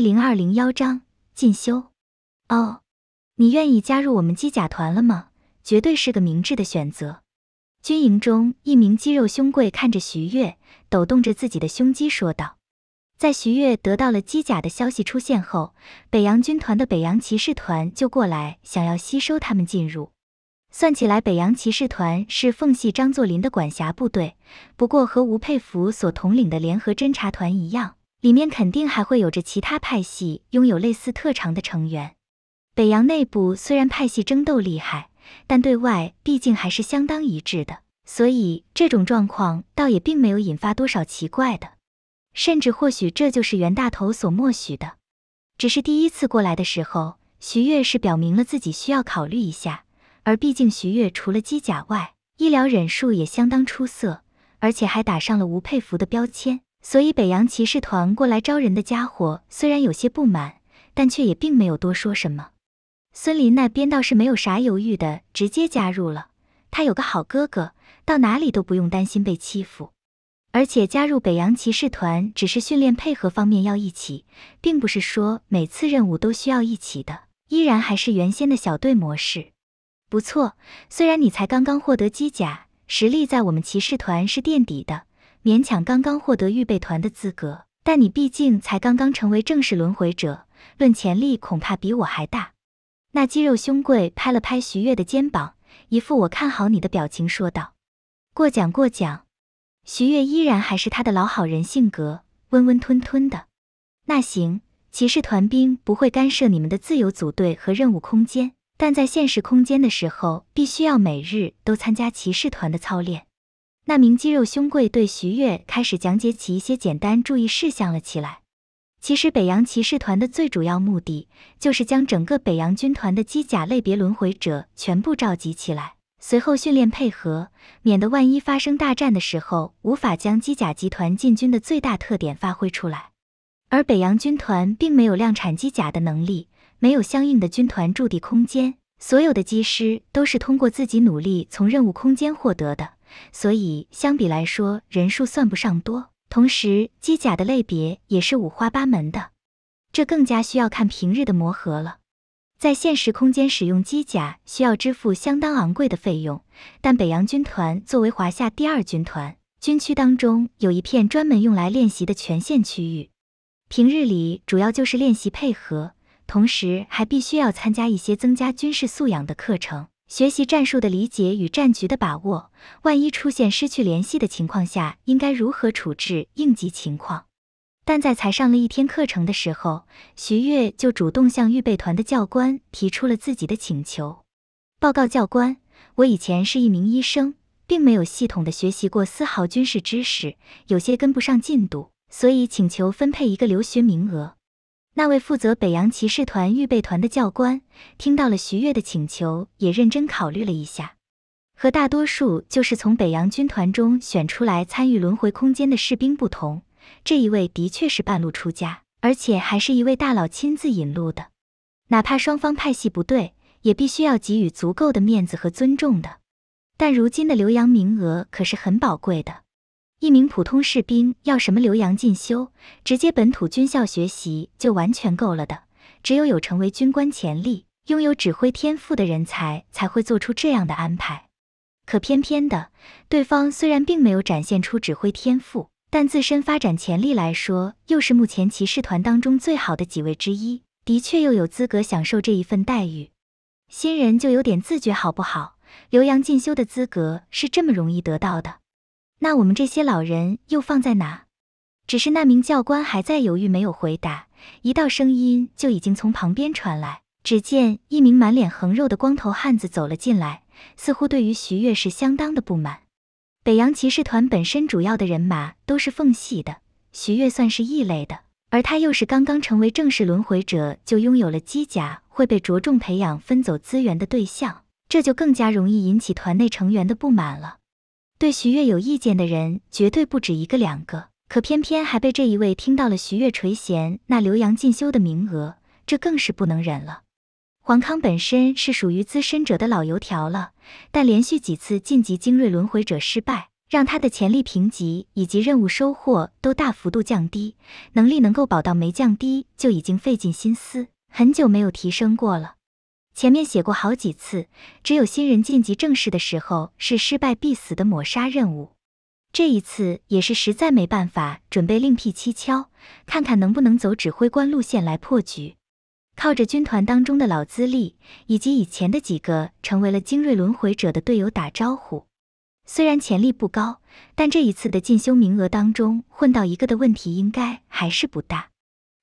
零二零幺章进修哦，你愿意加入我们机甲团了吗？绝对是个明智的选择。军营中，一名肌肉胸贵看着徐悦，抖动着自己的胸肌说道：“在徐月得到了机甲的消息出现后，北洋军团的北洋骑士团就过来想要吸收他们进入。算起来，北洋骑士团是奉系张作霖的管辖部队，不过和吴佩孚所统领的联合侦察团一样。”里面肯定还会有着其他派系拥有类似特长的成员。北洋内部虽然派系争斗厉害，但对外毕竟还是相当一致的，所以这种状况倒也并没有引发多少奇怪的。甚至或许这就是袁大头所默许的。只是第一次过来的时候，徐悦是表明了自己需要考虑一下。而毕竟徐悦除了机甲外，医疗忍术也相当出色，而且还打上了吴佩孚的标签。所以北洋骑士团过来招人的家伙虽然有些不满，但却也并没有多说什么。孙林那边倒是没有啥犹豫的，直接加入了。他有个好哥哥，到哪里都不用担心被欺负。而且加入北洋骑士团只是训练配合方面要一起，并不是说每次任务都需要一起的，依然还是原先的小队模式。不错，虽然你才刚刚获得机甲，实力在我们骑士团是垫底的。勉强刚刚获得预备团的资格，但你毕竟才刚刚成为正式轮回者，论潜力恐怕比我还大。那肌肉兄贵拍了拍徐悦的肩膀，一副我看好你的表情说道：“过奖过奖。”徐悦依然还是他的老好人性格，温温吞吞的。那行，骑士团兵不会干涉你们的自由组队和任务空间，但在现实空间的时候，必须要每日都参加骑士团的操练。那名肌肉兄贵对徐悦开始讲解起一些简单注意事项了起来。其实北洋骑士团的最主要目的就是将整个北洋军团的机甲类别轮回者全部召集起来，随后训练配合，免得万一发生大战的时候无法将机甲集团进军的最大特点发挥出来。而北洋军团并没有量产机甲的能力，没有相应的军团驻地空间，所有的机师都是通过自己努力从任务空间获得的。所以相比来说，人数算不上多。同时，机甲的类别也是五花八门的，这更加需要看平日的磨合了。在现实空间使用机甲需要支付相当昂贵的费用，但北洋军团作为华夏第二军团，军区当中有一片专门用来练习的权限区域。平日里主要就是练习配合，同时还必须要参加一些增加军事素养的课程。学习战术的理解与战局的把握，万一出现失去联系的情况下，应该如何处置应急情况？但在才上了一天课程的时候，徐悦就主动向预备团的教官提出了自己的请求。报告教官，我以前是一名医生，并没有系统的学习过丝毫军事知识，有些跟不上进度，所以请求分配一个留学名额。那位负责北洋骑士团预备团的教官听到了徐悦的请求，也认真考虑了一下。和大多数就是从北洋军团中选出来参与轮回空间的士兵不同，这一位的确是半路出家，而且还是一位大佬亲自引路的。哪怕双方派系不对，也必须要给予足够的面子和尊重的。但如今的留洋名额可是很宝贵的。一名普通士兵要什么留洋进修，直接本土军校学习就完全够了的。只有有成为军官潜力、拥有指挥天赋的人才才会做出这样的安排。可偏偏的，对方虽然并没有展现出指挥天赋，但自身发展潜力来说，又是目前骑士团当中最好的几位之一，的确又有资格享受这一份待遇。新人就有点自觉好不好？留洋进修的资格是这么容易得到的？那我们这些老人又放在哪？只是那名教官还在犹豫，没有回答。一道声音就已经从旁边传来。只见一名满脸横肉的光头汉子走了进来，似乎对于徐月是相当的不满。北洋骑士团本身主要的人马都是奉系的，徐月算是异类的，而他又是刚刚成为正式轮回者，就拥有了机甲，会被着重培养、分走资源的对象，这就更加容易引起团内成员的不满了。对徐悦有意见的人绝对不止一个两个，可偏偏还被这一位听到了徐悦垂涎那留洋进修的名额，这更是不能忍了。黄康本身是属于资深者的老油条了，但连续几次晋级精锐轮回者失败，让他的潜力评级以及任务收获都大幅度降低，能力能够保到没降低就已经费尽心思，很久没有提升过了。前面写过好几次，只有新人晋级正式的时候是失败必死的抹杀任务。这一次也是实在没办法，准备另辟蹊跷，看看能不能走指挥官路线来破局。靠着军团当中的老资历，以及以前的几个成为了精锐轮回者的队友打招呼。虽然潜力不高，但这一次的进修名额当中混到一个的问题应该还是不大。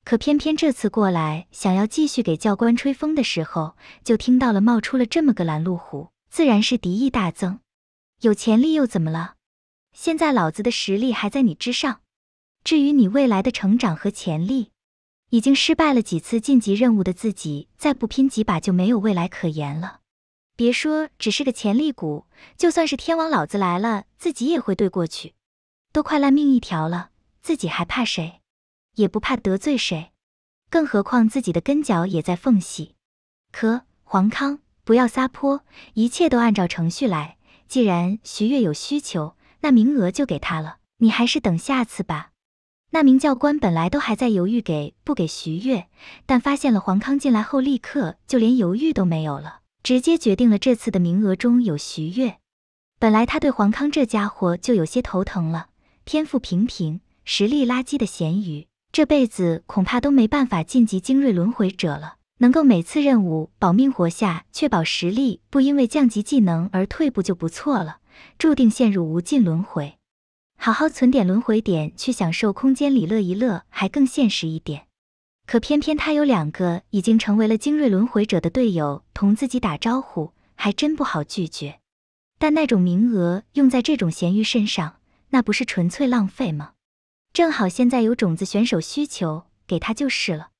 可偏偏这次过来想要继续给教官吹风的时候，就听到了冒出了这么个拦路虎，自然是敌意大增。有潜力又怎么了？现在老子的实力还在你之上。至于你未来的成长和潜力，已经失败了几次晋级任务的自己，再不拼几把就没有未来可言了。别说只是个潜力股，就算是天王老子来了，自己也会对过去。都快烂命一条了，自己还怕谁？也不怕得罪谁，更何况自己的跟脚也在缝隙。可黄康，不要撒泼，一切都按照程序来。既然徐月有需求，那名额就给他了。你还是等下次吧。那名教官本来都还在犹豫给不给徐月，但发现了黄康进来后，立刻就连犹豫都没有了，直接决定了这次的名额中有徐月。本来他对黄康这家伙就有些头疼了，天赋平平、实力垃圾的咸鱼。这辈子恐怕都没办法晋级精锐轮回者了，能够每次任务保命活下，确保实力不因为降级技能而退步就不错了。注定陷入无尽轮回，好好存点轮回点去享受空间里乐一乐还更现实一点。可偏偏他有两个已经成为了精锐轮回者的队友同自己打招呼，还真不好拒绝。但那种名额用在这种咸鱼身上，那不是纯粹浪费吗？正好现在有种子选手需求，给他就是了。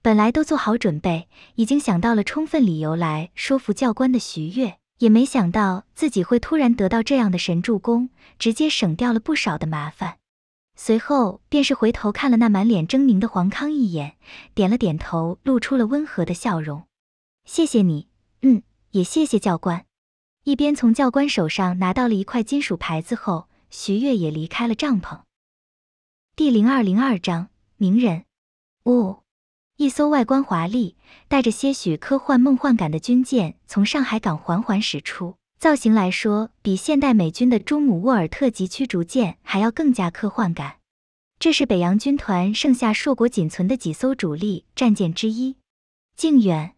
本来都做好准备，已经想到了充分理由来说服教官的徐悦，也没想到自己会突然得到这样的神助攻，直接省掉了不少的麻烦。随后便是回头看了那满脸狰狞的黄康一眼，点了点头，露出了温和的笑容：“谢谢你，嗯，也谢谢教官。”一边从教官手上拿到了一块金属牌子后，徐悦也离开了帐篷。第零二零二章名人。五，一艘外观华丽、带着些许科幻梦幻感的军舰从上海港缓缓驶出，造型来说比现代美军的朱姆沃尔特级驱逐舰还要更加科幻感。这是北洋军团剩下硕果仅存的几艘主力战舰之一。靖远，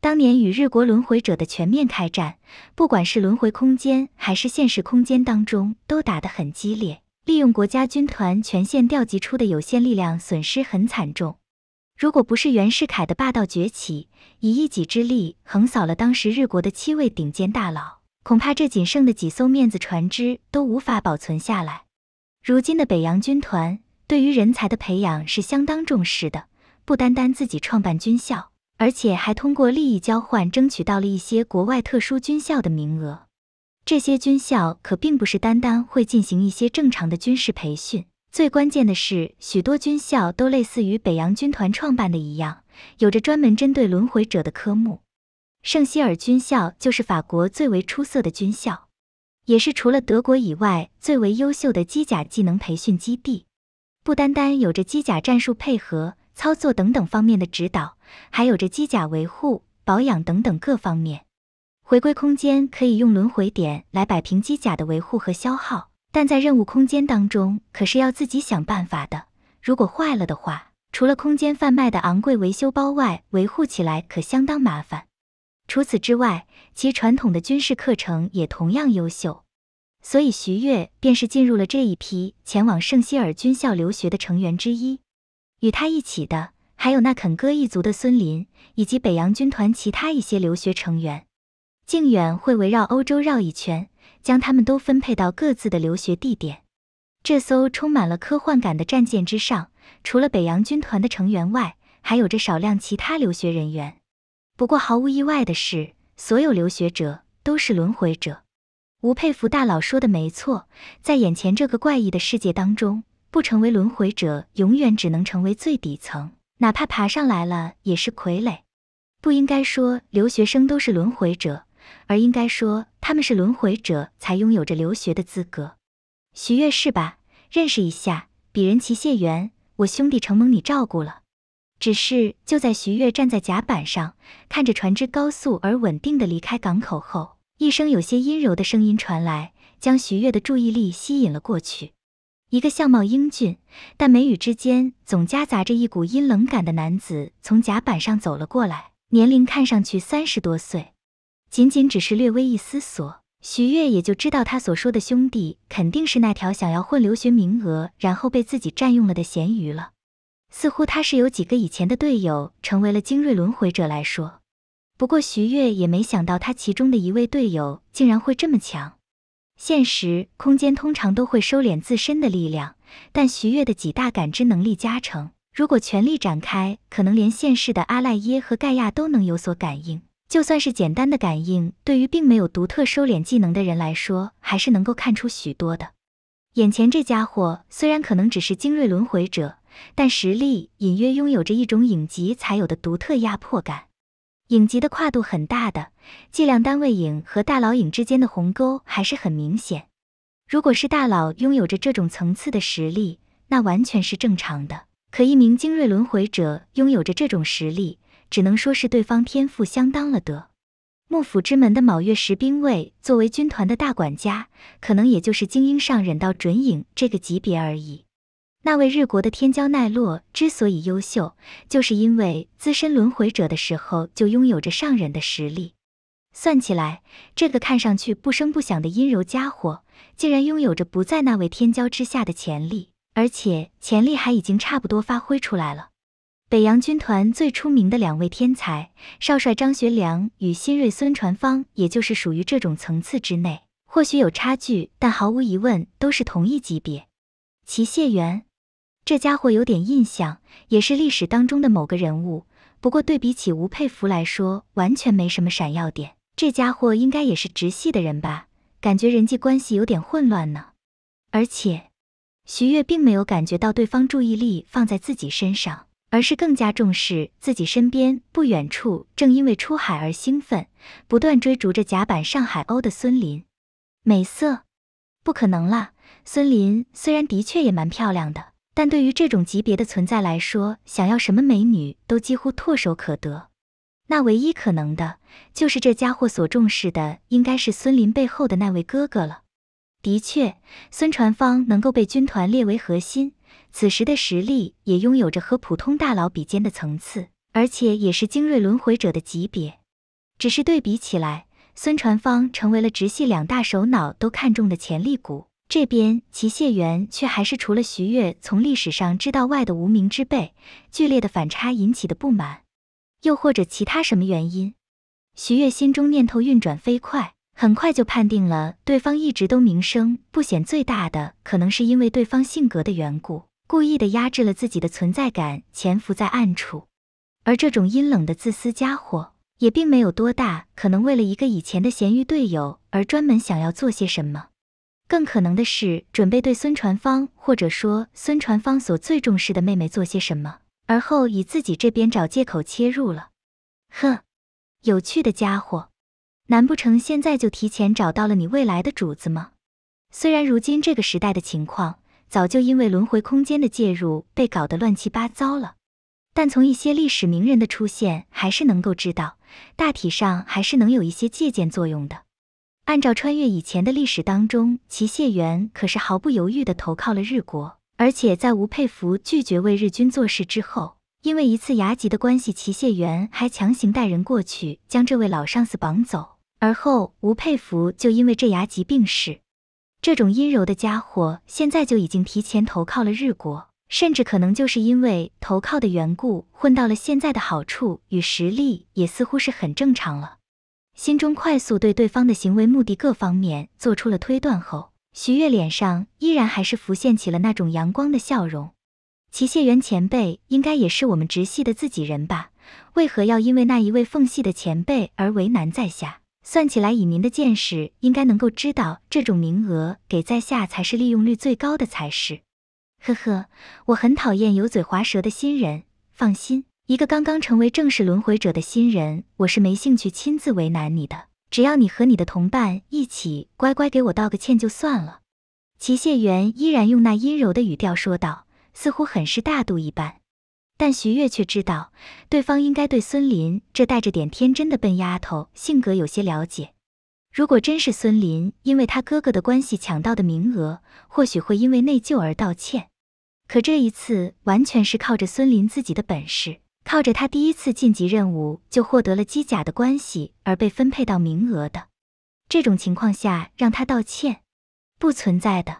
当年与日国轮回者的全面开战，不管是轮回空间还是现实空间当中，都打得很激烈。利用国家军团全线调集出的有限力量，损失很惨重。如果不是袁世凯的霸道崛起，以一己之力横扫了当时日国的七位顶尖大佬，恐怕这仅剩的几艘面子船只都无法保存下来。如今的北洋军团对于人才的培养是相当重视的，不单单自己创办军校，而且还通过利益交换争取到了一些国外特殊军校的名额。这些军校可并不是单单会进行一些正常的军事培训，最关键的是，许多军校都类似于北洋军团创办的一样，有着专门针对轮回者的科目。圣希尔军校就是法国最为出色的军校，也是除了德国以外最为优秀的机甲技能培训基地。不单单有着机甲战术配合、操作等等方面的指导，还有着机甲维护、保养等等各方面。回归空间可以用轮回点来摆平机甲的维护和消耗，但在任务空间当中可是要自己想办法的。如果坏了的话，除了空间贩卖的昂贵维修包外，维护起来可相当麻烦。除此之外，其传统的军事课程也同样优秀，所以徐悦便是进入了这一批前往圣希尔军校留学的成员之一。与他一起的还有那肯戈一族的孙林，以及北洋军团其他一些留学成员。靖远会围绕欧洲绕一圈，将他们都分配到各自的留学地点。这艘充满了科幻感的战舰之上，除了北洋军团的成员外，还有着少量其他留学人员。不过毫无意外的是，所有留学者都是轮回者。吴佩孚大佬说的没错，在眼前这个怪异的世界当中，不成为轮回者，永远只能成为最底层，哪怕爬上来了也是傀儡。不应该说留学生都是轮回者。而应该说，他们是轮回者，才拥有着留学的资格。徐月是吧？认识一下，鄙人齐谢元，我兄弟承蒙你照顾了。只是就在徐月站在甲板上，看着船只高速而稳定的离开港口后，一声有些阴柔的声音传来，将徐月的注意力吸引了过去。一个相貌英俊，但眉宇之间总夹杂着一股阴冷感的男子从甲板上走了过来，年龄看上去三十多岁。仅仅只是略微一思索，徐月也就知道他所说的兄弟肯定是那条想要混留学名额，然后被自己占用了的咸鱼了。似乎他是有几个以前的队友成为了精锐轮回者来说，不过徐月也没想到他其中的一位队友竟然会这么强。现实空间通常都会收敛自身的力量，但徐月的几大感知能力加成，如果全力展开，可能连现世的阿赖耶和盖亚都能有所感应。就算是简单的感应，对于并没有独特收敛技能的人来说，还是能够看出许多的。眼前这家伙虽然可能只是精锐轮回者，但实力隐约拥有着一种影级才有的独特压迫感。影级的跨度很大的，计量单位影和大佬影之间的鸿沟还是很明显。如果是大佬拥有着这种层次的实力，那完全是正常的。可一名精锐轮回者拥有着这种实力，只能说是对方天赋相当了得。幕府之门的卯月十兵卫作为军团的大管家，可能也就是精英上忍到准影这个级别而已。那位日国的天骄奈落之所以优秀，就是因为资深轮回者的时候就拥有着上忍的实力。算起来，这个看上去不声不响的阴柔家伙，竟然拥有着不在那位天骄之下的潜力，而且潜力还已经差不多发挥出来了。北洋军团最出名的两位天才，少帅张学良与新锐孙传芳，也就是属于这种层次之内，或许有差距，但毫无疑问都是同一级别。祁谢元，这家伙有点印象，也是历史当中的某个人物，不过对比起吴佩孚来说，完全没什么闪耀点。这家伙应该也是直系的人吧？感觉人际关系有点混乱呢。而且，徐悦并没有感觉到对方注意力放在自己身上。而是更加重视自己身边不远处，正因为出海而兴奋，不断追逐着甲板上海鸥的孙林。美色？不可能啦！孙林虽然的确也蛮漂亮的，但对于这种级别的存在来说，想要什么美女都几乎唾手可得。那唯一可能的，就是这家伙所重视的，应该是孙林背后的那位哥哥了。的确，孙传芳能够被军团列为核心。此时的实力也拥有着和普通大佬比肩的层次，而且也是精锐轮回者的级别。只是对比起来，孙传芳成为了直系两大首脑都看中的潜力股，这边齐谢元却还是除了徐悦从历史上知道外的无名之辈。剧烈的反差引起的不满，又或者其他什么原因，徐悦心中念头运转飞快，很快就判定了对方一直都名声不显最大的，可能是因为对方性格的缘故。故意的压制了自己的存在感，潜伏在暗处。而这种阴冷的自私家伙，也并没有多大可能为了一个以前的咸鱼队友而专门想要做些什么。更可能的是，准备对孙传芳，或者说孙传芳所最重视的妹妹做些什么，而后以自己这边找借口切入了。呵，有趣的家伙，难不成现在就提前找到了你未来的主子吗？虽然如今这个时代的情况。早就因为轮回空间的介入被搞得乱七八糟了，但从一些历史名人的出现，还是能够知道，大体上还是能有一些借鉴作用的。按照穿越以前的历史当中，齐谢元可是毫不犹豫地投靠了日国，而且在吴佩孚拒绝为日军做事之后，因为一次牙疾的关系，齐谢元还强行带人过去将这位老上司绑走，而后吴佩孚就因为这牙疾病逝。这种阴柔的家伙，现在就已经提前投靠了日国，甚至可能就是因为投靠的缘故，混到了现在的好处与实力，也似乎是很正常了。心中快速对对方的行为目的各方面做出了推断后，徐月脸上依然还是浮现起了那种阳光的笑容。祁谢元前辈应该也是我们直系的自己人吧？为何要因为那一位奉系的前辈而为难在下？算起来，以您的见识，应该能够知道这种名额给在下才是利用率最高的才是。呵呵，我很讨厌油嘴滑舌的新人。放心，一个刚刚成为正式轮回者的新人，我是没兴趣亲自为难你的。只要你和你的同伴一起乖乖给我道个歉就算了。齐谢元依然用那阴柔的语调说道，似乎很是大度一般。但徐悦却知道，对方应该对孙林这带着点天真的笨丫头性格有些了解。如果真是孙林因为他哥哥的关系抢到的名额，或许会因为内疚而道歉。可这一次完全是靠着孙林自己的本事，靠着他第一次晋级任务就获得了机甲的关系而被分配到名额的。这种情况下让他道歉，不存在的。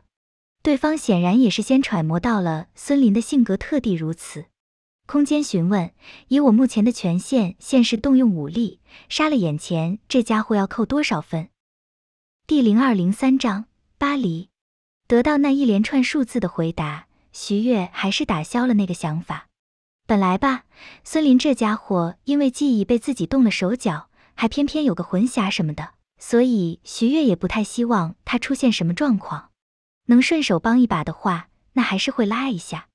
对方显然也是先揣摩到了孙林的性格，特地如此。空间询问，以我目前的权限，现是动用武力杀了眼前这家伙要扣多少分？第零二零三章巴黎。得到那一连串数字的回答，徐悦还是打消了那个想法。本来吧，孙林这家伙因为记忆被自己动了手脚，还偏偏有个魂匣什么的，所以徐悦也不太希望他出现什么状况。能顺手帮一把的话，那还是会拉一下。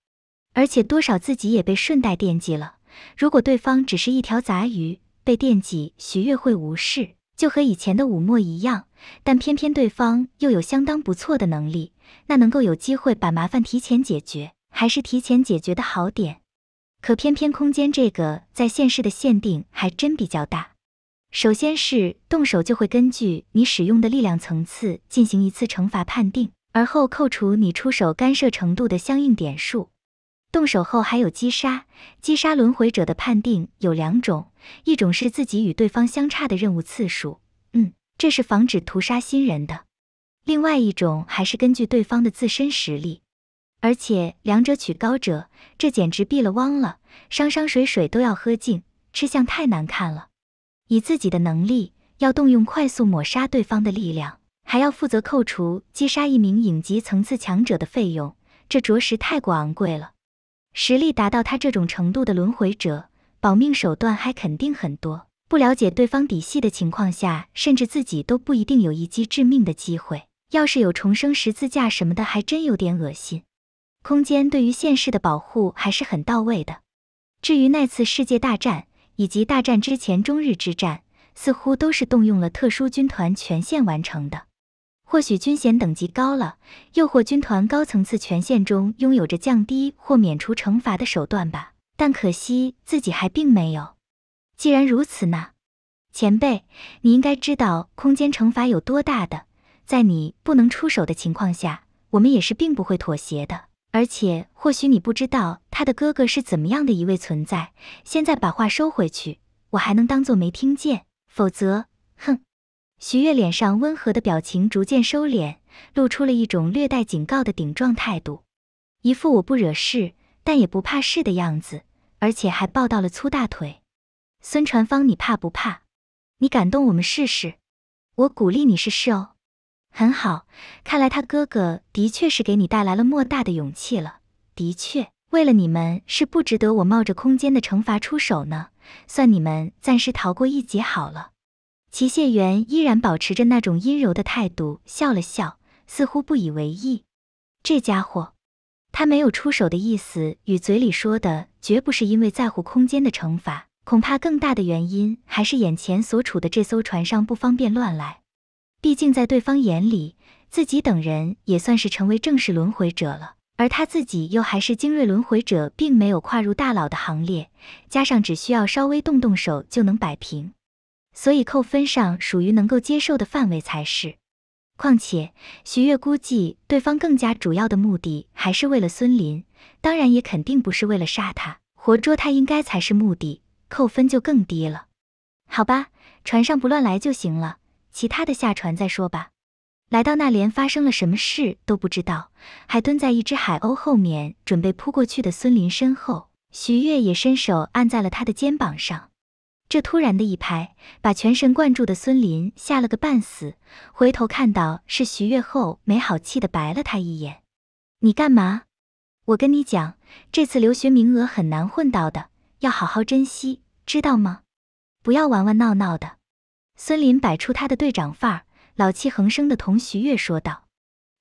而且多少自己也被顺带惦记了。如果对方只是一条杂鱼，被惦记，徐悦会无视，就和以前的武墨一样。但偏偏对方又有相当不错的能力，那能够有机会把麻烦提前解决，还是提前解决的好点。可偏偏空间这个在现实的限定还真比较大。首先是动手就会根据你使用的力量层次进行一次惩罚判定，而后扣除你出手干涉程度的相应点数。动手后还有击杀，击杀轮回者的判定有两种，一种是自己与对方相差的任务次数，嗯，这是防止屠杀新人的；另外一种还是根据对方的自身实力，而且两者取高者。这简直毙了汪了，山山水水都要喝尽，吃相太难看了。以自己的能力，要动用快速抹杀对方的力量，还要负责扣除击杀一名影级层次强者的费用，这着实太过昂贵了。实力达到他这种程度的轮回者，保命手段还肯定很多。不了解对方底细的情况下，甚至自己都不一定有一击致命的机会。要是有重生十字架什么的，还真有点恶心。空间对于现世的保护还是很到位的。至于那次世界大战，以及大战之前中日之战，似乎都是动用了特殊军团权限完成的。或许军衔等级高了，又或军团高层次权限中拥有着降低或免除惩罚的手段吧。但可惜自己还并没有。既然如此呢，前辈，你应该知道空间惩罚有多大的。在你不能出手的情况下，我们也是并不会妥协的。而且或许你不知道他的哥哥是怎么样的一位存在。现在把话收回去，我还能当做没听见。否则，哼。徐悦脸上温和的表情逐渐收敛，露出了一种略带警告的顶撞态度，一副我不惹事，但也不怕事的样子，而且还抱到了粗大腿。孙传芳，你怕不怕？你敢动我们试试？我鼓励你试试哦。很好，看来他哥哥的确是给你带来了莫大的勇气了。的确，为了你们是不值得我冒着空间的惩罚出手呢。算你们暂时逃过一劫好了。齐谢元依然保持着那种阴柔的态度，笑了笑，似乎不以为意。这家伙，他没有出手的意思，与嘴里说的绝不是因为在乎空间的惩罚，恐怕更大的原因还是眼前所处的这艘船上不方便乱来。毕竟在对方眼里，自己等人也算是成为正式轮回者了，而他自己又还是精锐轮回者，并没有跨入大佬的行列，加上只需要稍微动动手就能摆平。所以扣分上属于能够接受的范围才是。况且，徐悦估计对方更加主要的目的还是为了孙林，当然也肯定不是为了杀他，活捉他应该才是目的，扣分就更低了。好吧，船上不乱来就行了，其他的下船再说吧。来到那连发生了什么事都不知道，还蹲在一只海鸥后面准备扑过去的孙林身后，徐悦也伸手按在了他的肩膀上。这突然的一拍，把全神贯注的孙林吓了个半死。回头看到是徐月后，没好气的白了他一眼：“你干嘛？我跟你讲，这次留学名额很难混到的，要好好珍惜，知道吗？不要玩玩闹闹的。”孙林摆出他的队长范儿，老气横生的同徐月说道：“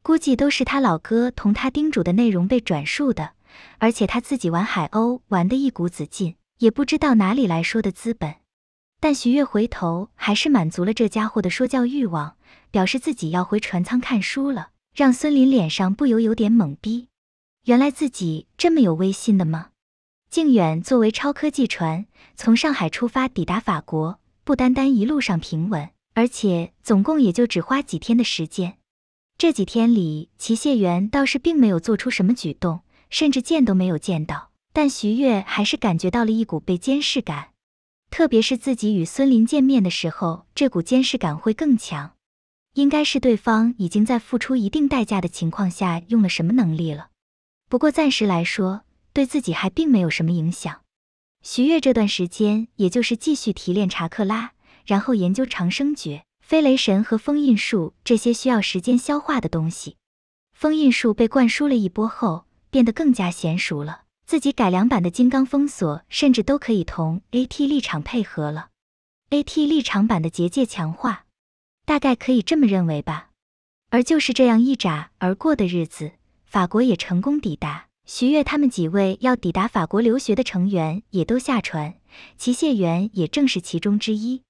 估计都是他老哥同他叮嘱的内容被转述的，而且他自己玩海鸥玩的一股子劲，也不知道哪里来说的资本。”但徐悦回头还是满足了这家伙的说教欲望，表示自己要回船舱看书了，让孙林脸上不由有点懵逼。原来自己这么有威信的吗？靖远作为超科技船，从上海出发抵达法国，不单单一路上平稳，而且总共也就只花几天的时间。这几天里，齐谢元倒是并没有做出什么举动，甚至见都没有见到，但徐悦还是感觉到了一股被监视感。特别是自己与孙林见面的时候，这股监视感会更强。应该是对方已经在付出一定代价的情况下用了什么能力了。不过暂时来说，对自己还并没有什么影响。徐月这段时间，也就是继续提炼查克拉，然后研究长生诀、飞雷神和封印术这些需要时间消化的东西。封印术被灌输了一波后，变得更加娴熟了。自己改良版的金刚封锁，甚至都可以同 AT 立场配合了。AT 立场版的结界强化，大概可以这么认为吧。而就是这样一眨而过的日子，法国也成功抵达。徐悦他们几位要抵达法国留学的成员也都下船，祁谢元也正是其中之一。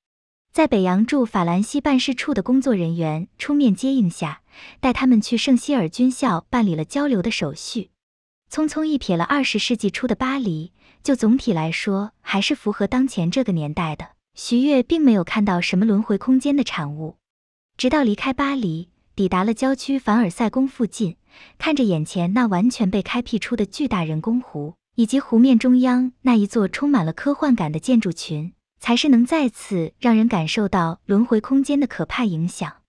在北洋驻法兰西办事处的工作人员出面接应下，带他们去圣希尔军校办理了交流的手续。匆匆一瞥了二十世纪初的巴黎，就总体来说还是符合当前这个年代的。徐悦并没有看到什么轮回空间的产物，直到离开巴黎，抵达了郊区凡尔赛宫附近，看着眼前那完全被开辟出的巨大人工湖，以及湖面中央那一座充满了科幻感的建筑群，才是能再次让人感受到轮回空间的可怕影响。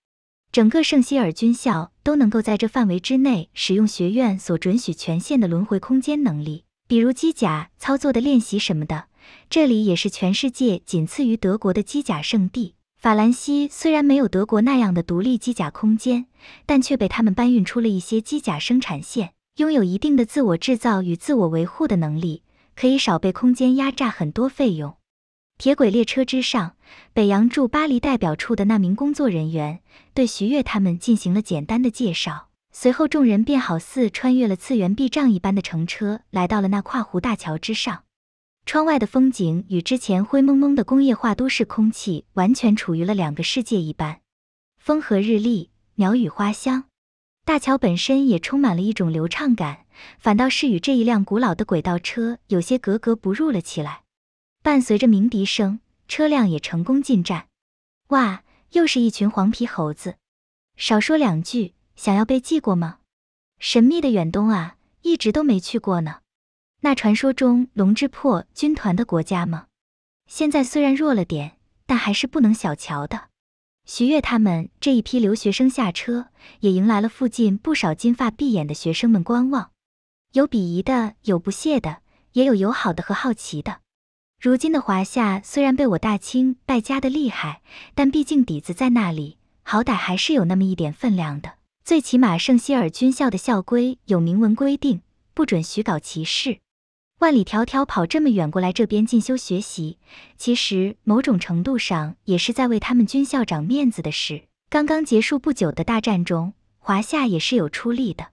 整个圣希尔军校都能够在这范围之内使用学院所准许权限的轮回空间能力，比如机甲操作的练习什么的。这里也是全世界仅次于德国的机甲圣地。法兰西虽然没有德国那样的独立机甲空间，但却被他们搬运出了一些机甲生产线，拥有一定的自我制造与自我维护的能力，可以少被空间压榨很多费用。铁轨列车之上，北洋驻巴黎代表处的那名工作人员对徐悦他们进行了简单的介绍。随后，众人便好似穿越了次元壁障一般的乘车来到了那跨湖大桥之上。窗外的风景与之前灰蒙蒙的工业化都市空气完全处于了两个世界一般。风和日丽，鸟语花香，大桥本身也充满了一种流畅感，反倒是与这一辆古老的轨道车有些格格不入了起来。伴随着鸣笛声，车辆也成功进站。哇，又是一群黄皮猴子！少说两句，想要被记过吗？神秘的远东啊，一直都没去过呢。那传说中龙之破军团的国家吗？现在虽然弱了点，但还是不能小瞧的。徐悦他们这一批留学生下车，也迎来了附近不少金发碧眼的学生们观望，有鄙夷的，有不屑的，也有友好的和好奇的。如今的华夏虽然被我大清败家的厉害，但毕竟底子在那里，好歹还是有那么一点分量的。最起码圣希尔军校的校规有明文规定，不准许搞歧视。万里迢迢跑这么远过来这边进修学习，其实某种程度上也是在为他们军校长面子的事。刚刚结束不久的大战中，华夏也是有出力的。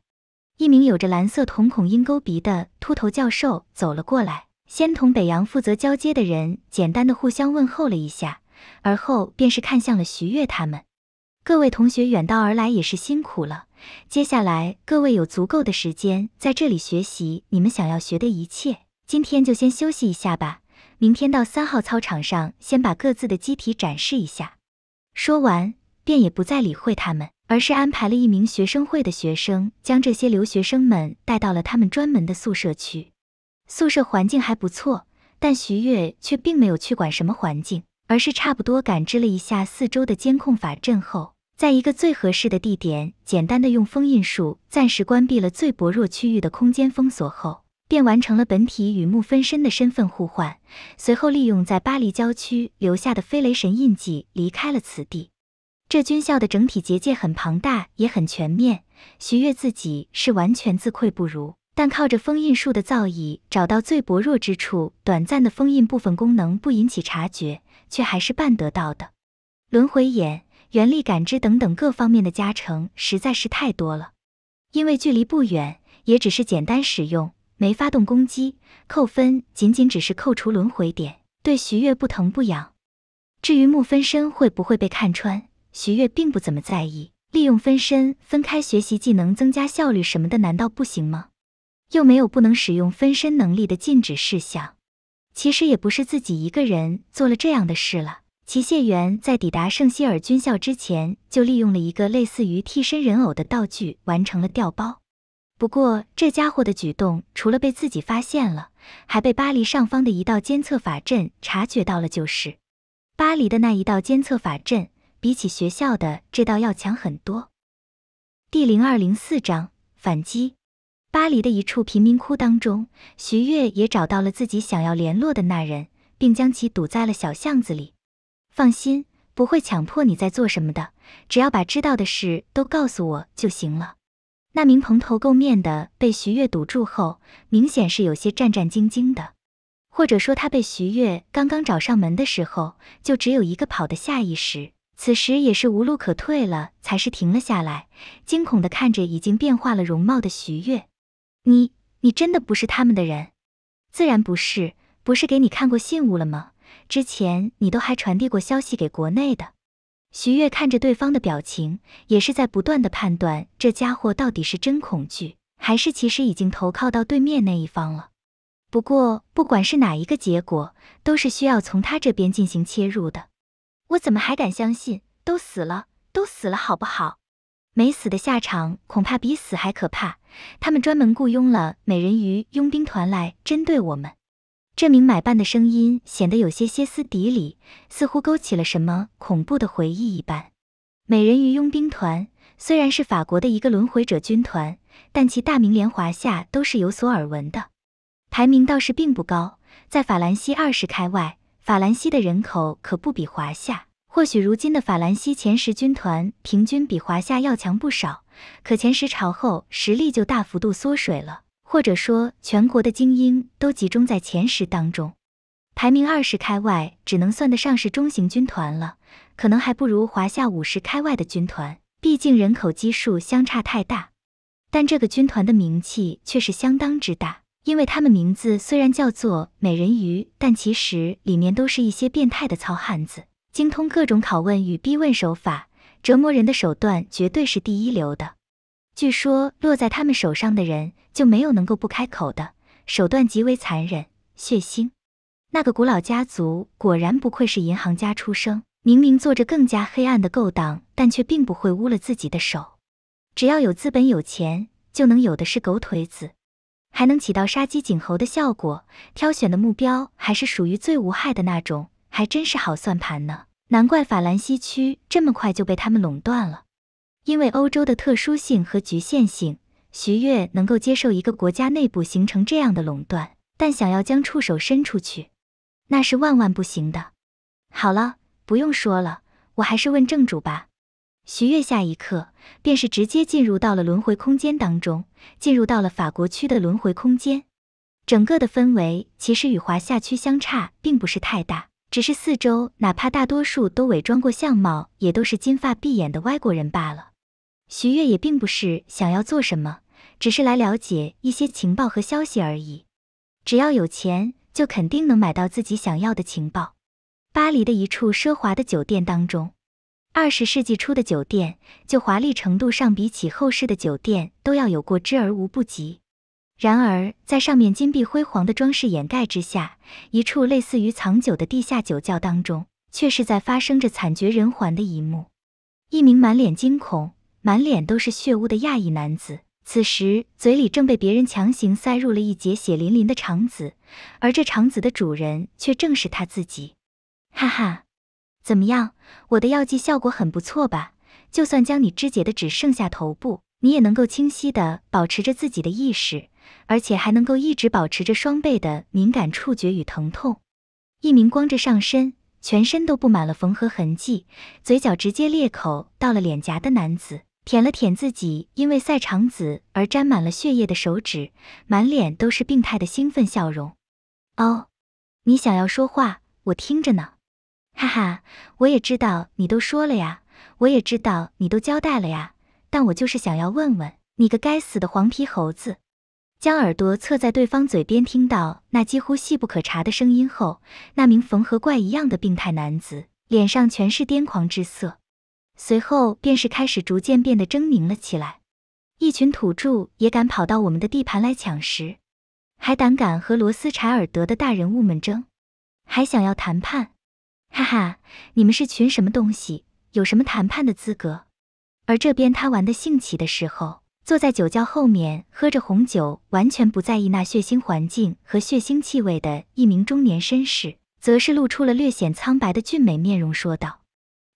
一名有着蓝色瞳孔鹰钩鼻的秃头教授走了过来。先同北洋负责交接的人简单的互相问候了一下，而后便是看向了徐悦他们。各位同学远道而来也是辛苦了，接下来各位有足够的时间在这里学习你们想要学的一切。今天就先休息一下吧，明天到三号操场上先把各自的机体展示一下。说完，便也不再理会他们，而是安排了一名学生会的学生将这些留学生们带到了他们专门的宿舍区。宿舍环境还不错，但徐悦却并没有去管什么环境，而是差不多感知了一下四周的监控法阵后，在一个最合适的地点，简单的用封印术暂时关闭了最薄弱区域的空间封锁后，便完成了本体与木分身的身份互换。随后利用在巴黎郊区留下的飞雷神印记离开了此地。这军校的整体结界很庞大，也很全面，徐悦自己是完全自愧不如。但靠着封印术的造诣，找到最薄弱之处，短暂的封印部分功能不引起察觉，却还是办得到的。轮回眼、原力感知等等各方面的加成实在是太多了。因为距离不远，也只是简单使用，没发动攻击，扣分仅仅只是扣除轮回点，对徐月不疼不痒。至于木分身会不会被看穿，徐月并不怎么在意。利用分身分开学习技能，增加效率什么的，难道不行吗？又没有不能使用分身能力的禁止事项，其实也不是自己一个人做了这样的事了。齐谢元在抵达圣希尔军校之前，就利用了一个类似于替身人偶的道具完成了掉包。不过这家伙的举动，除了被自己发现了，还被巴黎上方的一道监测法阵察觉到了。就是巴黎的那一道监测法阵，比起学校的这道要强很多。第零二零四章反击。巴黎的一处贫民窟当中，徐悦也找到了自己想要联络的那人，并将其堵在了小巷子里。放心，不会强迫你在做什么的，只要把知道的事都告诉我就行了。那名蓬头垢面的被徐悦堵住后，明显是有些战战兢兢的，或者说他被徐悦刚刚找上门的时候，就只有一个跑的下意识，此时也是无路可退了，才是停了下来，惊恐的看着已经变化了容貌的徐悦。你你真的不是他们的人？自然不是，不是给你看过信物了吗？之前你都还传递过消息给国内的。徐悦看着对方的表情，也是在不断的判断这家伙到底是真恐惧，还是其实已经投靠到对面那一方了。不过不管是哪一个结果，都是需要从他这边进行切入的。我怎么还敢相信？都死了，都死了，好不好？没死的下场恐怕比死还可怕。他们专门雇佣了美人鱼佣兵团来针对我们。这名买办的声音显得有些歇斯底里，似乎勾起了什么恐怖的回忆一般。美人鱼佣兵团虽然是法国的一个轮回者军团，但其大名连华夏都是有所耳闻的。排名倒是并不高，在法兰西二十开外。法兰西的人口可不比华夏，或许如今的法兰西前十军团平均比华夏要强不少。可前十朝后实力就大幅度缩水了，或者说全国的精英都集中在前十当中，排名二十开外只能算得上是中型军团了，可能还不如华夏五十开外的军团，毕竟人口基数相差太大。但这个军团的名气却是相当之大，因为他们名字虽然叫做美人鱼，但其实里面都是一些变态的糙汉子，精通各种拷问与逼问手法。折磨人的手段绝对是第一流的，据说落在他们手上的人就没有能够不开口的，手段极为残忍血腥。那个古老家族果然不愧是银行家出生，明明做着更加黑暗的勾当，但却并不会污了自己的手。只要有资本有钱，就能有的是狗腿子，还能起到杀鸡儆猴的效果。挑选的目标还是属于最无害的那种，还真是好算盘呢。难怪法兰西区这么快就被他们垄断了，因为欧洲的特殊性和局限性，徐越能够接受一个国家内部形成这样的垄断，但想要将触手伸出去，那是万万不行的。好了，不用说了，我还是问正主吧。徐越下一刻便是直接进入到了轮回空间当中，进入到了法国区的轮回空间，整个的氛围其实与华夏区相差并不是太大。只是四周，哪怕大多数都伪装过相貌，也都是金发碧眼的外国人罢了。徐悦也并不是想要做什么，只是来了解一些情报和消息而已。只要有钱，就肯定能买到自己想要的情报。巴黎的一处奢华的酒店当中，二十世纪初的酒店就华丽程度上比起后世的酒店都要有过之而无不及。然而，在上面金碧辉煌的装饰掩盖之下，一处类似于藏酒的地下酒窖当中，却是在发生着惨绝人寰的一幕。一名满脸惊恐、满脸都是血污的亚裔男子，此时嘴里正被别人强行塞入了一截血淋淋的肠子，而这肠子的主人却正是他自己。哈哈，怎么样？我的药剂效果很不错吧？就算将你肢解的只剩下头部，你也能够清晰的保持着自己的意识。而且还能够一直保持着双倍的敏感触觉与疼痛。一名光着上身、全身都布满了缝合痕迹、嘴角直接裂口到了脸颊的男子，舔了舔自己因为赛肠子而沾满了血液的手指，满脸都是病态的兴奋笑容。哦，你想要说话，我听着呢。哈哈，我也知道你都说了呀，我也知道你都交代了呀，但我就是想要问问你个该死的黄皮猴子。将耳朵侧在对方嘴边，听到那几乎细不可察的声音后，那名缝合怪一样的病态男子脸上全是癫狂之色，随后便是开始逐渐变得狰狞了起来。一群土著也敢跑到我们的地盘来抢食，还胆敢和罗斯柴尔德的大人物们争，还想要谈判？哈哈，你们是群什么东西？有什么谈判的资格？而这边他玩的兴起的时候。坐在酒窖后面喝着红酒，完全不在意那血腥环境和血腥气味的一名中年绅士，则是露出了略显苍白的俊美面容，说道：“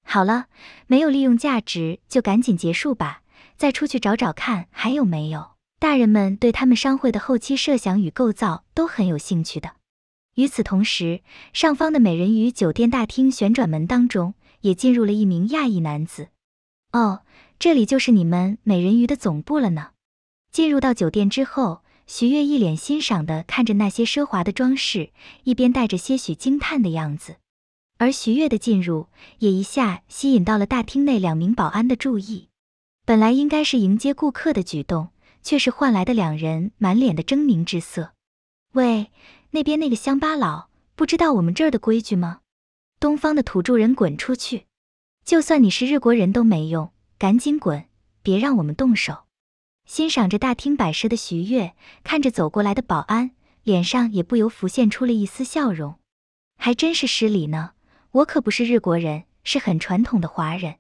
好了，没有利用价值，就赶紧结束吧。再出去找找看，还有没有？”大人们对他们商会的后期设想与构造都很有兴趣的。与此同时，上方的美人鱼酒店大厅旋转门当中，也进入了一名亚裔男子。哦。这里就是你们美人鱼的总部了呢。进入到酒店之后，徐月一脸欣赏地看着那些奢华的装饰，一边带着些许惊叹的样子。而徐月的进入也一下吸引到了大厅内两名保安的注意。本来应该是迎接顾客的举动，却是换来的两人满脸的狰狞之色。喂，那边那个乡巴佬，不知道我们这儿的规矩吗？东方的土著人滚出去！就算你是日国人都没用。赶紧滚，别让我们动手！欣赏着大厅摆设的徐悦看着走过来的保安，脸上也不由浮现出了一丝笑容。还真是失礼呢，我可不是日国人，是很传统的华人。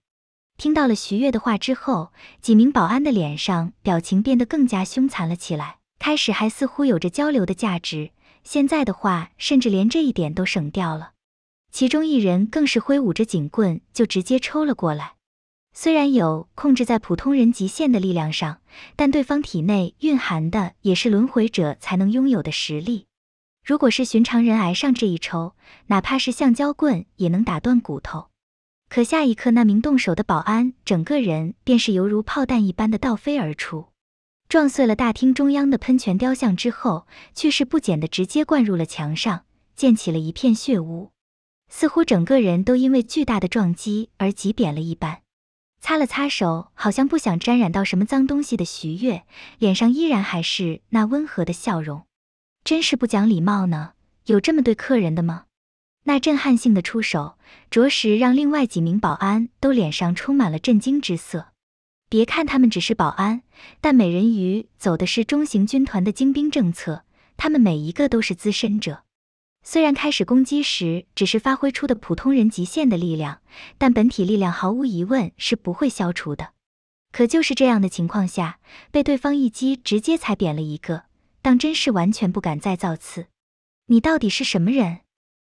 听到了徐悦的话之后，几名保安的脸上表情变得更加凶残了起来。开始还似乎有着交流的价值，现在的话，甚至连这一点都省掉了。其中一人更是挥舞着警棍就直接抽了过来。虽然有控制在普通人极限的力量上，但对方体内蕴含的也是轮回者才能拥有的实力。如果是寻常人挨上这一抽，哪怕是橡胶棍也能打断骨头。可下一刻，那名动手的保安整个人便是犹如炮弹一般的倒飞而出，撞碎了大厅中央的喷泉雕像之后，却势不减的直接灌入了墙上，溅起了一片血污，似乎整个人都因为巨大的撞击而挤扁了一般。擦了擦手，好像不想沾染到什么脏东西的徐悦，脸上依然还是那温和的笑容。真是不讲礼貌呢，有这么对客人的吗？那震撼性的出手，着实让另外几名保安都脸上充满了震惊之色。别看他们只是保安，但美人鱼走的是中型军团的精兵政策，他们每一个都是资深者。虽然开始攻击时只是发挥出的普通人极限的力量，但本体力量毫无疑问是不会消除的。可就是这样的情况下，被对方一击直接踩扁了一个，当真是完全不敢再造次。你到底是什么人？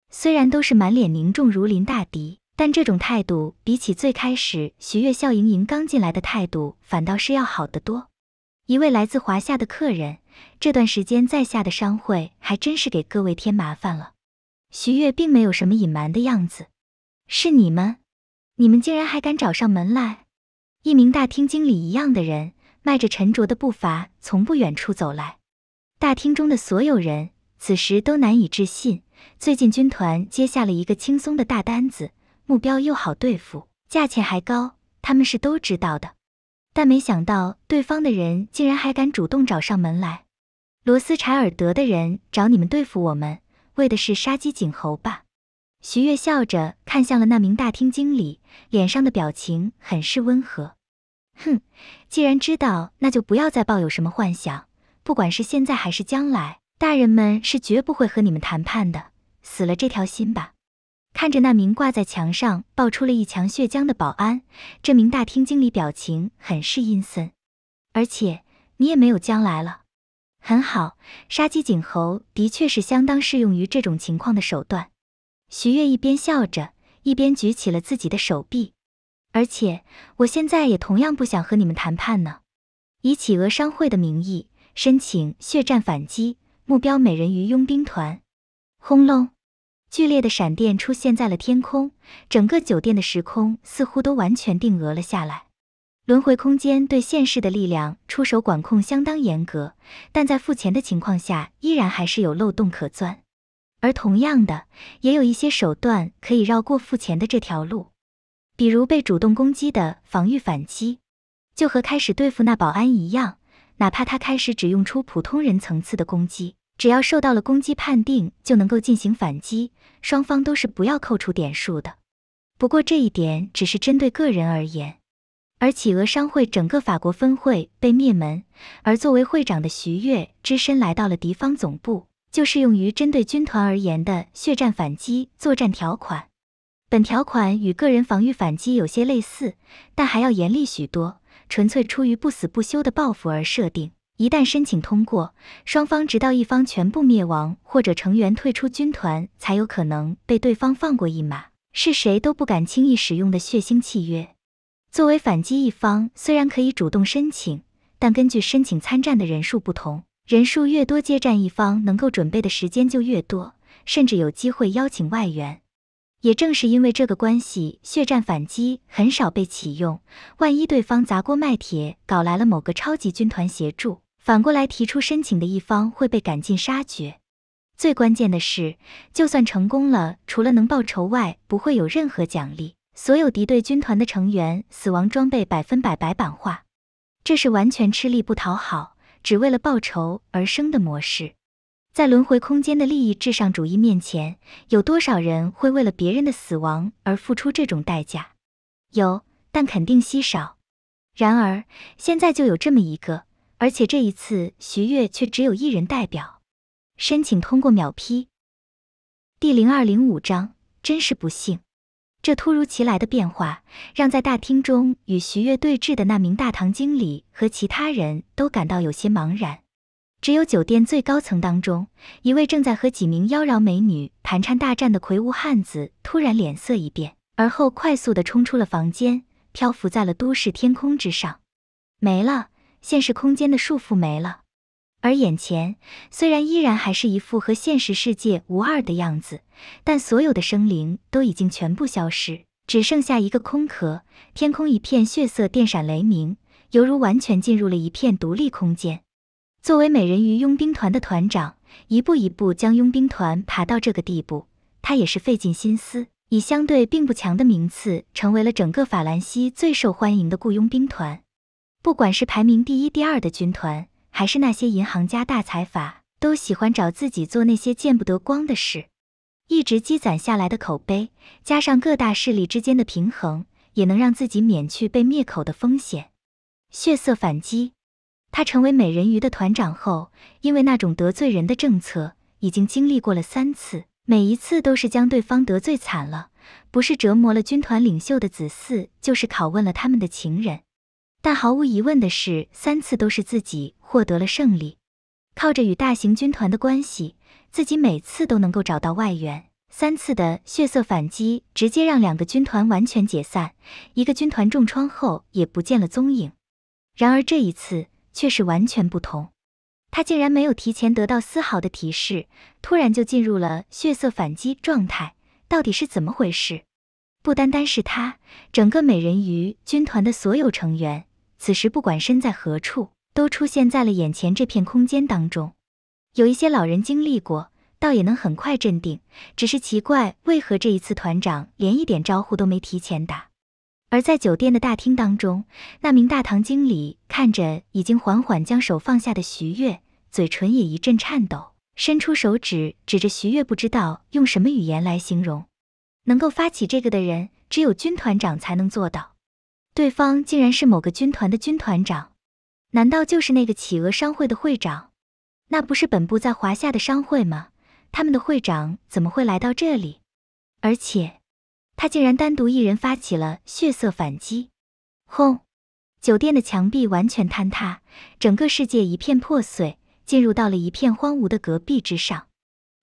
虽然都是满脸凝重，如临大敌，但这种态度比起最开始徐悦笑盈盈刚进来的态度，反倒是要好得多。一位来自华夏的客人。这段时间在下的商会还真是给各位添麻烦了。徐月并没有什么隐瞒的样子，是你们？你们竟然还敢找上门来？一名大厅经理一样的人迈着沉着的步伐从不远处走来，大厅中的所有人此时都难以置信。最近军团接下了一个轻松的大单子，目标又好对付，价钱还高，他们是都知道的。但没想到对方的人竟然还敢主动找上门来。罗斯柴尔德的人找你们对付我们，为的是杀鸡儆猴吧？徐悦笑着看向了那名大厅经理，脸上的表情很是温和。哼，既然知道，那就不要再抱有什么幻想。不管是现在还是将来，大人们是绝不会和你们谈判的。死了这条心吧。看着那名挂在墙上爆出了一墙血浆的保安，这名大厅经理表情很是阴森。而且，你也没有将来了。很好，杀鸡儆猴的确是相当适用于这种情况的手段。徐悦一边笑着，一边举起了自己的手臂，而且我现在也同样不想和你们谈判呢。以企鹅商会的名义申请血战反击，目标美人鱼佣兵团。轰隆！剧烈的闪电出现在了天空，整个酒店的时空似乎都完全定格了下来。轮回空间对现世的力量出手管控相当严格，但在付钱的情况下，依然还是有漏洞可钻。而同样的，也有一些手段可以绕过付钱的这条路，比如被主动攻击的防御反击，就和开始对付那保安一样，哪怕他开始只用出普通人层次的攻击，只要受到了攻击判定，就能够进行反击，双方都是不要扣除点数的。不过这一点只是针对个人而言。而企鹅商会整个法国分会被灭门，而作为会长的徐悦只身来到了敌方总部。就是用于针对军团而言的血战反击作战条款。本条款与个人防御反击有些类似，但还要严厉许多，纯粹出于不死不休的报复而设定。一旦申请通过，双方直到一方全部灭亡或者成员退出军团，才有可能被对方放过一马。是谁都不敢轻易使用的血腥契约。作为反击一方，虽然可以主动申请，但根据申请参战的人数不同，人数越多，接战一方能够准备的时间就越多，甚至有机会邀请外援。也正是因为这个关系，血战反击很少被启用。万一对方砸锅卖铁搞来了某个超级军团协助，反过来提出申请的一方会被赶尽杀绝。最关键的是，就算成功了，除了能报仇外，不会有任何奖励。所有敌对军团的成员死亡装备百分百白板化，这是完全吃力不讨好，只为了报仇而生的模式。在轮回空间的利益至上主义面前，有多少人会为了别人的死亡而付出这种代价？有，但肯定稀少。然而，现在就有这么一个，而且这一次徐悦却只有一人代表，申请通过秒批。第零二零五章，真是不幸。这突如其来的变化，让在大厅中与徐悦对峙的那名大堂经理和其他人都感到有些茫然。只有酒店最高层当中，一位正在和几名妖娆美女盘缠大战的魁梧汉子，突然脸色一变，而后快速的冲出了房间，漂浮在了都市天空之上，没了，现实空间的束缚没了。而眼前虽然依然还是一副和现实世界无二的样子，但所有的生灵都已经全部消失，只剩下一个空壳。天空一片血色，电闪雷鸣，犹如完全进入了一片独立空间。作为美人鱼佣兵团的团长，一步一步将佣兵团爬到这个地步，他也是费尽心思，以相对并不强的名次，成为了整个法兰西最受欢迎的雇佣兵团。不管是排名第一、第二的军团。还是那些银行家、大财阀都喜欢找自己做那些见不得光的事，一直积攒下来的口碑，加上各大势力之间的平衡，也能让自己免去被灭口的风险。血色反击，他成为美人鱼的团长后，因为那种得罪人的政策，已经经历过了三次，每一次都是将对方得罪惨了，不是折磨了军团领袖的子嗣，就是拷问了他们的情人。但毫无疑问的是，三次都是自己获得了胜利。靠着与大型军团的关系，自己每次都能够找到外援。三次的血色反击直接让两个军团完全解散，一个军团重创后也不见了踪影。然而这一次却是完全不同，他竟然没有提前得到丝毫的提示，突然就进入了血色反击状态。到底是怎么回事？不单单是他，整个美人鱼军团的所有成员。此时不管身在何处，都出现在了眼前这片空间当中。有一些老人经历过，倒也能很快镇定，只是奇怪为何这一次团长连一点招呼都没提前打。而在酒店的大厅当中，那名大堂经理看着已经缓缓将手放下的徐月，嘴唇也一阵颤抖，伸出手指指着徐月，不知道用什么语言来形容，能够发起这个的人，只有军团长才能做到。对方竟然是某个军团的军团长，难道就是那个企鹅商会的会长？那不是本部在华夏的商会吗？他们的会长怎么会来到这里？而且，他竟然单独一人发起了血色反击！轰！酒店的墙壁完全坍塌，整个世界一片破碎，进入到了一片荒芜的戈壁之上。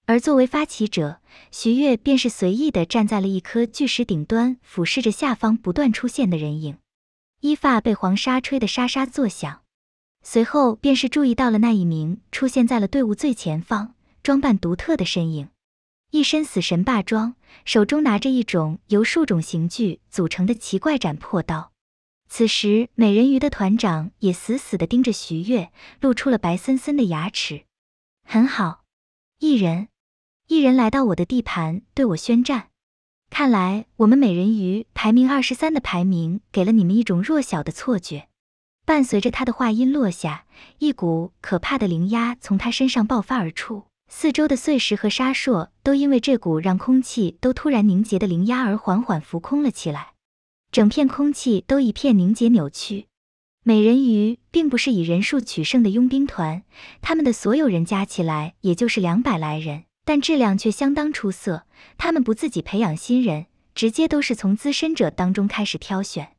而作为发起者，徐悦便是随意的站在了一颗巨石顶端，俯视着下方不断出现的人影。衣发被黄沙吹得沙沙作响，随后便是注意到了那一名出现在了队伍最前方、装扮独特的身影，一身死神霸装，手中拿着一种由数种刑具组成的奇怪斩破刀。此时，美人鱼的团长也死死地盯着徐月，露出了白森森的牙齿。很好，一人，一人来到我的地盘，对我宣战。看来，我们美人鱼排名二十三的排名，给了你们一种弱小的错觉。伴随着他的话音落下，一股可怕的灵压从他身上爆发而出，四周的碎石和沙烁都因为这股让空气都突然凝结的灵压而缓缓浮空了起来，整片空气都一片凝结扭曲。美人鱼并不是以人数取胜的佣兵团，他们的所有人加起来也就是两百来人。但质量却相当出色。他们不自己培养新人，直接都是从资深者当中开始挑选。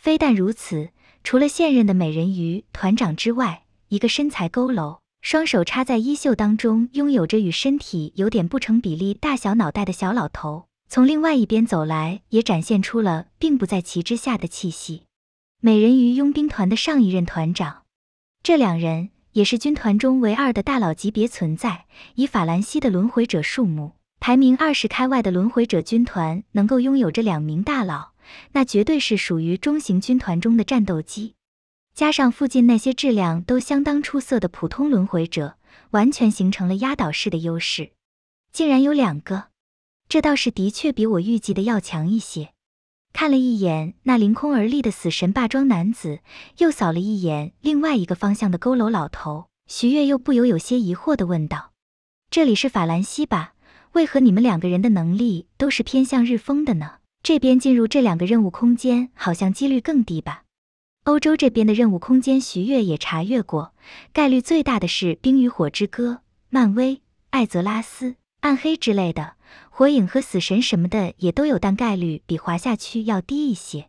非但如此，除了现任的美人鱼团长之外，一个身材佝偻、双手插在衣袖当中、拥有着与身体有点不成比例大小脑袋的小老头，从另外一边走来，也展现出了并不在旗之下的气息。美人鱼佣兵团的上一任团长，这两人。也是军团中唯二的大佬级别存在。以法兰西的轮回者数目排名二十开外的轮回者军团，能够拥有这两名大佬，那绝对是属于中型军团中的战斗机。加上附近那些质量都相当出色的普通轮回者，完全形成了压倒式的优势。竟然有两个，这倒是的确比我预计的要强一些。看了一眼那凌空而立的死神霸装男子，又扫了一眼另外一个方向的佝偻老头，徐月又不由有些疑惑地问道：“这里是法兰西吧？为何你们两个人的能力都是偏向日风的呢？这边进入这两个任务空间，好像几率更低吧？欧洲这边的任务空间，徐月也查阅过，概率最大的是冰与火之歌、漫威、艾泽拉斯、暗黑之类的。”火影和死神什么的也都有，但概率比华夏区要低一些。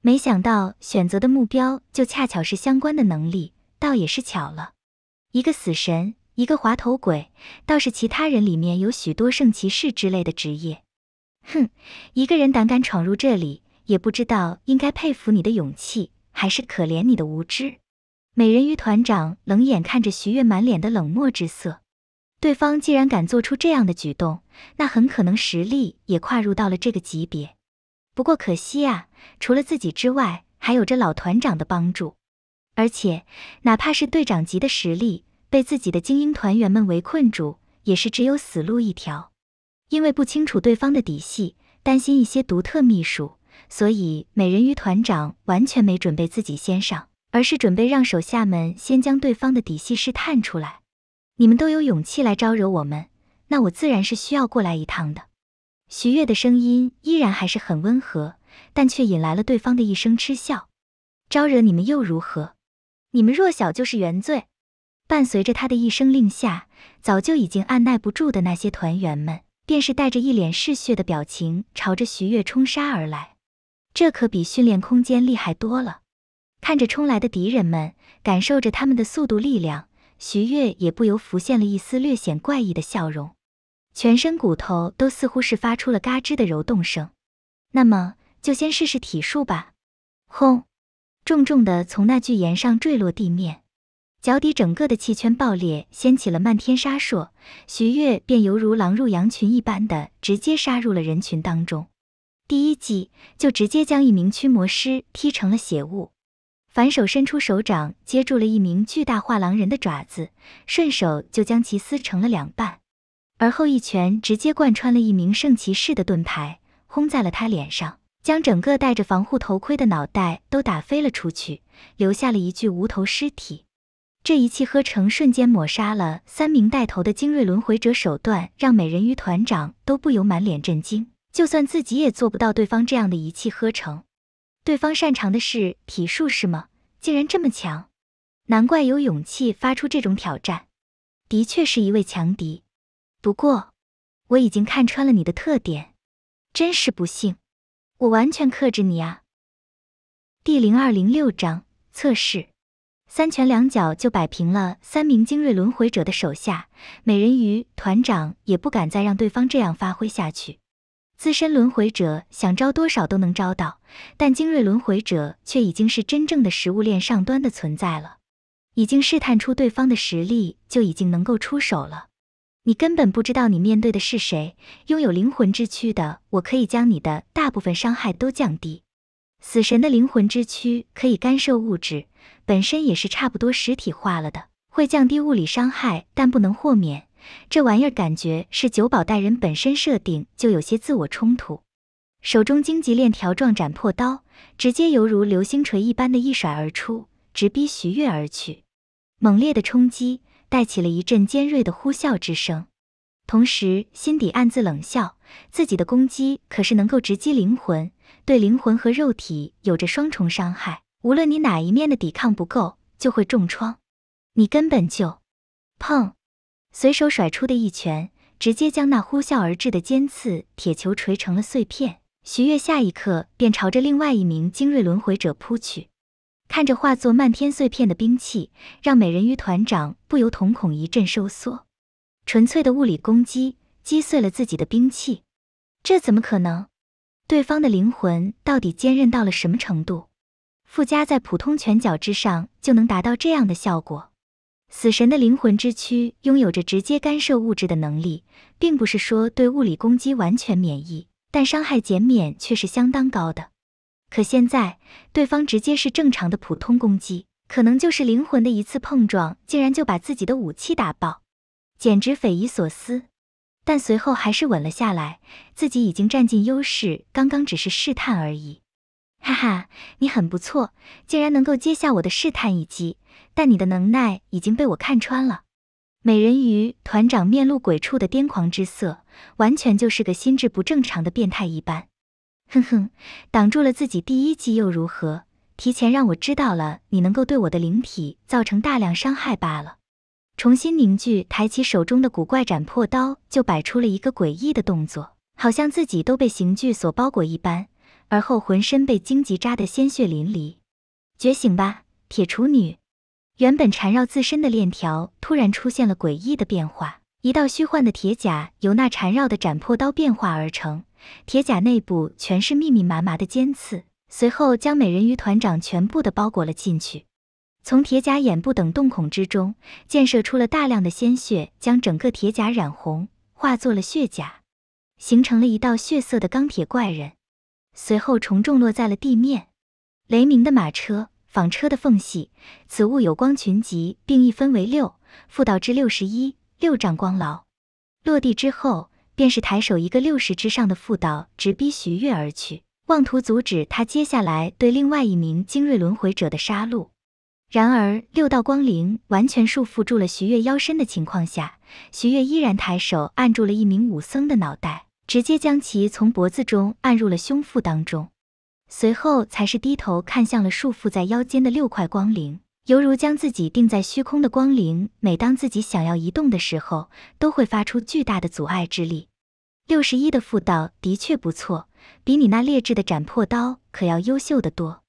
没想到选择的目标就恰巧是相关的能力，倒也是巧了。一个死神，一个滑头鬼，倒是其他人里面有许多圣骑士之类的职业。哼，一个人胆敢闯入这里，也不知道应该佩服你的勇气，还是可怜你的无知。美人鱼团长冷眼看着徐月满脸的冷漠之色。对方既然敢做出这样的举动，那很可能实力也跨入到了这个级别。不过可惜啊，除了自己之外，还有着老团长的帮助。而且，哪怕是队长级的实力，被自己的精英团员们围困住，也是只有死路一条。因为不清楚对方的底细，担心一些独特秘术，所以美人鱼团长完全没准备自己先上，而是准备让手下们先将对方的底细试探出来。你们都有勇气来招惹我们，那我自然是需要过来一趟的。徐悦的声音依然还是很温和，但却引来了对方的一声嗤笑。招惹你们又如何？你们弱小就是原罪。伴随着他的一声令下，早就已经按耐不住的那些团员们，便是带着一脸嗜血的表情，朝着徐悦冲杀而来。这可比训练空间厉害多了。看着冲来的敌人们，感受着他们的速度、力量。徐月也不由浮现了一丝略显怪异的笑容，全身骨头都似乎是发出了嘎吱的揉动声。那么，就先试试体术吧。轰！重重的从那巨岩上坠落地面，脚底整个的气圈爆裂，掀起了漫天沙烁。徐月便犹如狼入羊群一般的直接杀入了人群当中，第一击就直接将一名驱魔师踢成了血雾。反手伸出手掌，接住了一名巨大画狼人的爪子，顺手就将其撕成了两半。而后一拳直接贯穿了一名圣骑士的盾牌，轰在了他脸上，将整个戴着防护头盔的脑袋都打飞了出去，留下了一具无头尸体。这一气呵成，瞬间抹杀了三名带头的精锐轮回者，手段让美人鱼团长都不由满脸震惊，就算自己也做不到对方这样的一气呵成。对方擅长的是体术是吗？竟然这么强，难怪有勇气发出这种挑战。的确是一位强敌，不过我已经看穿了你的特点，真是不幸，我完全克制你啊。第零二零六章测试，三拳两脚就摆平了三名精锐轮回者的手下，美人鱼团长也不敢再让对方这样发挥下去。资深轮回者想招多少都能招到，但精锐轮回者却已经是真正的食物链上端的存在了。已经试探出对方的实力，就已经能够出手了。你根本不知道你面对的是谁。拥有灵魂之躯的，我可以将你的大部分伤害都降低。死神的灵魂之躯可以干涉物质，本身也是差不多实体化了的，会降低物理伤害，但不能豁免。这玩意儿感觉是九宝带人本身设定就有些自我冲突，手中荆棘链条状斩破刀直接犹如流星锤一般的一甩而出，直逼徐月而去。猛烈的冲击带起了一阵尖锐的呼啸之声，同时心底暗自冷笑：自己的攻击可是能够直击灵魂，对灵魂和肉体有着双重伤害。无论你哪一面的抵抗不够，就会重创。你根本就碰。随手甩出的一拳，直接将那呼啸而至的尖刺铁球锤成了碎片。徐悦下一刻便朝着另外一名精锐轮回者扑去，看着化作漫天碎片的兵器，让美人鱼团长不由瞳孔一阵收缩。纯粹的物理攻击击碎了自己的兵器，这怎么可能？对方的灵魂到底坚韧到了什么程度？附加在普通拳脚之上就能达到这样的效果？死神的灵魂之躯拥有着直接干涉物质的能力，并不是说对物理攻击完全免疫，但伤害减免却是相当高的。可现在，对方直接是正常的普通攻击，可能就是灵魂的一次碰撞，竟然就把自己的武器打爆，简直匪夷所思。但随后还是稳了下来，自己已经占尽优势，刚刚只是试探而已。哈哈，你很不错，竟然能够接下我的试探一击，但你的能耐已经被我看穿了。美人鱼团长面露鬼畜的癫狂之色，完全就是个心智不正常的变态一般。哼哼，挡住了自己第一击又如何？提前让我知道了你能够对我的灵体造成大量伤害罢了。重新凝聚，抬起手中的古怪斩破刀，就摆出了一个诡异的动作，好像自己都被刑具所包裹一般。而后浑身被荆棘扎得鲜血淋漓，觉醒吧，铁厨女！原本缠绕自身的链条突然出现了诡异的变化，一道虚幻的铁甲由那缠绕的斩破刀变化而成，铁甲内部全是密密麻麻的尖刺，随后将美人鱼团长全部的包裹了进去。从铁甲眼部等洞孔之中溅射出了大量的鲜血，将整个铁甲染红，化作了血甲，形成了一道血色的钢铁怪人。随后重重落在了地面，雷鸣的马车、纺车的缝隙，此物有光群集，并一分为六，复道之六十一，六丈光牢。落地之后，便是抬手一个六十之上的副道直逼徐月而去，妄图阻止他接下来对另外一名精锐轮回者的杀戮。然而，六道光灵完全束缚住了徐月腰身的情况下，徐月依然抬手按住了一名武僧的脑袋。直接将其从脖子中按入了胸腹当中，随后才是低头看向了束缚在腰间的六块光灵，犹如将自己定在虚空的光灵，每当自己想要移动的时候，都会发出巨大的阻碍之力。六十一的副道的确不错，比你那劣质的斩破刀可要优秀的多。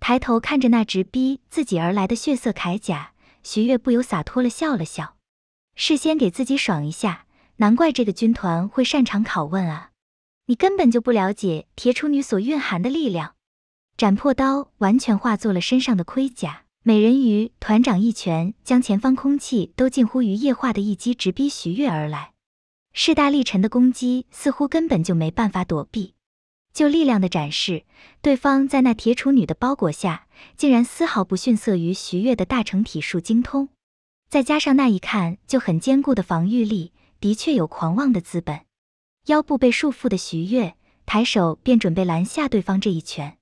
抬头看着那直逼自己而来的血色铠甲，徐月不由洒脱了笑了笑，事先给自己爽一下。难怪这个军团会擅长拷问啊！你根本就不了解铁处女所蕴含的力量。斩破刀完全化作了身上的盔甲。美人鱼团长一拳将前方空气都近乎于液化的一击直逼徐月而来。势大力沉的攻击似乎根本就没办法躲避。就力量的展示，对方在那铁处女的包裹下，竟然丝毫不逊色于徐月的大成体术精通，再加上那一看就很坚固的防御力。的确有狂妄的资本，腰部被束缚的徐悦抬手便准备拦下对方这一拳，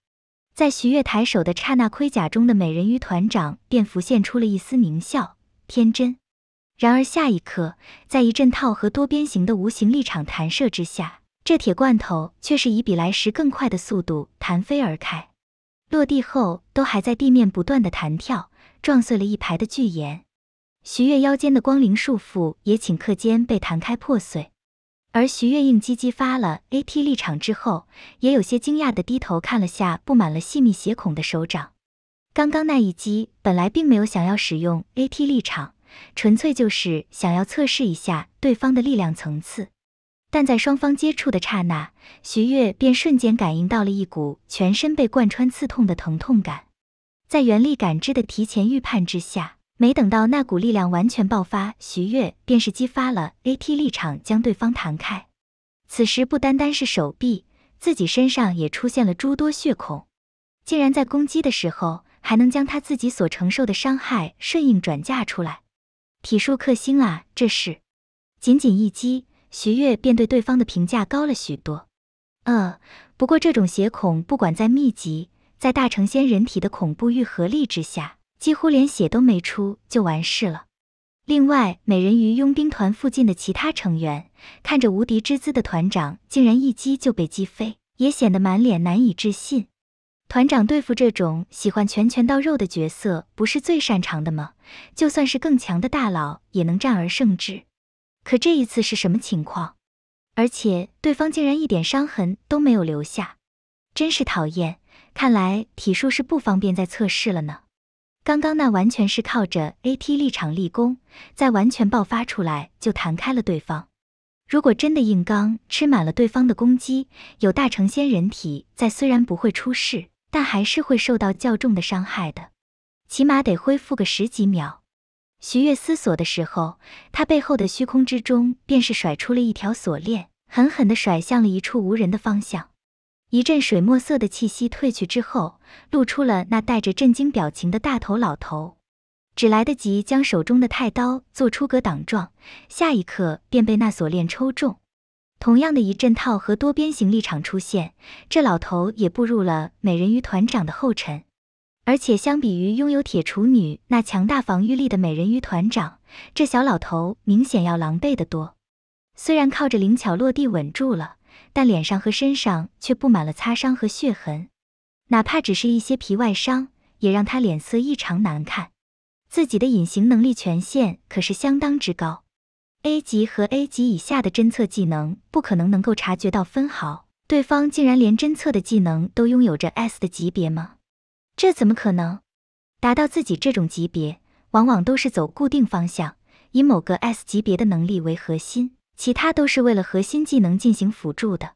在徐悦抬手的刹那，盔甲中的美人鱼团长便浮现出了一丝狞笑，天真。然而下一刻，在一阵套和多边形的无形力场弹射之下，这铁罐头却是以比来时更快的速度弹飞而开，落地后都还在地面不断的弹跳，撞碎了一排的巨岩。徐月腰间的光灵束缚也顷刻间被弹开破碎，而徐月应激激发了 AT 力场之后，也有些惊讶地低头看了下布满了细密血孔的手掌。刚刚那一击本来并没有想要使用 AT 力场，纯粹就是想要测试一下对方的力量层次。但在双方接触的刹那，徐月便瞬间感应到了一股全身被贯穿刺痛的疼痛感，在原力感知的提前预判之下。没等到那股力量完全爆发，徐月便是激发了 A T 力场将对方弹开。此时不单单是手臂，自己身上也出现了诸多血孔，竟然在攻击的时候还能将他自己所承受的伤害顺应转嫁出来。体术克星啊，这是！仅仅一击，徐月便对对方的评价高了许多。呃，不过这种血孔，不管在密集，在大成仙人体的恐怖愈合力之下。几乎连血都没出就完事了。另外，美人鱼佣兵团附近的其他成员看着无敌之姿的团长，竟然一击就被击飞，也显得满脸难以置信。团长对付这种喜欢拳拳到肉的角色，不是最擅长的吗？就算是更强的大佬，也能战而胜之。可这一次是什么情况？而且对方竟然一点伤痕都没有留下，真是讨厌！看来体术是不方便再测试了呢。刚刚那完全是靠着 A T 力场立功，在完全爆发出来就弹开了对方。如果真的硬刚，吃满了对方的攻击，有大成仙人体在，虽然不会出事，但还是会受到较重的伤害的，起码得恢复个十几秒。徐月思索的时候，他背后的虚空之中便是甩出了一条锁链，狠狠地甩向了一处无人的方向。一阵水墨色的气息褪去之后，露出了那带着震惊表情的大头老头，只来得及将手中的太刀做出格挡状，下一刻便被那锁链抽中。同样的一阵套和多边形立场出现，这老头也步入了美人鱼团长的后尘。而且相比于拥有铁厨女那强大防御力的美人鱼团长，这小老头明显要狼狈得多。虽然靠着灵巧落地稳住了。但脸上和身上却布满了擦伤和血痕，哪怕只是一些皮外伤，也让他脸色异常难看。自己的隐形能力权限可是相当之高，A 级和 A 级以下的侦测技能不可能能够察觉到分毫。对方竟然连侦测的技能都拥有着 S 的级别吗？这怎么可能？达到自己这种级别，往往都是走固定方向，以某个 S 级别的能力为核心。其他都是为了核心技能进行辅助的，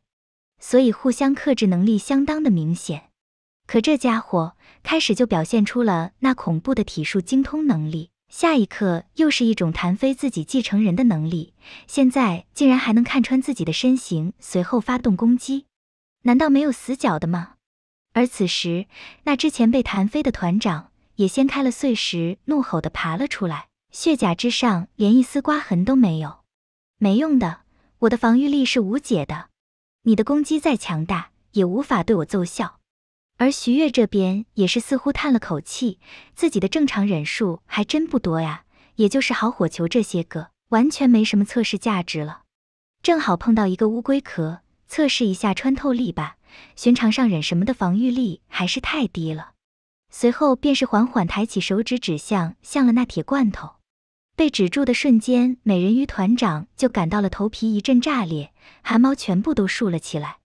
所以互相克制能力相当的明显。可这家伙开始就表现出了那恐怖的体术精通能力，下一刻又是一种弹飞自己继承人的能力，现在竟然还能看穿自己的身形，随后发动攻击，难道没有死角的吗？而此时，那之前被弹飞的团长也掀开了碎石，怒吼的爬了出来，血甲之上连一丝刮痕都没有。没用的，我的防御力是无解的，你的攻击再强大也无法对我奏效。而徐悦这边也是似乎叹了口气，自己的正常忍术还真不多呀，也就是好火球这些个，完全没什么测试价值了。正好碰到一个乌龟壳，测试一下穿透力吧。寻常上忍什么的防御力还是太低了。随后便是缓缓抬起手指，指向向了那铁罐头。被止住的瞬间，美人鱼团长就感到了头皮一阵炸裂，汗毛全部都竖了起来。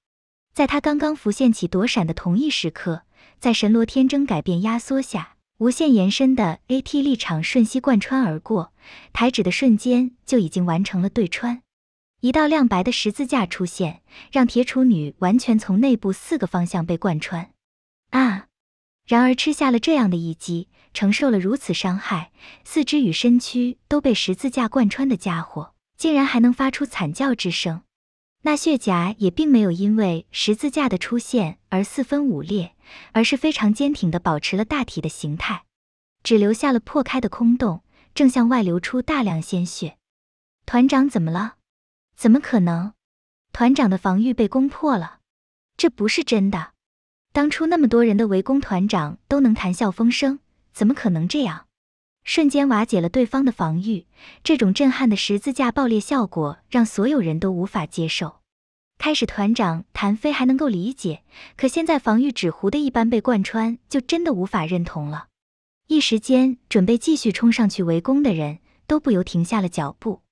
在他刚刚浮现起躲闪的同一时刻，在神罗天征改变压缩下，无限延伸的 AT 力场瞬息贯穿而过，抬指的瞬间就已经完成了对穿。一道亮白的十字架出现，让铁杵女完全从内部四个方向被贯穿。啊！然而吃下了这样的一击。承受了如此伤害，四肢与身躯都被十字架贯穿的家伙，竟然还能发出惨叫之声。那血甲也并没有因为十字架的出现而四分五裂，而是非常坚挺的保持了大体的形态，只留下了破开的空洞，正向外流出大量鲜血。团长怎么了？怎么可能？团长的防御被攻破了？这不是真的。当初那么多人的围攻，团长都能谈笑风生。怎么可能这样？瞬间瓦解了对方的防御，这种震撼的十字架爆裂效果让所有人都无法接受。开始团长谭飞还能够理解，可现在防御纸糊的一般被贯穿，就真的无法认同了。一时间，准备继续冲上去围攻的人都不由停下了脚步。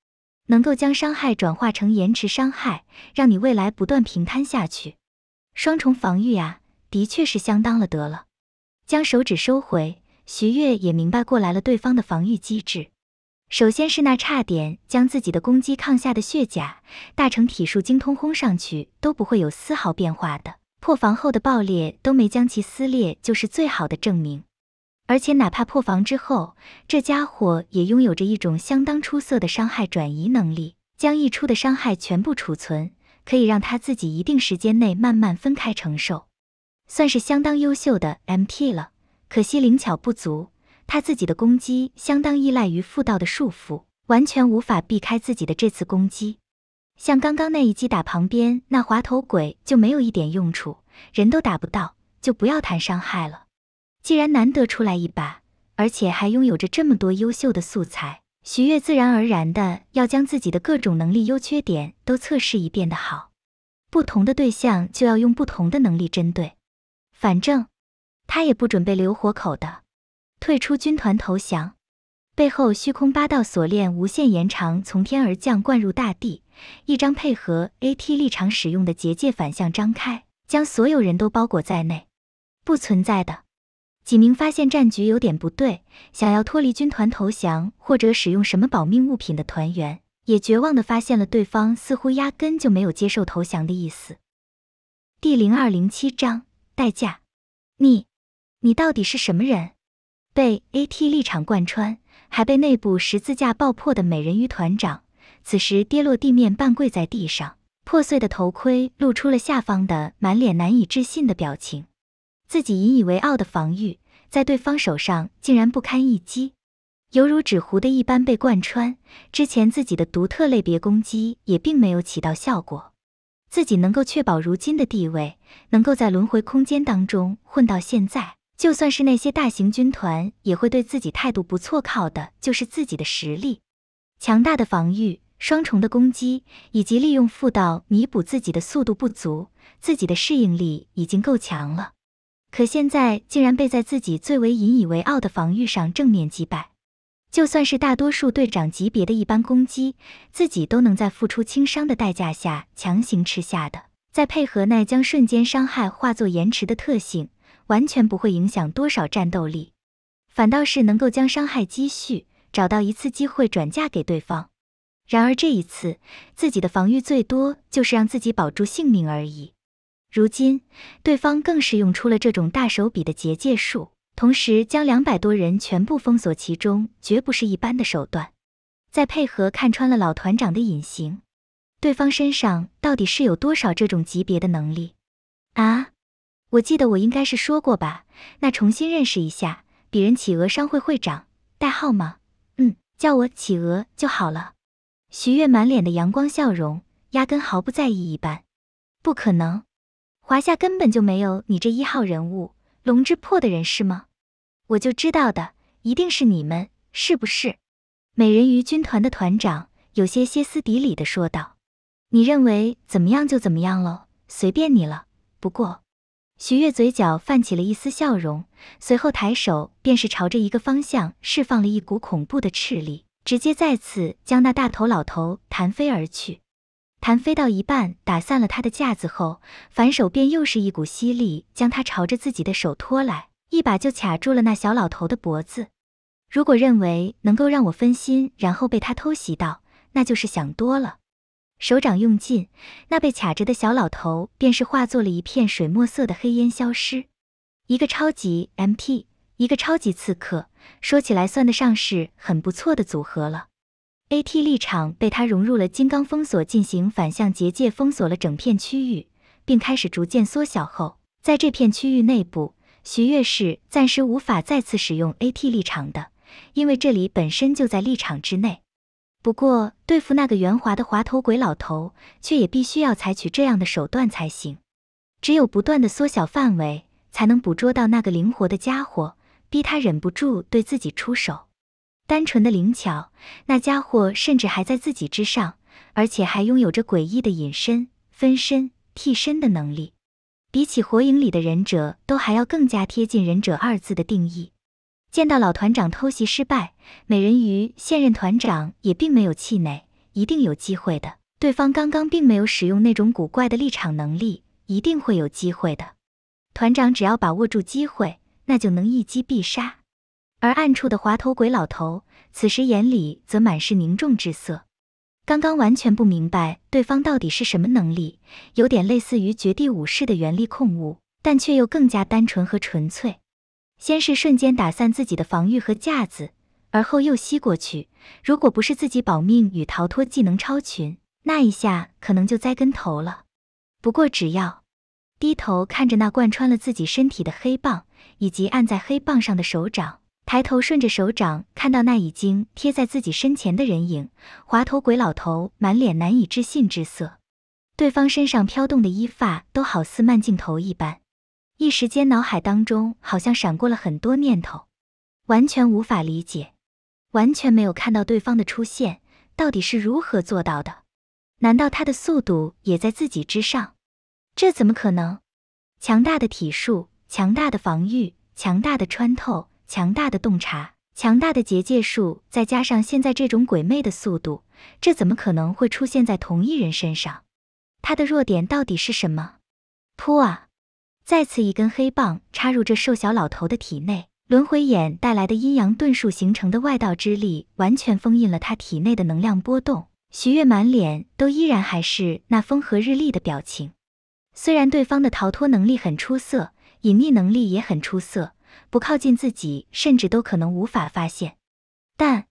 能够将伤害转化成延迟伤害，让你未来不断平摊下去，双重防御啊，的确是相当了得了。将手指收回。徐悦也明白过来了，对方的防御机制，首先是那差点将自己的攻击抗下的血甲，大成体术精通轰上去都不会有丝毫变化的，破防后的爆裂都没将其撕裂，就是最好的证明。而且哪怕破防之后，这家伙也拥有着一种相当出色的伤害转移能力，将溢出的伤害全部储存，可以让他自己一定时间内慢慢分开承受，算是相当优秀的 m p 了。可惜灵巧不足，他自己的攻击相当依赖于附道的束缚，完全无法避开自己的这次攻击。像刚刚那一击打旁边那滑头鬼就没有一点用处，人都打不到，就不要谈伤害了。既然难得出来一把，而且还拥有着这么多优秀的素材，徐悦自然而然的要将自己的各种能力优缺点都测试一遍的好。不同的对象就要用不同的能力针对，反正。他也不准备留活口的，退出军团投降。背后虚空八道锁链无限延长，从天而降，灌入大地。一张配合 AT 立场使用的结界反向张开，将所有人都包裹在内。不存在的。几名发现战局有点不对，想要脱离军团投降或者使用什么保命物品的团员，也绝望的发现了对方似乎压根就没有接受投降的意思。第零二零七章代价。你。你到底是什么人？被 AT 立场贯穿，还被内部十字架爆破的美人鱼团长，此时跌落地面，半跪在地上，破碎的头盔露出了下方的满脸难以置信的表情。自己引以为傲的防御，在对方手上竟然不堪一击，犹如纸糊的一般被贯穿。之前自己的独特类别攻击也并没有起到效果，自己能够确保如今的地位，能够在轮回空间当中混到现在。就算是那些大型军团，也会对自己态度不错。靠的就是自己的实力，强大的防御、双重的攻击，以及利用副道弥补自己的速度不足，自己的适应力已经够强了。可现在竟然被在自己最为引以为傲的防御上正面击败。就算是大多数队长级别的一般攻击，自己都能在付出轻伤的代价下强行吃下的。再配合那将瞬间伤害化作延迟的特性。完全不会影响多少战斗力，反倒是能够将伤害积蓄，找到一次机会转嫁给对方。然而这一次，自己的防御最多就是让自己保住性命而已。如今对方更是用出了这种大手笔的结界术，同时将两百多人全部封锁其中，绝不是一般的手段。再配合看穿了老团长的隐形，对方身上到底是有多少这种级别的能力？啊！我记得我应该是说过吧，那重新认识一下，鄙人企鹅商会会长，代号吗？嗯，叫我企鹅就好了。徐月满脸的阳光笑容，压根毫不在意一般。不可能，华夏根本就没有你这一号人物，龙之破的人是吗？我就知道的，一定是你们，是不是？美人鱼军团的团长有些歇斯底里的说道：“你认为怎么样就怎么样喽，随便你了。不过。”许月嘴角泛起了一丝笑容，随后抬手便是朝着一个方向释放了一股恐怖的斥力，直接再次将那大头老头弹飞而去。弹飞到一半，打散了他的架子后，反手便又是一股吸力，将他朝着自己的手拖来，一把就卡住了那小老头的脖子。如果认为能够让我分心，然后被他偷袭到，那就是想多了。手掌用尽，那被卡着的小老头便是化作了一片水墨色的黑烟消失。一个超级 M T，一个超级刺客，说起来算得上是很不错的组合了。A T 立场被他融入了金刚封锁，进行反向结界封锁了整片区域，并开始逐渐缩小后，在这片区域内部，徐悦是暂时无法再次使用 A T 立场的，因为这里本身就在立场之内。不过，对付那个圆滑的滑头鬼老头，却也必须要采取这样的手段才行。只有不断的缩小范围，才能捕捉到那个灵活的家伙，逼他忍不住对自己出手。单纯的灵巧，那家伙甚至还在自己之上，而且还拥有着诡异的隐身、分身、替身的能力，比起火影里的忍者，都还要更加贴近“忍者”二字的定义。见到老团长偷袭失败，美人鱼现任团长也并没有气馁，一定有机会的。对方刚刚并没有使用那种古怪的立场能力，一定会有机会的。团长只要把握住机会，那就能一击必杀。而暗处的滑头鬼老头此时眼里则满是凝重之色，刚刚完全不明白对方到底是什么能力，有点类似于绝地武士的原力控物，但却又更加单纯和纯粹。先是瞬间打散自己的防御和架子，而后又吸过去。如果不是自己保命与逃脱技能超群，那一下可能就栽跟头了。不过只要低头看着那贯穿了自己身体的黑棒，以及按在黑棒上的手掌，抬头顺着手掌看到那已经贴在自己身前的人影，滑头鬼老头满脸难以置信之色。对方身上飘动的衣发都好似慢镜头一般。一时间，脑海当中好像闪过了很多念头，完全无法理解，完全没有看到对方的出现，到底是如何做到的？难道他的速度也在自己之上？这怎么可能？强大的体术，强大的防御，强大的穿透，强大的洞察，强大的结界术，再加上现在这种鬼魅的速度，这怎么可能会出现在同一人身上？他的弱点到底是什么？扑啊！再次一根黑棒插入这瘦小老头的体内，轮回眼带来的阴阳遁术形成的外道之力，完全封印了他体内的能量波动。徐月满脸都依然还是那风和日丽的表情。虽然对方的逃脱能力很出色，隐匿能力也很出色，不靠近自己甚至都可能无法发现，但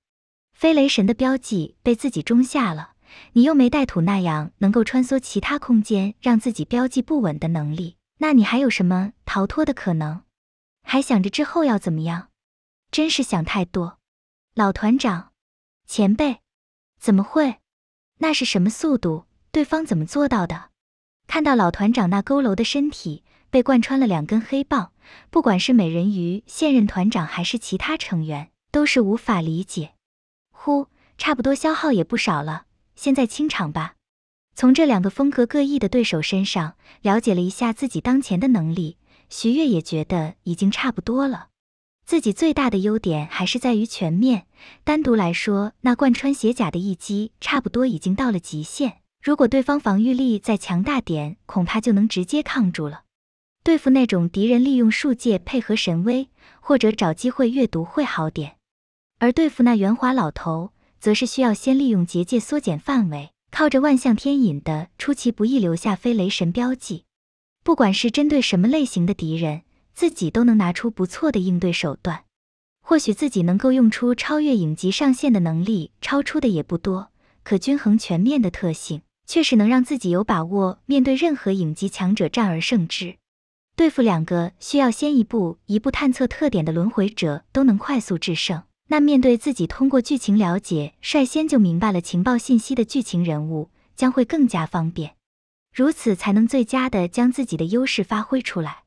飞雷神的标记被自己中下了。你又没带土那样能够穿梭其他空间，让自己标记不稳的能力。那你还有什么逃脱的可能？还想着之后要怎么样？真是想太多。老团长，前辈，怎么会？那是什么速度？对方怎么做到的？看到老团长那佝偻的身体被贯穿了两根黑棒，不管是美人鱼现任团长还是其他成员，都是无法理解。呼，差不多消耗也不少了，现在清场吧。从这两个风格各异的对手身上了解了一下自己当前的能力，徐悦也觉得已经差不多了。自己最大的优点还是在于全面。单独来说，那贯穿鞋甲的一击差不多已经到了极限。如果对方防御力再强大点，恐怕就能直接抗住了。对付那种敌人，利用术界配合神威，或者找机会阅读会好点。而对付那圆滑老头，则是需要先利用结界缩减范围。靠着万象天引的出其不意留下飞雷神标记，不管是针对什么类型的敌人，自己都能拿出不错的应对手段。或许自己能够用出超越影级上限的能力，超出的也不多，可均衡全面的特性却是能让自己有把握面对任何影级强者战而胜之。对付两个需要先一步一步探测特点的轮回者，都能快速制胜。那面对自己通过剧情了解，率先就明白了情报信息的剧情人物将会更加方便，如此才能最佳的将自己的优势发挥出来。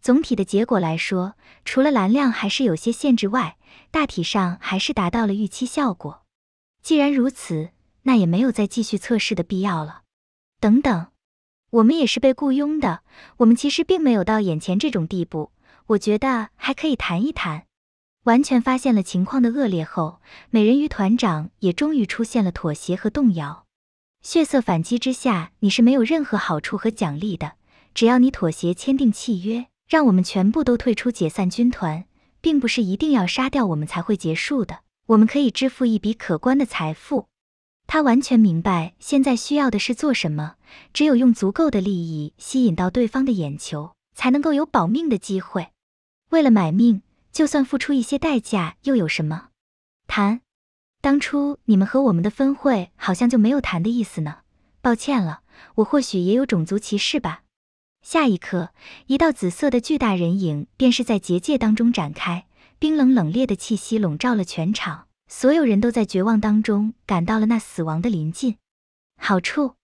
总体的结果来说，除了蓝量还是有些限制外，大体上还是达到了预期效果。既然如此，那也没有再继续测试的必要了。等等，我们也是被雇佣的，我们其实并没有到眼前这种地步，我觉得还可以谈一谈。完全发现了情况的恶劣后，美人鱼团长也终于出现了妥协和动摇。血色反击之下，你是没有任何好处和奖励的。只要你妥协签订契约，让我们全部都退出解散军团，并不是一定要杀掉我们才会结束的。我们可以支付一笔可观的财富。他完全明白现在需要的是做什么，只有用足够的利益吸引到对方的眼球，才能够有保命的机会。为了买命。就算付出一些代价又有什么？谈，当初你们和我们的分会好像就没有谈的意思呢。抱歉了，我或许也有种族歧视吧。下一刻，一道紫色的巨大人影便是在结界当中展开，冰冷冷冽的气息笼罩了全场，所有人都在绝望当中感到了那死亡的临近。好处，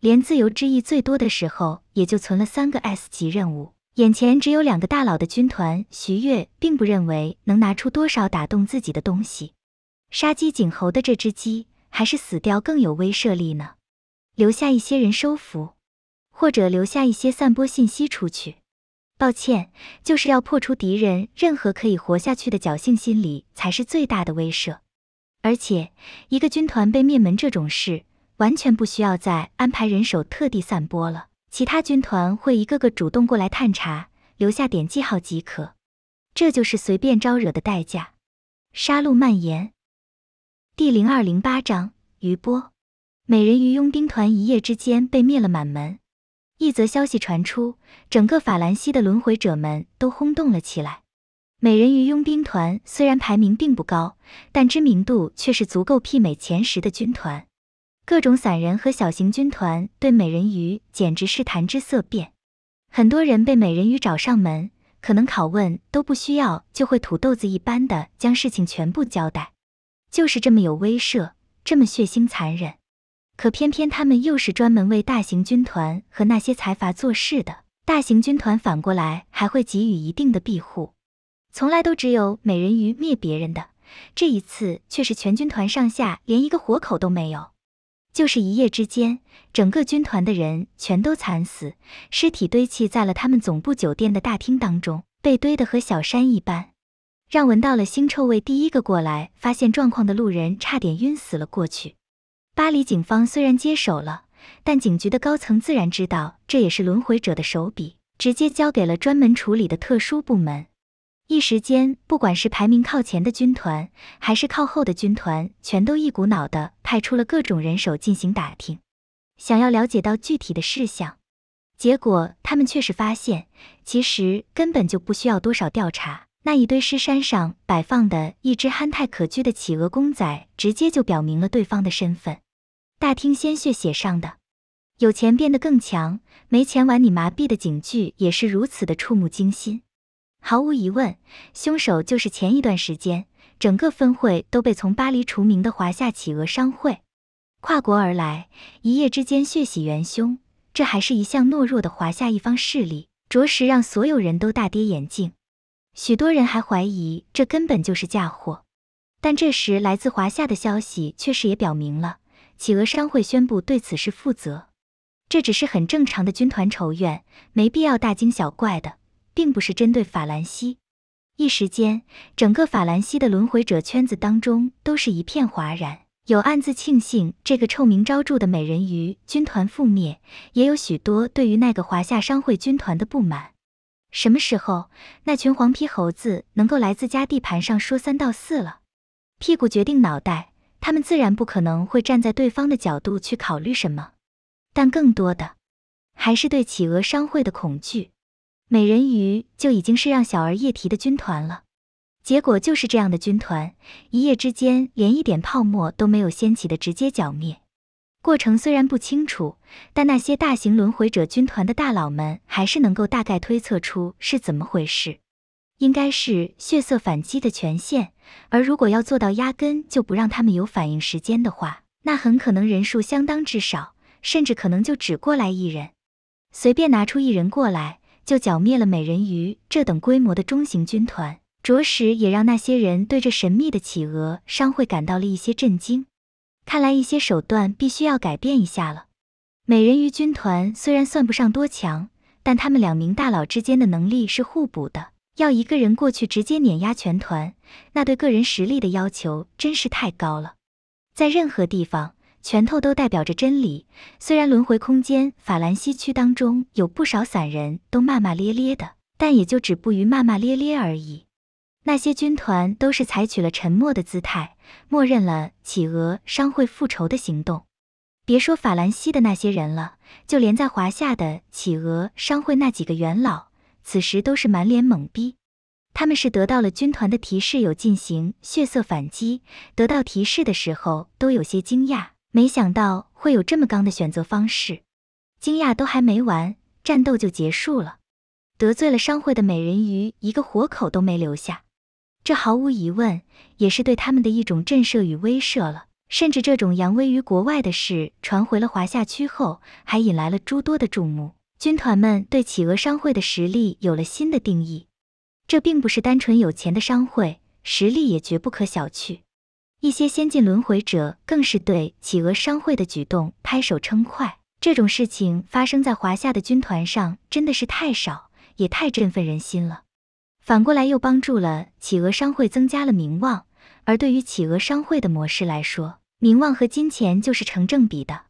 连自由之翼最多的时候也就存了三个 S 级任务。眼前只有两个大佬的军团，徐悦并不认为能拿出多少打动自己的东西。杀鸡儆猴的这只鸡，还是死掉更有威慑力呢？留下一些人收服，或者留下一些散播信息出去。抱歉，就是要破除敌人任何可以活下去的侥幸心理才是最大的威慑。而且，一个军团被灭门这种事，完全不需要再安排人手特地散播了。其他军团会一个个主动过来探查，留下点记号即可。这就是随便招惹的代价。杀戮蔓延。第零二零八章余波。美人鱼佣兵团一夜之间被灭了满门。一则消息传出，整个法兰西的轮回者们都轰动了起来。美人鱼佣兵团虽然排名并不高，但知名度却是足够媲美前十的军团。各种散人和小型军团对美人鱼简直是谈之色变，很多人被美人鱼找上门，可能拷问都不需要，就会土豆子一般的将事情全部交代。就是这么有威慑，这么血腥残忍。可偏偏他们又是专门为大型军团和那些财阀做事的，大型军团反过来还会给予一定的庇护。从来都只有美人鱼灭别人的，这一次却是全军团上下连一个活口都没有。就是一夜之间，整个军团的人全都惨死，尸体堆砌在了他们总部酒店的大厅当中，被堆得和小山一般，让闻到了腥臭味第一个过来发现状况的路人差点晕死了过去。巴黎警方虽然接手了，但警局的高层自然知道这也是轮回者的手笔，直接交给了专门处理的特殊部门。一时间，不管是排名靠前的军团，还是靠后的军团，全都一股脑的派出了各种人手进行打听，想要了解到具体的事项。结果他们却是发现，其实根本就不需要多少调查。那一堆尸山上摆放的一只憨态可掬的企鹅公仔，直接就表明了对方的身份。大厅鲜血写上的“有钱变得更强，没钱玩你麻痹”的警句，也是如此的触目惊心。毫无疑问，凶手就是前一段时间整个分会都被从巴黎除名的华夏企鹅商会，跨国而来，一夜之间血洗元凶。这还是一向懦弱的华夏一方势力，着实让所有人都大跌眼镜。许多人还怀疑这根本就是嫁祸，但这时来自华夏的消息确实也表明了，企鹅商会宣布对此事负责。这只是很正常的军团仇怨，没必要大惊小怪的。并不是针对法兰西。一时间，整个法兰西的轮回者圈子当中都是一片哗然，有暗自庆幸这个臭名昭著的美人鱼军团覆灭，也有许多对于那个华夏商会军团的不满。什么时候那群黄皮猴子能够来自家地盘上说三道四了？屁股决定脑袋，他们自然不可能会站在对方的角度去考虑什么，但更多的还是对企鹅商会的恐惧。美人鱼就已经是让小儿夜啼的军团了，结果就是这样的军团，一夜之间连一点泡沫都没有掀起的直接剿灭。过程虽然不清楚，但那些大型轮回者军团的大佬们还是能够大概推测出是怎么回事。应该是血色反击的权限，而如果要做到压根就不让他们有反应时间的话，那很可能人数相当之少，甚至可能就只过来一人。随便拿出一人过来。就剿灭了美人鱼这等规模的中型军团，着实也让那些人对这神秘的企鹅商会感到了一些震惊。看来一些手段必须要改变一下了。美人鱼军团虽然算不上多强，但他们两名大佬之间的能力是互补的。要一个人过去直接碾压全团，那对个人实力的要求真是太高了。在任何地方。拳头都代表着真理。虽然轮回空间法兰西区当中有不少散人都骂骂咧咧的，但也就止步于骂骂咧咧而已。那些军团都是采取了沉默的姿态，默认了企鹅商会复仇的行动。别说法兰西的那些人了，就连在华夏的企鹅商会那几个元老，此时都是满脸懵逼。他们是得到了军团的提示，有进行血色反击。得到提示的时候，都有些惊讶。没想到会有这么刚的选择方式，惊讶都还没完，战斗就结束了。得罪了商会的美人鱼，一个活口都没留下。这毫无疑问也是对他们的一种震慑与威慑了。甚至这种扬威于国外的事传回了华夏区后，还引来了诸多的注目。军团们对企鹅商会的实力有了新的定义。这并不是单纯有钱的商会，实力也绝不可小觑。一些先进轮回者更是对企鹅商会的举动拍手称快。这种事情发生在华夏的军团上，真的是太少，也太振奋人心了。反过来又帮助了企鹅商会，增加了名望。而对于企鹅商会的模式来说，名望和金钱就是成正比的。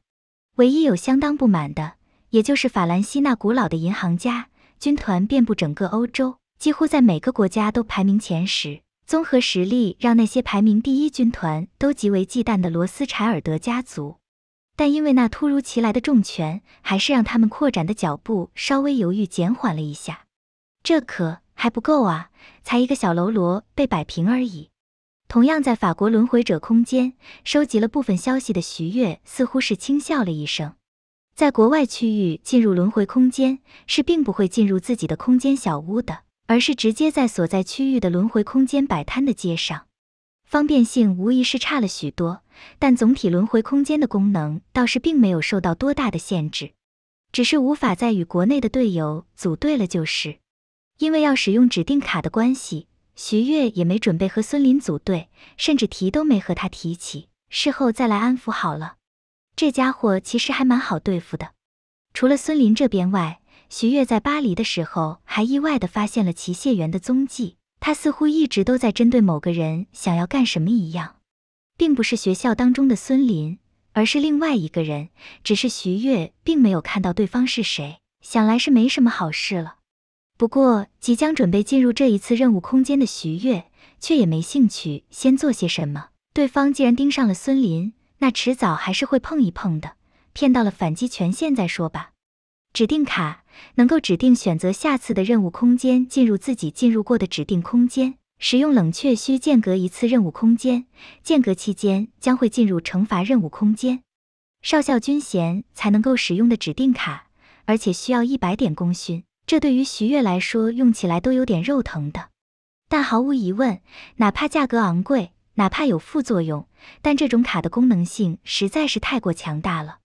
唯一有相当不满的，也就是法兰西那古老的银行家军团，遍布整个欧洲，几乎在每个国家都排名前十。综合实力让那些排名第一军团都极为忌惮的罗斯柴尔德家族，但因为那突如其来的重拳，还是让他们扩展的脚步稍微犹豫减缓了一下。这可还不够啊！才一个小喽啰被摆平而已。同样在法国轮回者空间收集了部分消息的徐悦，似乎是轻笑了一声。在国外区域进入轮回空间，是并不会进入自己的空间小屋的。而是直接在所在区域的轮回空间摆摊的街上，方便性无疑是差了许多，但总体轮回空间的功能倒是并没有受到多大的限制，只是无法再与国内的队友组队了，就是因为要使用指定卡的关系，徐悦也没准备和孙林组队，甚至提都没和他提起，事后再来安抚好了。这家伙其实还蛮好对付的，除了孙林这边外。徐悦在巴黎的时候，还意外地发现了齐谢元的踪迹。他似乎一直都在针对某个人，想要干什么一样，并不是学校当中的孙林，而是另外一个人。只是徐悦并没有看到对方是谁，想来是没什么好事了。不过，即将准备进入这一次任务空间的徐悦，却也没兴趣先做些什么。对方既然盯上了孙林，那迟早还是会碰一碰的，骗到了反击权限再说吧。指定卡。能够指定选择下次的任务空间，进入自己进入过的指定空间。使用冷却需间隔一次任务空间，间隔期间将会进入惩罚任务空间。少校军衔才能够使用的指定卡，而且需要一百点功勋。这对于徐月来说，用起来都有点肉疼的。但毫无疑问，哪怕价格昂贵，哪怕有副作用，但这种卡的功能性实在是太过强大了。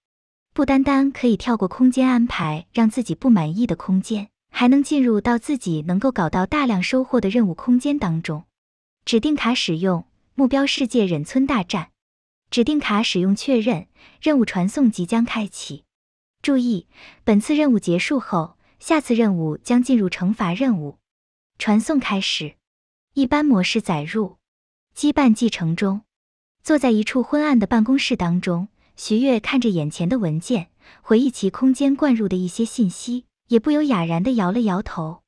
不单单可以跳过空间安排让自己不满意的空间，还能进入到自己能够搞到大量收获的任务空间当中。指定卡使用目标世界忍村大战，指定卡使用确认，任务传送即将开启。注意，本次任务结束后，下次任务将进入惩罚任务。传送开始，一般模式载入，羁绊继承中。坐在一处昏暗的办公室当中。徐月看着眼前的文件，回忆起空间灌入的一些信息，也不由哑然的摇了摇头。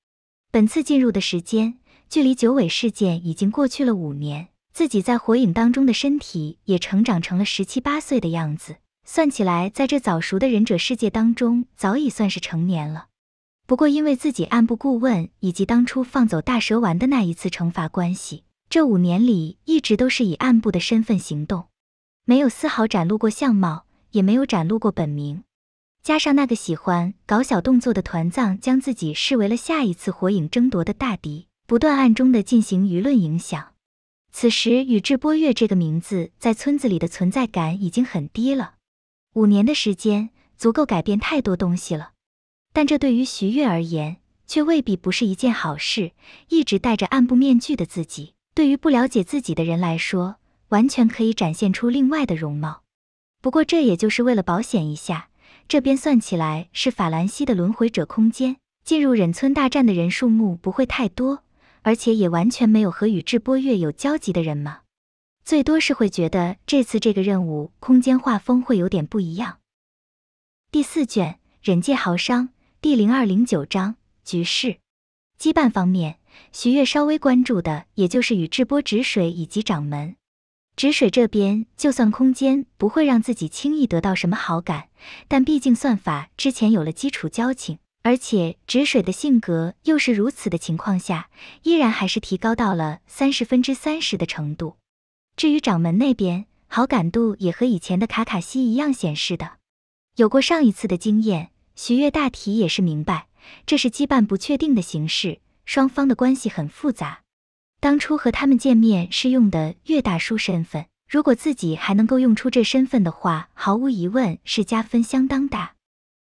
本次进入的时间距离九尾事件已经过去了五年，自己在火影当中的身体也成长成了十七八岁的样子，算起来，在这早熟的忍者世界当中，早已算是成年了。不过因为自己暗部顾问以及当初放走大蛇丸的那一次惩罚关系，这五年里一直都是以暗部的身份行动。没有丝毫展露过相貌，也没有展露过本名，加上那个喜欢搞小动作的团藏，将自己视为了下一次火影争夺的大敌，不断暗中的进行舆论影响。此时，宇智波月这个名字在村子里的存在感已经很低了。五年的时间足够改变太多东西了，但这对于徐月而言，却未必不是一件好事。一直戴着暗部面具的自己，对于不了解自己的人来说，完全可以展现出另外的容貌，不过这也就是为了保险一下。这边算起来是法兰西的轮回者空间，进入忍村大战的人数目不会太多，而且也完全没有和宇智波月有交集的人嘛，最多是会觉得这次这个任务空间画风会有点不一样。第四卷《忍界豪商》第零二零九章局势，羁绊方面，徐月稍微关注的也就是宇智波止水以及掌门。止水这边，就算空间不会让自己轻易得到什么好感，但毕竟算法之前有了基础交情，而且止水的性格又是如此的情况下，依然还是提高到了三十分之三十的程度。至于掌门那边，好感度也和以前的卡卡西一样显示的。有过上一次的经验，徐悦大体也是明白，这是羁绊不确定的形式，双方的关系很复杂。当初和他们见面是用的岳大叔身份，如果自己还能够用出这身份的话，毫无疑问是加分相当大。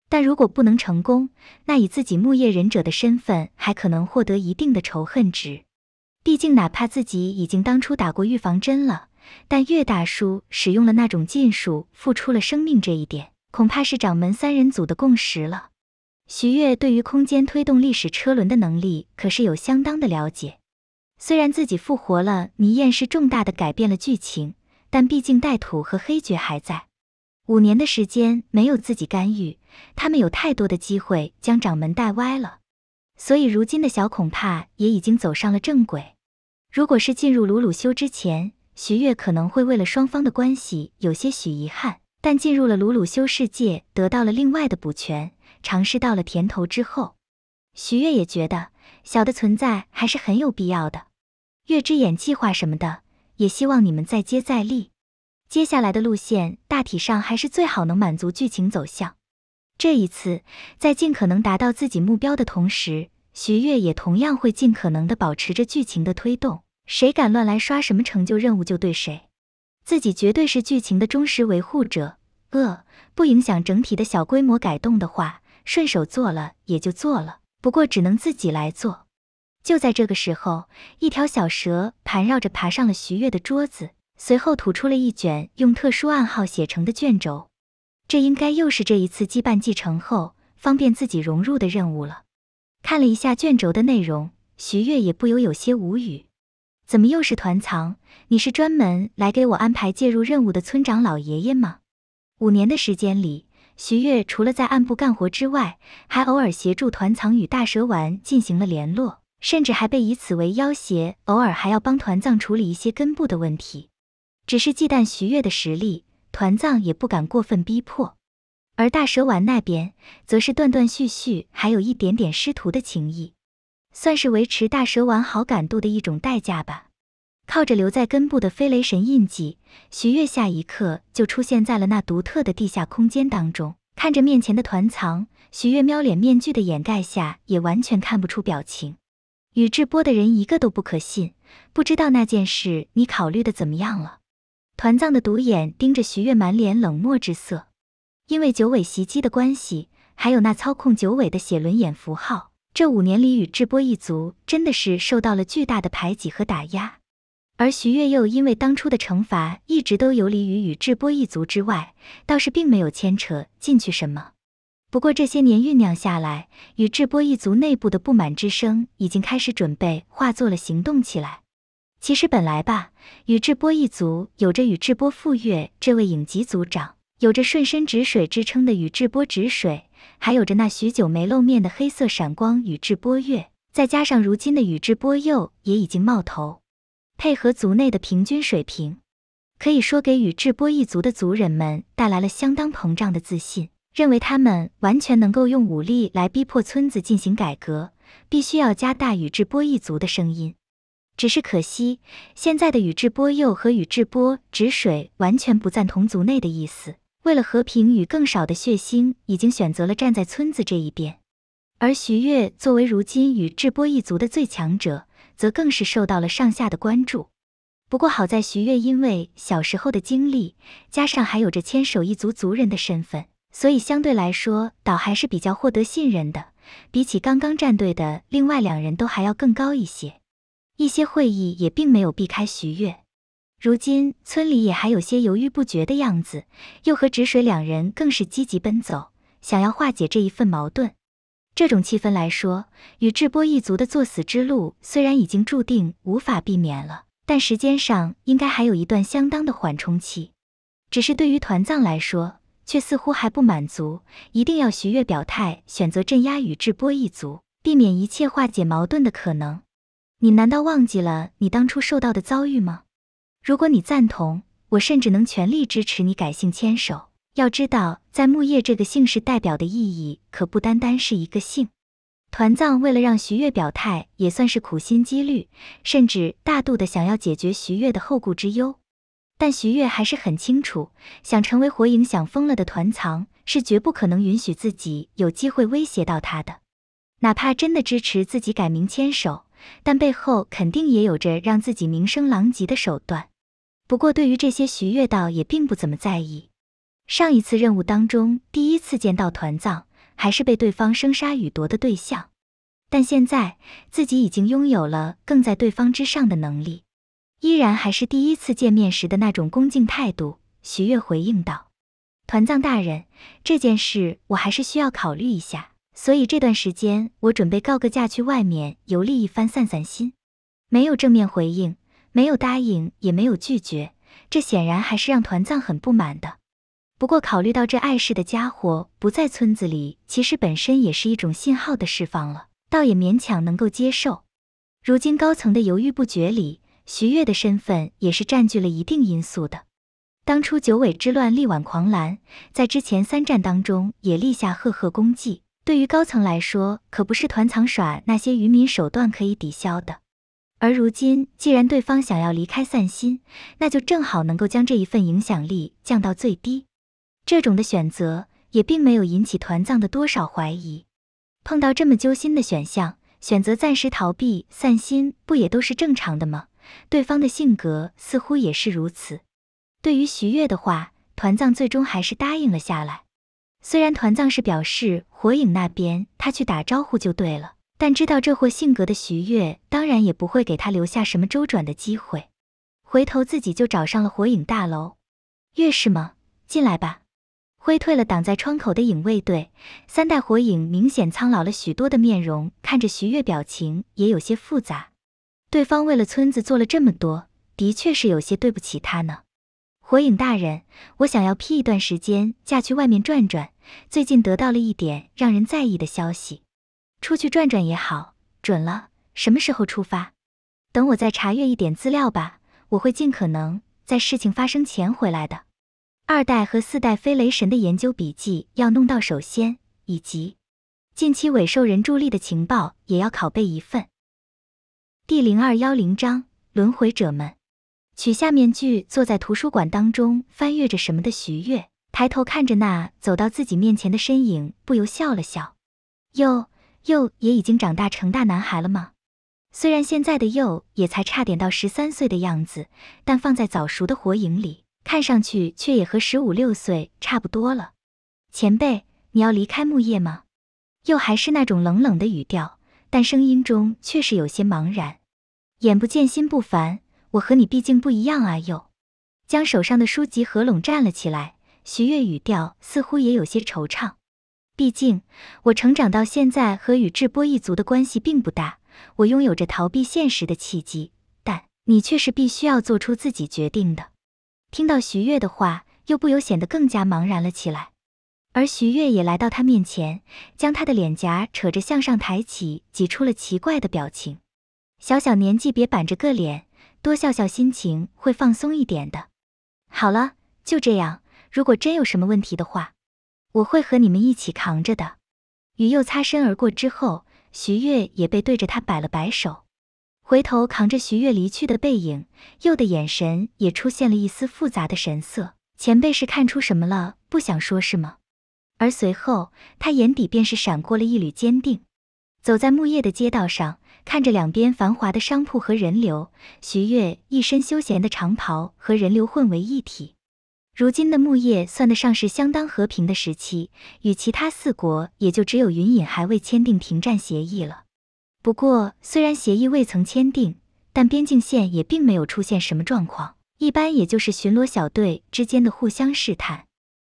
但如果不能成功，那以自己木叶忍者的身份，还可能获得一定的仇恨值。毕竟，哪怕自己已经当初打过预防针了，但岳大叔使用了那种禁术，付出了生命这一点，恐怕是掌门三人组的共识了。徐月对于空间推动历史车轮的能力可是有相当的了解。虽然自己复活了，泥燕是重大的改变了剧情，但毕竟带土和黑爵还在，五年的时间没有自己干预，他们有太多的机会将掌门带歪了，所以如今的小恐怕也已经走上了正轨。如果是进入鲁鲁修之前，徐月可能会为了双方的关系有些许遗憾，但进入了鲁鲁修世界，得到了另外的补全，尝试到了甜头之后，徐月也觉得。小的存在还是很有必要的，月之眼计划什么的，也希望你们再接再厉。接下来的路线大体上还是最好能满足剧情走向。这一次，在尽可能达到自己目标的同时，徐月也同样会尽可能的保持着剧情的推动。谁敢乱来刷什么成就任务，就对谁。自己绝对是剧情的忠实维护者。呃，不影响整体的小规模改动的话，顺手做了也就做了。不过只能自己来做。就在这个时候，一条小蛇盘绕着爬上了徐悦的桌子，随后吐出了一卷用特殊暗号写成的卷轴。这应该又是这一次羁绊继承后方便自己融入的任务了。看了一下卷轴的内容，徐悦也不由有些无语：怎么又是团藏？你是专门来给我安排介入任务的村长老爷爷吗？五年的时间里。徐越除了在暗部干活之外，还偶尔协助团藏与大蛇丸进行了联络，甚至还被以此为要挟，偶尔还要帮团藏处理一些根部的问题。只是忌惮徐越的实力，团藏也不敢过分逼迫。而大蛇丸那边，则是断断续续还有一点点师徒的情谊，算是维持大蛇丸好感度的一种代价吧。靠着留在根部的飞雷神印记，徐月下一刻就出现在了那独特的地下空间当中。看着面前的团藏，徐月喵脸面具的掩盖下也完全看不出表情。宇智波的人一个都不可信，不知道那件事你考虑的怎么样了？团藏的独眼盯着徐月，满脸冷漠之色。因为九尾袭击的关系，还有那操控九尾的写轮眼符号，这五年里宇智波一族真的是受到了巨大的排挤和打压。而徐月又因为当初的惩罚，一直都游离于宇智波一族之外，倒是并没有牵扯进去什么。不过这些年酝酿下来，宇智波一族内部的不满之声已经开始准备化作了行动起来。其实本来吧，宇智波一族有着宇智波富岳这位影级族长，有着顺身止水之称的宇智波止水，还有着那许久没露面的黑色闪光宇智波月，再加上如今的宇智波鼬也已经冒头。配合族内的平均水平，可以说给宇智波一族的族人们带来了相当膨胀的自信，认为他们完全能够用武力来逼迫村子进行改革，必须要加大宇智波一族的声音。只是可惜，现在的宇智波鼬和宇智波止水完全不赞同族内的意思，为了和平与更少的血腥，已经选择了站在村子这一边。而徐月作为如今宇智波一族的最强者。则更是受到了上下的关注。不过好在徐悦因为小时候的经历，加上还有着千手一族族人的身份，所以相对来说倒还是比较获得信任的，比起刚刚站队的另外两人都还要更高一些。一些会议也并没有避开徐悦，如今村里也还有些犹豫不决的样子，又和止水两人更是积极奔走，想要化解这一份矛盾。这种气氛来说，宇智波一族的作死之路虽然已经注定无法避免了，但时间上应该还有一段相当的缓冲期。只是对于团藏来说，却似乎还不满足，一定要徐月表态，选择镇压宇智波一族，避免一切化解矛盾的可能。你难道忘记了你当初受到的遭遇吗？如果你赞同，我甚至能全力支持你改姓千手。要知道，在木叶这个姓氏代表的意义可不单单是一个姓。团藏为了让徐悦表态，也算是苦心积虑，甚至大度的想要解决徐悦的后顾之忧。但徐悦还是很清楚，想成为火影想疯了的团藏是绝不可能允许自己有机会威胁到他的。哪怕真的支持自己改名牵手，但背后肯定也有着让自己名声狼藉的手段。不过对于这些，徐悦倒也并不怎么在意。上一次任务当中，第一次见到团藏，还是被对方生杀予夺的对象，但现在自己已经拥有了更在对方之上的能力，依然还是第一次见面时的那种恭敬态度。徐月回应道：“团藏大人，这件事我还是需要考虑一下，所以这段时间我准备告个假，去外面游历一番，散散心。”没有正面回应，没有答应，也没有拒绝，这显然还是让团藏很不满的。不过，考虑到这碍事的家伙不在村子里，其实本身也是一种信号的释放了，倒也勉强能够接受。如今高层的犹豫不决里，徐悦的身份也是占据了一定因素的。当初九尾之乱力挽狂澜，在之前三战当中也立下赫赫功绩，对于高层来说，可不是团藏耍那些愚民手段可以抵消的。而如今，既然对方想要离开散心，那就正好能够将这一份影响力降到最低。这种的选择也并没有引起团藏的多少怀疑。碰到这么揪心的选项，选择暂时逃避散心，不也都是正常的吗？对方的性格似乎也是如此。对于徐月的话，团藏最终还是答应了下来。虽然团藏是表示火影那边他去打招呼就对了，但知道这货性格的徐月当然也不会给他留下什么周转的机会，回头自己就找上了火影大楼。越是吗？进来吧。挥退了挡在窗口的影卫队，三代火影明显苍老了许多的面容看着徐月，表情也有些复杂。对方为了村子做了这么多，的确是有些对不起他呢。火影大人，我想要批一段时间假去外面转转。最近得到了一点让人在意的消息，出去转转也好。准了，什么时候出发？等我再查阅一点资料吧，我会尽可能在事情发生前回来的。二代和四代飞雷神的研究笔记要弄到手先，以及近期尾兽人助力的情报也要拷贝一份。第零二幺零章：轮回者们取下面具，坐在图书馆当中翻阅着什么的徐月，抬头看着那走到自己面前的身影，不由笑了笑：“又又也已经长大成大男孩了吗？虽然现在的又也才差点到十三岁的样子，但放在早熟的火影里。”看上去却也和十五六岁差不多了，前辈，你要离开木叶吗？又还是那种冷冷的语调，但声音中却是有些茫然。眼不见心不烦，我和你毕竟不一样啊！又将手上的书籍合拢，站了起来。徐悦语调似乎也有些惆怅。毕竟我成长到现在和宇智波一族的关系并不大，我拥有着逃避现实的契机，但你却是必须要做出自己决定的。听到徐月的话，又不由显得更加茫然了起来，而徐月也来到他面前，将他的脸颊扯着向上抬起，挤出了奇怪的表情。小小年纪别板着个脸，多笑笑，心情会放松一点的。好了，就这样。如果真有什么问题的话，我会和你们一起扛着的。与又擦身而过之后，徐月也背对着他摆了摆手。回头扛着徐月离去的背影，佑的眼神也出现了一丝复杂的神色。前辈是看出什么了，不想说是吗？而随后，他眼底便是闪过了一缕坚定。走在木叶的街道上，看着两边繁华的商铺和人流，徐月一身休闲的长袍和人流混为一体。如今的木叶算得上是相当和平的时期，与其他四国也就只有云隐还未签订停战协议了。不过，虽然协议未曾签订，但边境线也并没有出现什么状况，一般也就是巡逻小队之间的互相试探。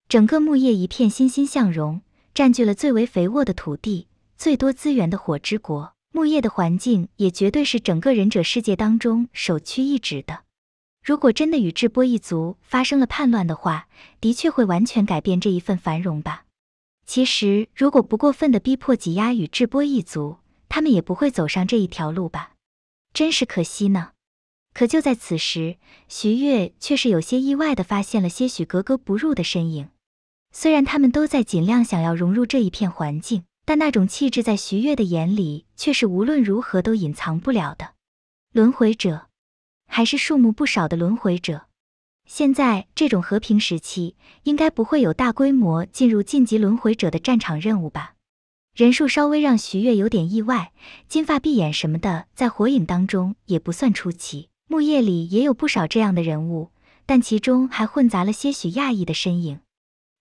整个木叶一片欣欣向荣，占据了最为肥沃的土地、最多资源的火之国木叶的环境，也绝对是整个忍者世界当中首屈一指的。如果真的宇智波一族发生了叛乱的话，的确会完全改变这一份繁荣吧。其实，如果不过分的逼迫、挤压宇智波一族。他们也不会走上这一条路吧？真是可惜呢。可就在此时，徐悦却是有些意外的发现了些许格格不入的身影。虽然他们都在尽量想要融入这一片环境，但那种气质在徐悦的眼里却是无论如何都隐藏不了的。轮回者，还是数目不少的轮回者。现在这种和平时期，应该不会有大规模进入晋级轮回者的战场任务吧？人数稍微让徐悦有点意外，金发碧眼什么的，在火影当中也不算出奇，木叶里也有不少这样的人物，但其中还混杂了些许亚裔的身影，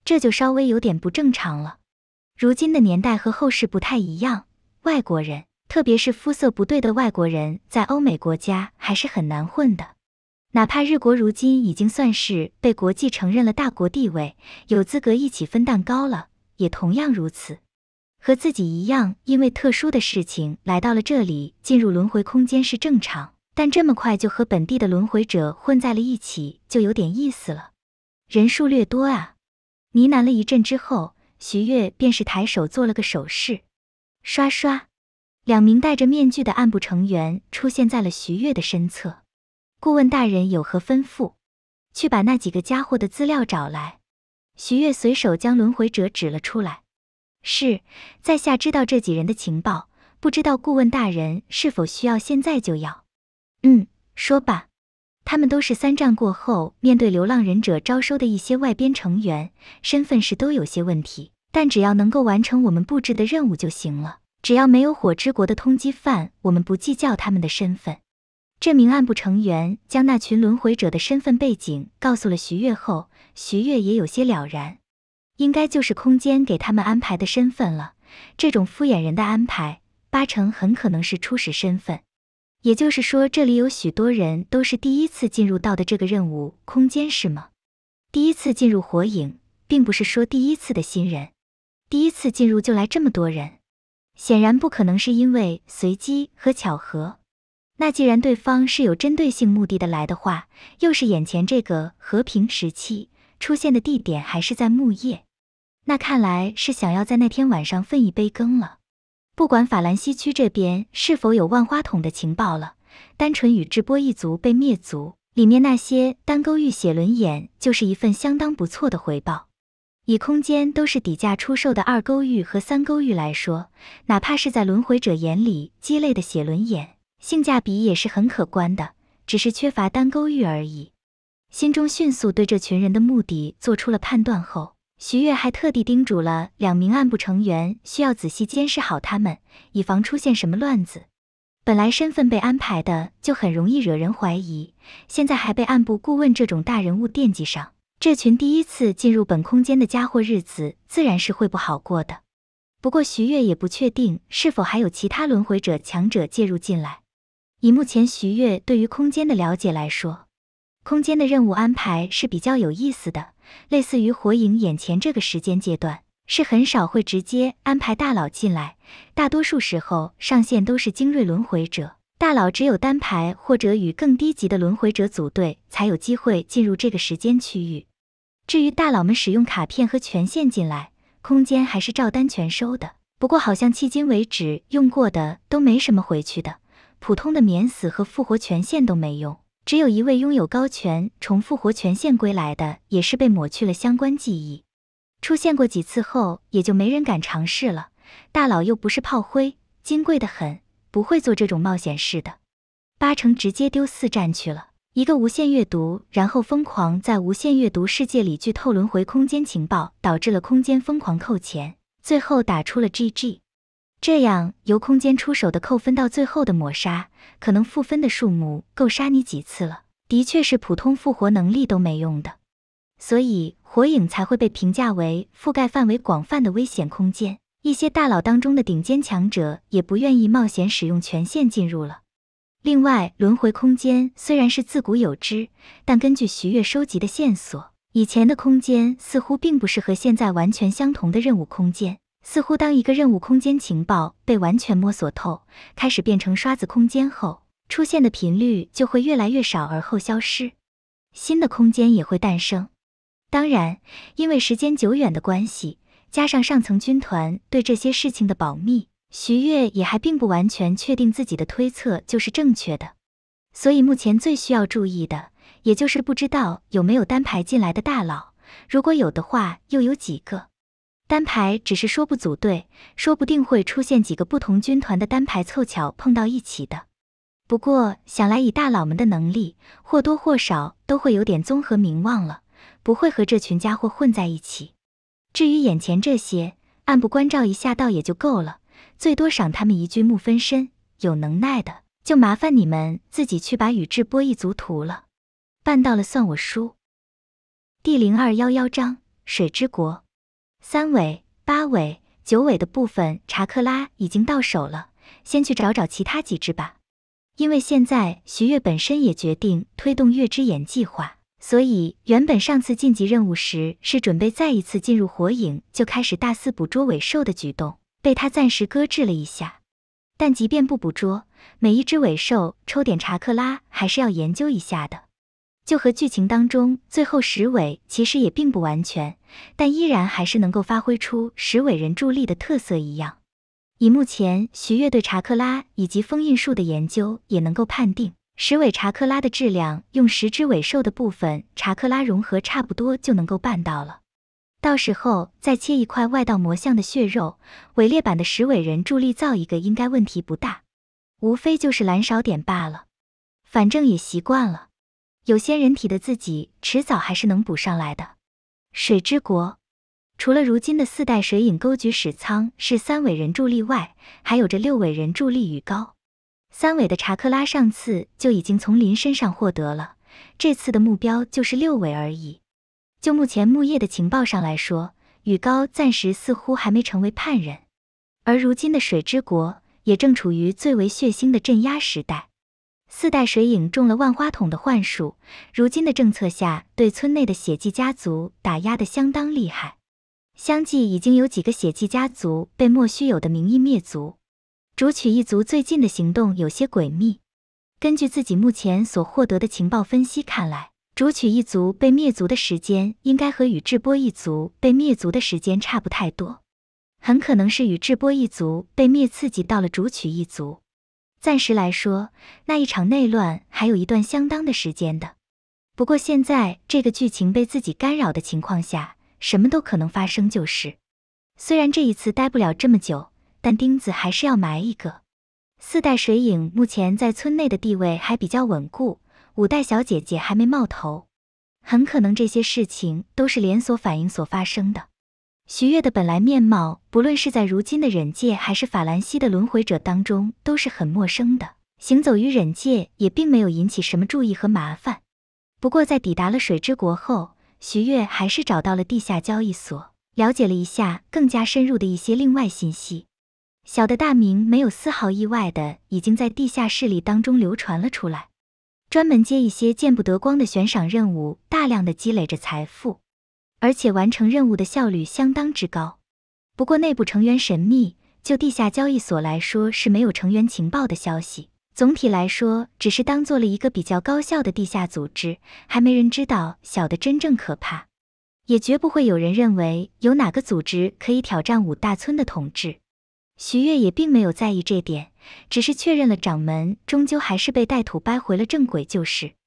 这就稍微有点不正常了。如今的年代和后世不太一样，外国人，特别是肤色不对的外国人，在欧美国家还是很难混的，哪怕日国如今已经算是被国际承认了大国地位，有资格一起分蛋糕了，也同样如此。和自己一样，因为特殊的事情来到了这里，进入轮回空间是正常。但这么快就和本地的轮回者混在了一起，就有点意思了。人数略多啊。呢喃了一阵之后，徐月便是抬手做了个手势，唰唰，两名戴着面具的暗部成员出现在了徐月的身侧。顾问大人有何吩咐？去把那几个家伙的资料找来。徐月随手将轮回者指了出来。是在下知道这几人的情报，不知道顾问大人是否需要现在就要？嗯，说吧。他们都是三战过后面对流浪忍者招收的一些外边成员，身份是都有些问题，但只要能够完成我们布置的任务就行了。只要没有火之国的通缉犯，我们不计较他们的身份。这名暗部成员将那群轮回者的身份背景告诉了徐越后，徐越也有些了然。应该就是空间给他们安排的身份了，这种敷衍人的安排，八成很可能是初始身份。也就是说，这里有许多人都是第一次进入到的这个任务空间，是吗？第一次进入火影，并不是说第一次的新人，第一次进入就来这么多人，显然不可能是因为随机和巧合。那既然对方是有针对性目的的来的话，又是眼前这个和平时期出现的地点，还是在木叶？那看来是想要在那天晚上分一杯羹了。不管法兰西区这边是否有万花筒的情报了，单纯宇智波一族被灭族，里面那些单勾玉写轮眼就是一份相当不错的回报。以空间都是底价出售的二勾玉和三勾玉来说，哪怕是在轮回者眼里鸡肋的写轮眼，性价比也是很可观的，只是缺乏单勾玉而已。心中迅速对这群人的目的做出了判断后。徐悦还特地叮嘱了两名暗部成员，需要仔细监视好他们，以防出现什么乱子。本来身份被安排的就很容易惹人怀疑，现在还被暗部顾问这种大人物惦记上，这群第一次进入本空间的家伙日子自然是会不好过的。不过徐悦也不确定是否还有其他轮回者强者介入进来。以目前徐悦对于空间的了解来说，空间的任务安排是比较有意思的。类似于火影，眼前这个时间阶段是很少会直接安排大佬进来，大多数时候上线都是精锐轮回者，大佬只有单排或者与更低级的轮回者组队才有机会进入这个时间区域。至于大佬们使用卡片和权限进来，空间还是照单全收的。不过好像迄今为止用过的都没什么回去的，普通的免死和复活权限都没用。只有一位拥有高权重复活权限归来的，也是被抹去了相关记忆。出现过几次后，也就没人敢尝试了。大佬又不是炮灰，金贵的很，不会做这种冒险事的。八成直接丢四战去了。一个无限阅读，然后疯狂在无限阅读世界里剧透轮回空间情报，导致了空间疯狂扣钱，最后打出了 G G。这样由空间出手的扣分到最后的抹杀，可能负分的数目够杀你几次了。的确是普通复活能力都没用的，所以火影才会被评价为覆盖范围广泛的危险空间。一些大佬当中的顶尖强者也不愿意冒险使用权限进入了。另外，轮回空间虽然是自古有之，但根据徐越收集的线索，以前的空间似乎并不是和现在完全相同的任务空间。似乎当一个任务空间情报被完全摸索透，开始变成刷子空间后，出现的频率就会越来越少，而后消失，新的空间也会诞生。当然，因为时间久远的关系，加上上层军团对这些事情的保密，徐月也还并不完全确定自己的推测就是正确的。所以目前最需要注意的，也就是不知道有没有单排进来的大佬，如果有的话，又有几个。单排只是说不组队，说不定会出现几个不同军团的单排凑巧碰到一起的。不过想来以大佬们的能力，或多或少都会有点综合名望了，不会和这群家伙混在一起。至于眼前这些，暗部关照一下倒也就够了，最多赏他们一句木分身。有能耐的就麻烦你们自己去把宇智波一族屠了，办到了算我输。第零二幺幺章：水之国。三尾、八尾、九尾的部分查克拉已经到手了，先去找找其他几只吧。因为现在徐月本身也决定推动月之眼计划，所以原本上次晋级任务时是准备再一次进入火影就开始大肆捕捉尾兽的举动，被他暂时搁置了一下。但即便不捕捉，每一只尾兽抽点查克拉还是要研究一下的。就和剧情当中最后十尾其实也并不完全，但依然还是能够发挥出十尾人柱力的特色一样。以目前徐悦对查克拉以及封印术的研究，也能够判定十尾查克拉的质量，用十只尾兽的部分查克拉融合差不多就能够办到了。到时候再切一块外道魔像的血肉，伪劣版的十尾人柱力造一个，应该问题不大。无非就是蓝少点罢了，反正也习惯了。有些人体的自己迟早还是能补上来的。水之国，除了如今的四代水影勾举史仓是三尾人助力外，还有着六尾人助力宇高。三尾的查克拉上次就已经从林身上获得了，这次的目标就是六尾而已。就目前木叶的情报上来说，宇高暂时似乎还没成为叛人，而如今的水之国也正处于最为血腥的镇压时代。四代水影中了万花筒的幻术。如今的政策下，对村内的血迹家族打压的相当厉害，相继已经有几个血迹家族被莫须有的名义灭族。竹取一族最近的行动有些诡秘。根据自己目前所获得的情报分析，看来竹取一族被灭族的时间应该和宇智波一族被灭族的时间差不太多，很可能是宇智波一族被灭刺激到了竹取一族。暂时来说，那一场内乱还有一段相当的时间的。不过现在这个剧情被自己干扰的情况下，什么都可能发生。就是，虽然这一次待不了这么久，但钉子还是要埋一个。四代水影目前在村内的地位还比较稳固，五代小姐姐还没冒头，很可能这些事情都是连锁反应所发生的。徐越的本来面貌，不论是在如今的忍界，还是法兰西的轮回者当中，都是很陌生的。行走于忍界，也并没有引起什么注意和麻烦。不过，在抵达了水之国后，徐越还是找到了地下交易所，了解了一下更加深入的一些另外信息。小的大名没有丝毫意外的，已经在地下势力当中流传了出来，专门接一些见不得光的悬赏任务，大量的积累着财富。而且完成任务的效率相当之高，不过内部成员神秘，就地下交易所来说是没有成员情报的消息。总体来说，只是当做了一个比较高效的地下组织，还没人知道小的真正可怕，也绝不会有人认为有哪个组织可以挑战五大村的统治。徐月也并没有在意这点，只是确认了掌门终究还是被带土掰回了正轨，就是。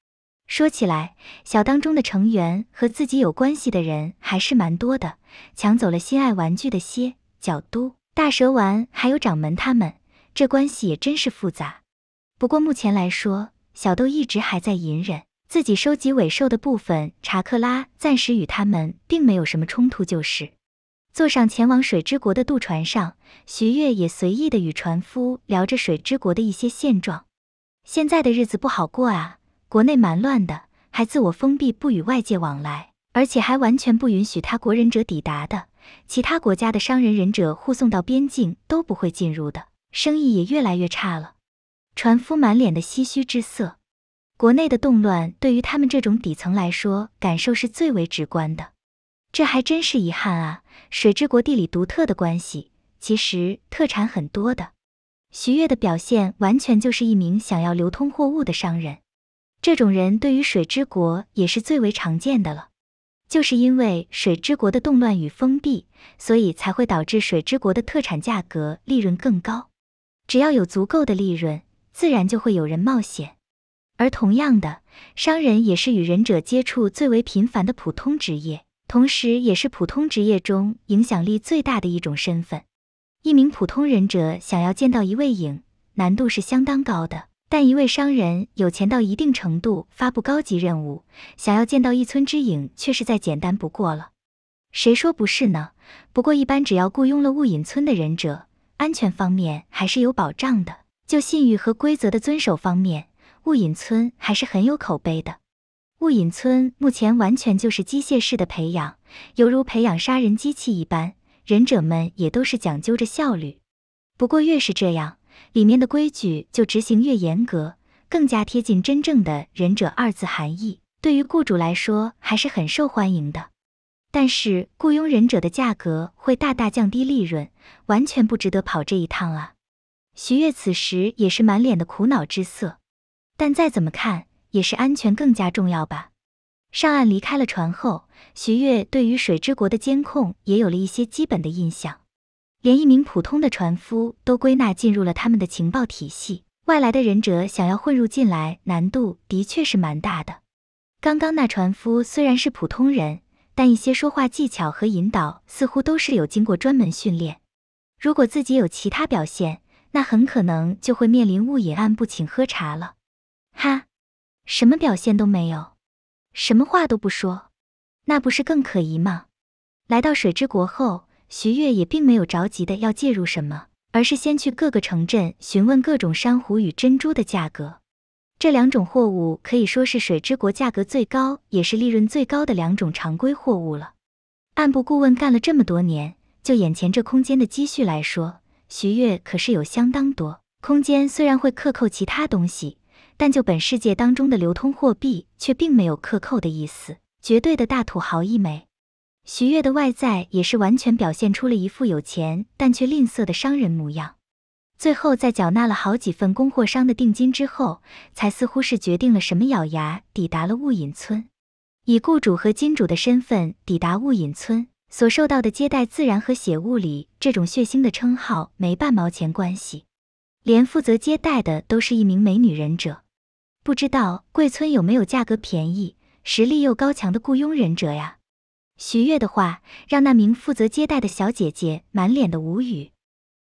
说起来，小当中的成员和自己有关系的人还是蛮多的，抢走了心爱玩具的蝎、角都、大蛇丸，还有掌门他们，这关系也真是复杂。不过目前来说，小豆一直还在隐忍，自己收集尾兽的部分查克拉暂时与他们并没有什么冲突，就是坐上前往水之国的渡船上，徐月也随意的与船夫聊着水之国的一些现状，现在的日子不好过啊。国内蛮乱的，还自我封闭，不与外界往来，而且还完全不允许他国忍者抵达的。其他国家的商人忍者护送到边境都不会进入的，生意也越来越差了。船夫满脸的唏嘘之色。国内的动乱对于他们这种底层来说，感受是最为直观的。这还真是遗憾啊！水之国地理独特的关系，其实特产很多的。徐越的表现完全就是一名想要流通货物的商人。这种人对于水之国也是最为常见的了，就是因为水之国的动乱与封闭，所以才会导致水之国的特产价格利润更高。只要有足够的利润，自然就会有人冒险。而同样的，商人也是与忍者接触最为频繁的普通职业，同时也是普通职业中影响力最大的一种身份。一名普通忍者想要见到一位影，难度是相当高的。但一位商人有钱到一定程度，发布高级任务，想要见到一村之影，却是再简单不过了。谁说不是呢？不过一般只要雇佣了雾隐村的忍者，安全方面还是有保障的。就信誉和规则的遵守方面，雾隐村还是很有口碑的。雾隐村目前完全就是机械式的培养，犹如培养杀人机器一般。忍者们也都是讲究着效率。不过越是这样。里面的规矩就执行越严格，更加贴近真正的忍者二字含义，对于雇主来说还是很受欢迎的。但是雇佣忍者的价格会大大降低利润，完全不值得跑这一趟啊！徐悦此时也是满脸的苦恼之色，但再怎么看也是安全更加重要吧。上岸离开了船后，徐悦对于水之国的监控也有了一些基本的印象。连一名普通的船夫都归纳进入了他们的情报体系，外来的忍者想要混入进来，难度的确是蛮大的。刚刚那船夫虽然是普通人，但一些说话技巧和引导似乎都是有经过专门训练。如果自己有其他表现，那很可能就会面临误引暗部请喝茶了。哈，什么表现都没有，什么话都不说，那不是更可疑吗？来到水之国后。徐越也并没有着急的要介入什么，而是先去各个城镇询问各种珊瑚与珍珠的价格。这两种货物可以说是水之国价格最高，也是利润最高的两种常规货物了。按部顾问干了这么多年，就眼前这空间的积蓄来说，徐越可是有相当多。空间虽然会克扣其他东西，但就本世界当中的流通货币，却并没有克扣的意思，绝对的大土豪一枚。徐越的外在也是完全表现出了一副有钱但却吝啬的商人模样。最后，在缴纳了好几份供货商的定金之后，才似乎是决定了什么，咬牙抵达了雾隐村。以雇主和金主的身份抵达雾隐村，所受到的接待自然和血雾里这种血腥的称号没半毛钱关系。连负责接待的都是一名美女忍者。不知道贵村有没有价格便宜、实力又高强的雇佣忍者呀？徐悦的话让那名负责接待的小姐姐满脸的无语，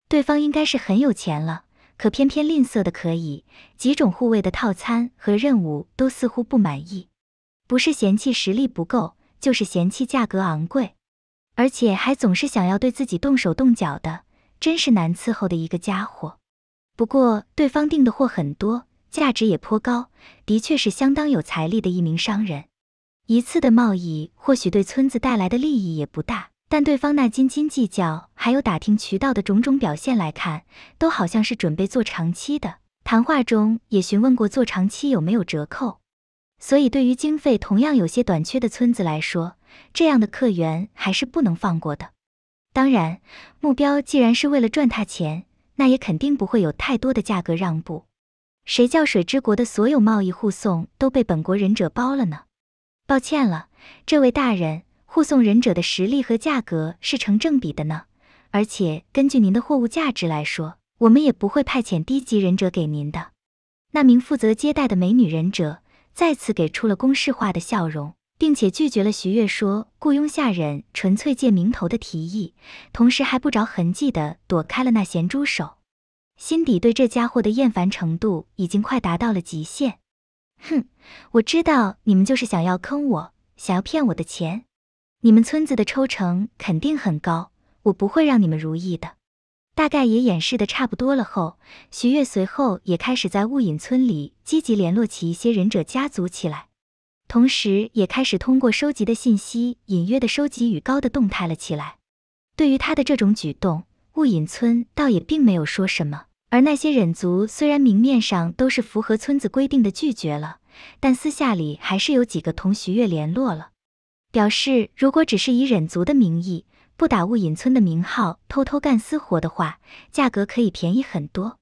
对方应该是很有钱了，可偏偏吝啬的可以，几种护卫的套餐和任务都似乎不满意，不是嫌弃实力不够，就是嫌弃价格昂贵，而且还总是想要对自己动手动脚的，真是难伺候的一个家伙。不过对方订的货很多，价值也颇高，的确是相当有财力的一名商人。一次的贸易或许对村子带来的利益也不大，但对方那斤斤计较，还有打听渠道的种种表现来看，都好像是准备做长期的。谈话中也询问过做长期有没有折扣，所以对于经费同样有些短缺的村子来说，这样的客源还是不能放过的。当然，目标既然是为了赚他钱，那也肯定不会有太多的价格让步。谁叫水之国的所有贸易护送都被本国忍者包了呢？抱歉了，这位大人，护送忍者的实力和价格是成正比的呢。而且根据您的货物价值来说，我们也不会派遣低级忍者给您的。那名负责接待的美女忍者再次给出了公式化的笑容，并且拒绝了徐悦说雇佣下人纯粹借名头的提议，同时还不着痕迹的躲开了那咸猪手，心底对这家伙的厌烦程度已经快达到了极限。哼，我知道你们就是想要坑我，想要骗我的钱，你们村子的抽成肯定很高，我不会让你们如意的。大概也掩饰的差不多了后，徐月随后也开始在雾隐村里积极联络起一些忍者家族起来，同时也开始通过收集的信息，隐约的收集宇高的动态了起来。对于他的这种举动，雾隐村倒也并没有说什么。而那些忍族虽然明面上都是符合村子规定的拒绝了，但私下里还是有几个同徐月联络了，表示如果只是以忍族的名义，不打雾隐村的名号，偷偷干私活的话，价格可以便宜很多。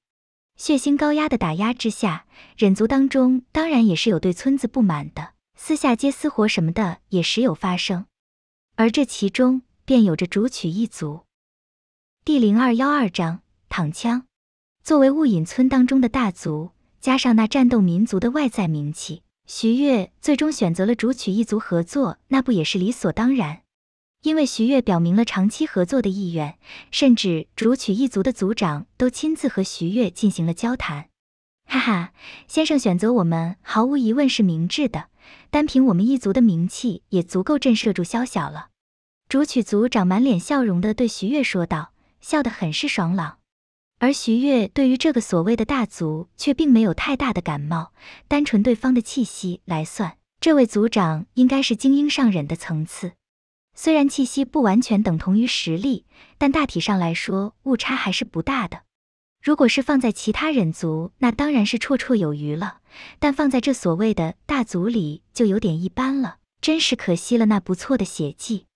血腥高压的打压之下，忍族当中当然也是有对村子不满的，私下接私活什么的也时有发生，而这其中便有着竹取一族。第零二幺二章：躺枪。作为雾隐村当中的大族，加上那战斗民族的外在名气，徐悦最终选择了竹曲一族合作，那不也是理所当然？因为徐悦表明了长期合作的意愿，甚至竹曲一族的族长都亲自和徐悦进行了交谈。哈哈，先生选择我们，毫无疑问是明智的。单凭我们一族的名气，也足够震慑住萧小了。竹曲族长满脸笑容地对徐悦说道，笑得很是爽朗。而徐月对于这个所谓的大族却并没有太大的感冒，单纯对方的气息来算，这位族长应该是精英上忍的层次。虽然气息不完全等同于实力，但大体上来说误差还是不大的。如果是放在其他忍族，那当然是绰绰有余了，但放在这所谓的大族里就有点一般了，真是可惜了那不错的血迹。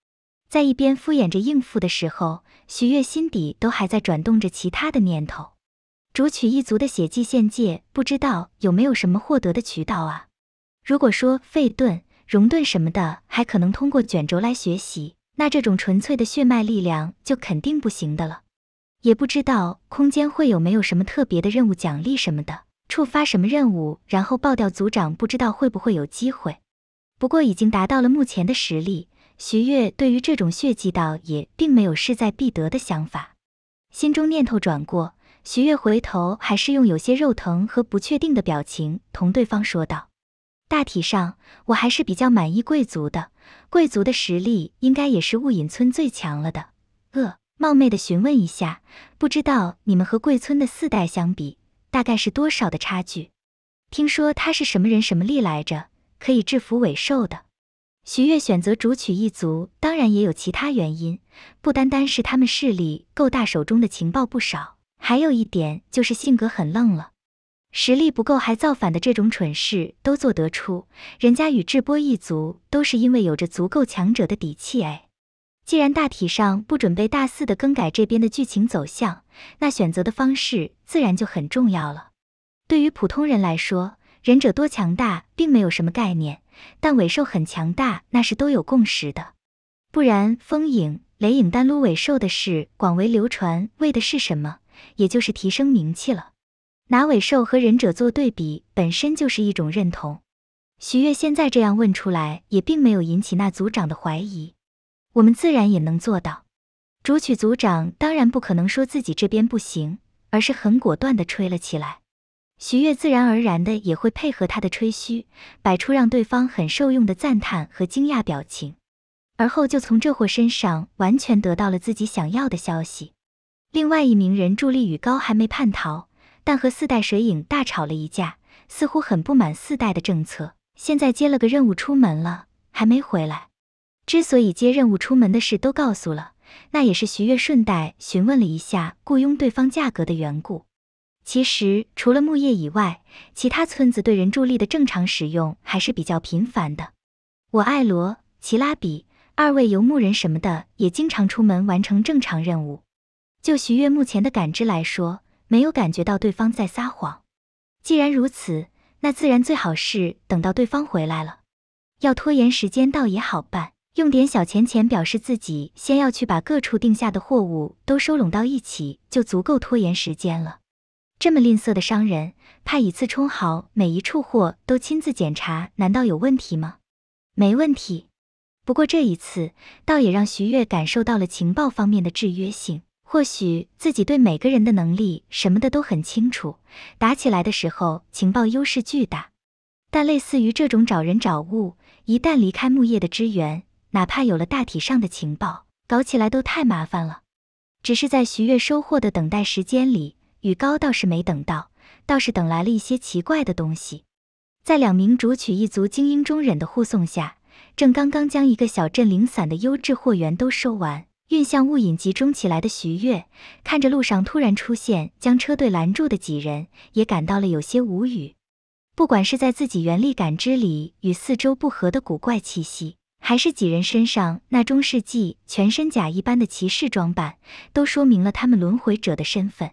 在一边敷衍着应付的时候，许月心底都还在转动着其他的念头。竹曲一族的血祭献界，不知道有没有什么获得的渠道啊？如果说废盾、熔盾什么的，还可能通过卷轴来学习，那这种纯粹的血脉力量就肯定不行的了。也不知道空间会有没有什么特别的任务奖励什么的，触发什么任务，然后爆掉族长，不知道会不会有机会。不过已经达到了目前的实力。徐月对于这种血迹倒也并没有势在必得的想法，心中念头转过，徐月回头还是用有些肉疼和不确定的表情同对方说道：“大体上我还是比较满意贵族的，贵族的实力应该也是雾隐村最强了的。呃，冒昧的询问一下，不知道你们和贵村的四代相比，大概是多少的差距？听说他是什么人什么力来着，可以制服尾兽的。”许悦选择主曲一族，当然也有其他原因，不单单是他们势力够大，手中的情报不少，还有一点就是性格很愣了。实力不够还造反的这种蠢事都做得出，人家宇智波一族都是因为有着足够强者的底气。哎，既然大体上不准备大肆的更改这边的剧情走向，那选择的方式自然就很重要了。对于普通人来说，忍者多强大，并没有什么概念，但尾兽很强大，那是都有共识的。不然，风影、雷影单撸尾兽的事广为流传，为的是什么？也就是提升名气了。拿尾兽和忍者做对比，本身就是一种认同。徐月现在这样问出来，也并没有引起那族长的怀疑。我们自然也能做到。竹取族长当然不可能说自己这边不行，而是很果断地吹了起来。徐悦自然而然的也会配合他的吹嘘，摆出让对方很受用的赞叹和惊讶表情，而后就从这货身上完全得到了自己想要的消息。另外一名人助力宇高还没叛逃，但和四代水影大吵了一架，似乎很不满四代的政策。现在接了个任务出门了，还没回来。之所以接任务出门的事都告诉了，那也是徐悦顺带询问了一下雇佣对方价格的缘故。其实除了木叶以外，其他村子对人助力的正常使用还是比较频繁的。我爱罗、奇拉比二位游牧人什么的也经常出门完成正常任务。就徐月目前的感知来说，没有感觉到对方在撒谎。既然如此，那自然最好是等到对方回来了。要拖延时间倒也好办，用点小钱钱表示自己先要去把各处定下的货物都收拢到一起，就足够拖延时间了。这么吝啬的商人，怕以次充好，每一处货都亲自检查，难道有问题吗？没问题。不过这一次，倒也让徐悦感受到了情报方面的制约性。或许自己对每个人的能力什么的都很清楚，打起来的时候情报优势巨大。但类似于这种找人找物，一旦离开木叶的支援，哪怕有了大体上的情报，搞起来都太麻烦了。只是在徐悦收获的等待时间里。雨高倒是没等到，倒是等来了一些奇怪的东西。在两名主曲一族精英中忍的护送下，正刚刚将一个小镇零散的优质货源都收完，运向雾隐集中起来的徐月，看着路上突然出现将车队拦住的几人，也感到了有些无语。不管是在自己原力感知里与四周不合的古怪气息，还是几人身上那中世纪全身甲一般的骑士装扮，都说明了他们轮回者的身份。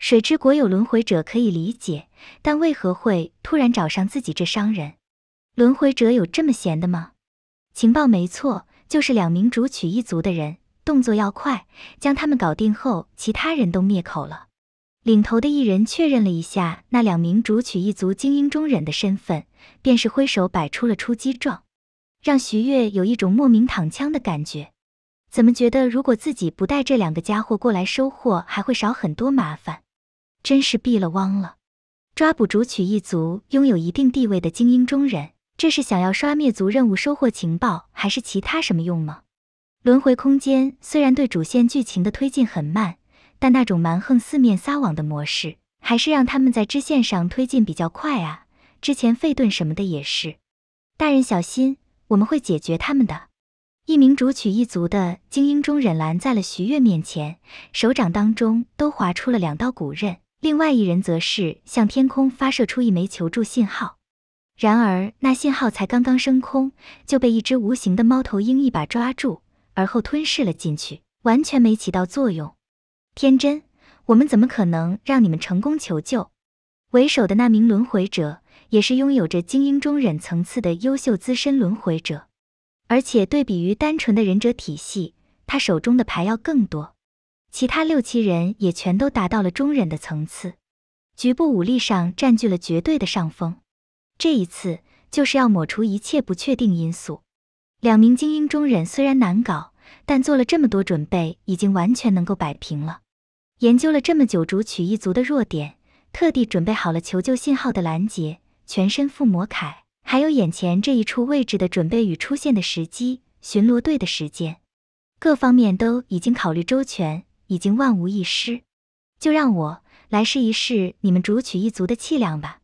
水之国有轮回者可以理解，但为何会突然找上自己这商人？轮回者有这么闲的吗？情报没错，就是两名主曲一族的人，动作要快，将他们搞定后，其他人都灭口了。领头的一人确认了一下那两名主曲一族精英中人的身份，便是挥手摆出了出击状，让徐月有一种莫名躺枪的感觉。怎么觉得如果自己不带这两个家伙过来，收获还会少很多麻烦？真是毙了汪了！抓捕主曲一族拥有一定地位的精英中人，这是想要刷灭族任务收获情报，还是其他什么用吗？轮回空间虽然对主线剧情的推进很慢，但那种蛮横四面撒网的模式，还是让他们在支线上推进比较快啊！之前费顿什么的也是。大人小心，我们会解决他们的。一名主曲一族的精英中忍拦在了徐月面前，手掌当中都划出了两道骨刃。另外一人则是向天空发射出一枚求助信号，然而那信号才刚刚升空，就被一只无形的猫头鹰一把抓住，而后吞噬了进去，完全没起到作用。天真，我们怎么可能让你们成功求救？为首的那名轮回者也是拥有着精英中忍层次的优秀资深轮回者，而且对比于单纯的忍者体系，他手中的牌要更多。其他六七人也全都达到了中忍的层次，局部武力上占据了绝对的上风。这一次就是要抹除一切不确定因素。两名精英中忍虽然难搞，但做了这么多准备，已经完全能够摆平了。研究了这么久，竹取一族的弱点，特地准备好了求救信号的拦截，全身附魔铠，还有眼前这一处位置的准备与出现的时机，巡逻队的时间，各方面都已经考虑周全。已经万无一失，就让我来试一试你们逐曲一族的气量吧。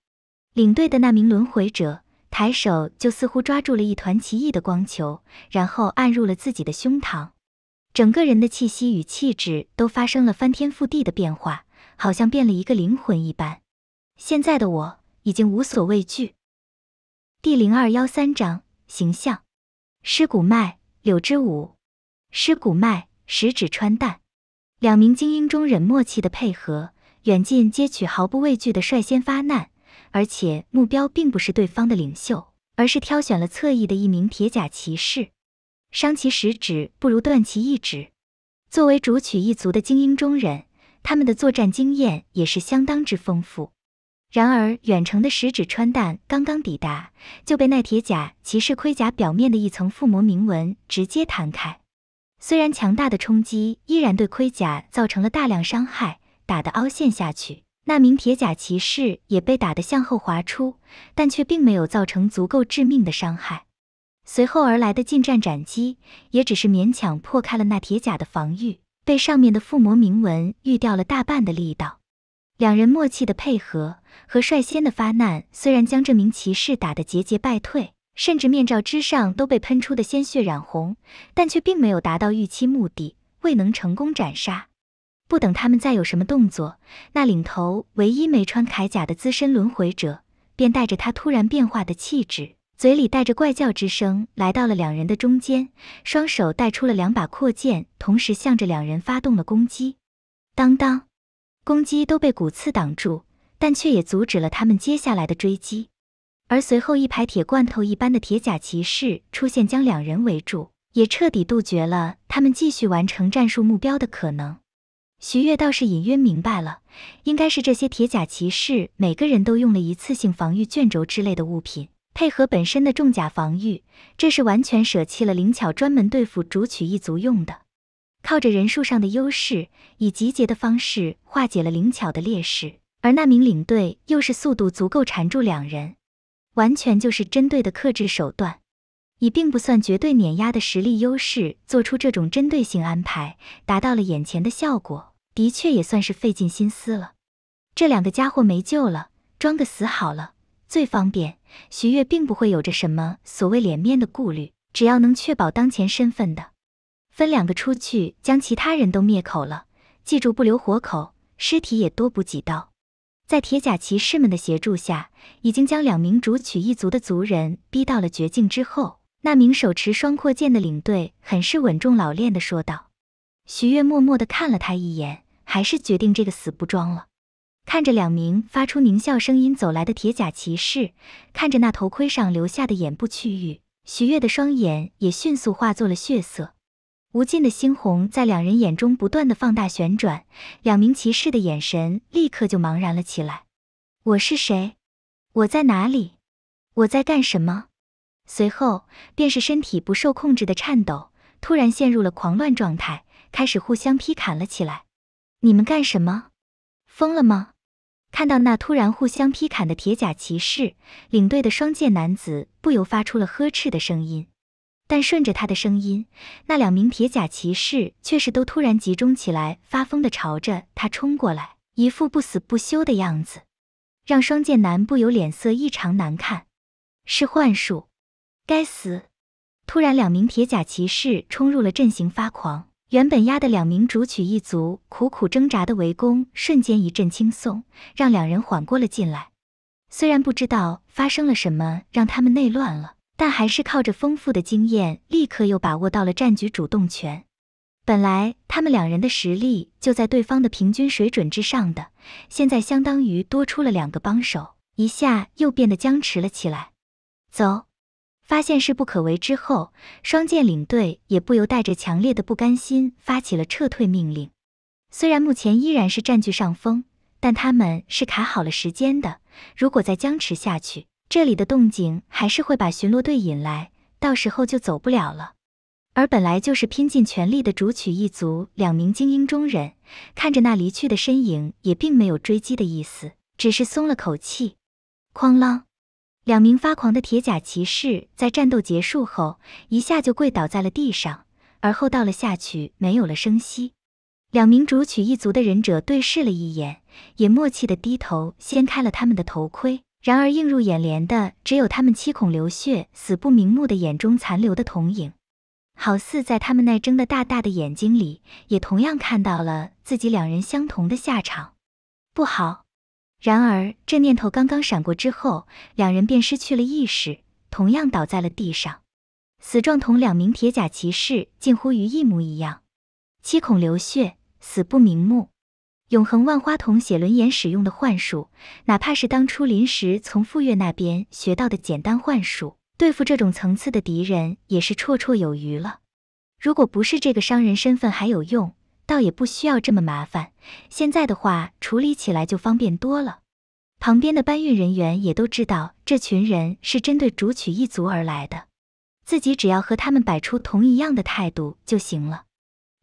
领队的那名轮回者抬手就似乎抓住了一团奇异的光球，然后按入了自己的胸膛，整个人的气息与气质都发生了翻天覆地的变化，好像变了一个灵魂一般。现在的我已经无所畏惧。第零二幺三章形象，尸骨脉，柳之舞，尸骨脉，十指穿蛋。两名精英中忍默契的配合，远近皆取，毫不畏惧的率先发难，而且目标并不是对方的领袖，而是挑选了侧翼的一名铁甲骑士。伤其十指不如断其一指。作为主曲一族的精英中忍，他们的作战经验也是相当之丰富。然而，远程的十指穿弹刚刚抵达，就被那铁甲骑士盔甲表面的一层附魔铭文直接弹开。虽然强大的冲击依然对盔甲造成了大量伤害，打得凹陷下去，那名铁甲骑士也被打得向后滑出，但却并没有造成足够致命的伤害。随后而来的近战斩击也只是勉强破开了那铁甲的防御，被上面的附魔铭文预掉了大半的力道。两人默契的配合和率先的发难，虽然将这名骑士打得节节败退。甚至面罩之上都被喷出的鲜血染红，但却并没有达到预期目的，未能成功斩杀。不等他们再有什么动作，那领头唯一没穿铠甲的资深轮回者，便带着他突然变化的气质，嘴里带着怪叫之声，来到了两人的中间，双手带出了两把阔剑，同时向着两人发动了攻击。当当，攻击都被骨刺挡住，但却也阻止了他们接下来的追击。而随后一排铁罐头一般的铁甲骑士出现，将两人围住，也彻底杜绝了他们继续完成战术目标的可能。徐月倒是隐约明白了，应该是这些铁甲骑士每个人都用了一次性防御卷轴之类的物品，配合本身的重甲防御，这是完全舍弃了灵巧专门对付逐取一族用的。靠着人数上的优势，以集结的方式化解了灵巧的劣势，而那名领队又是速度足够缠住两人。完全就是针对的克制手段，以并不算绝对碾压的实力优势做出这种针对性安排，达到了眼前的效果，的确也算是费尽心思了。这两个家伙没救了，装个死好了，最方便。徐月并不会有着什么所谓脸面的顾虑，只要能确保当前身份的，分两个出去将其他人都灭口了，记住不留活口，尸体也多补几刀。在铁甲骑士们的协助下，已经将两名主曲一族的族人逼到了绝境之后，那名手持双阔剑的领队很是稳重老练的说道。徐月默默的看了他一眼，还是决定这个死不装了。看着两名发出狞笑声音走来的铁甲骑士，看着那头盔上留下的眼部区域，徐月的双眼也迅速化作了血色。无尽的猩红在两人眼中不断的放大旋转，两名骑士的眼神立刻就茫然了起来。我是谁？我在哪里？我在干什么？随后便是身体不受控制的颤抖，突然陷入了狂乱状态，开始互相劈砍了起来。你们干什么？疯了吗？看到那突然互相劈砍的铁甲骑士，领队的双剑男子不由发出了呵斥的声音。但顺着他的声音，那两名铁甲骑士却是都突然集中起来，发疯的朝着他冲过来，一副不死不休的样子，让双剑男不由脸色异常难看。是幻术！该死！突然，两名铁甲骑士冲入了阵型，发狂。原本压的两名主曲一族苦苦挣扎的围攻，瞬间一阵轻松，让两人缓过了劲来。虽然不知道发生了什么，让他们内乱了。但还是靠着丰富的经验，立刻又把握到了战局主动权。本来他们两人的实力就在对方的平均水准之上的，现在相当于多出了两个帮手，一下又变得僵持了起来。走，发现是不可为之后，双剑领队也不由带着强烈的不甘心发起了撤退命令。虽然目前依然是占据上风，但他们是卡好了时间的，如果再僵持下去。这里的动静还是会把巡逻队引来，到时候就走不了了。而本来就是拼尽全力的主曲一族两名精英中人，看着那离去的身影，也并没有追击的意思，只是松了口气。哐啷！两名发狂的铁甲骑士在战斗结束后，一下就跪倒在了地上，而后倒了下去，没有了声息。两名主曲一族的忍者对视了一眼，也默契的低头掀开了他们的头盔。然而，映入眼帘的只有他们七孔流血、死不瞑目的眼中残留的瞳影，好似在他们那睁的大大的眼睛里，也同样看到了自己两人相同的下场。不好！然而，这念头刚刚闪过之后，两人便失去了意识，同样倒在了地上，死状同两名铁甲骑士近乎于一模一样，七孔流血，死不瞑目。永恒万花筒写轮眼使用的幻术，哪怕是当初临时从傅月那边学到的简单幻术，对付这种层次的敌人也是绰绰有余了。如果不是这个商人身份还有用，倒也不需要这么麻烦。现在的话，处理起来就方便多了。旁边的搬运人员也都知道这群人是针对竹取一族而来的，自己只要和他们摆出同一样的态度就行了。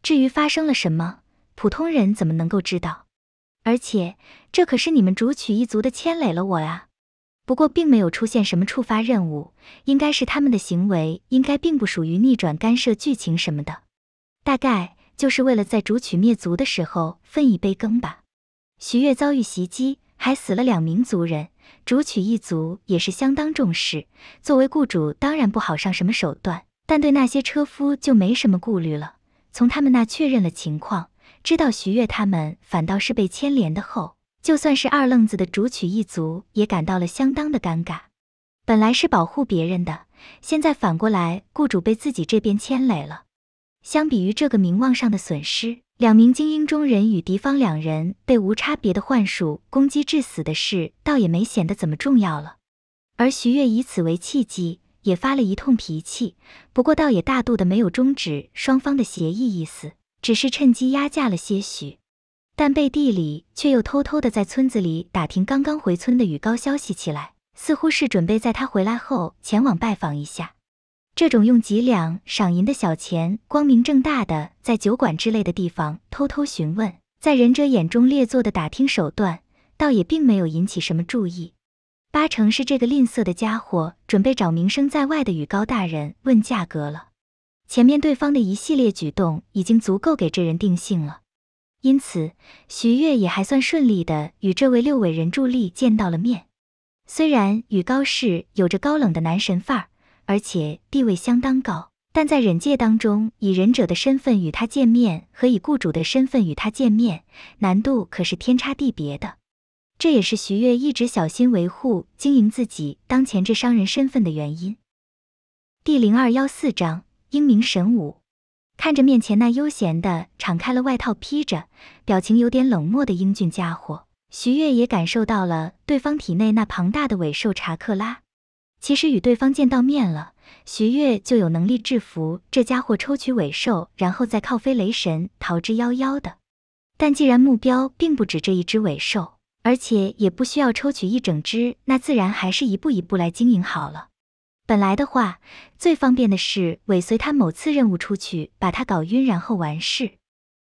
至于发生了什么？普通人怎么能够知道？而且这可是你们竹曲一族的牵累了我啊！不过并没有出现什么触发任务，应该是他们的行为应该并不属于逆转干涉剧情什么的，大概就是为了在竹曲灭族的时候分一杯羹吧。徐月遭遇袭击，还死了两名族人，竹曲一族也是相当重视。作为雇主，当然不好上什么手段，但对那些车夫就没什么顾虑了。从他们那确认了情况。知道徐悦他们反倒是被牵连的后，就算是二愣子的竹曲一族也感到了相当的尴尬。本来是保护别人的，现在反过来雇主被自己这边牵累了。相比于这个名望上的损失，两名精英中人与敌方两人被无差别的幻术攻击致死的事，倒也没显得怎么重要了。而徐悦以此为契机，也发了一通脾气，不过倒也大度的没有终止双方的协议意思。只是趁机压价了些许，但背地里却又偷偷的在村子里打听刚刚回村的雨高消息起来，似乎是准备在他回来后前往拜访一下。这种用几两赏银的小钱，光明正大的在酒馆之类的地方偷偷询问，在忍者眼中劣作的打听手段，倒也并没有引起什么注意。八成是这个吝啬的家伙准备找名声在外的雨高大人问价格了。前面对方的一系列举动已经足够给这人定性了，因此徐悦也还算顺利的与这位六尾人助力见到了面。虽然与高氏有着高冷的男神范儿，而且地位相当高，但在忍界当中，以忍者的身份与他见面和以雇主的身份与他见面难度可是天差地别的。这也是徐悦一直小心维护、经营自己当前这商人身份的原因。第零二幺四章。英明神武，看着面前那悠闲的、敞开了外套披着、表情有点冷漠的英俊家伙，徐月也感受到了对方体内那庞大的尾兽查克拉。其实与对方见到面了，徐月就有能力制服这家伙，抽取尾兽，然后再靠飞雷神逃之夭夭的。但既然目标并不止这一只尾兽，而且也不需要抽取一整只，那自然还是一步一步来经营好了。本来的话，最方便的是尾随他某次任务出去，把他搞晕，然后完事。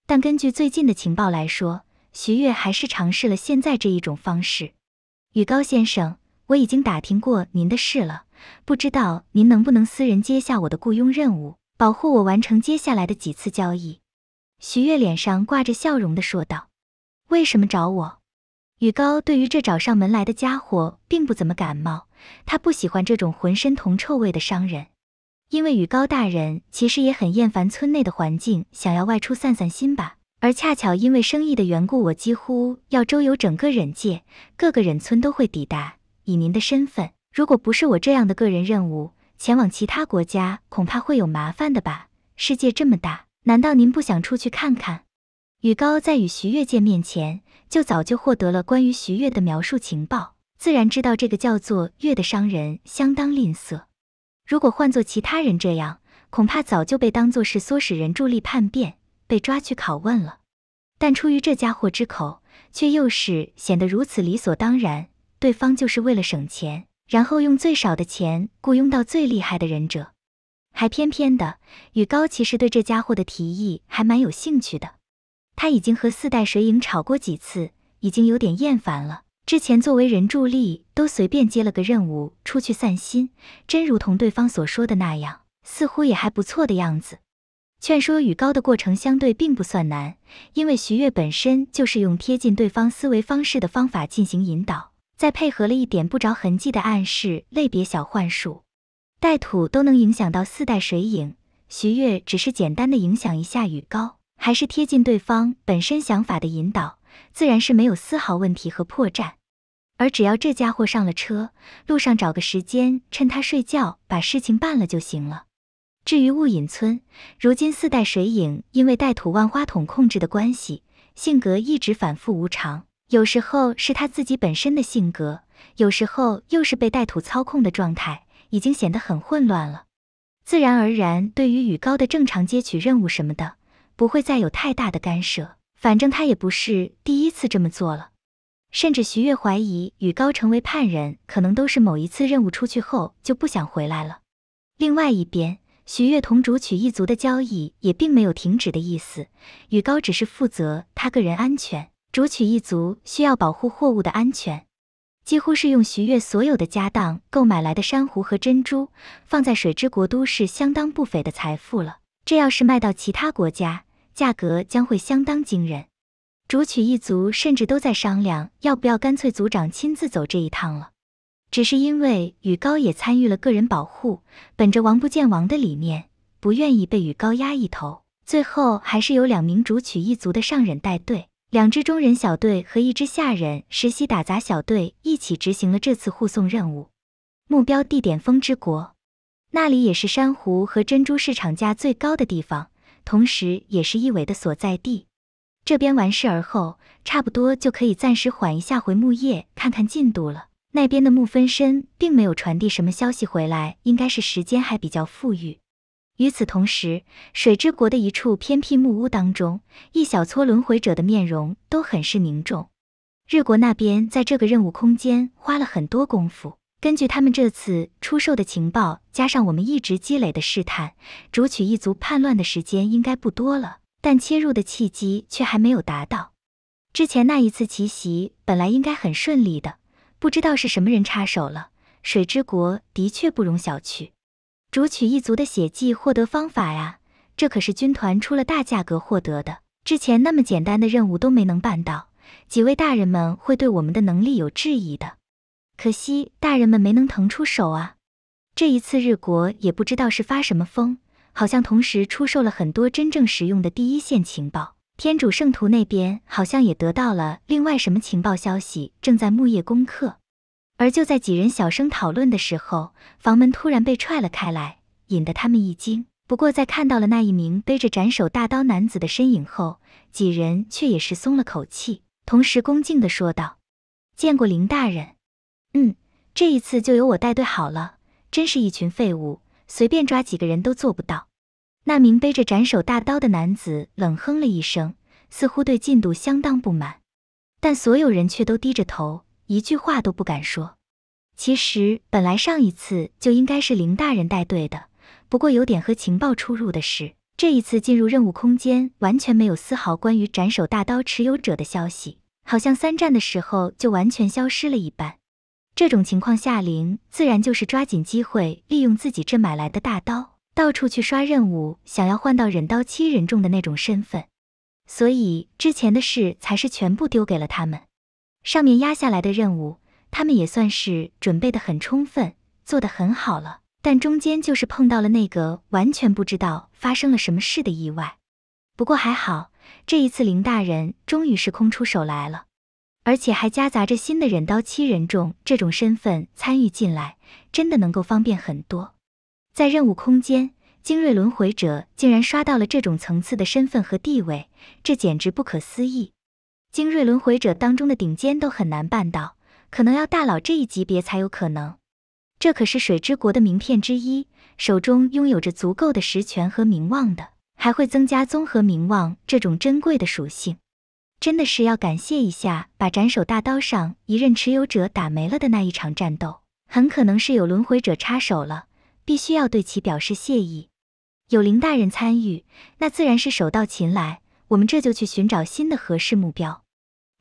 但根据最近的情报来说，徐悦还是尝试了现在这一种方式。宇高先生，我已经打听过您的事了，不知道您能不能私人接下我的雇佣任务，保护我完成接下来的几次交易？徐悦脸上挂着笑容的说道：“为什么找我？”宇高对于这找上门来的家伙并不怎么感冒。他不喜欢这种浑身铜臭味的商人，因为雨高大人其实也很厌烦村内的环境，想要外出散散心吧。而恰巧因为生意的缘故，我几乎要周游整个忍界，各个忍村都会抵达。以您的身份，如果不是我这样的个人任务，前往其他国家恐怕会有麻烦的吧。世界这么大，难道您不想出去看看？宇高在与徐越见面前，就早就获得了关于徐越的描述情报。自然知道这个叫做月的商人相当吝啬，如果换做其他人这样，恐怕早就被当作是唆使人助力叛变，被抓去拷问了。但出于这家伙之口，却又是显得如此理所当然。对方就是为了省钱，然后用最少的钱雇佣到最厉害的忍者，还偏偏的宇高其实对这家伙的提议还蛮有兴趣的。他已经和四代水影吵过几次，已经有点厌烦了。之前作为人助力，都随便接了个任务出去散心，真如同对方所说的那样，似乎也还不错的样子。劝说与高的过程相对并不算难，因为徐悦本身就是用贴近对方思维方式的方法进行引导，再配合了一点不着痕迹的暗示、类别小幻术，带土都能影响到四代水影，徐悦只是简单的影响一下宇高，还是贴近对方本身想法的引导。自然是没有丝毫问题和破绽，而只要这家伙上了车，路上找个时间，趁他睡觉把事情办了就行了。至于雾隐村，如今四代水影因为带土万花筒控制的关系，性格一直反复无常，有时候是他自己本身的性格，有时候又是被带土操控的状态，已经显得很混乱了。自然而然，对于雨高的正常接取任务什么的，不会再有太大的干涉。反正他也不是第一次这么做了，甚至徐月怀疑与高成为叛人，可能都是某一次任务出去后就不想回来了。另外一边，徐月同竹曲一族的交易也并没有停止的意思，宇高只是负责他个人安全，竹曲一族需要保护货物的安全。几乎是用徐月所有的家当购买来的珊瑚和珍珠，放在水之国都是相当不菲的财富了。这要是卖到其他国家，价格将会相当惊人，竹取一族甚至都在商量要不要干脆族长亲自走这一趟了。只是因为宇高也参与了个人保护，本着王不见王的理念，不愿意被宇高压一头，最后还是由两名竹取一族的上忍带队，两支中忍小队和一支下忍实习打杂小队一起执行了这次护送任务。目标地点风之国，那里也是珊瑚和珍珠市场价最高的地方。同时，也是一尾的所在地。这边完事儿后，差不多就可以暂时缓一下，回木叶看看进度了。那边的木分身并没有传递什么消息回来，应该是时间还比较富裕。与此同时，水之国的一处偏僻木屋当中，一小撮轮回者的面容都很是凝重。日国那边在这个任务空间花了很多功夫。根据他们这次出售的情报，加上我们一直积累的试探，竹曲一族叛乱的时间应该不多了，但切入的契机却还没有达到。之前那一次奇袭本来应该很顺利的，不知道是什么人插手了。水之国的确不容小觑。竹曲一族的血迹获得方法呀，这可是军团出了大价格获得的。之前那么简单的任务都没能办到，几位大人们会对我们的能力有质疑的。可惜大人们没能腾出手啊！这一次日国也不知道是发什么疯，好像同时出售了很多真正实用的第一线情报。天主圣徒那边好像也得到了另外什么情报消息，正在木叶攻克。而就在几人小声讨论的时候，房门突然被踹了开来，引得他们一惊。不过在看到了那一名背着斩首大刀男子的身影后，几人却也是松了口气，同时恭敬地说道：“见过林大人。”嗯，这一次就由我带队好了。真是一群废物，随便抓几个人都做不到。那名背着斩首大刀的男子冷哼了一声，似乎对进度相当不满。但所有人却都低着头，一句话都不敢说。其实本来上一次就应该是林大人带队的，不过有点和情报出入的事。这一次进入任务空间，完全没有丝毫关于斩首大刀持有者的消息，好像三战的时候就完全消失了一般。这种情况下，林自然就是抓紧机会，利用自己这买来的大刀，到处去刷任务，想要换到忍刀七人众的那种身份。所以之前的事才是全部丢给了他们，上面压下来的任务，他们也算是准备的很充分，做的很好了。但中间就是碰到了那个完全不知道发生了什么事的意外。不过还好，这一次林大人终于是空出手来了。而且还夹杂着新的忍刀七人众这种身份参与进来，真的能够方便很多。在任务空间，精锐轮回者竟然刷到了这种层次的身份和地位，这简直不可思议。精锐轮回者当中的顶尖都很难办到，可能要大佬这一级别才有可能。这可是水之国的名片之一，手中拥有着足够的实权和名望的，还会增加综合名望这种珍贵的属性。真的是要感谢一下，把斩首大刀上一任持有者打没了的那一场战斗，很可能是有轮回者插手了，必须要对其表示谢意。有林大人参与，那自然是手到擒来。我们这就去寻找新的合适目标，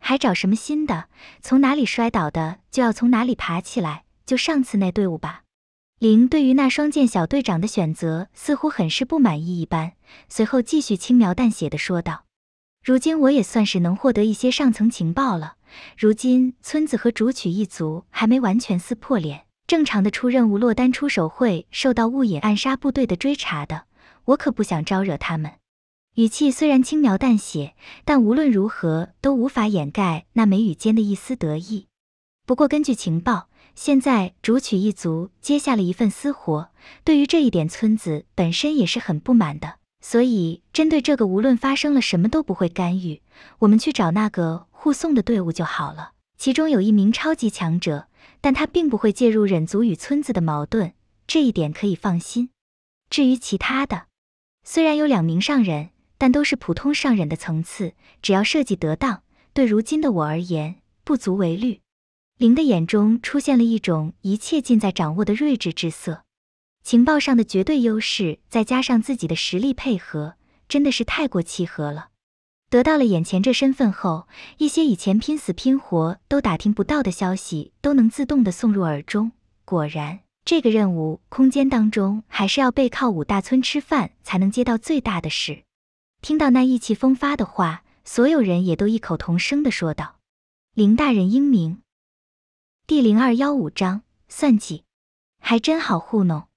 还找什么新的？从哪里摔倒的就要从哪里爬起来。就上次那队伍吧。林对于那双剑小队长的选择似乎很是不满意一般，随后继续轻描淡写的说道。如今我也算是能获得一些上层情报了。如今村子和竹曲一族还没完全撕破脸，正常的出任务落单出手会受到雾隐暗杀部队的追查的，我可不想招惹他们。语气虽然轻描淡写，但无论如何都无法掩盖那眉宇间的一丝得意。不过根据情报，现在竹曲一族接下了一份私活，对于这一点，村子本身也是很不满的。所以，针对这个，无论发生了什么都不会干预。我们去找那个护送的队伍就好了。其中有一名超级强者，但他并不会介入忍族与村子的矛盾，这一点可以放心。至于其他的，虽然有两名上忍，但都是普通上忍的层次，只要设计得当，对如今的我而言不足为虑。零的眼中出现了一种一切尽在掌握的睿智之色。情报上的绝对优势，再加上自己的实力配合，真的是太过契合了。得到了眼前这身份后，一些以前拼死拼活都打听不到的消息，都能自动的送入耳中。果然，这个任务空间当中，还是要背靠五大村吃饭，才能接到最大的事。听到那意气风发的话，所有人也都异口同声的说道：“林大人英明。”第零二幺五章算计，还真好糊弄。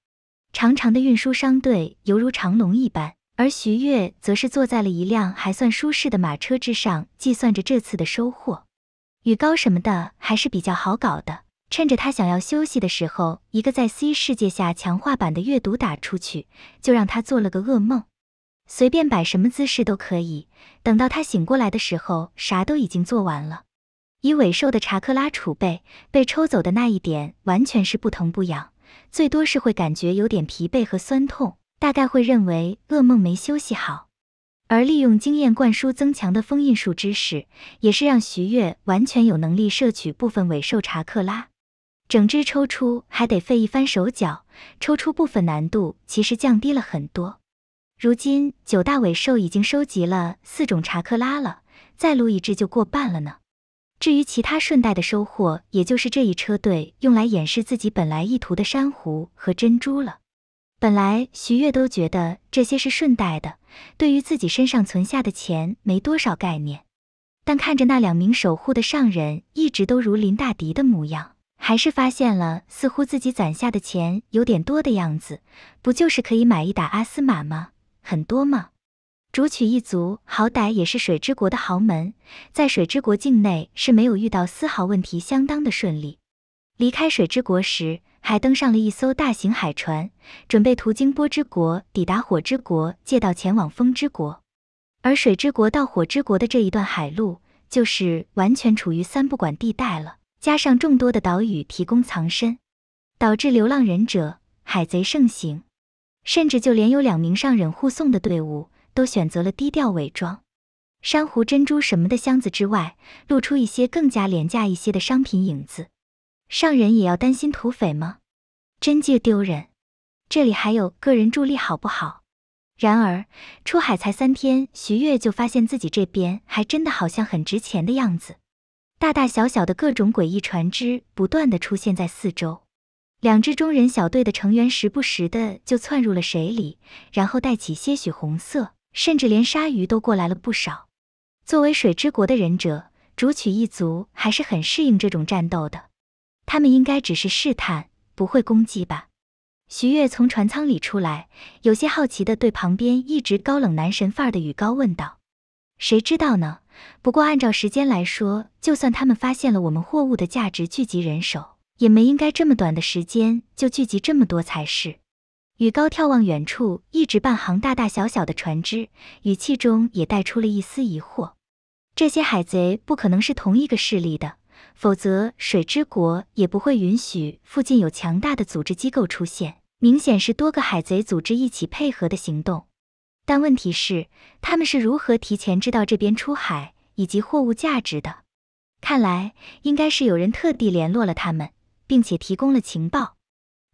长长的运输商队犹如长龙一般，而徐悦则是坐在了一辆还算舒适的马车之上，计算着这次的收获。雨高什么的还是比较好搞的。趁着他想要休息的时候，一个在 C 世界下强化版的阅读打出去，就让他做了个噩梦。随便摆什么姿势都可以。等到他醒过来的时候，啥都已经做完了。以尾兽的查克拉储备被抽走的那一点，完全是不疼不痒。最多是会感觉有点疲惫和酸痛，大概会认为噩梦没休息好。而利用经验灌输增强的封印术知识，也是让徐月完全有能力摄取部分尾兽查克拉。整只抽出还得费一番手脚，抽出部分难度其实降低了很多。如今九大尾兽已经收集了四种查克拉了，再撸一只就过半了呢。至于其他顺带的收获，也就是这一车队用来掩饰自己本来意图的珊瑚和珍珠了。本来徐月都觉得这些是顺带的，对于自己身上存下的钱没多少概念。但看着那两名守护的上人一直都如临大敌的模样，还是发现了似乎自己攒下的钱有点多的样子。不就是可以买一打阿斯玛吗？很多吗？竹取一族好歹也是水之国的豪门，在水之国境内是没有遇到丝毫问题，相当的顺利。离开水之国时，还登上了一艘大型海船，准备途经波之国，抵达火之国，借道前往风之国。而水之国到火之国的这一段海路，就是完全处于三不管地带了，加上众多的岛屿提供藏身，导致流浪忍者、海贼盛行，甚至就连有两名上忍护送的队伍。都选择了低调伪装，珊瑚珍珠什么的箱子之外，露出一些更加廉价一些的商品影子。上人也要担心土匪吗？真界丢人。这里还有个人助力好不好？然而出海才三天，徐月就发现自己这边还真的好像很值钱的样子。大大小小的各种诡异船只不断的出现在四周，两支中人小队的成员时不时的就窜入了水里，然后带起些许红色。甚至连鲨鱼都过来了不少。作为水之国的忍者，竹取一族还是很适应这种战斗的。他们应该只是试探，不会攻击吧？徐月从船舱里出来，有些好奇地对旁边一直高冷男神范儿的宇高问道：“谁知道呢？不过按照时间来说，就算他们发现了我们货物的价值，聚集人手也没应该这么短的时间就聚集这么多才是。”雨高眺望远处，一直半行大大小小的船只，语气中也带出了一丝疑惑。这些海贼不可能是同一个势力的，否则水之国也不会允许附近有强大的组织机构出现。明显是多个海贼组织一起配合的行动。但问题是，他们是如何提前知道这边出海以及货物价值的？看来应该是有人特地联络了他们，并且提供了情报。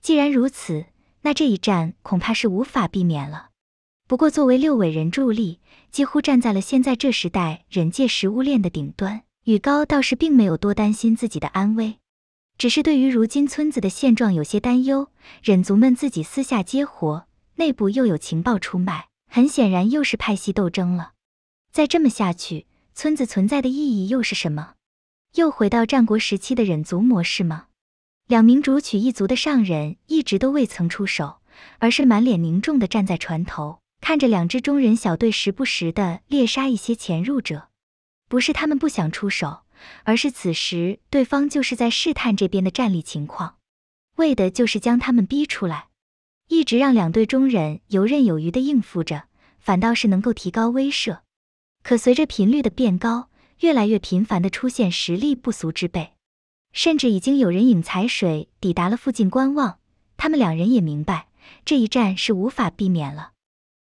既然如此。那这一战恐怕是无法避免了。不过作为六尾人助力，几乎站在了现在这时代忍界食物链的顶端，羽高倒是并没有多担心自己的安危，只是对于如今村子的现状有些担忧。忍族们自己私下接活，内部又有情报出卖，很显然又是派系斗争了。再这么下去，村子存在的意义又是什么？又回到战国时期的忍族模式吗？两名主曲一族的上人一直都未曾出手，而是满脸凝重的站在船头，看着两支中人小队时不时的猎杀一些潜入者。不是他们不想出手，而是此时对方就是在试探这边的战力情况，为的就是将他们逼出来。一直让两队中人游刃有余的应付着，反倒是能够提高威慑。可随着频率的变高，越来越频繁的出现实力不俗之辈。甚至已经有人引财水抵达了附近观望，他们两人也明白这一战是无法避免了。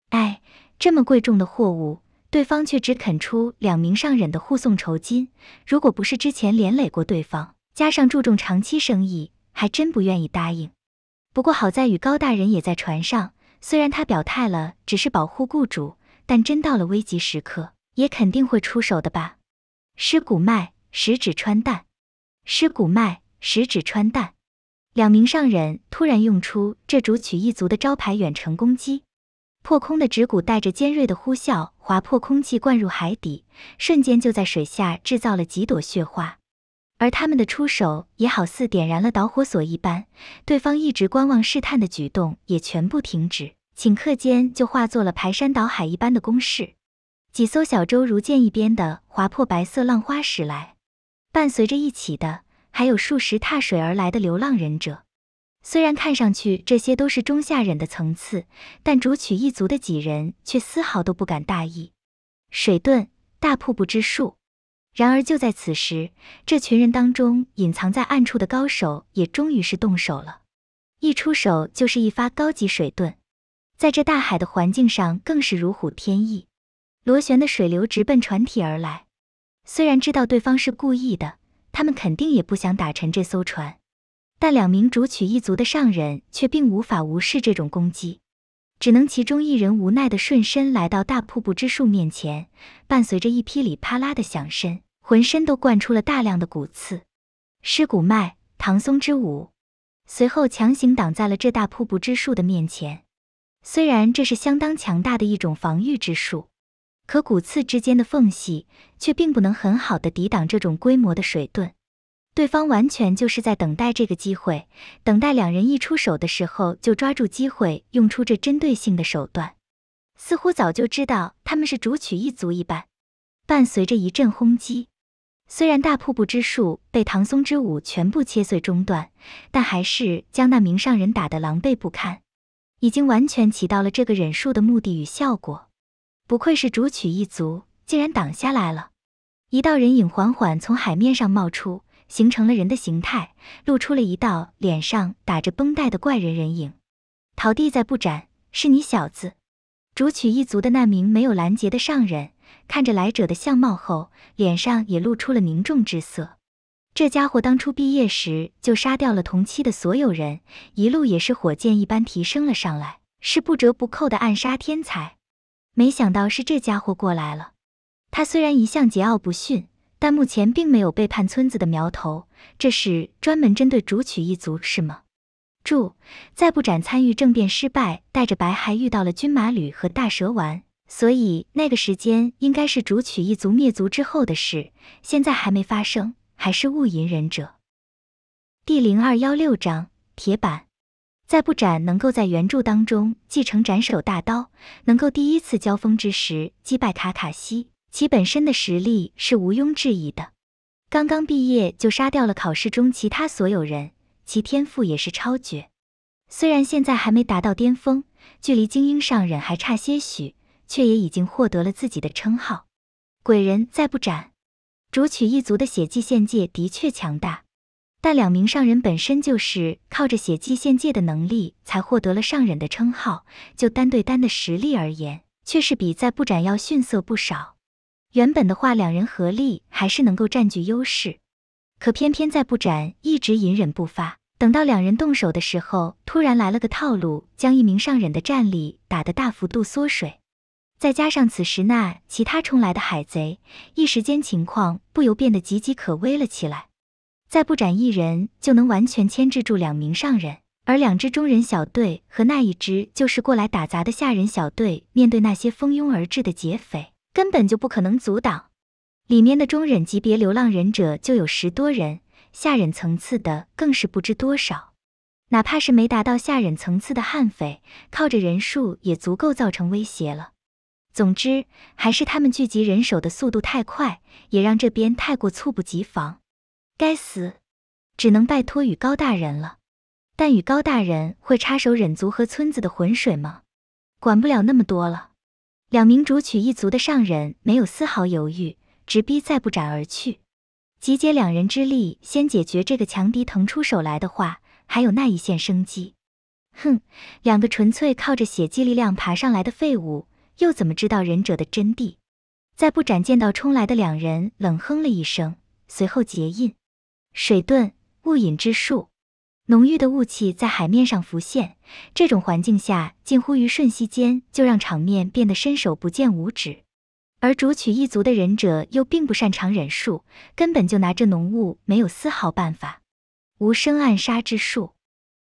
哎，这么贵重的货物，对方却只肯出两名上忍的护送酬金。如果不是之前连累过对方，加上注重长期生意，还真不愿意答应。不过好在与高大人也在船上，虽然他表态了只是保护雇主，但真到了危急时刻，也肯定会出手的吧。尸骨卖，十指穿弹。尸骨脉食指穿弹，两名上人突然用出这竹曲一族的招牌远程攻击，破空的指骨带着尖锐的呼啸划破空气，灌入海底，瞬间就在水下制造了几朵血花。而他们的出手也好似点燃了导火索一般，对方一直观望试探的举动也全部停止，顷刻间就化作了排山倒海一般的攻势，几艘小舟如箭一般的划破白色浪花驶来。伴随着一起的，还有数十踏水而来的流浪忍者。虽然看上去这些都是中下忍的层次，但竹取一族的几人却丝毫都不敢大意。水遁大瀑布之术。然而就在此时，这群人当中隐藏在暗处的高手也终于是动手了，一出手就是一发高级水遁，在这大海的环境上更是如虎添翼，螺旋的水流直奔船体而来。虽然知道对方是故意的，他们肯定也不想打沉这艘船，但两名竹取一族的上人却并无法无视这种攻击，只能其中一人无奈的顺身来到大瀑布之树面前，伴随着一噼里啪啦的响声，浑身都灌出了大量的骨刺，尸骨脉唐松之舞，随后强行挡在了这大瀑布之树的面前。虽然这是相当强大的一种防御之术。可骨刺之间的缝隙却并不能很好的抵挡这种规模的水盾，对方完全就是在等待这个机会，等待两人一出手的时候就抓住机会用出这针对性的手段，似乎早就知道他们是竹取一族一般。伴随着一阵轰击，虽然大瀑布之术被唐松之舞全部切碎中断，但还是将那名上人打得狼狈不堪，已经完全起到了这个忍术的目的与效果。不愧是竹曲一族，竟然挡下来了！一道人影缓缓从海面上冒出，形成了人的形态，露出了一道脸上打着绷带的怪人人影。桃地在不斩，是你小子！竹曲一族的那名没有拦截的上人看着来者的相貌后，脸上也露出了凝重之色。这家伙当初毕业时就杀掉了同期的所有人，一路也是火箭一般提升了上来，是不折不扣的暗杀天才。没想到是这家伙过来了。他虽然一向桀骜不驯，但目前并没有背叛村子的苗头。这是专门针对竹取一族是吗？注：再不斩参与政变失败，带着白还遇到了军马吕和大蛇丸，所以那个时间应该是竹取一族灭族之后的事。现在还没发生，还是雾隐忍者。第零二幺六章：铁板。再不斩能够在原著当中继承斩首大刀，能够第一次交锋之时击败卡卡西，其本身的实力是毋庸置疑的。刚刚毕业就杀掉了考试中其他所有人，其天赋也是超绝。虽然现在还没达到巅峰，距离精英上忍还差些许，却也已经获得了自己的称号。鬼人再不斩，竹取一族的血祭献界的确强大。但两名上人本身就是靠着写祭献界的能力才获得了上人的称号，就单对单的实力而言，却是比在布展要逊色不少。原本的话，两人合力还是能够占据优势，可偏偏在布展一直隐忍不发，等到两人动手的时候，突然来了个套路，将一名上忍的战力打得大幅度缩水。再加上此时那其他冲来的海贼，一时间情况不由变得岌岌可危了起来。再不斩一人，就能完全牵制住两名上忍，而两支中忍小队和那一支就是过来打杂的下忍小队。面对那些蜂拥而至的劫匪，根本就不可能阻挡。里面的中忍级别流浪忍者就有十多人，下忍层次的更是不知多少。哪怕是没达到下忍层次的悍匪，靠着人数也足够造成威胁了。总之，还是他们聚集人手的速度太快，也让这边太过猝不及防。该死，只能拜托宇高大人了。但宇高大人会插手忍族和村子的浑水吗？管不了那么多了。两名主取一族的上忍没有丝毫犹豫，直逼再不斩而去。集结两人之力，先解决这个强敌，腾出手来的话，还有那一线生机。哼，两个纯粹靠着血祭力量爬上来的废物，又怎么知道忍者的真谛？再不斩见到冲来的两人，冷哼了一声，随后结印。水遁雾隐之术，浓郁的雾气在海面上浮现。这种环境下，近乎于瞬息间就让场面变得伸手不见五指。而竹取一族的忍者又并不擅长忍术，根本就拿这浓雾没有丝毫办法。无声暗杀之术，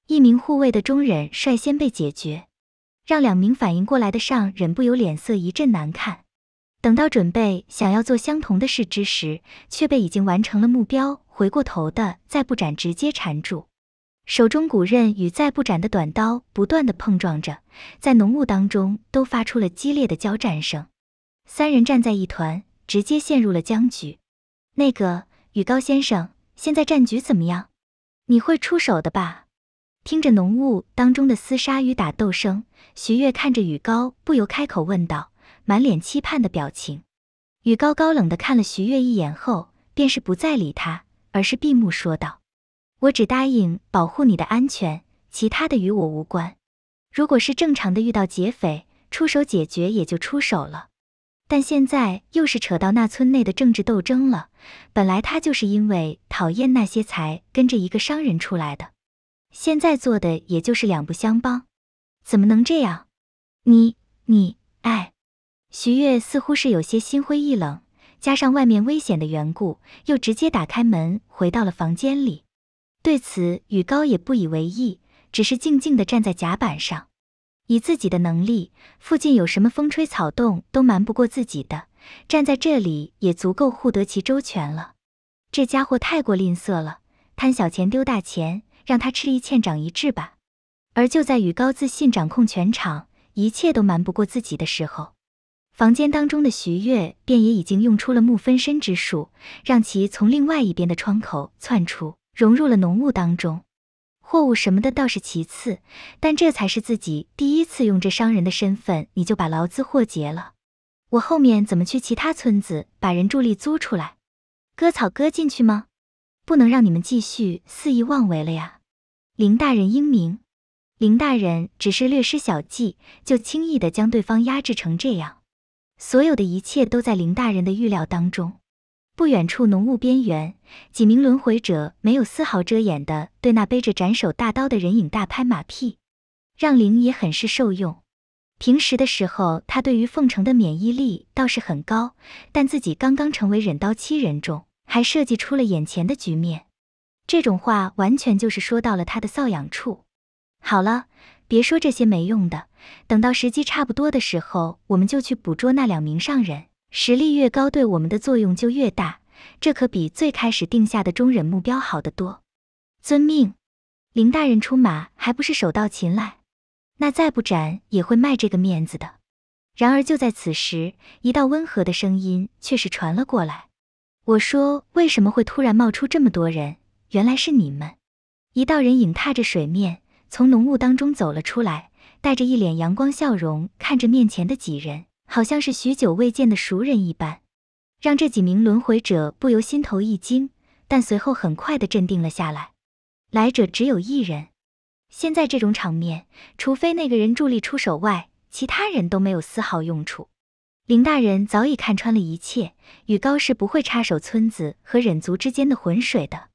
一名护卫的中忍率先被解决，让两名反应过来的上忍不由脸色一阵难看。等到准备想要做相同的事之时，却被已经完成了目标。回过头的再不斩直接缠住，手中骨刃与再不斩的短刀不断的碰撞着，在浓雾当中都发出了激烈的交战声。三人站在一团，直接陷入了僵局。那个宇高先生，现在战局怎么样？你会出手的吧？听着浓雾当中的厮杀与打斗声，徐月看着宇高，不由开口问道，满脸期盼的表情。宇高高冷的看了徐月一眼后，便是不再理他。而是闭目说道：“我只答应保护你的安全，其他的与我无关。如果是正常的遇到劫匪，出手解决也就出手了。但现在又是扯到那村内的政治斗争了。本来他就是因为讨厌那些才跟着一个商人出来的。现在做的也就是两不相帮，怎么能这样？你你，哎，徐悦似乎是有些心灰意冷。”加上外面危险的缘故，又直接打开门回到了房间里。对此，宇高也不以为意，只是静静地站在甲板上。以自己的能力，附近有什么风吹草动都瞒不过自己的，站在这里也足够护得其周全了。这家伙太过吝啬了，贪小钱丢大钱，让他吃一堑长一智吧。而就在宇高自信掌控全场，一切都瞒不过自己的时候。房间当中的徐月便也已经用出了木分身之术，让其从另外一边的窗口窜出，融入了浓雾当中。货物什么的倒是其次，但这才是自己第一次用这商人的身份，你就把劳资货结了。我后面怎么去其他村子把人助力租出来，割草割进去吗？不能让你们继续肆意妄为了呀！林大人英明，林大人只是略施小计，就轻易的将对方压制成这样。所有的一切都在林大人的预料当中。不远处浓雾边缘，几名轮回者没有丝毫遮掩的对那背着斩首大刀的人影大拍马屁，让林也很是受用。平时的时候，他对于奉承的免疫力倒是很高，但自己刚刚成为忍刀七人众，还设计出了眼前的局面，这种话完全就是说到了他的瘙痒处。好了。别说这些没用的，等到时机差不多的时候，我们就去捕捉那两名上人。实力越高，对我们的作用就越大。这可比最开始定下的中忍目标好得多。遵命，林大人出马还不是手到擒来？那再不斩也会卖这个面子的。然而就在此时，一道温和的声音却是传了过来：“我说，为什么会突然冒出这么多人？原来是你们。”一道人影踏着水面。从浓雾当中走了出来，带着一脸阳光笑容，看着面前的几人，好像是许久未见的熟人一般，让这几名轮回者不由心头一惊，但随后很快的镇定了下来。来者只有一人，现在这种场面，除非那个人助力出手外，其他人都没有丝毫用处。林大人早已看穿了一切，与高氏不会插手村子和忍族之间的浑水的。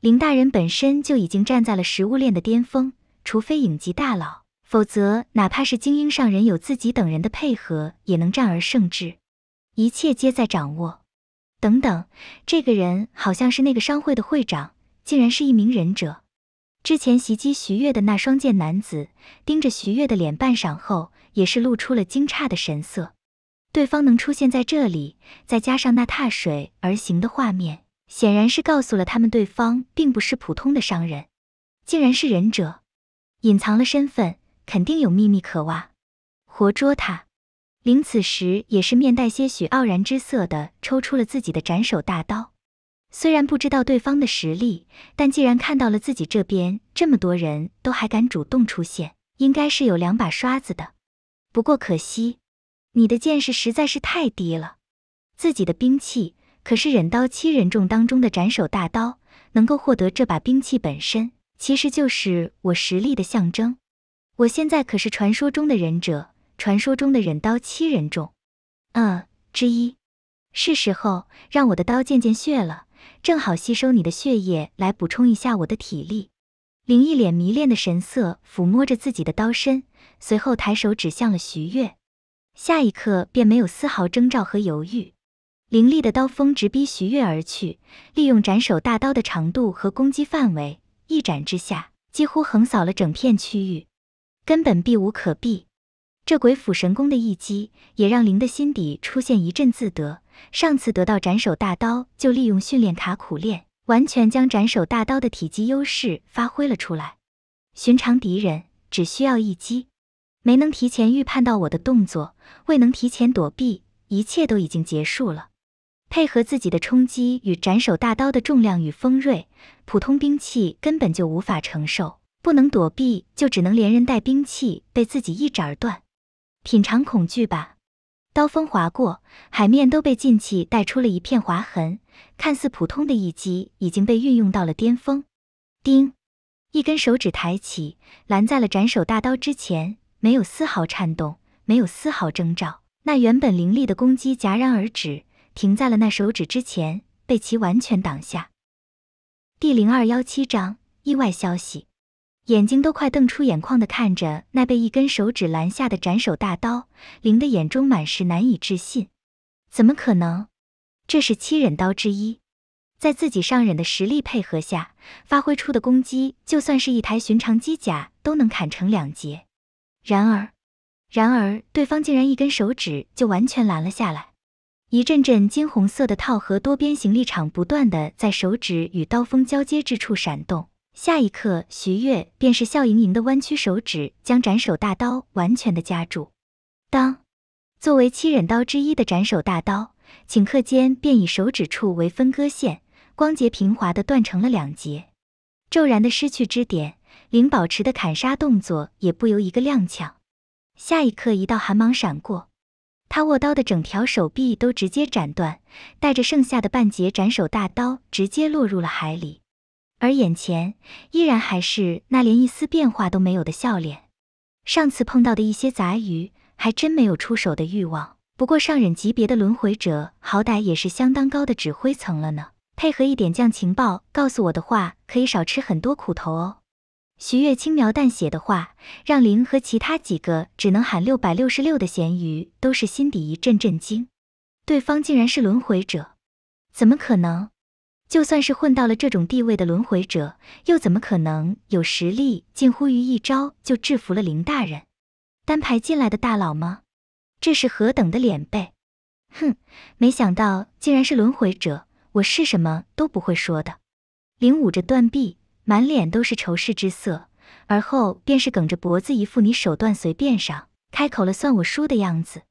林大人本身就已经站在了食物链的巅峰。除非影级大佬，否则哪怕是精英上人，有自己等人的配合，也能战而胜之。一切皆在掌握。等等，这个人好像是那个商会的会长，竟然是一名忍者。之前袭击徐月的那双剑男子，盯着徐月的脸，半晌后也是露出了惊诧的神色。对方能出现在这里，再加上那踏水而行的画面，显然是告诉了他们，对方并不是普通的商人，竟然是忍者。隐藏了身份，肯定有秘密可挖。活捉他，林此时也是面带些许傲然之色的抽出了自己的斩首大刀。虽然不知道对方的实力，但既然看到了自己这边这么多人都还敢主动出现，应该是有两把刷子的。不过可惜，你的见识实在是太低了。自己的兵器可是忍刀七人众当中的斩首大刀，能够获得这把兵器本身。其实就是我实力的象征，我现在可是传说中的忍者，传说中的忍刀七人众，嗯，之一。是时候让我的刀见见血了，正好吸收你的血液来补充一下我的体力。灵一脸迷恋的神色，抚摸着自己的刀身，随后抬手指向了徐月，下一刻便没有丝毫征兆和犹豫，凌厉的刀锋直逼徐月而去，利用斩首大刀的长度和攻击范围。一斩之下，几乎横扫了整片区域，根本避无可避。这鬼斧神工的一击，也让灵的心底出现一阵自得。上次得到斩首大刀，就利用训练卡苦练，完全将斩首大刀的体积优势发挥了出来。寻常敌人只需要一击，没能提前预判到我的动作，未能提前躲避，一切都已经结束了。配合自己的冲击与斩首大刀的重量与锋锐，普通兵器根本就无法承受。不能躲避，就只能连人带兵器被自己一斩而断。品尝恐惧吧！刀锋划过海面，都被剑气带出了一片划痕。看似普通的一击，已经被运用到了巅峰。叮，一根手指抬起，拦在了斩首大刀之前，没有丝毫颤动，没有丝毫征兆，那原本凌厉的攻击戛然而止。停在了那手指之前，被其完全挡下。第零二幺七章意外消息，眼睛都快瞪出眼眶的看着那被一根手指拦下的斩首大刀，林的眼中满是难以置信。怎么可能？这是七忍刀之一，在自己上忍的实力配合下，发挥出的攻击，就算是一台寻常机甲都能砍成两截。然而，然而，对方竟然一根手指就完全拦了下来。一阵阵金红色的套盒多边形立场不断的在手指与刀锋交接之处闪动，下一刻，徐月便是笑盈盈的弯曲手指，将斩首大刀完全的夹住。当，作为七忍刀之一的斩首大刀，顷刻间便以手指处为分割线，光洁平滑的断成了两截，骤然的失去支点，零宝持的砍杀动作也不由一个踉跄。下一刻，一道寒芒闪过。他握刀的整条手臂都直接斩断，带着剩下的半截斩首大刀直接落入了海里，而眼前依然还是那连一丝变化都没有的笑脸。上次碰到的一些杂鱼还真没有出手的欲望。不过上忍级别的轮回者，好歹也是相当高的指挥层了呢。配合一点将情报告诉我的话，可以少吃很多苦头哦。徐月轻描淡写的话，让林和其他几个只能喊六百六十六的咸鱼都是心底一阵震惊。对方竟然是轮回者，怎么可能？就算是混到了这种地位的轮回者，又怎么可能有实力近乎于一招就制服了林大人？单排进来的大佬吗？这是何等的脸背！哼，没想到竟然是轮回者，我是什么都不会说的。林捂着断臂。满脸都是仇视之色，而后便是梗着脖子，一副你手段随便上，开口了算我输的样子。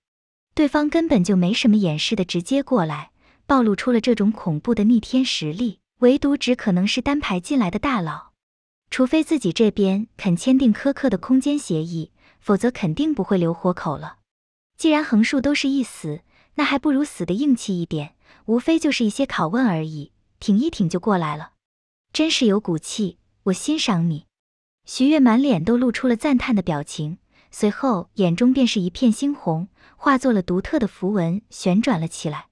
对方根本就没什么掩饰的，直接过来，暴露出了这种恐怖的逆天实力，唯独只可能是单排进来的大佬。除非自己这边肯签订苛刻的空间协议，否则肯定不会留活口了。既然横竖都是一死，那还不如死的硬气一点。无非就是一些拷问而已，挺一挺就过来了。真是有骨气，我欣赏你。徐悦满脸都露出了赞叹的表情，随后眼中便是一片猩红，化作了独特的符文旋转了起来。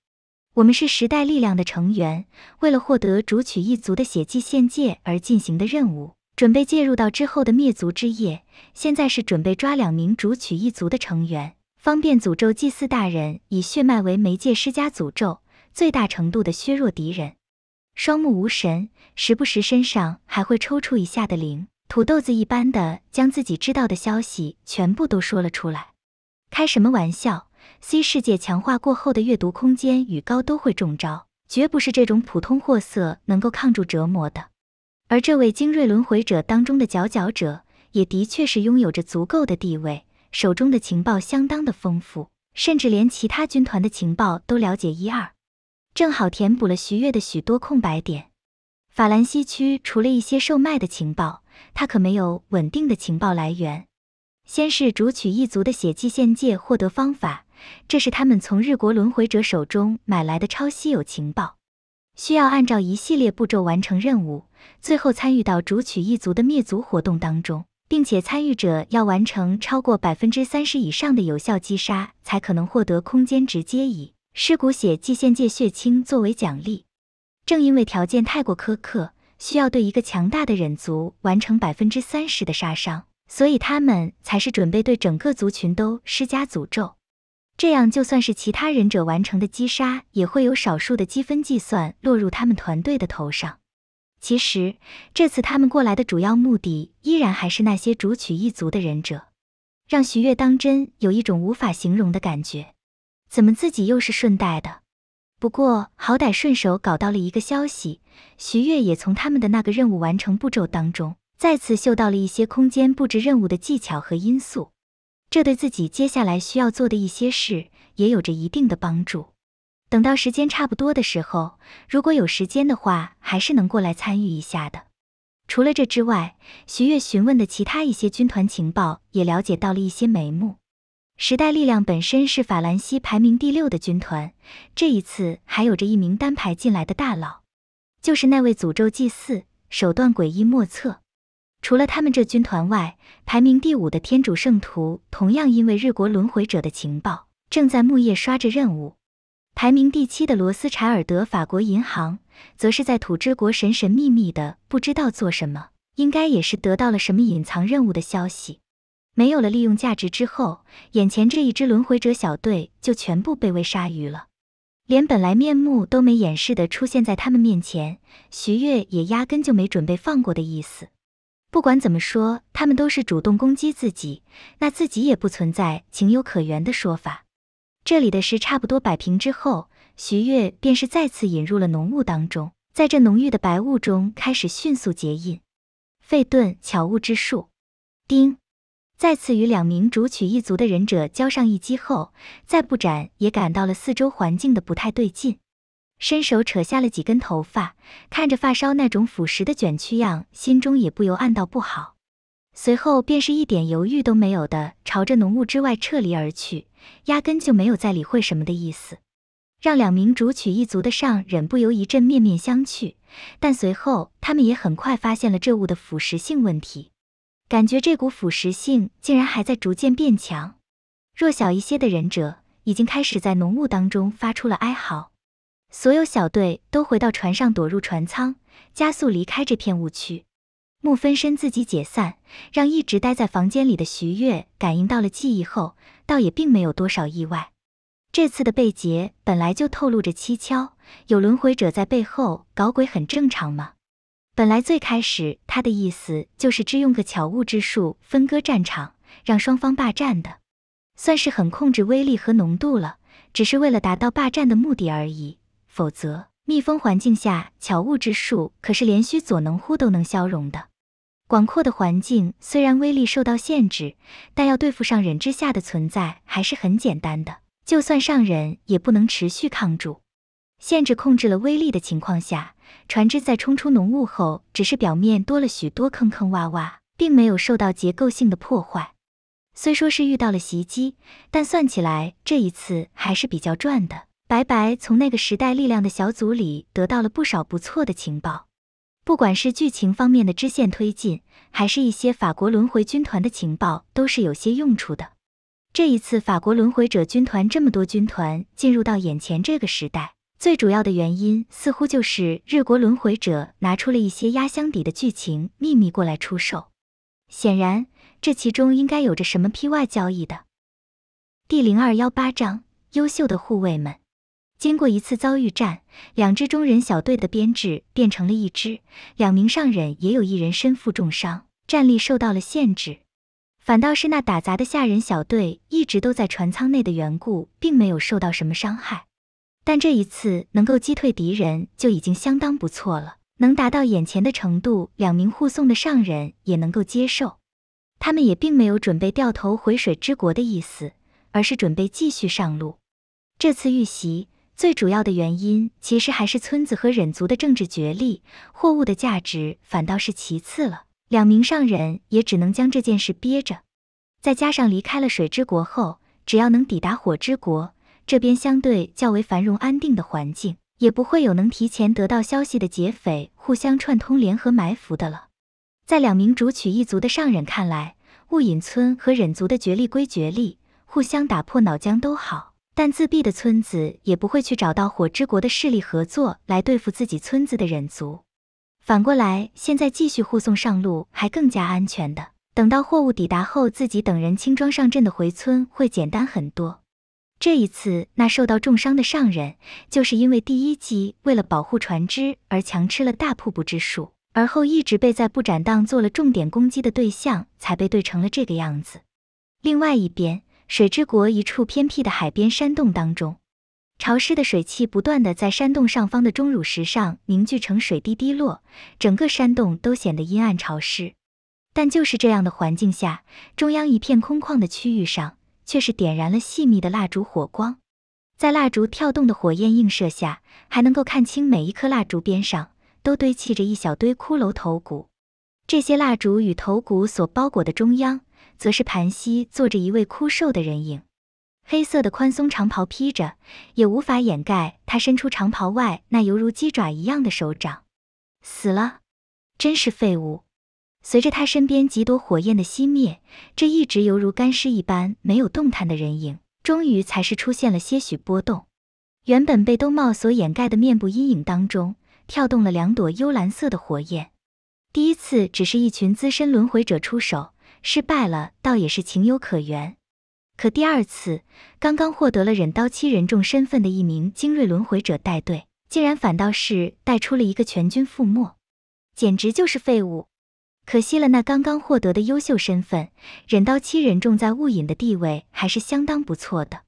我们是时代力量的成员，为了获得主曲一族的血迹献界而进行的任务，准备介入到之后的灭族之夜。现在是准备抓两名主曲一族的成员，方便诅咒祭祀大人以血脉为媒介施加诅咒，最大程度的削弱敌人。双目无神，时不时身上还会抽搐一下的灵土豆子一般的将自己知道的消息全部都说了出来。开什么玩笑？C 世界强化过后的阅读空间与高都会中招，绝不是这种普通货色能够抗住折磨的。而这位精锐轮回者当中的佼佼者，也的确是拥有着足够的地位，手中的情报相当的丰富，甚至连其他军团的情报都了解一二。正好填补了徐越的许多空白点。法兰西区除了一些售卖的情报，他可没有稳定的情报来源。先是主取一族的血迹献祭获得方法，这是他们从日国轮回者手中买来的超稀有情报，需要按照一系列步骤完成任务，最后参与到主取一族的灭族活动当中，并且参与者要完成超过百分之三十以上的有效击杀，才可能获得空间直接移。尸骨血祭献，界血清作为奖励。正因为条件太过苛刻，需要对一个强大的忍族完成百分之三十的杀伤，所以他们才是准备对整个族群都施加诅咒。这样，就算是其他忍者完成的击杀，也会有少数的积分计算落入他们团队的头上。其实，这次他们过来的主要目的，依然还是那些主取一族的忍者，让徐月当真有一种无法形容的感觉。怎么自己又是顺带的？不过好歹顺手搞到了一个消息，徐月也从他们的那个任务完成步骤当中，再次嗅到了一些空间布置任务的技巧和因素，这对自己接下来需要做的一些事也有着一定的帮助。等到时间差不多的时候，如果有时间的话，还是能过来参与一下的。除了这之外，徐月询问的其他一些军团情报，也了解到了一些眉目。时代力量本身是法兰西排名第六的军团，这一次还有着一名单排进来的大佬，就是那位诅咒祭祀，手段诡异莫测。除了他们这军团外，排名第五的天主圣徒同样因为日国轮回者的情报，正在木叶刷着任务。排名第七的罗斯柴尔德法国银行，则是在土之国神神秘秘的不知道做什么，应该也是得到了什么隐藏任务的消息。没有了利用价值之后，眼前这一支轮回者小队就全部被喂鲨鱼了。连本来面目都没掩饰的出现在他们面前，徐月也压根就没准备放过的意思。不管怎么说，他们都是主动攻击自己，那自己也不存在情有可原的说法。这里的事差不多摆平之后，徐月便是再次引入了浓雾当中，在这浓郁的白雾中开始迅速结印，费顿巧物之术。丁。再次与两名竹取一族的忍者交上一击后，再不斩也感到了四周环境的不太对劲，伸手扯下了几根头发，看着发梢那种腐蚀的卷曲样，心中也不由暗道不好。随后便是一点犹豫都没有的朝着浓雾之外撤离而去，压根就没有再理会什么的意思，让两名竹取一族的上忍不由一阵面面相觑。但随后他们也很快发现了这物的腐蚀性问题。感觉这股腐蚀性竟然还在逐渐变强，弱小一些的忍者已经开始在浓雾当中发出了哀嚎。所有小队都回到船上，躲入船舱，加速离开这片雾区。木分身自己解散，让一直待在房间里的徐月感应到了记忆后，倒也并没有多少意外。这次的被劫本来就透露着蹊跷，有轮回者在背后搞鬼很正常嘛。本来最开始他的意思就是只用个巧物之术分割战场，让双方霸占的，算是很控制威力和浓度了，只是为了达到霸占的目的而已。否则，密封环境下巧物之术可是连须左能乎都能消融的。广阔的环境虽然威力受到限制，但要对付上忍之下的存在还是很简单的，就算上忍，也不能持续抗住。限制控制了威力的情况下，船只在冲出浓雾后，只是表面多了许多坑坑洼洼，并没有受到结构性的破坏。虽说是遇到了袭击，但算起来这一次还是比较赚的，白白从那个时代力量的小组里得到了不少不错的情报。不管是剧情方面的支线推进，还是一些法国轮回军团的情报，都是有些用处的。这一次法国轮回者军团这么多军团进入到眼前这个时代。最主要的原因似乎就是日国轮回者拿出了一些压箱底的剧情秘密过来出售，显然这其中应该有着什么 P Y 交易的。第零二幺八章：优秀的护卫们。经过一次遭遇战，两支中人小队的编制变成了一支，两名上忍也有一人身负重伤，战力受到了限制。反倒是那打杂的下人小队一直都在船舱内的缘故，并没有受到什么伤害。但这一次能够击退敌人就已经相当不错了，能达到眼前的程度，两名护送的上忍也能够接受。他们也并没有准备掉头回水之国的意思，而是准备继续上路。这次遇袭最主要的原因其实还是村子和忍族的政治角力，货物的价值反倒是其次了。两名上忍也只能将这件事憋着，再加上离开了水之国后，只要能抵达火之国。这边相对较为繁荣安定的环境，也不会有能提前得到消息的劫匪互相串通联合埋伏的了。在两名竹取一族的上忍看来，雾隐村和忍族的决力归决力，互相打破脑浆都好，但自闭的村子也不会去找到火之国的势力合作来对付自己村子的忍族。反过来，现在继续护送上路还更加安全的。等到货物抵达后，自己等人轻装上阵的回村会简单很多。这一次，那受到重伤的上人，就是因为第一击为了保护船只而强吃了大瀑布之术，而后一直被在布展当做了重点攻击的对象，才被对成了这个样子。另外一边，水之国一处偏僻的海边山洞当中，潮湿的水汽不断的在山洞上方的钟乳石上凝聚成水滴滴落，整个山洞都显得阴暗潮湿。但就是这样的环境下，中央一片空旷的区域上。却是点燃了细密的蜡烛，火光在蜡烛跳动的火焰映射下，还能够看清每一颗蜡烛边上都堆砌着一小堆骷髅头骨。这些蜡烛与头骨所包裹的中央，则是盘膝坐着一位枯瘦的人影，黑色的宽松长袍披着，也无法掩盖他伸出长袍外那犹如鸡爪一样的手掌。死了，真是废物。随着他身边几朵火焰的熄灭，这一直犹如干尸一般没有动弹的人影，终于才是出现了些许波动。原本被兜帽所掩盖的面部阴影当中，跳动了两朵幽蓝色的火焰。第一次只是一群资深轮回者出手，失败了，倒也是情有可原。可第二次，刚刚获得了忍刀七人众身份的一名精锐轮回者带队，竟然反倒是带出了一个全军覆没，简直就是废物。可惜了，那刚刚获得的优秀身份，忍刀七人众在雾隐的地位还是相当不错的。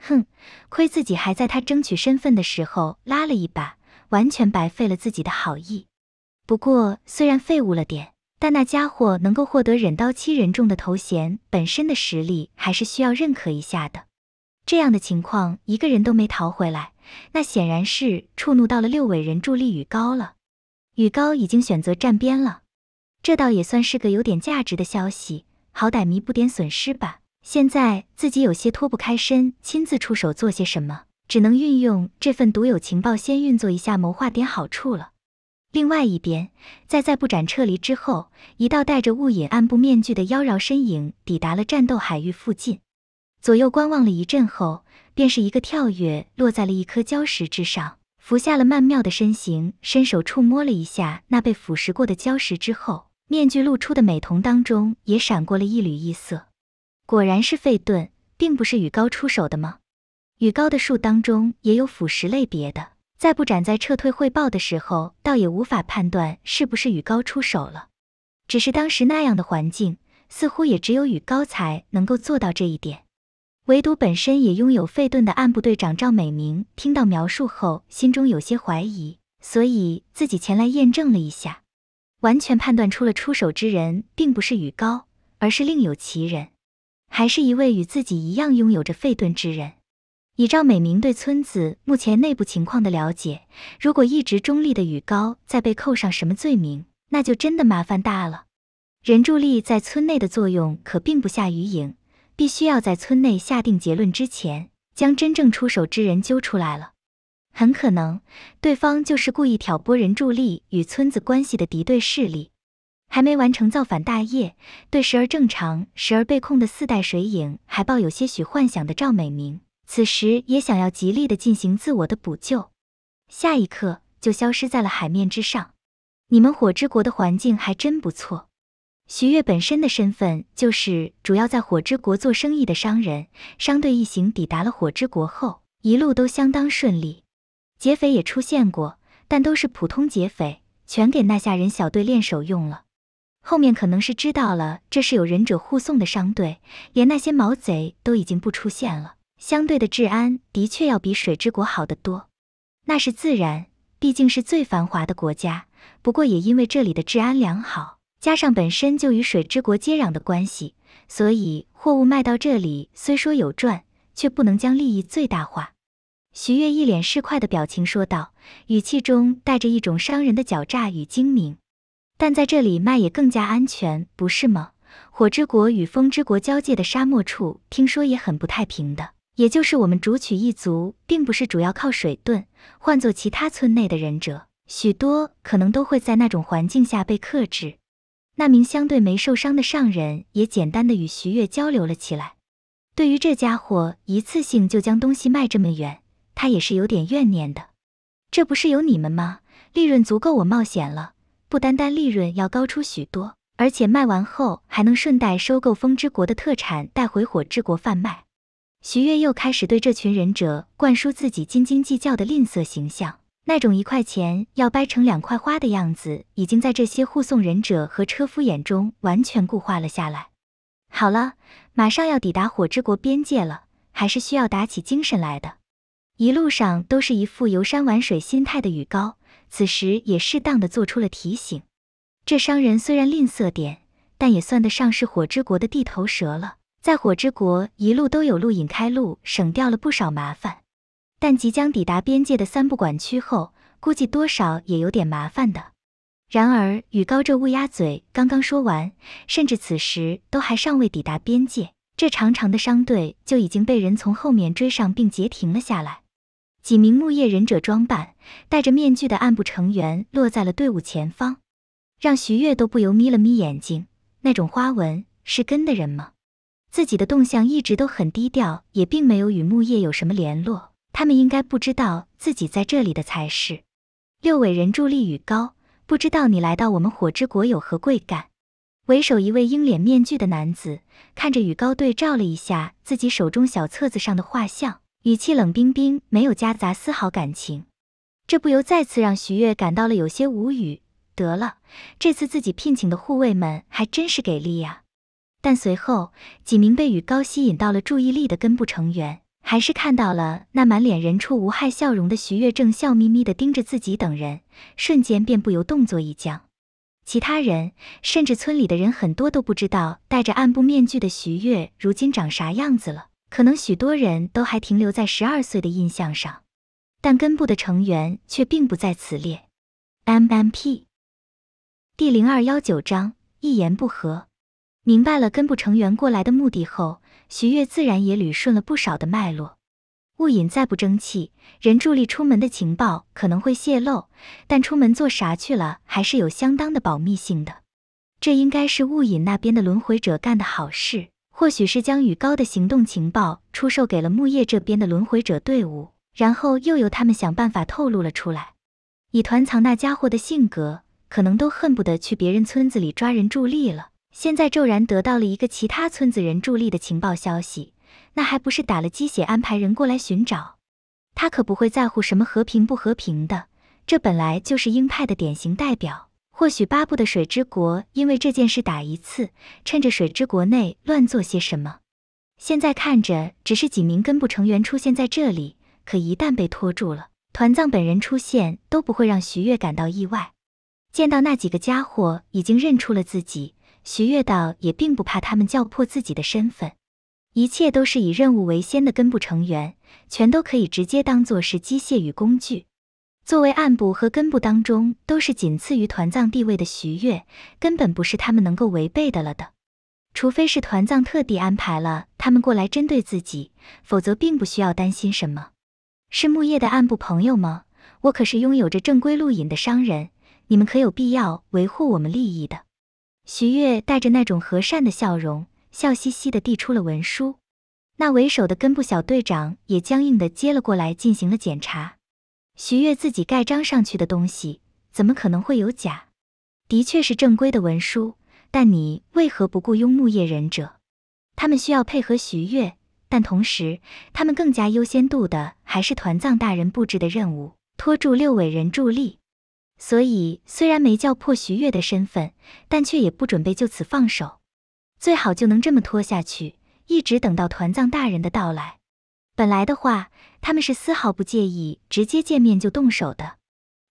哼，亏自己还在他争取身份的时候拉了一把，完全白费了自己的好意。不过虽然废物了点，但那家伙能够获得忍刀七人众的头衔，本身的实力还是需要认可一下的。这样的情况，一个人都没逃回来，那显然是触怒到了六尾人柱力宇高了。宇高已经选择站边了。这倒也算是个有点价值的消息，好歹弥补点损失吧。现在自己有些脱不开身，亲自出手做些什么，只能运用这份独有情报，先运作一下，谋划点好处了。另外一边，在在不斩撤离之后，一道带着雾隐暗部面具的妖娆身影抵达了战斗海域附近，左右观望了一阵后，便是一个跳跃落在了一颗礁石之上，俯下了曼妙的身形，伸手触摸了一下那被腐蚀过的礁石之后。面具露出的美瞳当中也闪过了一缕异色，果然是费顿，并不是宇高出手的吗？宇高的树当中也有腐蚀类别的，再不斩在撤退汇报的时候，倒也无法判断是不是宇高出手了。只是当时那样的环境，似乎也只有宇高才能够做到这一点。唯独本身也拥有费顿的暗部队长赵美明，听到描述后心中有些怀疑，所以自己前来验证了一下。完全判断出了出手之人并不是宇高，而是另有其人，还是一位与自己一样拥有着废遁之人。以赵美明对村子目前内部情况的了解，如果一直中立的宇高再被扣上什么罪名，那就真的麻烦大了。人助力在村内的作用可并不下于影，必须要在村内下定结论之前，将真正出手之人揪出来了。很可能，对方就是故意挑拨人柱力与村子关系的敌对势力。还没完成造反大业，对时而正常时而被控的四代水影还抱有些许幻想的赵美明，此时也想要极力的进行自我的补救。下一刻就消失在了海面之上。你们火之国的环境还真不错。徐悦本身的身份就是主要在火之国做生意的商人，商队一行抵达了火之国后，一路都相当顺利。劫匪也出现过，但都是普通劫匪，全给那下人小队练手用了。后面可能是知道了这是有忍者护送的商队，连那些毛贼都已经不出现了。相对的治安的确要比水之国好得多，那是自然，毕竟是最繁华的国家。不过也因为这里的治安良好，加上本身就与水之国接壤的关系，所以货物卖到这里虽说有赚，却不能将利益最大化。徐悦一脸市侩的表情说道，语气中带着一种伤人的狡诈与精明。但在这里卖也更加安全，不是吗？火之国与风之国交界的沙漠处，听说也很不太平的。也就是我们竹取一族，并不是主要靠水遁。换做其他村内的忍者，许多可能都会在那种环境下被克制。那名相对没受伤的上人也简单的与徐悦交流了起来。对于这家伙一次性就将东西卖这么远。他也是有点怨念的，这不是有你们吗？利润足够我冒险了，不单单利润要高出许多，而且卖完后还能顺带收购风之国的特产带回火之国贩卖。徐悦又开始对这群忍者灌输自己斤斤计较的吝啬形象，那种一块钱要掰成两块花的样子，已经在这些护送忍者和车夫眼中完全固化了下来。好了，马上要抵达火之国边界了，还是需要打起精神来的。一路上都是一副游山玩水心态的雨高，此时也适当的做出了提醒。这商人虽然吝啬点，但也算得上是火之国的地头蛇了。在火之国一路都有路引开路，省掉了不少麻烦。但即将抵达边界的三不管区后，估计多少也有点麻烦的。然而雨高这乌鸦嘴刚刚说完，甚至此时都还尚未抵达边界，这长长的商队就已经被人从后面追上并截停了下来。几名木叶忍者装扮、戴着面具的暗部成员落在了队伍前方，让徐月都不由眯了眯眼睛。那种花纹是根的人吗？自己的动向一直都很低调，也并没有与木叶有什么联络，他们应该不知道自己在这里的才是。六尾人柱力宇高，不知道你来到我们火之国有何贵干？为首一位鹰脸面具的男子看着与高，对照了一下自己手中小册子上的画像。语气冷冰冰，没有夹杂丝毫感情，这不由再次让徐悦感到了有些无语。得了，这次自己聘请的护卫们还真是给力呀！但随后，几名被雨高吸引到了注意力的根部成员，还是看到了那满脸人畜无害笑容的徐悦，正笑眯眯地盯着自己等人，瞬间便不由动作一僵。其他人，甚至村里的人，很多都不知道戴着暗部面具的徐悦如今长啥样子了。可能许多人都还停留在十二岁的印象上，但根部的成员却并不在此列。MMP 第零二幺九章：一言不合。明白了根部成员过来的目的后，徐悦自然也捋顺了不少的脉络。雾隐再不争气，人助力出门的情报可能会泄露，但出门做啥去了，还是有相当的保密性的。这应该是雾隐那边的轮回者干的好事。或许是将雨高的行动情报出售给了木叶这边的轮回者队伍，然后又由他们想办法透露了出来。以团藏那家伙的性格，可能都恨不得去别人村子里抓人助力了。现在骤然得到了一个其他村子人助力的情报消息，那还不是打了鸡血安排人过来寻找？他可不会在乎什么和平不和平的，这本来就是鹰派的典型代表。或许八部的水之国因为这件事打一次，趁着水之国内乱做些什么。现在看着只是几名根部成员出现在这里，可一旦被拖住了，团藏本人出现都不会让徐月感到意外。见到那几个家伙已经认出了自己，徐月道也并不怕他们叫破自己的身份。一切都是以任务为先的根部成员，全都可以直接当做是机械与工具。作为暗部和根部当中都是仅次于团藏地位的徐越，根本不是他们能够违背的了的。除非是团藏特地安排了他们过来针对自己，否则并不需要担心什么。是木叶的暗部朋友吗？我可是拥有着正规路引的商人，你们可有必要维护我们利益的？徐越带着那种和善的笑容，笑嘻嘻的递出了文书。那为首的根部小队长也僵硬的接了过来，进行了检查。徐越自己盖章上去的东西，怎么可能会有假？的确是正规的文书。但你为何不雇佣木叶忍者？他们需要配合徐越，但同时他们更加优先度的还是团藏大人布置的任务，拖住六尾人助力。所以虽然没叫破徐越的身份，但却也不准备就此放手。最好就能这么拖下去，一直等到团藏大人的到来。本来的话。他们是丝毫不介意直接见面就动手的，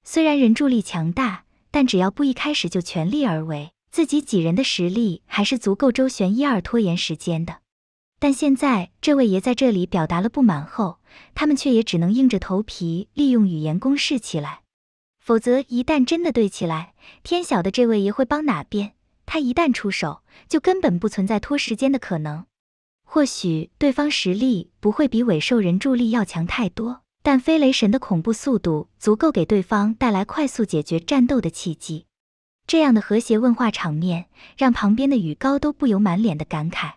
虽然人助力强大，但只要不一开始就全力而为，自己几人的实力还是足够周旋一二、拖延时间的。但现在这位爷在这里表达了不满后，他们却也只能硬着头皮利用语言攻势起来，否则一旦真的对起来，天晓得这位爷会帮哪边。他一旦出手，就根本不存在拖时间的可能。或许对方实力不会比尾兽人助力要强太多，但飞雷神的恐怖速度足够给对方带来快速解决战斗的契机。这样的和谐问话场面，让旁边的宇高都不由满脸的感慨：“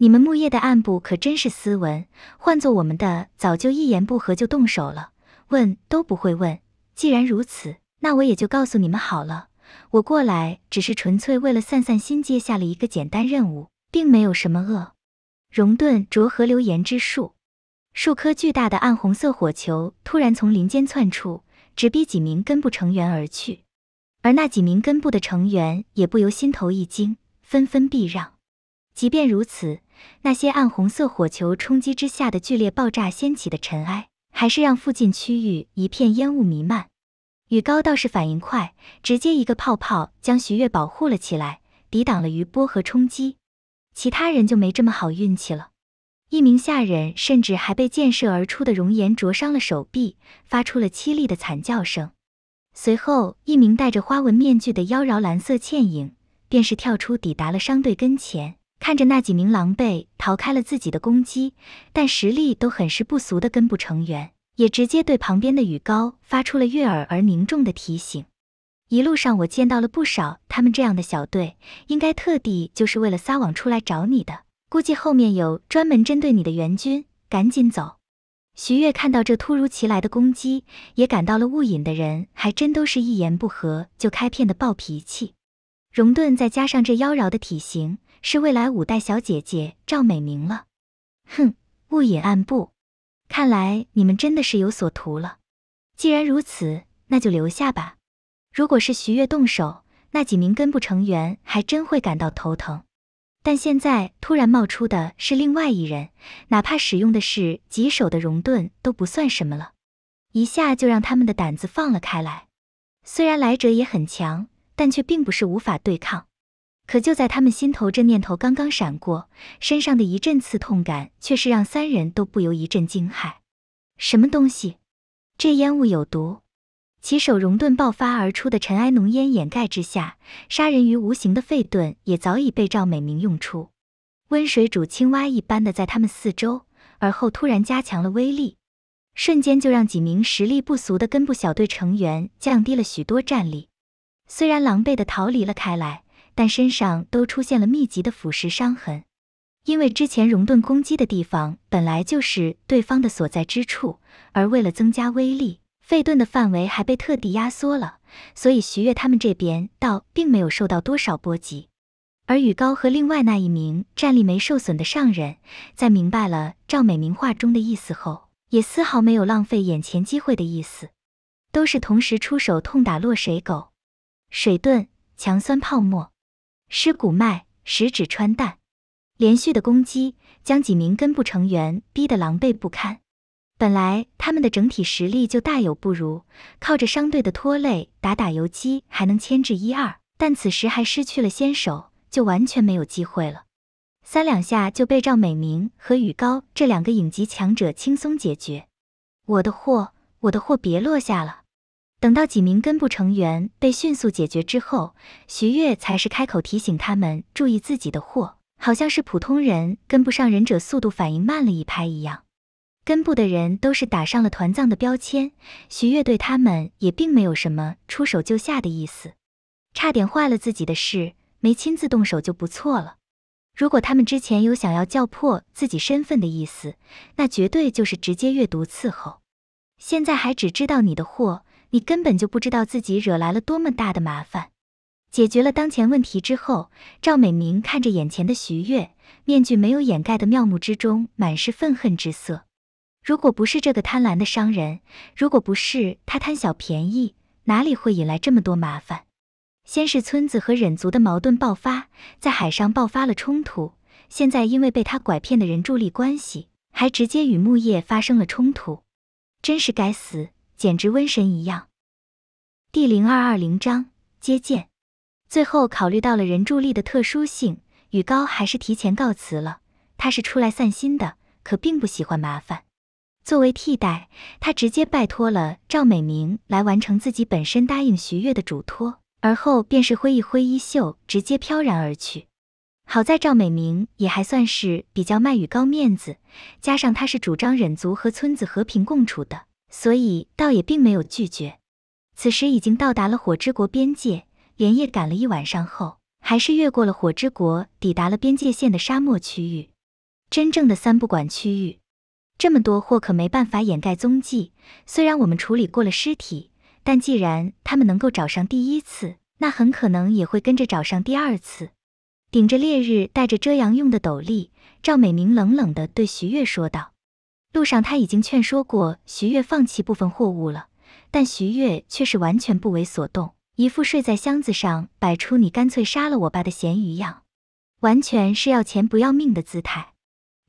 你们木叶的暗部可真是斯文，换做我们的，早就一言不合就动手了，问都不会问。”既然如此，那我也就告诉你们好了，我过来只是纯粹为了散散心，接下了一个简单任务，并没有什么恶。熔遁灼河流岩之术，数颗巨大的暗红色火球突然从林间窜出，直逼几名根部成员而去。而那几名根部的成员也不由心头一惊，纷纷避让。即便如此，那些暗红色火球冲击之下的剧烈爆炸掀起的尘埃，还是让附近区域一片烟雾弥漫。羽高倒是反应快，直接一个泡泡将徐月保护了起来，抵挡了余波和冲击。其他人就没这么好运气了，一名下人甚至还被溅射而出的熔岩灼伤了手臂，发出了凄厉的惨叫声。随后，一名戴着花纹面具的妖娆蓝色倩影，便是跳出抵达了商队跟前，看着那几名狼狈逃开了自己的攻击，但实力都很是不俗的根部成员，也直接对旁边的雨高发出了悦耳而凝重的提醒。一路上我见到了不少他们这样的小队，应该特地就是为了撒网出来找你的。估计后面有专门针对你的援军，赶紧走！徐悦看到这突如其来的攻击，也感到了雾隐的人还真都是一言不合就开片的暴脾气。容顿再加上这妖娆的体型，是未来五代小姐姐赵美明了。哼，雾隐暗部，看来你们真的是有所图了。既然如此，那就留下吧。如果是徐悦动手，那几名根部成员还真会感到头疼。但现在突然冒出的是另外一人，哪怕使用的是棘手的熔盾都不算什么了，一下就让他们的胆子放了开来。虽然来者也很强，但却并不是无法对抗。可就在他们心头这念头刚刚闪过，身上的一阵刺痛感却是让三人都不由一阵惊骇。什么东西？这烟雾有毒。其手熔盾爆发而出的尘埃浓烟掩盖之下，杀人于无形的废盾也早已被赵美明用出，温水煮青蛙一般的在他们四周，而后突然加强了威力，瞬间就让几名实力不俗的根部小队成员降低了许多战力。虽然狼狈的逃离了开来，但身上都出现了密集的腐蚀伤痕，因为之前熔盾攻击的地方本来就是对方的所在之处，而为了增加威力。被盾的范围还被特地压缩了，所以徐悦他们这边倒并没有受到多少波及。而宇高和另外那一名战力没受损的上人在明白了赵美明话中的意思后，也丝毫没有浪费眼前机会的意思，都是同时出手痛打落水狗。水遁、强酸泡沫、尸骨脉、食指穿弹，连续的攻击将几名根部成员逼得狼狈不堪。本来他们的整体实力就大有不如，靠着商队的拖累打打游击还能牵制一二，但此时还失去了先手，就完全没有机会了。三两下就被赵美明和宇高这两个影级强者轻松解决。我的货，我的货别落下了。等到几名根部成员被迅速解决之后，徐月才是开口提醒他们注意自己的货，好像是普通人跟不上忍者速度，反应慢了一拍一样。根部的人都是打上了团葬的标签，徐悦对他们也并没有什么出手救下的意思，差点坏了自己的事，没亲自动手就不错了。如果他们之前有想要叫破自己身份的意思，那绝对就是直接阅读伺候。现在还只知道你的货，你根本就不知道自己惹来了多么大的麻烦。解决了当前问题之后，赵美明看着眼前的徐悦，面具没有掩盖的妙目之中满是愤恨之色。如果不是这个贪婪的商人，如果不是他贪小便宜，哪里会引来这么多麻烦？先是村子和忍族的矛盾爆发，在海上爆发了冲突，现在因为被他拐骗的人柱力关系，还直接与木叶发生了冲突，真是该死，简直瘟神一样。第零二二零章接见，最后考虑到了人柱力的特殊性，宇高还是提前告辞了。他是出来散心的，可并不喜欢麻烦。作为替代，他直接拜托了赵美明来完成自己本身答应徐月的嘱托，而后便是挥一挥衣袖，直接飘然而去。好在赵美明也还算是比较卖与高面子，加上他是主张忍族和村子和平共处的，所以倒也并没有拒绝。此时已经到达了火之国边界，连夜赶了一晚上后，还是越过了火之国，抵达了边界线的沙漠区域，真正的三不管区域。这么多货可没办法掩盖踪迹。虽然我们处理过了尸体，但既然他们能够找上第一次，那很可能也会跟着找上第二次。顶着烈日，带着遮阳用的斗笠，赵美明冷冷地对徐悦说道：“路上他已经劝说过徐悦放弃部分货物了，但徐悦却是完全不为所动，一副睡在箱子上，摆出你干脆杀了我吧的咸鱼样，完全是要钱不要命的姿态。”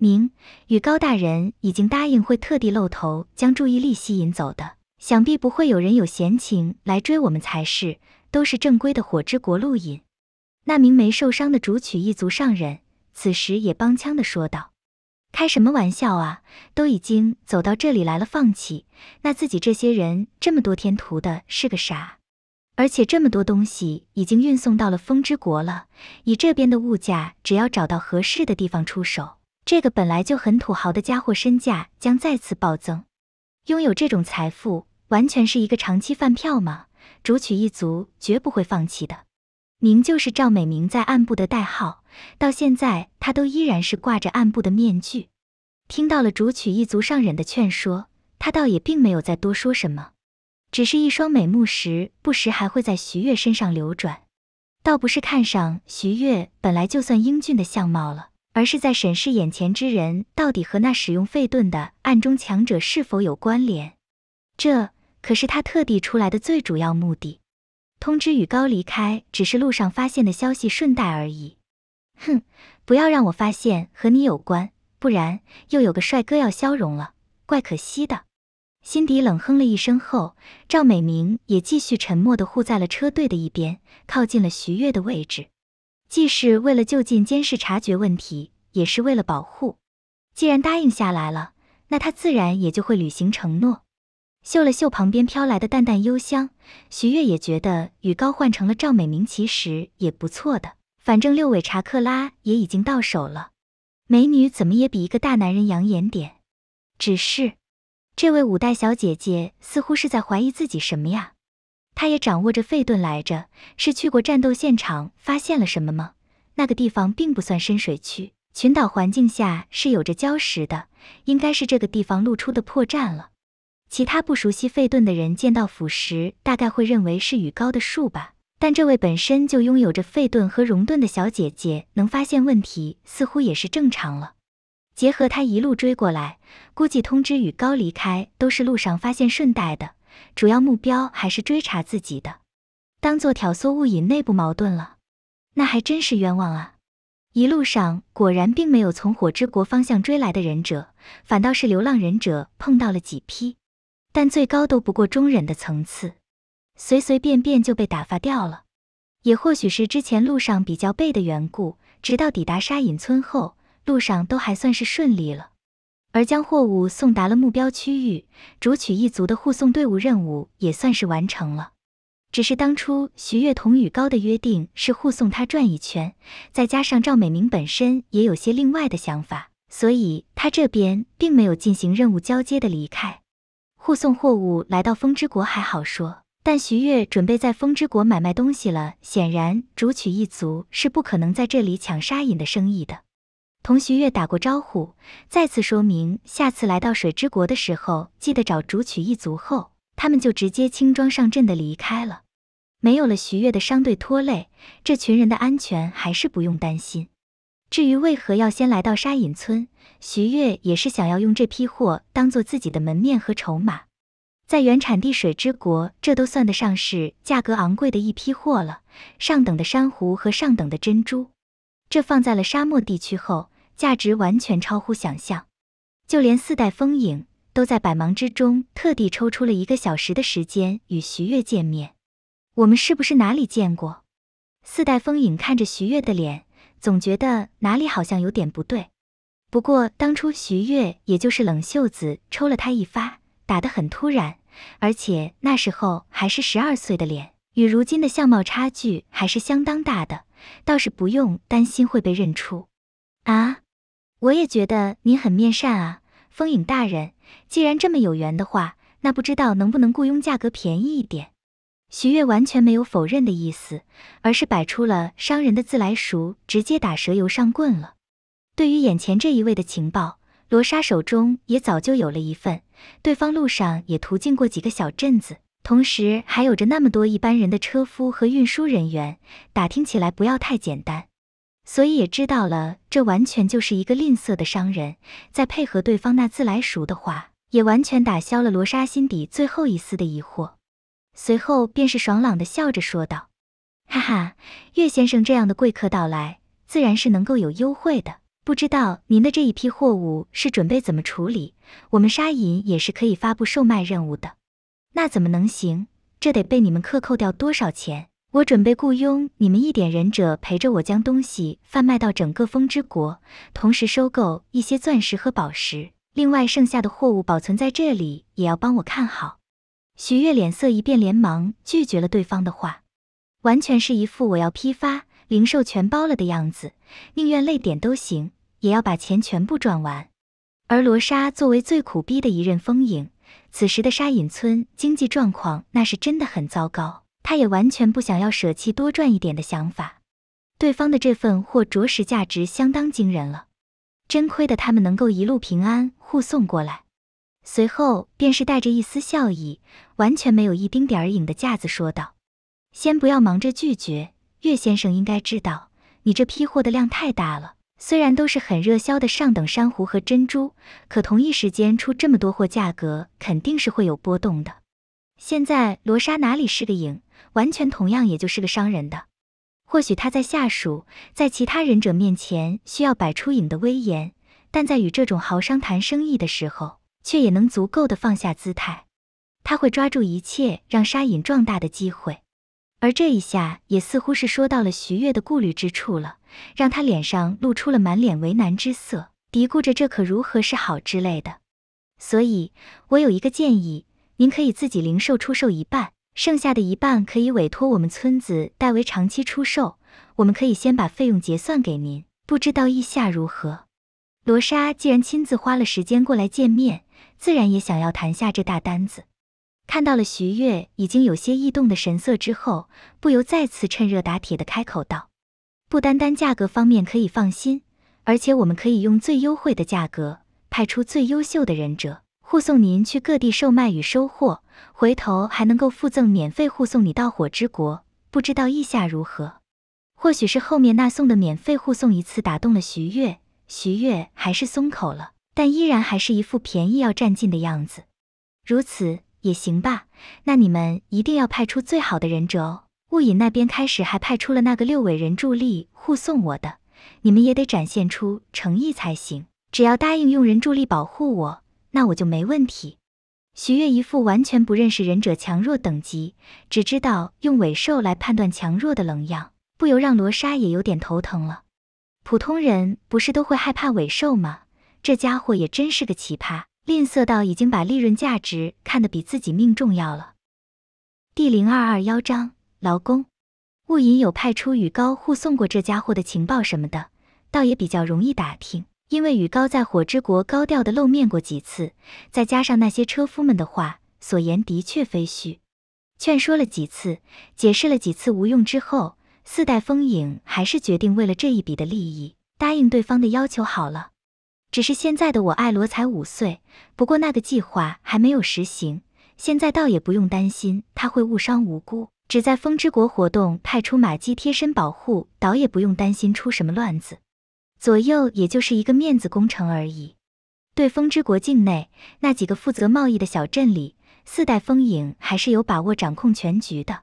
明与高大人已经答应会特地露头，将注意力吸引走的，想必不会有人有闲情来追我们才是。都是正规的火之国路引。那名没受伤的竹曲一族上人此时也帮腔的说道：“开什么玩笑啊！都已经走到这里来了，放弃，那自己这些人这么多天图的是个啥？而且这么多东西已经运送到了风之国了，以这边的物价，只要找到合适的地方出手。”这个本来就很土豪的家伙身价将再次暴增，拥有这种财富完全是一个长期饭票嘛！竹取一族绝不会放弃的。明就是赵美明在暗部的代号，到现在他都依然是挂着暗部的面具。听到了竹取一族上人的劝说，他倒也并没有再多说什么，只是一双美目时不时还会在徐悦身上流转，倒不是看上徐悦本来就算英俊的相貌了。而是在审视眼前之人到底和那使用废盾的暗中强者是否有关联，这可是他特地出来的最主要目的。通知雨高离开，只是路上发现的消息，顺带而已。哼，不要让我发现和你有关，不然又有个帅哥要消融了，怪可惜的。心底冷哼了一声后，赵美明也继续沉默地护在了车队的一边，靠近了徐悦的位置。既是为了就近监视、察觉问题，也是为了保护。既然答应下来了，那他自然也就会履行承诺。嗅了嗅旁边飘来的淡淡幽香，徐月也觉得与高换成了赵美明其实也不错的。反正六尾查克拉也已经到手了，美女怎么也比一个大男人养眼点。只是，这位五代小姐姐似乎是在怀疑自己什么呀？他也掌握着费顿来着，是去过战斗现场发现了什么吗？那个地方并不算深水区，群岛环境下是有着礁石的，应该是这个地方露出的破绽了。其他不熟悉费顿的人见到腐蚀，大概会认为是雨高的树吧。但这位本身就拥有着费顿和熔盾的小姐姐，能发现问题似乎也是正常了。结合她一路追过来，估计通知雨高离开都是路上发现顺带的。主要目标还是追查自己的，当做挑唆物引内部矛盾了，那还真是冤枉啊！一路上果然并没有从火之国方向追来的忍者，反倒是流浪忍者碰到了几批，但最高都不过中忍的层次，随随便便就被打发掉了。也或许是之前路上比较背的缘故，直到抵达沙隐村后，路上都还算是顺利了。而将货物送达了目标区域，主取一族的护送队伍任务也算是完成了。只是当初徐月同宇高的约定是护送他转一圈，再加上赵美明本身也有些另外的想法，所以他这边并没有进行任务交接的离开。护送货物来到风之国还好说，但徐月准备在风之国买卖东西了，显然主取一族是不可能在这里抢沙隐的生意的。同徐越打过招呼，再次说明下次来到水之国的时候，记得找竹曲一族。后他们就直接轻装上阵的离开了。没有了徐越的商队拖累，这群人的安全还是不用担心。至于为何要先来到沙隐村，徐越也是想要用这批货当做自己的门面和筹码。在原产地水之国，这都算得上是价格昂贵的一批货了。上等的珊瑚和上等的珍珠，这放在了沙漠地区后。价值完全超乎想象，就连四代风影都在百忙之中特地抽出了一个小时的时间与徐月见面。我们是不是哪里见过？四代风影看着徐月的脸，总觉得哪里好像有点不对。不过当初徐月也就是冷袖子抽了他一发，打得很突然，而且那时候还是十二岁的脸，与如今的相貌差距还是相当大的，倒是不用担心会被认出。啊！我也觉得您很面善啊，风影大人。既然这么有缘的话，那不知道能不能雇佣价格便宜一点？徐月完全没有否认的意思，而是摆出了商人的自来熟，直接打蛇油上棍了。对于眼前这一位的情报，罗莎手中也早就有了一份。对方路上也途径过几个小镇子，同时还有着那么多一般人的车夫和运输人员，打听起来不要太简单。所以也知道了，这完全就是一个吝啬的商人，在配合对方那自来熟的话，也完全打消了罗莎心底最后一丝的疑惑。随后便是爽朗的笑着说道：“哈哈，岳先生这样的贵客到来，自然是能够有优惠的。不知道您的这一批货物是准备怎么处理？我们沙隐也是可以发布售卖任务的。那怎么能行？这得被你们克扣掉多少钱？”我准备雇佣你们一点忍者陪着我，将东西贩卖到整个风之国，同时收购一些钻石和宝石。另外，剩下的货物保存在这里，也要帮我看好。徐月脸色一变，连忙拒绝了对方的话，完全是一副我要批发、零售全包了的样子，宁愿累点都行，也要把钱全部赚完。而罗莎作为最苦逼的一任风影，此时的沙隐村经济状况那是真的很糟糕。他也完全不想要舍弃多赚一点的想法，对方的这份货着实价值相当惊人了，真亏得他们能够一路平安护送过来。随后便是带着一丝笑意，完全没有一丁点儿影的架子说道：“先不要忙着拒绝，岳先生应该知道，你这批货的量太大了。虽然都是很热销的上等珊瑚和珍珠，可同一时间出这么多货，价格肯定是会有波动的。”现在罗莎哪里是个影，完全同样也就是个商人的。或许他在下属、在其他忍者面前需要摆出影的威严，但在与这种豪商谈生意的时候，却也能足够的放下姿态。他会抓住一切让沙隐壮大的机会。而这一下也似乎是说到了徐月的顾虑之处了，让他脸上露出了满脸为难之色，嘀咕着这可如何是好之类的。所以，我有一个建议。您可以自己零售出售一半，剩下的一半可以委托我们村子代为长期出售，我们可以先把费用结算给您，不知道意下如何？罗莎既然亲自花了时间过来见面，自然也想要谈下这大单子。看到了徐悦已经有些异动的神色之后，不由再次趁热打铁的开口道：“不单单价格方面可以放心，而且我们可以用最优惠的价格派出最优秀的忍者。”护送您去各地售卖与收获，回头还能够附赠免费护送你到火之国，不知道意下如何？或许是后面那送的免费护送一次打动了徐悦，徐悦还是松口了，但依然还是一副便宜要占尽的样子。如此也行吧？那你们一定要派出最好的忍者哦。雾隐那边开始还派出了那个六尾人助力护送我的，你们也得展现出诚意才行。只要答应用人助力保护我。那我就没问题。徐悦一副完全不认识忍者强弱等级，只知道用尾兽来判断强弱的冷样，不由让罗莎也有点头疼了。普通人不是都会害怕尾兽吗？这家伙也真是个奇葩，吝啬到已经把利润价值看得比自己命重要了。第零二二幺章劳工。雾隐有派出宇高护送过这家伙的情报什么的，倒也比较容易打听。因为与高在火之国高调的露面过几次，再加上那些车夫们的话所言的确非虚，劝说了几次，解释了几次无用之后，四代风影还是决定为了这一笔的利益，答应对方的要求好了。只是现在的我爱罗才五岁，不过那个计划还没有实行，现在倒也不用担心他会误伤无辜，只在风之国活动，派出马姬贴身保护，倒也不用担心出什么乱子。左右也就是一个面子工程而已。对风之国境内那几个负责贸易的小镇里，四代风影还是有把握掌控全局的。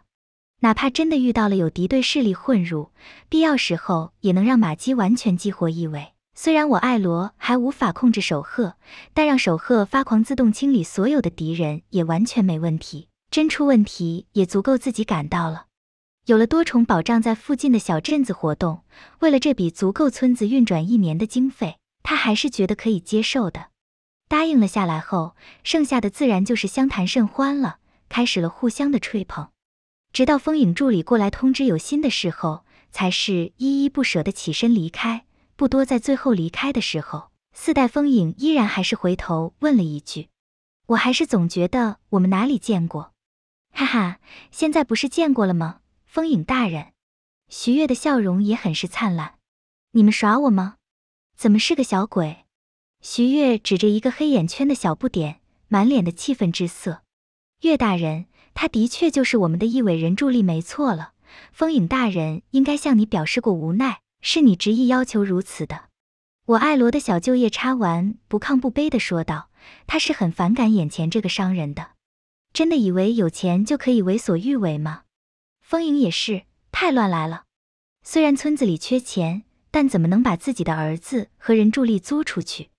哪怕真的遇到了有敌对势力混入，必要时候也能让马姬完全激活异尾。虽然我爱罗还无法控制守鹤，但让守鹤发狂自动清理所有的敌人也完全没问题。真出问题也足够自己赶到了。有了多重保障，在附近的小镇子活动，为了这笔足够村子运转一年的经费，他还是觉得可以接受的，答应了下来后，剩下的自然就是相谈甚欢了，开始了互相的吹捧，直到风影助理过来通知有新的事后，才是依依不舍的起身离开。不多，在最后离开的时候，四代风影依然还是回头问了一句：“我还是总觉得我们哪里见过。”哈哈，现在不是见过了吗？风影大人，徐月的笑容也很是灿烂。你们耍我吗？怎么是个小鬼？徐月指着一个黑眼圈的小不点，满脸的气愤之色。岳大人，他的确就是我们的一尾人助力，没错了。风影大人应该向你表示过无奈，是你执意要求如此的。我爱罗的小舅夜叉丸不亢不卑地说道，他是很反感眼前这个商人的。真的以为有钱就可以为所欲为吗？风影也是太乱来了，虽然村子里缺钱，但怎么能把自己的儿子和人柱力租出去？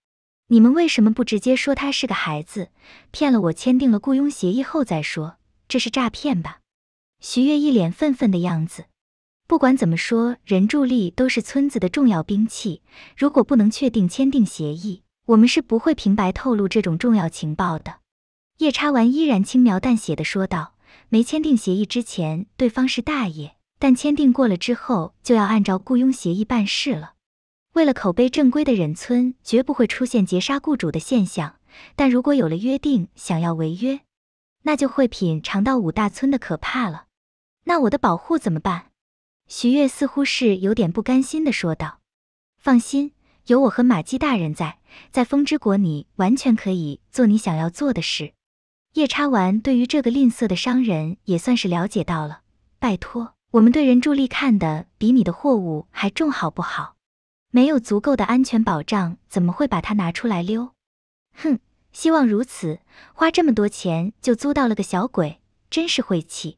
你们为什么不直接说他是个孩子，骗了我签订了雇佣协议后再说？这是诈骗吧？徐悦一脸愤愤的样子。不管怎么说，人助力都是村子的重要兵器，如果不能确定签订协议，我们是不会平白透露这种重要情报的。夜叉丸依然轻描淡写的说道。没签订协议之前，对方是大爷；但签订过了之后，就要按照雇佣协议办事了。为了口碑正规的忍村绝不会出现劫杀雇主的现象，但如果有了约定，想要违约，那就会品尝到五大村的可怕了。那我的保护怎么办？徐月似乎是有点不甘心的说道。放心，有我和马姬大人在，在风之国你完全可以做你想要做的事。夜叉丸对于这个吝啬的商人也算是了解到了。拜托，我们对人助力看的比你的货物还重，好不好？没有足够的安全保障，怎么会把它拿出来溜？哼，希望如此。花这么多钱就租到了个小鬼，真是晦气。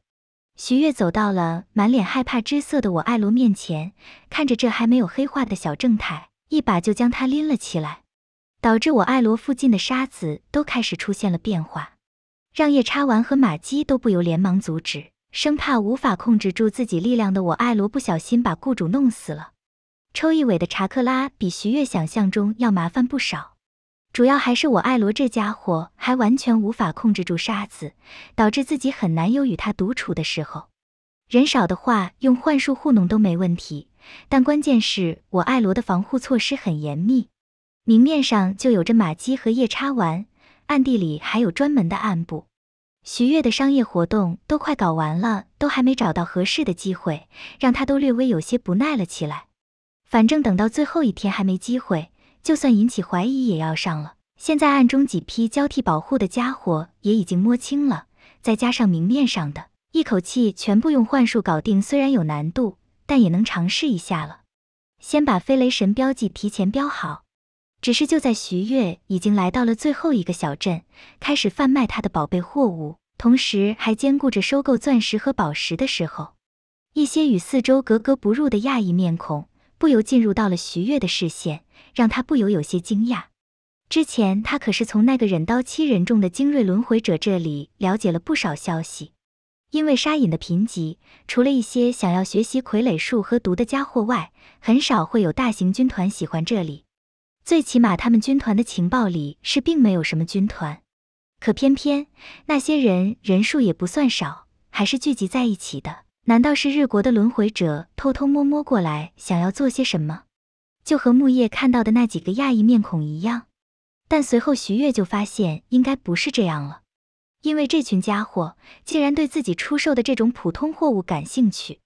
徐月走到了满脸害怕之色的我爱罗面前，看着这还没有黑化的小正太，一把就将他拎了起来，导致我爱罗附近的沙子都开始出现了变化。让夜叉丸和马姬都不由连忙阻止，生怕无法控制住自己力量的我爱罗不小心把雇主弄死了。抽一尾的查克拉比徐月想象中要麻烦不少，主要还是我爱罗这家伙还完全无法控制住沙子，导致自己很难有与他独处的时候。人少的话用幻术糊弄都没问题，但关键是我爱罗的防护措施很严密，明面上就有着马姬和夜叉丸。暗地里还有专门的暗部，徐悦的商业活动都快搞完了，都还没找到合适的机会，让他都略微有些不耐了起来。反正等到最后一天还没机会，就算引起怀疑也要上了。现在暗中几批交替保护的家伙也已经摸清了，再加上明面上的，一口气全部用幻术搞定，虽然有难度，但也能尝试一下了。先把飞雷神标记提前标好。只是就在徐月已经来到了最后一个小镇，开始贩卖他的宝贝货物，同时还兼顾着收购钻石和宝石的时候，一些与四周格格不入的亚裔面孔不由进入到了徐月的视线，让他不由有些惊讶。之前他可是从那个忍刀七人众的精锐轮回者这里了解了不少消息，因为沙隐的贫瘠，除了一些想要学习傀儡术和毒的家伙外，很少会有大型军团喜欢这里。最起码他们军团的情报里是并没有什么军团，可偏偏那些人人数也不算少，还是聚集在一起的。难道是日国的轮回者偷偷摸摸过来，想要做些什么？就和木叶看到的那几个亚裔面孔一样，但随后徐月就发现应该不是这样了，因为这群家伙竟然对自己出售的这种普通货物感兴趣。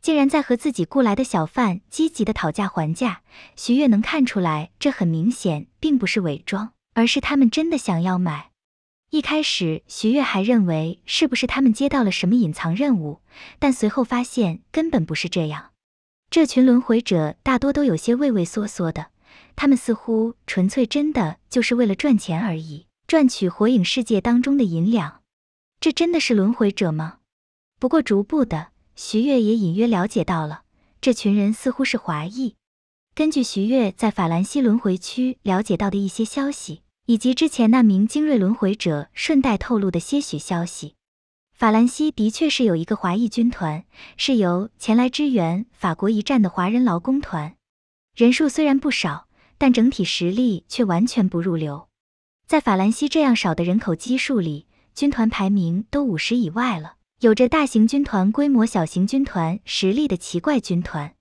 竟然在和自己雇来的小贩积极的讨价还价，徐月能看出来，这很明显并不是伪装，而是他们真的想要买。一开始，徐月还认为是不是他们接到了什么隐藏任务，但随后发现根本不是这样。这群轮回者大多都有些畏畏缩缩的，他们似乎纯粹真的就是为了赚钱而已，赚取火影世界当中的银两。这真的是轮回者吗？不过逐步的。徐悦也隐约了解到了，这群人似乎是华裔。根据徐悦在法兰西轮回区了解到的一些消息，以及之前那名精锐轮回者顺带透露的些许消息，法兰西的确是有一个华裔军团，是由前来支援法国一战的华人劳工团。人数虽然不少，但整体实力却完全不入流。在法兰西这样少的人口基数里，军团排名都五十以外了。有着大型军团规模、小型军团实力的奇怪军团，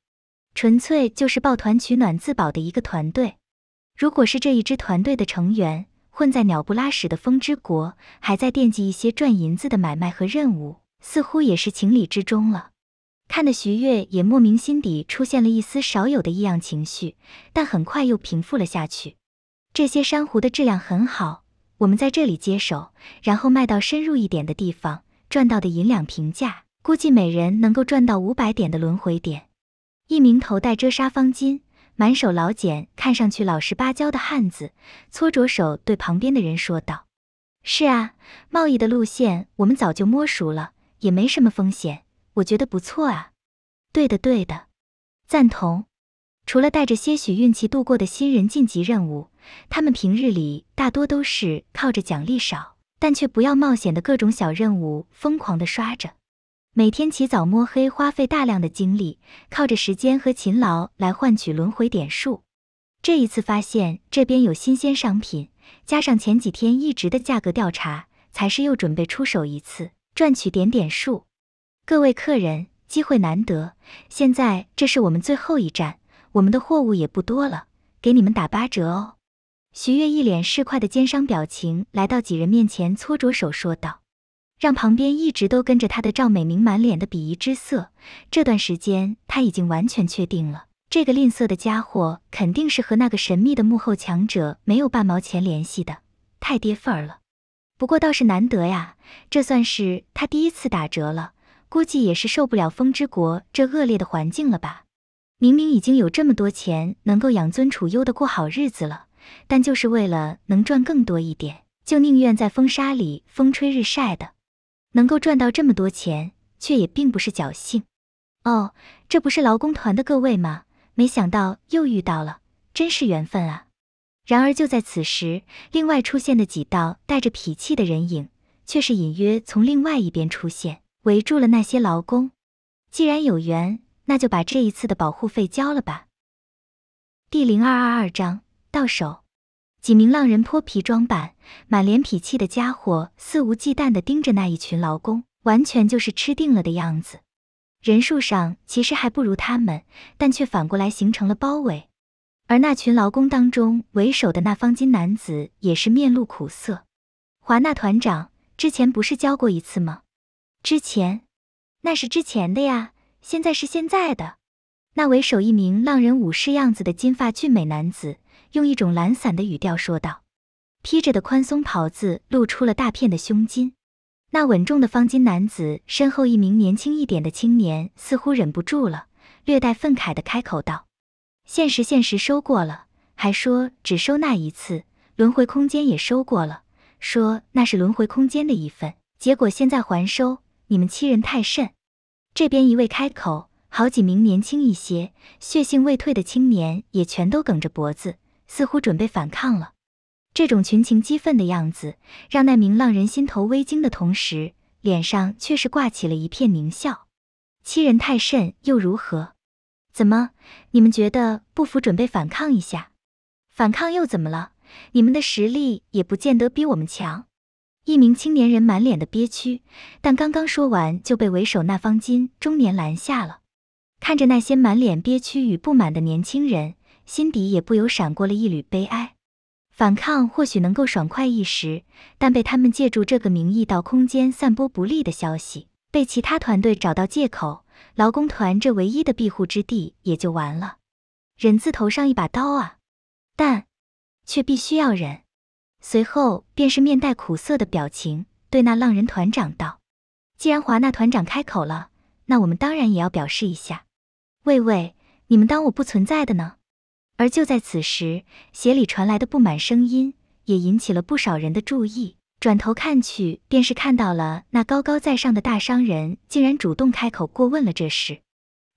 纯粹就是抱团取暖、自保的一个团队。如果是这一支团队的成员，混在鸟不拉屎的风之国，还在惦记一些赚银子的买卖和任务，似乎也是情理之中了。看得徐悦也莫名心底出现了一丝少有的异样情绪，但很快又平复了下去。这些珊瑚的质量很好，我们在这里接手，然后卖到深入一点的地方。赚到的银两平价，估计每人能够赚到五百点的轮回点。一名头戴遮纱方巾、满手老茧、看上去老实巴交的汉子，搓着手对旁边的人说道：“是啊，贸易的路线我们早就摸熟了，也没什么风险，我觉得不错啊。”“对的，对的，赞同。”除了带着些许运气度过的新人晋级任务，他们平日里大多都是靠着奖励少。但却不要冒险的各种小任务，疯狂的刷着，每天起早摸黑，花费大量的精力，靠着时间和勤劳来换取轮回点数。这一次发现这边有新鲜商品，加上前几天一直的价格调查，才是又准备出手一次，赚取点点数。各位客人，机会难得，现在这是我们最后一站，我们的货物也不多了，给你们打八折哦。徐悦一脸市侩的奸商表情，来到几人面前搓着手说道，让旁边一直都跟着他的赵美明满脸的鄙夷之色。这段时间他已经完全确定了，这个吝啬的家伙肯定是和那个神秘的幕后强者没有半毛钱联系的，太跌份儿了。不过倒是难得呀，这算是他第一次打折了，估计也是受不了风之国这恶劣的环境了吧？明明已经有这么多钱，能够养尊处优的过好日子了。但就是为了能赚更多一点，就宁愿在风沙里风吹日晒的。能够赚到这么多钱，却也并不是侥幸。哦，这不是劳工团的各位吗？没想到又遇到了，真是缘分啊！然而就在此时，另外出现的几道带着痞气的人影，却是隐约从另外一边出现，围住了那些劳工。既然有缘，那就把这一次的保护费交了吧。第零二二二章。到手，几名浪人泼皮装扮、满脸痞气的家伙肆无忌惮地盯着那一群劳工，完全就是吃定了的样子。人数上其实还不如他们，但却反过来形成了包围。而那群劳工当中，为首的那方巾男子也是面露苦涩。华纳团长之前不是教过一次吗？之前，那是之前的呀，现在是现在的。那为首一名浪人武士样子的金发俊美男子。用一种懒散的语调说道，披着的宽松袍子露出了大片的胸襟。那稳重的方巾男子身后，一名年轻一点的青年似乎忍不住了，略带愤慨地开口道：“现实现实收过了，还说只收那一次，轮回空间也收过了，说那是轮回空间的一份，结果现在还收，你们欺人太甚！”这边一位开口，好几名年轻一些、血性未退的青年也全都梗着脖子。似乎准备反抗了，这种群情激愤的样子让那名浪人心头微惊的同时，脸上却是挂起了一片狞笑。欺人太甚又如何？怎么，你们觉得不服，准备反抗一下？反抗又怎么了？你们的实力也不见得比我们强。一名青年人满脸的憋屈，但刚刚说完就被为首那方金中年拦下了。看着那些满脸憋屈与不满的年轻人。心底也不由闪过了一缕悲哀，反抗或许能够爽快一时，但被他们借助这个名义到空间散播不利的消息，被其他团队找到借口，劳工团这唯一的庇护之地也就完了。忍字头上一把刀啊，但却必须要忍。随后便是面带苦涩的表情，对那浪人团长道：“既然华纳团长开口了，那我们当然也要表示一下。喂喂，你们当我不存在的呢？”而就在此时，鞋里传来的不满声音也引起了不少人的注意。转头看去，便是看到了那高高在上的大商人，竟然主动开口过问了这事，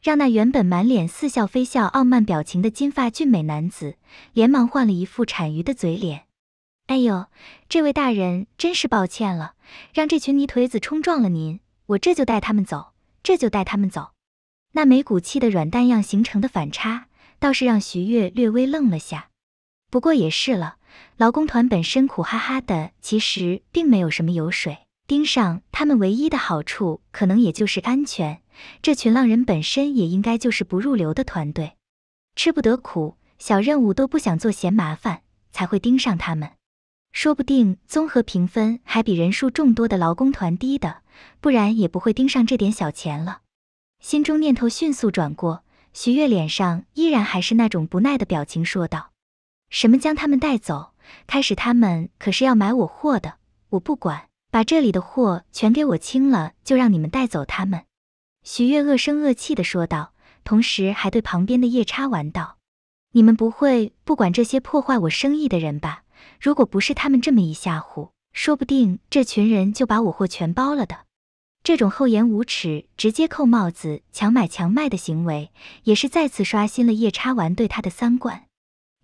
让那原本满脸似笑非笑、傲慢表情的金发俊美男子，连忙换了一副谄谀的嘴脸。“哎呦，这位大人真是抱歉了，让这群泥腿子冲撞了您，我这就带他们走，这就带他们走。”那没骨气的软蛋样形成的反差。倒是让徐悦略微愣了下，不过也是了，劳工团本身苦哈哈的，其实并没有什么油水，盯上他们唯一的好处，可能也就是安全。这群浪人本身也应该就是不入流的团队，吃不得苦，小任务都不想做，嫌麻烦，才会盯上他们。说不定综合评分还比人数众多的劳工团低的，不然也不会盯上这点小钱了。心中念头迅速转过。徐月脸上依然还是那种不耐的表情，说道：“什么将他们带走？开始他们可是要买我货的，我不管，把这里的货全给我清了，就让你们带走他们。”徐月恶声恶气地说道，同时还对旁边的夜叉玩道：“你们不会不管这些破坏我生意的人吧？如果不是他们这么一吓唬，说不定这群人就把我货全包了的。”这种厚颜无耻、直接扣帽子、强买强卖的行为，也是再次刷新了夜叉丸对他的三观。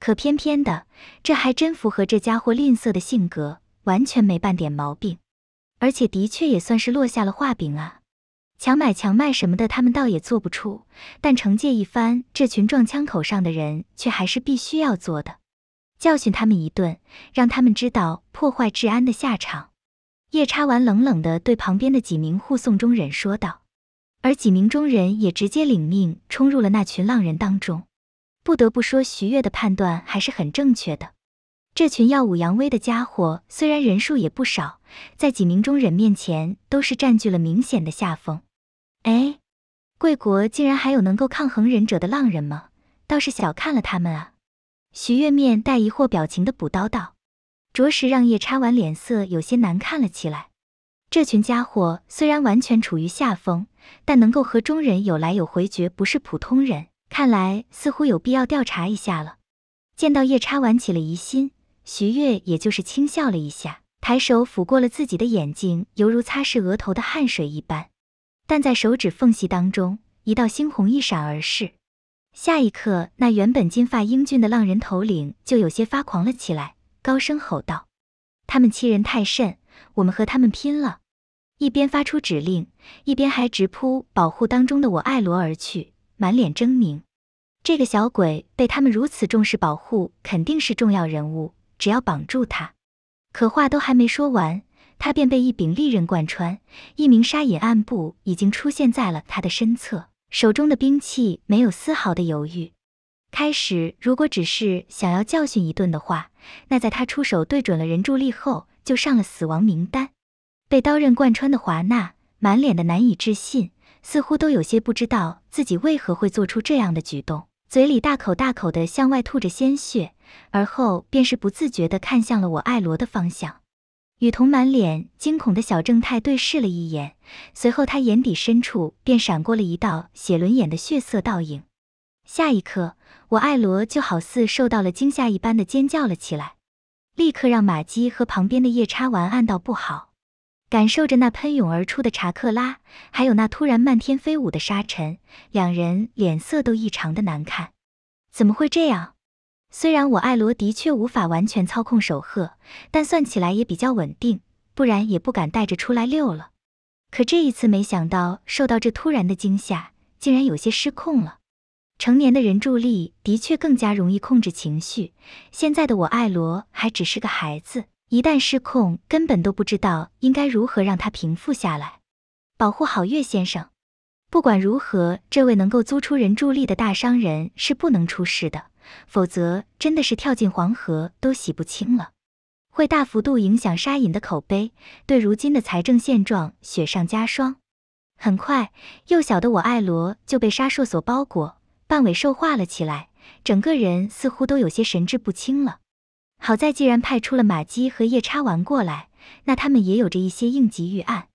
可偏偏的，这还真符合这家伙吝啬的性格，完全没半点毛病。而且的确也算是落下了画柄啊。强买强卖什么的，他们倒也做不出，但惩戒一番这群撞枪口上的人，却还是必须要做的。教训他们一顿，让他们知道破坏治安的下场。夜叉丸冷冷的对旁边的几名护送中忍说道，而几名中忍也直接领命冲入了那群浪人当中。不得不说，徐月的判断还是很正确的。这群耀武扬威的家伙虽然人数也不少，在几名中忍面前都是占据了明显的下风。哎，贵国竟然还有能够抗衡忍者的浪人吗？倒是小看了他们啊！徐月面带疑惑表情的补刀道。着实让夜叉丸脸色有些难看了起来。这群家伙虽然完全处于下风，但能够和中人有来有回，绝不是普通人。看来似乎有必要调查一下了。见到夜叉丸起了疑心，徐悦也就是轻笑了一下，抬手抚过了自己的眼睛，犹如擦拭额头的汗水一般。但在手指缝隙当中，一道猩红一闪而逝。下一刻，那原本金发英俊的浪人头领就有些发狂了起来。高声吼道：“他们欺人太甚，我们和他们拼了！”一边发出指令，一边还直扑保护当中的我爱罗而去，满脸狰狞。这个小鬼被他们如此重视保护，肯定是重要人物，只要绑住他。可话都还没说完，他便被一柄利刃贯穿。一名沙隐暗部已经出现在了他的身侧，手中的兵器没有丝毫的犹豫。开始，如果只是想要教训一顿的话，那在他出手对准了人柱力后，就上了死亡名单。被刀刃贯穿的华纳，满脸的难以置信，似乎都有些不知道自己为何会做出这样的举动，嘴里大口大口的向外吐着鲜血，而后便是不自觉的看向了我爱罗的方向，雨桐满脸惊恐的小正太对视了一眼，随后他眼底深处便闪过了一道写轮眼的血色倒影。下一刻，我爱罗就好似受到了惊吓一般的尖叫了起来，立刻让马基和旁边的夜叉丸暗道不好。感受着那喷涌而出的查克拉，还有那突然漫天飞舞的沙尘，两人脸色都异常的难看。怎么会这样？虽然我爱罗的确无法完全操控守鹤，但算起来也比较稳定，不然也不敢带着出来溜了。可这一次，没想到受到这突然的惊吓，竟然有些失控了。成年的人助力的确更加容易控制情绪。现在的我爱罗还只是个孩子，一旦失控，根本都不知道应该如何让他平复下来，保护好岳先生。不管如何，这位能够租出人助力的大商人是不能出事的，否则真的是跳进黄河都洗不清了，会大幅度影响沙隐的口碑，对如今的财政现状雪上加霜。很快，幼小的我爱罗就被沙硕所包裹。半尾兽化了起来，整个人似乎都有些神志不清了。好在既然派出了马姬和夜叉丸过来，那他们也有着一些应急预案。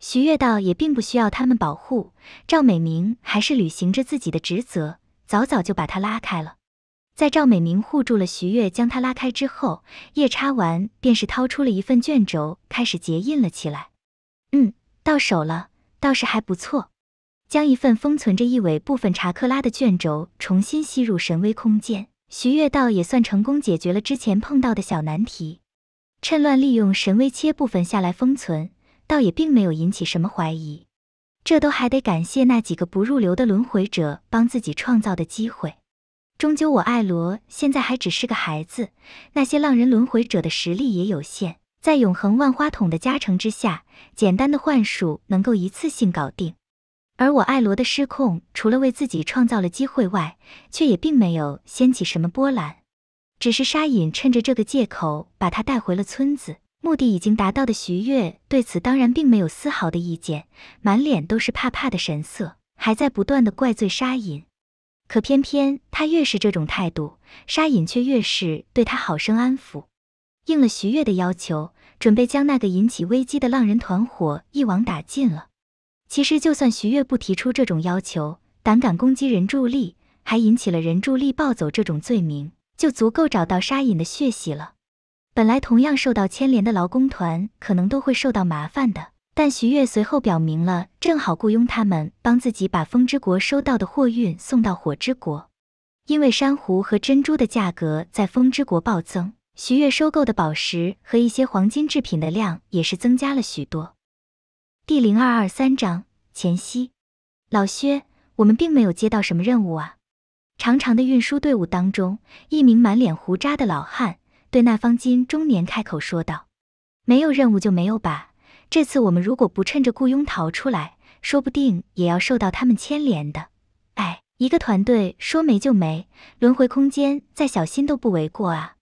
徐月道也并不需要他们保护，赵美明还是履行着自己的职责，早早就把他拉开了。在赵美明护住了徐悦，将他拉开之后，夜叉丸便是掏出了一份卷轴，开始结印了起来。嗯，到手了，倒是还不错。将一份封存着一尾部分查克拉的卷轴重新吸入神威空间，徐月道也算成功解决了之前碰到的小难题。趁乱利用神威切部分下来封存，倒也并没有引起什么怀疑。这都还得感谢那几个不入流的轮回者帮自己创造的机会。终究我爱罗现在还只是个孩子，那些浪人轮回者的实力也有限，在永恒万花筒的加成之下，简单的幻术能够一次性搞定。而我爱罗的失控，除了为自己创造了机会外，却也并没有掀起什么波澜。只是沙隐趁着这个借口把他带回了村子，目的已经达到的徐月对此当然并没有丝毫的意见，满脸都是怕怕的神色，还在不断的怪罪沙隐。可偏偏他越是这种态度，沙隐却越是对他好生安抚，应了徐月的要求，准备将那个引起危机的浪人团伙一网打尽了。其实，就算徐越不提出这种要求，胆敢攻击人柱力，还引起了人柱力暴走这种罪名，就足够找到沙隐的血洗了。本来同样受到牵连的劳工团，可能都会受到麻烦的。但徐越随后表明了，正好雇佣他们帮自己把风之国收到的货运送到火之国，因为珊瑚和珍珠的价格在风之国暴增，徐越收购的宝石和一些黄金制品的量也是增加了许多。第零二二三章前夕，老薛，我们并没有接到什么任务啊。长长的运输队伍当中，一名满脸胡渣的老汉对那方金中年开口说道：“没有任务就没有吧。这次我们如果不趁着雇佣逃出来，说不定也要受到他们牵连的。哎，一个团队说没就没，轮回空间再小心都不为过啊。”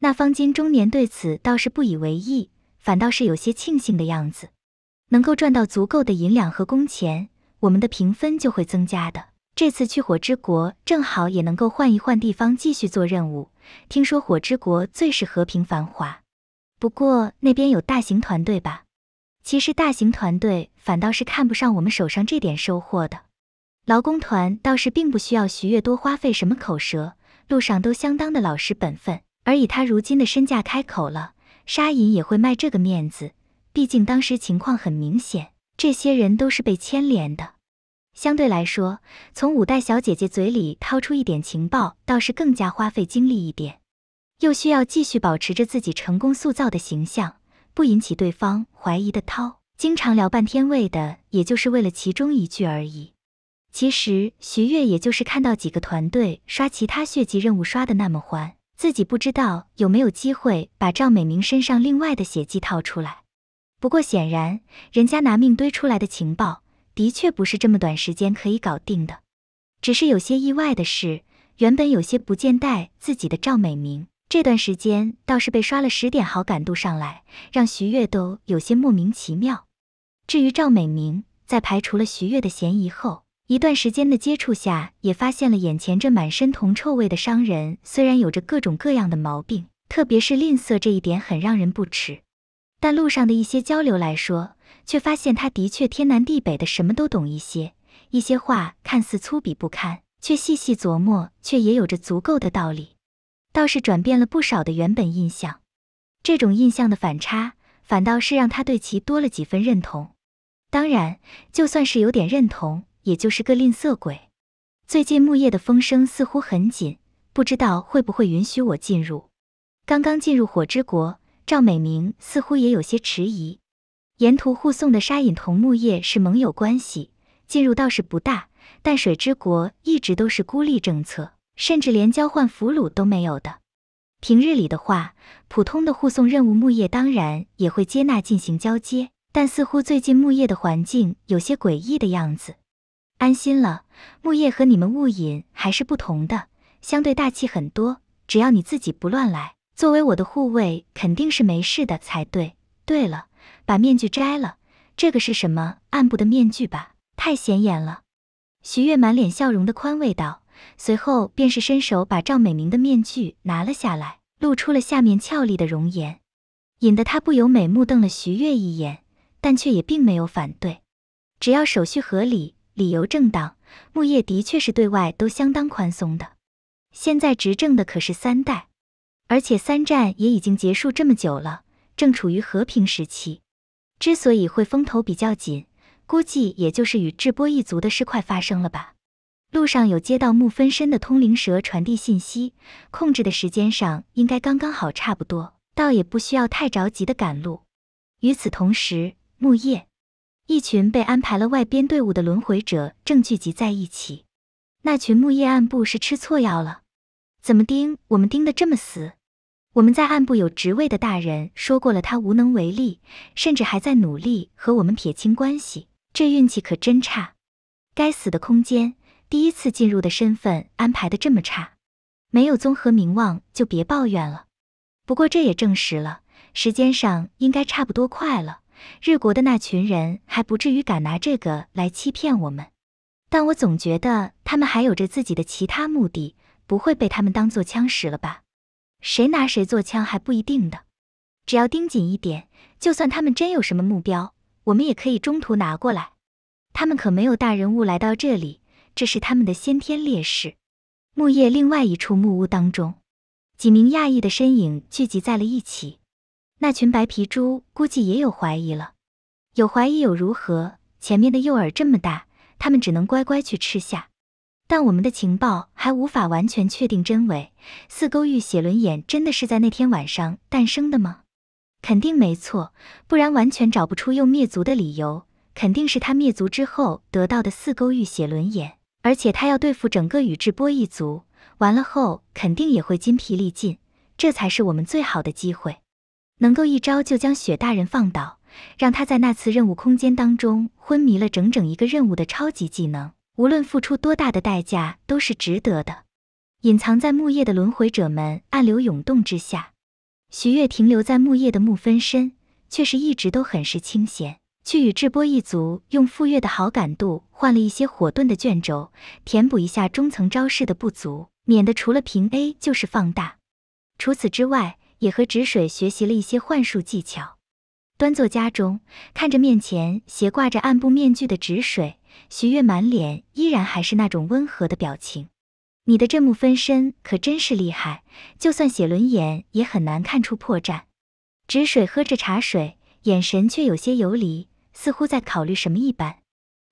那方金中年对此倒是不以为意，反倒是有些庆幸的样子。能够赚到足够的银两和工钱，我们的评分就会增加的。这次去火之国，正好也能够换一换地方继续做任务。听说火之国最是和平繁华，不过那边有大型团队吧？其实大型团队反倒是看不上我们手上这点收获的。劳工团倒是并不需要徐越多花费什么口舌，路上都相当的老实本分。而以他如今的身价开口了，沙银也会卖这个面子。毕竟当时情况很明显，这些人都是被牵连的。相对来说，从五代小姐姐嘴里掏出一点情报，倒是更加花费精力一点，又需要继续保持着自己成功塑造的形象，不引起对方怀疑的掏。经常聊半天为的，也就是为了其中一句而已。其实徐月也就是看到几个团队刷其他血迹任务刷的那么欢，自己不知道有没有机会把赵美明身上另外的血迹掏出来。不过显然，人家拿命堆出来的情报，的确不是这么短时间可以搞定的。只是有些意外的是，原本有些不见待自己的赵美明，这段时间倒是被刷了十点好感度上来，让徐悦都有些莫名其妙。至于赵美明，在排除了徐悦的嫌疑后，一段时间的接触下，也发现了眼前这满身铜臭味的商人，虽然有着各种各样的毛病，特别是吝啬这一点，很让人不齿。但路上的一些交流来说，却发现他的确天南地北的什么都懂一些，一些话看似粗鄙不堪，却细细琢磨却也有着足够的道理，倒是转变了不少的原本印象。这种印象的反差，反倒是让他对其多了几分认同。当然，就算是有点认同，也就是个吝啬鬼。最近木叶的风声似乎很紧，不知道会不会允许我进入。刚刚进入火之国。赵美明似乎也有些迟疑，沿途护送的沙隐同木叶是盟友关系，进入倒是不大。但水之国一直都是孤立政策，甚至连交换俘虏都没有的。平日里的话，普通的护送任务，木叶当然也会接纳进行交接。但似乎最近木叶的环境有些诡异的样子。安心了，木叶和你们雾隐还是不同的，相对大气很多。只要你自己不乱来。作为我的护卫，肯定是没事的才对。对了，把面具摘了，这个是什么暗部的面具吧？太显眼了。徐悦满脸笑容的宽慰道，随后便是伸手把赵美明的面具拿了下来，露出了下面俏丽的容颜，引得他不由美目瞪了徐悦一眼，但却也并没有反对。只要手续合理，理由正当，木叶的确是对外都相当宽松的。现在执政的可是三代。而且三战也已经结束这么久了，正处于和平时期，之所以会风头比较紧，估计也就是与智波一族的事快发生了吧。路上有接到木分身的通灵蛇传递信息，控制的时间上应该刚刚好，差不多，倒也不需要太着急的赶路。与此同时，木叶一群被安排了外边队伍的轮回者正聚集在一起。那群木叶暗部是吃错药了，怎么盯我们盯得这么死？我们在暗部有职位的大人说过了，他无能为力，甚至还在努力和我们撇清关系。这运气可真差！该死的空间，第一次进入的身份安排的这么差，没有综合名望就别抱怨了。不过这也证实了，时间上应该差不多快了。日国的那群人还不至于敢拿这个来欺骗我们，但我总觉得他们还有着自己的其他目的，不会被他们当做枪使了吧？谁拿谁做枪还不一定的，只要盯紧一点，就算他们真有什么目标，我们也可以中途拿过来。他们可没有大人物来到这里，这是他们的先天劣势。木叶另外一处木屋当中，几名亚裔的身影聚集在了一起。那群白皮猪估计也有怀疑了，有怀疑又如何？前面的诱饵这么大，他们只能乖乖去吃下。但我们的情报还无法完全确定真伪，四勾玉写轮眼真的是在那天晚上诞生的吗？肯定没错，不然完全找不出又灭族的理由。肯定是他灭族之后得到的四勾玉写轮眼，而且他要对付整个宇智波一族，完了后肯定也会筋疲力尽，这才是我们最好的机会，能够一招就将雪大人放倒，让他在那次任务空间当中昏迷了整整一个任务的超级技能。无论付出多大的代价，都是值得的。隐藏在木叶的轮回者们暗流涌动之下，徐月停留在木叶的木分身，却是一直都很是清闲。去与智波一族用傅越的好感度换了一些火遁的卷轴，填补一下中层招式的不足，免得除了平 A 就是放大。除此之外，也和止水学习了一些幻术技巧。端坐家中，看着面前斜挂着暗部面具的止水。徐月满脸依然还是那种温和的表情，你的这幕分身可真是厉害，就算写轮眼也很难看出破绽。止水喝着茶水，眼神却有些游离，似乎在考虑什么一般。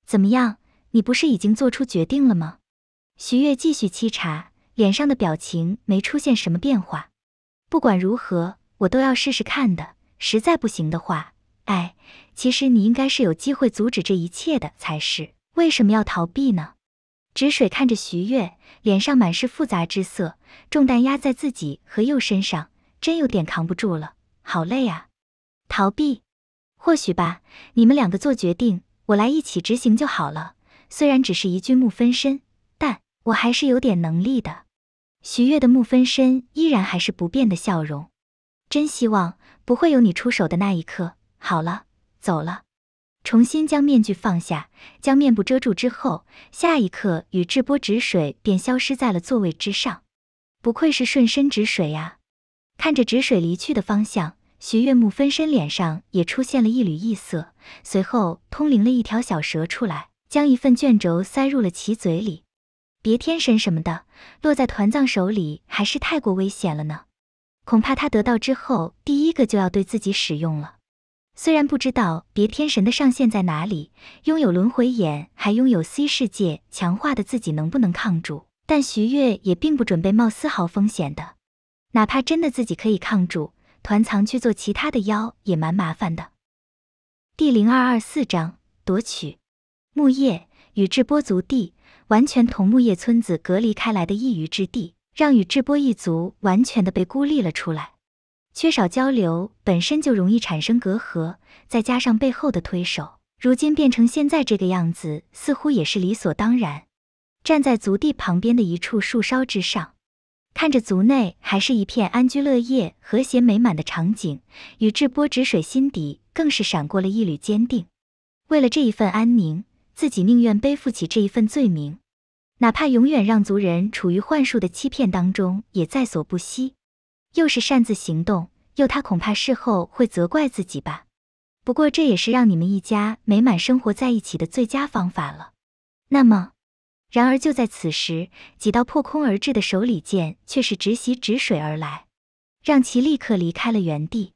怎么样，你不是已经做出决定了吗？徐月继续沏茶，脸上的表情没出现什么变化。不管如何，我都要试试看的，实在不行的话。哎，其实你应该是有机会阻止这一切的才是，为什么要逃避呢？止水看着徐月，脸上满是复杂之色，重担压在自己和佑身上，真有点扛不住了，好累啊！逃避？或许吧。你们两个做决定，我来一起执行就好了。虽然只是一具木分身，但我还是有点能力的。徐月的木分身依然还是不变的笑容，真希望不会有你出手的那一刻。好了，走了。重新将面具放下，将面部遮住之后，下一刻与智波止水便消失在了座位之上。不愧是顺身止水呀！看着止水离去的方向，徐月木分身脸上也出现了一缕异色，随后通灵了一条小蛇出来，将一份卷轴塞入了其嘴里。别天神什么的，落在团藏手里还是太过危险了呢。恐怕他得到之后，第一个就要对自己使用了。虽然不知道别天神的上限在哪里，拥有轮回眼还拥有 C 世界强化的自己能不能抗住，但徐月也并不准备冒丝毫风险的。哪怕真的自己可以抗住，团藏去做其他的妖也蛮麻烦的。第零二二四章：夺取木叶宇智波族地，完全同木叶村子隔离开来的一隅之地，让宇智波一族完全的被孤立了出来。缺少交流本身就容易产生隔阂，再加上背后的推手，如今变成现在这个样子，似乎也是理所当然。站在族地旁边的一处树梢之上，看着族内还是一片安居乐业、和谐美满的场景，宇智波止水心底更是闪过了一缕坚定。为了这一份安宁，自己宁愿背负起这一份罪名，哪怕永远让族人处于幻术的欺骗当中，也在所不惜。又是擅自行动，又他恐怕事后会责怪自己吧。不过这也是让你们一家美满生活在一起的最佳方法了。那么，然而就在此时，几道破空而至的手里剑却是直袭止水而来，让其立刻离开了原地。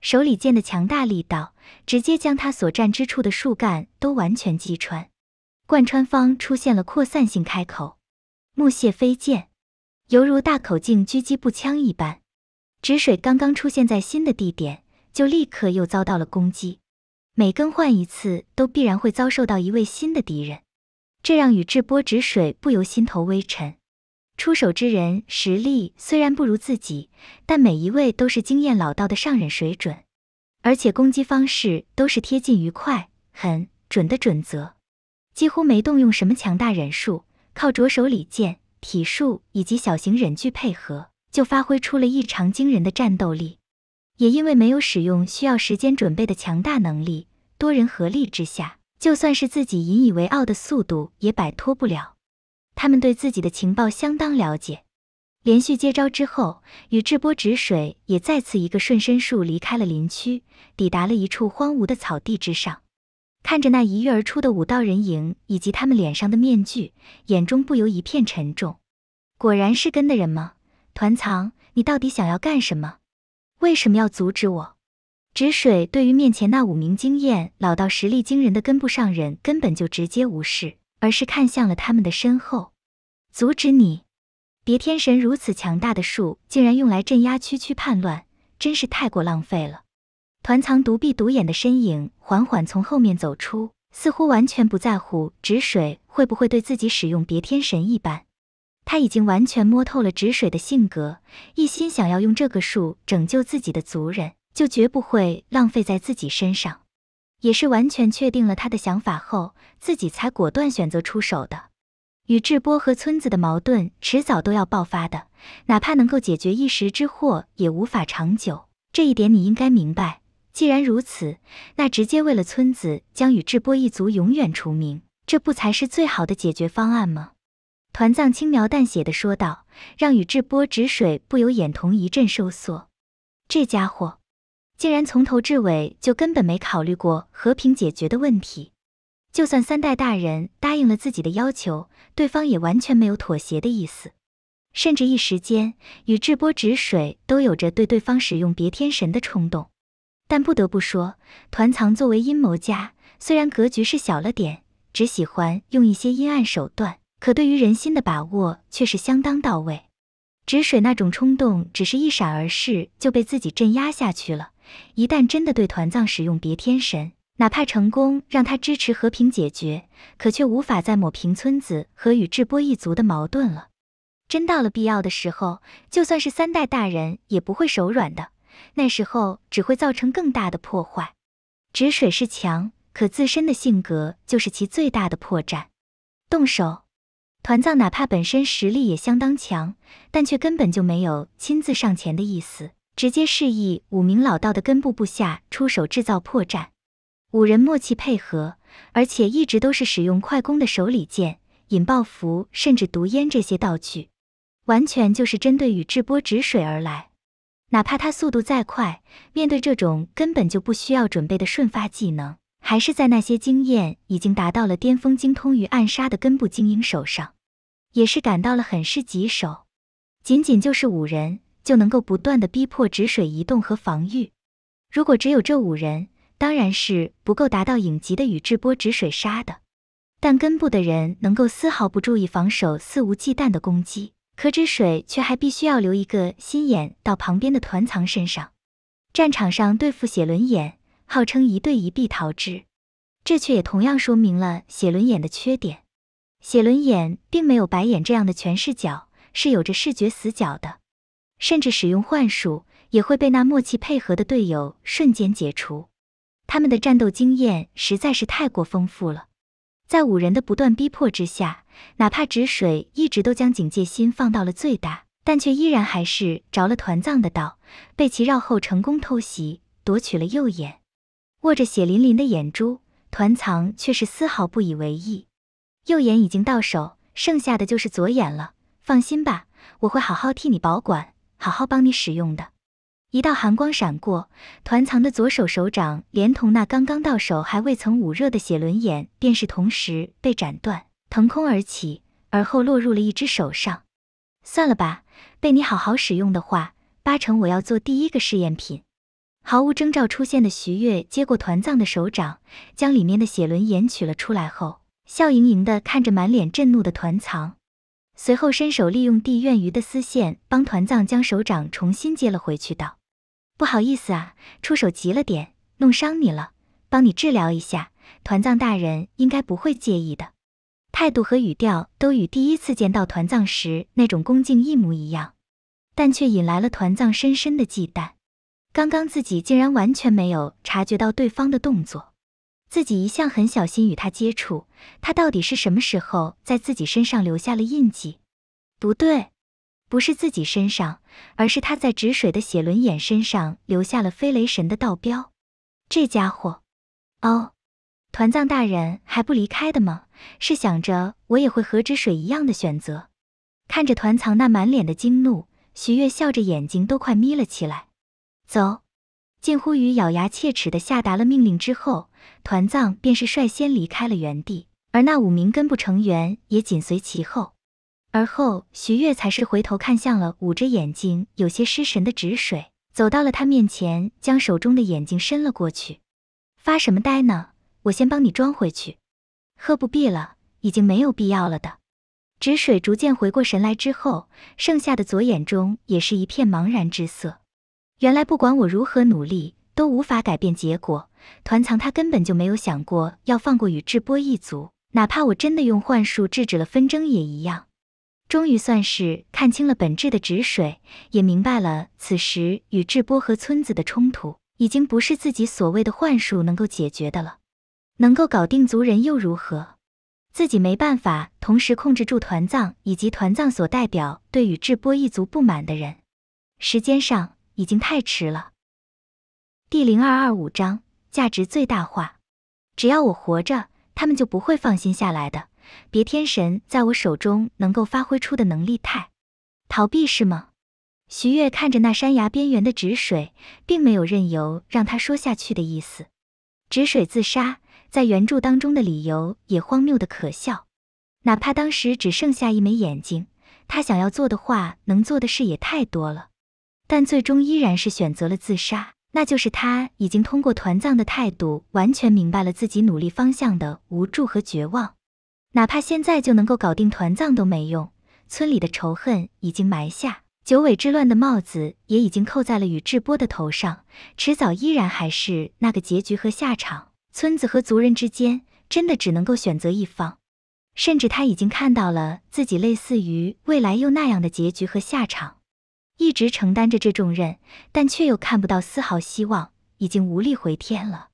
手里剑的强大力道直接将他所站之处的树干都完全击穿，贯穿方出现了扩散性开口，木屑飞溅，犹如大口径狙击步枪一般。止水刚刚出现在新的地点，就立刻又遭到了攻击。每更换一次，都必然会遭受到一位新的敌人，这让宇智波止水不由心头微沉。出手之人实力虽然不如自己，但每一位都是经验老道的上忍水准，而且攻击方式都是贴近于快、狠、准的准则，几乎没动用什么强大忍术，靠着手里剑、体术以及小型忍具配合。就发挥出了异常惊人的战斗力，也因为没有使用需要时间准备的强大能力，多人合力之下，就算是自己引以为傲的速度也摆脱不了。他们对自己的情报相当了解，连续接招之后，宇智波止水也再次一个瞬身术离开了林区，抵达了一处荒芜的草地之上。看着那一跃而出的五道人影以及他们脸上的面具，眼中不由一片沉重。果然是根的人吗？团藏，你到底想要干什么？为什么要阻止我？止水对于面前那五名经验老到、实力惊人的跟不上人，根本就直接无视，而是看向了他们的身后。阻止你？别天神如此强大的术，竟然用来镇压区区叛乱，真是太过浪费了。团藏独臂独眼的身影缓缓从后面走出，似乎完全不在乎止水会不会对自己使用别天神一般。他已经完全摸透了止水的性格，一心想要用这个术拯救自己的族人，就绝不会浪费在自己身上。也是完全确定了他的想法后，自己才果断选择出手的。宇智波和村子的矛盾迟早都要爆发的，哪怕能够解决一时之祸，也无法长久。这一点你应该明白。既然如此，那直接为了村子将宇智波一族永远除名，这不才是最好的解决方案吗？团藏轻描淡写的说道，让宇智波止水不由眼瞳一阵收缩。这家伙竟然从头至尾就根本没考虑过和平解决的问题。就算三代大人答应了自己的要求，对方也完全没有妥协的意思。甚至一时间，宇智波止水都有着对对方使用别天神的冲动。但不得不说，团藏作为阴谋家，虽然格局是小了点，只喜欢用一些阴暗手段。可对于人心的把握却是相当到位，止水那种冲动只是一闪而逝就被自己镇压下去了。一旦真的对团藏使用别天神，哪怕成功让他支持和平解决，可却无法再抹平村子和宇智波一族的矛盾了。真到了必要的时候，就算是三代大人也不会手软的。那时候只会造成更大的破坏。止水是强，可自身的性格就是其最大的破绽。动手。团藏哪怕本身实力也相当强，但却根本就没有亲自上前的意思，直接示意五名老道的根部部下出手制造破绽。五人默契配合，而且一直都是使用快攻的手里剑、引爆符，甚至毒烟这些道具，完全就是针对宇智波止水而来。哪怕他速度再快，面对这种根本就不需要准备的瞬发技能。还是在那些经验已经达到了巅峰、精通于暗杀的根部精英手上，也是感到了很是棘手。仅仅就是五人就能够不断的逼迫止水移动和防御。如果只有这五人，当然是不够达到影级的宇智波止水杀的。但根部的人能够丝毫不注意防守，肆无忌惮的攻击，可止水却还必须要留一个心眼到旁边的团藏身上。战场上对付写轮眼。号称一对一必逃之，这却也同样说明了写轮眼的缺点。写轮眼并没有白眼这样的全视角，是有着视觉死角的。甚至使用幻术也会被那默契配合的队友瞬间解除。他们的战斗经验实在是太过丰富了。在五人的不断逼迫之下，哪怕止水一直都将警戒心放到了最大，但却依然还是着了团藏的道，被其绕后成功偷袭，夺取了右眼。握着血淋淋的眼珠，团藏却是丝毫不以为意。右眼已经到手，剩下的就是左眼了。放心吧，我会好好替你保管，好好帮你使用的。一道寒光闪过，团藏的左手手掌连同那刚刚到手还未曾捂热的血轮眼，便是同时被斩断，腾空而起，而后落入了一只手上。算了吧，被你好好使用的话，八成我要做第一个试验品。毫无征兆出现的徐悦接过团藏的手掌，将里面的血轮眼取了出来后，笑盈盈地看着满脸震怒的团藏，随后伸手利用地怨鱼的丝线帮团藏将手掌重新接了回去，道：“不好意思啊，出手急了点，弄伤你了，帮你治疗一下，团藏大人应该不会介意的。”态度和语调都与第一次见到团藏时那种恭敬一模一样，但却引来了团藏深深的忌惮。刚刚自己竟然完全没有察觉到对方的动作，自己一向很小心与他接触，他到底是什么时候在自己身上留下了印记？不对，不是自己身上，而是他在止水的写轮眼身上留下了飞雷神的道标。这家伙，哦，团藏大人还不离开的吗？是想着我也会和止水一样的选择？看着团藏那满脸的惊怒，徐月笑着，眼睛都快眯了起来。走，近乎于咬牙切齿的下达了命令之后，团藏便是率先离开了原地，而那五名根部成员也紧随其后。而后，徐月才是回头看向了捂着眼睛有些失神的止水，走到了他面前，将手中的眼睛伸了过去。发什么呆呢？我先帮你装回去。喝不必了，已经没有必要了的。止水逐渐回过神来之后，剩下的左眼中也是一片茫然之色。原来不管我如何努力都无法改变结果。团藏他根本就没有想过要放过宇智波一族，哪怕我真的用幻术制止了纷争也一样。终于算是看清了本质的止水，也明白了此时宇智波和村子的冲突已经不是自己所谓的幻术能够解决的了。能够搞定族人又如何？自己没办法同时控制住团藏以及团藏所代表对宇智波一族不满的人。时间上。已经太迟了。第零二二五章，价值最大化。只要我活着，他们就不会放心下来的。别天神在我手中能够发挥出的能力太……逃避是吗？徐月看着那山崖边缘的止水，并没有任由让他说下去的意思。止水自杀在原著当中的理由也荒谬的可笑。哪怕当时只剩下一枚眼睛，他想要做的话，能做的事也太多了。但最终依然是选择了自杀，那就是他已经通过团藏的态度，完全明白了自己努力方向的无助和绝望。哪怕现在就能够搞定团藏都没用，村里的仇恨已经埋下，九尾之乱的帽子也已经扣在了宇智波的头上，迟早依然还是那个结局和下场。村子和族人之间真的只能够选择一方，甚至他已经看到了自己类似于未来又那样的结局和下场。一直承担着这重任，但却又看不到丝毫希望，已经无力回天了。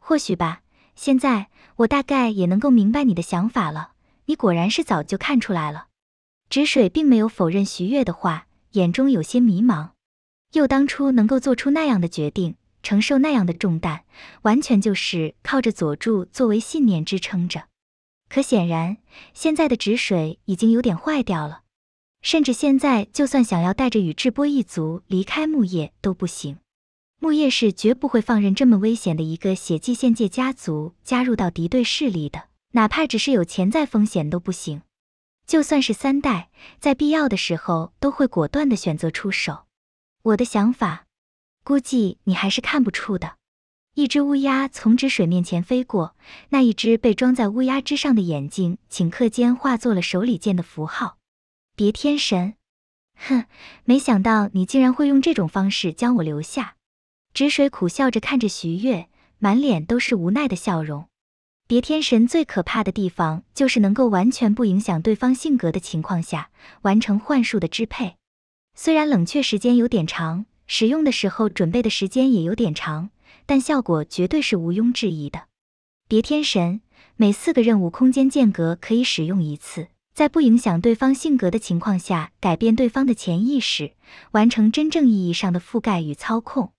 或许吧，现在我大概也能够明白你的想法了。你果然是早就看出来了。止水并没有否认徐月的话，眼中有些迷茫。又当初能够做出那样的决定，承受那样的重担，完全就是靠着佐助作为信念支撑着。可显然，现在的止水已经有点坏掉了。甚至现在，就算想要带着宇智波一族离开木叶都不行。木叶是绝不会放任这么危险的一个血继限界家族加入到敌对势力的，哪怕只是有潜在风险都不行。就算是三代，在必要的时候都会果断的选择出手。我的想法，估计你还是看不出的。一只乌鸦从止水面前飞过，那一只被装在乌鸦之上的眼睛，顷刻间化作了手里剑的符号。别天神，哼，没想到你竟然会用这种方式将我留下。止水苦笑着看着徐月，满脸都是无奈的笑容。别天神最可怕的地方，就是能够完全不影响对方性格的情况下，完成幻术的支配。虽然冷却时间有点长，使用的时候准备的时间也有点长，但效果绝对是毋庸置疑的。别天神，每四个任务空间间隔可以使用一次。在不影响对方性格的情况下，改变对方的潜意识，完成真正意义上的覆盖与操控。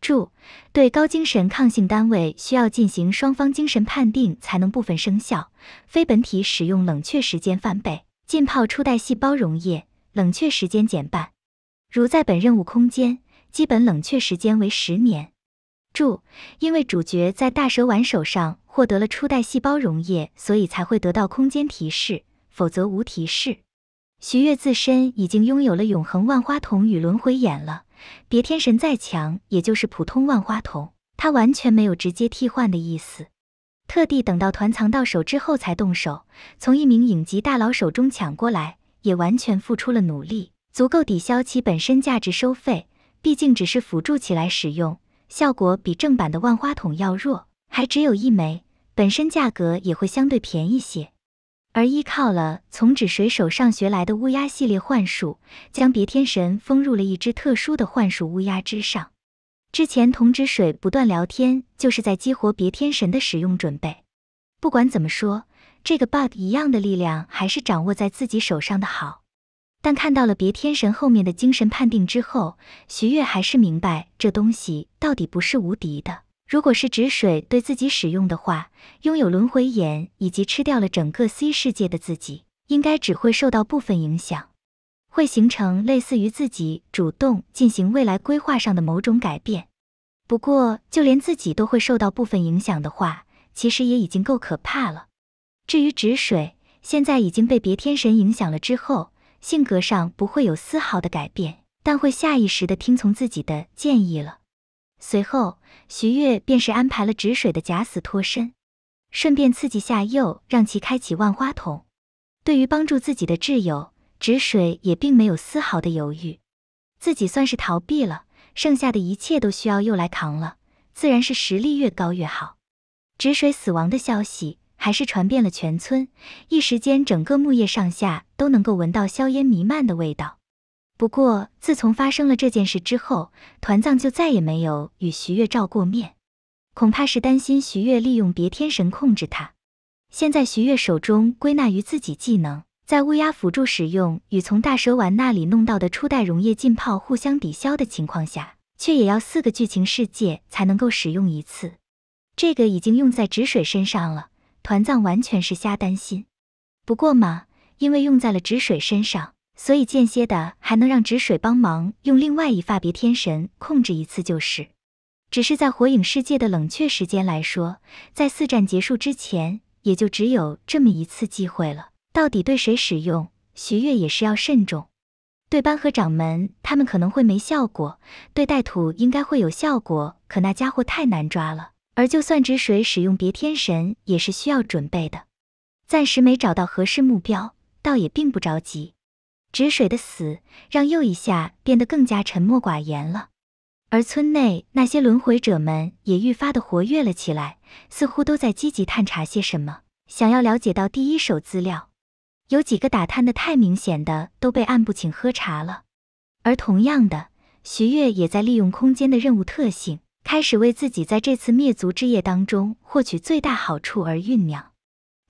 注：对高精神抗性单位需要进行双方精神判定才能部分生效。非本体使用冷却时间翻倍，浸泡初代细胞溶液冷却时间减半。如在本任务空间，基本冷却时间为十年。注：因为主角在大蛇丸手上获得了初代细胞溶液，所以才会得到空间提示。否则无提示。徐悦自身已经拥有了永恒万花筒与轮回眼了，别天神再强，也就是普通万花筒，他完全没有直接替换的意思，特地等到团藏到手之后才动手，从一名影级大佬手中抢过来，也完全付出了努力，足够抵消其本身价值收费。毕竟只是辅助起来使用，效果比正版的万花筒要弱，还只有一枚，本身价格也会相对便宜些。而依靠了从纸水手上学来的乌鸦系列幻术，将别天神封入了一只特殊的幻术乌鸦之上。之前同纸水不断聊天，就是在激活别天神的使用准备。不管怎么说，这个 bug 一样的力量还是掌握在自己手上的好。但看到了别天神后面的精神判定之后，徐月还是明白这东西到底不是无敌的。如果是止水对自己使用的话，拥有轮回眼以及吃掉了整个 C 世界的自己，应该只会受到部分影响，会形成类似于自己主动进行未来规划上的某种改变。不过，就连自己都会受到部分影响的话，其实也已经够可怕了。至于止水，现在已经被别天神影响了之后，性格上不会有丝毫的改变，但会下意识的听从自己的建议了。随后，徐悦便是安排了止水的假死脱身，顺便刺激下又让其开启万花筒。对于帮助自己的挚友，止水也并没有丝毫的犹豫。自己算是逃避了，剩下的一切都需要又来扛了，自然是实力越高越好。止水死亡的消息还是传遍了全村，一时间整个木叶上下都能够闻到硝烟弥漫的味道。不过，自从发生了这件事之后，团藏就再也没有与徐月照过面，恐怕是担心徐月利用别天神控制他。现在徐月手中归纳于自己技能，在乌鸦辅助使用与从大蛇丸那里弄到的初代溶液浸泡互相抵消的情况下，却也要四个剧情世界才能够使用一次。这个已经用在止水身上了，团藏完全是瞎担心。不过嘛，因为用在了止水身上。所以间歇的还能让止水帮忙用另外一发别天神控制一次，就是，只是在火影世界的冷却时间来说，在四战结束之前，也就只有这么一次机会了。到底对谁使用，徐月也是要慎重。对班和掌门，他们可能会没效果；对带土，应该会有效果。可那家伙太难抓了。而就算止水使用别天神，也是需要准备的。暂时没找到合适目标，倒也并不着急。止水的死让又一下变得更加沉默寡言了，而村内那些轮回者们也愈发的活跃了起来，似乎都在积极探查些什么，想要了解到第一手资料。有几个打探的太明显的都被按部请喝茶了。而同样的，徐月也在利用空间的任务特性，开始为自己在这次灭族之夜当中获取最大好处而酝酿。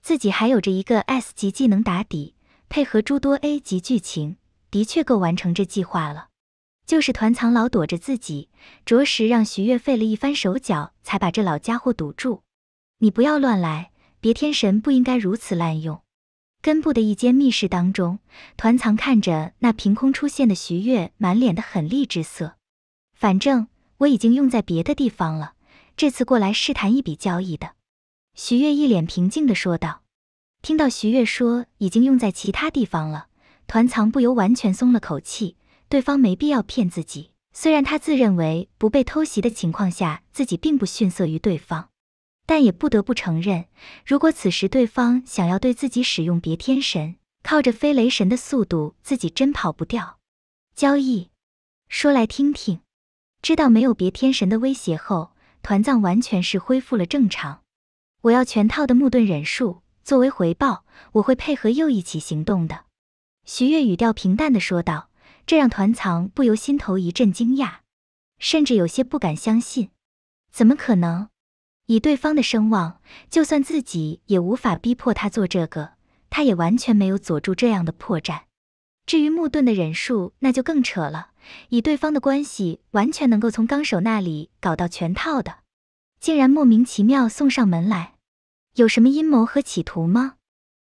自己还有着一个 S 级技能打底。配合诸多 A 级剧情，的确够完成这计划了。就是团藏老躲着自己，着实让徐月费了一番手脚才把这老家伙堵住。你不要乱来，别天神不应该如此滥用。根部的一间密室当中，团藏看着那凭空出现的徐月，满脸的狠厉之色。反正我已经用在别的地方了，这次过来试探一笔交易的。徐月一脸平静地说道。听到徐月说已经用在其他地方了，团藏不由完全松了口气，对方没必要骗自己。虽然他自认为不被偷袭的情况下自己并不逊色于对方，但也不得不承认，如果此时对方想要对自己使用别天神，靠着飞雷神的速度，自己真跑不掉。交易，说来听听。知道没有别天神的威胁后，团藏完全是恢复了正常。我要全套的木遁忍术。作为回报，我会配合又一起行动的。”徐悦语调平淡的说道，这让团藏不由心头一阵惊讶，甚至有些不敢相信。怎么可能？以对方的声望，就算自己也无法逼迫他做这个，他也完全没有佐助这样的破绽。至于木遁的忍术，那就更扯了。以对方的关系，完全能够从纲手那里搞到全套的，竟然莫名其妙送上门来。有什么阴谋和企图吗？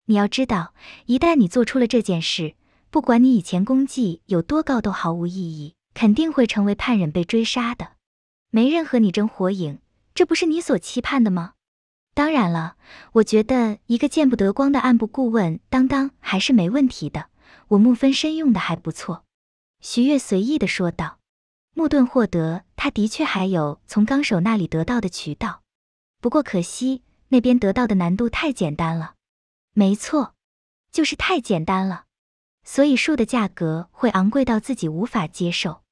你要知道，一旦你做出了这件事，不管你以前功绩有多高，都毫无意义，肯定会成为叛忍被追杀的。没人和你争火影，这不是你所期盼的吗？当然了，我觉得一个见不得光的暗部顾问当当还是没问题的。我木分身用的还不错。”徐月随意的说道。木遁获得，他的确还有从纲手那里得到的渠道，不过可惜。那边得到的难度太简单了，没错，就是太简单了，所以树的价格会昂贵到自己无法接受。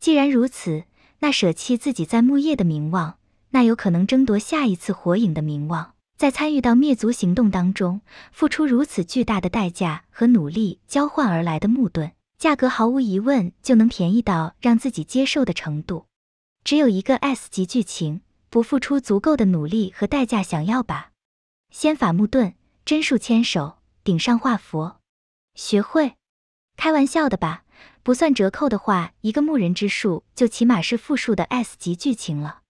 既然如此，那舍弃自己在木叶的名望，那有可能争夺下一次火影的名望，在参与到灭族行动当中，付出如此巨大的代价和努力交换而来的木盾，价格毫无疑问就能便宜到让自己接受的程度。只有一个 S 级剧情。不付出足够的努力和代价，想要吧？仙法木盾、真术、牵手、顶上画佛学会？开玩笑的吧？不算折扣的话，一个木人之术就起码是负数的 S 级剧情了。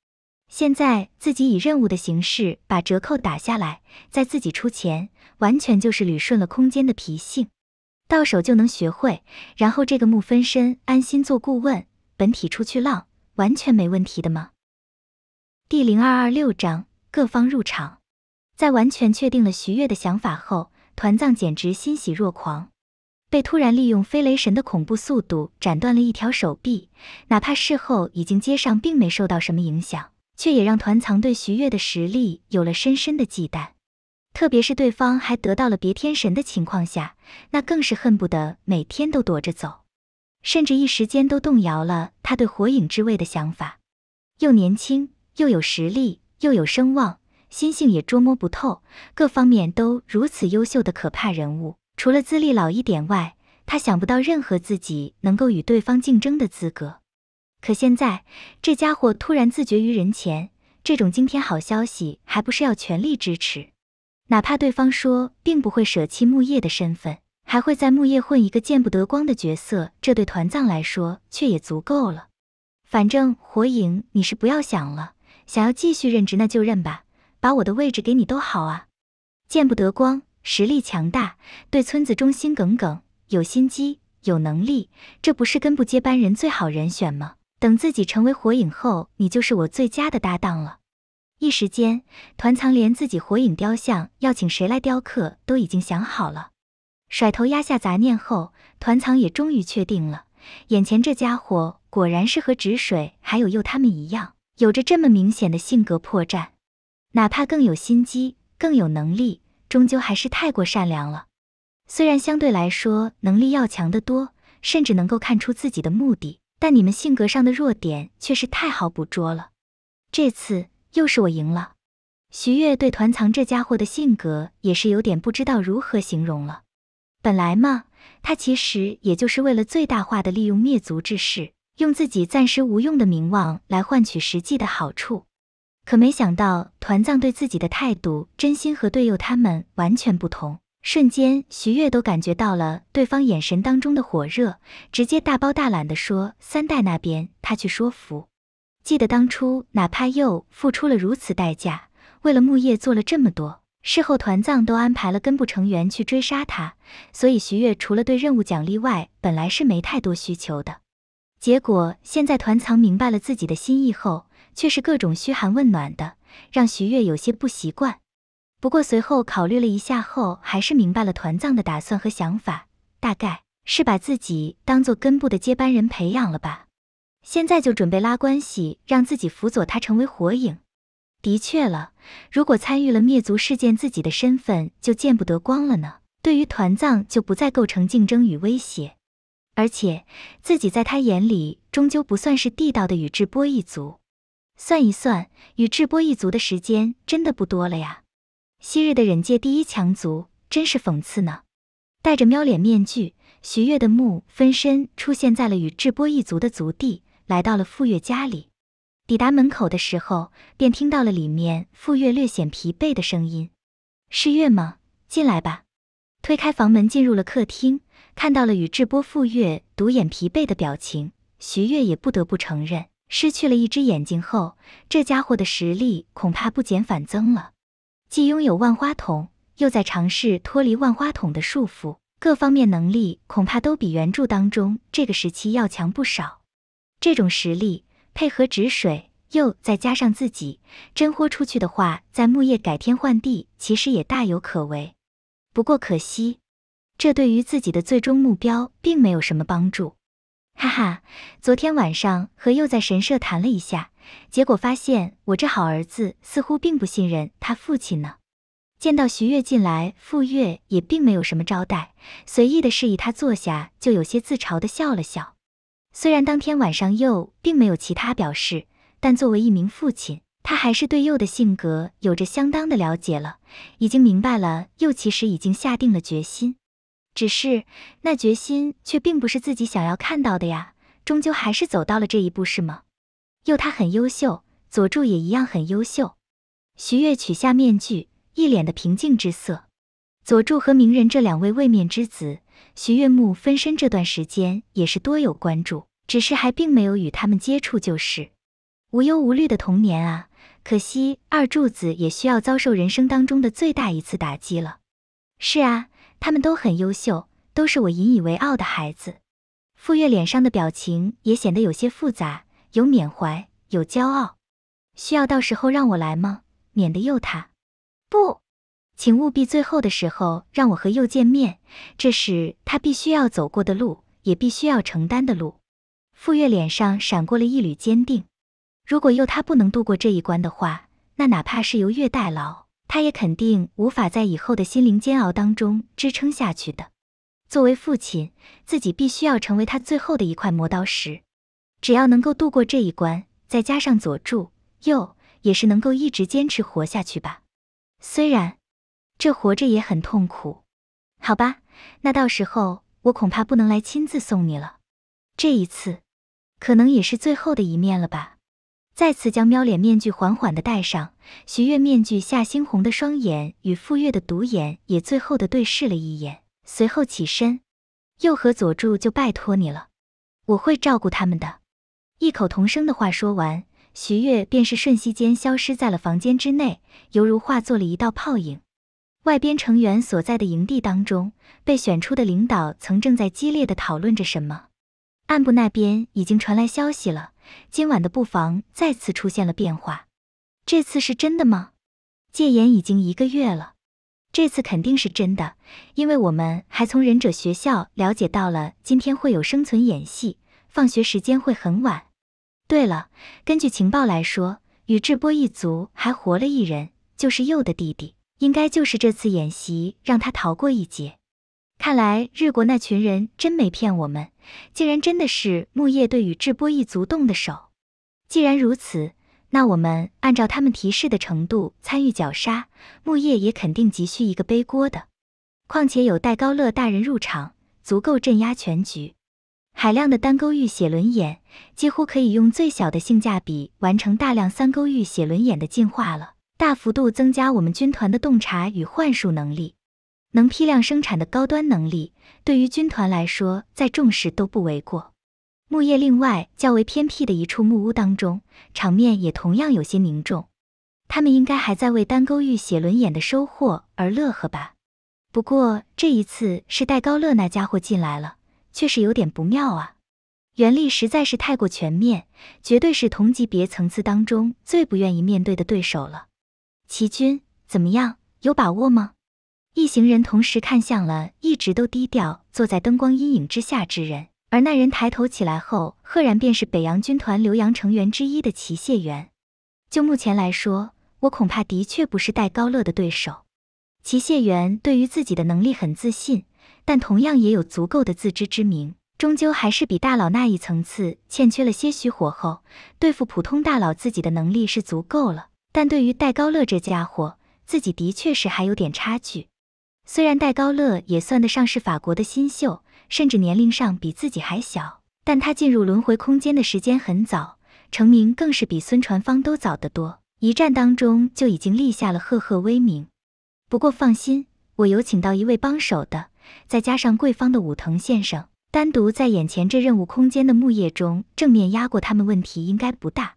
现在自己以任务的形式把折扣打下来，再自己出钱，完全就是捋顺了空间的脾性，到手就能学会。然后这个木分身安心做顾问，本体出去浪，完全没问题的吗？第零二二六章各方入场，在完全确定了徐悦的想法后，团藏简直欣喜若狂。被突然利用飞雷神的恐怖速度斩断了一条手臂，哪怕事后已经接上，并没受到什么影响，却也让团藏对徐悦的实力有了深深的忌惮。特别是对方还得到了别天神的情况下，那更是恨不得每天都躲着走，甚至一时间都动摇了他对火影之位的想法。又年轻。又有实力，又有声望，心性也捉摸不透，各方面都如此优秀的可怕人物，除了资历老一点外，他想不到任何自己能够与对方竞争的资格。可现在这家伙突然自绝于人前，这种惊天好消息还不是要全力支持？哪怕对方说并不会舍弃木叶的身份，还会在木叶混一个见不得光的角色，这对团藏来说却也足够了。反正火影你是不要想了。想要继续任职，那就任吧，把我的位置给你都好啊。见不得光，实力强大，对村子忠心耿耿，有心机，有能力，这不是根部接班人最好人选吗？等自己成为火影后，你就是我最佳的搭档了。一时间，团藏连自己火影雕像要请谁来雕刻都已经想好了。甩头压下杂念后，团藏也终于确定了，眼前这家伙果然是和止水还有鼬他们一样。有着这么明显的性格破绽，哪怕更有心机、更有能力，终究还是太过善良了。虽然相对来说能力要强得多，甚至能够看出自己的目的，但你们性格上的弱点却是太好捕捉了。这次又是我赢了。徐悦对团藏这家伙的性格也是有点不知道如何形容了。本来嘛，他其实也就是为了最大化的利用灭族之事。用自己暂时无用的名望来换取实际的好处，可没想到团藏对自己的态度真心和队友他们完全不同。瞬间，徐月都感觉到了对方眼神当中的火热，直接大包大揽地说：“三代那边他去说服。”记得当初哪怕鼬付出了如此代价，为了木叶做了这么多，事后团藏都安排了根部成员去追杀他。所以徐月除了对任务奖励外，本来是没太多需求的。结果现在团藏明白了自己的心意后，却是各种嘘寒问暖的，让徐月有些不习惯。不过随后考虑了一下后，还是明白了团藏的打算和想法，大概是把自己当做根部的接班人培养了吧。现在就准备拉关系，让自己辅佐他成为火影。的确了，如果参与了灭族事件，自己的身份就见不得光了呢。对于团藏，就不再构成竞争与威胁。而且自己在他眼里终究不算是地道的宇智波一族。算一算，宇智波一族的时间真的不多了呀。昔日的忍界第一强族，真是讽刺呢。戴着喵脸面具，徐月的木分身出现在了宇智波一族的族地，来到了傅月家里。抵达门口的时候，便听到了里面傅月略显疲惫的声音：“是月吗？进来吧。”推开房门，进入了客厅。看到了宇智波富岳独眼疲惫的表情，徐月也不得不承认，失去了一只眼睛后，这家伙的实力恐怕不减反增了。既拥有万花筒，又在尝试脱离万花筒的束缚，各方面能力恐怕都比原著当中这个时期要强不少。这种实力配合止水，又再加上自己，真豁出去的话，在木叶改天换地，其实也大有可为。不过可惜。这对于自己的最终目标并没有什么帮助，哈哈。昨天晚上和佑在神社谈了一下，结果发现我这好儿子似乎并不信任他父亲呢。见到徐月进来，傅月也并没有什么招待，随意的示意他坐下，就有些自嘲的笑了笑。虽然当天晚上佑并没有其他表示，但作为一名父亲，他还是对佑的性格有着相当的了解了，已经明白了佑其实已经下定了决心。只是那决心却并不是自己想要看到的呀，终究还是走到了这一步是吗？又他很优秀，佐助也一样很优秀。徐月取下面具，一脸的平静之色。佐助和鸣人这两位位面之子，徐月木分身这段时间也是多有关注，只是还并没有与他们接触就是。无忧无虑的童年啊，可惜二柱子也需要遭受人生当中的最大一次打击了。是啊。他们都很优秀，都是我引以为傲的孩子。傅月脸上的表情也显得有些复杂，有缅怀，有骄傲。需要到时候让我来吗？免得又他。不，请务必最后的时候让我和佑见面，这是他必须要走过的路，也必须要承担的路。傅月脸上闪过了一缕坚定。如果佑他不能度过这一关的话，那哪怕是由月代劳。他也肯定无法在以后的心灵煎熬当中支撑下去的。作为父亲，自己必须要成为他最后的一块磨刀石。只要能够度过这一关，再加上佐助，鼬，也是能够一直坚持活下去吧。虽然这活着也很痛苦，好吧，那到时候我恐怕不能来亲自送你了。这一次，可能也是最后的一面了吧。再次将喵脸面具缓缓的戴上，徐月面具下猩红的双眼与傅月的独眼也最后的对视了一眼，随后起身，又和佐助就拜托你了，我会照顾他们的。异口同声的话说完，徐月便是瞬息间消失在了房间之内，犹如化作了一道泡影。外边成员所在的营地当中，被选出的领导曾正在激烈的讨论着什么，暗部那边已经传来消息了。今晚的布防再次出现了变化，这次是真的吗？戒严已经一个月了，这次肯定是真的，因为我们还从忍者学校了解到了今天会有生存演习，放学时间会很晚。对了，根据情报来说，宇智波一族还活了一人，就是鼬的弟弟，应该就是这次演习让他逃过一劫。看来日国那群人真没骗我们。竟然真的是木叶对宇智波一族动的手。既然如此，那我们按照他们提示的程度参与绞杀，木叶也肯定急需一个背锅的。况且有戴高乐大人入场，足够镇压全局。海量的单勾玉写轮眼，几乎可以用最小的性价比完成大量三勾玉写轮眼的进化了，大幅度增加我们军团的洞察与幻术能力。能批量生产的高端能力，对于军团来说，再重视都不为过。木叶另外较为偏僻的一处木屋当中，场面也同样有些凝重。他们应该还在为单勾玉写轮眼的收获而乐呵吧？不过这一次是戴高乐那家伙进来了，确实有点不妙啊！原力实在是太过全面，绝对是同级别层次当中最不愿意面对的对手了。齐军怎么样？有把握吗？一行人同时看向了一直都低调坐在灯光阴影之下之人，而那人抬头起来后，赫然便是北洋军团留洋成员之一的祁谢元。就目前来说，我恐怕的确不是戴高乐的对手。祁谢元对于自己的能力很自信，但同样也有足够的自知之明，终究还是比大佬那一层次欠缺了些许火候。对付普通大佬，自己的能力是足够了，但对于戴高乐这家伙，自己的确是还有点差距。虽然戴高乐也算得上是法国的新秀，甚至年龄上比自己还小，但他进入轮回空间的时间很早，成名更是比孙传芳都早得多。一战当中就已经立下了赫赫威名。不过放心，我有请到一位帮手的，再加上贵方的武藤先生，单独在眼前这任务空间的木叶中正面压过他们，问题应该不大。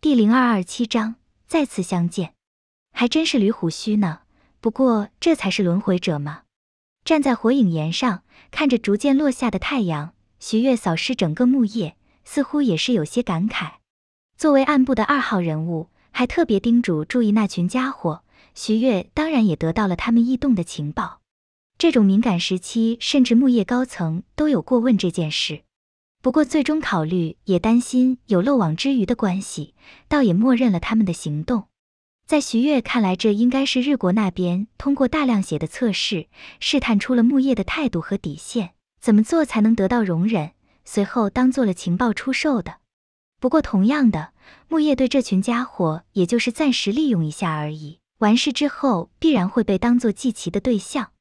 第零二二七章再次相见，还真是驴虎须呢。不过，这才是轮回者吗？站在火影岩上，看着逐渐落下的太阳，徐月扫视整个木叶，似乎也是有些感慨。作为暗部的二号人物，还特别叮嘱注意那群家伙。徐月当然也得到了他们异动的情报。这种敏感时期，甚至木叶高层都有过问这件事。不过最终考虑也担心有漏网之鱼的关系，倒也默认了他们的行动。在徐悦看来，这应该是日国那边通过大量血的测试，试探出了木叶的态度和底线，怎么做才能得到容忍，随后当做了情报出售的。不过，同样的，木叶对这群家伙也就是暂时利用一下而已，完事之后必然会被当做祭旗的对象。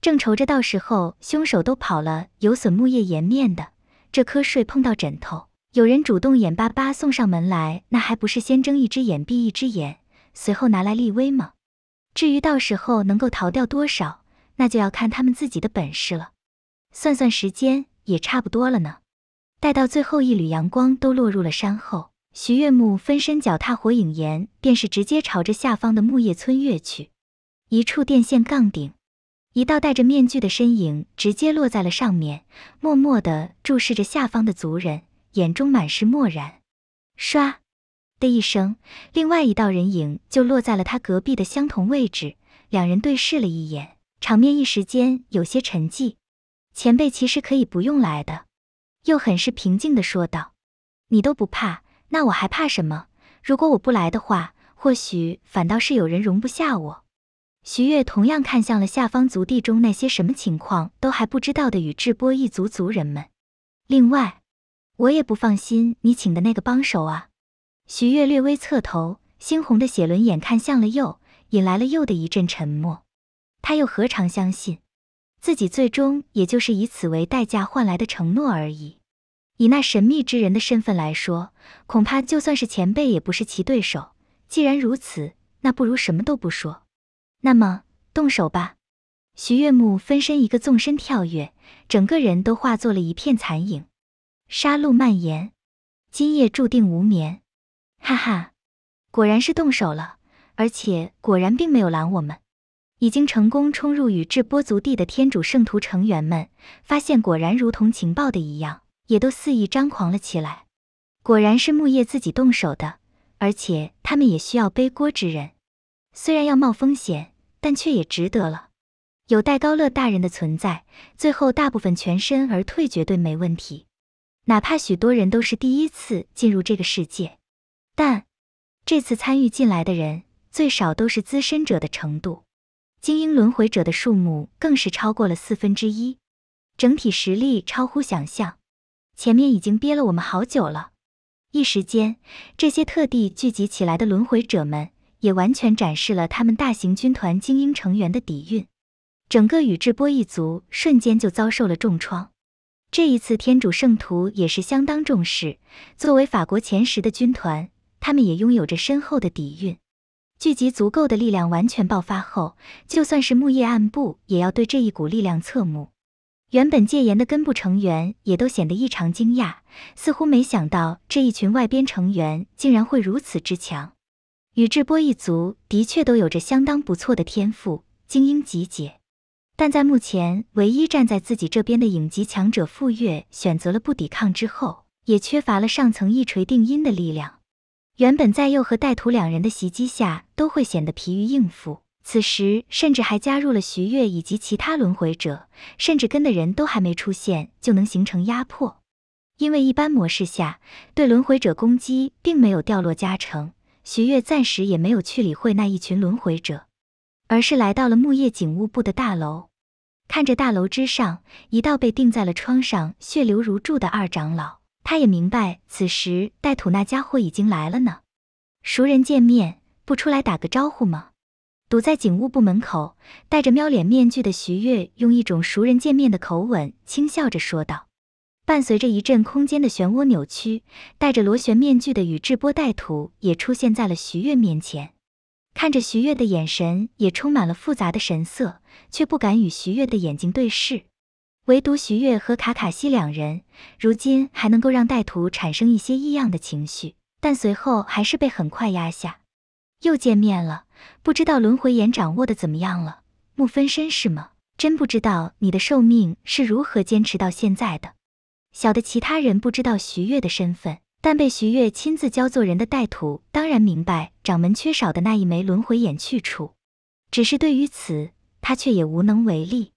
正愁着到时候凶手都跑了，有损木叶颜面的，这瞌睡碰到枕头，有人主动眼巴巴送上门来，那还不是先睁一只眼闭一只眼。随后拿来立威吗？至于到时候能够逃掉多少，那就要看他们自己的本事了。算算时间，也差不多了呢。待到最后一缕阳光都落入了山后，徐月木分身脚踏火影岩，便是直接朝着下方的木叶村跃去。一处电线杠顶，一道戴着面具的身影直接落在了上面，默默的注视着下方的族人，眼中满是漠然。唰。的一声，另外一道人影就落在了他隔壁的相同位置。两人对视了一眼，场面一时间有些沉寂。前辈其实可以不用来的，又很是平静的说道：“你都不怕，那我还怕什么？如果我不来的话，或许反倒是有人容不下我。”徐月同样看向了下方族地中那些什么情况都还不知道的宇智波一族族人们。另外，我也不放心你请的那个帮手啊。徐月略微侧头，猩红的血轮眼看向了右，引来了右的一阵沉默。他又何尝相信，自己最终也就是以此为代价换来的承诺而已。以那神秘之人的身份来说，恐怕就算是前辈也不是其对手。既然如此，那不如什么都不说。那么，动手吧！徐月木分身一个纵身跳跃，整个人都化作了一片残影。杀戮蔓延，今夜注定无眠。哈哈，果然是动手了，而且果然并没有拦我们。已经成功冲入宇智波族地的天主圣徒成员们，发现果然如同情报的一样，也都肆意张狂了起来。果然是木叶自己动手的，而且他们也需要背锅之人。虽然要冒风险，但却也值得了。有戴高乐大人的存在，最后大部分全身而退绝对没问题。哪怕许多人都是第一次进入这个世界。但这次参与进来的人最少都是资深者的程度，精英轮回者的数目更是超过了四分之一，整体实力超乎想象。前面已经憋了我们好久了，一时间，这些特地聚集起来的轮回者们也完全展示了他们大型军团精英成员的底蕴。整个宇智波一族瞬间就遭受了重创。这一次，天主圣徒也是相当重视，作为法国前十的军团。他们也拥有着深厚的底蕴，聚集足够的力量完全爆发后，就算是木叶暗部也要对这一股力量侧目。原本戒严的根部成员也都显得异常惊讶，似乎没想到这一群外边成员竟然会如此之强。宇智波一族的确都有着相当不错的天赋，精英集结，但在目前唯一站在自己这边的影级强者傅月选择了不抵抗之后，也缺乏了上层一锤定音的力量。原本在佑和带土两人的袭击下都会显得疲于应付，此时甚至还加入了徐月以及其他轮回者，甚至跟的人都还没出现就能形成压迫。因为一般模式下对轮回者攻击并没有掉落加成，徐月暂时也没有去理会那一群轮回者，而是来到了木叶警务部的大楼，看着大楼之上一道被钉在了窗上、血流如注的二长老。他也明白，此时带土那家伙已经来了呢。熟人见面不出来打个招呼吗？堵在警务部门口，戴着喵脸面具的徐月用一种熟人见面的口吻轻笑着说道。伴随着一阵空间的漩涡扭曲，戴着螺旋面具的宇智波带土也出现在了徐月面前。看着徐月的眼神也充满了复杂的神色，却不敢与徐月的眼睛对视。唯独徐月和卡卡西两人，如今还能够让带土产生一些异样的情绪，但随后还是被很快压下。又见面了，不知道轮回眼掌握的怎么样了？木分身是吗？真不知道你的寿命是如何坚持到现在的。小的其他人不知道徐月的身份，但被徐月亲自教做人的带土，当然明白掌门缺少的那一枚轮回眼去处，只是对于此，他却也无能为力。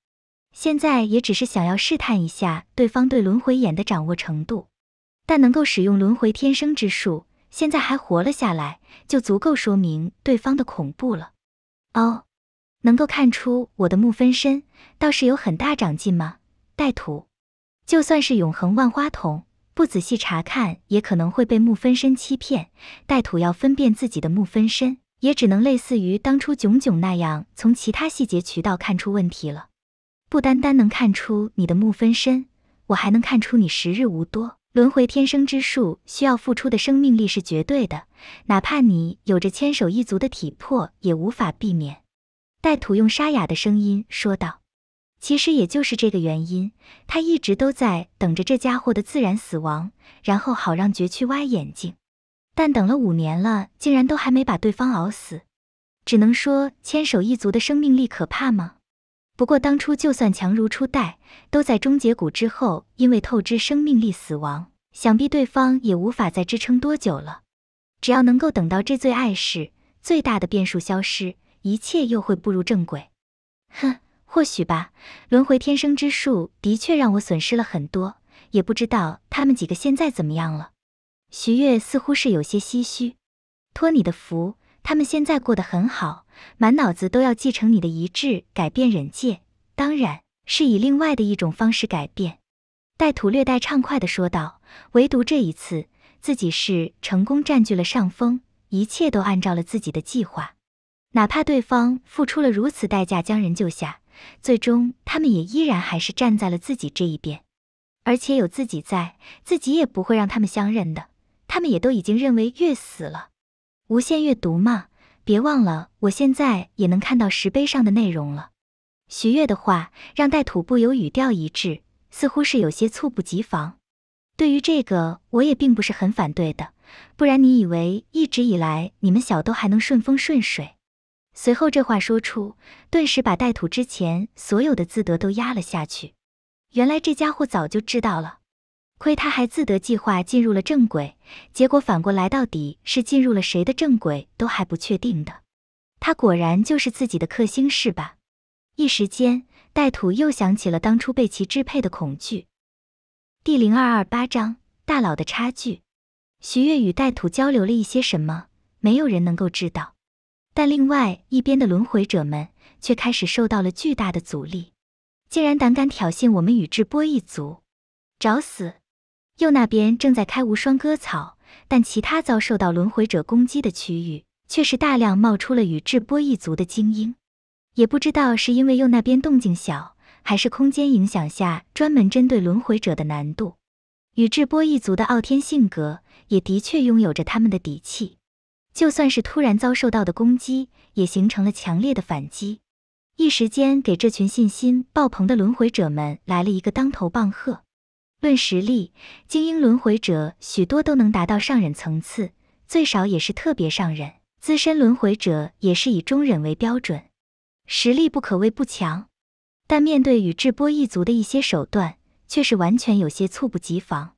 现在也只是想要试探一下对方对轮回眼的掌握程度，但能够使用轮回天生之术，现在还活了下来，就足够说明对方的恐怖了。哦，能够看出我的木分身，倒是有很大长进吗？带土，就算是永恒万花筒，不仔细查看也可能会被木分身欺骗。带土要分辨自己的木分身，也只能类似于当初炯炯那样，从其他细节渠道看出问题了。不单单能看出你的木分身，我还能看出你时日无多。轮回天生之术需要付出的生命力是绝对的，哪怕你有着千手一族的体魄，也无法避免。带土用沙哑的声音说道：“其实也就是这个原因，他一直都在等着这家伙的自然死亡，然后好让绝去挖眼睛。但等了五年了，竟然都还没把对方熬死，只能说千手一族的生命力可怕吗？”不过当初就算强如初代，都在终结谷之后因为透支生命力死亡，想必对方也无法再支撑多久了。只要能够等到这最碍事、最大的变数消失，一切又会步入正轨。哼，或许吧。轮回天生之术的确让我损失了很多，也不知道他们几个现在怎么样了。徐月似乎是有些唏嘘。托你的福，他们现在过得很好。满脑子都要继承你的遗志，改变忍界，当然是以另外的一种方式改变。”带土略带畅快地说道。唯独这一次，自己是成功占据了上风，一切都按照了自己的计划。哪怕对方付出了如此代价将人救下，最终他们也依然还是站在了自己这一边。而且有自己在，自己也不会让他们相认的。他们也都已经认为月死了，无限月读嘛。别忘了，我现在也能看到石碑上的内容了。徐月的话让带土不由语调一致，似乎是有些猝不及防。对于这个，我也并不是很反对的，不然你以为一直以来你们小都还能顺风顺水？随后这话说出，顿时把带土之前所有的自得都压了下去。原来这家伙早就知道了。亏他还自得，计划进入了正轨，结果反过来，到底是进入了谁的正轨，都还不确定的。他果然就是自己的克星，是吧？一时间，带土又想起了当初被其支配的恐惧。第零二二八章大佬的差距。徐月与带土交流了一些什么，没有人能够知道。但另外一边的轮回者们却开始受到了巨大的阻力，竟然胆敢挑衅我们宇智波一族，找死！右那边正在开无双割草，但其他遭受到轮回者攻击的区域，却是大量冒出了宇智波一族的精英。也不知道是因为右那边动静小，还是空间影响下专门针对轮回者的难度，宇智波一族的傲天性格也的确拥有着他们的底气。就算是突然遭受到的攻击，也形成了强烈的反击，一时间给这群信心爆棚的轮回者们来了一个当头棒喝。论实力，精英轮回者许多都能达到上忍层次，最少也是特别上忍。资深轮回者也是以中忍为标准，实力不可谓不强。但面对宇智波一族的一些手段，却是完全有些猝不及防。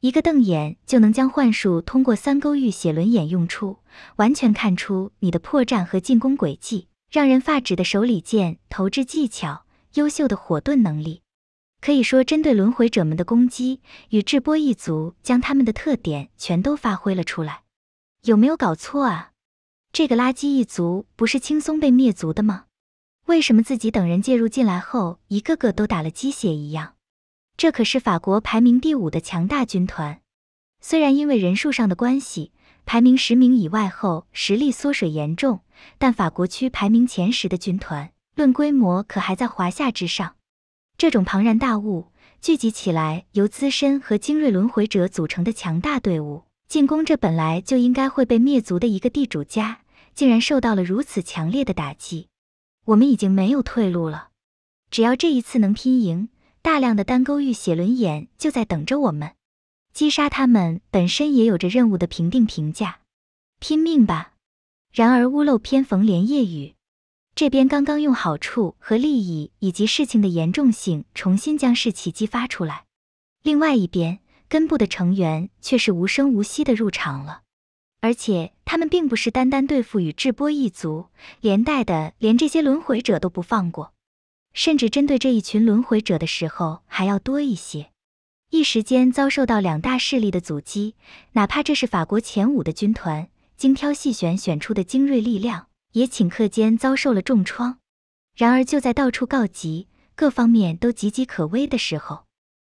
一个瞪眼就能将幻术通过三勾玉写轮眼用出，完全看出你的破绽和进攻轨迹。让人发指的手里剑投掷技巧，优秀的火遁能力。可以说，针对轮回者们的攻击，宇智波一族将他们的特点全都发挥了出来。有没有搞错啊？这个垃圾一族不是轻松被灭族的吗？为什么自己等人介入进来后，一个个都打了鸡血一样？这可是法国排名第五的强大军团。虽然因为人数上的关系，排名十名以外后实力缩水严重，但法国区排名前十的军团，论规模可还在华夏之上。这种庞然大物聚集起来，由资深和精锐轮回者组成的强大队伍，进攻这本来就应该会被灭族的一个地主家，竟然受到了如此强烈的打击。我们已经没有退路了，只要这一次能拼赢，大量的单钩玉血轮眼就在等着我们。击杀他们本身也有着任务的评定评价，拼命吧！然而屋漏偏逢连夜雨。这边刚刚用好处和利益以及事情的严重性重新将士气激发出来，另外一边根部的成员却是无声无息的入场了，而且他们并不是单单对付宇智波一族，连带的连这些轮回者都不放过，甚至针对这一群轮回者的时候还要多一些。一时间遭受到两大势力的阻击，哪怕这是法国前五的军团，精挑细选选出的精锐力量。也顷刻间遭受了重创。然而就在到处告急、各方面都岌岌可危的时候，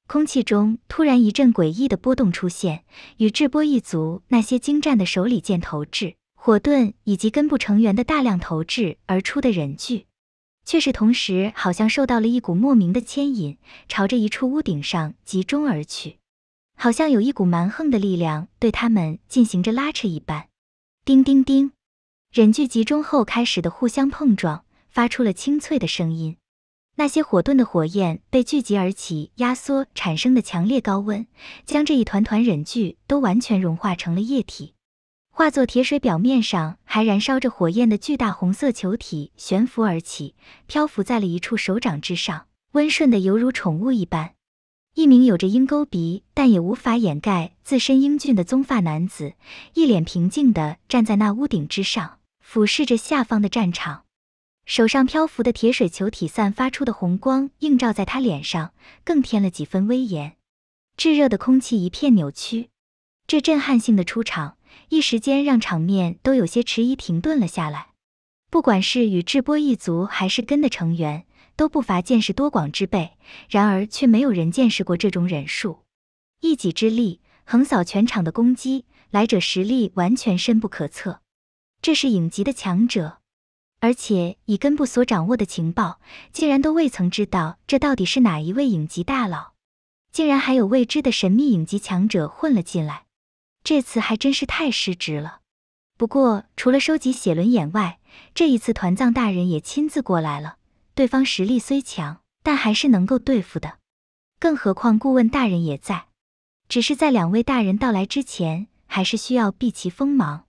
空气中突然一阵诡异的波动出现，宇智波一族那些精湛的手里剑投掷、火遁以及根部成员的大量投掷而出的人具，却是同时好像受到了一股莫名的牵引，朝着一处屋顶上集中而去，好像有一股蛮横的力量对他们进行着拉扯一般。叮叮叮。忍具集中后开始的互相碰撞，发出了清脆的声音。那些火遁的火焰被聚集而起，压缩产生的强烈高温，将这一团团忍具都完全融化成了液体，化作铁水。表面上还燃烧着火焰的巨大红色球体悬浮而起，漂浮在了一处手掌之上，温顺的犹如宠物一般。一名有着鹰钩鼻，但也无法掩盖自身英俊的棕发男子，一脸平静的站在那屋顶之上。俯视着下方的战场，手上漂浮的铁水球体散发出的红光映照在他脸上，更添了几分威严。炙热的空气一片扭曲，这震撼性的出场，一时间让场面都有些迟疑停顿了下来。不管是宇智波一族还是根的成员，都不乏见识多广之辈，然而却没有人见识过这种忍术。一己之力横扫全场的攻击，来者实力完全深不可测。这是影级的强者，而且以根部所掌握的情报，竟然都未曾知道这到底是哪一位影级大佬，竟然还有未知的神秘影级强者混了进来。这次还真是太失职了。不过除了收集血轮眼外，这一次团藏大人也亲自过来了。对方实力虽强，但还是能够对付的，更何况顾问大人也在。只是在两位大人到来之前，还是需要避其锋芒。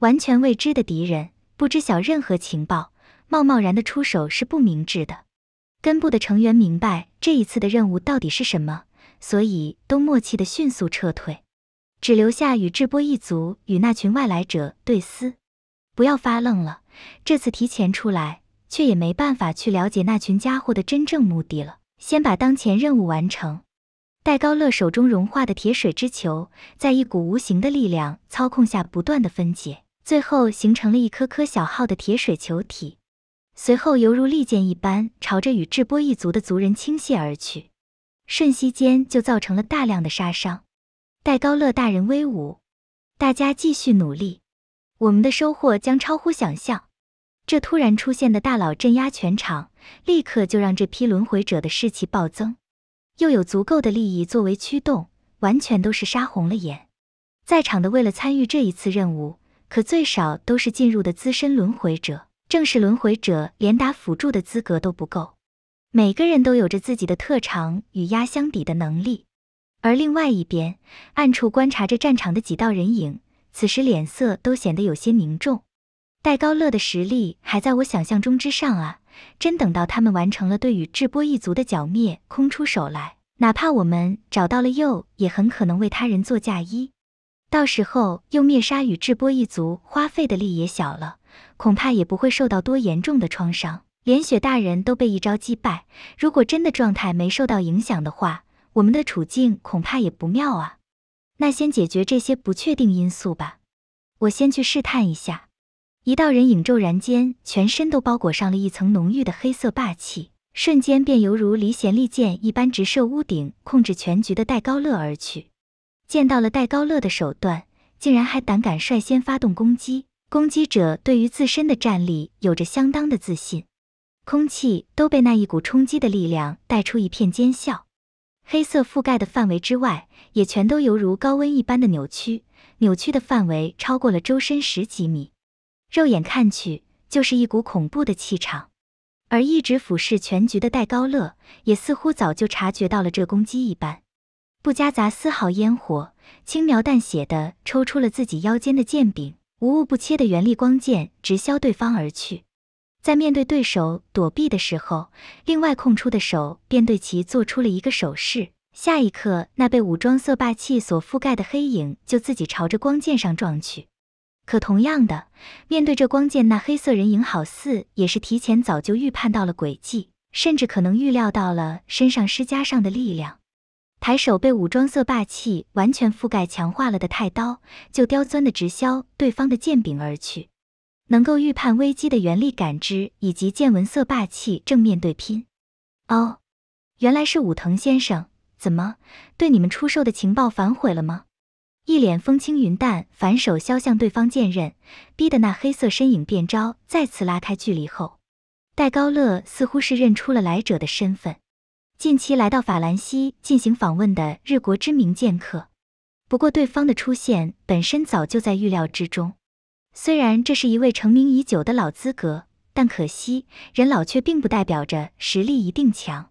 完全未知的敌人，不知晓任何情报，贸贸然的出手是不明智的。根部的成员明白这一次的任务到底是什么，所以都默契的迅速撤退，只留下宇智波一族与那群外来者对撕。不要发愣了，这次提前出来，却也没办法去了解那群家伙的真正目的了。先把当前任务完成。戴高乐手中融化的铁水之球，在一股无形的力量操控下，不断的分解。最后形成了一颗颗小号的铁水球体，随后犹如利剑一般朝着宇智波一族的族人倾泻而去，瞬息间就造成了大量的杀伤。戴高乐大人威武！大家继续努力，我们的收获将超乎想象。这突然出现的大佬镇压全场，立刻就让这批轮回者的士气暴增，又有足够的利益作为驱动，完全都是杀红了眼。在场的为了参与这一次任务。可最少都是进入的资深轮回者，正式轮回者连打辅助的资格都不够。每个人都有着自己的特长与压箱底的能力。而另外一边，暗处观察着战场的几道人影，此时脸色都显得有些凝重。戴高乐的实力还在我想象中之上啊！真等到他们完成了对宇智波一族的剿灭，空出手来，哪怕我们找到了鼬，也很可能为他人做嫁衣。到时候又灭杀宇智波一族，花费的力也小了，恐怕也不会受到多严重的创伤。连雪大人都被一招击败，如果真的状态没受到影响的话，我们的处境恐怕也不妙啊。那先解决这些不确定因素吧。我先去试探一下。一道人影骤然间，全身都包裹上了一层浓郁的黑色霸气，瞬间便犹如离弦利箭一般直射屋顶，控制全局的戴高乐而去。见到了戴高乐的手段，竟然还胆敢率先发动攻击。攻击者对于自身的战力有着相当的自信，空气都被那一股冲击的力量带出一片尖啸。黑色覆盖的范围之外，也全都犹如高温一般的扭曲，扭曲的范围超过了周身十几米，肉眼看去就是一股恐怖的气场。而一直俯视全局的戴高乐，也似乎早就察觉到了这攻击一般。不夹杂丝毫烟火，轻描淡写的抽出了自己腰间的剑柄，无物不切的原力光剑直削对方而去。在面对对手躲避的时候，另外空出的手便对其做出了一个手势。下一刻，那被武装色霸气所覆盖的黑影就自己朝着光剑上撞去。可同样的，面对这光剑，那黑色人影好似也是提前早就预判到了轨迹，甚至可能预料到了身上施加上的力量。抬手被武装色霸气完全覆盖强化了的太刀，就刁钻的直削对方的剑柄而去。能够预判危机的原力感知以及见闻色霸气正面对拼。哦，原来是武藤先生，怎么对你们出售的情报反悔了吗？一脸风轻云淡，反手削向对方剑刃，逼得那黑色身影变招，再次拉开距离后，戴高乐似乎是认出了来者的身份。近期来到法兰西进行访问的日国知名剑客，不过对方的出现本身早就在预料之中。虽然这是一位成名已久的老资格，但可惜人老却并不代表着实力一定强。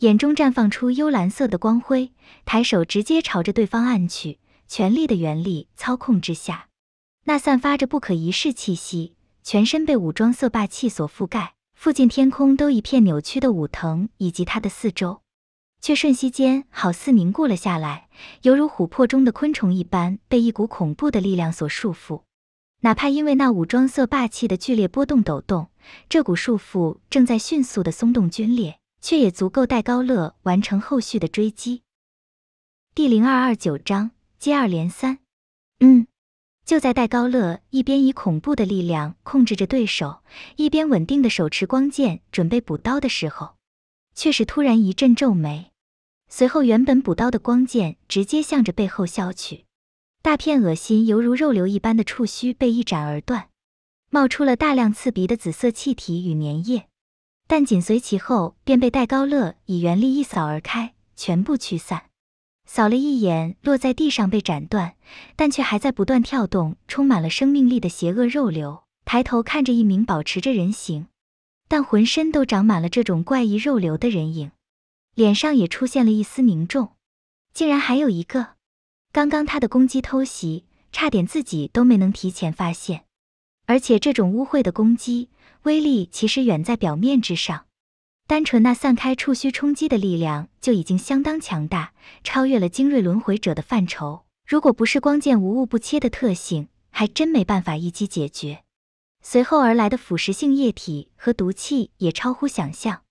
眼中绽放出幽蓝色的光辉，抬手直接朝着对方按去，全力的原力操控之下，那散发着不可一世气息，全身被武装色霸气所覆盖。附近天空都一片扭曲的舞藤，以及它的四周，却瞬息间好似凝固了下来，犹如琥珀中的昆虫一般，被一股恐怖的力量所束缚。哪怕因为那武装色霸气的剧烈波动抖动，这股束缚正在迅速的松动、皲裂，却也足够戴高乐完成后续的追击。第零二二九章，接二连三。嗯。就在戴高乐一边以恐怖的力量控制着对手，一边稳定的手持光剑准备补刀的时候，却是突然一阵皱眉，随后原本补刀的光剑直接向着背后削去，大片恶心犹如肉瘤一般的触须被一斩而断，冒出了大量刺鼻的紫色气体与粘液，但紧随其后便被戴高乐以原力一扫而开，全部驱散。扫了一眼落在地上被斩断，但却还在不断跳动，充满了生命力的邪恶肉瘤。抬头看着一名保持着人形，但浑身都长满了这种怪异肉瘤的人影，脸上也出现了一丝凝重。竟然还有一个！刚刚他的攻击偷袭，差点自己都没能提前发现。而且这种污秽的攻击威力，其实远在表面之上。单纯那散开触须冲击的力量就已经相当强大，超越了精锐轮回者的范畴。如果不是光剑无物不切的特性，还真没办法一击解决。随后而来的腐蚀性液体和毒气也超乎想象。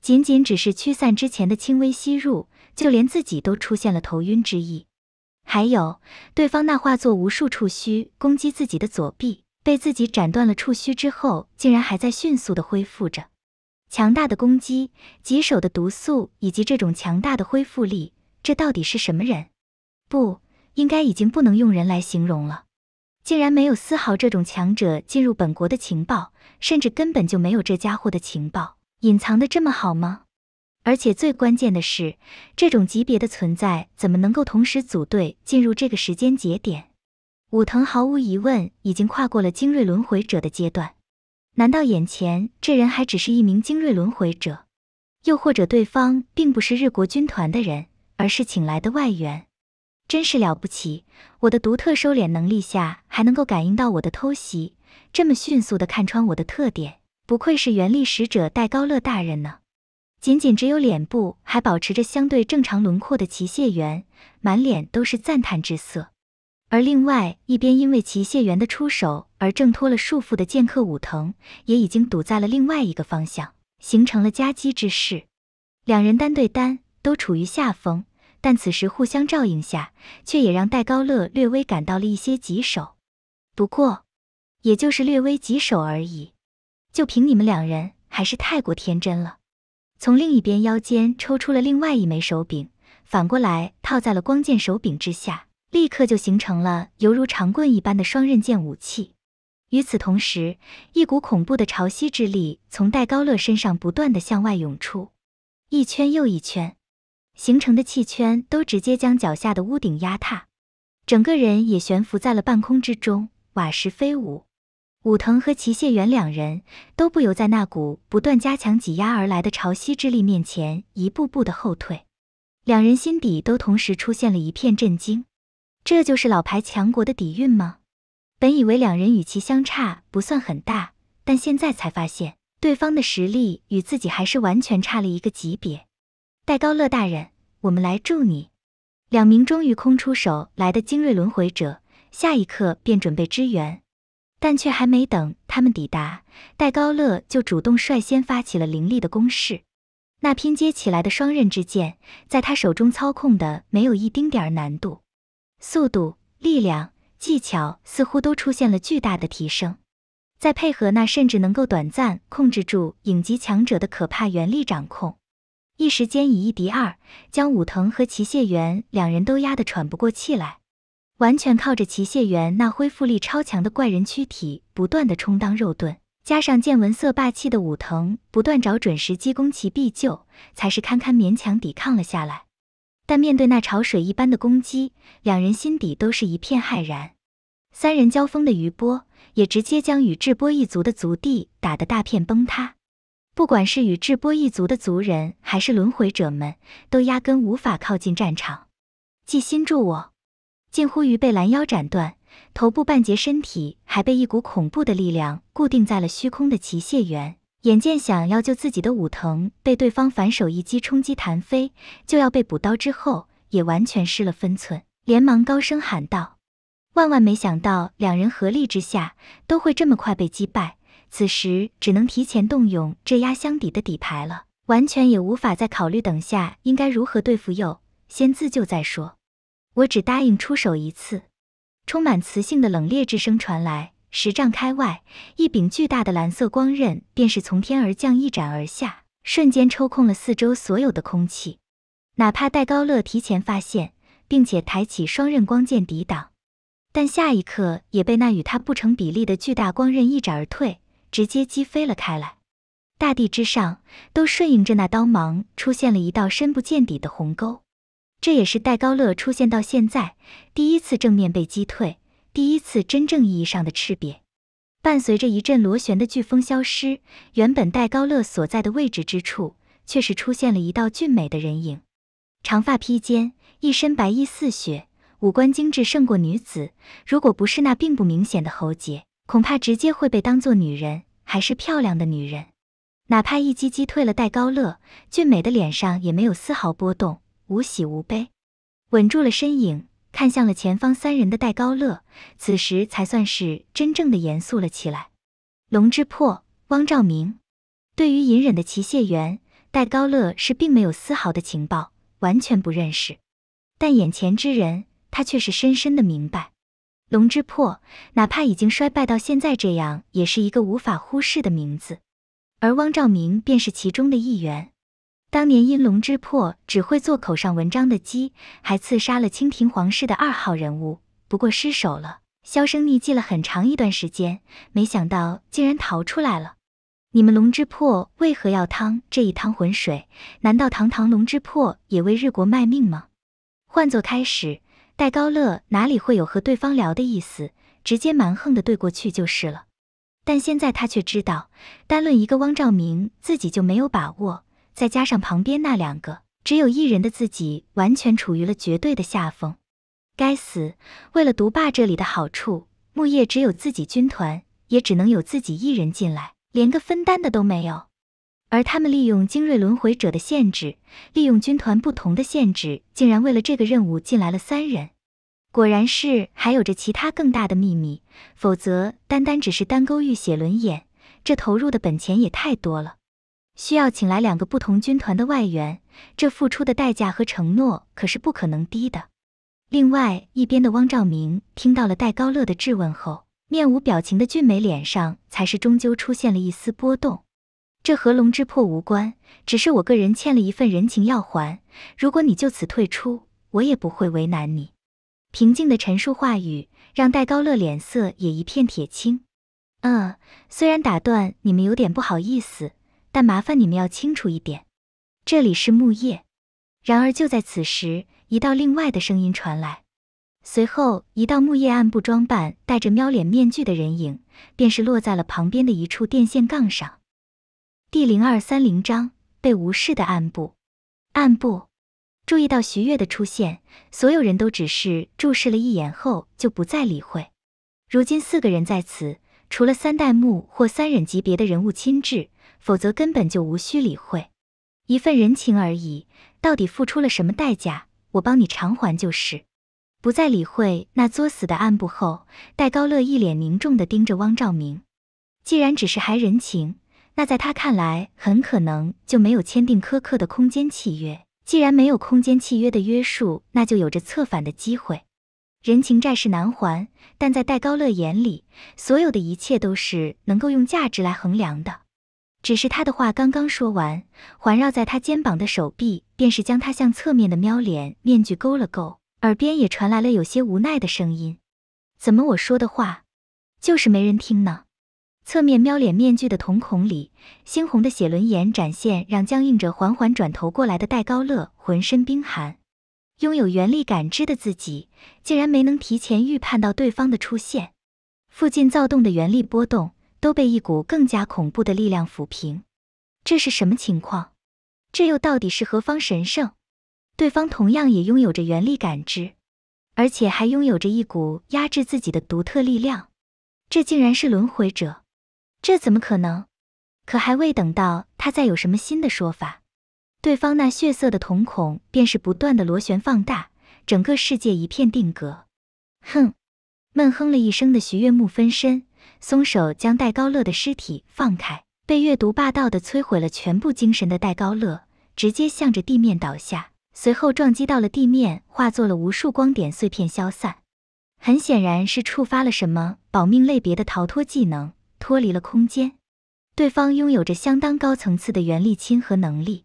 仅仅只是驱散之前的轻微吸入，就连自己都出现了头晕之意。还有，对方那化作无数触须攻击自己的左臂，被自己斩断了触须之后，竟然还在迅速的恢复着。强大的攻击、棘手的毒素，以及这种强大的恢复力，这到底是什么人？不应该已经不能用人来形容了。竟然没有丝毫这种强者进入本国的情报，甚至根本就没有这家伙的情报，隐藏的这么好吗？而且最关键的是，这种级别的存在，怎么能够同时组队进入这个时间节点？武藤毫无疑问已经跨过了精锐轮回者的阶段。难道眼前这人还只是一名精锐轮回者，又或者对方并不是日国军团的人，而是请来的外援？真是了不起！我的独特收敛能力下，还能够感应到我的偷袭，这么迅速的看穿我的特点，不愧是原力使者戴高乐大人呢。仅仅只有脸部还保持着相对正常轮廓的齐谢元，满脸都是赞叹之色。而另外一边，因为齐谢元的出手而挣脱了束缚的剑客武藤，也已经堵在了另外一个方向，形成了夹击之势。两人单对单都处于下风，但此时互相照应下，却也让戴高乐略微感到了一些棘手。不过，也就是略微棘手而已。就凭你们两人，还是太过天真了。从另一边腰间抽出了另外一枚手柄，反过来套在了光剑手柄之下。立刻就形成了犹如长棍一般的双刃剑武器。与此同时，一股恐怖的潮汐之力从戴高乐身上不断的向外涌出，一圈又一圈，形成的气圈都直接将脚下的屋顶压塌，整个人也悬浮在了半空之中，瓦石飞舞。武藤和齐谢元两人都不由在那股不断加强挤压而来的潮汐之力面前一步步的后退，两人心底都同时出现了一片震惊。这就是老牌强国的底蕴吗？本以为两人与其相差不算很大，但现在才发现，对方的实力与自己还是完全差了一个级别。戴高乐大人，我们来助你！两名终于空出手来的精锐轮回者，下一刻便准备支援，但却还没等他们抵达，戴高乐就主动率先发起了凌厉的攻势。那拼接起来的双刃之剑，在他手中操控的没有一丁点儿难度。速度、力量、技巧似乎都出现了巨大的提升，再配合那甚至能够短暂控制住影级强者的可怕原力掌控，一时间以一敌二，将武藤和齐谢元两人都压得喘不过气来。完全靠着齐谢元那恢复力超强的怪人躯体不断的充当肉盾，加上见闻色霸气的武藤不断找准时机攻其必救，才是堪堪勉强抵抗了下来。但面对那潮水一般的攻击，两人心底都是一片骇然。三人交锋的余波，也直接将宇智波一族的族地打得大片崩塌。不管是宇智波一族的族人，还是轮回者们，都压根无法靠近战场。祭心助我，近乎于被拦腰斩断，头部半截身体还被一股恐怖的力量固定在了虚空的奇谢元。眼见想要救自己的武藤被对方反手一击冲击弹飞，就要被补刀之后，也完全失了分寸，连忙高声喊道：“万万没想到，两人合力之下都会这么快被击败。此时只能提前动用这压箱底的底牌了，完全也无法再考虑等下应该如何对付鼬，先自救再说。”我只答应出手一次，充满磁性的冷冽之声传来。十丈开外，一柄巨大的蓝色光刃便是从天而降，一斩而下，瞬间抽空了四周所有的空气。哪怕戴高乐提前发现，并且抬起双刃光剑抵挡，但下一刻也被那与他不成比例的巨大光刃一斩而退，直接击飞了开来。大地之上都顺应着那刀芒，出现了一道深不见底的鸿沟。这也是戴高乐出现到现在第一次正面被击退。第一次真正意义上的赤壁。伴随着一阵螺旋的飓风消失，原本戴高乐所在的位置之处，却是出现了一道俊美的人影，长发披肩，一身白衣似雪，五官精致胜过女子，如果不是那并不明显的喉结，恐怕直接会被当做女人，还是漂亮的女人。哪怕一击击退了戴高乐，俊美的脸上也没有丝毫波动，无喜无悲，稳住了身影。看向了前方三人的戴高乐，此时才算是真正的严肃了起来。龙之破，汪兆明，对于隐忍的齐谢元，戴高乐是并没有丝毫的情报，完全不认识。但眼前之人，他却是深深的明白，龙之破，哪怕已经衰败到现在这样，也是一个无法忽视的名字。而汪兆明便是其中的一员。当年因龙之魄只会做口上文章的鸡，还刺杀了清廷皇室的二号人物，不过失手了，销声匿迹了很长一段时间，没想到竟然逃出来了。你们龙之魄为何要趟这一趟浑水？难道堂堂龙之魄也为日国卖命吗？换作开始，戴高乐哪里会有和对方聊的意思，直接蛮横的对过去就是了。但现在他却知道，单论一个汪兆铭，自己就没有把握。再加上旁边那两个，只有一人的自己完全处于了绝对的下风。该死！为了独霸这里的好处，木叶只有自己军团，也只能有自己一人进来，连个分担的都没有。而他们利用精锐轮回者的限制，利用军团不同的限制，竟然为了这个任务进来了三人。果然是还有着其他更大的秘密，否则单单只是单勾玉血轮眼，这投入的本钱也太多了。需要请来两个不同军团的外援，这付出的代价和承诺可是不可能低的。另外一边的汪兆铭听到了戴高乐的质问后，面无表情的俊美脸上才是终究出现了一丝波动。这和龙之破无关，只是我个人欠了一份人情要还。如果你就此退出，我也不会为难你。平静的陈述话语让戴高乐脸色也一片铁青。嗯，虽然打断你们有点不好意思。但麻烦你们要清楚一点，这里是木叶。然而就在此时，一道另外的声音传来，随后一道木叶暗部装扮、戴着喵脸面具的人影，便是落在了旁边的一处电线杠上。第零二三零章被无视的暗部。暗部注意到徐月的出现，所有人都只是注视了一眼后就不再理会。如今四个人在此，除了三代目或三忍级别的人物亲至。否则根本就无需理会，一份人情而已。到底付出了什么代价？我帮你偿还就是。不再理会那作死的暗部后，戴高乐一脸凝重地盯着汪兆明。既然只是还人情，那在他看来，很可能就没有签订苛刻的空间契约。既然没有空间契约的约束，那就有着策反的机会。人情债是难还，但在戴高乐眼里，所有的一切都是能够用价值来衡量的。只是他的话刚刚说完，环绕在他肩膀的手臂便是将他向侧面的喵脸面具勾了勾，耳边也传来了有些无奈的声音：“怎么我说的话，就是没人听呢？”侧面喵脸面具的瞳孔里，猩红的血轮眼展现，让僵硬着缓缓转头过来的戴高乐浑身冰寒。拥有原力感知的自己，竟然没能提前预判到对方的出现，附近躁动的原力波动。都被一股更加恐怖的力量抚平，这是什么情况？这又到底是何方神圣？对方同样也拥有着原力感知，而且还拥有着一股压制自己的独特力量，这竟然是轮回者，这怎么可能？可还未等到他再有什么新的说法，对方那血色的瞳孔便是不断的螺旋放大，整个世界一片定格。哼，闷哼了一声的徐月木分身。松手将戴高乐的尸体放开，被阅读霸道的摧毁了全部精神的戴高乐直接向着地面倒下，随后撞击到了地面，化作了无数光点碎片消散。很显然是触发了什么保命类别的逃脱技能，脱离了空间。对方拥有着相当高层次的原力亲和能力，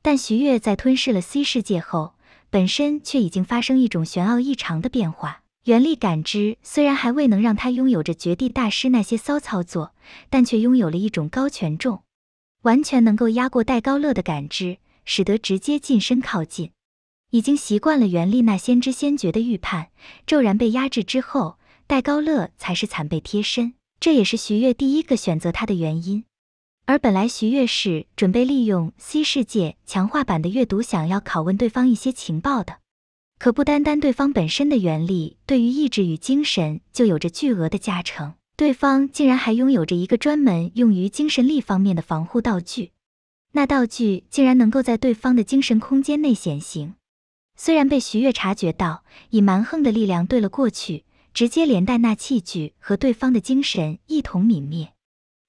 但徐月在吞噬了 C 世界后，本身却已经发生一种玄奥异常的变化。原力感知虽然还未能让他拥有着绝地大师那些骚操作，但却拥有了一种高权重，完全能够压过戴高乐的感知，使得直接近身靠近。已经习惯了原力那先知先觉的预判，骤然被压制之后，戴高乐才是惨被贴身。这也是徐月第一个选择他的原因。而本来徐月是准备利用 C 世界强化版的阅读，想要拷问对方一些情报的。可不单单对方本身的原力，对于意志与精神就有着巨额的加成。对方竟然还拥有着一个专门用于精神力方面的防护道具，那道具竟然能够在对方的精神空间内显形。虽然被徐月察觉到，以蛮横的力量对了过去，直接连带那器具和对方的精神一同泯灭，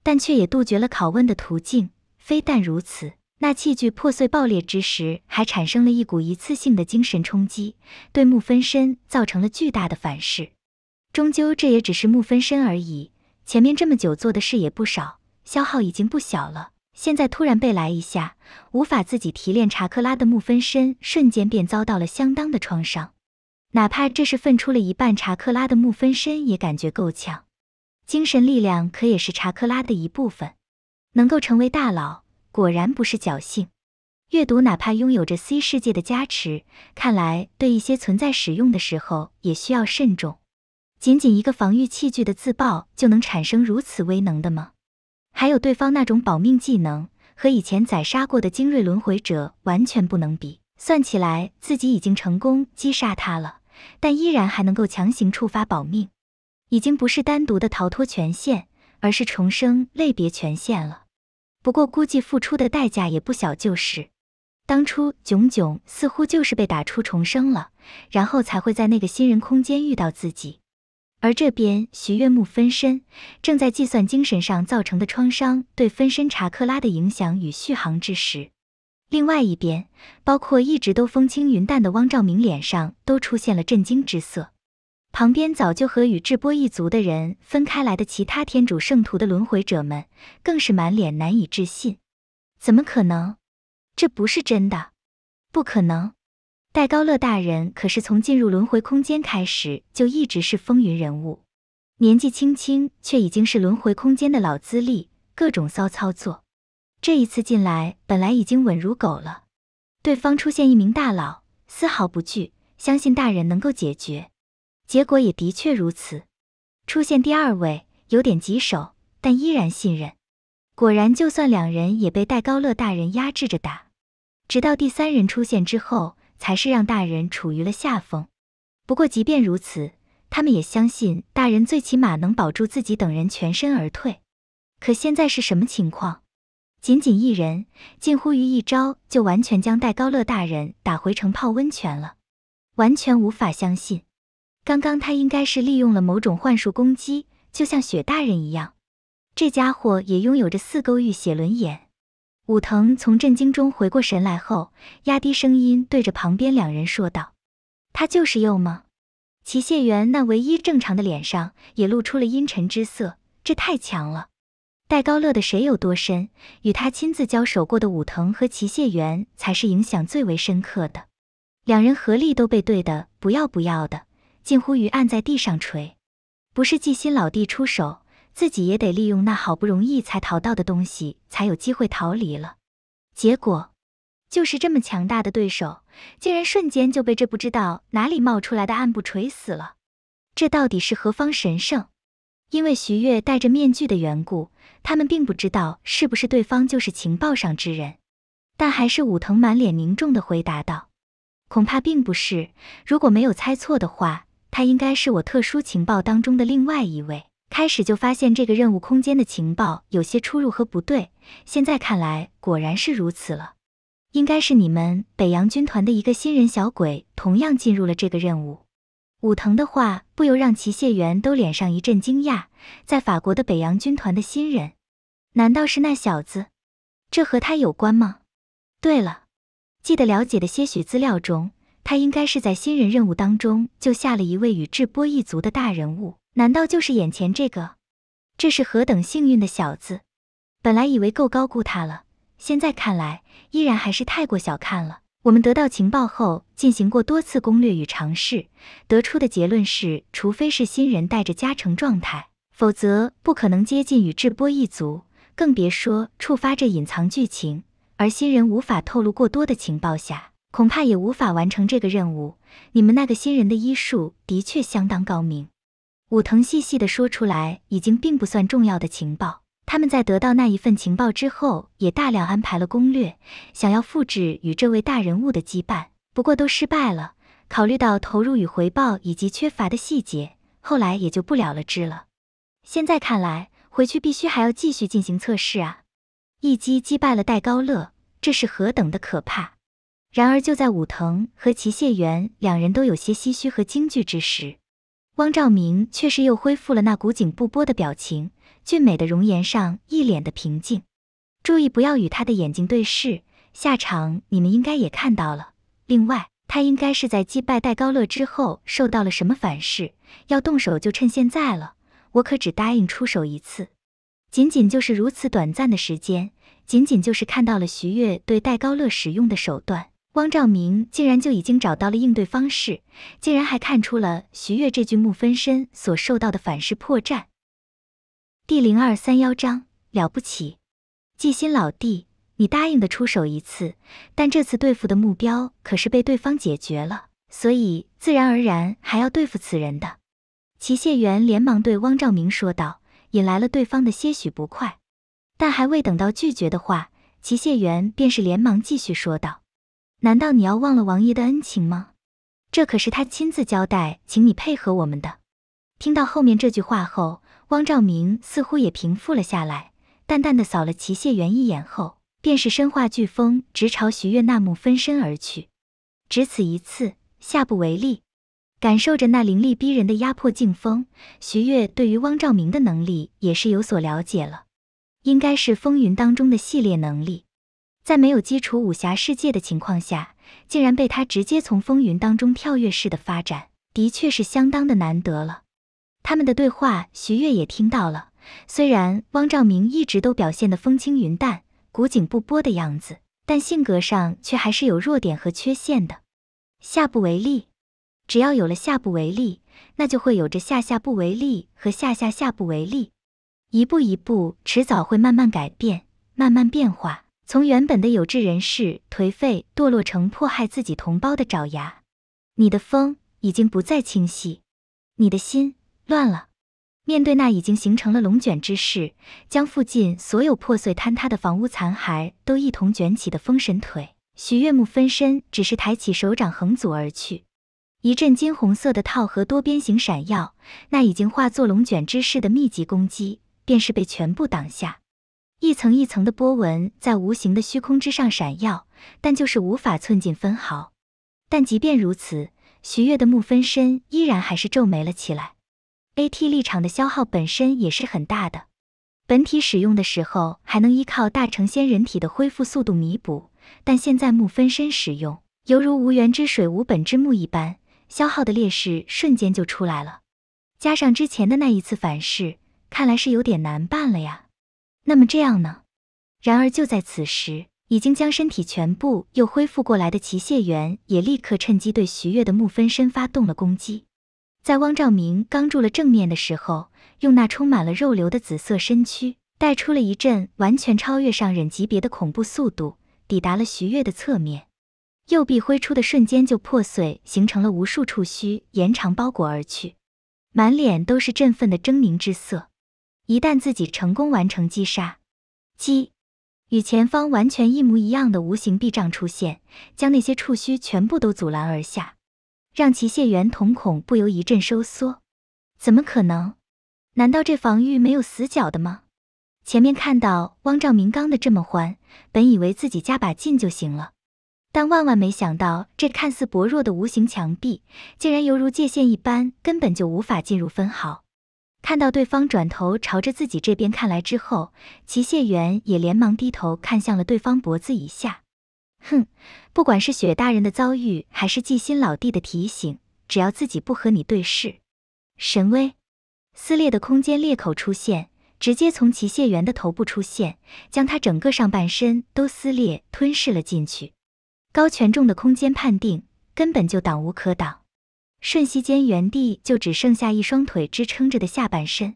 但却也杜绝了拷问的途径。非但如此。那器具破碎爆裂之时，还产生了一股一次性的精神冲击，对木分身造成了巨大的反噬。终究，这也只是木分身而已。前面这么久做的事也不少，消耗已经不小了。现在突然被来一下，无法自己提炼查克拉的木分身，瞬间便遭到了相当的创伤。哪怕这是分出了一半查克拉的木分身，也感觉够呛。精神力量可也是查克拉的一部分，能够成为大佬。果然不是侥幸。阅读哪怕拥有着 C 世界的加持，看来对一些存在使用的时候也需要慎重。仅仅一个防御器具的自爆就能产生如此威能的吗？还有对方那种保命技能，和以前宰杀过的精锐轮回者完全不能比。算起来，自己已经成功击杀他了，但依然还能够强行触发保命，已经不是单独的逃脱权限，而是重生类别权限了。不过估计付出的代价也不小，就是当初炯炯似乎就是被打出重生了，然后才会在那个新人空间遇到自己。而这边徐月木分身正在计算精神上造成的创伤对分身查克拉的影响与续航之时，另外一边，包括一直都风轻云淡的汪兆铭脸上都出现了震惊之色。旁边早就和宇智波一族的人分开来的其他天主圣徒的轮回者们，更是满脸难以置信。怎么可能？这不是真的？不可能！戴高乐大人可是从进入轮回空间开始就一直是风云人物，年纪轻轻却已经是轮回空间的老资历，各种骚操作。这一次进来本来已经稳如狗了，对方出现一名大佬，丝毫不惧，相信大人能够解决。结果也的确如此，出现第二位有点棘手，但依然信任。果然，就算两人也被戴高乐大人压制着打，直到第三人出现之后，才是让大人处于了下风。不过，即便如此，他们也相信大人最起码能保住自己等人全身而退。可现在是什么情况？仅仅一人，近乎于一招，就完全将戴高乐大人打回城泡温泉了，完全无法相信。刚刚他应该是利用了某种幻术攻击，就像雪大人一样。这家伙也拥有着四勾玉写轮眼。武藤从震惊中回过神来后，压低声音对着旁边两人说道：“他就是鼬吗？”齐谢元那唯一正常的脸上也露出了阴沉之色。这太强了！戴高乐的水有多深，与他亲自交手过的武藤和齐谢元才是影响最为深刻的。两人合力都被对的不要不要的。近乎于按在地上锤，不是纪心老弟出手，自己也得利用那好不容易才淘到的东西，才有机会逃离了。结果，就是这么强大的对手，竟然瞬间就被这不知道哪里冒出来的暗部锤死了。这到底是何方神圣？因为徐悦戴着面具的缘故，他们并不知道是不是对方就是情报上之人。但还是武藤满脸凝重地回答道：“恐怕并不是，如果没有猜错的话。”他应该是我特殊情报当中的另外一位。开始就发现这个任务空间的情报有些出入和不对，现在看来果然是如此了。应该是你们北洋军团的一个新人小鬼同样进入了这个任务。武藤的话不由让齐谢元都脸上一阵惊讶。在法国的北洋军团的新人，难道是那小子？这和他有关吗？对了，记得了解的些许资料中。他应该是在新人任务当中就下了一位宇智波一族的大人物，难道就是眼前这个？这是何等幸运的小子！本来以为够高估他了，现在看来依然还是太过小看了。我们得到情报后进行过多次攻略与尝试，得出的结论是：除非是新人带着加成状态，否则不可能接近宇智波一族，更别说触发这隐藏剧情。而新人无法透露过多的情报下。恐怕也无法完成这个任务。你们那个新人的医术的确相当高明。武藤细细的说出来，已经并不算重要的情报。他们在得到那一份情报之后，也大量安排了攻略，想要复制与这位大人物的羁绊，不过都失败了。考虑到投入与回报，以及缺乏的细节，后来也就不了了之了。现在看来，回去必须还要继续进行测试啊！一击击败了戴高乐，这是何等的可怕！然而就在武藤和齐谢元两人都有些唏嘘和惊惧之时，汪兆明却是又恢复了那古井不波的表情，俊美的容颜上一脸的平静。注意不要与他的眼睛对视，下场你们应该也看到了。另外，他应该是在击败戴高乐之后受到了什么反噬，要动手就趁现在了。我可只答应出手一次，仅仅就是如此短暂的时间，仅仅就是看到了徐悦对戴高乐使用的手段。汪照明竟然就已经找到了应对方式，竟然还看出了徐越这具木分身所受到的反噬破绽。第零二三幺章，了不起，纪心老弟，你答应的出手一次，但这次对付的目标可是被对方解决了，所以自然而然还要对付此人的。齐谢元连忙对汪照明说道，引来了对方的些许不快，但还未等到拒绝的话，齐谢元便是连忙继续说道。难道你要忘了王爷的恩情吗？这可是他亲自交代，请你配合我们的。听到后面这句话后，汪兆明似乎也平复了下来，淡淡的扫了齐谢元一眼后，便是身化飓风，直朝徐月那幕分身而去。只此一次，下不为例。感受着那凌厉逼人的压迫劲风，徐月对于汪兆明的能力也是有所了解了，应该是风云当中的系列能力。在没有接触武侠世界的情况下，竟然被他直接从风云当中跳跃式的发展，的确是相当的难得了。他们的对话，徐悦也听到了。虽然汪兆明一直都表现得风轻云淡、古井不波的样子，但性格上却还是有弱点和缺陷的。下不为例，只要有了下不为例，那就会有着下下不为例和下下下不为例，一步一步，迟早会慢慢改变，慢慢变化。从原本的有志人士颓废堕落成迫害自己同胞的爪牙，你的风已经不再清晰，你的心乱了。面对那已经形成了龙卷之势，将附近所有破碎坍塌的房屋残骸都一同卷起的风神腿，许月木分身只是抬起手掌横阻而去，一阵金红色的套盒多边形闪耀，那已经化作龙卷之势的密集攻击便是被全部挡下。一层一层的波纹在无形的虚空之上闪耀，但就是无法寸进分毫。但即便如此，徐月的木分身依然还是皱眉了起来。A T 力场的消耗本身也是很大的，本体使用的时候还能依靠大成仙人体的恢复速度弥补，但现在木分身使用，犹如无源之水、无本之木一般，消耗的劣势瞬间就出来了。加上之前的那一次反噬，看来是有点难办了呀。那么这样呢？然而就在此时，已经将身体全部又恢复过来的齐谢元也立刻趁机对徐月的木分身发动了攻击。在汪兆明刚住了正面的时候，用那充满了肉瘤的紫色身躯带出了一阵完全超越上忍级别的恐怖速度，抵达了徐月的侧面。右臂挥出的瞬间就破碎，形成了无数触须延长包裹而去，满脸都是振奋的狰狞之色。一旦自己成功完成击杀，击与前方完全一模一样的无形壁障出现，将那些触须全部都阻拦而下，让其械猿瞳孔不由一阵收缩。怎么可能？难道这防御没有死角的吗？前面看到汪兆明刚的这么欢，本以为自己加把劲就行了，但万万没想到，这看似薄弱的无形墙壁，竟然犹如界限一般，根本就无法进入分毫。看到对方转头朝着自己这边看来之后，祁谢元也连忙低头看向了对方脖子以下。哼，不管是雪大人的遭遇，还是纪心老弟的提醒，只要自己不和你对视。神威，撕裂的空间裂口出现，直接从祁谢元的头部出现，将他整个上半身都撕裂吞噬了进去。高权重的空间判定，根本就挡无可挡。瞬息间，原地就只剩下一双腿支撑着的下半身，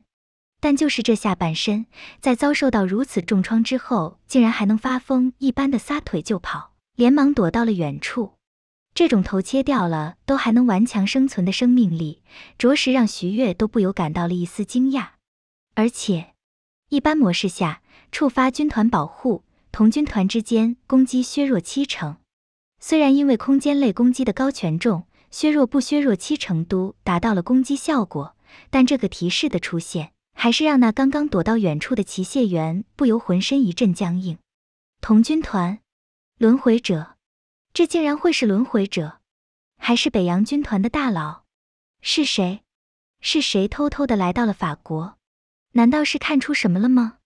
但就是这下半身，在遭受到如此重创之后，竟然还能发疯一般的撒腿就跑，连忙躲到了远处。这种头切掉了都还能顽强生存的生命力，着实让徐悦都不由感到了一丝惊讶。而且，一般模式下触发军团保护，同军团之间攻击削弱七成。虽然因为空间类攻击的高权重。削弱不削弱，七成都达到了攻击效果，但这个提示的出现，还是让那刚刚躲到远处的奇械员不由浑身一阵僵硬。同军团，轮回者，这竟然会是轮回者，还是北洋军团的大佬？是谁？是谁偷偷的来到了法国？难道是看出什么了吗？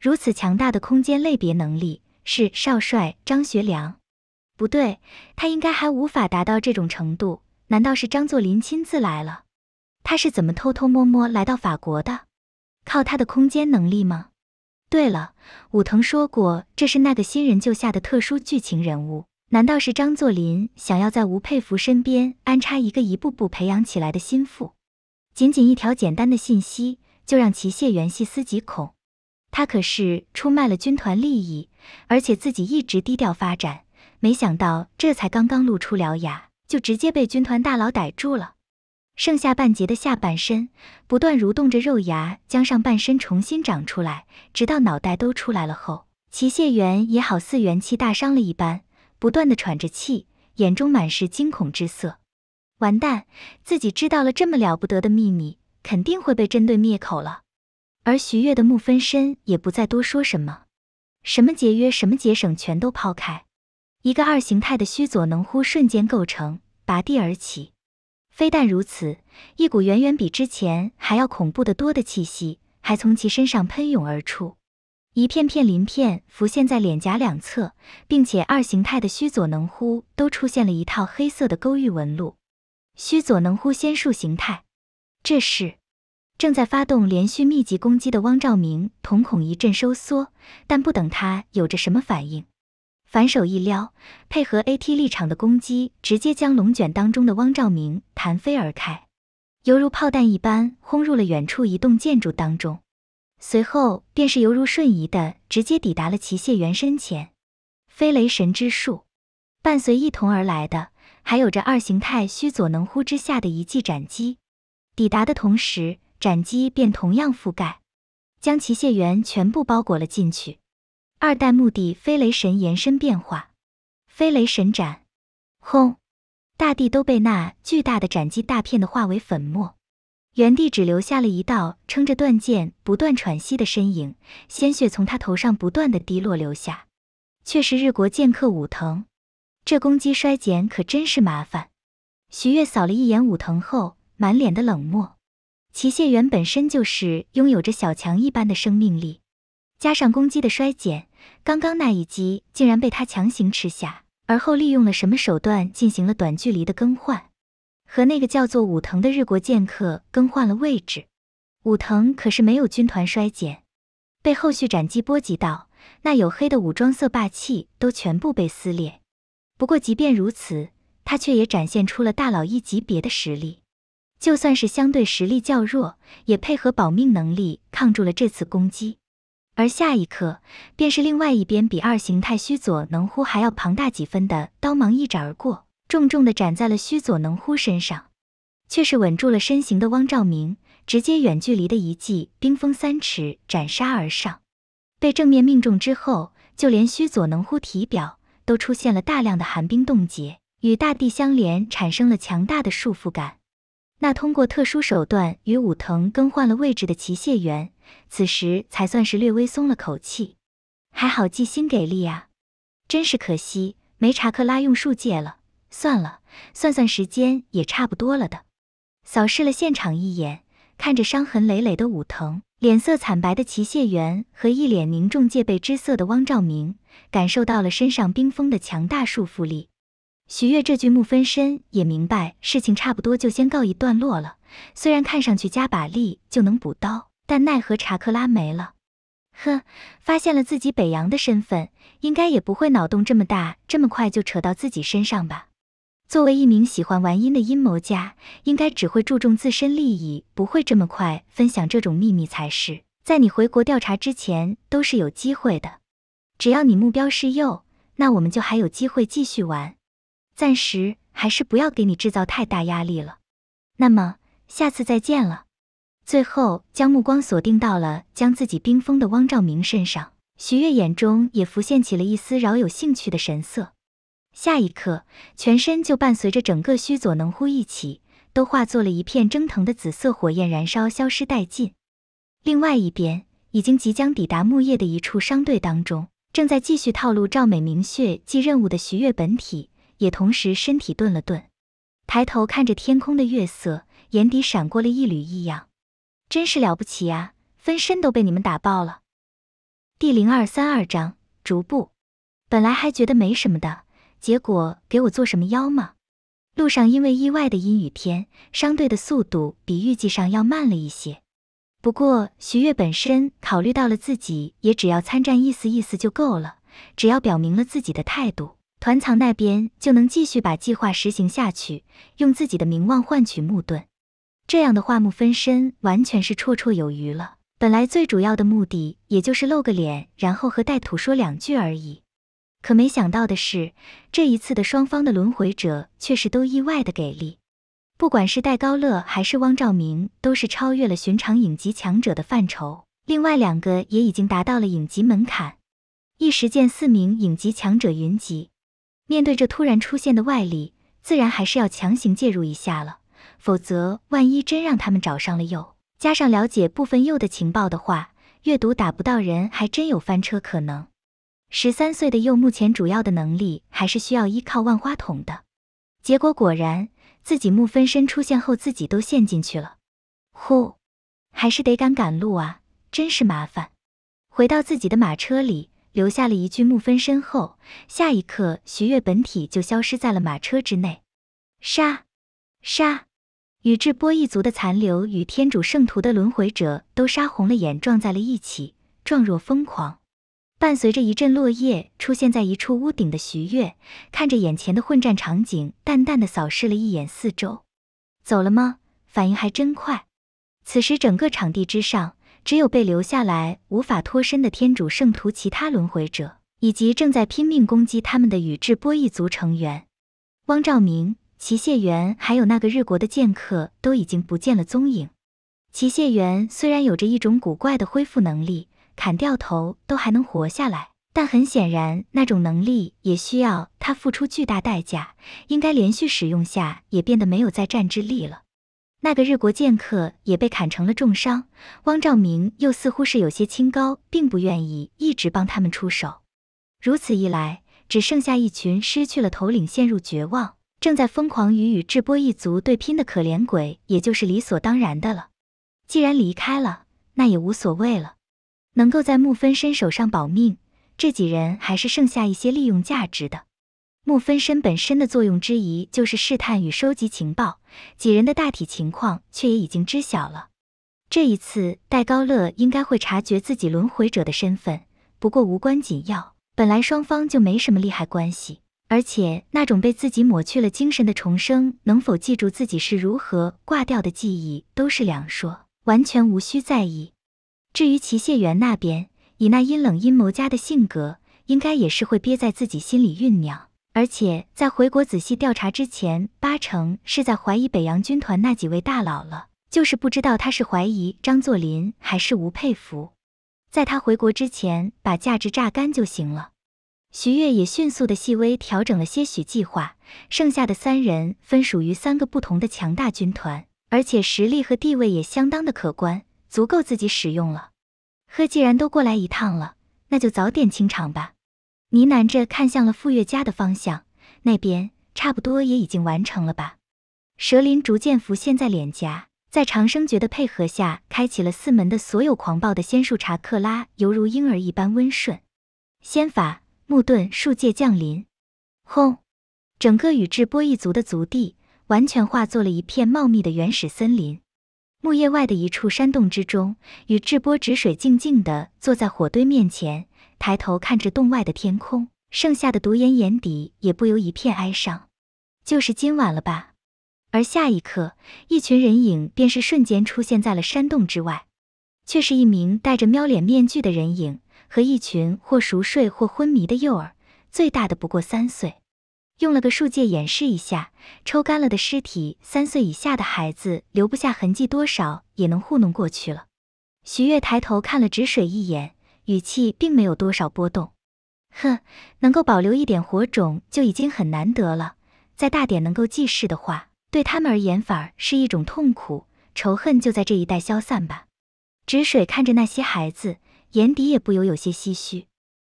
如此强大的空间类别能力，是少帅张学良？不对，他应该还无法达到这种程度。难道是张作霖亲自来了？他是怎么偷偷摸摸来到法国的？靠他的空间能力吗？对了，武藤说过，这是那个新人救下的特殊剧情人物。难道是张作霖想要在吴佩孚身边安插一个一步步培养起来的心腹？仅仅一条简单的信息，就让其谢元细思极恐。他可是出卖了军团利益，而且自己一直低调发展。没想到，这才刚刚露出獠牙，就直接被军团大佬逮住了。剩下半截的下半身不断蠕动着肉芽，将上半身重新长出来，直到脑袋都出来了后，齐谢元也好似元气大伤了一般，不断的喘着气，眼中满是惊恐之色。完蛋，自己知道了这么了不得的秘密，肯定会被针对灭口了。而徐月的木分身也不再多说什么，什么节约，什么节省，全都抛开。一个二形态的虚佐能乎瞬间构成，拔地而起。非但如此，一股远远比之前还要恐怖的多的气息，还从其身上喷涌而出。一片片鳞片浮现在脸颊两侧，并且二形态的虚佐能乎都出现了一套黑色的勾玉纹路。虚佐能乎仙术形态，这是正在发动连续密集攻击的汪兆明瞳孔一阵收缩，但不等他有着什么反应。反手一撩，配合 A T 力场的攻击，直接将龙卷当中的汪兆明弹飞而开，犹如炮弹一般轰入了远处一栋建筑当中。随后便是犹如瞬移的，直接抵达了齐谢元身前。飞雷神之术，伴随一同而来的，还有着二形态须佐能乎之下的一记斩击。抵达的同时，斩击便同样覆盖，将齐谢元全部包裹了进去。二代目的飞雷神延伸变化，飞雷神斩，轰！大地都被那巨大的斩击大片的化为粉末，原地只留下了一道撑着断剑、不断喘息的身影，鲜血从他头上不断的滴落流下。却是日国剑客武藤，这攻击衰减可真是麻烦。徐月扫了一眼武藤后，满脸的冷漠。奇谢猿本身就是拥有着小强一般的生命力。加上攻击的衰减，刚刚那一击竟然被他强行吃下，而后利用了什么手段进行了短距离的更换，和那个叫做武藤的日国剑客更换了位置。武藤可是没有军团衰减，被后续斩击波及到，那黝黑的武装色霸气都全部被撕裂。不过即便如此，他却也展现出了大佬一级别的实力，就算是相对实力较弱，也配合保命能力抗住了这次攻击。而下一刻，便是另外一边比二形态须佐能乎还要庞大几分的刀芒一斩而过，重重的斩在了须佐能乎身上，却是稳住了身形的汪兆铭，直接远距离的一记冰封三尺斩杀而上。被正面命中之后，就连须佐能乎体表都出现了大量的寒冰冻结，与大地相连，产生了强大的束缚感。那通过特殊手段与武藤更换了位置的齐谢元，此时才算是略微松了口气。还好纪星给力啊，真是可惜没查克拉用术借了。算了，算算时间也差不多了的。扫视了现场一眼，看着伤痕累累的武藤，脸色惨白的齐谢元和一脸凝重戒备之色的汪兆明，感受到了身上冰封的强大束缚力。许月这句木分身也明白事情差不多就先告一段落了。虽然看上去加把力就能补刀，但奈何查克拉没了。呵，发现了自己北洋的身份，应该也不会脑洞这么大，这么快就扯到自己身上吧？作为一名喜欢玩阴的阴谋家，应该只会注重自身利益，不会这么快分享这种秘密才是。在你回国调查之前，都是有机会的。只要你目标是右，那我们就还有机会继续玩。暂时还是不要给你制造太大压力了。那么下次再见了。最后将目光锁定到了将自己冰封的汪兆明身上，徐月眼中也浮现起了一丝饶有兴趣的神色。下一刻，全身就伴随着整个虚佐能乎一起，都化作了一片蒸腾的紫色火焰燃烧消失殆尽。另外一边，已经即将抵达木叶的一处商队当中，正在继续套路赵美明血祭任务的徐月本体。也同时身体顿了顿，抬头看着天空的月色，眼底闪过了一缕异样。真是了不起啊！分身都被你们打爆了。第零二三二章逐步。本来还觉得没什么的，结果给我做什么妖吗？路上因为意外的阴雨天，商队的速度比预计上要慢了一些。不过徐月本身考虑到了自己也只要参战意思意思就够了，只要表明了自己的态度。团藏那边就能继续把计划实行下去，用自己的名望换取木遁，这样的化木分身完全是绰绰有余了。本来最主要的目的也就是露个脸，然后和带土说两句而已。可没想到的是，这一次的双方的轮回者却是都意外的给力，不管是戴高乐还是汪兆明，都是超越了寻常影级强者的范畴。另外两个也已经达到了影级门槛，一时间，四名影级强者云集。面对这突然出现的外力，自然还是要强行介入一下了，否则万一真让他们找上了鼬，加上了解部分鼬的情报的话，阅读打不到人，还真有翻车可能。十三岁的鼬目前主要的能力还是需要依靠万花筒的。结果果然，自己木分身出现后，自己都陷进去了。呼，还是得赶赶路啊，真是麻烦。回到自己的马车里。留下了一具木分身后，下一刻，徐月本体就消失在了马车之内。杀！杀！宇智波一族的残留与天主圣徒的轮回者都杀红了眼，撞在了一起，状若疯狂。伴随着一阵落叶，出现在一处屋顶的徐月看着眼前的混战场景，淡淡的扫视了一眼四周，走了吗？反应还真快。此时，整个场地之上。只有被留下来无法脱身的天主圣徒、其他轮回者，以及正在拼命攻击他们的宇智波一族成员，汪兆明、齐谢元，还有那个日国的剑客，都已经不见了踪影。齐谢元虽然有着一种古怪的恢复能力，砍掉头都还能活下来，但很显然，那种能力也需要他付出巨大代价，应该连续使用下也变得没有再战之力了。那个日国剑客也被砍成了重伤，汪兆明又似乎是有些清高，并不愿意一直帮他们出手。如此一来，只剩下一群失去了头领、陷入绝望、正在疯狂与宇智波一族对拼的可怜鬼，也就是理所当然的了。既然离开了，那也无所谓了。能够在木分身手上保命，这几人还是剩下一些利用价值的。木分身本身的作用之一就是试探与收集情报，几人的大体情况却也已经知晓了。这一次，戴高乐应该会察觉自己轮回者的身份，不过无关紧要，本来双方就没什么利害关系，而且那种被自己抹去了精神的重生，能否记住自己是如何挂掉的记忆都是两说，完全无需在意。至于齐谢元那边，以那阴冷阴谋家的性格，应该也是会憋在自己心里酝酿。而且在回国仔细调查之前，八成是在怀疑北洋军团那几位大佬了，就是不知道他是怀疑张作霖还是吴佩孚。在他回国之前，把价值榨干就行了。徐悦也迅速的细微调整了些许计划，剩下的三人分属于三个不同的强大军团，而且实力和地位也相当的可观，足够自己使用了。呵，既然都过来一趟了，那就早点清场吧。呢喃着看向了傅月家的方向，那边差不多也已经完成了吧。蛇鳞逐渐浮现在脸颊，在长生诀的配合下，开启了四门的所有狂暴的仙术查克拉，犹如婴儿一般温顺。仙法木遁树界降临，轰！整个宇智波一族的族地完全化作了一片茂密的原始森林。木叶外的一处山洞之中，宇智波止水静静地坐在火堆面前。抬头看着洞外的天空，剩下的独眼眼底也不由一片哀伤。就是今晚了吧？而下一刻，一群人影便是瞬间出现在了山洞之外，却是一名戴着喵脸面具的人影和一群或熟睡或昏迷的幼儿，最大的不过三岁。用了个术界演示一下，抽干了的尸体，三岁以下的孩子留不下痕迹，多少也能糊弄过去了。徐月抬头看了止水一眼。语气并没有多少波动，哼，能够保留一点火种就已经很难得了。再大点能够记事的话，对他们而言反而是一种痛苦。仇恨就在这一代消散吧。止水看着那些孩子，眼底也不由有些唏嘘。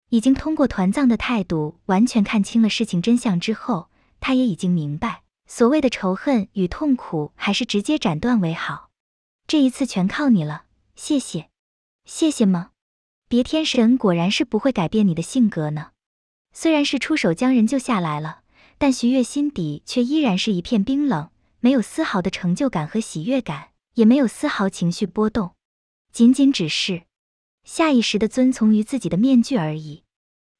已经通过团藏的态度完全看清了事情真相之后，他也已经明白，所谓的仇恨与痛苦还是直接斩断为好。这一次全靠你了，谢谢，谢谢吗？别天神果然是不会改变你的性格呢。虽然是出手将人救下来了，但徐悦心底却依然是一片冰冷，没有丝毫的成就感和喜悦感，也没有丝毫情绪波动，仅仅只是下意识的遵从于自己的面具而已。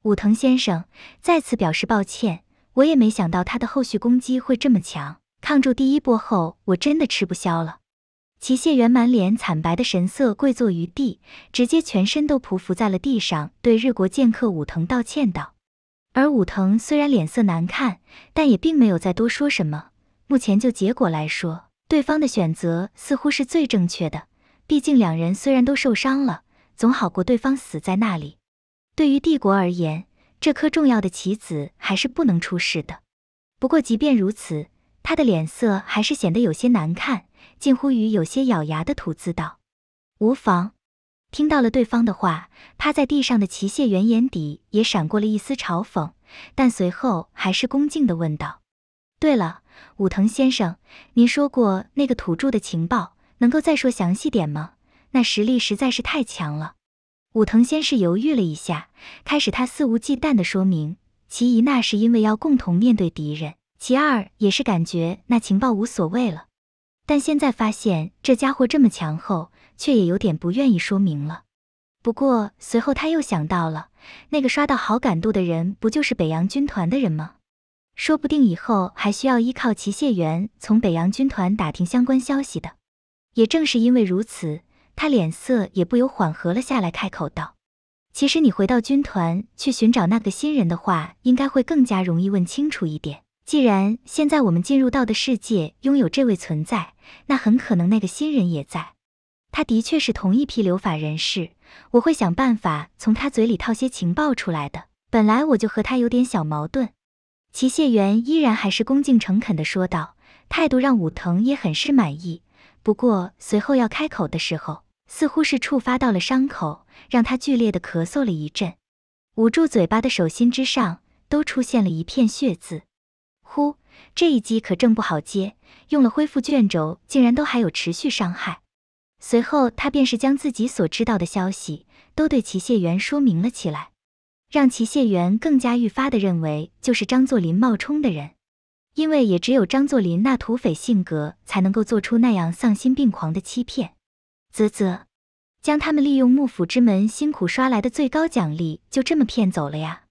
武藤先生，再次表示抱歉，我也没想到他的后续攻击会这么强，抗住第一波后，我真的吃不消了。齐谢元满脸惨白的神色，跪坐于地，直接全身都匍匐在了地上，对日国剑客武藤道歉道。而武藤虽然脸色难看，但也并没有再多说什么。目前就结果来说，对方的选择似乎是最正确的。毕竟两人虽然都受伤了，总好过对方死在那里。对于帝国而言，这颗重要的棋子还是不能出事的。不过即便如此，他的脸色还是显得有些难看。近乎于有些咬牙的吐字道：“无妨。”听到了对方的话，趴在地上的奇谢元眼底也闪过了一丝嘲讽，但随后还是恭敬的问道：“对了，武藤先生，您说过那个土著的情报，能够再说详细点吗？那实力实在是太强了。”武藤先是犹豫了一下，开始他肆无忌惮的说明：其一，那是因为要共同面对敌人；其二，也是感觉那情报无所谓了。但现在发现这家伙这么强后，却也有点不愿意说明了。不过随后他又想到了，那个刷到好感度的人不就是北洋军团的人吗？说不定以后还需要依靠齐谢元从北洋军团打听相关消息的。也正是因为如此，他脸色也不由缓和了下来，开口道：“其实你回到军团去寻找那个新人的话，应该会更加容易问清楚一点。既然现在我们进入到的世界拥有这位存在。”那很可能那个新人也在，他的确是同一批留法人士。我会想办法从他嘴里套些情报出来的。本来我就和他有点小矛盾，齐谢元依然还是恭敬诚恳的说道，态度让武藤也很是满意。不过随后要开口的时候，似乎是触发到了伤口，让他剧烈的咳嗽了一阵，捂住嘴巴的手心之上都出现了一片血渍。呼，这一击可正不好接，用了恢复卷轴，竟然都还有持续伤害。随后，他便是将自己所知道的消息都对祁谢元说明了起来，让祁谢元更加愈发的认为就是张作霖冒充的人，因为也只有张作霖那土匪性格才能够做出那样丧心病狂的欺骗。啧啧，将他们利用幕府之门辛苦刷来的最高奖励就这么骗走了呀！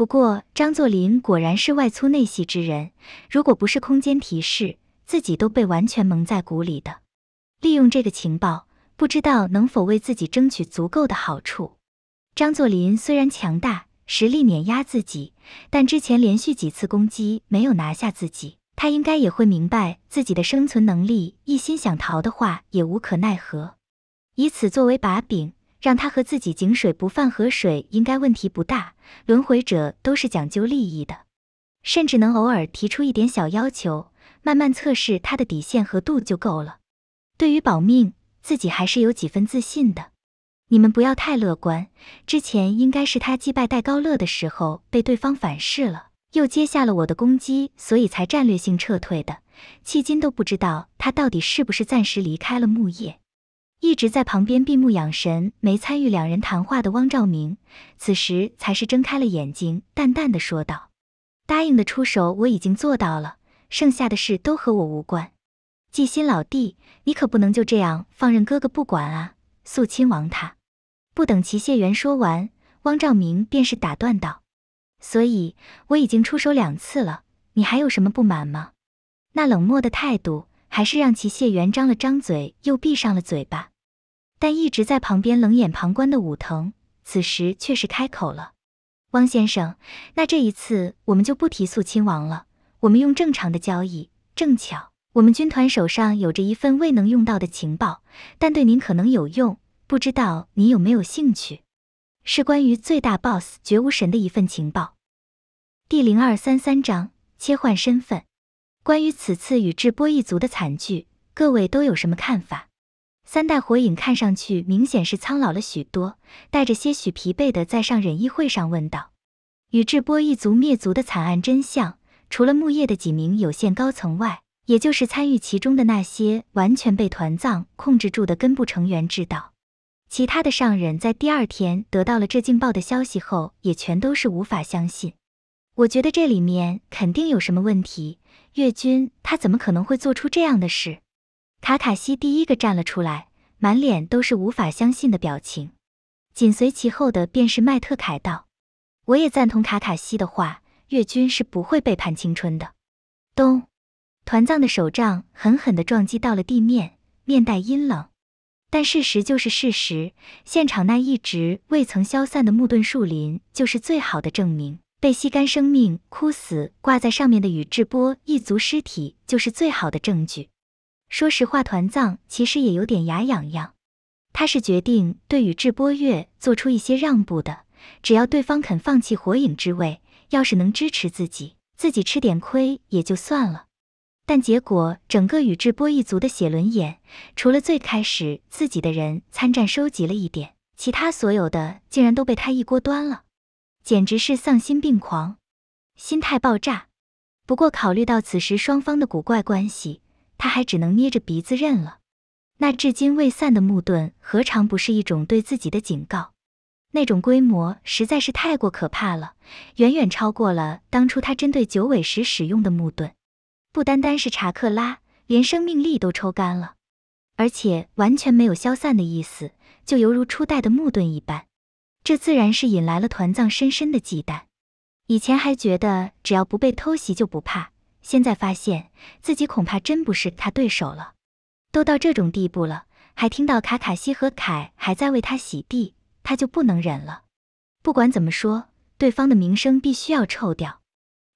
不过，张作霖果然是外粗内细之人，如果不是空间提示，自己都被完全蒙在鼓里的。利用这个情报，不知道能否为自己争取足够的好处。张作霖虽然强大，实力碾压自己，但之前连续几次攻击没有拿下自己，他应该也会明白自己的生存能力。一心想逃的话，也无可奈何。以此作为把柄。让他和自己井水不犯河水，应该问题不大。轮回者都是讲究利益的，甚至能偶尔提出一点小要求，慢慢测试他的底线和度就够了。对于保命，自己还是有几分自信的。你们不要太乐观。之前应该是他击败戴高乐的时候被对方反噬了，又接下了我的攻击，所以才战略性撤退的。迄今都不知道他到底是不是暂时离开了木叶。一直在旁边闭目养神、没参与两人谈话的汪兆明，此时才是睁开了眼睛，淡淡的说道：“答应的出手我已经做到了，剩下的事都和我无关。纪新老弟，你可不能就这样放任哥哥不管啊！肃亲王他……”不等祁谢元说完，汪兆明便是打断道：“所以我已经出手两次了，你还有什么不满吗？”那冷漠的态度，还是让祁谢元张了张嘴，又闭上了嘴巴。但一直在旁边冷眼旁观的武藤，此时却是开口了：“汪先生，那这一次我们就不提肃亲王了，我们用正常的交易。正巧，我们军团手上有着一份未能用到的情报，但对您可能有用，不知道您有没有兴趣？是关于最大 BOSS 绝无神的一份情报。”第零二三三章：切换身份。关于此次宇智波一族的惨剧，各位都有什么看法？三代火影看上去明显是苍老了许多，带着些许疲惫的在上忍议会上问道：“宇智波一族灭族的惨案真相，除了木叶的几名有限高层外，也就是参与其中的那些完全被团藏控制住的根部成员知道。其他的上忍在第二天得到了这劲爆的消息后，也全都是无法相信。我觉得这里面肯定有什么问题，月军他怎么可能会做出这样的事？”卡卡西第一个站了出来，满脸都是无法相信的表情。紧随其后的便是麦特凯道：“我也赞同卡卡西的话，越军是不会背叛青春的。”咚！团藏的手杖狠狠的撞击到了地面，面带阴冷。但事实就是事实，现场那一直未曾消散的木盾树林就是最好的证明，被吸干生命、枯死挂在上面的宇智波一族尸体就是最好的证据。说实话，团藏其实也有点牙痒痒。他是决定对宇智波月做出一些让步的，只要对方肯放弃火影之位，要是能支持自己，自己吃点亏也就算了。但结果，整个宇智波一族的写轮眼，除了最开始自己的人参战收集了一点，其他所有的竟然都被他一锅端了，简直是丧心病狂，心态爆炸。不过，考虑到此时双方的古怪关系。他还只能捏着鼻子认了。那至今未散的木盾，何尝不是一种对自己的警告？那种规模实在是太过可怕了，远远超过了当初他针对九尾时使用的木盾。不单单是查克拉，连生命力都抽干了，而且完全没有消散的意思，就犹如初代的木盾一般。这自然是引来了团藏深深的忌惮。以前还觉得只要不被偷袭就不怕。现在发现自己恐怕真不是他对手了，都到这种地步了，还听到卡卡西和凯还在为他洗地，他就不能忍了。不管怎么说，对方的名声必须要臭掉。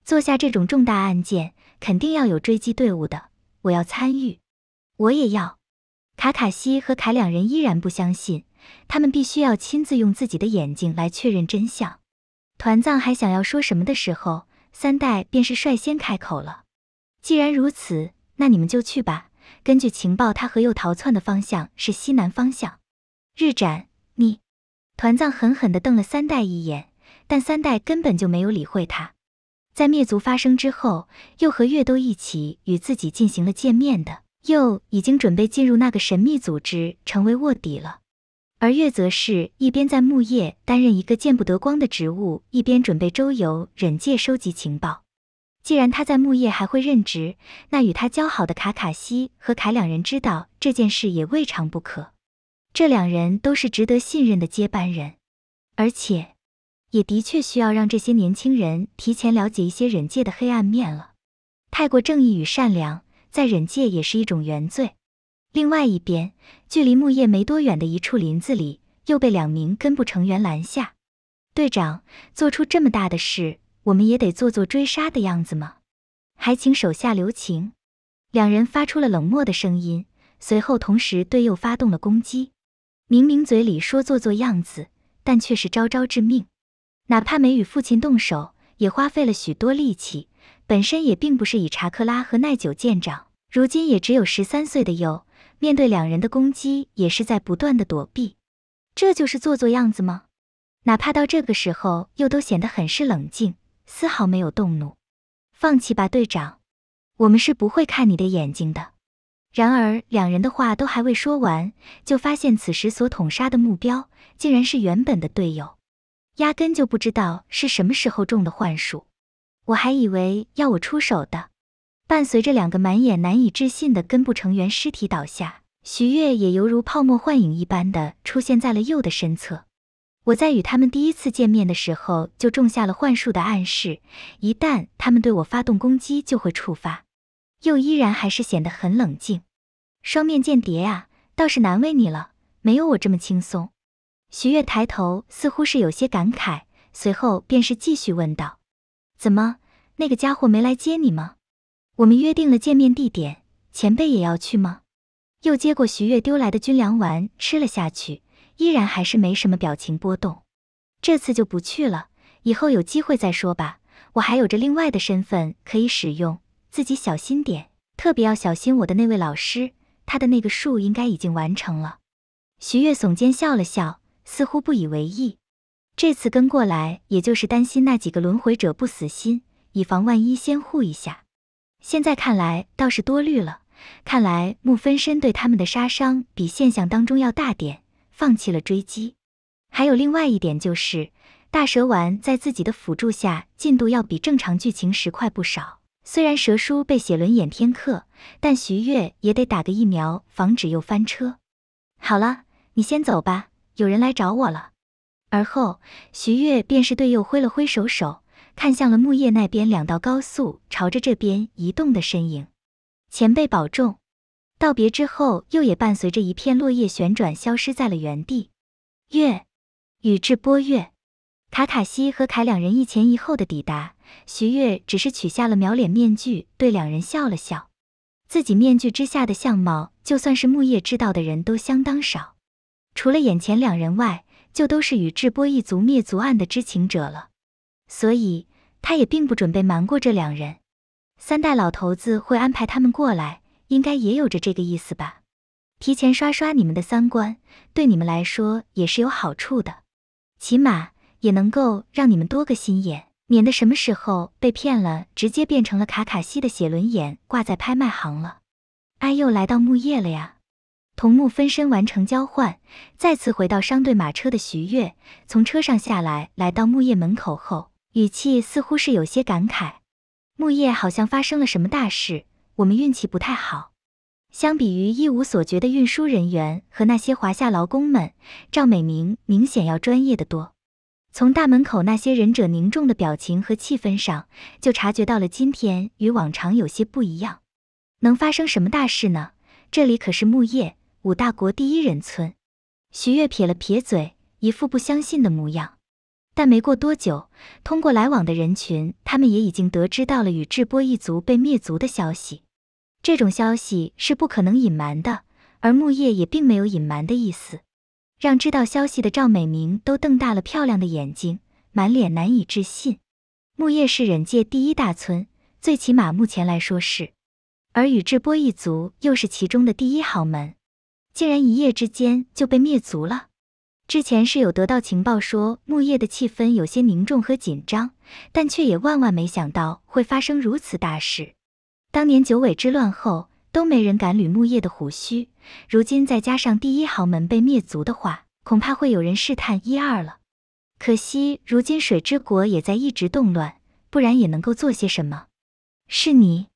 做下这种重大案件，肯定要有追击队伍的，我要参与，我也要。卡卡西和凯两人依然不相信，他们必须要亲自用自己的眼睛来确认真相。团藏还想要说什么的时候。三代便是率先开口了。既然如此，那你们就去吧。根据情报，他和右逃窜的方向是西南方向。日斩，你！团藏狠狠地瞪了三代一眼，但三代根本就没有理会他。在灭族发生之后，又和月都一起与自己进行了见面的。又已经准备进入那个神秘组织，成为卧底了。而月则是一边在木叶担任一个见不得光的职务，一边准备周游忍界收集情报。既然他在木叶还会任职，那与他交好的卡卡西和凯两人知道这件事也未尝不可。这两人都是值得信任的接班人，而且也的确需要让这些年轻人提前了解一些忍界的黑暗面了。太过正义与善良，在忍界也是一种原罪。另外一边，距离木叶没多远的一处林子里，又被两名根部成员拦下。队长，做出这么大的事，我们也得做做追杀的样子吗？还请手下留情。两人发出了冷漠的声音，随后同时对鼬发动了攻击。明明嘴里说做做样子，但却是招招致命。哪怕没与父亲动手，也花费了许多力气。本身也并不是以查克拉和耐久见长，如今也只有十三岁的鼬。面对两人的攻击，也是在不断的躲避，这就是做做样子吗？哪怕到这个时候，又都显得很是冷静，丝毫没有动怒。放弃吧，队长，我们是不会看你的眼睛的。然而，两人的话都还未说完，就发现此时所捅杀的目标，竟然是原本的队友，压根就不知道是什么时候中的幻术，我还以为要我出手的。伴随着两个满眼难以置信的根部成员尸体倒下，徐月也犹如泡沫幻影一般的出现在了鼬的身侧。我在与他们第一次见面的时候就种下了幻术的暗示，一旦他们对我发动攻击就会触发。鼬依然还是显得很冷静。双面间谍啊，倒是难为你了，没有我这么轻松。徐月抬头，似乎是有些感慨，随后便是继续问道：“怎么，那个家伙没来接你吗？”我们约定了见面地点，前辈也要去吗？又接过徐月丢来的军粮丸吃了下去，依然还是没什么表情波动。这次就不去了，以后有机会再说吧。我还有着另外的身份可以使用，自己小心点，特别要小心我的那位老师，他的那个术应该已经完成了。徐月耸肩笑了笑，似乎不以为意。这次跟过来也就是担心那几个轮回者不死心，以防万一，先护一下。现在看来倒是多虑了，看来木分身对他们的杀伤比现象当中要大点，放弃了追击。还有另外一点就是，大蛇丸在自己的辅助下进度要比正常剧情时快不少。虽然蛇叔被写轮眼天克，但徐月也得打个疫苗，防止又翻车。好了，你先走吧，有人来找我了。而后，徐月便是对又挥了挥手手。看向了木叶那边两道高速朝着这边移动的身影，前辈保重。道别之后，又也伴随着一片落叶旋转消失在了原地。月，宇智波月、卡卡西和凯两人一前一后的抵达。徐月只是取下了秒脸面具，对两人笑了笑。自己面具之下的相貌，就算是木叶知道的人都相当少，除了眼前两人外，就都是宇智波一族灭族案的知情者了。所以，他也并不准备瞒过这两人。三代老头子会安排他们过来，应该也有着这个意思吧？提前刷刷你们的三观，对你们来说也是有好处的，起码也能够让你们多个心眼，免得什么时候被骗了，直接变成了卡卡西的写轮眼挂在拍卖行了。哎呦，来到木叶了呀！桐木分身完成交换，再次回到商队马车的徐月，从车上下来，来到木叶门口后。语气似乎是有些感慨，木叶好像发生了什么大事，我们运气不太好。相比于一无所觉的运输人员和那些华夏劳工们，赵美明明显要专业的多。从大门口那些忍者凝重的表情和气氛上，就察觉到了今天与往常有些不一样。能发生什么大事呢？这里可是木叶，五大国第一人村。徐悦撇了撇嘴，一副不相信的模样。但没过多久，通过来往的人群，他们也已经得知到了宇智波一族被灭族的消息。这种消息是不可能隐瞒的，而木叶也并没有隐瞒的意思，让知道消息的赵美明都瞪大了漂亮的眼睛，满脸难以置信。木叶是忍界第一大村，最起码目前来说是，而宇智波一族又是其中的第一豪门，竟然一夜之间就被灭族了。之前室友得到情报说木叶的气氛有些凝重和紧张，但却也万万没想到会发生如此大事。当年九尾之乱后都没人敢捋木叶的胡须，如今再加上第一豪门被灭族的话，恐怕会有人试探一二了。可惜如今水之国也在一直动乱，不然也能够做些什么。是你？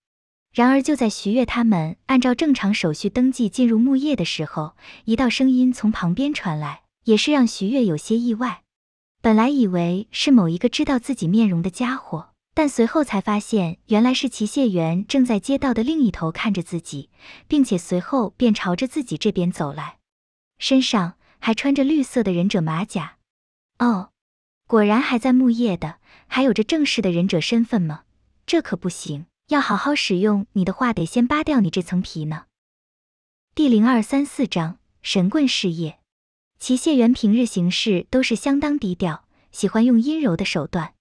然而就在徐月他们按照正常手续登记进入木叶的时候，一道声音从旁边传来。也是让徐悦有些意外，本来以为是某一个知道自己面容的家伙，但随后才发现原来是齐谢元正在街道的另一头看着自己，并且随后便朝着自己这边走来，身上还穿着绿色的忍者马甲。哦，果然还在木叶的，还有着正式的忍者身份吗？这可不行，要好好使用你的话得先扒掉你这层皮呢。第零二三四章：神棍事业。齐谢元平日行事都是相当低调，喜欢用阴柔的手段。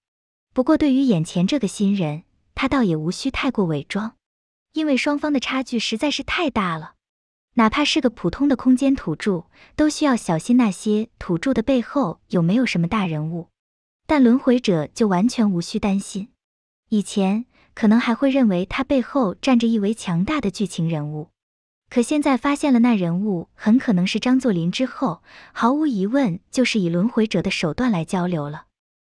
不过对于眼前这个新人，他倒也无需太过伪装，因为双方的差距实在是太大了。哪怕是个普通的空间土著，都需要小心那些土著的背后有没有什么大人物。但轮回者就完全无需担心，以前可能还会认为他背后站着一位强大的剧情人物。可现在发现了那人物很可能是张作霖之后，毫无疑问就是以轮回者的手段来交流了。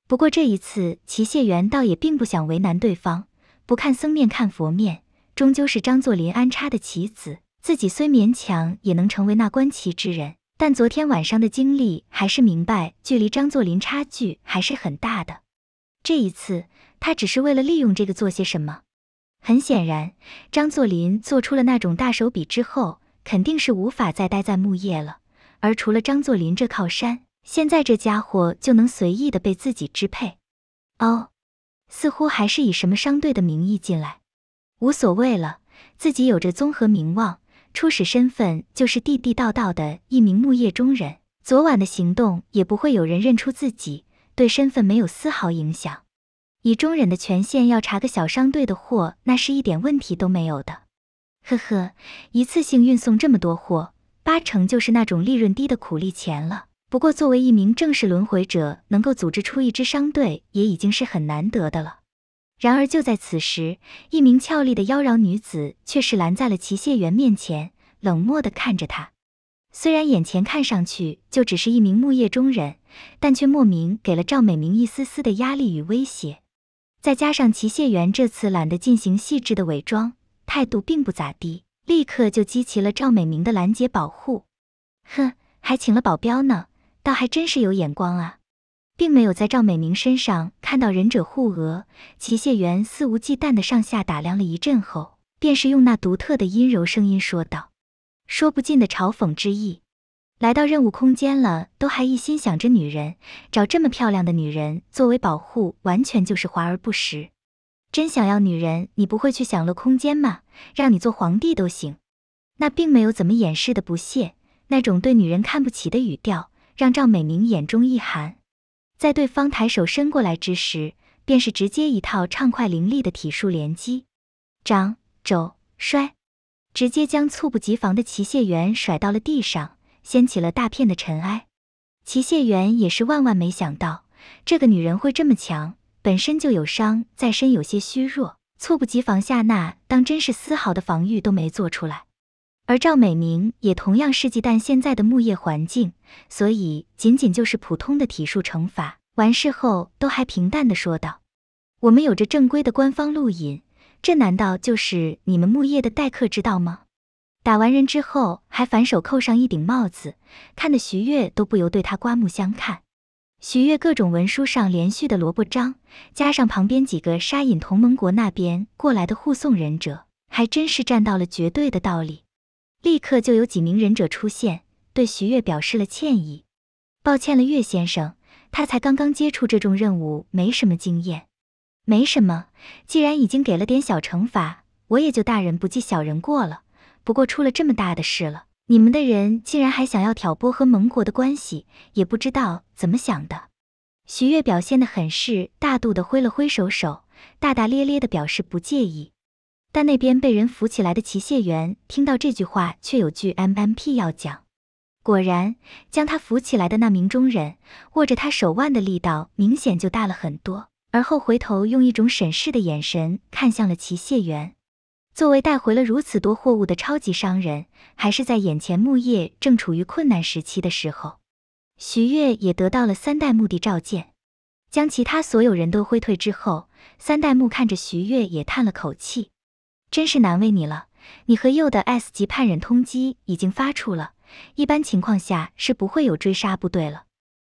不过这一次，齐谢元倒也并不想为难对方。不看僧面看佛面，终究是张作霖安插的棋子。自己虽勉强也能成为那观棋之人，但昨天晚上的经历还是明白，距离张作霖差距还是很大的。这一次，他只是为了利用这个做些什么。很显然，张作霖做出了那种大手笔之后，肯定是无法再待在木叶了。而除了张作霖这靠山，现在这家伙就能随意的被自己支配。哦，似乎还是以什么商队的名义进来，无所谓了。自己有着综合名望，初始身份就是地地道道的一名木叶中人。昨晚的行动也不会有人认出自己，对身份没有丝毫影响。以中忍的权限要查个小商队的货，那是一点问题都没有的。呵呵，一次性运送这么多货，八成就是那种利润低的苦力钱了。不过，作为一名正式轮回者，能够组织出一支商队，也已经是很难得的了。然而，就在此时，一名俏丽的妖娆女子却是拦在了齐谢元面前，冷漠地看着他。虽然眼前看上去就只是一名木叶中人，但却莫名给了赵美明一丝丝的压力与威胁。再加上齐谢元这次懒得进行细致的伪装，态度并不咋地，立刻就激起了赵美明的拦截保护。哼，还请了保镖呢，倒还真是有眼光啊！并没有在赵美明身上看到忍者护额，齐谢元肆无忌惮的上下打量了一阵后，便是用那独特的阴柔声音说道，说不尽的嘲讽之意。来到任务空间了，都还一心想着女人，找这么漂亮的女人作为保护，完全就是华而不实。真想要女人，你不会去享乐空间吗？让你做皇帝都行。那并没有怎么掩饰的不屑，那种对女人看不起的语调，让赵美明眼中一寒。在对方抬手伸过来之时，便是直接一套畅快凌厉的体术连击，掌、肘、摔，直接将猝不及防的齐谢元甩到了地上。掀起了大片的尘埃，齐谢元也是万万没想到这个女人会这么强，本身就有伤在身，有些虚弱，猝不及防下那当真是丝毫的防御都没做出来。而赵美明也同样是忌，惮现在的木叶环境，所以仅仅就是普通的体术惩罚完事后，都还平淡的说道：“我们有着正规的官方录影，这难道就是你们木叶的待客之道吗？”打完人之后，还反手扣上一顶帽子，看得徐越都不由对他刮目相看。徐越各种文书上连续的萝卜章，加上旁边几个沙隐同盟国那边过来的护送忍者，还真是占到了绝对的道理。立刻就有几名忍者出现，对徐越表示了歉意：“抱歉了，岳先生，他才刚刚接触这种任务，没什么经验。”“没什么，既然已经给了点小惩罚，我也就大人不计小人过了。”不过出了这么大的事了，你们的人竟然还想要挑拨和盟国的关系，也不知道怎么想的。徐悦表现得很是大度的，挥了挥手，手大大咧咧的表示不介意。但那边被人扶起来的齐谢元听到这句话，却有句 M M P 要讲。果然，将他扶起来的那名中人握着他手腕的力道明显就大了很多，而后回头用一种审视的眼神看向了齐谢元。作为带回了如此多货物的超级商人，还是在眼前木业正处于困难时期的时候，徐悦也得到了三代目的召见，将其他所有人都挥退之后，三代目看着徐悦也叹了口气，真是难为你了。你和佑的 S 级叛忍通缉已经发出了，一般情况下是不会有追杀部队了。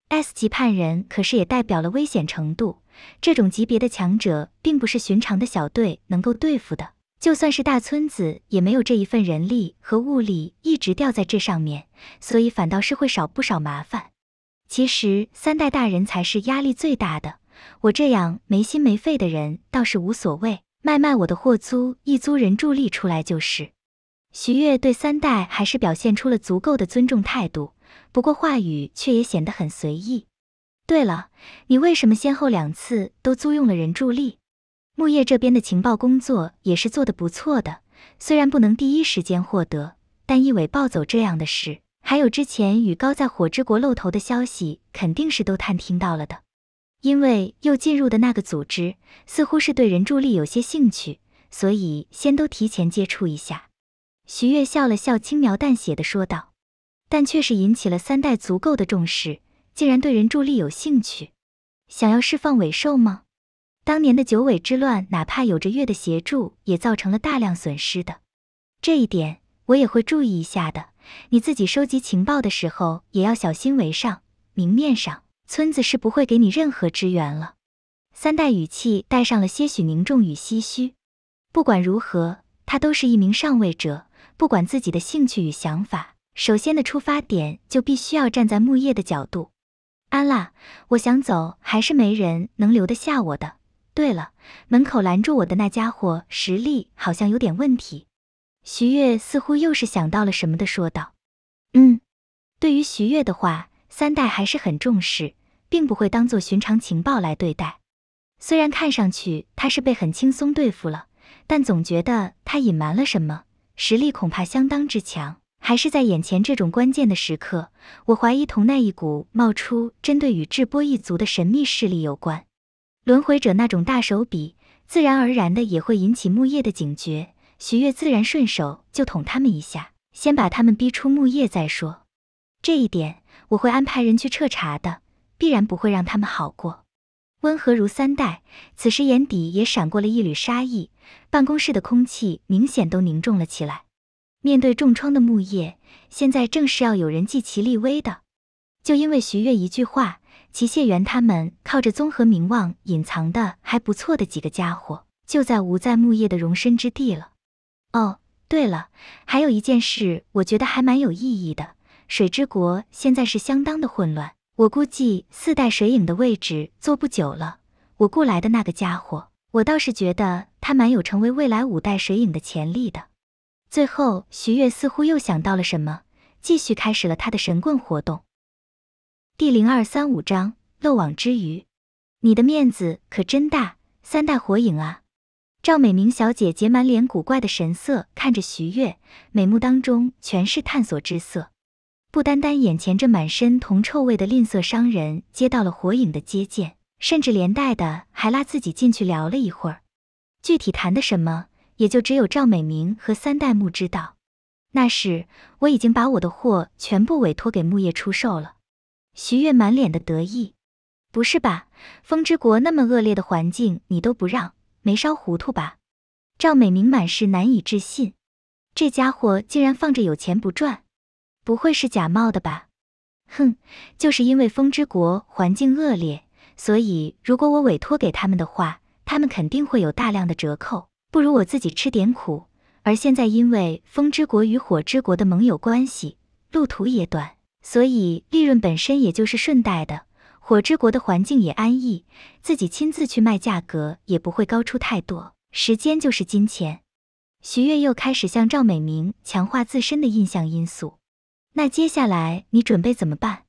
S 级叛人可是也代表了危险程度，这种级别的强者并不是寻常的小队能够对付的。就算是大村子，也没有这一份人力和物力一直吊在这上面，所以反倒是会少不少麻烦。其实三代大人才是压力最大的，我这样没心没肺的人倒是无所谓，卖卖我的货，租一租人助力出来就是。徐悦对三代还是表现出了足够的尊重态度，不过话语却也显得很随意。对了，你为什么先后两次都租用了人助力？木叶这边的情报工作也是做得不错的，虽然不能第一时间获得，但一尾暴走这样的事，还有之前与高在火之国露头的消息，肯定是都探听到了的。因为又进入的那个组织似乎是对人助力有些兴趣，所以先都提前接触一下。徐月笑了笑，轻描淡写的说道，但却是引起了三代足够的重视，竟然对人助力有兴趣，想要释放尾兽吗？当年的九尾之乱，哪怕有着月的协助，也造成了大量损失的。这一点我也会注意一下的。你自己收集情报的时候也要小心为上。明面上，村子是不会给你任何支援了。三代语气带上了些许凝重与唏嘘。不管如何，他都是一名上位者，不管自己的兴趣与想法，首先的出发点就必须要站在木叶的角度。安啦，我想走，还是没人能留得下我的。对了，门口拦住我的那家伙实力好像有点问题。徐月似乎又是想到了什么的说道。嗯，对于徐月的话，三代还是很重视，并不会当做寻常情报来对待。虽然看上去他是被很轻松对付了，但总觉得他隐瞒了什么，实力恐怕相当之强。还是在眼前这种关键的时刻，我怀疑同那一股冒出针对宇智波一族的神秘势力有关。轮回者那种大手笔，自然而然的也会引起木叶的警觉。徐月自然顺手就捅他们一下，先把他们逼出木叶再说。这一点我会安排人去彻查的，必然不会让他们好过。温和如三代，此时眼底也闪过了一缕杀意。办公室的空气明显都凝重了起来。面对重创的木叶，现在正是要有人祭旗立威的。就因为徐月一句话。齐谢元他们靠着综合名望隐藏的还不错的几个家伙，就在无在木叶的容身之地了。哦，对了，还有一件事，我觉得还蛮有意义的。水之国现在是相当的混乱，我估计四代水影的位置坐不久了。我雇来的那个家伙，我倒是觉得他蛮有成为未来五代水影的潜力的。最后，徐月似乎又想到了什么，继续开始了他的神棍活动。第零二三五章漏网之鱼，你的面子可真大，三代火影啊！赵美明小姐姐满脸古怪的神色看着徐月，美目当中全是探索之色。不单单眼前这满身铜臭味的吝啬商人接到了火影的接见，甚至连带的还拉自己进去聊了一会儿。具体谈的什么，也就只有赵美明和三代目知道。那是我已经把我的货全部委托给木叶出售了。徐悦满脸的得意，不是吧？风之国那么恶劣的环境，你都不让，没烧糊涂吧？赵美明满是难以置信，这家伙竟然放着有钱不赚，不会是假冒的吧？哼，就是因为风之国环境恶劣，所以如果我委托给他们的话，他们肯定会有大量的折扣，不如我自己吃点苦。而现在因为风之国与火之国的盟友关系，路途也短。所以利润本身也就是顺带的。火之国的环境也安逸，自己亲自去卖，价格也不会高出太多。时间就是金钱。徐悦又开始向赵美明强化自身的印象因素。那接下来你准备怎么办？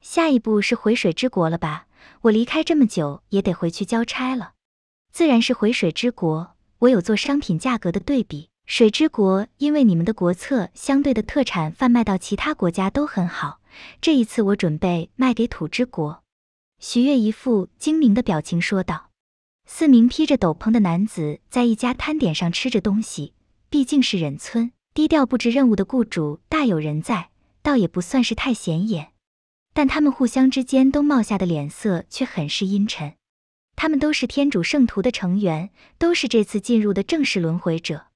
下一步是回水之国了吧？我离开这么久，也得回去交差了。自然是回水之国。我有做商品价格的对比。水之国，因为你们的国策相对的特产贩卖到其他国家都很好。这一次我准备卖给土之国。”徐悦一副精明的表情说道。四名披着斗篷的男子在一家摊点上吃着东西。毕竟是忍村，低调布置任务的雇主大有人在，倒也不算是太显眼。但他们互相之间都冒下的脸色却很是阴沉。他们都是天主圣徒的成员，都是这次进入的正式轮回者。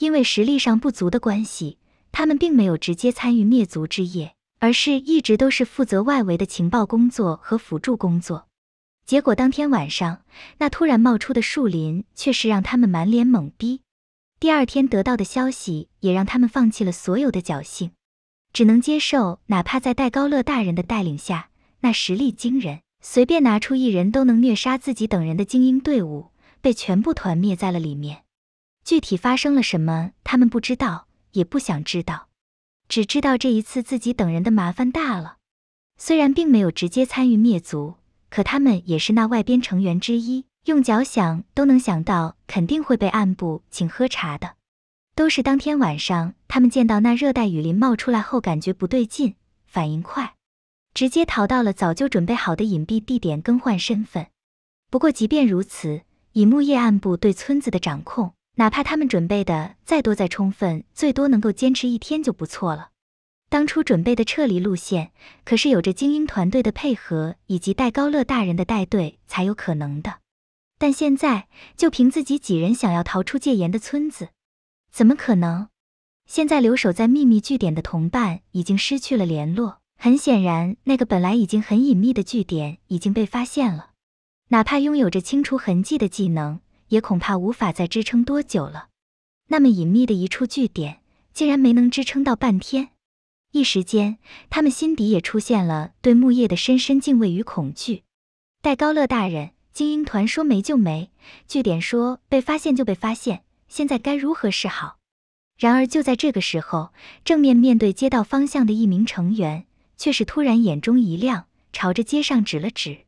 因为实力上不足的关系，他们并没有直接参与灭族之业，而是一直都是负责外围的情报工作和辅助工作。结果当天晚上，那突然冒出的树林却是让他们满脸懵逼。第二天得到的消息也让他们放弃了所有的侥幸，只能接受，哪怕在戴高乐大人的带领下，那实力惊人，随便拿出一人都能虐杀自己等人的精英队伍，被全部团灭在了里面。具体发生了什么，他们不知道，也不想知道，只知道这一次自己等人的麻烦大了。虽然并没有直接参与灭族，可他们也是那外边成员之一，用脚想都能想到，肯定会被暗部请喝茶的。都是当天晚上，他们见到那热带雨林冒出来后，感觉不对劲，反应快，直接逃到了早就准备好的隐蔽地点更换身份。不过，即便如此，以木叶暗部对村子的掌控。哪怕他们准备的再多再充分，最多能够坚持一天就不错了。当初准备的撤离路线，可是有着精英团队的配合以及戴高乐大人的带队才有可能的。但现在就凭自己几人想要逃出戒严的村子，怎么可能？现在留守在秘密据点的同伴已经失去了联络，很显然，那个本来已经很隐秘的据点已经被发现了。哪怕拥有着清除痕迹的技能。也恐怕无法再支撑多久了。那么隐秘的一处据点，竟然没能支撑到半天。一时间，他们心底也出现了对木叶的深深敬畏与恐惧。戴高乐大人，精英团说没就没，据点说被发现就被发现，现在该如何是好？然而就在这个时候，正面面对街道方向的一名成员，却是突然眼中一亮，朝着街上指了指，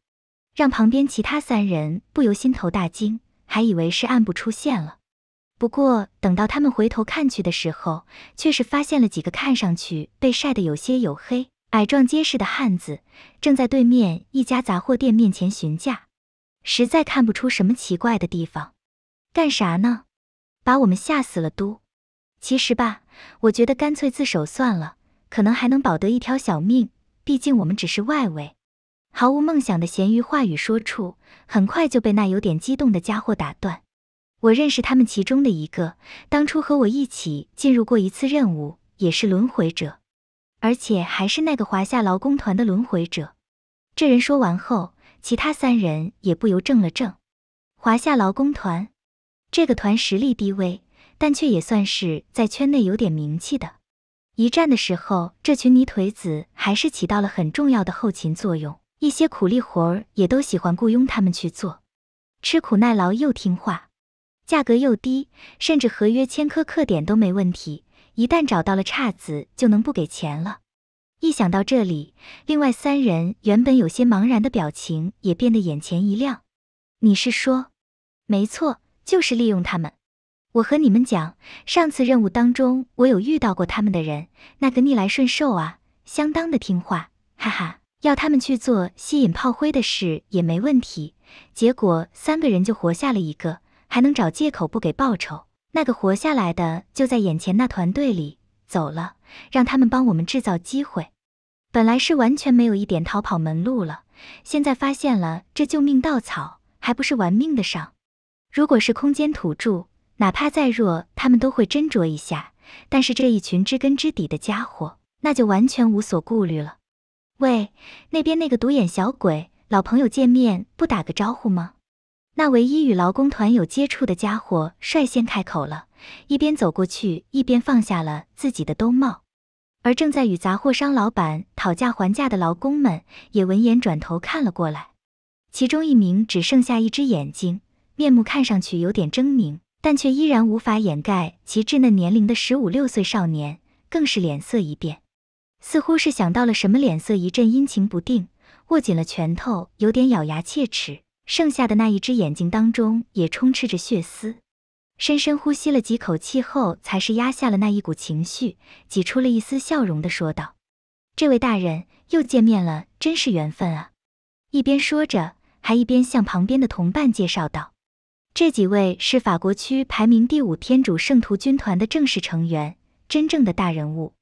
让旁边其他三人不由心头大惊。还以为是暗部出现了，不过等到他们回头看去的时候，却是发现了几个看上去被晒得有些黝黑、矮壮结实的汉子，正在对面一家杂货店面前询价，实在看不出什么奇怪的地方。干啥呢？把我们吓死了都！其实吧，我觉得干脆自首算了，可能还能保得一条小命。毕竟我们只是外围。毫无梦想的咸鱼话语说出，很快就被那有点激动的家伙打断。我认识他们其中的一个，当初和我一起进入过一次任务，也是轮回者，而且还是那个华夏劳工团的轮回者。这人说完后，其他三人也不由怔了怔。华夏劳工团这个团实力低微，但却也算是在圈内有点名气的。一战的时候，这群泥腿子还是起到了很重要的后勤作用。一些苦力活儿也都喜欢雇佣他们去做，吃苦耐劳又听话，价格又低，甚至合约千颗克点都没问题。一旦找到了差子，就能不给钱了。一想到这里，另外三人原本有些茫然的表情也变得眼前一亮。你是说？没错，就是利用他们。我和你们讲，上次任务当中，我有遇到过他们的人，那个逆来顺受啊，相当的听话，哈哈。要他们去做吸引炮灰的事也没问题，结果三个人就活下了一个，还能找借口不给报酬。那个活下来的就在眼前那团队里走了，让他们帮我们制造机会。本来是完全没有一点逃跑门路了，现在发现了这救命稻草，还不是玩命的上？如果是空间土著，哪怕再弱，他们都会斟酌一下；但是这一群知根知底的家伙，那就完全无所顾虑了。喂，那边那个独眼小鬼，老朋友见面不打个招呼吗？那唯一与劳工团有接触的家伙率先开口了，一边走过去，一边放下了自己的兜帽。而正在与杂货商老板讨价还价的劳工们，也闻言转头看了过来。其中一名只剩下一只眼睛，面目看上去有点狰狞，但却依然无法掩盖其稚嫩年龄的十五六岁少年，更是脸色一变。似乎是想到了什么，脸色一阵阴晴不定，握紧了拳头，有点咬牙切齿。剩下的那一只眼睛当中也充斥着血丝。深深呼吸了几口气后，才是压下了那一股情绪，挤出了一丝笑容的说道：“这位大人又见面了，真是缘分啊！”一边说着，还一边向旁边的同伴介绍道：“这几位是法国区排名第五天主圣徒军团的正式成员，真正的大人物。”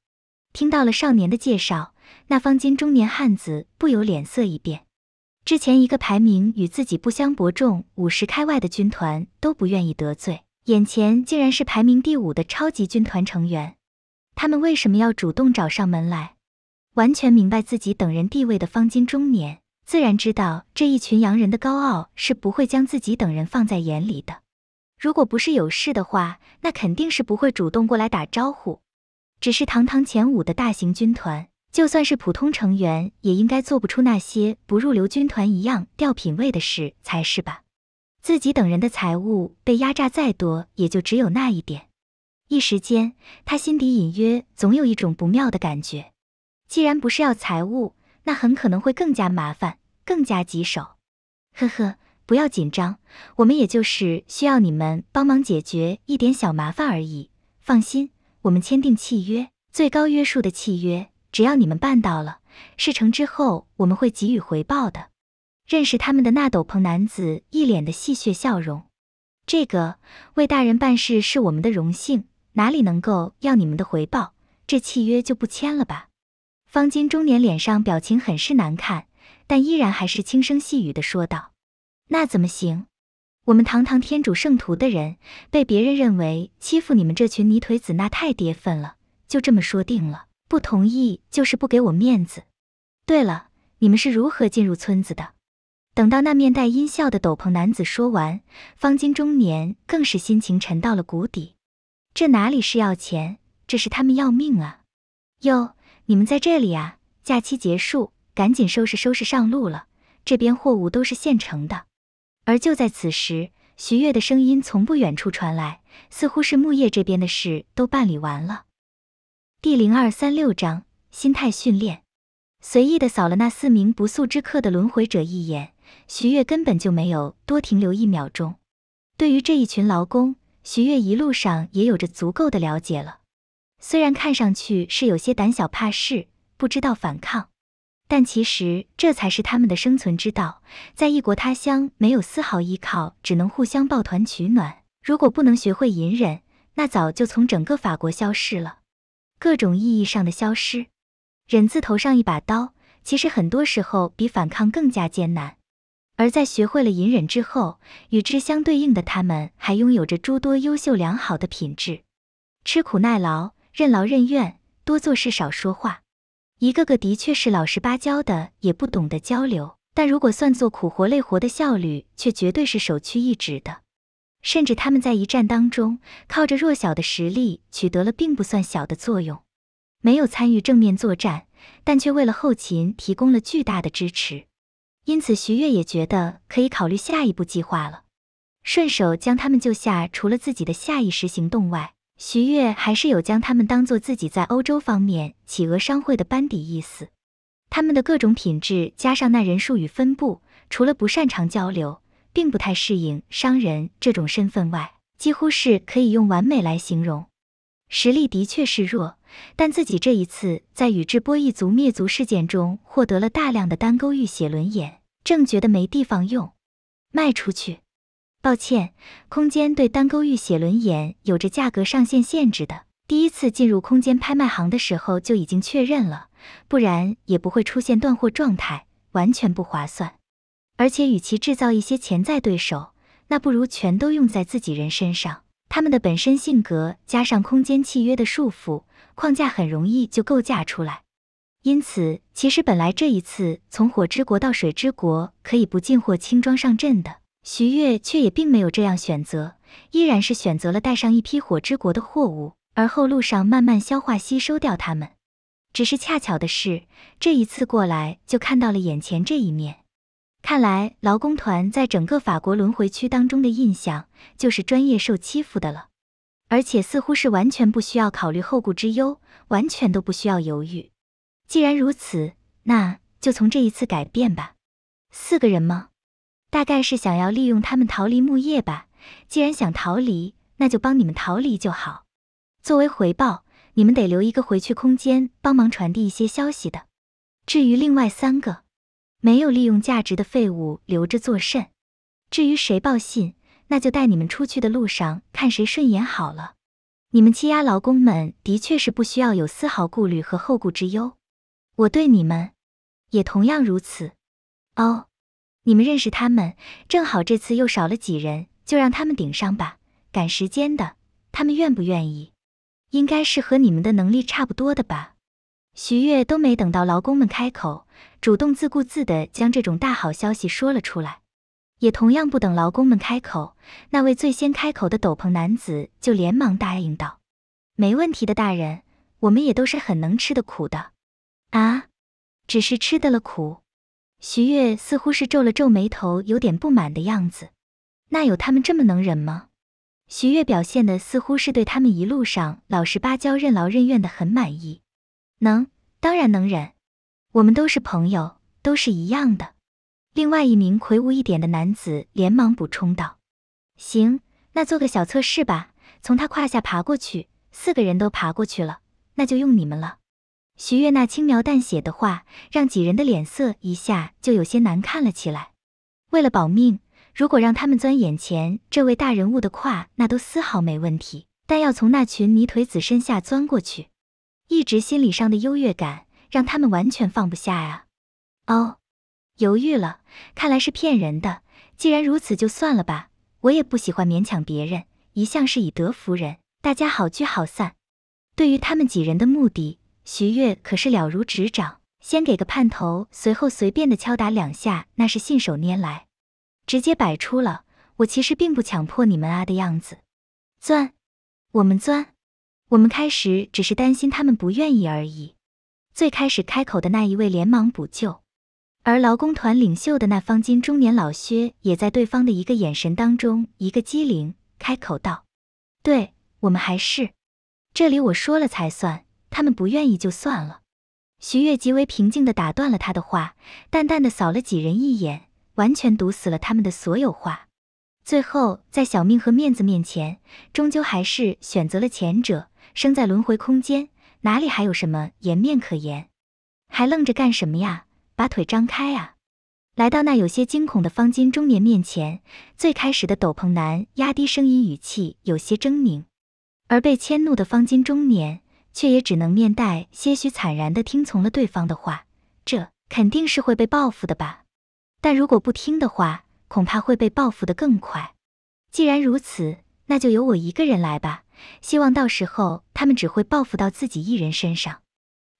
听到了少年的介绍，那方巾中年汉子不由脸色一变。之前一个排名与自己不相伯仲、五十开外的军团都不愿意得罪，眼前竟然是排名第五的超级军团成员。他们为什么要主动找上门来？完全明白自己等人地位的方巾中年，自然知道这一群洋人的高傲是不会将自己等人放在眼里的。如果不是有事的话，那肯定是不会主动过来打招呼。只是堂堂前五的大型军团，就算是普通成员，也应该做不出那些不入流军团一样掉品位的事才是吧？自己等人的财物被压榨再多，也就只有那一点。一时间，他心底隐约总有一种不妙的感觉。既然不是要财物，那很可能会更加麻烦，更加棘手。呵呵，不要紧张，我们也就是需要你们帮忙解决一点小麻烦而已，放心。我们签订契约，最高约束的契约，只要你们办到了，事成之后我们会给予回报的。认识他们的那斗篷男子一脸的戏谑笑容。这个为大人办事是我们的荣幸，哪里能够要你们的回报？这契约就不签了吧。方金中年脸上表情很是难看，但依然还是轻声细语的说道：“那怎么行？”我们堂堂天主圣徒的人，被别人认为欺负你们这群泥腿子，那太跌份了。就这么说定了，不同意就是不给我面子。对了，你们是如何进入村子的？等到那面带阴笑的斗篷男子说完，方金中年更是心情沉到了谷底。这哪里是要钱，这是他们要命啊！哟，你们在这里啊？假期结束，赶紧收拾收拾上路了。这边货物都是现成的。而就在此时，徐月的声音从不远处传来，似乎是木叶这边的事都办理完了。第零二三六章心态训练。随意的扫了那四名不速之客的轮回者一眼，徐月根本就没有多停留一秒钟。对于这一群劳工，徐月一路上也有着足够的了解了。虽然看上去是有些胆小怕事，不知道反抗。但其实这才是他们的生存之道，在异国他乡没有丝毫依靠，只能互相抱团取暖。如果不能学会隐忍，那早就从整个法国消失了。各种意义上的消失。忍字头上一把刀，其实很多时候比反抗更加艰难。而在学会了隐忍之后，与之相对应的，他们还拥有着诸多优秀良好的品质：吃苦耐劳、任劳任怨、多做事少说话。一个个的确是老实巴交的，也不懂得交流，但如果算作苦活累活的效率，却绝对是首屈一指的。甚至他们在一战当中，靠着弱小的实力，取得了并不算小的作用。没有参与正面作战，但却为了后勤提供了巨大的支持。因此，徐悦也觉得可以考虑下一步计划了，顺手将他们救下。除了自己的下意识行动外，徐悦还是有将他们当做自己在欧洲方面企鹅商会的班底意思，他们的各种品质加上那人数与分布，除了不擅长交流，并不太适应商人这种身份外，几乎是可以用完美来形容。实力的确是弱，但自己这一次在宇智波一族灭族事件中获得了大量的单钩玉血轮眼，正觉得没地方用，卖出去。抱歉，空间对单勾玉写轮眼有着价格上限限制的。第一次进入空间拍卖行的时候就已经确认了，不然也不会出现断货状态，完全不划算。而且与其制造一些潜在对手，那不如全都用在自己人身上。他们的本身性格加上空间契约的束缚框架，很容易就构架出来。因此，其实本来这一次从火之国到水之国，可以不进货，轻装上阵的。徐悦却也并没有这样选择，依然是选择了带上一批火之国的货物，而后路上慢慢消化吸收掉他们。只是恰巧的是，这一次过来就看到了眼前这一面。看来劳工团在整个法国轮回区当中的印象就是专业受欺负的了，而且似乎是完全不需要考虑后顾之忧，完全都不需要犹豫。既然如此，那就从这一次改变吧。四个人吗？大概是想要利用他们逃离木叶吧。既然想逃离，那就帮你们逃离就好。作为回报，你们得留一个回去空间，帮忙传递一些消息的。至于另外三个，没有利用价值的废物，留着作甚？至于谁报信，那就带你们出去的路上看谁顺眼好了。你们欺压劳工们，的确是不需要有丝毫顾虑和后顾之忧。我对你们，也同样如此。哦。你们认识他们，正好这次又少了几人，就让他们顶上吧。赶时间的，他们愿不愿意？应该是和你们的能力差不多的吧。徐悦都没等到劳工们开口，主动自顾自的将这种大好消息说了出来，也同样不等劳工们开口，那位最先开口的斗篷男子就连忙答应道：“没问题的，大人，我们也都是很能吃的苦的。”啊，只是吃得了苦。徐月似乎是皱了皱眉头，有点不满的样子。那有他们这么能忍吗？徐月表现的似乎是对他们一路上老实巴交、任劳任怨的很满意。能，当然能忍。我们都是朋友，都是一样的。另外一名魁梧一点的男子连忙补充道：“行，那做个小测试吧，从他胯下爬过去。四个人都爬过去了，那就用你们了。”徐悦那轻描淡写的话，让几人的脸色一下就有些难看了起来。为了保命，如果让他们钻眼前这位大人物的胯，那都丝毫没问题。但要从那群泥腿子身下钻过去，一直心理上的优越感让他们完全放不下呀。哦，犹豫了，看来是骗人的。既然如此，就算了吧。我也不喜欢勉强别人，一向是以德服人。大家好聚好散。对于他们几人的目的。徐悦可是了如指掌，先给个盼头，随后随便的敲打两下，那是信手拈来，直接摆出了“我其实并不强迫你们啊”的样子。钻，我们钻，我们开始只是担心他们不愿意而已。最开始开口的那一位连忙补救，而劳工团领袖的那方巾中年老薛也在对方的一个眼神当中一个机灵，开口道：“对我们还是，这里我说了才算。”他们不愿意就算了，徐悦极为平静的打断了他的话，淡淡的扫了几人一眼，完全堵死了他们的所有话。最后在小命和面子面前，终究还是选择了前者。生在轮回空间，哪里还有什么颜面可言？还愣着干什么呀？把腿张开啊！来到那有些惊恐的方巾中年面前，最开始的斗篷男压低声音，语气有些狰狞，而被迁怒的方巾中年。却也只能面带些许惨然地听从了对方的话，这肯定是会被报复的吧？但如果不听的话，恐怕会被报复的更快。既然如此，那就由我一个人来吧。希望到时候他们只会报复到自己一人身上。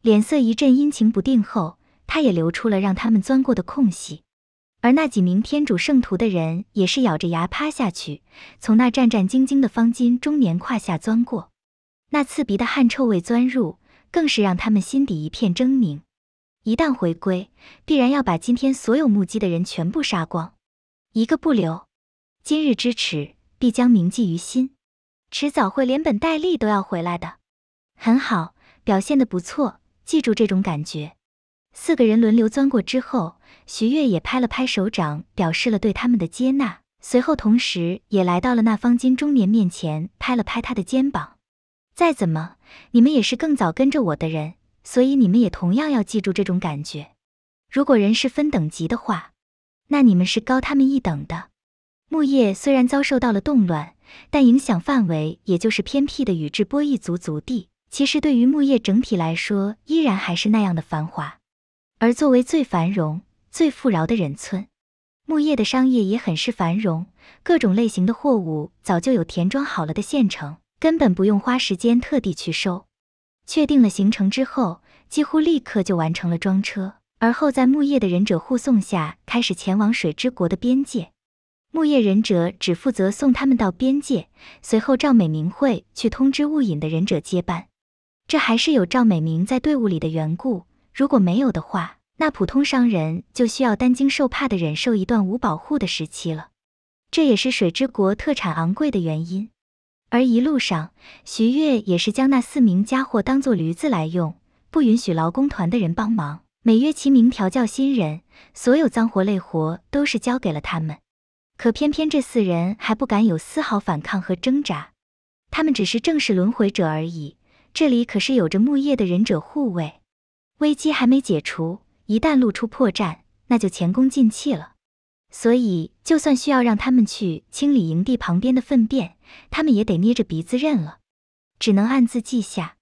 脸色一阵阴晴不定后，他也留出了让他们钻过的空隙。而那几名天主圣徒的人也是咬着牙趴下去，从那战战兢兢的方巾中年胯下钻过。那刺鼻的汗臭味钻入，更是让他们心底一片狰狞。一旦回归，必然要把今天所有目击的人全部杀光，一个不留。今日之耻，必将铭记于心，迟早会连本带利都要回来的。很好，表现的不错，记住这种感觉。四个人轮流钻过之后，徐悦也拍了拍手掌，表示了对他们的接纳。随后，同时也来到了那方巾中年面前，拍了拍他的肩膀。再怎么，你们也是更早跟着我的人，所以你们也同样要记住这种感觉。如果人是分等级的话，那你们是高他们一等的。木叶虽然遭受到了动乱，但影响范围也就是偏僻的宇智波一族族地。其实对于木叶整体来说，依然还是那样的繁华。而作为最繁荣、最富饶的人村，木叶的商业也很是繁荣，各种类型的货物早就有填装好了的现成。根本不用花时间特地去收，确定了行程之后，几乎立刻就完成了装车，而后在木叶的忍者护送下，开始前往水之国的边界。木叶忍者只负责送他们到边界，随后赵美明会去通知雾隐的忍者接班。这还是有赵美明在队伍里的缘故，如果没有的话，那普通商人就需要担惊受怕的忍受一段无保护的时期了。这也是水之国特产昂贵的原因。而一路上，徐悦也是将那四名家伙当做驴子来用，不允许劳工团的人帮忙，每约其名调教新人，所有脏活累活都是交给了他们。可偏偏这四人还不敢有丝毫反抗和挣扎，他们只是正式轮回者而已，这里可是有着木叶的忍者护卫，危机还没解除，一旦露出破绽，那就前功尽弃了。所以，就算需要让他们去清理营地旁边的粪便，他们也得捏着鼻子认了，只能暗自记下。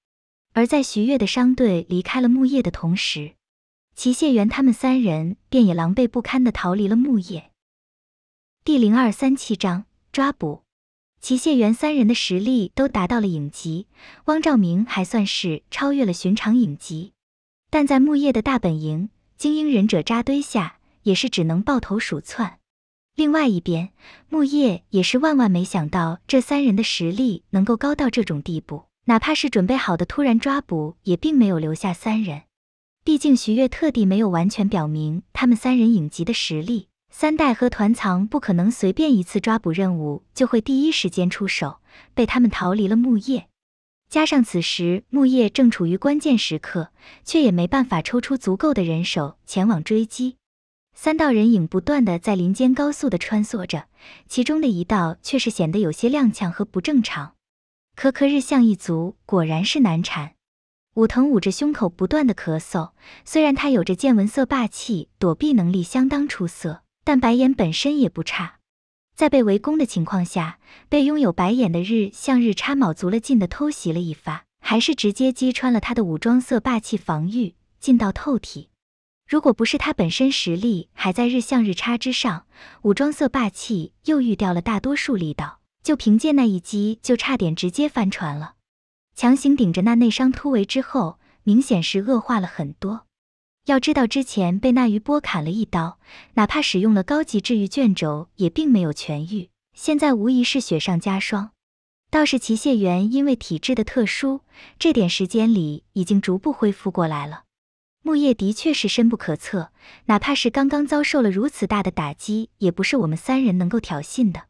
而在徐悦的商队离开了木叶的同时，齐谢元他们三人便也狼狈不堪地逃离了木叶。第零二三七章：抓捕。齐谢元三人的实力都达到了影级，汪兆明还算是超越了寻常影级，但在木叶的大本营，精英忍者扎堆下。也是只能抱头鼠窜。另外一边，木叶也是万万没想到这三人的实力能够高到这种地步，哪怕是准备好的突然抓捕，也并没有留下三人。毕竟徐月特地没有完全表明他们三人影级的实力，三代和团藏不可能随便一次抓捕任务就会第一时间出手，被他们逃离了木叶。加上此时木叶正处于关键时刻，却也没办法抽出足够的人手前往追击。三道人影不断的在林间高速的穿梭着，其中的一道却是显得有些踉跄和不正常。可可日向一族果然是难缠。武藤捂着胸口不断的咳嗽，虽然他有着见闻色霸气，躲避能力相当出色，但白眼本身也不差。在被围攻的情况下，被拥有白眼的日向日差卯足了劲的偷袭了一发，还是直接击穿了他的武装色霸气防御，进到透体。如果不是他本身实力还在日向日差之上，武装色霸气又遇掉了大多数力道，就凭借那一击就差点直接翻船了。强行顶着那内伤突围之后，明显是恶化了很多。要知道之前被那余波砍了一刀，哪怕使用了高级治愈卷轴也并没有痊愈，现在无疑是雪上加霜。倒是齐谢元因为体质的特殊，这点时间里已经逐步恢复过来了。木叶的确是深不可测，哪怕是刚刚遭受了如此大的打击，也不是我们三人能够挑衅的。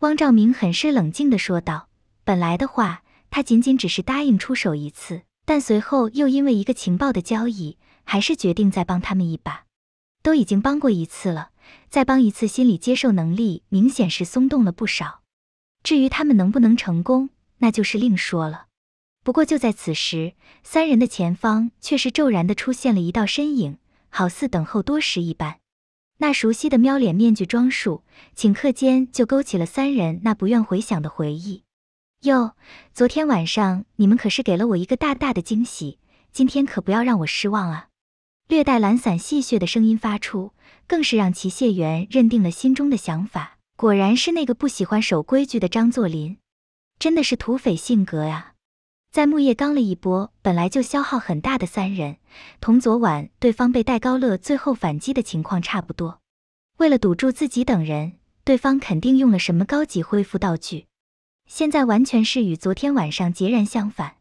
汪兆明很是冷静地说道：“本来的话，他仅仅只是答应出手一次，但随后又因为一个情报的交易，还是决定再帮他们一把。都已经帮过一次了，再帮一次，心理接受能力明显是松动了不少。至于他们能不能成功，那就是另说了。”不过就在此时，三人的前方却是骤然的出现了一道身影，好似等候多时一般。那熟悉的喵脸面具装束，顷刻间就勾起了三人那不愿回想的回忆。哟，昨天晚上你们可是给了我一个大大的惊喜，今天可不要让我失望啊！略带懒散戏谑的声音发出，更是让祁谢元认定了心中的想法：果然是那个不喜欢守规矩的张作霖，真的是土匪性格啊！在木叶刚了一波本来就消耗很大的三人，同昨晚对方被戴高乐最后反击的情况差不多。为了堵住自己等人，对方肯定用了什么高级恢复道具。现在完全是与昨天晚上截然相反。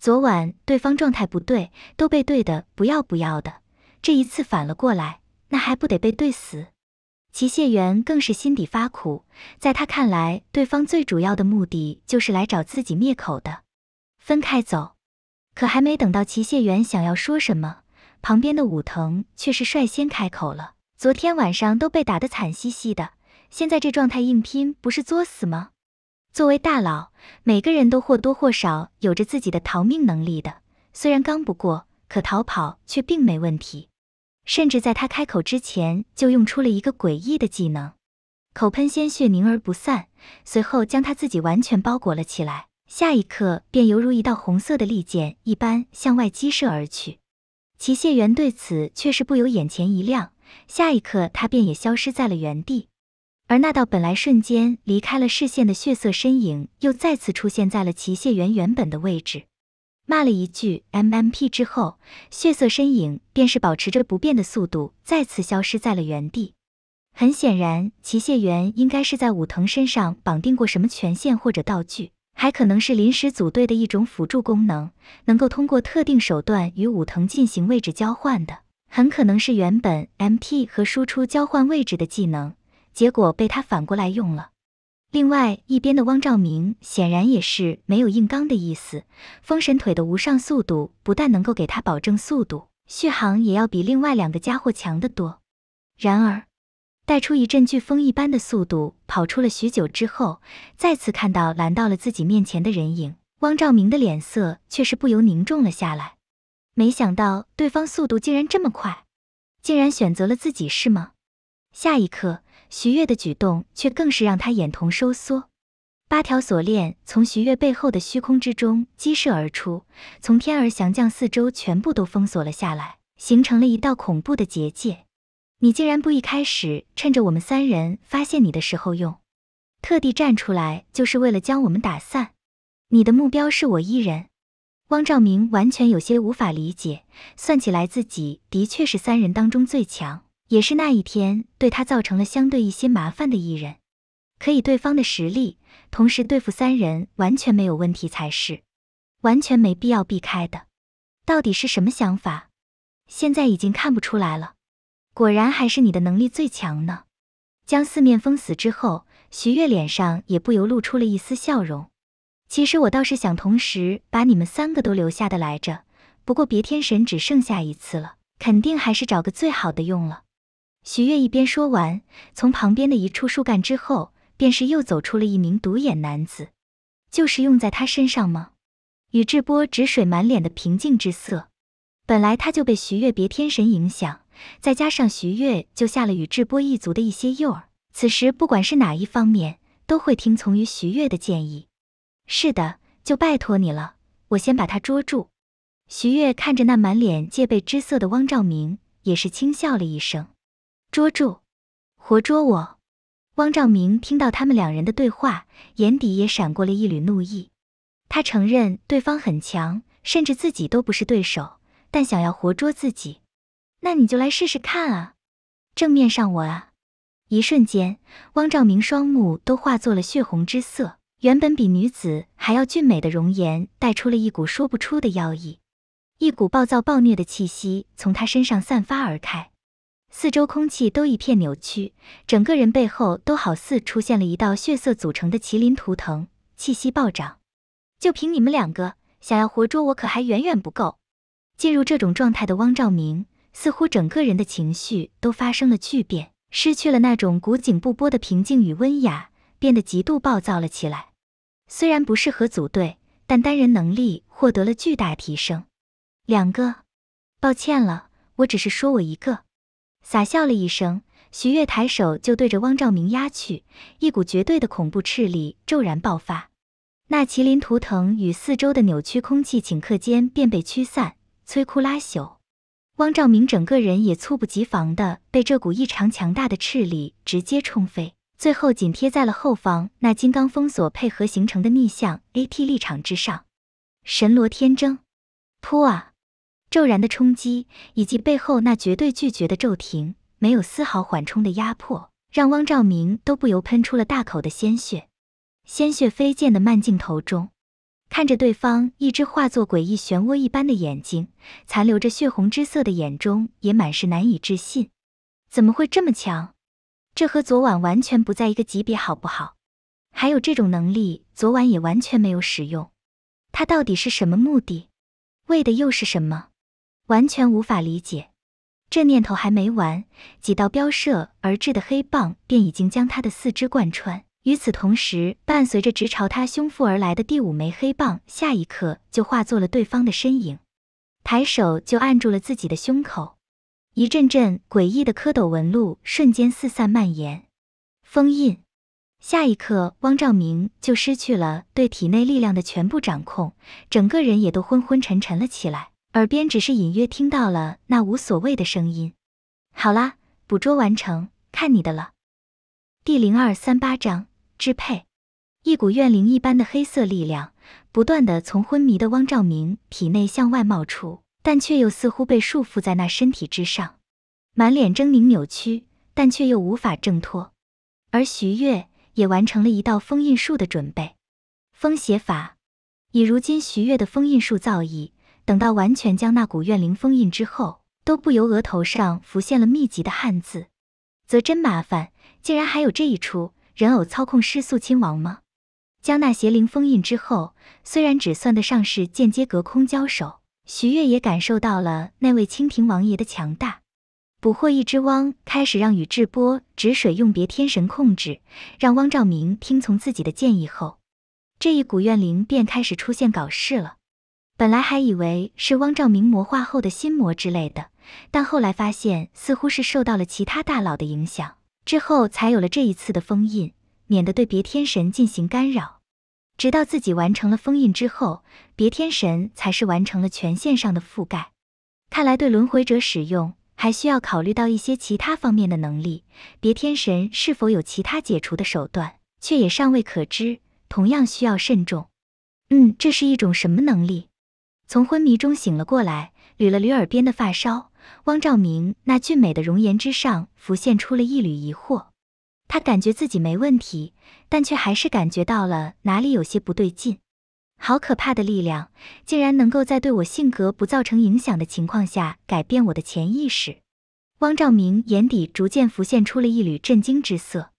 昨晚对方状态不对，都被对的不要不要的。这一次反了过来，那还不得被对死？齐谢元更是心底发苦，在他看来，对方最主要的目的就是来找自己灭口的。分开走，可还没等到齐谢元想要说什么，旁边的武藤却是率先开口了。昨天晚上都被打得惨兮兮的，现在这状态硬拼不是作死吗？作为大佬，每个人都或多或少有着自己的逃命能力的。虽然刚不过，可逃跑却并没问题。甚至在他开口之前，就用出了一个诡异的技能，口喷鲜血凝而不散，随后将他自己完全包裹了起来。下一刻便犹如一道红色的利剑一般向外击射而去，齐谢元对此却是不由眼前一亮。下一刻，他便也消失在了原地，而那道本来瞬间离开了视线的血色身影又再次出现在了齐谢元原本的位置，骂了一句 M M P 之后，血色身影便是保持着不变的速度再次消失在了原地。很显然，齐谢元应该是在武藤身上绑定过什么权限或者道具。还可能是临时组队的一种辅助功能，能够通过特定手段与武藤进行位置交换的，很可能是原本 M T 和输出交换位置的技能，结果被他反过来用了。另外一边的汪兆明显然也是没有硬刚的意思，风神腿的无上速度不但能够给他保证速度，续航也要比另外两个家伙强得多。然而。带出一阵飓风一般的速度跑出了许久之后，再次看到拦到了自己面前的人影，汪兆明的脸色却是不由凝重了下来。没想到对方速度竟然这么快，竟然选择了自己是吗？下一刻，徐月的举动却更是让他眼瞳收缩。八条锁链从徐月背后的虚空之中激射而出，从天而降，将四周全部都封锁了下来，形成了一道恐怖的结界。你竟然不一开始趁着我们三人发现你的时候用，特地站出来就是为了将我们打散？你的目标是我一人？汪兆明完全有些无法理解。算起来，自己的确是三人当中最强，也是那一天对他造成了相对一些麻烦的一人。可以，对方的实力同时对付三人完全没有问题才是，完全没必要避开的。到底是什么想法？现在已经看不出来了。果然还是你的能力最强呢。将四面封死之后，徐月脸上也不由露出了一丝笑容。其实我倒是想同时把你们三个都留下的来着，不过别天神只剩下一次了，肯定还是找个最好的用了。徐月一边说完，从旁边的一处树干之后，便是又走出了一名独眼男子。就是用在他身上吗？宇智波止水满脸的平静之色，本来他就被徐月别天神影响。再加上徐悦救下了宇智波一族的一些诱饵，此时不管是哪一方面，都会听从于徐悦的建议。是的，就拜托你了，我先把他捉住。徐悦看着那满脸戒备之色的汪兆明，也是轻笑了一声。捉住，活捉我！汪兆明听到他们两人的对话，眼底也闪过了一缕怒意。他承认对方很强，甚至自己都不是对手，但想要活捉自己。那你就来试试看啊！正面上我啊！一瞬间，汪照明双目都化作了血红之色，原本比女子还要俊美的容颜带出了一股说不出的妖异，一股暴躁暴虐的气息从他身上散发而开，四周空气都一片扭曲，整个人背后都好似出现了一道血色组成的麒麟图腾，气息暴涨。就凭你们两个，想要活捉我可还远远不够。进入这种状态的汪照明。似乎整个人的情绪都发生了巨变，失去了那种古井不波的平静与温雅，变得极度暴躁了起来。虽然不适合组队，但单人能力获得了巨大提升。两个，抱歉了，我只是说我一个。傻笑了一声，徐悦抬手就对着汪照明压去，一股绝对的恐怖斥力骤然爆发，那麒麟图腾与四周的扭曲空气顷刻间便被驱散，摧枯拉朽。汪兆明整个人也猝不及防的被这股异常强大的斥力直接冲飞，最后紧贴在了后方那金刚封锁配合形成的逆向 AT 力场之上。神罗天征，扑啊！骤然的冲击以及背后那绝对拒绝的骤停，没有丝毫缓冲的压迫，让汪兆明都不由喷出了大口的鲜血。鲜血飞溅的慢镜头中。看着对方一只化作诡异漩涡一般的眼睛，残留着血红之色的眼中也满是难以置信。怎么会这么强？这和昨晚完全不在一个级别，好不好？还有这种能力，昨晚也完全没有使用。他到底是什么目的？为的又是什么？完全无法理解。这念头还没完，几道飙射而至的黑棒便已经将他的四肢贯穿。与此同时，伴随着直朝他胸腹而来的第五枚黑棒，下一刻就化作了对方的身影，抬手就按住了自己的胸口，一阵阵诡异的蝌蚪纹路瞬间四散蔓延，封印。下一刻，汪兆明就失去了对体内力量的全部掌控，整个人也都昏昏沉沉了起来，耳边只是隐约听到了那无所谓的声音。好啦，捕捉完成，看你的了。第零二三八章。支配，一股怨灵一般的黑色力量，不断的从昏迷的汪兆明体内向外冒出，但却又似乎被束缚在那身体之上，满脸狰狞扭曲，但却又无法挣脱。而徐月也完成了一道封印术的准备，封邪法。以如今徐月的封印术造诣，等到完全将那股怨灵封印之后，都不由额头上浮现了密集的汗渍，则真麻烦，竟然还有这一出。人偶操控师素亲王吗？将那邪灵封印之后，虽然只算得上是间接隔空交手，徐月也感受到了那位清廷王爷的强大。捕获一只汪，开始让宇智波止水用别天神控制，让汪兆明听从自己的建议后，这一股怨灵便开始出现搞事了。本来还以为是汪兆明魔化后的心魔之类的，但后来发现似乎是受到了其他大佬的影响。之后才有了这一次的封印，免得对别天神进行干扰。直到自己完成了封印之后，别天神才是完成了权限上的覆盖。看来对轮回者使用，还需要考虑到一些其他方面的能力。别天神是否有其他解除的手段，却也尚未可知，同样需要慎重。嗯，这是一种什么能力？从昏迷中醒了过来，捋了捋耳边的发梢。汪兆明那俊美的容颜之上浮现出了一缕疑惑，他感觉自己没问题，但却还是感觉到了哪里有些不对劲。好可怕的力量，竟然能够在对我性格不造成影响的情况下改变我的潜意识。汪兆明眼底逐渐浮现出了一缕震惊之色。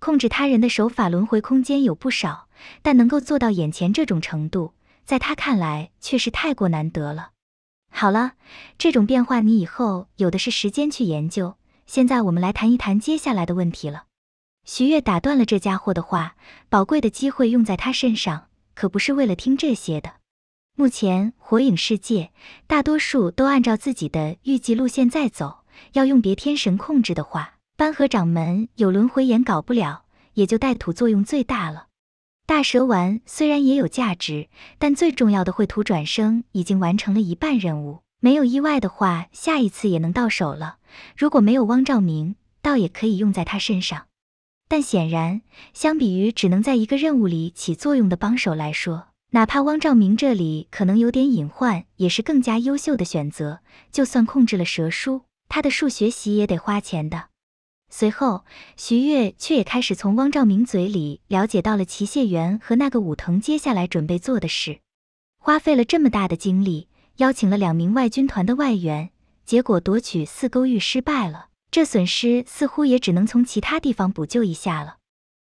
控制他人的手法轮回空间有不少，但能够做到眼前这种程度，在他看来却是太过难得了。好了，这种变化你以后有的是时间去研究。现在我们来谈一谈接下来的问题了。徐悦打断了这家伙的话，宝贵的机会用在他身上，可不是为了听这些的。目前火影世界大多数都按照自己的预计路线在走，要用别天神控制的话，斑和掌门有轮回眼搞不了，也就带土作用最大了。大蛇丸虽然也有价值，但最重要的绘图转生已经完成了一半任务，没有意外的话，下一次也能到手了。如果没有汪兆明，倒也可以用在他身上。但显然，相比于只能在一个任务里起作用的帮手来说，哪怕汪兆明这里可能有点隐患，也是更加优秀的选择。就算控制了蛇叔，他的数学习也得花钱的。随后，徐悦却也开始从汪兆明嘴里了解到了齐谢元和那个武藤接下来准备做的事。花费了这么大的精力，邀请了两名外军团的外援，结果夺取四沟峪失败了。这损失似乎也只能从其他地方补救一下了。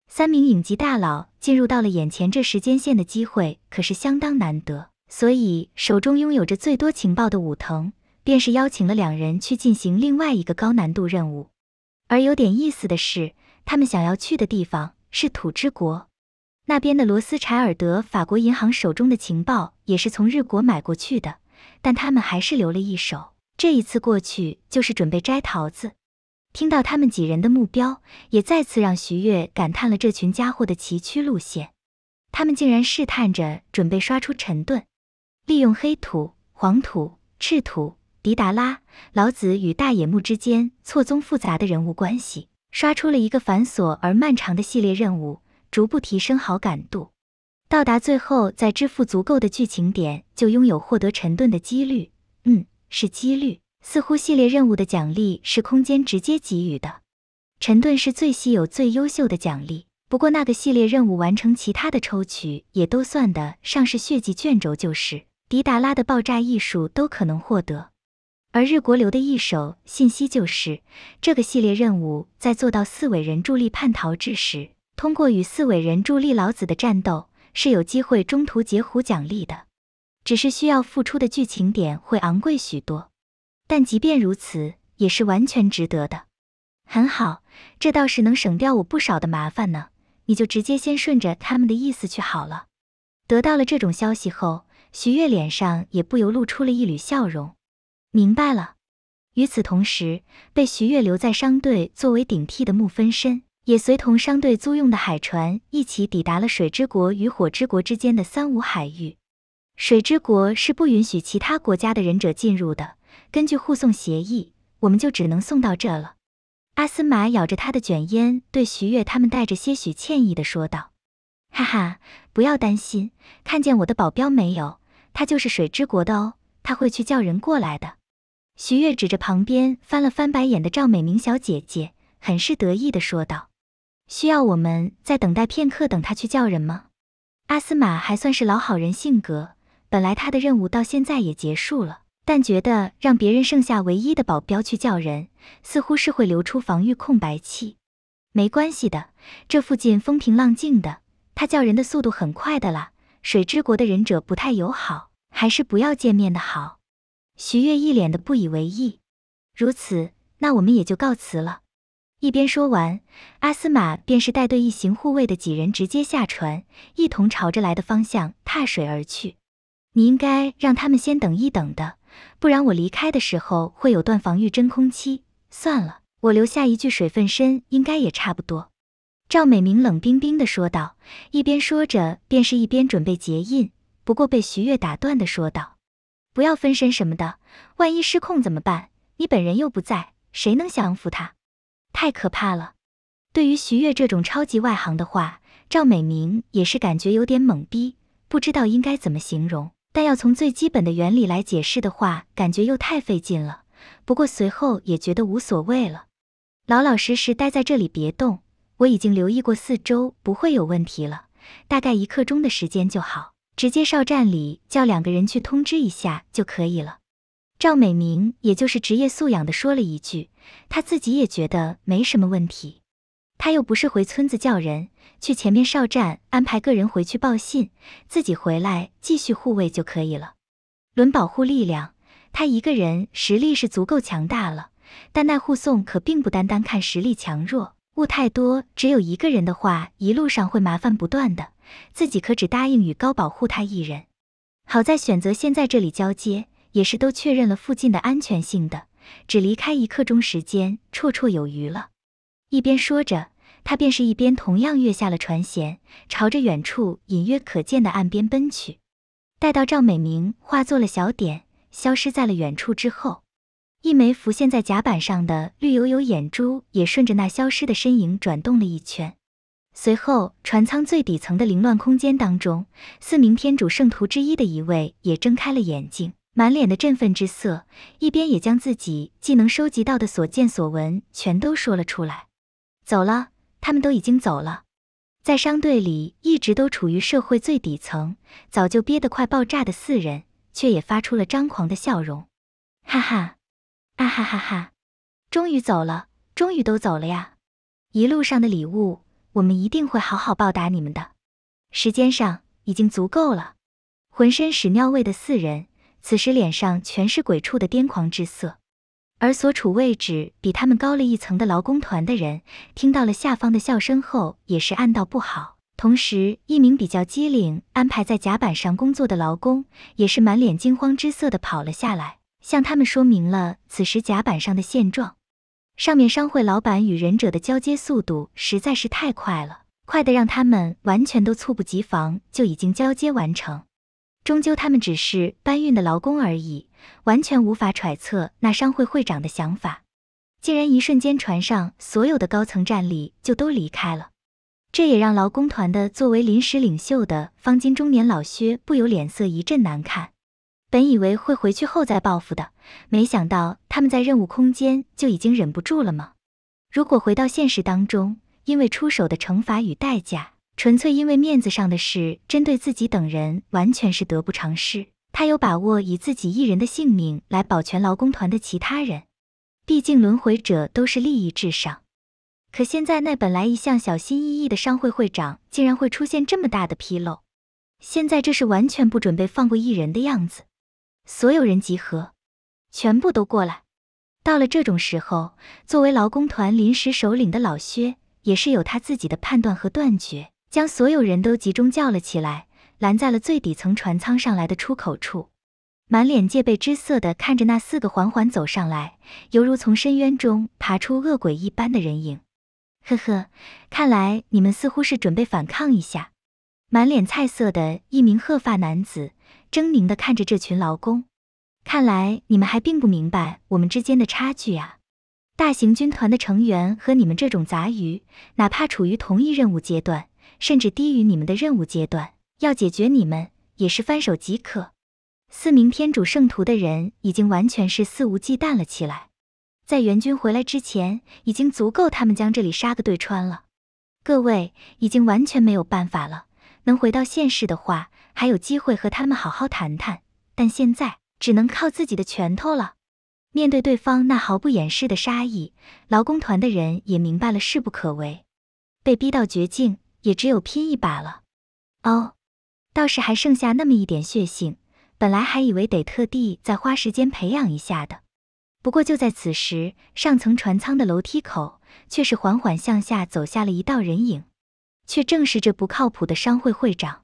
三名影级大佬进入到了眼前这时间线的机会可是相当难得，所以手中拥有着最多情报的武藤，便是邀请了两人去进行另外一个高难度任务。而有点意思的是，他们想要去的地方是土之国，那边的罗斯柴尔德法国银行手中的情报也是从日国买过去的，但他们还是留了一手，这一次过去就是准备摘桃子。听到他们几人的目标，也再次让徐悦感叹了这群家伙的崎岖路线，他们竟然试探着准备刷出陈顿，利用黑土、黄土、赤土。迪达拉、老子与大野木之间错综复杂的人物关系，刷出了一个繁琐而漫长的系列任务，逐步提升好感度，到达最后在支付足够的剧情点，就拥有获得沉顿的几率。嗯，是几率。似乎系列任务的奖励是空间直接给予的，沉顿是最稀有、最优秀的奖励。不过那个系列任务完成，其他的抽取也都算得上是血迹卷轴，就是迪达拉的爆炸艺术都可能获得。而日国流的一手信息就是，这个系列任务在做到四尾人助力叛逃之时，通过与四尾人助力老子的战斗，是有机会中途截胡奖励的，只是需要付出的剧情点会昂贵许多。但即便如此，也是完全值得的。很好，这倒是能省掉我不少的麻烦呢。你就直接先顺着他们的意思去好了。得到了这种消息后，徐月脸上也不由露出了一缕笑容。明白了。与此同时，被徐悦留在商队作为顶替的木分身，也随同商队租用的海船一起抵达了水之国与火之国之间的三无海域。水之国是不允许其他国家的忍者进入的。根据护送协议，我们就只能送到这了。阿斯玛咬着他的卷烟，对徐悦他们带着些许歉意的说道：“哈哈，不要担心，看见我的保镖没有？他就是水之国的哦，他会去叫人过来的。”徐悦指着旁边翻了翻白眼的赵美明小姐姐，很是得意地说道：“需要我们再等待片刻，等他去叫人吗？”阿斯玛还算是老好人性格，本来他的任务到现在也结束了，但觉得让别人剩下唯一的保镖去叫人，似乎是会留出防御空白期。没关系的，这附近风平浪静的，他叫人的速度很快的啦。水之国的忍者不太友好，还是不要见面的好。徐月一脸的不以为意，如此，那我们也就告辞了。一边说完，阿斯玛便是带队一行护卫的几人直接下船，一同朝着来的方向踏水而去。你应该让他们先等一等的，不然我离开的时候会有段防御真空期。算了，我留下一具水分身应该也差不多。”赵美明冷冰冰的说道，一边说着，便是一边准备结印，不过被徐月打断的说道。不要分身什么的，万一失控怎么办？你本人又不在，谁能降服他？太可怕了。对于徐悦这种超级外行的话，赵美明也是感觉有点懵逼，不知道应该怎么形容。但要从最基本的原理来解释的话，感觉又太费劲了。不过随后也觉得无所谓了，老老实实待在这里别动。我已经留意过四周，不会有问题了。大概一刻钟的时间就好。直接哨站里叫两个人去通知一下就可以了。赵美明也就是职业素养的说了一句，他自己也觉得没什么问题。他又不是回村子叫人，去前面哨站安排个人回去报信，自己回来继续护卫就可以了。论保护力量，他一个人实力是足够强大了，但那护送可并不单单看实力强弱。物太多，只有一个人的话，一路上会麻烦不断的。自己可只答应与高保护他一人，好在选择现在这里交接，也是都确认了附近的安全性的，只离开一刻钟时间，绰绰有余了。一边说着，他便是一边同样跃下了船舷，朝着远处隐约可见的岸边奔去。待到赵美明化作了小点，消失在了远处之后，一枚浮现在甲板上的绿油油眼珠也顺着那消失的身影转动了一圈。随后，船舱最底层的凌乱空间当中，四名天主圣徒之一的一位也睁开了眼睛，满脸的振奋之色，一边也将自己技能收集到的所见所闻全都说了出来。走了，他们都已经走了。在商队里一直都处于社会最底层，早就憋得快爆炸的四人，却也发出了张狂的笑容。哈哈，啊哈哈哈，终于走了，终于都走了呀！一路上的礼物。我们一定会好好报答你们的。时间上已经足够了。浑身屎尿味的四人，此时脸上全是鬼畜的癫狂之色。而所处位置比他们高了一层的劳工团的人，听到了下方的笑声后，也是暗道不好。同时，一名比较机灵、安排在甲板上工作的劳工，也是满脸惊慌之色的跑了下来，向他们说明了此时甲板上的现状。上面商会老板与忍者的交接速度实在是太快了，快的让他们完全都猝不及防，就已经交接完成。终究他们只是搬运的劳工而已，完全无法揣测那商会会长的想法。竟然一瞬间，船上所有的高层站立就都离开了，这也让劳工团的作为临时领袖的方巾中年老薛不由脸色一阵难看。本以为会回去后再报复的，没想到他们在任务空间就已经忍不住了吗？如果回到现实当中，因为出手的惩罚与代价，纯粹因为面子上的事，针对自己等人完全是得不偿失。他有把握以自己一人的性命来保全劳工团的其他人，毕竟轮回者都是利益至上。可现在那本来一向小心翼翼的商会会长，竟然会出现这么大的纰漏，现在这是完全不准备放过一人的样子。所有人集合，全部都过来。到了这种时候，作为劳工团临时首领的老薛，也是有他自己的判断和断绝，将所有人都集中叫了起来，拦在了最底层船舱上来的出口处，满脸戒备之色的看着那四个缓缓走上来，犹如从深渊中爬出恶鬼一般的人影。呵呵，看来你们似乎是准备反抗一下。满脸菜色的一名褐发男子。狰狞地看着这群劳工，看来你们还并不明白我们之间的差距啊！大型军团的成员和你们这种杂鱼，哪怕处于同一任务阶段，甚至低于你们的任务阶段，要解决你们也是翻手即可。四名天主圣徒的人已经完全是肆无忌惮了起来，在援军回来之前，已经足够他们将这里杀个对穿了。各位，已经完全没有办法了，能回到现世的话。还有机会和他们好好谈谈，但现在只能靠自己的拳头了。面对对方那毫不掩饰的杀意，劳工团的人也明白了势不可为，被逼到绝境，也只有拼一把了。哦，倒是还剩下那么一点血性。本来还以为得特地再花时间培养一下的，不过就在此时，上层船舱的楼梯口却是缓缓向下走下了一道人影，却正是这不靠谱的商会会长。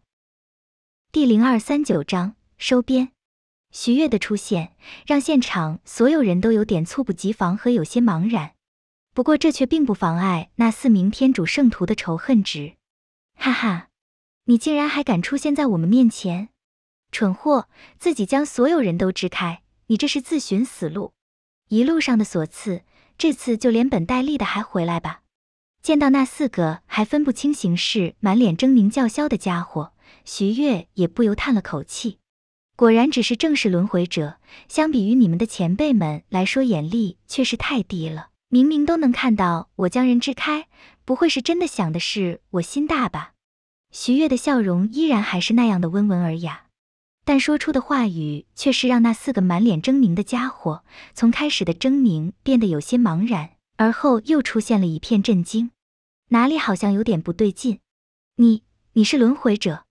第零二三九章收编。徐月的出现让现场所有人都有点猝不及防和有些茫然，不过这却并不妨碍那四名天主圣徒的仇恨值。哈哈，你竟然还敢出现在我们面前，蠢货！自己将所有人都支开，你这是自寻死路。一路上的所赐，这次就连本带利的还回来吧。见到那四个还分不清形势、满脸狰狞叫嚣的家伙。徐悦也不由叹了口气，果然只是正式轮回者，相比于你们的前辈们来说，眼力却是太低了。明明都能看到我将人支开，不会是真的想的是我心大吧？徐悦的笑容依然还是那样的温文尔雅，但说出的话语却是让那四个满脸狰狞的家伙，从开始的狰狞变得有些茫然，而后又出现了一片震惊，哪里好像有点不对劲？你，你是轮回者？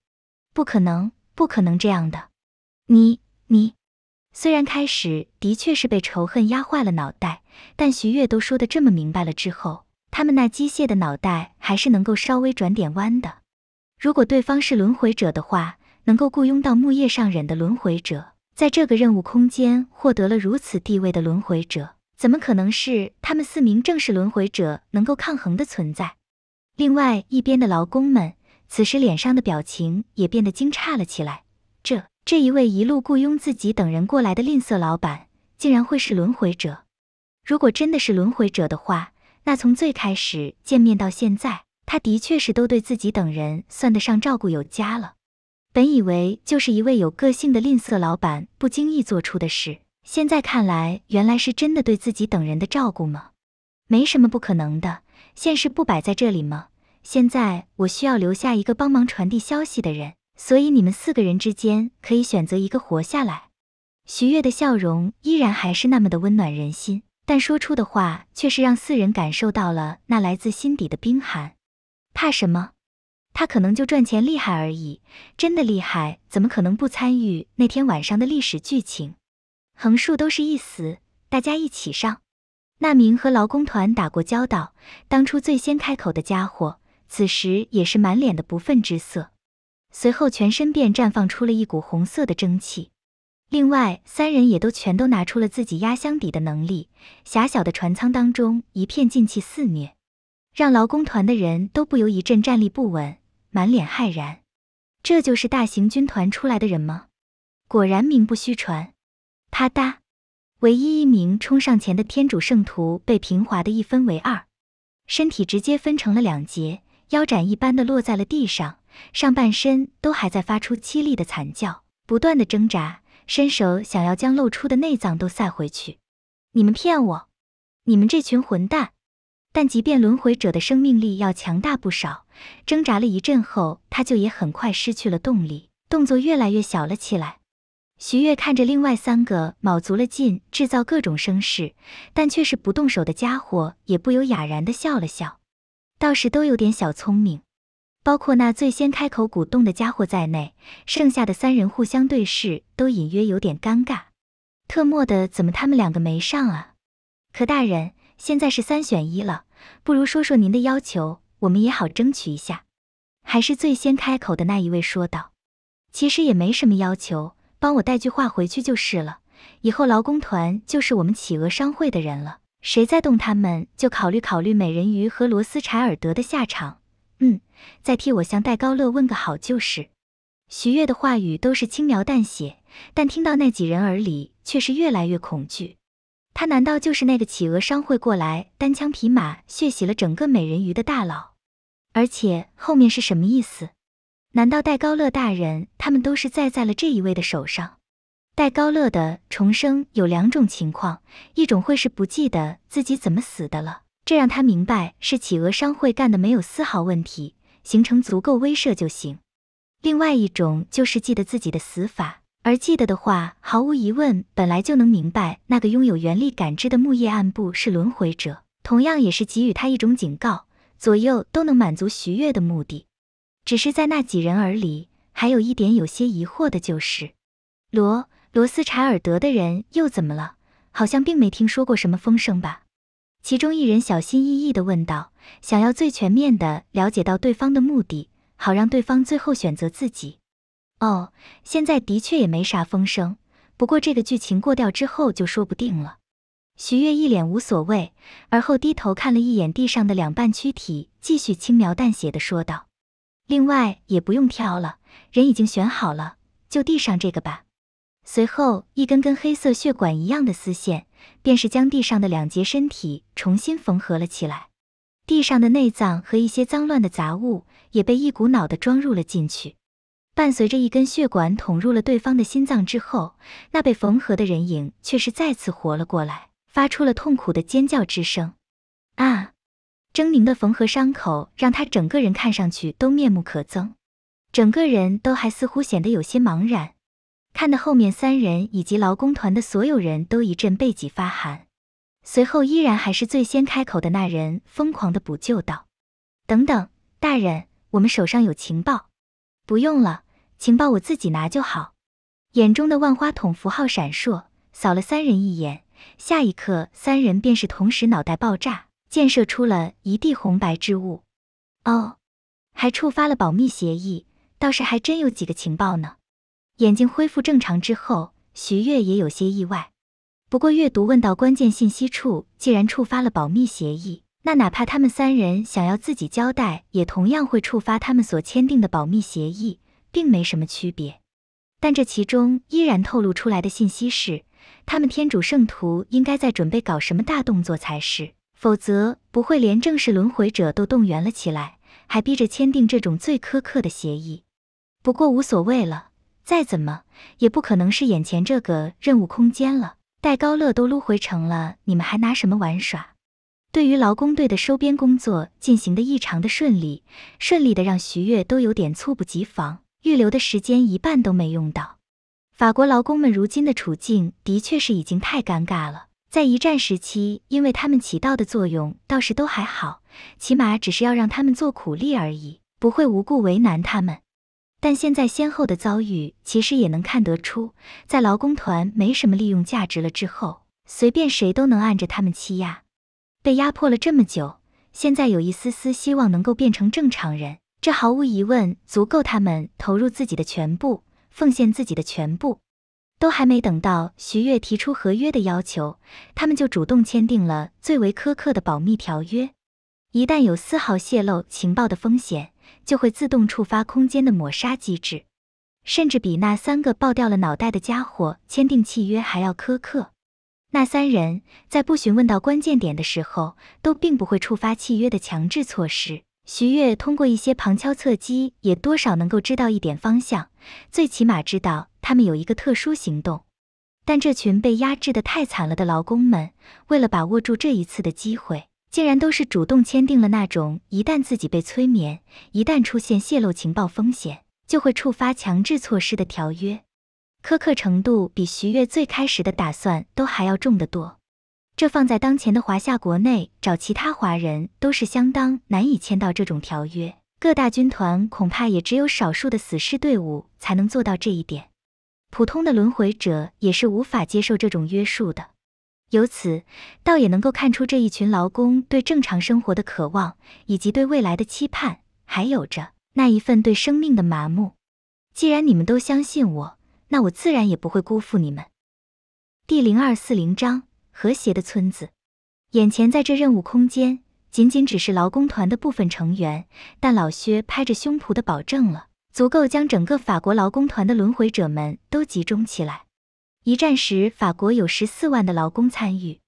不可能，不可能这样的。你你，虽然开始的确是被仇恨压坏了脑袋，但徐悦都说的这么明白了之后，他们那机械的脑袋还是能够稍微转点弯的。如果对方是轮回者的话，能够雇佣到木叶上忍的轮回者，在这个任务空间获得了如此地位的轮回者，怎么可能是他们四名正式轮回者能够抗衡的存在？另外一边的劳工们。此时脸上的表情也变得惊诧了起来。这这一位一路雇佣自己等人过来的吝啬老板，竟然会是轮回者？如果真的是轮回者的话，那从最开始见面到现在，他的确是都对自己等人算得上照顾有加了。本以为就是一位有个性的吝啬老板不经意做出的事，现在看来，原来是真的对自己等人的照顾吗？没什么不可能的，现实不摆在这里吗？现在我需要留下一个帮忙传递消息的人，所以你们四个人之间可以选择一个活下来。徐悦的笑容依然还是那么的温暖人心，但说出的话却是让四人感受到了那来自心底的冰寒。怕什么？他可能就赚钱厉害而已，真的厉害，怎么可能不参与那天晚上的历史剧情？横竖都是一死，大家一起上。那名和劳工团打过交道，当初最先开口的家伙。此时也是满脸的不忿之色，随后全身便绽放出了一股红色的蒸汽。另外三人也都全都拿出了自己压箱底的能力，狭小的船舱当中一片劲气肆虐，让劳工团的人都不由一阵站立不稳，满脸骇然。这就是大型军团出来的人吗？果然名不虚传。啪嗒，唯一一名冲上前的天主圣徒被平滑的一分为二，身体直接分成了两截。腰斩一般的落在了地上，上半身都还在发出凄厉的惨叫，不断的挣扎，伸手想要将露出的内脏都塞回去。你们骗我！你们这群混蛋！但即便轮回者的生命力要强大不少，挣扎了一阵后，他就也很快失去了动力，动作越来越小了起来。徐悦看着另外三个卯足了劲制造各种声势，但却是不动手的家伙，也不由哑然地笑了笑。倒是都有点小聪明，包括那最先开口鼓动的家伙在内，剩下的三人互相对视，都隐约有点尴尬。特么的，怎么他们两个没上啊？可大人，现在是三选一了，不如说说您的要求，我们也好争取一下。还是最先开口的那一位说道：“其实也没什么要求，帮我带句话回去就是了，以后劳工团就是我们企鹅商会的人了。”谁再动他们，就考虑考虑美人鱼和罗斯柴尔德的下场。嗯，再替我向戴高乐问个好就是。徐悦的话语都是轻描淡写，但听到那几人耳里却是越来越恐惧。他难道就是那个企鹅商会过来单枪匹马血洗了整个美人鱼的大佬？而且后面是什么意思？难道戴高乐大人他们都是栽在了这一位的手上？戴高乐的重生有两种情况，一种会是不记得自己怎么死的了，这让他明白是企鹅商会干的，没有丝毫问题，形成足够威慑就行。另外一种就是记得自己的死法，而记得的话，毫无疑问，本来就能明白那个拥有原力感知的木叶暗部是轮回者，同样也是给予他一种警告，左右都能满足徐悦的目的。只是在那几人耳里，还有一点有些疑惑的就是罗。罗斯柴尔德的人又怎么了？好像并没听说过什么风声吧？其中一人小心翼翼地问道：“想要最全面的了解到对方的目的，好让对方最后选择自己。”哦，现在的确也没啥风声，不过这个剧情过掉之后就说不定了。徐悦一脸无所谓，而后低头看了一眼地上的两半躯体，继续轻描淡写的说道：“另外也不用挑了，人已经选好了，就地上这个吧。”随后，一根根黑色血管一样的丝线，便是将地上的两截身体重新缝合了起来。地上的内脏和一些脏乱的杂物，也被一股脑的装入了进去。伴随着一根血管捅入了对方的心脏之后，那被缝合的人影却是再次活了过来，发出了痛苦的尖叫之声。啊！狰狞的缝合伤口让他整个人看上去都面目可憎，整个人都还似乎显得有些茫然。看的后面三人以及劳工团的所有人都一阵背脊发寒，随后依然还是最先开口的那人疯狂的补救道：“等等，大人，我们手上有情报。”“不用了，情报我自己拿就好。”眼中的万花筒符号闪烁，扫了三人一眼，下一刻三人便是同时脑袋爆炸，溅射出了一地红白之物。哦，还触发了保密协议，倒是还真有几个情报呢。眼睛恢复正常之后，徐月也有些意外。不过阅读问到关键信息处，既然触发了保密协议，那哪怕他们三人想要自己交代，也同样会触发他们所签订的保密协议，并没什么区别。但这其中依然透露出来的信息是，他们天主圣徒应该在准备搞什么大动作才是，否则不会连正式轮回者都动员了起来，还逼着签订这种最苛刻的协议。不过无所谓了。再怎么也不可能是眼前这个任务空间了。戴高乐都撸回城了，你们还拿什么玩耍？对于劳工队的收编工作进行的异常的顺利，顺利的让徐悦都有点猝不及防。预留的时间一半都没用到。法国劳工们如今的处境的确是已经太尴尬了。在一战时期，因为他们起到的作用倒是都还好，起码只是要让他们做苦力而已，不会无故为难他们。但现在先后的遭遇，其实也能看得出，在劳工团没什么利用价值了之后，随便谁都能按着他们欺压。被压迫了这么久，现在有一丝丝希望能够变成正常人，这毫无疑问足够他们投入自己的全部，奉献自己的全部。都还没等到徐悦提出合约的要求，他们就主动签订了最为苛刻的保密条约，一旦有丝毫泄露情报的风险。就会自动触发空间的抹杀机制，甚至比那三个爆掉了脑袋的家伙签订契约还要苛刻。那三人在不询问到关键点的时候，都并不会触发契约的强制措施。徐月通过一些旁敲侧击，也多少能够知道一点方向，最起码知道他们有一个特殊行动。但这群被压制的太惨了的劳工们，为了把握住这一次的机会。竟然都是主动签订了那种一旦自己被催眠，一旦出现泄露情报风险，就会触发强制措施的条约，苛刻程度比徐越最开始的打算都还要重得多。这放在当前的华夏国内，找其他华人都是相当难以签到这种条约，各大军团恐怕也只有少数的死士队伍才能做到这一点，普通的轮回者也是无法接受这种约束的。由此，倒也能够看出这一群劳工对正常生活的渴望，以及对未来的期盼，还有着那一份对生命的麻木。既然你们都相信我，那我自然也不会辜负你们。第零二四零章：和谐的村子。眼前在这任务空间，仅仅只是劳工团的部分成员，但老薛拍着胸脯的保证了，足够将整个法国劳工团的轮回者们都集中起来。一战时，法国有十四万的劳工参与，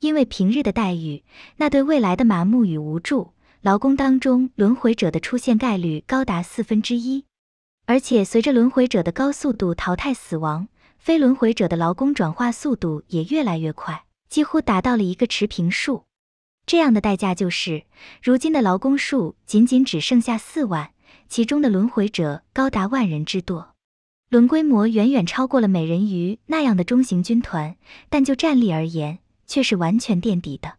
因为平日的待遇，那对未来的麻木与无助，劳工当中轮回者的出现概率高达四分之一。而且随着轮回者的高速度淘汰死亡，非轮回者的劳工转化速度也越来越快，几乎达到了一个持平数。这样的代价就是，如今的劳工数仅仅只剩下四万，其中的轮回者高达万人之多。轮规模远远超过了美人鱼那样的中型军团，但就战力而言，却是完全垫底的。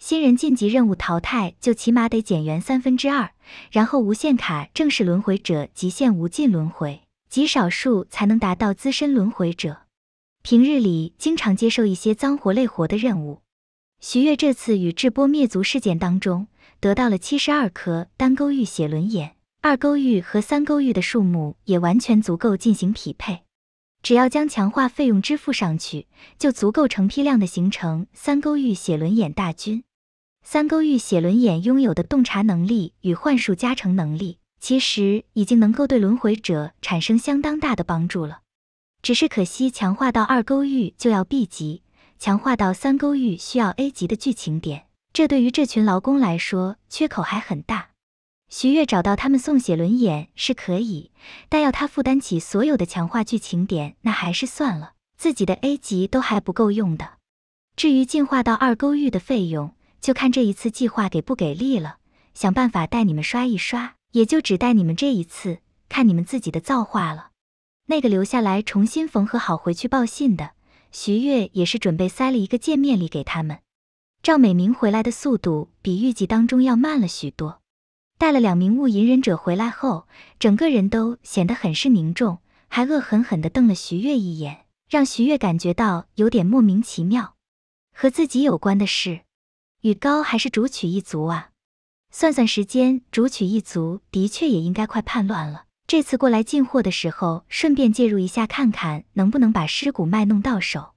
新人晋级任务淘汰就起码得减员三分之二，然后无限卡正式轮回者极限无尽轮回，极少数才能达到资深轮回者。平日里经常接受一些脏活累活的任务。徐悦这次与智波灭族事件当中，得到了七十二颗单钩玉血轮眼。二勾玉和三勾玉的数目也完全足够进行匹配，只要将强化费用支付上去，就足够成批量的形成三勾玉写轮眼大军。三勾玉写轮眼拥有的洞察能力与幻术加成能力，其实已经能够对轮回者产生相当大的帮助了。只是可惜，强化到二勾玉就要 B 级，强化到三勾玉需要 A 级的剧情点，这对于这群劳工来说缺口还很大。徐月找到他们送写轮眼是可以，但要他负担起所有的强化剧情点，那还是算了。自己的 A 级都还不够用的，至于进化到二勾玉的费用，就看这一次计划给不给力了。想办法带你们刷一刷，也就只带你们这一次，看你们自己的造化了。那个留下来重新缝合好回去报信的，徐月也是准备塞了一个见面礼给他们。赵美明回来的速度比预计当中要慢了许多。带了两名雾隐忍者回来后，整个人都显得很是凝重，还恶狠狠地瞪了徐月一眼，让徐月感觉到有点莫名其妙。和自己有关的事，与高还是竹取一族啊。算算时间，竹取一族的确也应该快叛乱了。这次过来进货的时候，顺便介入一下，看看能不能把尸骨脉弄到手。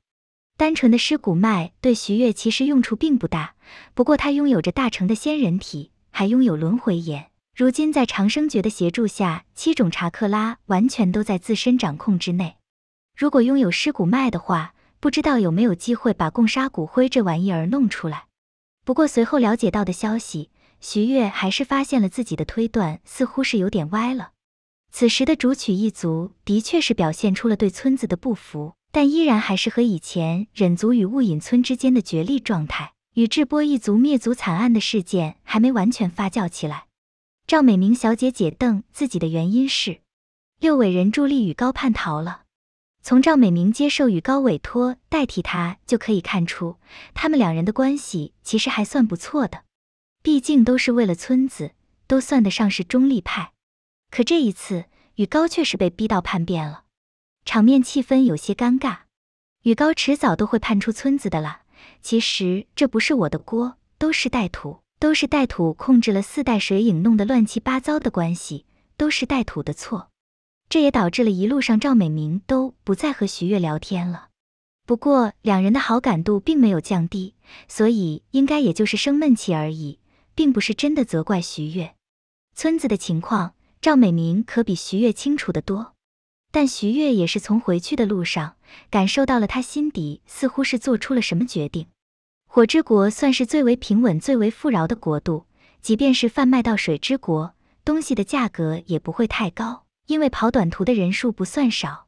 单纯的尸骨脉对徐月其实用处并不大，不过他拥有着大成的仙人体。还拥有轮回眼，如今在长生诀的协助下，七种查克拉完全都在自身掌控之内。如果拥有尸骨脉的话，不知道有没有机会把共杀骨灰这玩意儿弄出来。不过随后了解到的消息，徐月还是发现了自己的推断似乎是有点歪了。此时的竹取一族的确是表现出了对村子的不服，但依然还是和以前忍族与雾隐村之间的角力状态。宇智波一族灭族惨案的事件还没完全发酵起来，赵美明小姐解邓自己的原因是，六尾人助力宇高叛逃了。从赵美明接受宇高委托代替他就可以看出，他们两人的关系其实还算不错的，毕竟都是为了村子，都算得上是中立派。可这一次，宇高确实被逼到叛变了，场面气氛有些尴尬。宇高迟早都会叛出村子的啦。其实这不是我的锅，都是带土，都是带土控制了四代水影，弄得乱七八糟的关系，都是带土的错。这也导致了一路上赵美明都不再和徐悦聊天了。不过两人的好感度并没有降低，所以应该也就是生闷气而已，并不是真的责怪徐悦。村子的情况，赵美明可比徐悦清楚的多。但徐悦也是从回去的路上感受到了，他心底似乎是做出了什么决定。火之国算是最为平稳、最为富饶的国度，即便是贩卖到水之国，东西的价格也不会太高，因为跑短途的人数不算少。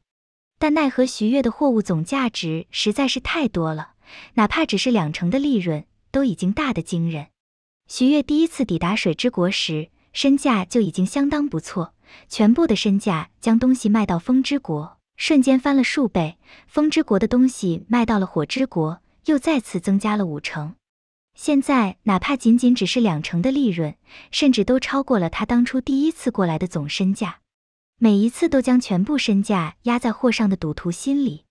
但奈何徐悦的货物总价值实在是太多了，哪怕只是两成的利润，都已经大的惊人。徐悦第一次抵达水之国时，身价就已经相当不错。全部的身价将东西卖到风之国，瞬间翻了数倍。风之国的东西卖到了火之国，又再次增加了五成。现在哪怕仅仅只是两成的利润，甚至都超过了他当初第一次过来的总身价。每一次都将全部身价压在货上的赌徒心里，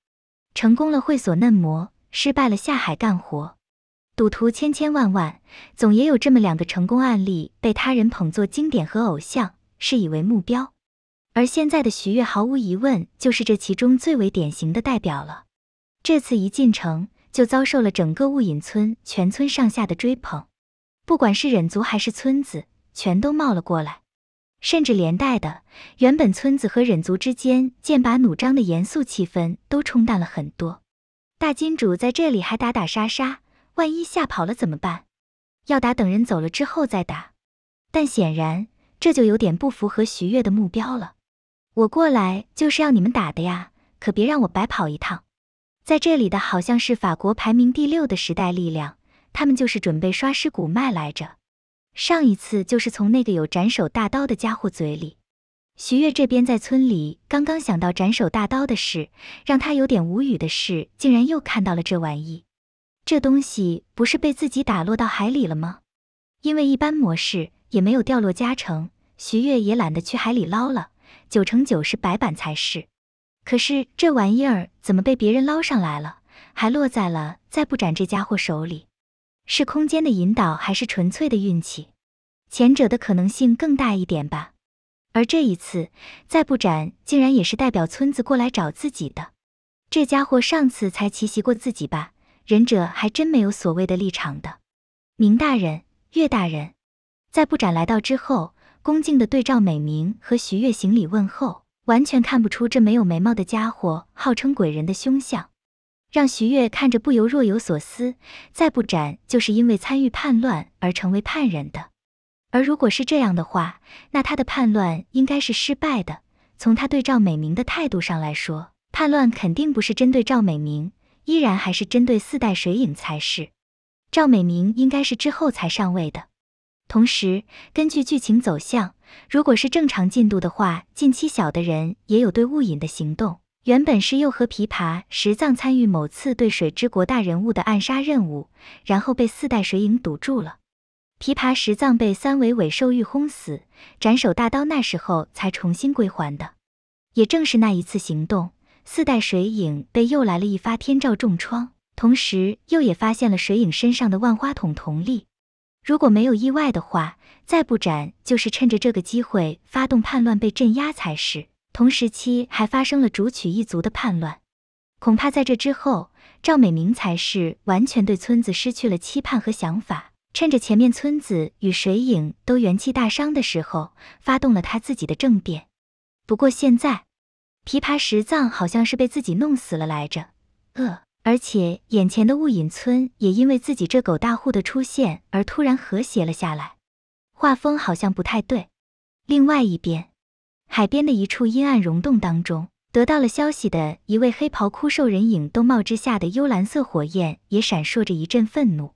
成功了会所嫩模，失败了下海干活。赌徒千千万万，总也有这么两个成功案例被他人捧作经典和偶像。是以为目标，而现在的徐月毫无疑问就是这其中最为典型的代表了。这次一进城，就遭受了整个雾隐村全村上下的追捧，不管是忍族还是村子，全都冒了过来，甚至连带的原本村子和忍族之间剑拔弩张的严肃气氛都冲淡了很多。大金主在这里还打打杀杀，万一吓跑了怎么办？要打等人走了之后再打，但显然。这就有点不符合徐月的目标了。我过来就是要你们打的呀，可别让我白跑一趟。在这里的好像是法国排名第六的时代力量，他们就是准备刷尸骨卖来着。上一次就是从那个有斩首大刀的家伙嘴里。徐月这边在村里刚刚想到斩首大刀的事，让他有点无语的是，竟然又看到了这玩意。这东西不是被自己打落到海里了吗？因为一般模式也没有掉落加成。徐越也懒得去海里捞了，九成九是白板才是。可是这玩意儿怎么被别人捞上来了，还落在了再不斩这家伙手里？是空间的引导，还是纯粹的运气？前者的可能性更大一点吧。而这一次，再不斩竟然也是代表村子过来找自己的。这家伙上次才奇袭过自己吧？忍者还真没有所谓的立场的。明大人，岳大人，在不斩来到之后。恭敬地对赵美明和徐月行礼问候，完全看不出这没有眉毛的家伙号称鬼人的凶相，让徐月看着不由若有所思。再不斩，就是因为参与叛乱而成为叛人的。而如果是这样的话，那他的叛乱应该是失败的。从他对赵美明的态度上来说，叛乱肯定不是针对赵美明，依然还是针对四代水影才是。赵美明应该是之后才上位的。同时，根据剧情走向，如果是正常进度的话，近期小的人也有对雾隐的行动。原本是鼬和琵琶十藏参与某次对水之国大人物的暗杀任务，然后被四代水影堵住了。琵琶十藏被三尾尾兽玉轰死，斩首大刀那时候才重新归还的。也正是那一次行动，四代水影被鼬来了一发天照重创，同时鼬也发现了水影身上的万花筒铜力。如果没有意外的话，再不斩就是趁着这个机会发动叛乱被镇压才是。同时期还发生了竹曲一族的叛乱，恐怕在这之后，赵美明才是完全对村子失去了期盼和想法。趁着前面村子与水影都元气大伤的时候，发动了他自己的政变。不过现在，琵琶石藏好像是被自己弄死了来着，呃。而且，眼前的雾隐村也因为自己这狗大户的出现而突然和谐了下来，画风好像不太对。另外一边，海边的一处阴暗溶洞当中，得到了消息的一位黑袍枯瘦人影，兜帽之下的幽蓝色火焰也闪烁着一阵愤怒。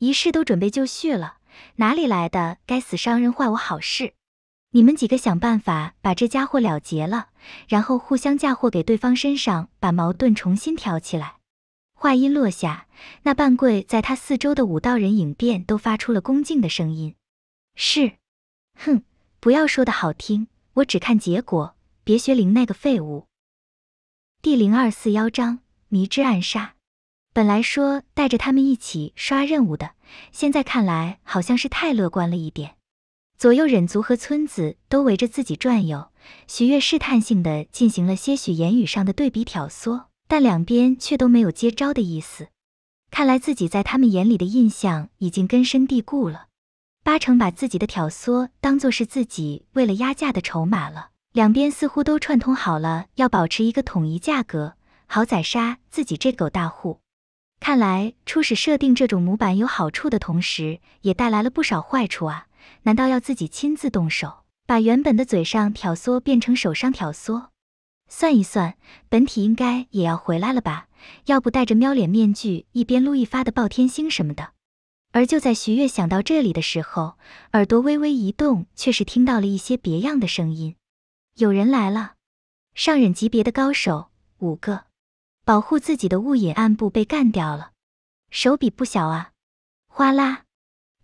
仪式都准备就绪了，哪里来的该死商人坏我好事？你们几个想办法把这家伙了结了，然后互相嫁祸给对方身上，把矛盾重新挑起来。话音落下，那半跪在他四周的五道人影便都发出了恭敬的声音：“是。”“哼，不要说的好听，我只看结果，别学灵那个废物。”第零二四幺章迷之暗杀。本来说带着他们一起刷任务的，现在看来好像是太乐观了一点。左右忍族和村子都围着自己转悠，许月试探性的进行了些许言语上的对比挑唆。但两边却都没有接招的意思，看来自己在他们眼里的印象已经根深蒂固了，八成把自己的挑唆当做是自己为了压价的筹码了。两边似乎都串通好了，要保持一个统一价格，好宰杀自己这狗大户。看来初始设定这种模板有好处的同时，也带来了不少坏处啊！难道要自己亲自动手，把原本的嘴上挑唆变成手上挑唆？算一算，本体应该也要回来了吧？要不戴着喵脸面具，一边撸一发的暴天星什么的。而就在徐月想到这里的时候，耳朵微微一动，却是听到了一些别样的声音。有人来了，上忍级别的高手五个，保护自己的雾隐暗部被干掉了，手笔不小啊！哗啦，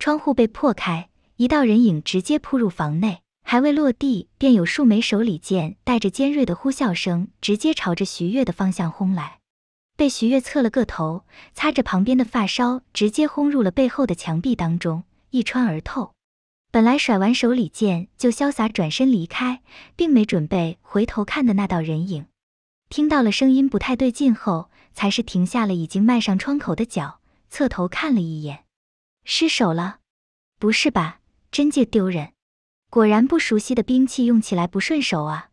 窗户被破开，一道人影直接扑入房内。还未落地，便有数枚手里剑带着尖锐的呼啸声直接朝着徐悦的方向轰来，被徐悦侧了个头，擦着旁边的发梢，直接轰入了背后的墙壁当中，一穿而透。本来甩完手里剑就潇洒转身离开，并没准备回头看的那道人影，听到了声音不太对劲后，才是停下了已经迈上窗口的脚，侧头看了一眼，失手了？不是吧？真界丢人！果然不熟悉的兵器用起来不顺手啊！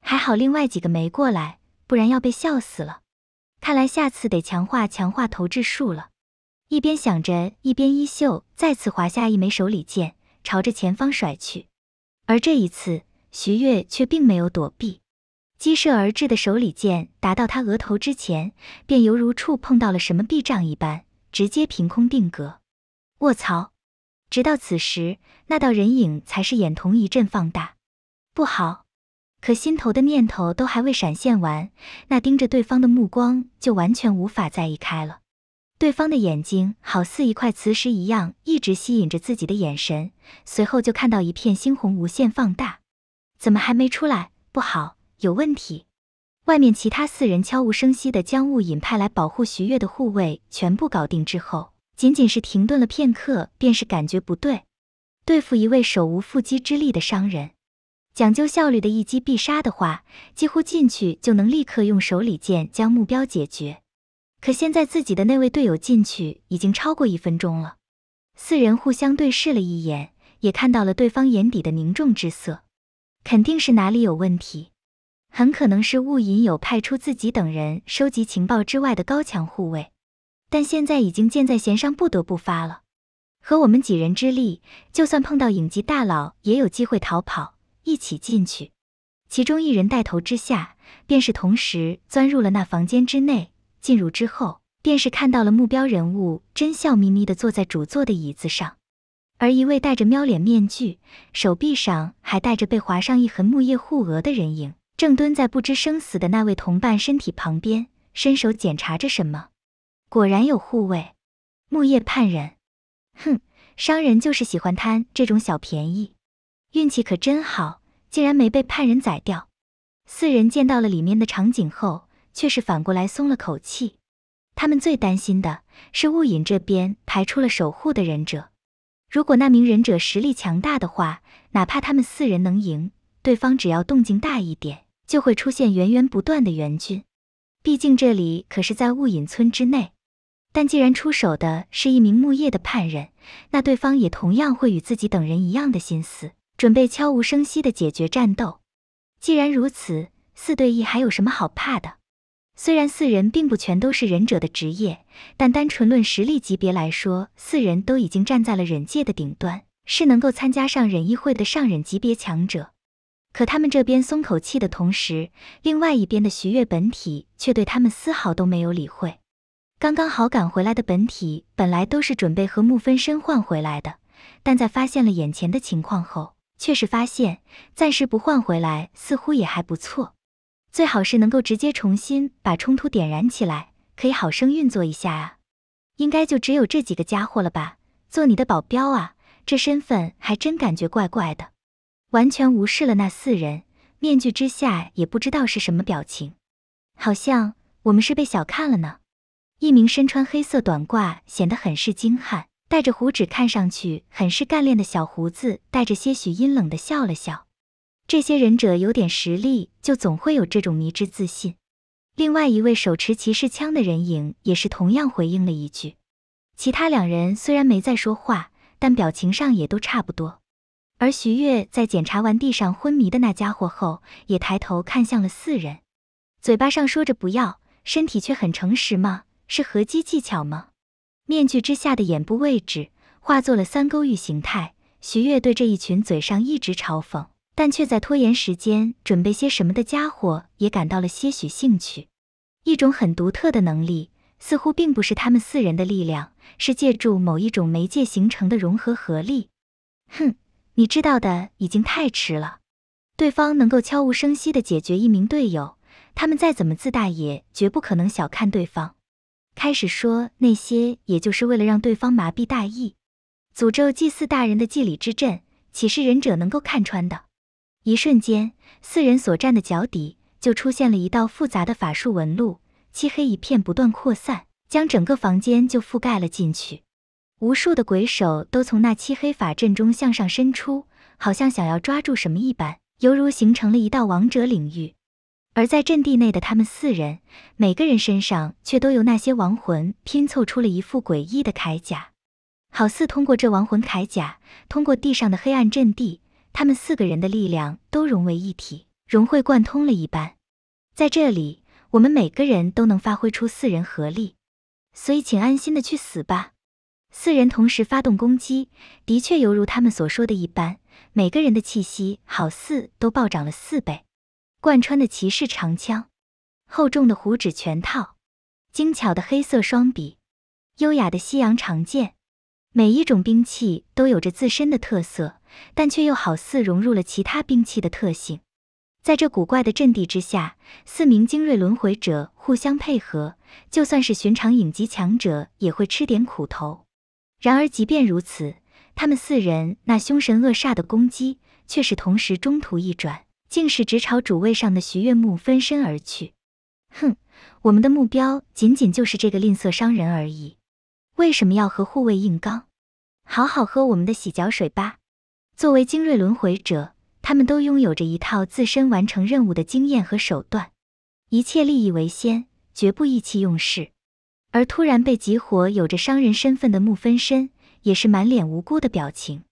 还好另外几个没过来，不然要被笑死了。看来下次得强化强化投掷术了。一边想着，一边衣袖再次划下一枚手里剑，朝着前方甩去。而这一次，徐悦却并没有躲避，激射而至的手里剑达到他额头之前，便犹如触碰到了什么壁障一般，直接凭空定格。卧槽！直到此时，那道人影才是眼瞳一阵放大，不好！可心头的念头都还未闪现完，那盯着对方的目光就完全无法再移开了。对方的眼睛好似一块磁石一样，一直吸引着自己的眼神。随后就看到一片猩红无限放大，怎么还没出来？不好，有问题！外面其他四人悄无声息的将雾隐派来保护徐悦的护卫全部搞定之后。仅仅是停顿了片刻，便是感觉不对。对付一位手无缚鸡之力的商人，讲究效率的一击必杀的话，几乎进去就能立刻用手里剑将目标解决。可现在自己的那位队友进去已经超过一分钟了，四人互相对视了一眼，也看到了对方眼底的凝重之色，肯定是哪里有问题，很可能是雾隐有派出自己等人收集情报之外的高墙护卫。但现在已经箭在弦上，不得不发了。和我们几人之力，就算碰到影级大佬，也有机会逃跑。一起进去，其中一人带头之下，便是同时钻入了那房间之内。进入之后，便是看到了目标人物，真笑眯眯的坐在主座的椅子上。而一位戴着喵脸面具、手臂上还带着被划上一痕木叶护额的人影，正蹲在不知生死的那位同伴身体旁边，伸手检查着什么。果然有护卫，木叶叛人，哼，商人就是喜欢贪这种小便宜，运气可真好，竟然没被叛人宰掉。四人见到了里面的场景后，却是反过来松了口气。他们最担心的是雾隐这边排出了守护的忍者，如果那名忍者实力强大的话，哪怕他们四人能赢，对方只要动静大一点，就会出现源源不断的援军。毕竟这里可是在雾隐村之内。但既然出手的是一名木叶的叛人，那对方也同样会与自己等人一样的心思，准备悄无声息的解决战斗。既然如此，四对一还有什么好怕的？虽然四人并不全都是忍者的职业，但单纯论实力级别来说，四人都已经站在了忍界的顶端，是能够参加上忍议会的上忍级别强者。可他们这边松口气的同时，另外一边的徐月本体却对他们丝毫都没有理会。刚刚好赶回来的本体本来都是准备和木分身换回来的，但在发现了眼前的情况后，却是发现暂时不换回来似乎也还不错。最好是能够直接重新把冲突点燃起来，可以好生运作一下啊！应该就只有这几个家伙了吧？做你的保镖啊！这身份还真感觉怪怪的，完全无视了那四人，面具之下也不知道是什么表情，好像我们是被小看了呢。一名身穿黑色短褂，显得很是精悍，带着胡子，看上去很是干练的小胡子，带着些许阴冷的笑了笑。这些忍者有点实力，就总会有这种迷之自信。另外一位手持骑士枪的人影，也是同样回应了一句。其他两人虽然没再说话，但表情上也都差不多。而徐悦在检查完地上昏迷的那家伙后，也抬头看向了四人，嘴巴上说着不要，身体却很诚实吗？是合击技巧吗？面具之下的眼部位置化作了三勾玉形态。徐悦对这一群嘴上一直嘲讽，但却在拖延时间准备些什么的家伙也感到了些许兴趣。一种很独特的能力，似乎并不是他们四人的力量，是借助某一种媒介形成的融合合力。哼，你知道的已经太迟了。对方能够悄无声息的解决一名队友，他们再怎么自大也绝不可能小看对方。开始说那些，也就是为了让对方麻痹大意。诅咒祭祀大人的祭礼之阵，岂是忍者能够看穿的？一瞬间，四人所站的脚底就出现了一道复杂的法术纹路，漆黑一片，不断扩散，将整个房间就覆盖了进去。无数的鬼手都从那漆黑法阵中向上伸出，好像想要抓住什么一般，犹如形成了一道王者领域。而在阵地内的他们四人，每个人身上却都由那些亡魂拼凑出了一副诡异的铠甲，好似通过这亡魂铠甲，通过地上的黑暗阵地，他们四个人的力量都融为一体，融会贯通了一般。在这里，我们每个人都能发挥出四人合力，所以请安心的去死吧。四人同时发动攻击，的确犹如他们所说的一般，每个人的气息好似都暴涨了四倍。贯穿的骑士长枪，厚重的虎指拳套，精巧的黑色双笔，优雅的西洋长剑，每一种兵器都有着自身的特色，但却又好似融入了其他兵器的特性。在这古怪的阵地之下，四名精锐轮回者互相配合，就算是寻常影级强者也会吃点苦头。然而，即便如此，他们四人那凶神恶煞的攻击，却是同时中途一转。竟是直朝主位上的徐月木分身而去。哼，我们的目标仅仅就是这个吝啬商人而已，为什么要和护卫硬刚？好好喝我们的洗脚水吧。作为精锐轮回者，他们都拥有着一套自身完成任务的经验和手段，一切利益为先，绝不意气用事。而突然被激活有着商人身份的木分身，也是满脸无辜的表情。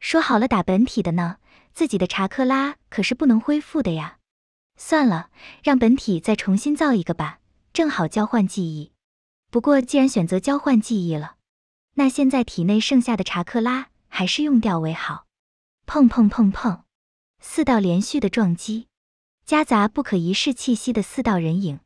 说好了打本体的呢？自己的查克拉可是不能恢复的呀，算了，让本体再重新造一个吧，正好交换记忆。不过既然选择交换记忆了，那现在体内剩下的查克拉还是用掉为好。砰砰砰砰，四道连续的撞击，夹杂不可一世气息的四道人影，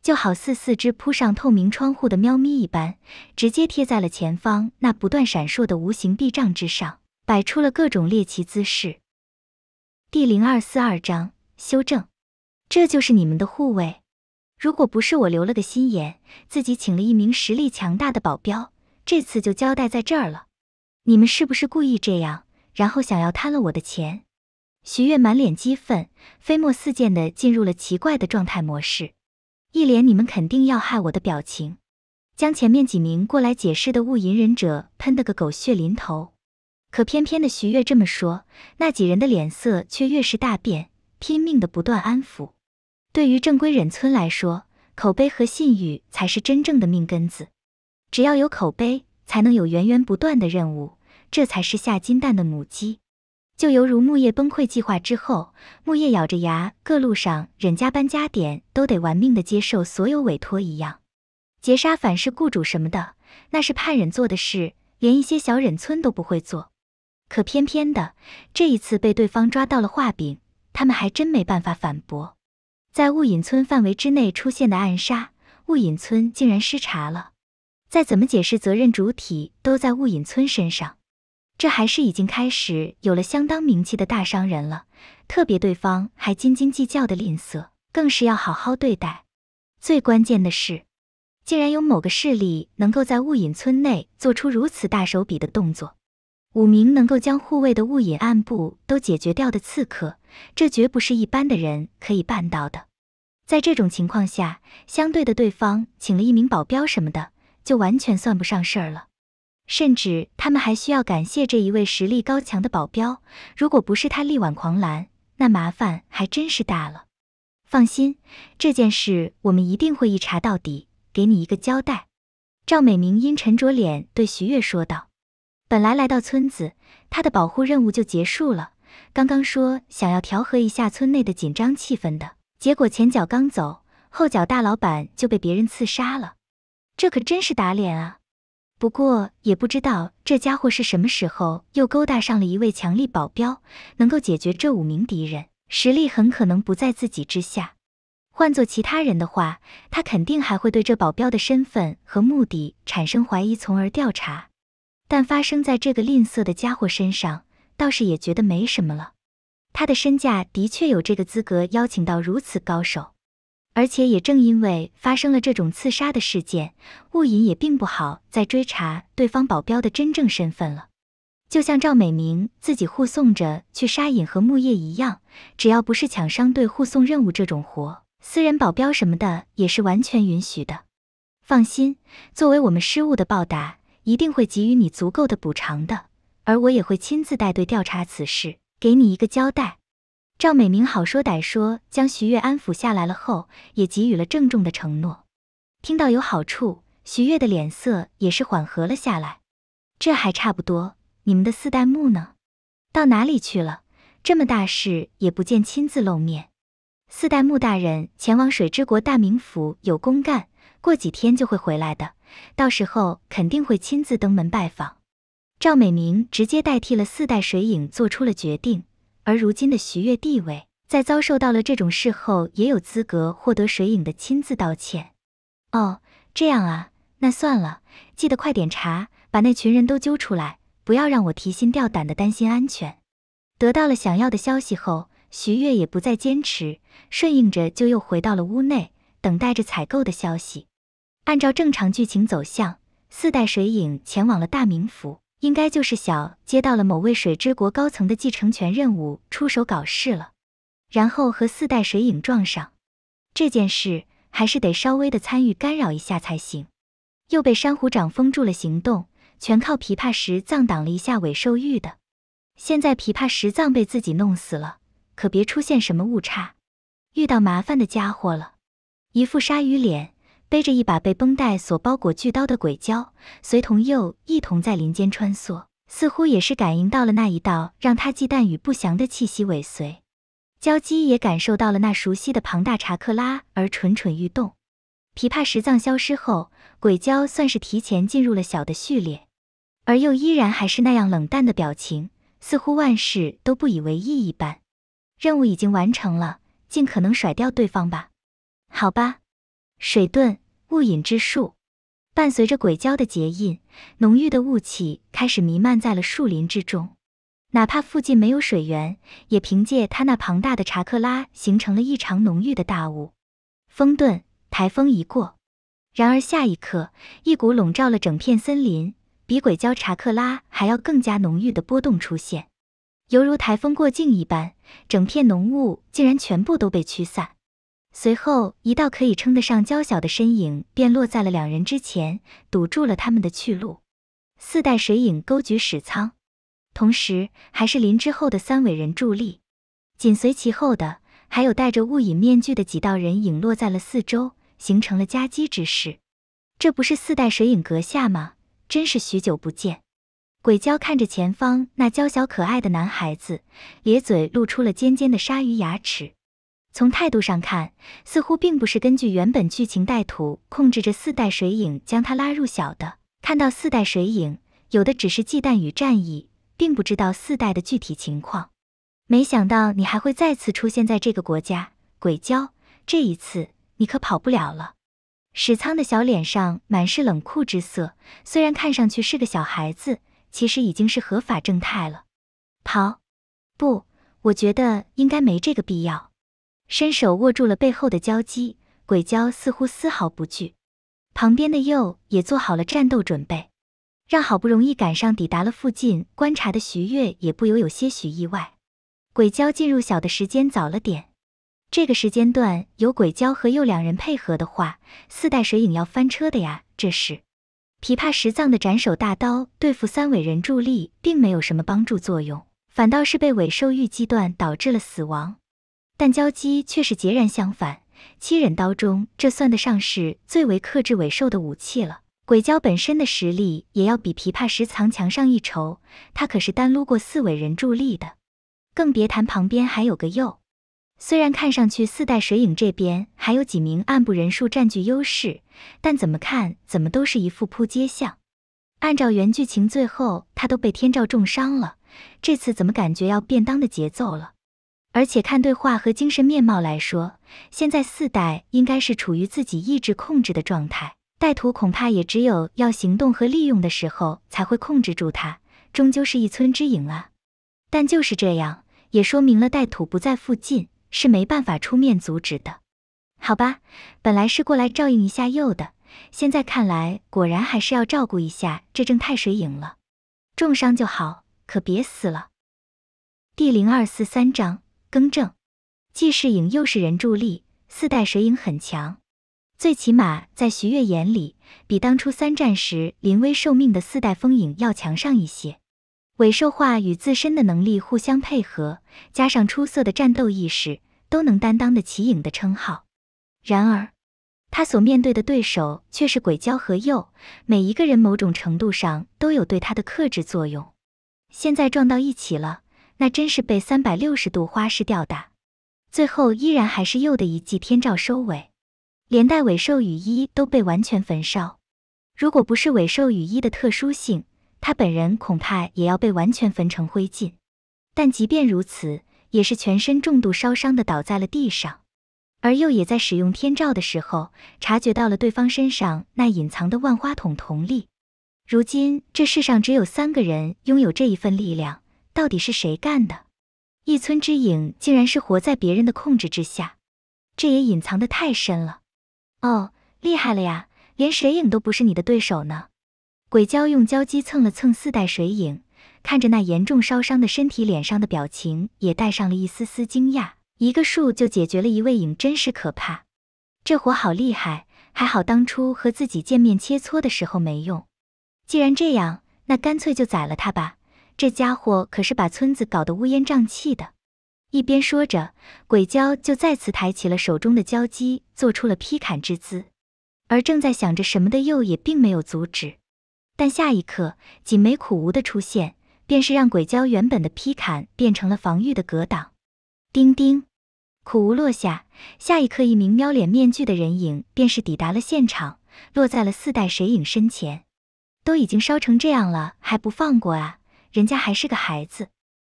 就好似四肢铺上透明窗户的喵咪一般，直接贴在了前方那不断闪烁的无形壁障之上，摆出了各种猎奇姿势。第零二四二章修正，这就是你们的护卫，如果不是我留了个心眼，自己请了一名实力强大的保镖，这次就交代在这儿了。你们是不是故意这样，然后想要贪了我的钱？徐悦满脸激愤，飞沫四溅的进入了奇怪的状态模式，一脸你们肯定要害我的表情，将前面几名过来解释的雾隐忍者喷得个狗血淋头。可偏偏的徐悦这么说，那几人的脸色却越是大变，拼命的不断安抚。对于正规忍村来说，口碑和信誉才是真正的命根子，只要有口碑，才能有源源不断的任务，这才是下金蛋的母鸡。就犹如木叶崩溃计划之后，木叶咬着牙，各路上忍加班加点，都得玩命的接受所有委托一样，劫杀反噬雇主什么的，那是叛忍做的事，连一些小忍村都不会做。可偏偏的，这一次被对方抓到了画柄，他们还真没办法反驳。在雾隐村范围之内出现的暗杀，雾隐村竟然失察了。再怎么解释，责任主体都在雾隐村身上。这还是已经开始有了相当名气的大商人了，特别对方还斤斤计较的吝啬，更是要好好对待。最关键的是，竟然有某个势力能够在雾隐村内做出如此大手笔的动作。五名能够将护卫的雾隐暗部都解决掉的刺客，这绝不是一般的人可以办到的。在这种情况下，相对的对方请了一名保镖什么的，就完全算不上事儿了。甚至他们还需要感谢这一位实力高强的保镖，如果不是他力挽狂澜，那麻烦还真是大了。放心，这件事我们一定会一查到底，给你一个交代。”赵美明阴沉着脸对徐悦说道。本来来到村子，他的保护任务就结束了。刚刚说想要调和一下村内的紧张气氛的，结果前脚刚走，后脚大老板就被别人刺杀了。这可真是打脸啊！不过也不知道这家伙是什么时候又勾搭上了一位强力保镖，能够解决这五名敌人，实力很可能不在自己之下。换做其他人的话，他肯定还会对这保镖的身份和目的产生怀疑，从而调查。但发生在这个吝啬的家伙身上，倒是也觉得没什么了。他的身价的确有这个资格邀请到如此高手，而且也正因为发生了这种刺杀的事件，雾隐也并不好再追查对方保镖的真正身份了。就像赵美明自己护送着去杀尹和木叶一样，只要不是抢商队护送任务这种活，私人保镖什么的也是完全允许的。放心，作为我们失误的报答。一定会给予你足够的补偿的，而我也会亲自带队调查此事，给你一个交代。赵美明好说歹说将徐悦安抚下来了后，也给予了郑重的承诺。听到有好处，徐悦的脸色也是缓和了下来。这还差不多，你们的四代目呢，到哪里去了？这么大事也不见亲自露面。四代目大人前往水之国大名府有公干，过几天就会回来的。到时候肯定会亲自登门拜访。赵美明直接代替了四代水影做出了决定，而如今的徐悦地位，在遭受到了这种事后，也有资格获得水影的亲自道歉。哦，这样啊，那算了，记得快点查，把那群人都揪出来，不要让我提心吊胆的担心安全。得到了想要的消息后，徐悦也不再坚持，顺应着就又回到了屋内，等待着采购的消息。按照正常剧情走向，四代水影前往了大名府，应该就是小接到了某位水之国高层的继承权任务，出手搞事了，然后和四代水影撞上。这件事还是得稍微的参与干扰一下才行。又被珊瑚掌封住了行动，全靠琵琶石藏挡了一下尾兽玉的。现在琵琶石藏被自己弄死了，可别出现什么误差，遇到麻烦的家伙了，一副鲨鱼脸。背着一把被绷带所包裹巨刀的鬼鲛，随同鼬一同在林间穿梭，似乎也是感应到了那一道让他忌惮与不祥的气息尾随。鲛肌也感受到了那熟悉的庞大查克拉而蠢蠢欲动。琵琶石藏消失后，鬼鲛算是提前进入了小的序列，而鼬依然还是那样冷淡的表情，似乎万事都不以为意一般。任务已经完成了，尽可能甩掉对方吧。好吧，水遁。雾隐之术，伴随着鬼鲛的结印，浓郁的雾气开始弥漫在了树林之中。哪怕附近没有水源，也凭借他那庞大的查克拉，形成了异常浓郁的大雾。风遁台风一过，然而下一刻，一股笼罩了整片森林，比鬼鲛查克拉还要更加浓郁的波动出现，犹如台风过境一般，整片浓雾竟然全部都被驱散。随后，一道可以称得上娇小的身影便落在了两人之前，堵住了他们的去路。四代水影勾举史仓，同时还是林之后的三尾人助力。紧随其后的还有戴着雾隐面具的几道人影落在了四周，形成了夹击之势。这不是四代水影阁下吗？真是许久不见。鬼鲛看着前方那娇小可爱的男孩子，咧嘴露出了尖尖的鲨鱼牙齿。从态度上看，似乎并不是根据原本剧情，带土控制着四代水影将他拉入小的。看到四代水影，有的只是忌惮与战意，并不知道四代的具体情况。没想到你还会再次出现在这个国家，鬼鲛，这一次你可跑不了了。史苍的小脸上满是冷酷之色，虽然看上去是个小孩子，其实已经是合法正太了。跑？不，我觉得应该没这个必要。伸手握住了背后的鲛肌，鬼鲛似乎丝毫不惧，旁边的鼬也做好了战斗准备，让好不容易赶上抵达了附近观察的徐月也不由有些许意外。鬼鲛进入小的时间早了点，这个时间段有鬼鲛和鼬两人配合的话，四代水影要翻车的呀！这是琵琶十藏的斩首大刀对付三尾人助力，并没有什么帮助作用，反倒是被尾兽玉击断，导致了死亡。但鲛肌却是截然相反，七忍刀中这算得上是最为克制尾兽的武器了。鬼鲛本身的实力也要比琵琶十藏强上一筹，他可是单撸过四尾人柱力的，更别谈旁边还有个鼬。虽然看上去四代水影这边还有几名暗部人数占据优势，但怎么看怎么都是一副扑街相。按照原剧情，最后他都被天照重伤了，这次怎么感觉要便当的节奏了？而且看对话和精神面貌来说，现在四代应该是处于自己意志控制的状态。带土恐怕也只有要行动和利用的时候才会控制住他，终究是一村之影啊。但就是这样，也说明了带土不在附近是没办法出面阻止的。好吧，本来是过来照应一下鼬的，现在看来果然还是要照顾一下这正太水影了。重伤就好，可别死了。第零二四三章。更正，既是影，又是人助力，四代水影很强。最起码在徐月眼里，比当初三战时临危受命的四代风影要强上一些。尾兽化与自身的能力互相配合，加上出色的战斗意识，都能担当得起影的称号。然而，他所面对的对手却是鬼鲛和鼬，每一个人某种程度上都有对他的克制作用。现在撞到一起了。那真是被三百六十度花式吊打，最后依然还是又的一记天照收尾，连带尾兽羽衣都被完全焚烧。如果不是尾兽羽衣的特殊性，他本人恐怕也要被完全焚成灰烬。但即便如此，也是全身重度烧伤的倒在了地上。而又也在使用天照的时候，察觉到了对方身上那隐藏的万花筒瞳力。如今这世上只有三个人拥有这一份力量。到底是谁干的？一村之影竟然是活在别人的控制之下，这也隐藏的太深了。哦，厉害了呀，连水影都不是你的对手呢。鬼鲛用鲛肌蹭了蹭四代水影，看着那严重烧伤的身体，脸上的表情也带上了一丝丝惊讶。一个数就解决了一位影，真是可怕。这火好厉害，还好当初和自己见面切磋的时候没用。既然这样，那干脆就宰了他吧。这家伙可是把村子搞得乌烟瘴气的。一边说着，鬼鲛就再次抬起了手中的鲛肌，做出了劈砍之姿。而正在想着什么的鼬也并没有阻止。但下一刻，锦梅苦无的出现，便是让鬼鲛原本的劈砍变成了防御的格挡。叮叮，苦无落下。下一刻，一名喵脸面具的人影便是抵达了现场，落在了四代水影身前。都已经烧成这样了，还不放过啊？人家还是个孩子，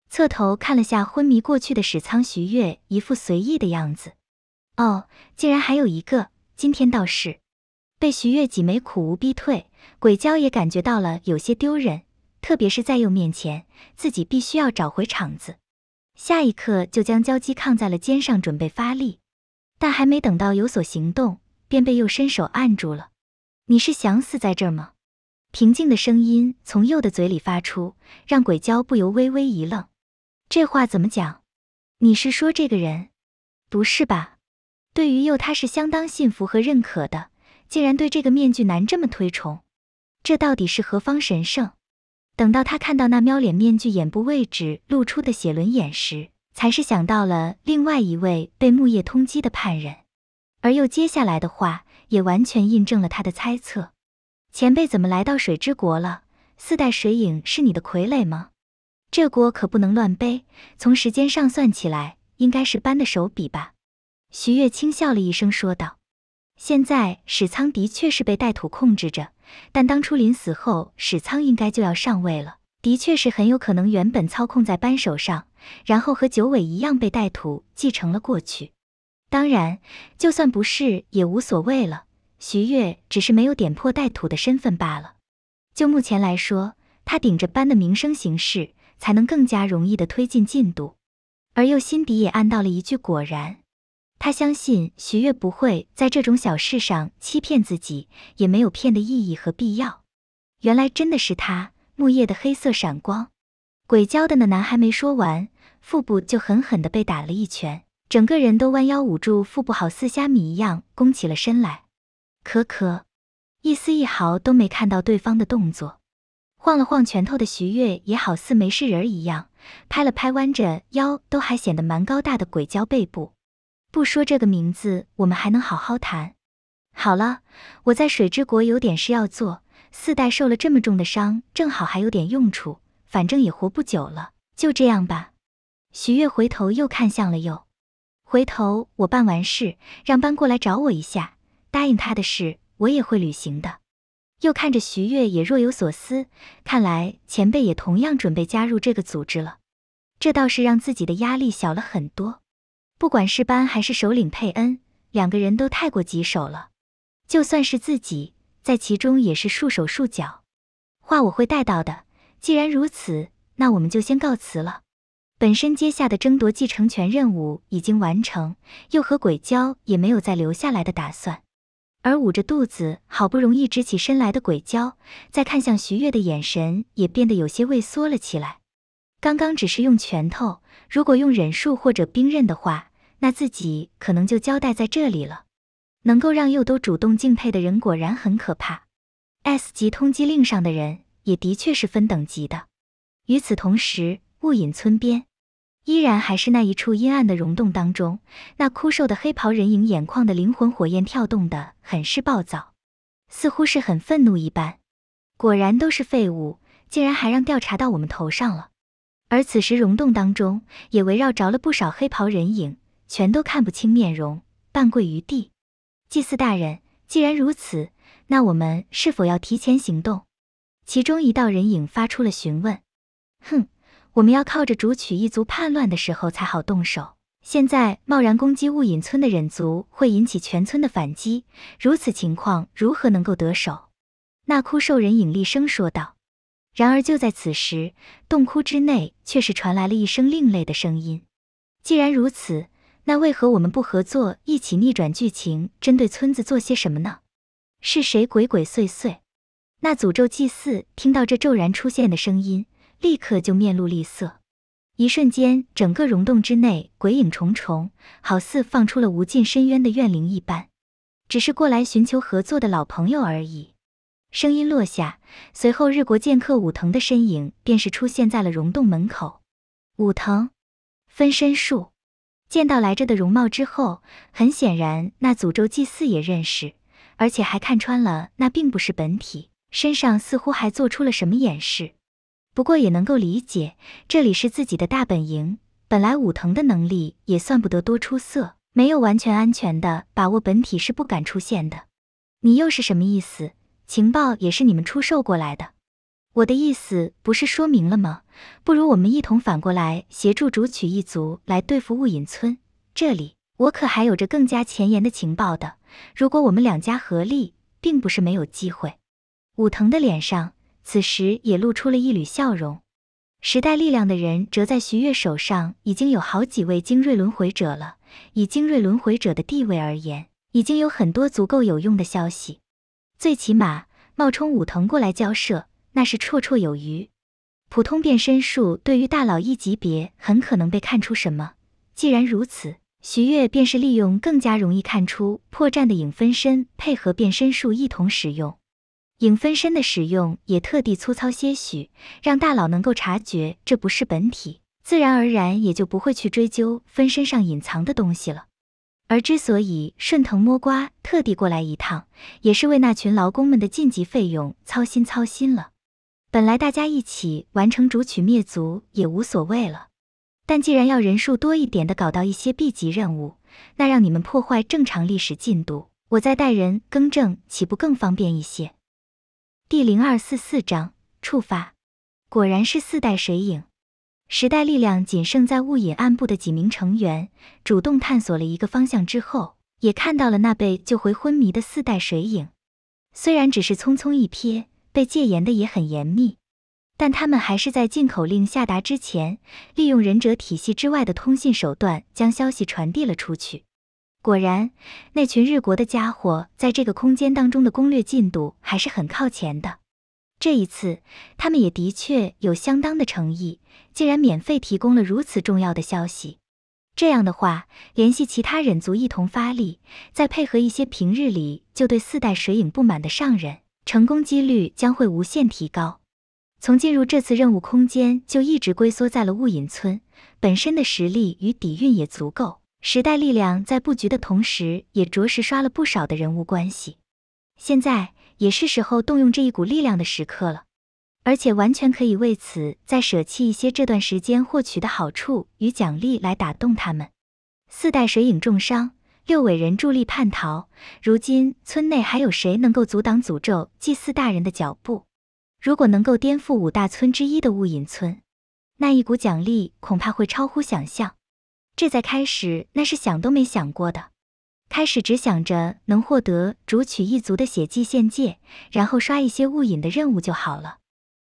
侧头看了下昏迷过去的史仓徐月，一副随意的样子。哦，竟然还有一个，今天倒是被徐月挤眉苦无逼退。鬼鲛也感觉到了有些丢人，特别是在又面前，自己必须要找回场子。下一刻就将鲛肌抗在了肩上，准备发力，但还没等到有所行动，便被又伸手按住了。你是想死在这吗？平静的声音从佑的嘴里发出，让鬼鲛不由微微一愣。这话怎么讲？你是说这个人？不是吧？对于佑，他是相当信服和认可的，竟然对这个面具男这么推崇，这到底是何方神圣？等到他看到那喵脸面具眼部位置露出的血轮眼时，才是想到了另外一位被木叶通缉的叛人。而又接下来的话，也完全印证了他的猜测。前辈怎么来到水之国了？四代水影是你的傀儡吗？这锅可不能乱背。从时间上算起来，应该是斑的手笔吧？徐月轻笑了一声说道：“现在史苍的确是被带土控制着，但当初临死后，史苍应该就要上位了，的确是很有可能原本操控在扳手上，然后和九尾一样被带土继承了过去。当然，就算不是也无所谓了。”徐悦只是没有点破带土的身份罢了。就目前来说，他顶着班的名声行事，才能更加容易的推进进度。而又心底也暗道了一句：“果然，他相信徐悦不会在这种小事上欺骗自己，也没有骗的意义和必要。”原来真的是他，木叶的黑色闪光鬼教的那男还没说完，腹部就狠狠地被打了一拳，整个人都弯腰捂住腹部，好似虾米一样弓起了身来。可可，一丝一毫都没看到对方的动作，晃了晃拳头的徐悦也好似没事人儿一样，拍了拍弯着腰都还显得蛮高大的鬼鲛背部。不说这个名字，我们还能好好谈。好了，我在水之国有点事要做，四代受了这么重的伤，正好还有点用处，反正也活不久了，就这样吧。徐悦回头又看向了右，回头我办完事，让班过来找我一下。答应他的事，我也会履行的。又看着徐悦，也若有所思。看来前辈也同样准备加入这个组织了，这倒是让自己的压力小了很多。不管是班还是首领佩恩，两个人都太过棘手了，就算是自己在其中也是束手束脚。话我会带到的。既然如此，那我们就先告辞了。本身接下的争夺继承权任务已经完成，又和鬼鲛也没有再留下来的打算。而捂着肚子，好不容易直起身来的鬼鲛，再看向徐月的眼神也变得有些畏缩了起来。刚刚只是用拳头，如果用忍术或者兵刃的话，那自己可能就交代在这里了。能够让鼬都主动敬佩的人，果然很可怕。S 级通缉令上的人，也的确是分等级的。与此同时，雾隐村边。依然还是那一处阴暗的溶洞当中，那枯瘦的黑袍人影眼眶的灵魂火焰跳动的很是暴躁，似乎是很愤怒一般。果然都是废物，竟然还让调查到我们头上了。而此时溶洞当中也围绕着了不少黑袍人影，全都看不清面容，半跪于地。祭祀大人，既然如此，那我们是否要提前行动？其中一道人影发出了询问。哼。我们要靠着主取一族叛乱的时候才好动手，现在贸然攻击雾隐村的忍族会引起全村的反击，如此情况如何能够得手？那枯兽人影厉声说道。然而就在此时，洞窟之内却是传来了一声另类的声音。既然如此，那为何我们不合作，一起逆转剧情，针对村子做些什么呢？是谁鬼鬼祟祟？那诅咒祭祀听到这骤然出现的声音。立刻就面露厉色，一瞬间，整个溶洞之内鬼影重重，好似放出了无尽深渊的怨灵一般。只是过来寻求合作的老朋友而已。声音落下，随后日国剑客武藤的身影便是出现在了溶洞门口。武藤，分身术。见到来着的容貌之后，很显然那诅咒祭祀也认识，而且还看穿了那并不是本体，身上似乎还做出了什么掩饰。不过也能够理解，这里是自己的大本营。本来武藤的能力也算不得多出色，没有完全安全的把握，本体是不敢出现的。你又是什么意思？情报也是你们出售过来的。我的意思不是说明了吗？不如我们一同反过来协助竹取一族来对付雾隐村。这里我可还有着更加前沿的情报的。如果我们两家合力，并不是没有机会。武藤的脸上。此时也露出了一缕笑容。时代力量的人折在徐月手上已经有好几位精锐轮回者了。以精锐轮回者的地位而言，已经有很多足够有用的消息。最起码冒充武藤过来交涉，那是绰绰有余。普通变身术对于大佬一级别，很可能被看出什么。既然如此，徐月便是利用更加容易看出破绽的影分身，配合变身术一同使用。影分身的使用也特地粗糙些许，让大佬能够察觉这不是本体，自然而然也就不会去追究分身上隐藏的东西了。而之所以顺藤摸瓜，特地过来一趟，也是为那群劳工们的晋级费用操心操心了。本来大家一起完成主曲灭族也无所谓了，但既然要人数多一点的搞到一些 B 级任务，那让你们破坏正常历史进度，我再带人更正，岂不更方便一些？第零二四四章触发，果然是四代水影。时代力量仅剩在雾隐暗部的几名成员，主动探索了一个方向之后，也看到了那被救回昏迷的四代水影。虽然只是匆匆一瞥，被戒严的也很严密，但他们还是在禁口令下达之前，利用忍者体系之外的通信手段，将消息传递了出去。果然，那群日国的家伙在这个空间当中的攻略进度还是很靠前的。这一次，他们也的确有相当的诚意，竟然免费提供了如此重要的消息。这样的话，联系其他忍族一同发力，再配合一些平日里就对四代水影不满的上忍，成功几率将会无限提高。从进入这次任务空间就一直龟缩在了雾隐村，本身的实力与底蕴也足够。时代力量在布局的同时，也着实刷了不少的人物关系。现在也是时候动用这一股力量的时刻了，而且完全可以为此再舍弃一些这段时间获取的好处与奖励来打动他们。四代水影重伤，六尾人助力叛逃，如今村内还有谁能够阻挡诅咒祭祀大人的脚步？如果能够颠覆五大村之一的雾隐村，那一股奖励恐怕会超乎想象。这在开始那是想都没想过的，开始只想着能获得主曲一族的血祭献祭，然后刷一些雾隐的任务就好了。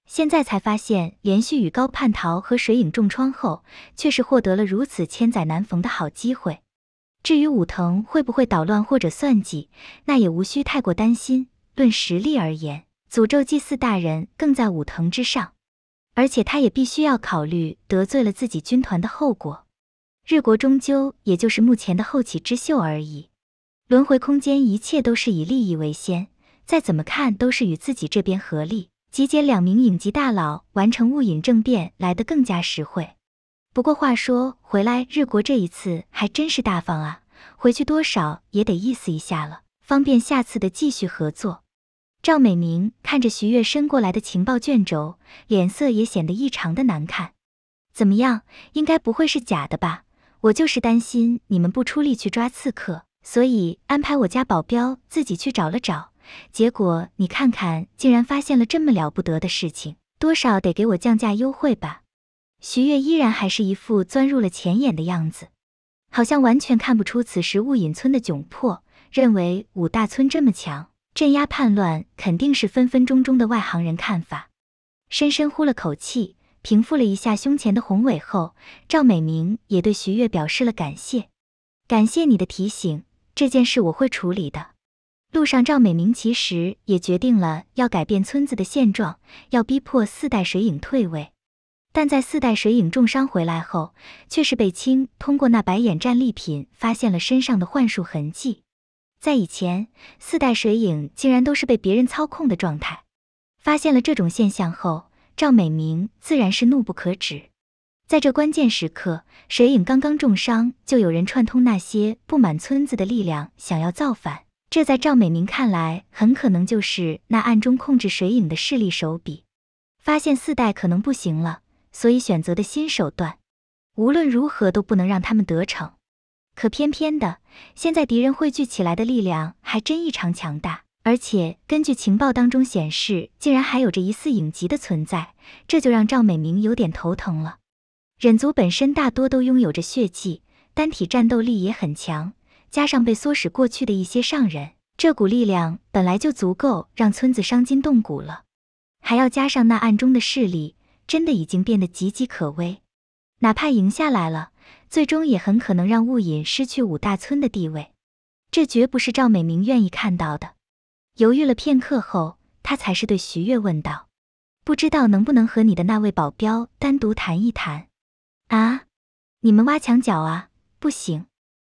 现在才发现，连续与高叛逃和水影重创后，却是获得了如此千载难逢的好机会。至于武藤会不会捣乱或者算计，那也无需太过担心。论实力而言，诅咒祭祀大人更在武藤之上，而且他也必须要考虑得罪了自己军团的后果。日国终究也就是目前的后起之秀而已，轮回空间一切都是以利益为先，再怎么看都是与自己这边合力，集结两名影级大佬完成雾隐政变来得更加实惠。不过话说回来，日国这一次还真是大方啊，回去多少也得意思一下了，方便下次的继续合作。赵美明看着徐月伸过来的情报卷轴，脸色也显得异常的难看。怎么样？应该不会是假的吧？我就是担心你们不出力去抓刺客，所以安排我家保镖自己去找了找，结果你看看，竟然发现了这么了不得的事情，多少得给我降价优惠吧。徐悦依然还是一副钻入了钱眼的样子，好像完全看不出此时雾隐村的窘迫，认为五大村这么强，镇压叛乱肯定是分分钟钟的外行人看法。深深呼了口气。平复了一下胸前的宏伟后，赵美明也对徐悦表示了感谢，感谢你的提醒，这件事我会处理的。路上，赵美明其实也决定了要改变村子的现状，要逼迫四代水影退位。但在四代水影重伤回来后，却是被青通过那白眼战利品发现了身上的幻术痕迹。在以前，四代水影竟然都是被别人操控的状态。发现了这种现象后。赵美明自然是怒不可止，在这关键时刻，水影刚刚重伤，就有人串通那些不满村子的力量想要造反，这在赵美明看来，很可能就是那暗中控制水影的势力手笔，发现四代可能不行了，所以选择的新手段，无论如何都不能让他们得逞。可偏偏的，现在敌人汇聚起来的力量还真异常强大。而且根据情报当中显示，竟然还有着疑似影集的存在，这就让赵美明有点头疼了。忍族本身大多都拥有着血迹，单体战斗力也很强，加上被唆使过去的一些上人，这股力量本来就足够让村子伤筋动骨了，还要加上那暗中的势力，真的已经变得岌岌可危。哪怕赢下来了，最终也很可能让雾隐失去五大村的地位，这绝不是赵美明愿意看到的。犹豫了片刻后，他才是对徐月问道：“不知道能不能和你的那位保镖单独谈一谈？”啊，你们挖墙脚啊？不行！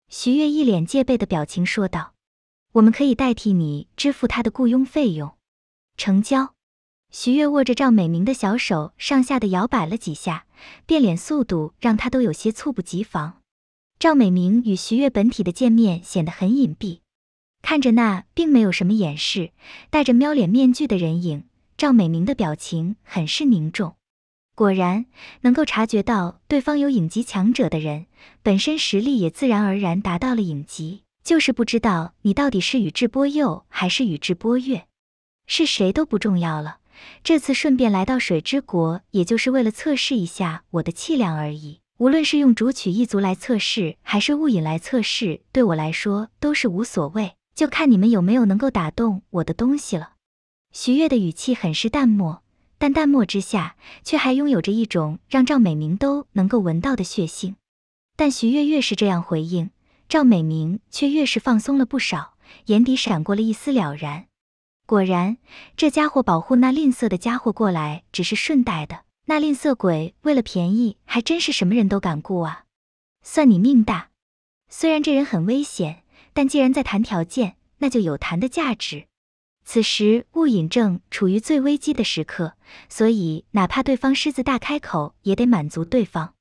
徐月一脸戒备的表情说道：“我们可以代替你支付他的雇佣费用，成交。”徐月握着赵美明的小手上下的摇摆了几下，变脸速度让他都有些猝不及防。赵美明与徐月本体的见面显得很隐蔽。看着那并没有什么掩饰、戴着喵脸面具的人影，赵美明的表情很是凝重。果然，能够察觉到对方有影级强者的人，本身实力也自然而然达到了影级。就是不知道你到底是宇智波鼬还是宇智波月，是谁都不重要了。这次顺便来到水之国，也就是为了测试一下我的气量而已。无论是用竹取一族来测试，还是雾隐来测试，对我来说都是无所谓。就看你们有没有能够打动我的东西了。徐悦的语气很是淡漠，但淡漠之下却还拥有着一种让赵美明都能够闻到的血性。但徐悦越是这样回应，赵美明却越是放松了不少，眼底闪过了一丝了然。果然，这家伙保护那吝啬的家伙过来只是顺带的。那吝啬鬼为了便宜，还真是什么人都敢雇啊。算你命大，虽然这人很危险。但既然在谈条件，那就有谈的价值。此时雾隐正处于最危机的时刻，所以哪怕对方狮子大开口，也得满足对方。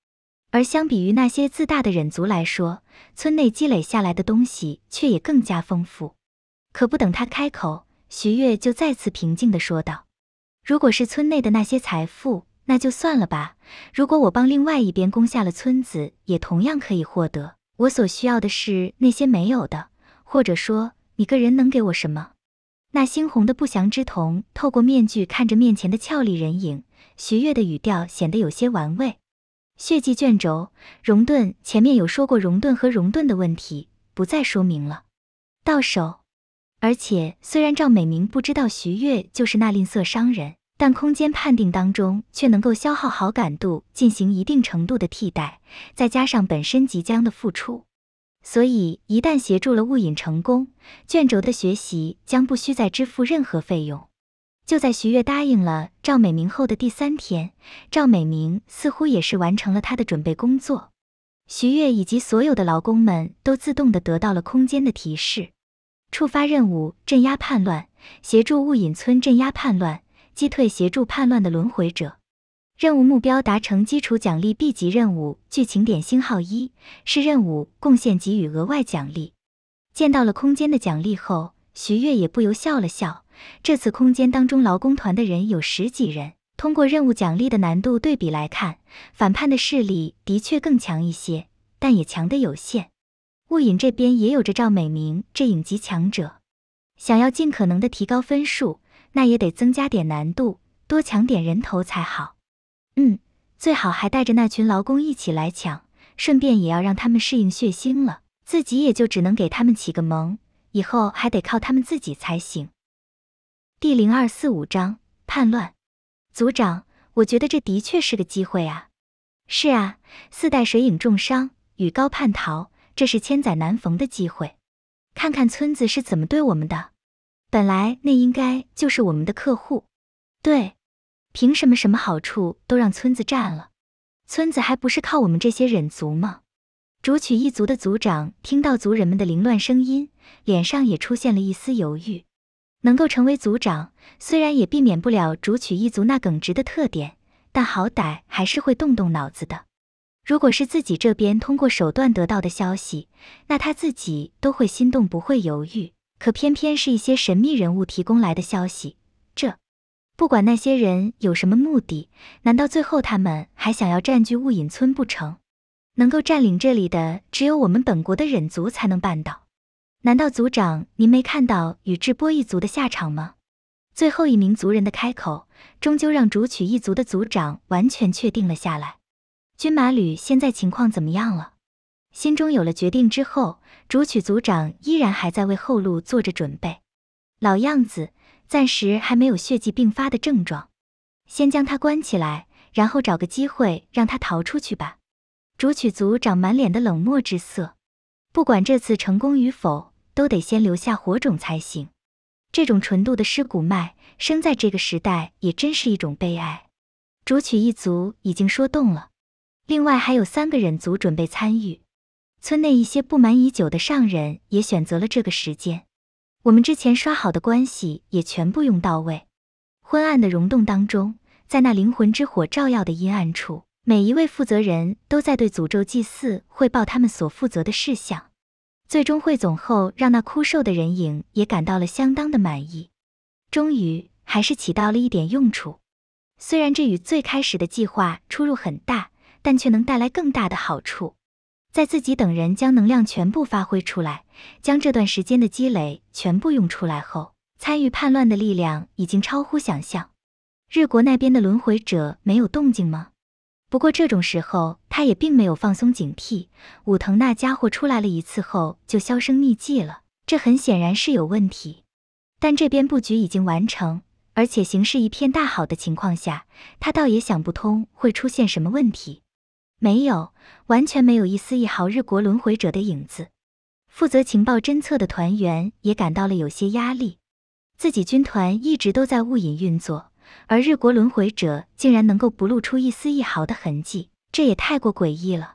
而相比于那些自大的忍族来说，村内积累下来的东西却也更加丰富。可不等他开口，徐月就再次平静的说道：“如果是村内的那些财富，那就算了吧。如果我帮另外一边攻下了村子，也同样可以获得。”我所需要的是那些没有的，或者说你个人能给我什么？那猩红的不祥之瞳透过面具看着面前的俏丽人影，徐悦的语调显得有些玩味。血迹卷轴，熔盾前面有说过熔盾和熔盾的问题，不再说明了。到手，而且虽然赵美明不知道徐悦就是那吝啬商人。但空间判定当中却能够消耗好感度进行一定程度的替代，再加上本身即将的付出，所以一旦协助了雾隐成功，卷轴的学习将不需再支付任何费用。就在徐月答应了赵美明后的第三天，赵美明似乎也是完成了他的准备工作。徐月以及所有的劳工们都自动的得到了空间的提示，触发任务：镇压叛乱，协助雾隐村镇压叛乱。击退协助叛乱的轮回者，任务目标达成，基础奖励 B 级任务剧情点星号一是任务贡献给予额外奖励。见到了空间的奖励后，徐悦也不由笑了笑。这次空间当中劳工团的人有十几人，通过任务奖励的难度对比来看，反叛的势力的确更强一些，但也强得有限。雾隐这边也有着赵美明这影级强者，想要尽可能的提高分数。那也得增加点难度，多抢点人头才好。嗯，最好还带着那群劳工一起来抢，顺便也要让他们适应血腥了。自己也就只能给他们起个蒙，以后还得靠他们自己才行。第零二四五章叛乱。族长，我觉得这的确是个机会啊！是啊，四代水影重伤，与高叛逃，这是千载难逢的机会。看看村子是怎么对我们的。本来那应该就是我们的客户，对，凭什么什么好处都让村子占了？村子还不是靠我们这些忍族吗？竹取一族的族长听到族人们的凌乱声音，脸上也出现了一丝犹豫。能够成为族长，虽然也避免不了竹取一族那耿直的特点，但好歹还是会动动脑子的。如果是自己这边通过手段得到的消息，那他自己都会心动，不会犹豫。可偏偏是一些神秘人物提供来的消息，这不管那些人有什么目的，难道最后他们还想要占据雾隐村不成？能够占领这里的，只有我们本国的忍族才能办到。难道族长您没看到宇智波一族的下场吗？最后一名族人的开口，终究让竹取一族的族长完全确定了下来。军马旅现在情况怎么样了？心中有了决定之后，竹曲族长依然还在为后路做着准备，老样子，暂时还没有血迹并发的症状，先将他关起来，然后找个机会让他逃出去吧。竹曲族长满脸的冷漠之色，不管这次成功与否，都得先留下火种才行。这种纯度的尸骨脉生在这个时代也真是一种悲哀。竹曲一族已经说动了，另外还有三个忍族准备参与。村内一些不满已久的上人也选择了这个时间，我们之前刷好的关系也全部用到位。昏暗的溶洞当中，在那灵魂之火照耀的阴暗处，每一位负责人都在对诅咒祭祀汇报他们所负责的事项，最终汇总后，让那枯瘦的人影也感到了相当的满意。终于还是起到了一点用处，虽然这与最开始的计划出入很大，但却能带来更大的好处。在自己等人将能量全部发挥出来，将这段时间的积累全部用出来后，参与叛乱的力量已经超乎想象。日国那边的轮回者没有动静吗？不过这种时候，他也并没有放松警惕。武藤那家伙出来了一次后就销声匿迹了，这很显然是有问题。但这边布局已经完成，而且形势一片大好的情况下，他倒也想不通会出现什么问题。没有，完全没有一丝一毫日国轮回者的影子。负责情报侦测的团员也感到了有些压力。自己军团一直都在雾隐运作，而日国轮回者竟然能够不露出一丝一毫的痕迹，这也太过诡异了。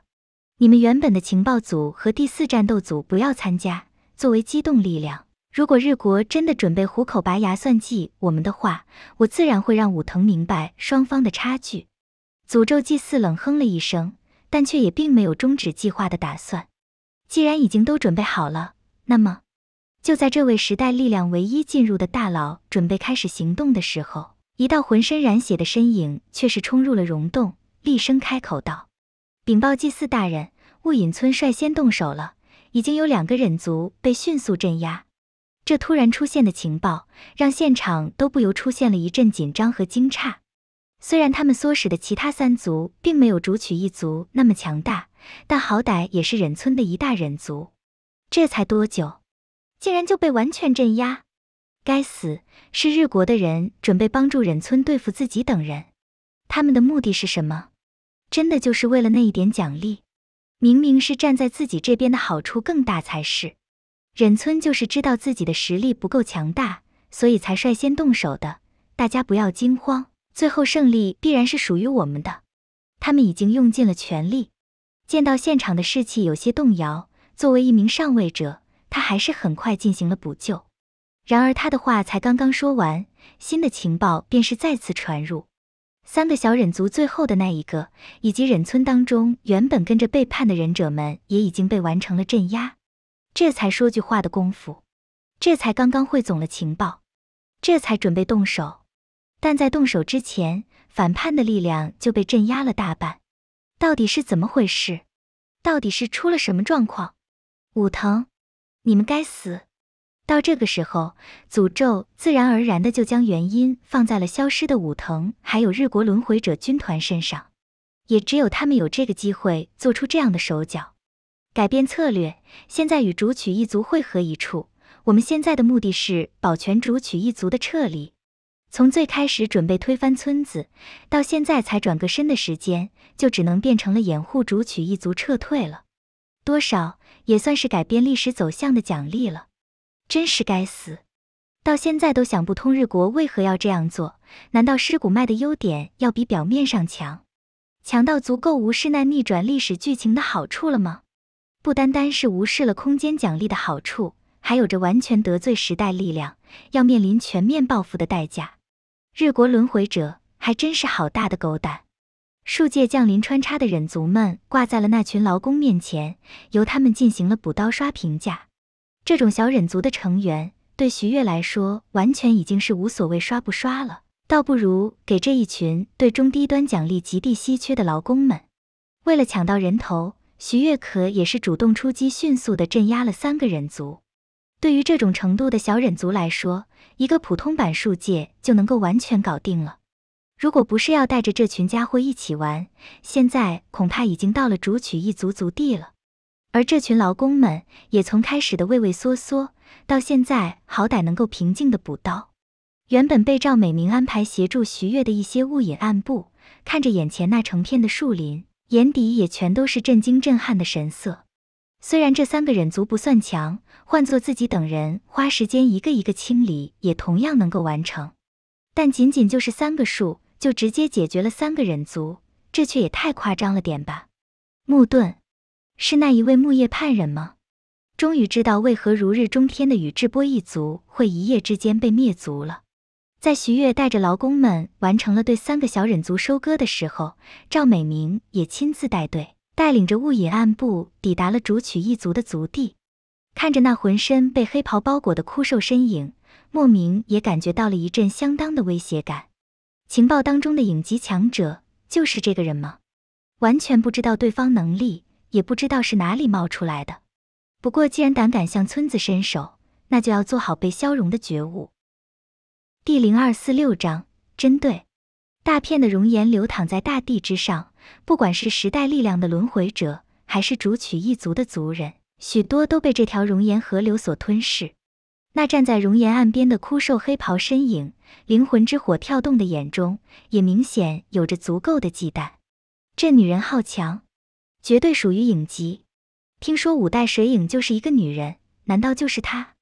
你们原本的情报组和第四战斗组不要参加，作为机动力量。如果日国真的准备虎口拔牙算计我们的话，我自然会让武藤明白双方的差距。诅咒祭祀冷哼了一声，但却也并没有终止计划的打算。既然已经都准备好了，那么，就在这位时代力量唯一进入的大佬准备开始行动的时候，一道浑身染血的身影却是冲入了溶洞，厉声开口道：“禀报祭祀大人，雾隐村率先动手了，已经有两个忍族被迅速镇压。”这突然出现的情报，让现场都不由出现了一阵紧张和惊诧。虽然他们唆使的其他三族并没有竹取一族那么强大，但好歹也是忍村的一大忍族。这才多久，竟然就被完全镇压！该死，是日国的人准备帮助忍村对付自己等人，他们的目的是什么？真的就是为了那一点奖励？明明是站在自己这边的好处更大才是。忍村就是知道自己的实力不够强大，所以才率先动手的。大家不要惊慌。最后胜利必然是属于我们的。他们已经用尽了全力，见到现场的士气有些动摇。作为一名上位者，他还是很快进行了补救。然而他的话才刚刚说完，新的情报便是再次传入。三个小忍族最后的那一个，以及忍村当中原本跟着背叛的忍者们，也已经被完成了镇压。这才说句话的功夫，这才刚刚汇总了情报，这才准备动手。但在动手之前，反叛的力量就被镇压了大半。到底是怎么回事？到底是出了什么状况？武藤，你们该死！到这个时候，诅咒自然而然的就将原因放在了消失的武藤还有日国轮回者军团身上。也只有他们有这个机会做出这样的手脚，改变策略。现在与竹取一族汇合一处，我们现在的目的是保全竹取一族的撤离。从最开始准备推翻村子，到现在才转个身的时间，就只能变成了掩护竹取一族撤退了。多少也算是改变历史走向的奖励了。真是该死，到现在都想不通日国为何要这样做。难道尸骨脉的优点要比表面上强，强到足够无视那逆转历史剧情的好处了吗？不单单是无视了空间奖励的好处，还有着完全得罪时代力量，要面临全面报复的代价。日国轮回者还真是好大的狗胆！数界降临穿插的忍族们挂在了那群劳工面前，由他们进行了补刀刷评价。这种小忍族的成员对徐悦来说完全已经是无所谓刷不刷了，倒不如给这一群对中低端奖励极地稀缺的劳工们。为了抢到人头，徐悦可也是主动出击，迅速的镇压了三个忍族。对于这种程度的小忍族来说，一个普通版树界就能够完全搞定了。如果不是要带着这群家伙一起玩，现在恐怕已经到了竹取一族族地了。而这群劳工们也从开始的畏畏缩缩，到现在好歹能够平静的补刀。原本被赵美明安排协助徐月的一些雾隐暗部，看着眼前那成片的树林，眼底也全都是震惊震撼的神色。虽然这三个忍族不算强，换做自己等人花时间一个一个清理，也同样能够完成。但仅仅就是三个数，就直接解决了三个忍族，这却也太夸张了点吧？木遁，是那一位木叶叛人吗？终于知道为何如日中天的宇智波一族会一夜之间被灭族了。在徐悦带着劳工们完成了对三个小忍族收割的时候，赵美明也亲自带队。带领着雾隐暗部抵达了竹曲一族的族地，看着那浑身被黑袍包裹的枯瘦身影，莫名也感觉到了一阵相当的威胁感。情报当中的影级强者就是这个人吗？完全不知道对方能力，也不知道是哪里冒出来的。不过既然胆敢向村子伸手，那就要做好被消融的觉悟。第零二四六章：针对大片的熔岩流淌在大地之上。不管是时代力量的轮回者，还是竹取一族的族人，许多都被这条熔岩河流所吞噬。那站在熔岩岸边的枯瘦黑袍身影，灵魂之火跳动的眼中，也明显有着足够的忌惮。这女人好强，绝对属于影集。听说五代水影就是一个女人，难道就是她？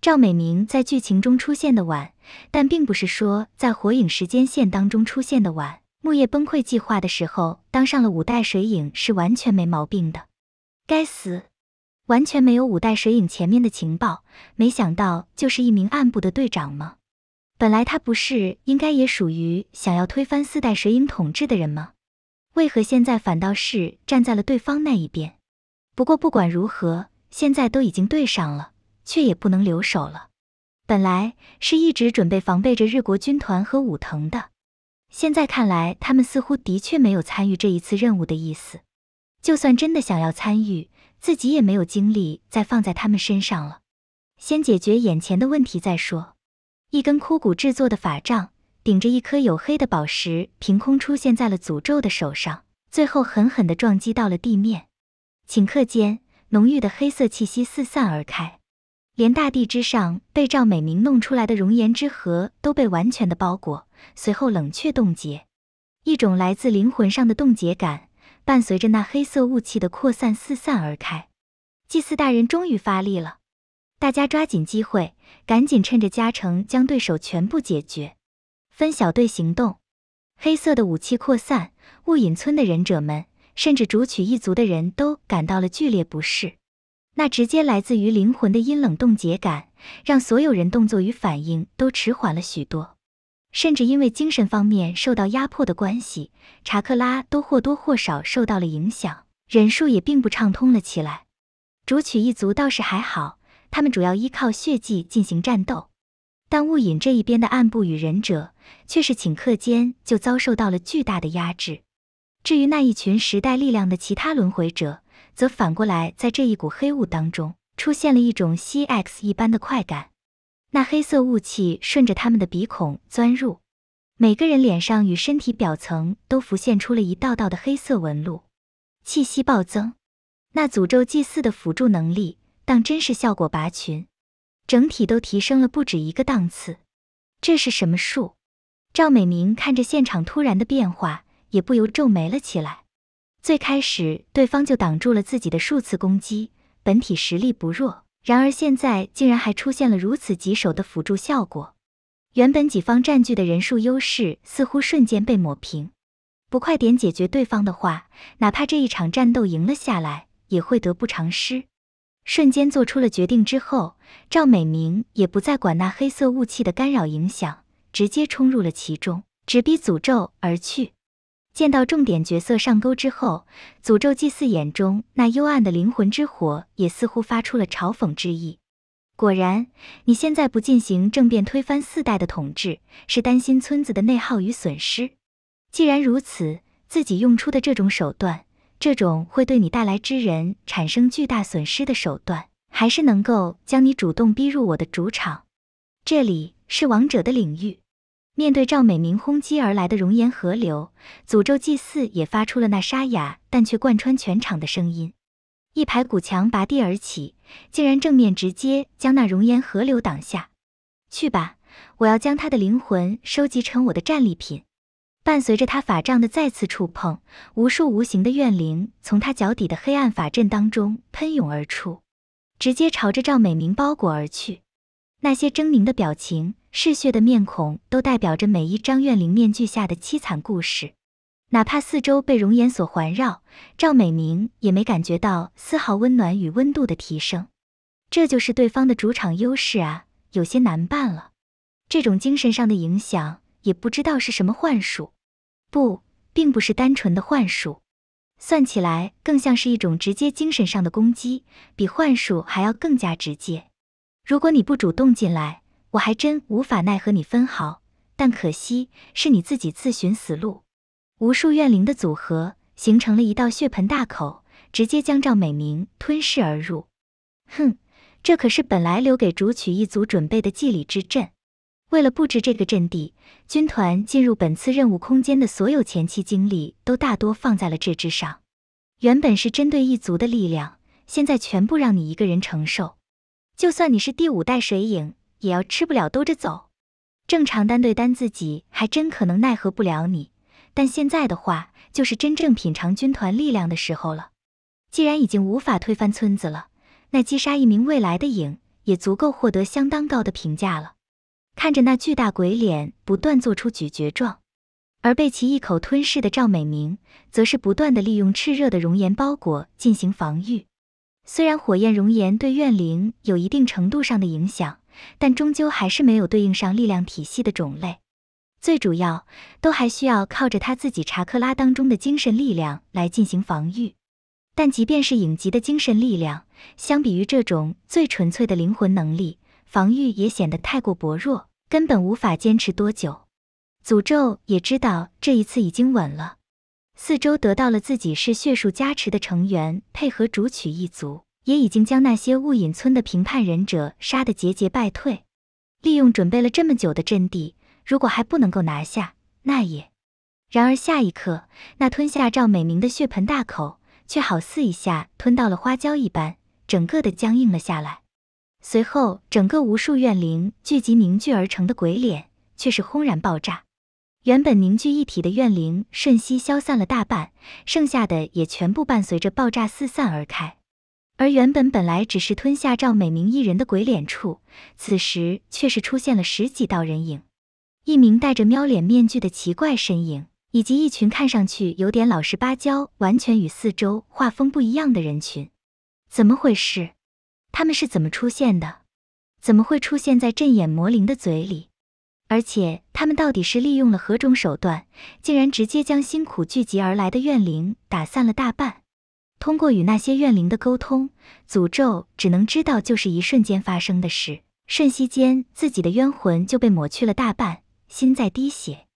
赵美明在剧情中出现的晚，但并不是说在火影时间线当中出现的晚。木叶崩溃计划的时候，当上了五代水影是完全没毛病的。该死，完全没有五代水影前面的情报，没想到就是一名暗部的队长吗？本来他不是应该也属于想要推翻四代水影统治的人吗？为何现在反倒是站在了对方那一边？不过不管如何，现在都已经对上了，却也不能留手了。本来是一直准备防备着日国军团和武藤的。现在看来，他们似乎的确没有参与这一次任务的意思。就算真的想要参与，自己也没有精力再放在他们身上了。先解决眼前的问题再说。一根枯骨制作的法杖，顶着一颗黝黑的宝石，凭空出现在了诅咒的手上，最后狠狠地撞击到了地面。顷刻间，浓郁的黑色气息四散而开。连大地之上被赵美明弄出来的熔岩之核都被完全的包裹，随后冷却冻结。一种来自灵魂上的冻结感，伴随着那黑色雾气的扩散四散而开。祭祀大人终于发力了，大家抓紧机会，赶紧趁着加成将对手全部解决，分小队行动。黑色的武器扩散，雾隐村的忍者们，甚至竹取一族的人都感到了剧烈不适。那直接来自于灵魂的阴冷冻结感，让所有人动作与反应都迟缓了许多，甚至因为精神方面受到压迫的关系，查克拉都或多或少受到了影响，忍术也并不畅通了起来。竹取一族倒是还好，他们主要依靠血迹进行战斗，但雾隐这一边的暗部与忍者却是顷刻间就遭受到了巨大的压制。至于那一群时代力量的其他轮回者，则反过来，在这一股黑雾当中，出现了一种 c X 一般的快感。那黑色雾气顺着他们的鼻孔钻入，每个人脸上与身体表层都浮现出了一道道的黑色纹路，气息暴增。那诅咒祭祀的辅助能力，当真是效果拔群，整体都提升了不止一个档次。这是什么术？赵美明看着现场突然的变化，也不由皱眉了起来。最开始，对方就挡住了自己的数次攻击，本体实力不弱。然而现在，竟然还出现了如此棘手的辅助效果，原本己方占据的人数优势似乎瞬间被抹平。不快点解决对方的话，哪怕这一场战斗赢了下来，也会得不偿失。瞬间做出了决定之后，赵美明也不再管那黑色雾气的干扰影响，直接冲入了其中，直逼诅咒而去。见到重点角色上钩之后，诅咒祭祀眼中那幽暗的灵魂之火也似乎发出了嘲讽之意。果然，你现在不进行政变推翻四代的统治，是担心村子的内耗与损失。既然如此，自己用出的这种手段，这种会对你带来之人产生巨大损失的手段，还是能够将你主动逼入我的主场。这里是王者的领域。面对赵美明轰击而来的熔岩河流，诅咒祭祀也发出了那沙哑但却贯穿全场的声音。一排古墙拔地而起，竟然正面直接将那熔岩河流挡下。去吧，我要将他的灵魂收集成我的战利品。伴随着他法杖的再次触碰，无数无形的怨灵从他脚底的黑暗法阵当中喷涌而出，直接朝着赵美明包裹而去。那些狰狞的表情。嗜血的面孔都代表着每一张怨灵面具下的凄惨故事，哪怕四周被熔岩所环绕，赵美明也没感觉到丝毫温暖与温度的提升。这就是对方的主场优势啊，有些难办了。这种精神上的影响也不知道是什么幻术，不，并不是单纯的幻术，算起来更像是一种直接精神上的攻击，比幻术还要更加直接。如果你不主动进来，我还真无法奈何你分毫，但可惜是你自己自寻死路。无数怨灵的组合形成了一道血盆大口，直接将赵美明吞噬而入。哼，这可是本来留给竹曲一族准备的祭礼之阵。为了布置这个阵地，军团进入本次任务空间的所有前期精力都大多放在了这之上。原本是针对一族的力量，现在全部让你一个人承受。就算你是第五代水影。也要吃不了兜着走。正常单对单自己还真可能奈何不了你，但现在的话，就是真正品尝军团力量的时候了。既然已经无法推翻村子了，那击杀一名未来的影也足够获得相当高的评价了。看着那巨大鬼脸不断做出咀嚼状，而被其一口吞噬的赵美明，则是不断的利用炽热的熔岩包裹进行防御。虽然火焰熔岩对怨灵有一定程度上的影响。但终究还是没有对应上力量体系的种类，最主要都还需要靠着他自己查克拉当中的精神力量来进行防御。但即便是影级的精神力量，相比于这种最纯粹的灵魂能力，防御也显得太过薄弱，根本无法坚持多久。诅咒也知道这一次已经稳了，四周得到了自己是血术加持的成员配合，主曲一族。也已经将那些雾隐村的评判忍者杀得节节败退，利用准备了这么久的阵地，如果还不能够拿下，那也……然而下一刻，那吞下赵美明的血盆大口，却好似一下吞到了花椒一般，整个的僵硬了下来。随后，整个无数怨灵聚集凝聚而成的鬼脸，却是轰然爆炸。原本凝聚一体的怨灵，瞬息消散了大半，剩下的也全部伴随着爆炸四散而开。而原本本来只是吞下赵美明一人的鬼脸处，此时却是出现了十几道人影，一名戴着喵脸面具的奇怪身影，以及一群看上去有点老实巴交、完全与四周画风不一样的人群。怎么回事？他们是怎么出现的？怎么会出现在阵眼魔灵的嘴里？而且他们到底是利用了何种手段，竟然直接将辛苦聚集而来的怨灵打散了大半？通过与那些怨灵的沟通，诅咒只能知道就是一瞬间发生的事。瞬息间，自己的冤魂就被抹去了大半，心在滴血。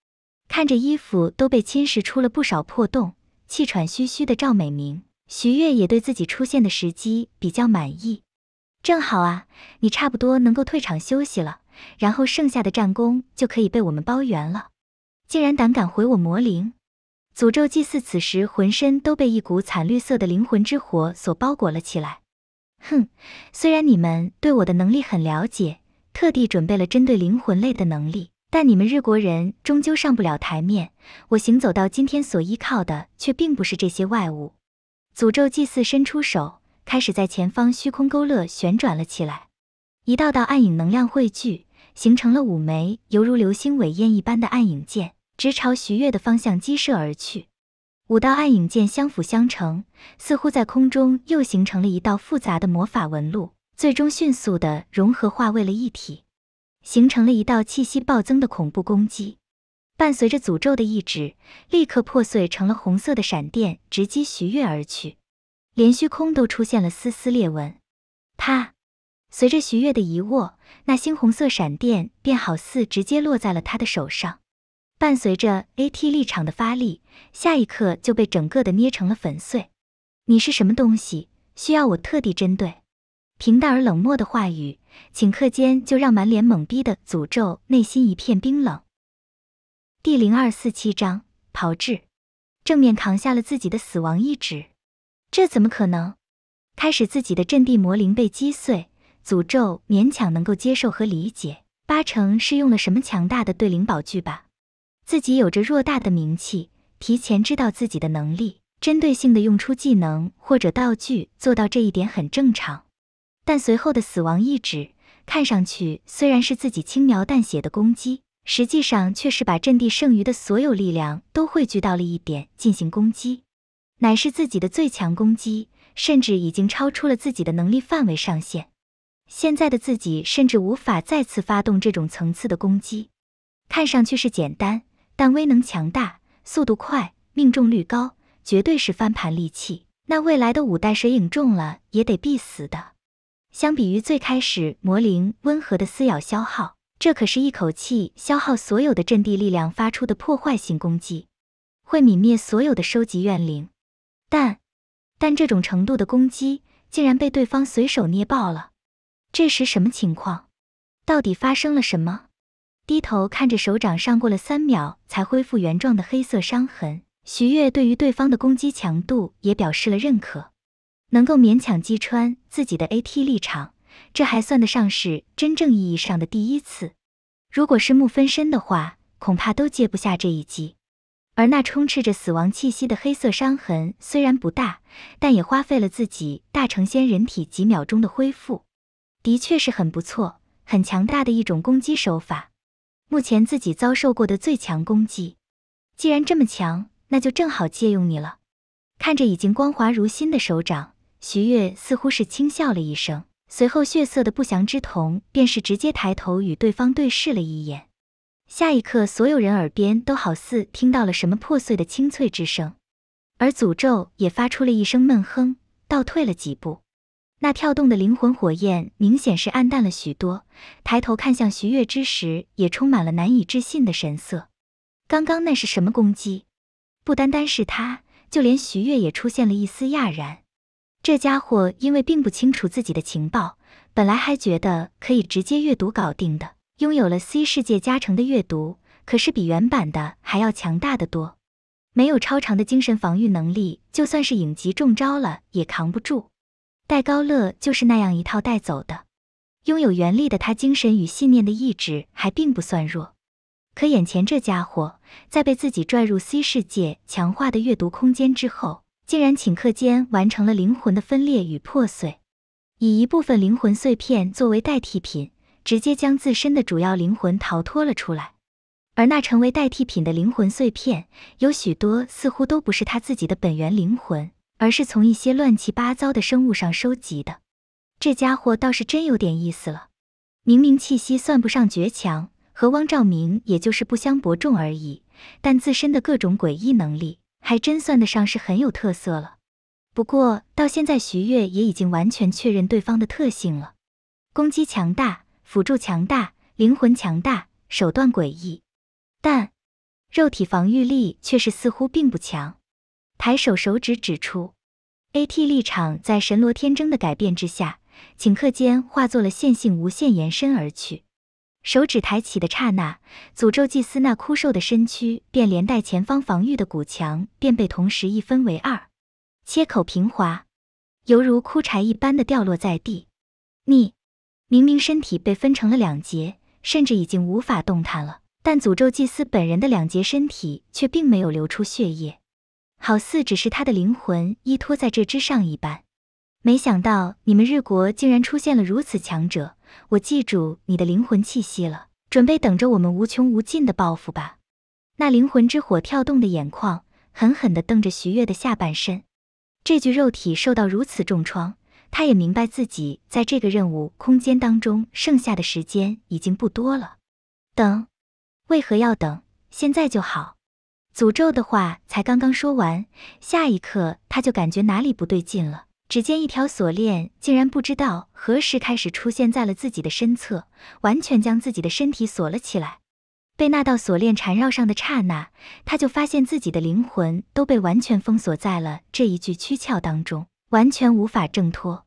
看着衣服都被侵蚀出了不少破洞，气喘吁吁的赵美明，徐悦也对自己出现的时机比较满意。正好啊，你差不多能够退场休息了，然后剩下的战功就可以被我们包圆了。竟然胆敢毁我魔灵！诅咒祭祀此时浑身都被一股惨绿色的灵魂之火所包裹了起来。哼，虽然你们对我的能力很了解，特地准备了针对灵魂类的能力，但你们日国人终究上不了台面。我行走到今天所依靠的却并不是这些外物。诅咒祭祀伸出手，开始在前方虚空勾勒旋转了起来，一道道暗影能量汇聚，形成了五枚犹如流星尾焰一般的暗影剑。直朝徐悦的方向激射而去，五道暗影剑相辅相成，似乎在空中又形成了一道复杂的魔法纹路，最终迅速的融合化为了一体，形成了一道气息暴增的恐怖攻击。伴随着诅咒的一指，立刻破碎成了红色的闪电，直击徐悦而去，连虚空都出现了丝丝裂纹。啪！随着徐悦的一握，那猩红色闪电便好似直接落在了他的手上。伴随着 AT 立场的发力，下一刻就被整个的捏成了粉碎。你是什么东西？需要我特地针对？平淡而冷漠的话语，顷刻间就让满脸懵逼的诅咒内心一片冰冷。第零二四七章炮制，正面扛下了自己的死亡意志，这怎么可能？开始自己的阵地魔灵被击碎，诅咒勉强能够接受和理解，八成是用了什么强大的对灵宝具吧。自己有着偌大的名气，提前知道自己的能力，针对性的用出技能或者道具做到这一点很正常。但随后的死亡一指，看上去虽然是自己轻描淡写的攻击，实际上却是把阵地剩余的所有力量都汇聚到了一点进行攻击，乃是自己的最强攻击，甚至已经超出了自己的能力范围上限。现在的自己甚至无法再次发动这种层次的攻击，看上去是简单。但威能强大，速度快，命中率高，绝对是翻盘利器。那未来的五代水影中了也得必死的。相比于最开始魔灵温和的撕咬消耗，这可是一口气消耗所有的阵地力量发出的破坏性攻击，会泯灭所有的收集怨灵。但，但这种程度的攻击竟然被对方随手捏爆了？这时什么情况？到底发生了什么？低头看着手掌上过了三秒才恢复原状的黑色伤痕，徐月对于对方的攻击强度也表示了认可。能够勉强击穿自己的 AT 立场，这还算得上是真正意义上的第一次。如果是木分身的话，恐怕都接不下这一击。而那充斥着死亡气息的黑色伤痕虽然不大，但也花费了自己大成仙人体几秒钟的恢复，的确是很不错、很强大的一种攻击手法。目前自己遭受过的最强攻击，既然这么强，那就正好借用你了。看着已经光滑如新的手掌，徐悦似乎是轻笑了一声，随后血色的不祥之瞳便是直接抬头与对方对视了一眼。下一刻，所有人耳边都好似听到了什么破碎的清脆之声，而诅咒也发出了一声闷哼，倒退了几步。那跳动的灵魂火焰明显是暗淡了许多，抬头看向徐月之时，也充满了难以置信的神色。刚刚那是什么攻击？不单单是他，就连徐月也出现了一丝讶然。这家伙因为并不清楚自己的情报，本来还觉得可以直接阅读搞定的。拥有了 C 世界加成的阅读，可是比原版的还要强大的多。没有超长的精神防御能力，就算是影级中招了也扛不住。戴高乐就是那样一套带走的。拥有原力的他，精神与信念的意志还并不算弱。可眼前这家伙，在被自己拽入 C 世界强化的阅读空间之后，竟然顷刻间完成了灵魂的分裂与破碎，以一部分灵魂碎片作为代替品，直接将自身的主要灵魂逃脱了出来。而那成为代替品的灵魂碎片，有许多似乎都不是他自己的本源灵魂。而是从一些乱七八糟的生物上收集的，这家伙倒是真有点意思了。明明气息算不上绝强，和汪兆明也就是不相伯仲而已，但自身的各种诡异能力，还真算得上是很有特色了。不过到现在，徐悦也已经完全确认对方的特性了：攻击强大，辅助强大，灵魂强大，手段诡异，但肉体防御力却是似乎并不强。抬手，手指指出，AT 立场在神罗天征的改变之下，顷刻间化作了线性无限延伸而去。手指抬起的刹那，诅咒祭司那枯瘦的身躯便连带前方防御的古墙便被同时一分为二，切口平滑，犹如枯柴一般的掉落在地。你明明身体被分成了两截，甚至已经无法动弹了，但诅咒祭司本人的两截身体却并没有流出血液。好似只是他的灵魂依托在这之上一般，没想到你们日国竟然出现了如此强者，我记住你的灵魂气息了，准备等着我们无穷无尽的报复吧。那灵魂之火跳动的眼眶，狠狠地瞪着徐月的下半身，这具肉体受到如此重创，他也明白自己在这个任务空间当中剩下的时间已经不多了。等？为何要等？现在就好。诅咒的话才刚刚说完，下一刻他就感觉哪里不对劲了。只见一条锁链竟然不知道何时开始出现在了自己的身侧，完全将自己的身体锁了起来。被那道锁链缠绕上的刹那，他就发现自己的灵魂都被完全封锁在了这一具躯壳当中，完全无法挣脱。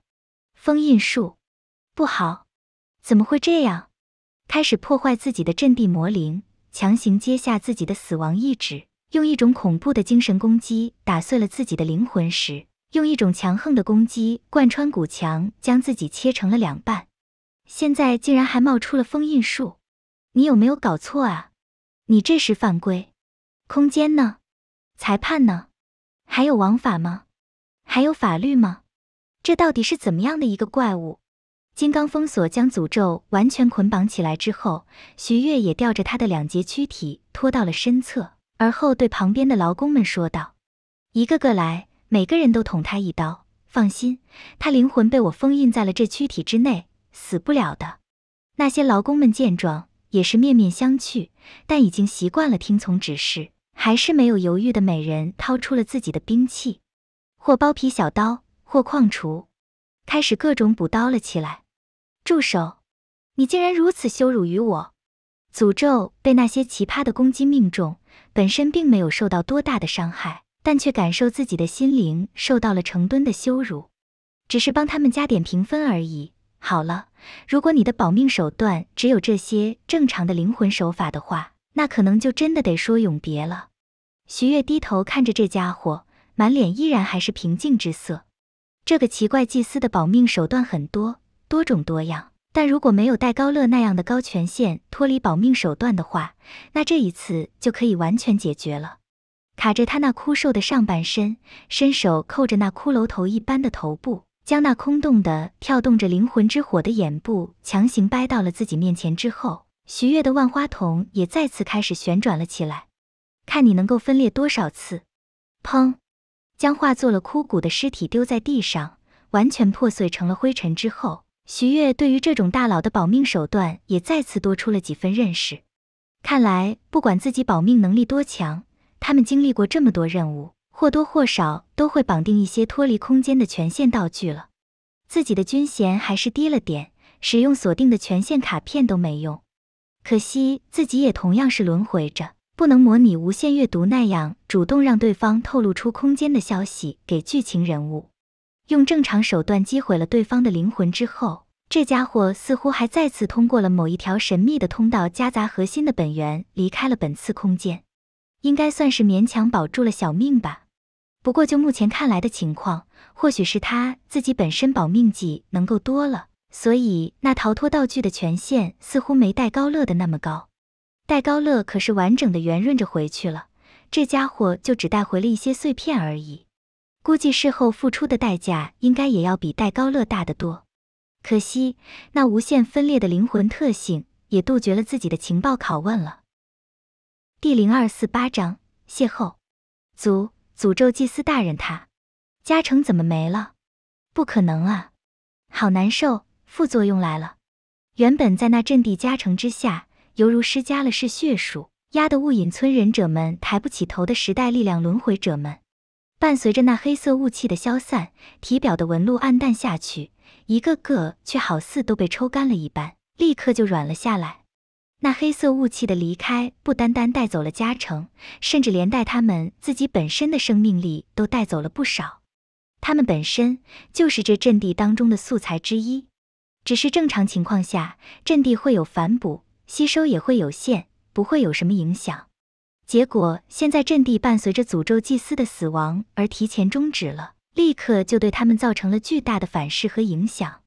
封印术，不好！怎么会这样？开始破坏自己的阵地，魔灵强行接下自己的死亡意志。用一种恐怖的精神攻击打碎了自己的灵魂时，用一种强横的攻击贯穿骨墙，将自己切成了两半。现在竟然还冒出了封印术，你有没有搞错啊？你这是犯规！空间呢？裁判呢？还有王法吗？还有法律吗？这到底是怎么样的一个怪物？金刚封锁将诅咒完全捆绑起来之后，徐悦也吊着他的两截躯体拖到了身侧。而后对旁边的劳工们说道：“一个个来，每个人都捅他一刀。放心，他灵魂被我封印在了这躯体之内，死不了的。”那些劳工们见状也是面面相觑，但已经习惯了听从指示，还是没有犹豫的每人掏出了自己的兵器，或剥皮小刀，或矿锄，开始各种补刀了起来。住手！你竟然如此羞辱于我！诅咒被那些奇葩的攻击命中。本身并没有受到多大的伤害，但却感受自己的心灵受到了成吨的羞辱。只是帮他们加点评分而已。好了，如果你的保命手段只有这些正常的灵魂手法的话，那可能就真的得说永别了。徐越低头看着这家伙，满脸依然还是平静之色。这个奇怪祭司的保命手段很多，多种多样。但如果没有戴高乐那样的高权限脱离保命手段的话，那这一次就可以完全解决了。卡着他那枯瘦的上半身，伸手扣着那骷髅头一般的头部，将那空洞的、跳动着灵魂之火的眼部强行掰到了自己面前之后，徐悦的万花筒也再次开始旋转了起来。看你能够分裂多少次！砰！将化作了枯骨的尸体丢在地上，完全破碎成了灰尘之后。徐悦对于这种大佬的保命手段也再次多出了几分认识。看来不管自己保命能力多强，他们经历过这么多任务，或多或少都会绑定一些脱离空间的权限道具了。自己的军衔还是低了点，使用锁定的权限卡片都没用。可惜自己也同样是轮回着，不能模拟无限阅读那样，主动让对方透露出空间的消息给剧情人物。用正常手段击毁了对方的灵魂之后，这家伙似乎还再次通过了某一条神秘的通道，夹杂核心的本源离开了本次空间，应该算是勉强保住了小命吧。不过就目前看来的情况，或许是他自己本身保命技能够多了，所以那逃脱道具的权限似乎没戴高乐的那么高。戴高乐可是完整的圆润着回去了，这家伙就只带回了一些碎片而已。估计事后付出的代价应该也要比戴高乐大得多，可惜那无限分裂的灵魂特性也杜绝了自己的情报拷问了。第零二四八章邂逅，诅诅咒祭司大人，他加成怎么没了？不可能啊！好难受，副作用来了。原本在那阵地加成之下，犹如施加了嗜血术，压得雾隐村忍者们抬不起头的时代力量轮回者们。伴随着那黑色雾气的消散，体表的纹路暗淡下去，一个个却好似都被抽干了一般，立刻就软了下来。那黑色雾气的离开，不单单带走了加成，甚至连带他们自己本身的生命力都带走了不少。他们本身就是这阵地当中的素材之一，只是正常情况下，阵地会有反哺，吸收也会有限，不会有什么影响。结果现在阵地伴随着诅咒祭司的死亡而提前终止了，立刻就对他们造成了巨大的反噬和影响。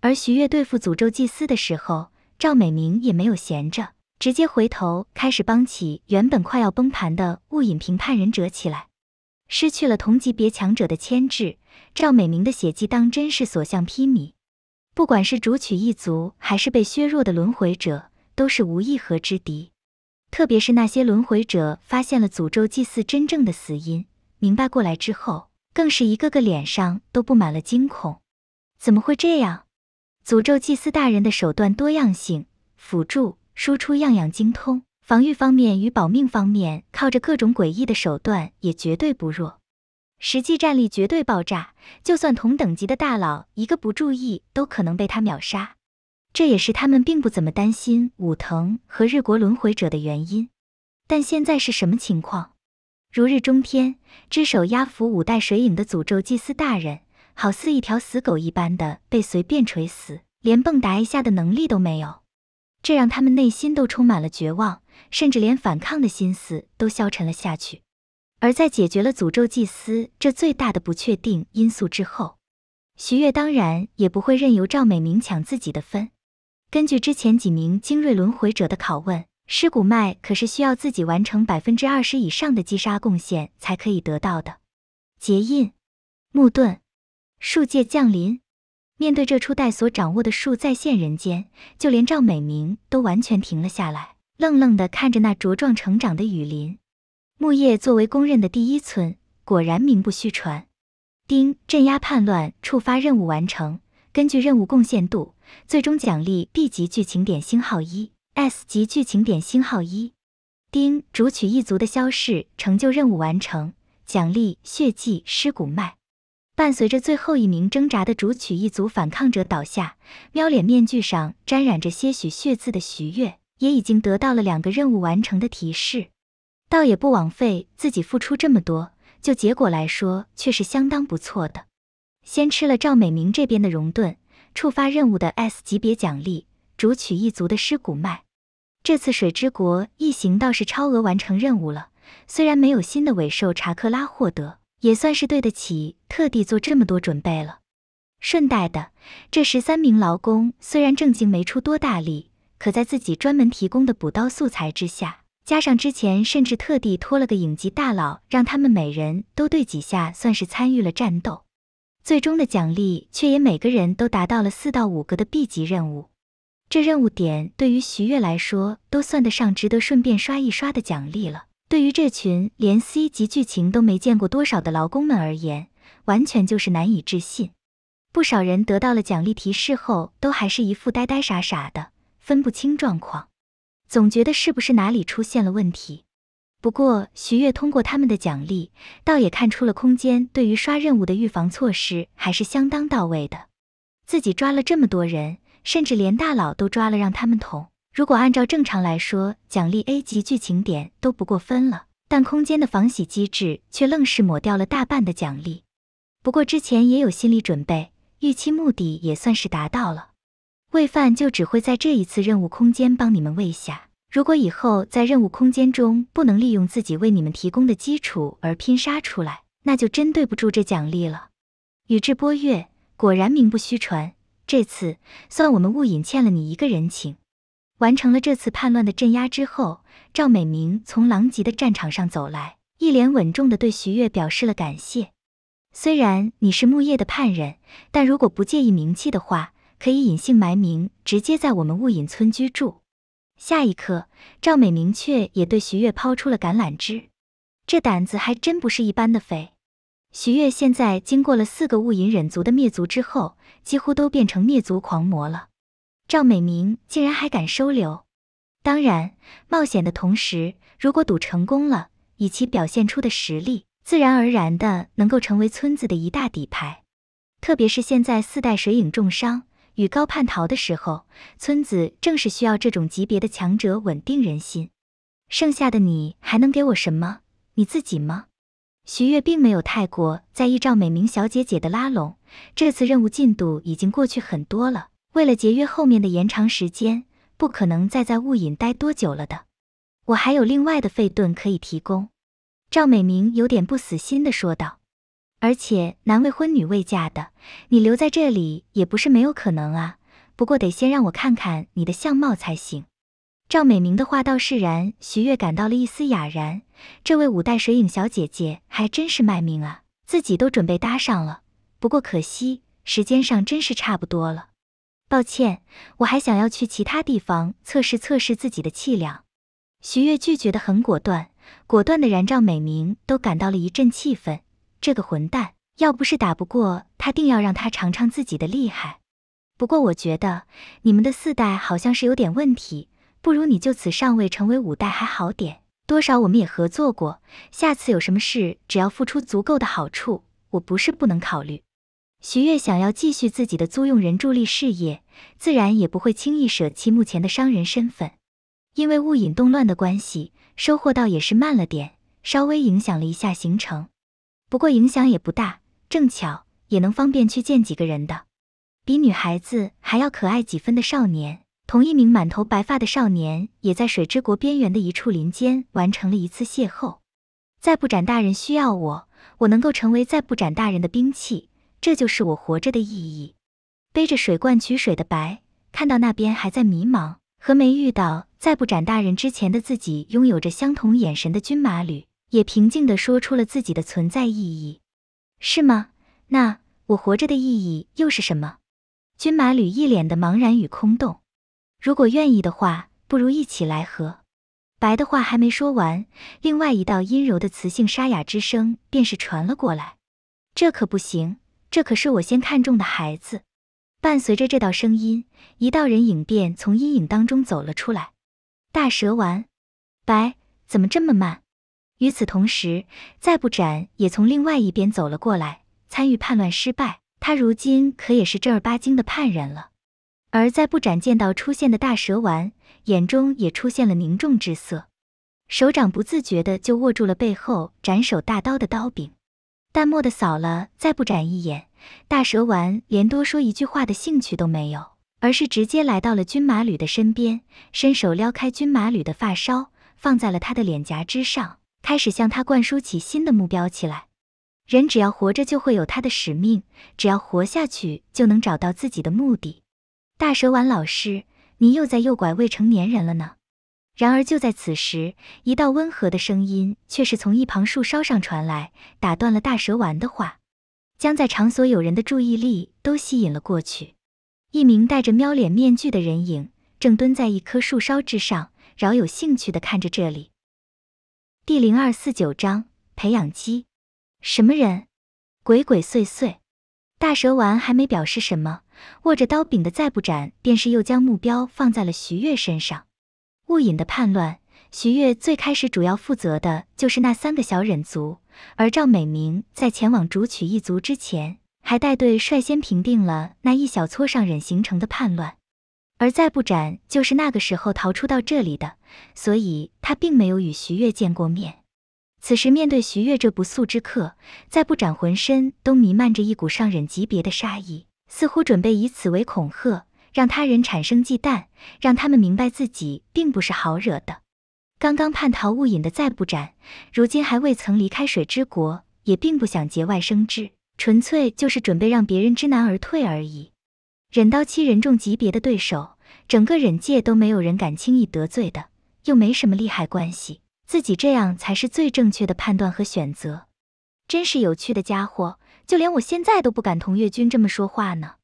而徐悦对付诅咒祭司的时候，赵美明也没有闲着，直接回头开始帮起原本快要崩盘的雾隐平叛忍者起来。失去了同级别强者的牵制，赵美明的血迹当真是所向披靡，不管是主取一族还是被削弱的轮回者，都是无一合之敌。特别是那些轮回者发现了诅咒祭祀真正的死因，明白过来之后，更是一个个脸上都布满了惊恐。怎么会这样？诅咒祭司大人的手段多样性，辅助、输出样样精通，防御方面与保命方面，靠着各种诡异的手段也绝对不弱，实际战力绝对爆炸。就算同等级的大佬一个不注意，都可能被他秒杀。这也是他们并不怎么担心武藤和日国轮回者的原因，但现在是什么情况？如日中天，只手压服五代水影的诅咒祭司大人，好似一条死狗一般的被随便锤死，连蹦跶一下的能力都没有。这让他们内心都充满了绝望，甚至连反抗的心思都消沉了下去。而在解决了诅咒祭司这最大的不确定因素之后，徐月当然也不会任由赵美明抢自己的分。根据之前几名精锐轮回者的拷问，尸骨脉可是需要自己完成百分之二十以上的击杀贡献才可以得到的。结印，木盾，树界降临。面对这初代所掌握的树再现人间，就连赵美明都完全停了下来，愣愣的看着那茁壮成长的雨林。木叶作为公认的第一村，果然名不虚传。丁，镇压叛乱，触发任务完成。根据任务贡献度。最终奖励 B 级剧情点星号一，S 级剧情点星号一。丁主曲一族的消逝成就任务完成，奖励血迹尸骨脉。伴随着最后一名挣扎的主曲一族反抗者倒下，喵脸面具上沾染着些许血渍的徐悦，也已经得到了两个任务完成的提示。倒也不枉费自己付出这么多，就结果来说，却是相当不错的。先吃了赵美明这边的熔盾。触发任务的 S 级别奖励，主取一族的尸骨脉。这次水之国一行倒是超额完成任务了，虽然没有新的尾兽查克拉获得，也算是对得起特地做这么多准备了。顺带的，这十三名劳工虽然正经没出多大力，可在自己专门提供的补刀素材之下，加上之前甚至特地托了个影级大佬，让他们每人都对几下，算是参与了战斗。最终的奖励却也每个人都达到了四到五个的 B 级任务，这任务点对于徐悦来说都算得上值得顺便刷一刷的奖励了。对于这群连 C 级剧情都没见过多少的劳工们而言，完全就是难以置信。不少人得到了奖励提示后，都还是一副呆呆傻傻的，分不清状况，总觉得是不是哪里出现了问题。不过，徐悦通过他们的奖励，倒也看出了空间对于刷任务的预防措施还是相当到位的。自己抓了这么多人，甚至连大佬都抓了，让他们捅。如果按照正常来说，奖励 A 级剧情点都不过分了。但空间的防洗机制却愣是抹掉了大半的奖励。不过之前也有心理准备，预期目的也算是达到了。喂饭就只会在这一次任务空间帮你们喂下。如果以后在任务空间中不能利用自己为你们提供的基础而拼杀出来，那就真对不住这奖励了。宇智波月果然名不虚传，这次算我们雾隐欠了你一个人情。完成了这次叛乱的镇压之后，赵美明从狼藉的战场上走来，一脸稳重地对徐月表示了感谢。虽然你是木叶的叛人，但如果不介意名气的话，可以隐姓埋名，直接在我们雾隐村居住。下一刻，赵美明却也对徐月抛出了橄榄枝，这胆子还真不是一般的肥。徐月现在经过了四个雾隐忍族的灭族之后，几乎都变成灭族狂魔了，赵美明竟然还敢收留。当然，冒险的同时，如果赌成功了，以其表现出的实力，自然而然的能够成为村子的一大底牌。特别是现在四代水影重伤。与高叛逃的时候，村子正是需要这种级别的强者稳定人心。剩下的你还能给我什么？你自己吗？徐悦并没有太过在意赵美明小姐姐的拉拢，这次任务进度已经过去很多了。为了节约后面的延长时间，不可能再在雾隐待多久了的。我还有另外的废盾可以提供。赵美明有点不死心的说道。而且男未婚女未嫁的，你留在这里也不是没有可能啊。不过得先让我看看你的相貌才行。赵美明的话倒是然，徐月感到了一丝哑然。这位五代水影小姐姐还真是卖命啊，自己都准备搭上了。不过可惜，时间上真是差不多了。抱歉，我还想要去其他地方测试测试自己的气量。徐月拒绝的很果断，果断的然赵美明都感到了一阵气愤。这个混蛋，要不是打不过他，定要让他尝尝自己的厉害。不过我觉得你们的四代好像是有点问题，不如你就此尚未成为五代还好点。多少我们也合作过，下次有什么事，只要付出足够的好处，我不是不能考虑。徐月想要继续自己的租用人助力事业，自然也不会轻易舍弃目前的商人身份。因为雾隐动乱的关系，收获倒也是慢了点，稍微影响了一下行程。不过影响也不大，正巧也能方便去见几个人的。比女孩子还要可爱几分的少年，同一名满头白发的少年，也在水之国边缘的一处林间完成了一次邂逅。再不斩大人需要我，我能够成为再不斩大人的兵器，这就是我活着的意义。背着水罐取水的白，看到那边还在迷茫和没遇到再不斩大人之前的自己，拥有着相同眼神的军马吕。也平静地说出了自己的存在意义，是吗？那我活着的意义又是什么？军马吕一脸的茫然与空洞。如果愿意的话，不如一起来喝。白的话还没说完，另外一道阴柔的雌性沙哑之声便是传了过来。这可不行，这可是我先看中的孩子。伴随着这道声音，一道人影便从阴影当中走了出来。大蛇丸，白怎么这么慢？与此同时，再不斩也从另外一边走了过来。参与叛乱失败，他如今可也是正儿八经的叛人了。而在不斩见到出现的大蛇丸，眼中也出现了凝重之色，手掌不自觉的就握住了背后斩首大刀的刀柄，淡漠的扫了再不斩一眼。大蛇丸连多说一句话的兴趣都没有，而是直接来到了军马吕的身边，伸手撩开军马吕的发梢，放在了他的脸颊之上。开始向他灌输起新的目标起来，人只要活着就会有他的使命，只要活下去就能找到自己的目的。大蛇丸老师，你又在诱拐未成年人了呢？然而就在此时，一道温和的声音却是从一旁树梢上传来，打断了大蛇丸的话，将在场所有人的注意力都吸引了过去。一名戴着喵脸面具的人影正蹲在一棵树梢之上，饶有兴趣的看着这里。第零二四九章培养基。什么人？鬼鬼祟祟！大蛇丸还没表示什么，握着刀柄的再不斩便是又将目标放在了徐月身上。雾隐的叛乱，徐月最开始主要负责的就是那三个小忍族，而赵美明在前往竹取一族之前，还带队率先平定了那一小撮上忍形成的叛乱。而再不斩就是那个时候逃出到这里的，所以他并没有与徐月见过面。此时面对徐月这不速之客，再不斩浑身都弥漫着一股上忍级别的杀意，似乎准备以此为恐吓，让他人产生忌惮，让他们明白自己并不是好惹的。刚刚叛逃误引的再不斩，如今还未曾离开水之国，也并不想节外生枝，纯粹就是准备让别人知难而退而已。忍刀七人众级别的对手，整个忍界都没有人敢轻易得罪的，又没什么利害关系，自己这样才是最正确的判断和选择。真是有趣的家伙，就连我现在都不敢同月君这么说话呢。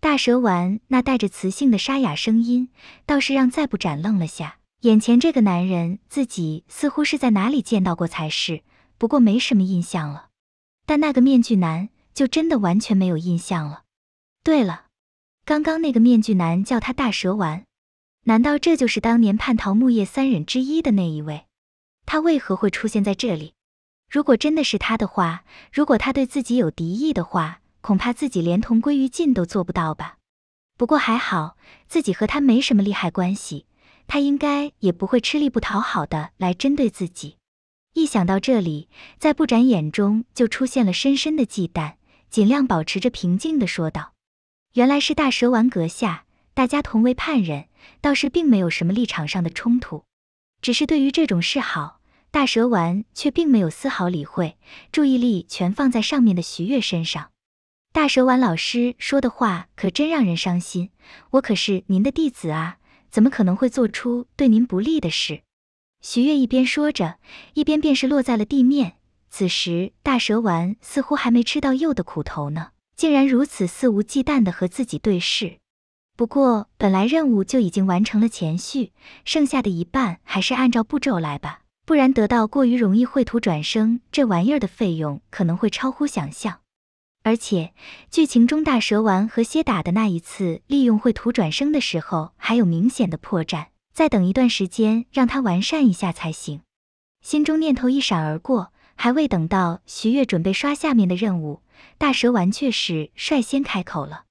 大蛇丸那带着磁性的沙哑声音，倒是让再不斩愣了下。眼前这个男人，自己似乎是在哪里见到过才是，不过没什么印象了。但那个面具男，就真的完全没有印象了。对了。刚刚那个面具男叫他大蛇丸，难道这就是当年叛逃木叶三人之一的那一位？他为何会出现在这里？如果真的是他的话，如果他对自己有敌意的话，恐怕自己连同归于尽都做不到吧。不过还好，自己和他没什么利害关系，他应该也不会吃力不讨好的来针对自己。一想到这里，在不展眼中就出现了深深的忌惮，尽量保持着平静的说道。原来是大蛇丸阁下，大家同为叛人，倒是并没有什么立场上的冲突，只是对于这种示好，大蛇丸却并没有丝毫理会，注意力全放在上面的徐月身上。大蛇丸老师说的话可真让人伤心，我可是您的弟子啊，怎么可能会做出对您不利的事？徐月一边说着，一边便是落在了地面。此时大蛇丸似乎还没吃到鼬的苦头呢。竟然如此肆无忌惮地和自己对视。不过，本来任务就已经完成了前序，剩下的一半还是按照步骤来吧，不然得到过于容易绘图转生这玩意儿的费用可能会超乎想象。而且，剧情中大蛇丸和蝎打的那一次利用绘图转生的时候，还有明显的破绽，再等一段时间让它完善一下才行。心中念头一闪而过，还未等到徐月准备刷下面的任务。大蛇丸却是率先开口了，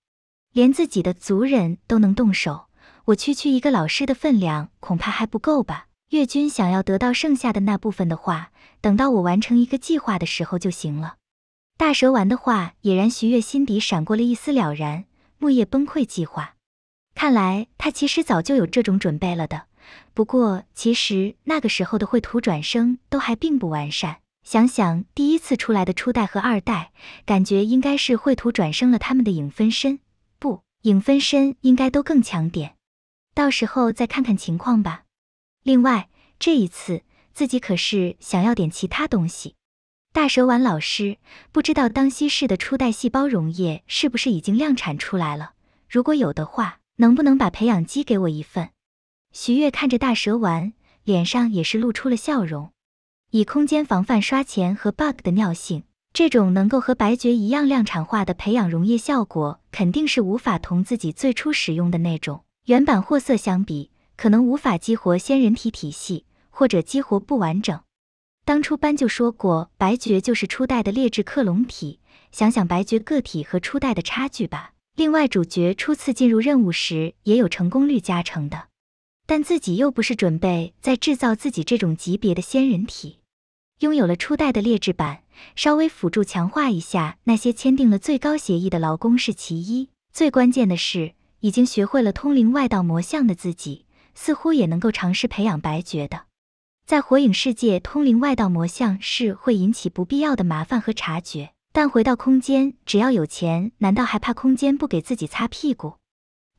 连自己的族人都能动手，我区区一个老师的分量恐怕还不够吧？越军想要得到剩下的那部分的话，等到我完成一个计划的时候就行了。大蛇丸的话也然徐月心底闪过了一丝了然，木叶崩溃计划，看来他其实早就有这种准备了的。不过其实那个时候的绘图转生都还并不完善。想想第一次出来的初代和二代，感觉应该是秽土转生了他们的影分身，不，影分身应该都更强点。到时候再看看情况吧。另外，这一次自己可是想要点其他东西。大蛇丸老师，不知道当稀释的初代细胞溶液是不是已经量产出来了？如果有的话，能不能把培养基给我一份？徐月看着大蛇丸，脸上也是露出了笑容。以空间防范刷钱和 bug 的尿性，这种能够和白绝一样量产化的培养溶液效果，肯定是无法同自己最初使用的那种原版货色相比，可能无法激活仙人体体系，或者激活不完整。当初班就说过，白绝就是初代的劣质克隆体，想想白绝个体和初代的差距吧。另外，主角初次进入任务时也有成功率加成的，但自己又不是准备在制造自己这种级别的仙人体。拥有了初代的劣质版，稍微辅助强化一下，那些签订了最高协议的劳工是其一。最关键的是，已经学会了通灵外道魔像的自己，似乎也能够尝试培养白绝的。在火影世界，通灵外道魔像是会引起不必要的麻烦和察觉，但回到空间，只要有钱，难道还怕空间不给自己擦屁股？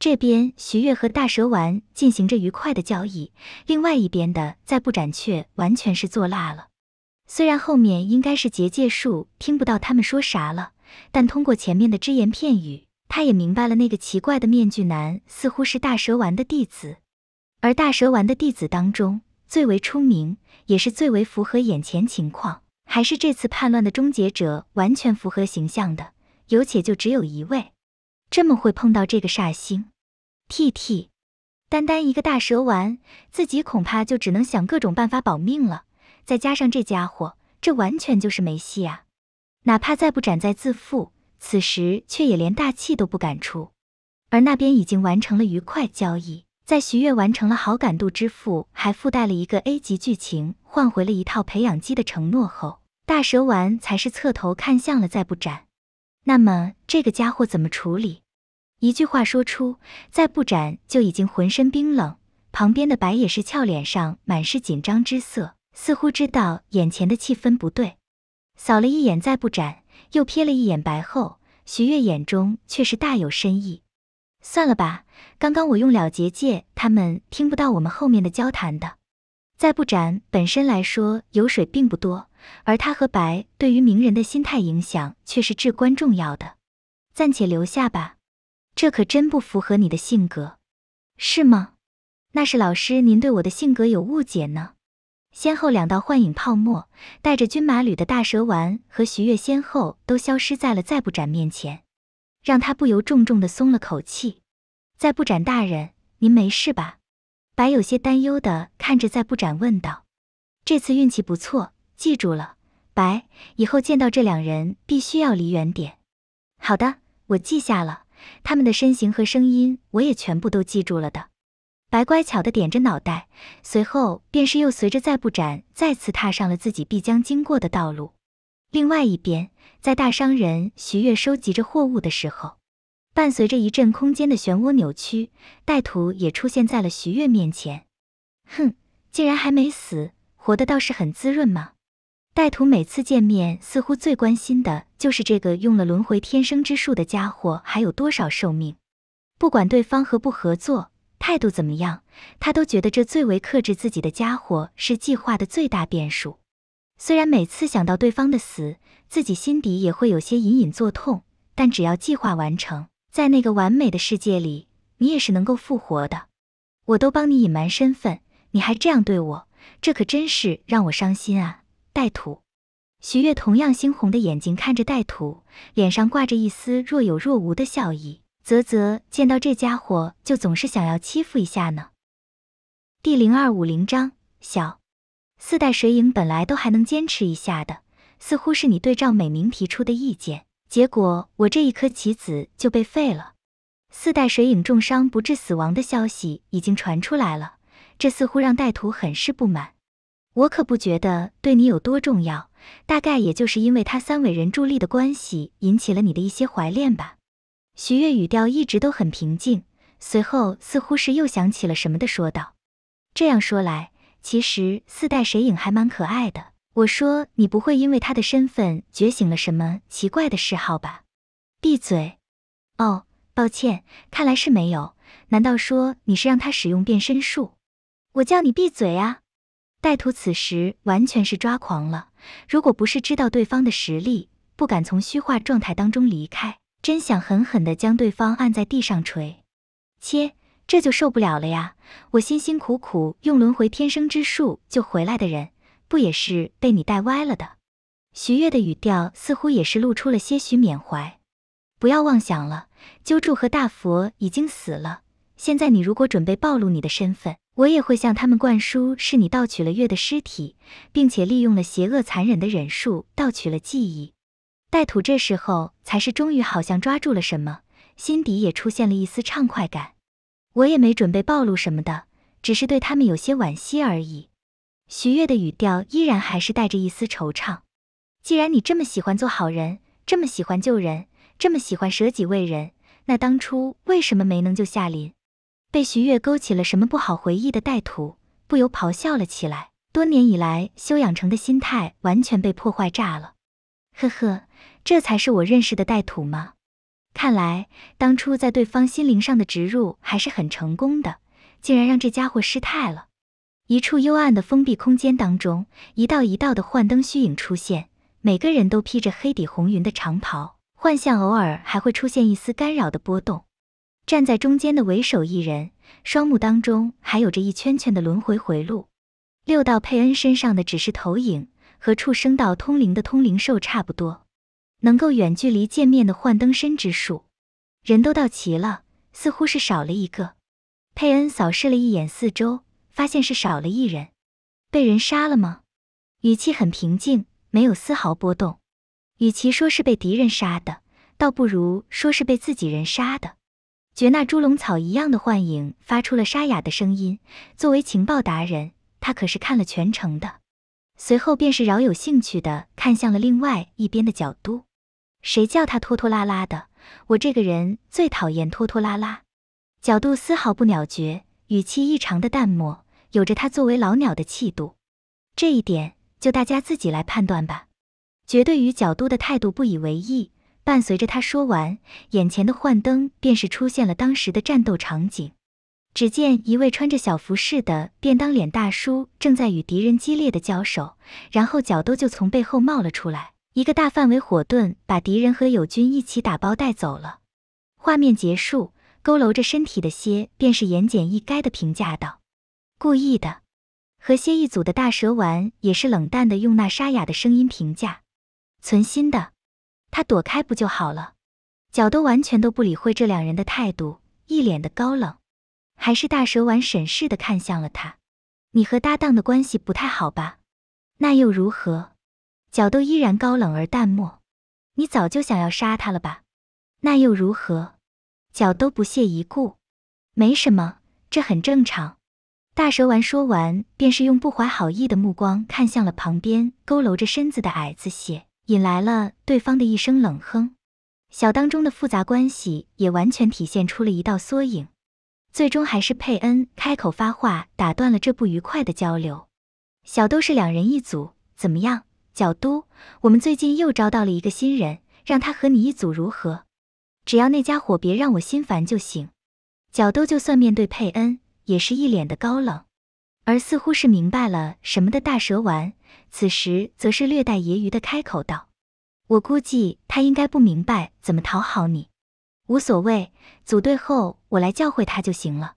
这边徐月和大蛇丸进行着愉快的交易，另外一边的在不斩却完全是做辣了。虽然后面应该是结界术，听不到他们说啥了，但通过前面的只言片语，他也明白了那个奇怪的面具男似乎是大蛇丸的弟子，而大蛇丸的弟子当中最为出名，也是最为符合眼前情况，还是这次叛乱的终结者，完全符合形象的，有且就只有一位。这么会碰到这个煞星，tt，单单一个大蛇丸，自己恐怕就只能想各种办法保命了。再加上这家伙，这完全就是没戏啊！哪怕再不斩再自负，此时却也连大气都不敢出。而那边已经完成了愉快交易，在徐月完成了好感度支付，还附带了一个 A 级剧情换回了一套培养基的承诺后，大蛇丸才是侧头看向了再不斩。那么这个家伙怎么处理？一句话说出，再不斩就已经浑身冰冷。旁边的白也是俏脸上满是紧张之色。似乎知道眼前的气氛不对，扫了一眼再不斩，又瞥了一眼白后，徐月眼中却是大有深意。算了吧，刚刚我用了结界，他们听不到我们后面的交谈的。再不斩本身来说油水并不多，而他和白对于鸣人的心态影响却是至关重要的。暂且留下吧，这可真不符合你的性格，是吗？那是老师，您对我的性格有误解呢。先后两道幻影泡沫带着军马吕的大蛇丸和徐月先后都消失在了再不斩面前，让他不由重重的松了口气。再不斩大人，您没事吧？白有些担忧的看着再不斩问道。这次运气不错，记住了，白，以后见到这两人必须要离远点。好的，我记下了，他们的身形和声音我也全部都记住了的。白乖巧的点着脑袋，随后便是又随着再不斩再次踏上了自己必将经过的道路。另外一边，在大商人徐月收集着货物的时候，伴随着一阵空间的漩涡扭曲，带土也出现在了徐月面前。哼，竟然还没死，活的倒是很滋润嘛。带土每次见面，似乎最关心的就是这个用了轮回天生之术的家伙还有多少寿命。不管对方合不合作。态度怎么样？他都觉得这最为克制自己的家伙是计划的最大变数。虽然每次想到对方的死，自己心底也会有些隐隐作痛，但只要计划完成，在那个完美的世界里，你也是能够复活的。我都帮你隐瞒身份，你还这样对我，这可真是让我伤心啊！带土，徐月同样猩红的眼睛看着带土，脸上挂着一丝若有若无的笑意。啧啧，见到这家伙就总是想要欺负一下呢。第零二五零章小四代水影本来都还能坚持一下的，似乎是你对照美明提出的意见，结果我这一颗棋子就被废了。四代水影重伤不治死亡的消息已经传出来了，这似乎让带土很是不满。我可不觉得对你有多重要，大概也就是因为他三尾人助力的关系，引起了你的一些怀恋吧。徐悦语调一直都很平静，随后似乎是又想起了什么的说道：“这样说来，其实四代水影还蛮可爱的。我说你不会因为他的身份觉醒了什么奇怪的嗜好吧？”闭嘴！哦，抱歉，看来是没有。难道说你是让他使用变身术？我叫你闭嘴啊！带徒此时完全是抓狂了，如果不是知道对方的实力，不敢从虚化状态当中离开。真想狠狠的将对方按在地上锤，切，这就受不了了呀！我辛辛苦苦用轮回天生之术救回来的人，不也是被你带歪了的？徐悦的语调似乎也是露出了些许缅怀。不要妄想了，鸠助和大佛已经死了。现在你如果准备暴露你的身份，我也会向他们灌输是你盗取了月的尸体，并且利用了邪恶残忍的忍术盗取了记忆。带土这时候才是终于好像抓住了什么，心底也出现了一丝畅快感。我也没准备暴露什么的，只是对他们有些惋惜而已。徐月的语调依然还是带着一丝惆怅。既然你这么喜欢做好人，这么喜欢救人，这么喜欢舍己为人，那当初为什么没能救夏林？被徐月勾起了什么不好回忆的带土，不由咆哮了起来。多年以来修养成的心态完全被破坏炸了。呵呵，这才是我认识的带土吗？看来当初在对方心灵上的植入还是很成功的，竟然让这家伙失态了。一处幽暗的封闭空间当中，一道一道的幻灯虚影出现，每个人都披着黑底红云的长袍，幻象偶尔还会出现一丝干扰的波动。站在中间的为首一人，双目当中还有着一圈圈的轮回回路。六道佩恩身上的只是投影。和畜生到通灵的通灵兽差不多，能够远距离见面的幻灯身之术。人都到齐了，似乎是少了一个。佩恩扫视了一眼四周，发现是少了一人，被人杀了吗？语气很平静，没有丝毫波动。与其说是被敌人杀的，倒不如说是被自己人杀的。绝那猪笼草一样的幻影发出了沙哑的声音。作为情报达人，他可是看了全程的。随后便是饶有兴趣的看向了另外一边的角都，谁叫他拖拖拉拉的？我这个人最讨厌拖拖拉拉。角度丝毫不鸟绝，语气异常的淡漠，有着他作为老鸟的气度。这一点就大家自己来判断吧。绝对与角都的态度不以为意，伴随着他说完，眼前的幻灯便是出现了当时的战斗场景。只见一位穿着小服饰的便当脸大叔正在与敌人激烈的交手，然后脚都就从背后冒了出来，一个大范围火盾把敌人和友军一起打包带走了。画面结束，佝偻着身体的蝎便是言简意赅的评价道：“故意的。”和蝎一组的大蛇丸也是冷淡的用那沙哑的声音评价：“存心的。”他躲开不就好了？脚都完全都不理会这两人的态度，一脸的高冷。还是大蛇丸审视的看向了他，你和搭档的关系不太好吧？那又如何？角斗依然高冷而淡漠，你早就想要杀他了吧？那又如何？角都不屑一顾，没什么，这很正常。大蛇丸说完，便是用不怀好意的目光看向了旁边佝偻着身子的矮子蟹，引来了对方的一声冷哼。小当中的复杂关系也完全体现出了一道缩影。最终还是佩恩开口发话，打断了这不愉快的交流。小都，是两人一组，怎么样？角都，我们最近又招到了一个新人，让他和你一组如何？只要那家伙别让我心烦就行。角都，就算面对佩恩，也是一脸的高冷。而似乎是明白了什么的大蛇丸，此时则是略带揶揄的开口道：“我估计他应该不明白怎么讨好你。”无所谓，组队后我来教会他就行了。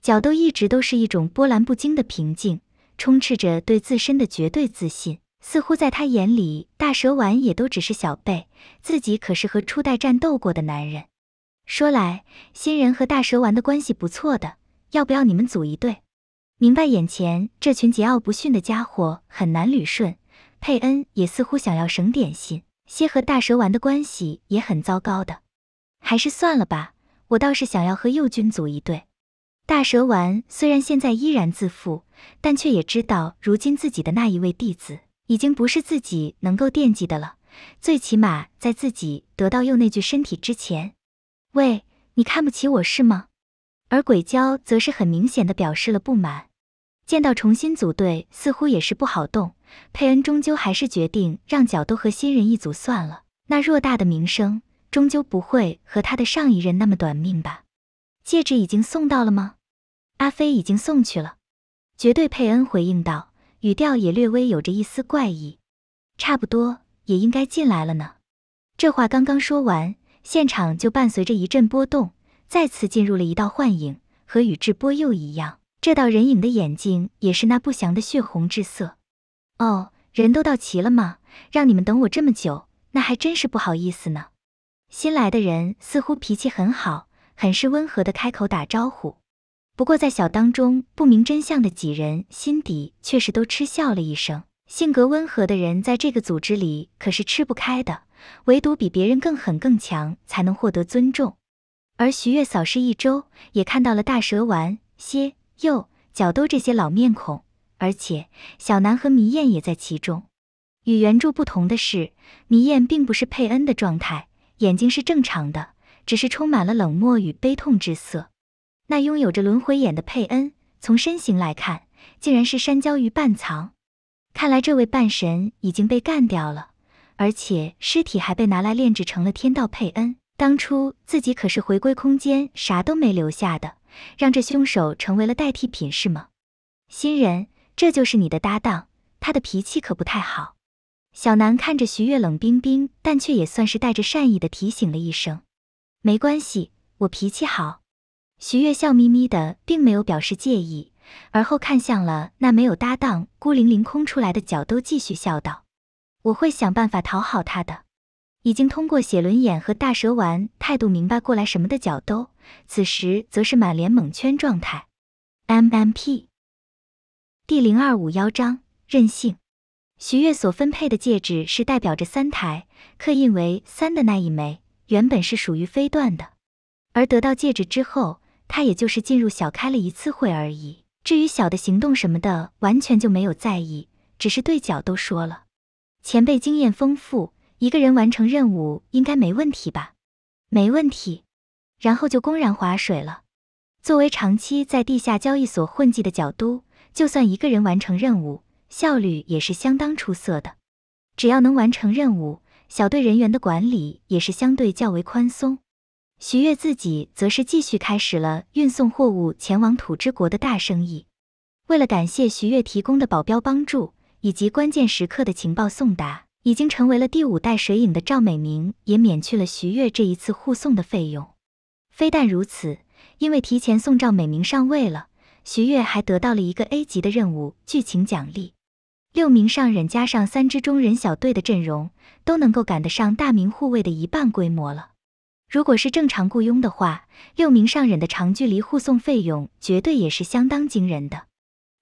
角斗一直都是一种波澜不惊的平静，充斥着对自身的绝对自信。似乎在他眼里，大蛇丸也都只是小辈，自己可是和初代战斗过的男人。说来，新人和大蛇丸的关系不错的，要不要你们组一队？明白眼前这群桀骜不驯的家伙很难捋顺，佩恩也似乎想要省点心。些和大蛇丸的关系也很糟糕的。还是算了吧，我倒是想要和右君组一队。大蛇丸虽然现在依然自负，但却也知道如今自己的那一位弟子，已经不是自己能够惦记的了。最起码在自己得到右那具身体之前。喂，你看不起我是吗？而鬼鲛则是很明显的表示了不满，见到重新组队似乎也是不好动。佩恩终究还是决定让角都和新人一组算了，那偌大的名声。终究不会和他的上一任那么短命吧？戒指已经送到了吗？阿飞已经送去了。绝对佩恩回应道，语调也略微有着一丝怪异。差不多也应该进来了呢。这话刚刚说完，现场就伴随着一阵波动，再次进入了一道幻影，和宇智波鼬一样，这道人影的眼睛也是那不祥的血红之色。哦，人都到齐了吗？让你们等我这么久，那还真是不好意思呢。新来的人似乎脾气很好，很是温和的开口打招呼。不过在小当中不明真相的几人心底却是都嗤笑了一声。性格温和的人在这个组织里可是吃不开的，唯独比别人更狠更强才能获得尊重。而徐月扫视一周，也看到了大蛇丸、蝎、鼬、角都这些老面孔，而且小南和迷燕也在其中。与原著不同的是，迷燕并不是佩恩的状态。眼睛是正常的，只是充满了冷漠与悲痛之色。那拥有着轮回眼的佩恩，从身形来看，竟然是山椒鱼半藏。看来这位半神已经被干掉了，而且尸体还被拿来炼制成了天道佩恩。当初自己可是回归空间，啥都没留下的，让这凶手成为了代替品是吗？新人，这就是你的搭档，他的脾气可不太好。小南看着徐月，冷冰冰，但却也算是带着善意的提醒了一声：“没关系，我脾气好。”徐月笑眯眯的，并没有表示介意，而后看向了那没有搭档、孤零零空出来的角都，继续笑道：“我会想办法讨好他的。”已经通过写轮眼和大蛇丸态度明白过来什么的角都，此时则是满脸懵圈状态。MMP 第零二五幺章：任性。徐悦所分配的戒指是代表着三台，刻印为三的那一枚，原本是属于飞段的。而得到戒指之后，他也就是进入小开了一次会而已。至于小的行动什么的，完全就没有在意，只是对角都说了，前辈经验丰富，一个人完成任务应该没问题吧？没问题。然后就公然划水了。作为长期在地下交易所混迹的角都，就算一个人完成任务。效率也是相当出色的，只要能完成任务，小队人员的管理也是相对较为宽松。徐越自己则是继续开始了运送货物前往土之国的大生意。为了感谢徐越提供的保镖帮助以及关键时刻的情报送达，已经成为了第五代水影的赵美明也免去了徐越这一次护送的费用。非但如此，因为提前送赵美明上位了，徐越还得到了一个 A 级的任务剧情奖励。六名上忍加上三支中忍小队的阵容，都能够赶得上大明护卫的一半规模了。如果是正常雇佣的话，六名上忍的长距离护送费用绝对也是相当惊人的。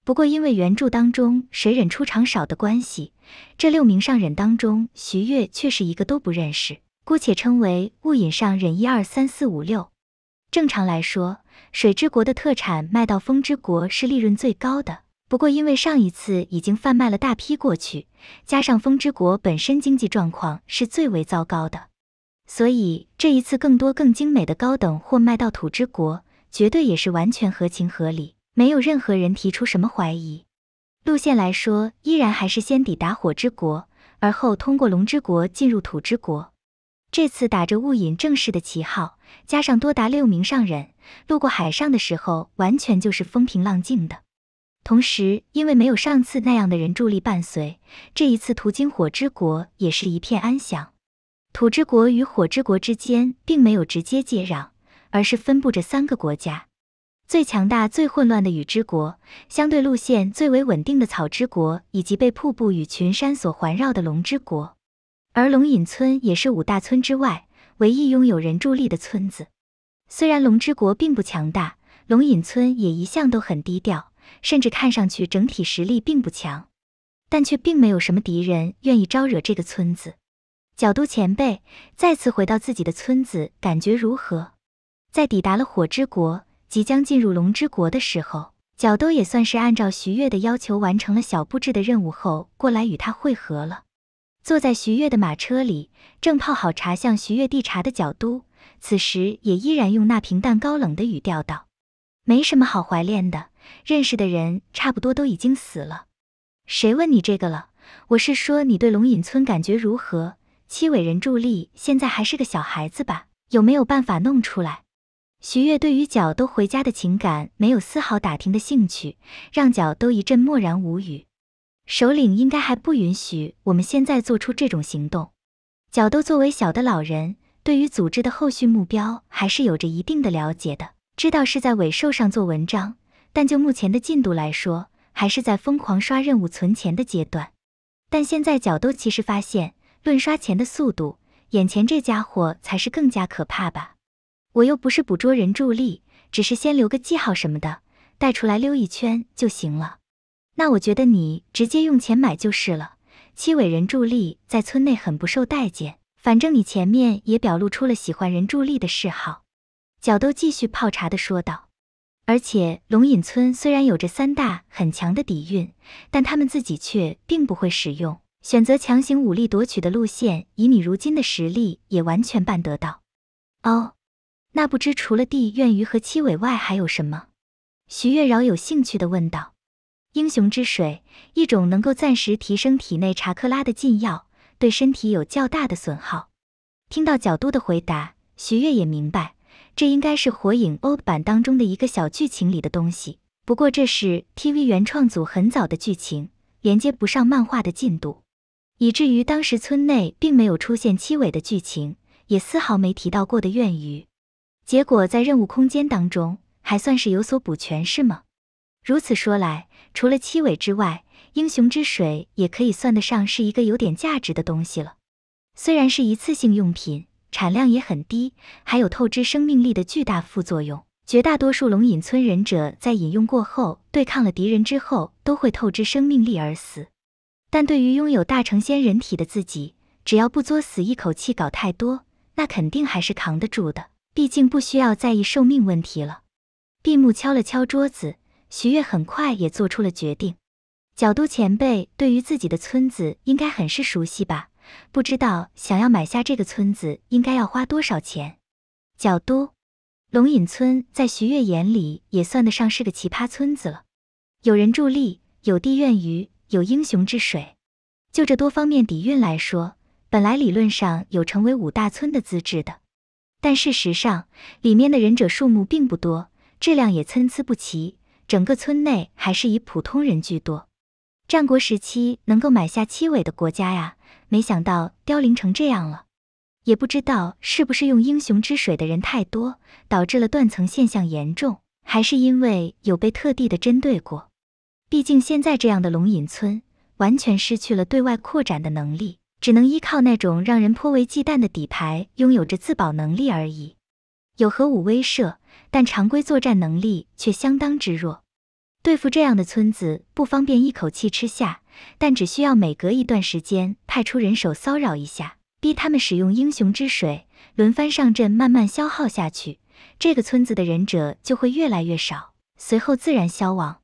不过因为原著当中水忍出场少的关系，这六名上忍当中，徐月却是一个都不认识。姑且称为雾隐上忍一二三四五六。正常来说，水之国的特产卖到风之国是利润最高的。不过，因为上一次已经贩卖了大批过去，加上风之国本身经济状况是最为糟糕的，所以这一次更多更精美的高等货卖到土之国，绝对也是完全合情合理，没有任何人提出什么怀疑。路线来说，依然还是先抵达火之国，而后通过龙之国进入土之国。这次打着雾隐正式的旗号，加上多达六名上人，路过海上的时候，完全就是风平浪静的。同时，因为没有上次那样的人助力伴随，这一次途经火之国也是一片安详。土之国与火之国之间并没有直接接壤，而是分布着三个国家：最强大、最混乱的雨之国，相对路线最为稳定的草之国，以及被瀑布与群山所环绕的龙之国。而龙隐村也是五大村之外唯一拥有人助力的村子。虽然龙之国并不强大，龙隐村也一向都很低调。甚至看上去整体实力并不强，但却并没有什么敌人愿意招惹这个村子。角都前辈，再次回到自己的村子，感觉如何？在抵达了火之国，即将进入龙之国的时候，角都也算是按照徐月的要求完成了小布置的任务后，过来与他会合了。坐在徐月的马车里，正泡好茶向徐月递茶的角都，此时也依然用那平淡高冷的语调道：“没什么好怀恋的。”认识的人差不多都已经死了，谁问你这个了？我是说你对龙隐村感觉如何？七尾人助力现在还是个小孩子吧？有没有办法弄出来？徐月对于角都回家的情感没有丝毫打听的兴趣，让角都一阵默然无语。首领应该还不允许我们现在做出这种行动。角都作为小的老人，对于组织的后续目标还是有着一定的了解的，知道是在尾兽上做文章。但就目前的进度来说，还是在疯狂刷任务存钱的阶段。但现在角斗其实发现，论刷钱的速度，眼前这家伙才是更加可怕吧？我又不是捕捉人助力，只是先留个记号什么的，带出来溜一圈就行了。那我觉得你直接用钱买就是了。七尾人助力在村内很不受待见，反正你前面也表露出了喜欢人助力的嗜好。角斗继续泡茶的说道。而且龙隐村虽然有着三大很强的底蕴，但他们自己却并不会使用，选择强行武力夺取的路线，以你如今的实力也完全办得到。哦，那不知除了地怨鱼和七尾外还有什么？徐月饶有兴趣的问道。英雄之水，一种能够暂时提升体内查克拉的禁药，对身体有较大的损耗。听到角度的回答，徐月也明白。这应该是火影 old 版当中的一个小剧情里的东西，不过这是 TV 原创组很早的剧情，连接不上漫画的进度，以至于当时村内并没有出现七尾的剧情，也丝毫没提到过的怨鱼，结果在任务空间当中还算是有所补全，是吗？如此说来，除了七尾之外，英雄之水也可以算得上是一个有点价值的东西了，虽然是一次性用品。产量也很低，还有透支生命力的巨大副作用。绝大多数龙隐村忍者在饮用过后，对抗了敌人之后，都会透支生命力而死。但对于拥有大成仙人体的自己，只要不作死，一口气搞太多，那肯定还是扛得住的。毕竟不需要在意寿命问题了。闭目敲了敲桌子，徐月很快也做出了决定。角都前辈对于自己的村子应该很是熟悉吧？不知道想要买下这个村子应该要花多少钱。角都，龙隐村在徐越眼里也算得上是个奇葩村子了。有人助力，有地愿鱼，有英雄之水，就这多方面底蕴来说，本来理论上有成为五大村的资质的。但事实上，里面的忍者数目并不多，质量也参差不齐，整个村内还是以普通人居多。战国时期能够买下七尾的国家呀？没想到凋零成这样了，也不知道是不是用英雄之水的人太多，导致了断层现象严重，还是因为有被特地的针对过。毕竟现在这样的龙隐村，完全失去了对外扩展的能力，只能依靠那种让人颇为忌惮的底牌，拥有着自保能力而已。有核武威慑，但常规作战能力却相当之弱，对付这样的村子，不方便一口气吃下。但只需要每隔一段时间派出人手骚扰一下，逼他们使用英雄之水，轮番上阵，慢慢消耗下去，这个村子的忍者就会越来越少，随后自然消亡。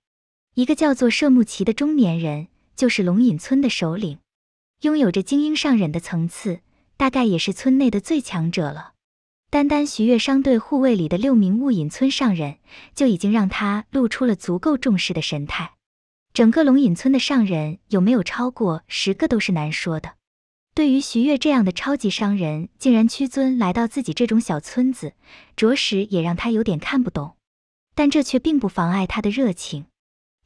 一个叫做射木崎的中年人，就是龙隐村的首领，拥有着精英上忍的层次，大概也是村内的最强者了。单单徐月商队护卫里的六名雾隐村上忍，就已经让他露出了足够重视的神态。整个龙隐村的上人有没有超过十个都是难说的。对于徐月这样的超级商人，竟然屈尊来到自己这种小村子，着实也让他有点看不懂。但这却并不妨碍他的热情。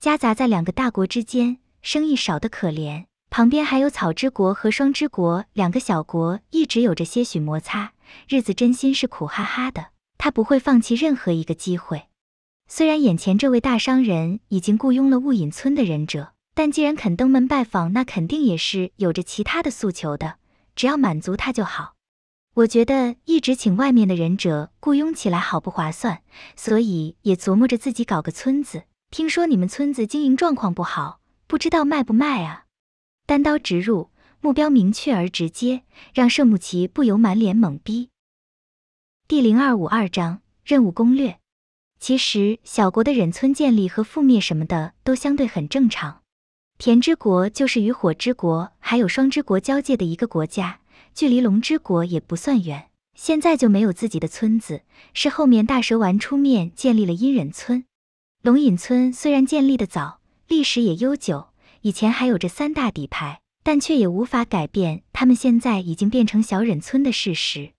夹杂在两个大国之间，生意少得可怜。旁边还有草之国和霜之国两个小国，一直有着些许摩擦，日子真心是苦哈哈的。他不会放弃任何一个机会。虽然眼前这位大商人已经雇佣了雾隐村的忍者，但既然肯登门拜访，那肯定也是有着其他的诉求的。只要满足他就好。我觉得一直请外面的忍者雇佣起来好不划算，所以也琢磨着自己搞个村子。听说你们村子经营状况不好，不知道卖不卖啊？单刀直入，目标明确而直接，让圣木崎不由满脸懵逼。第零二五二章任务攻略。其实，小国的忍村建立和覆灭什么的都相对很正常。田之国就是与火之国还有霜之国交界的一个国家，距离龙之国也不算远。现在就没有自己的村子，是后面大蛇丸出面建立了阴忍村。龙隐村虽然建立的早，历史也悠久，以前还有着三大底牌，但却也无法改变他们现在已经变成小忍村的事实。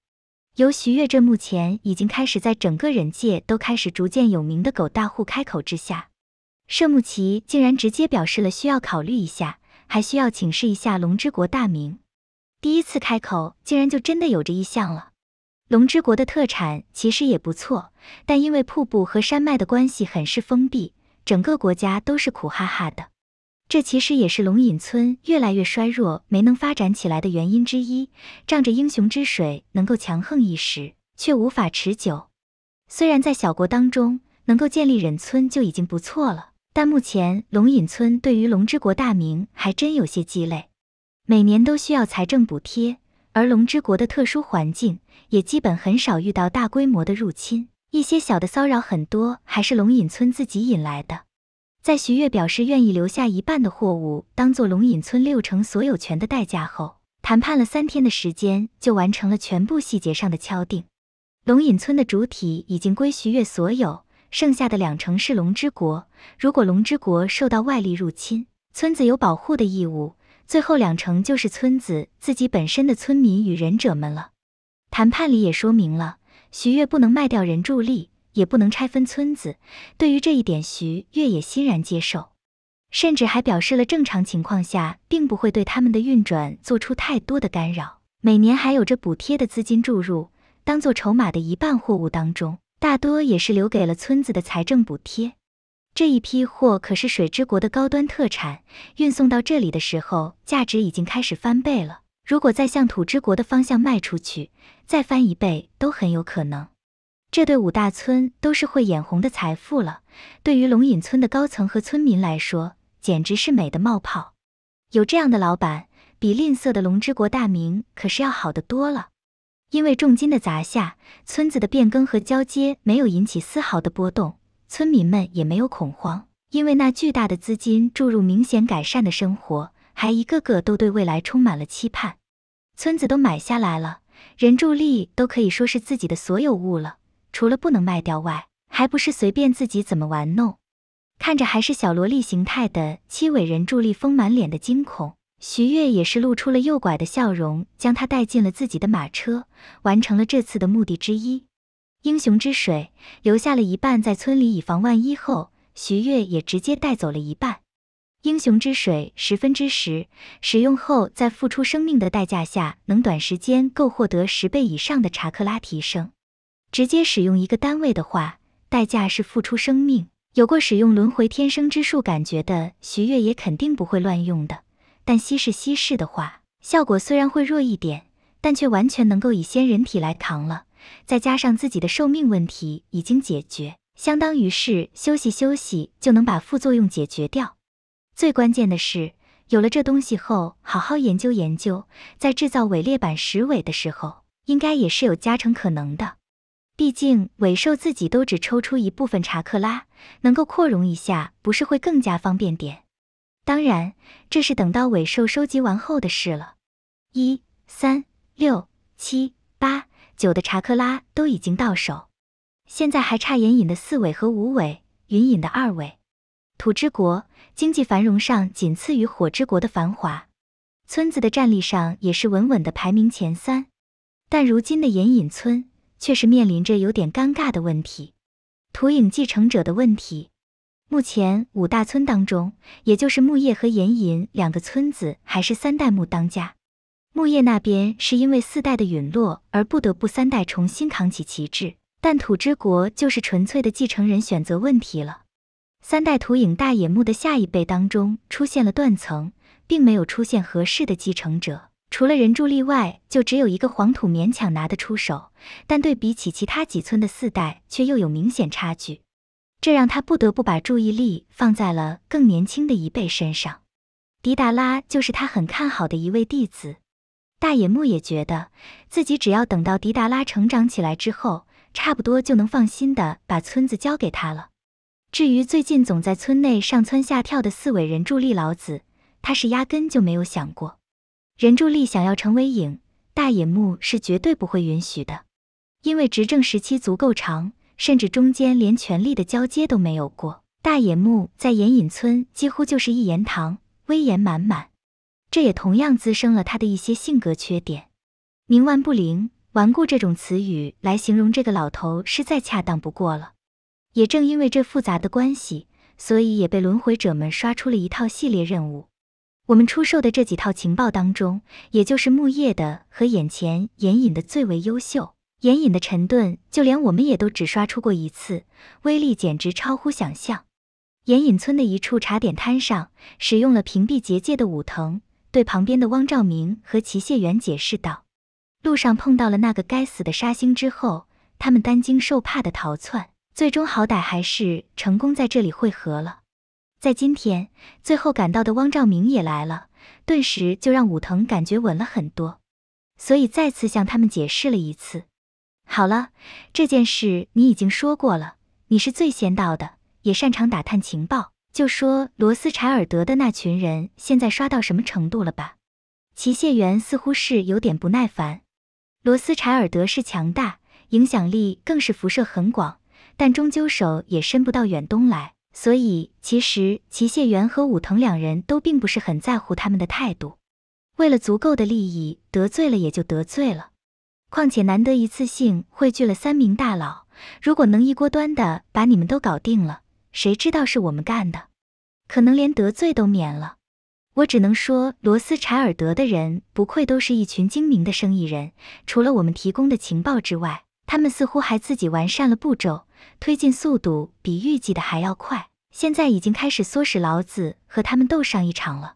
由徐越这目前已经开始在整个忍界都开始逐渐有名的狗大户开口之下，社木崎竟然直接表示了需要考虑一下，还需要请示一下龙之国大名。第一次开口竟然就真的有着意向了。龙之国的特产其实也不错，但因为瀑布和山脉的关系很是封闭，整个国家都是苦哈哈的。这其实也是龙隐村越来越衰弱、没能发展起来的原因之一。仗着英雄之水能够强横一时，却无法持久。虽然在小国当中能够建立忍村就已经不错了，但目前龙隐村对于龙之国大名还真有些鸡肋。每年都需要财政补贴，而龙之国的特殊环境也基本很少遇到大规模的入侵，一些小的骚扰很多还是龙隐村自己引来的。在徐越表示愿意留下一半的货物当做龙隐村六成所有权的代价后，谈判了三天的时间就完成了全部细节上的敲定。龙隐村的主体已经归徐越所有，剩下的两成是龙之国。如果龙之国受到外力入侵，村子有保护的义务。最后两成就是村子自己本身的村民与忍者们了。谈判里也说明了，徐越不能卖掉人助力。也不能拆分村子，对于这一点，徐越也欣然接受，甚至还表示了正常情况下并不会对他们的运转做出太多的干扰。每年还有着补贴的资金注入，当做筹码的一半货物当中，大多也是留给了村子的财政补贴。这一批货可是水之国的高端特产，运送到这里的时候，价值已经开始翻倍了。如果再向土之国的方向卖出去，再翻一倍都很有可能。这对五大村都是会眼红的财富了，对于龙隐村的高层和村民来说，简直是美的冒泡。有这样的老板，比吝啬的龙之国大明可是要好得多了。因为重金的砸下，村子的变更和交接没有引起丝毫的波动，村民们也没有恐慌，因为那巨大的资金注入明显改善的生活，还一个个都对未来充满了期盼。村子都买下来了，人助力都可以说是自己的所有物了。除了不能卖掉外，还不是随便自己怎么玩弄？看着还是小萝莉形态的七尾人柱力丰满脸的惊恐，徐月也是露出了诱拐的笑容，将她带进了自己的马车，完成了这次的目的之一。英雄之水留下了一半在村里以防万一后，徐月也直接带走了一半。英雄之水十分之十，使用后在付出生命的代价下，能短时间够获得十倍以上的查克拉提升。直接使用一个单位的话，代价是付出生命。有过使用轮回天生之术感觉的徐月也肯定不会乱用的。但稀释稀释的话，效果虽然会弱一点，但却完全能够以仙人体来扛了。再加上自己的寿命问题已经解决，相当于是休息休息就能把副作用解决掉。最关键的是，有了这东西后，好好研究研究，在制造伪劣版石尾的时候，应该也是有加成可能的。毕竟尾兽自己都只抽出一部分查克拉，能够扩容一下，不是会更加方便点？当然，这是等到尾兽收集完后的事了。一、三、六、七、八、九的查克拉都已经到手，现在还差眼影的四尾和五尾，云隐的二尾。土之国经济繁荣上仅次于火之国的繁华，村子的战力上也是稳稳的排名前三。但如今的眼影村。却是面临着有点尴尬的问题，土影继承者的问题。目前五大村当中，也就是木叶和岩隐两个村子还是三代目当家。木叶那边是因为四代的陨落而不得不三代重新扛起旗帜，但土之国就是纯粹的继承人选择问题了。三代土影大野木的下一辈当中出现了断层，并没有出现合适的继承者。除了人柱力外，就只有一个黄土勉强拿得出手，但对比起其他几村的四代，却又有明显差距，这让他不得不把注意力放在了更年轻的一辈身上。迪达拉就是他很看好的一位弟子。大野木也觉得自己只要等到迪达拉成长起来之后，差不多就能放心的把村子交给他了。至于最近总在村内上蹿下跳的四尾人柱力老子，他是压根就没有想过。人助力想要成为影，大野木是绝对不会允许的。因为执政时期足够长，甚至中间连权力的交接都没有过。大野木在岩隐村几乎就是一言堂，威严满满。这也同样滋生了他的一些性格缺点：冥顽不灵、顽固。这种词语来形容这个老头是再恰当不过了。也正因为这复杂的关系，所以也被轮回者们刷出了一套系列任务。我们出售的这几套情报当中，也就是木叶的和眼前眼影的最为优秀。眼影的沉顿，就连我们也都只刷出过一次，威力简直超乎想象。眼影村的一处茶点摊上，使用了屏蔽结界的武藤，对旁边的汪兆明和齐谢元解释道：“路上碰到了那个该死的沙星之后，他们担惊受怕的逃窜，最终好歹还是成功在这里汇合了。”在今天，最后赶到的汪兆明也来了，顿时就让武藤感觉稳了很多，所以再次向他们解释了一次。好了，这件事你已经说过了，你是最先到的，也擅长打探情报，就说罗斯柴尔德的那群人现在刷到什么程度了吧？齐谢元似乎是有点不耐烦。罗斯柴尔德是强大，影响力更是辐射很广，但终究手也伸不到远东来。所以，其实齐谢元和武藤两人都并不是很在乎他们的态度。为了足够的利益，得罪了也就得罪了。况且难得一次性汇聚了三名大佬，如果能一锅端的把你们都搞定了，谁知道是我们干的？可能连得罪都免了。我只能说，罗斯柴尔德的人不愧都是一群精明的生意人。除了我们提供的情报之外，他们似乎还自己完善了步骤，推进速度比预计的还要快。现在已经开始唆使老子和他们斗上一场了，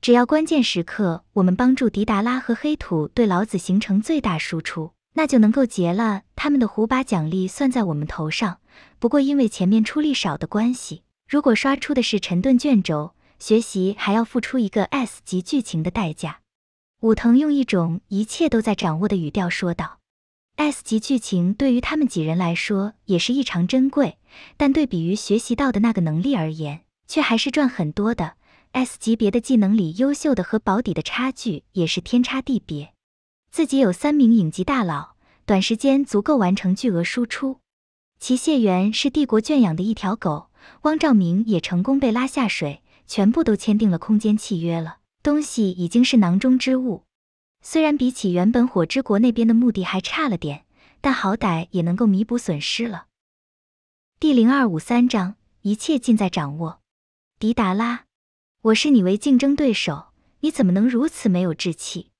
只要关键时刻我们帮助迪达拉和黑土对老子形成最大输出，那就能够结了他们的胡。把奖励算在我们头上。不过因为前面出力少的关系，如果刷出的是沉遁卷轴，学习还要付出一个 S 级剧情的代价。武藤用一种一切都在掌握的语调说道。S 级剧情对于他们几人来说也是异常珍贵，但对比于学习到的那个能力而言，却还是赚很多的。S 级别的技能里，优秀的和保底的差距也是天差地别。自己有三名影级大佬，短时间足够完成巨额输出。其谢元是帝国圈养的一条狗，汪兆明也成功被拉下水，全部都签订了空间契约了，东西已经是囊中之物。虽然比起原本火之国那边的目的还差了点，但好歹也能够弥补损失了。第零二五三章：一切尽在掌握。迪达拉，我视你为竞争对手，你怎么能如此没有志气？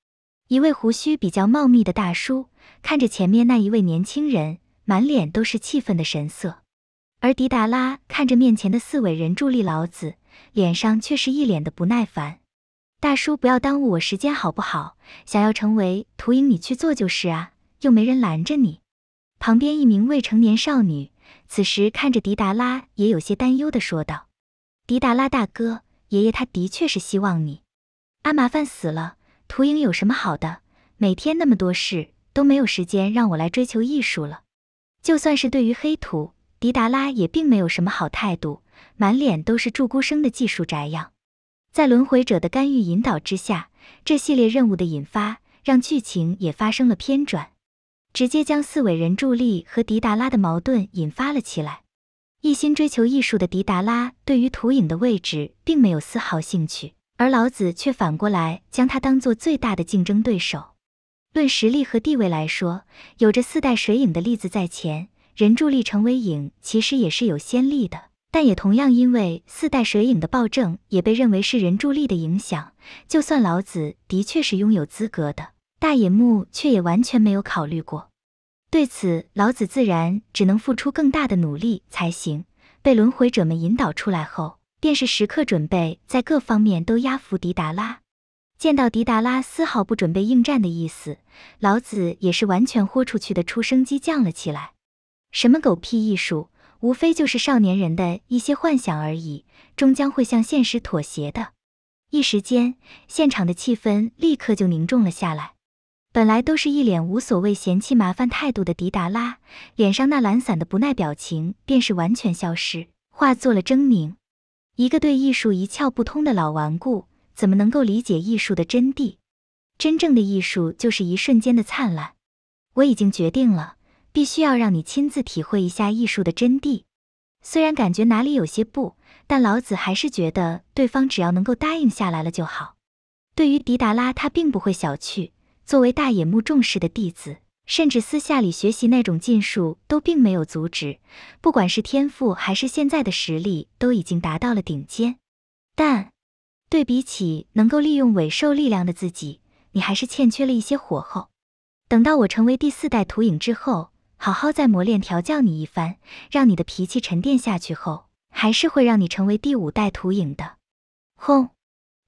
一位胡须比较茂密的大叔看着前面那一位年轻人，满脸都是气愤的神色。而迪达拉看着面前的四尾人柱力老子，脸上却是一脸的不耐烦。大叔，不要耽误我时间好不好？想要成为图影，你去做就是啊，又没人拦着你。旁边一名未成年少女，此时看着迪达拉，也有些担忧的说道：“迪达拉大哥，爷爷他的确是希望你……啊，麻烦死了！图影有什么好的？每天那么多事，都没有时间让我来追求艺术了。就算是对于黑土，迪达拉也并没有什么好态度，满脸都是助孤生的技术宅样。”在轮回者的干预引导之下，这系列任务的引发让剧情也发生了偏转，直接将四尾人柱力和迪达拉的矛盾引发了起来。一心追求艺术的迪达拉对于土影的位置并没有丝毫兴趣，而老子却反过来将他当作最大的竞争对手。论实力和地位来说，有着四代水影的例子在前，人柱力成为影其实也是有先例的。但也同样，因为四代水影的暴政，也被认为是人柱力的影响。就算老子的确是拥有资格的，大野木却也完全没有考虑过。对此，老子自然只能付出更大的努力才行。被轮回者们引导出来后，便是时刻准备在各方面都压服迪达拉。见到迪达拉丝毫不准备应战的意思，老子也是完全豁出去的，出生机降了起来：“什么狗屁艺术！”无非就是少年人的一些幻想而已，终将会向现实妥协的。一时间，现场的气氛立刻就凝重了下来。本来都是一脸无所谓、嫌弃、麻烦态度的迪达拉，脸上那懒散的不耐表情便是完全消失，化作了狰狞。一个对艺术一窍不通的老顽固，怎么能够理解艺术的真谛？真正的艺术就是一瞬间的灿烂。我已经决定了。必须要让你亲自体会一下艺术的真谛。虽然感觉哪里有些不，但老子还是觉得对方只要能够答应下来了就好。对于迪达拉，他并不会小觑。作为大野木重视的弟子，甚至私下里学习那种禁术都并没有阻止。不管是天赋还是现在的实力，都已经达到了顶尖。但对比起能够利用尾兽力量的自己，你还是欠缺了一些火候。等到我成为第四代土影之后。好好再磨练调教你一番，让你的脾气沉淀下去后，还是会让你成为第五代土影的。轰！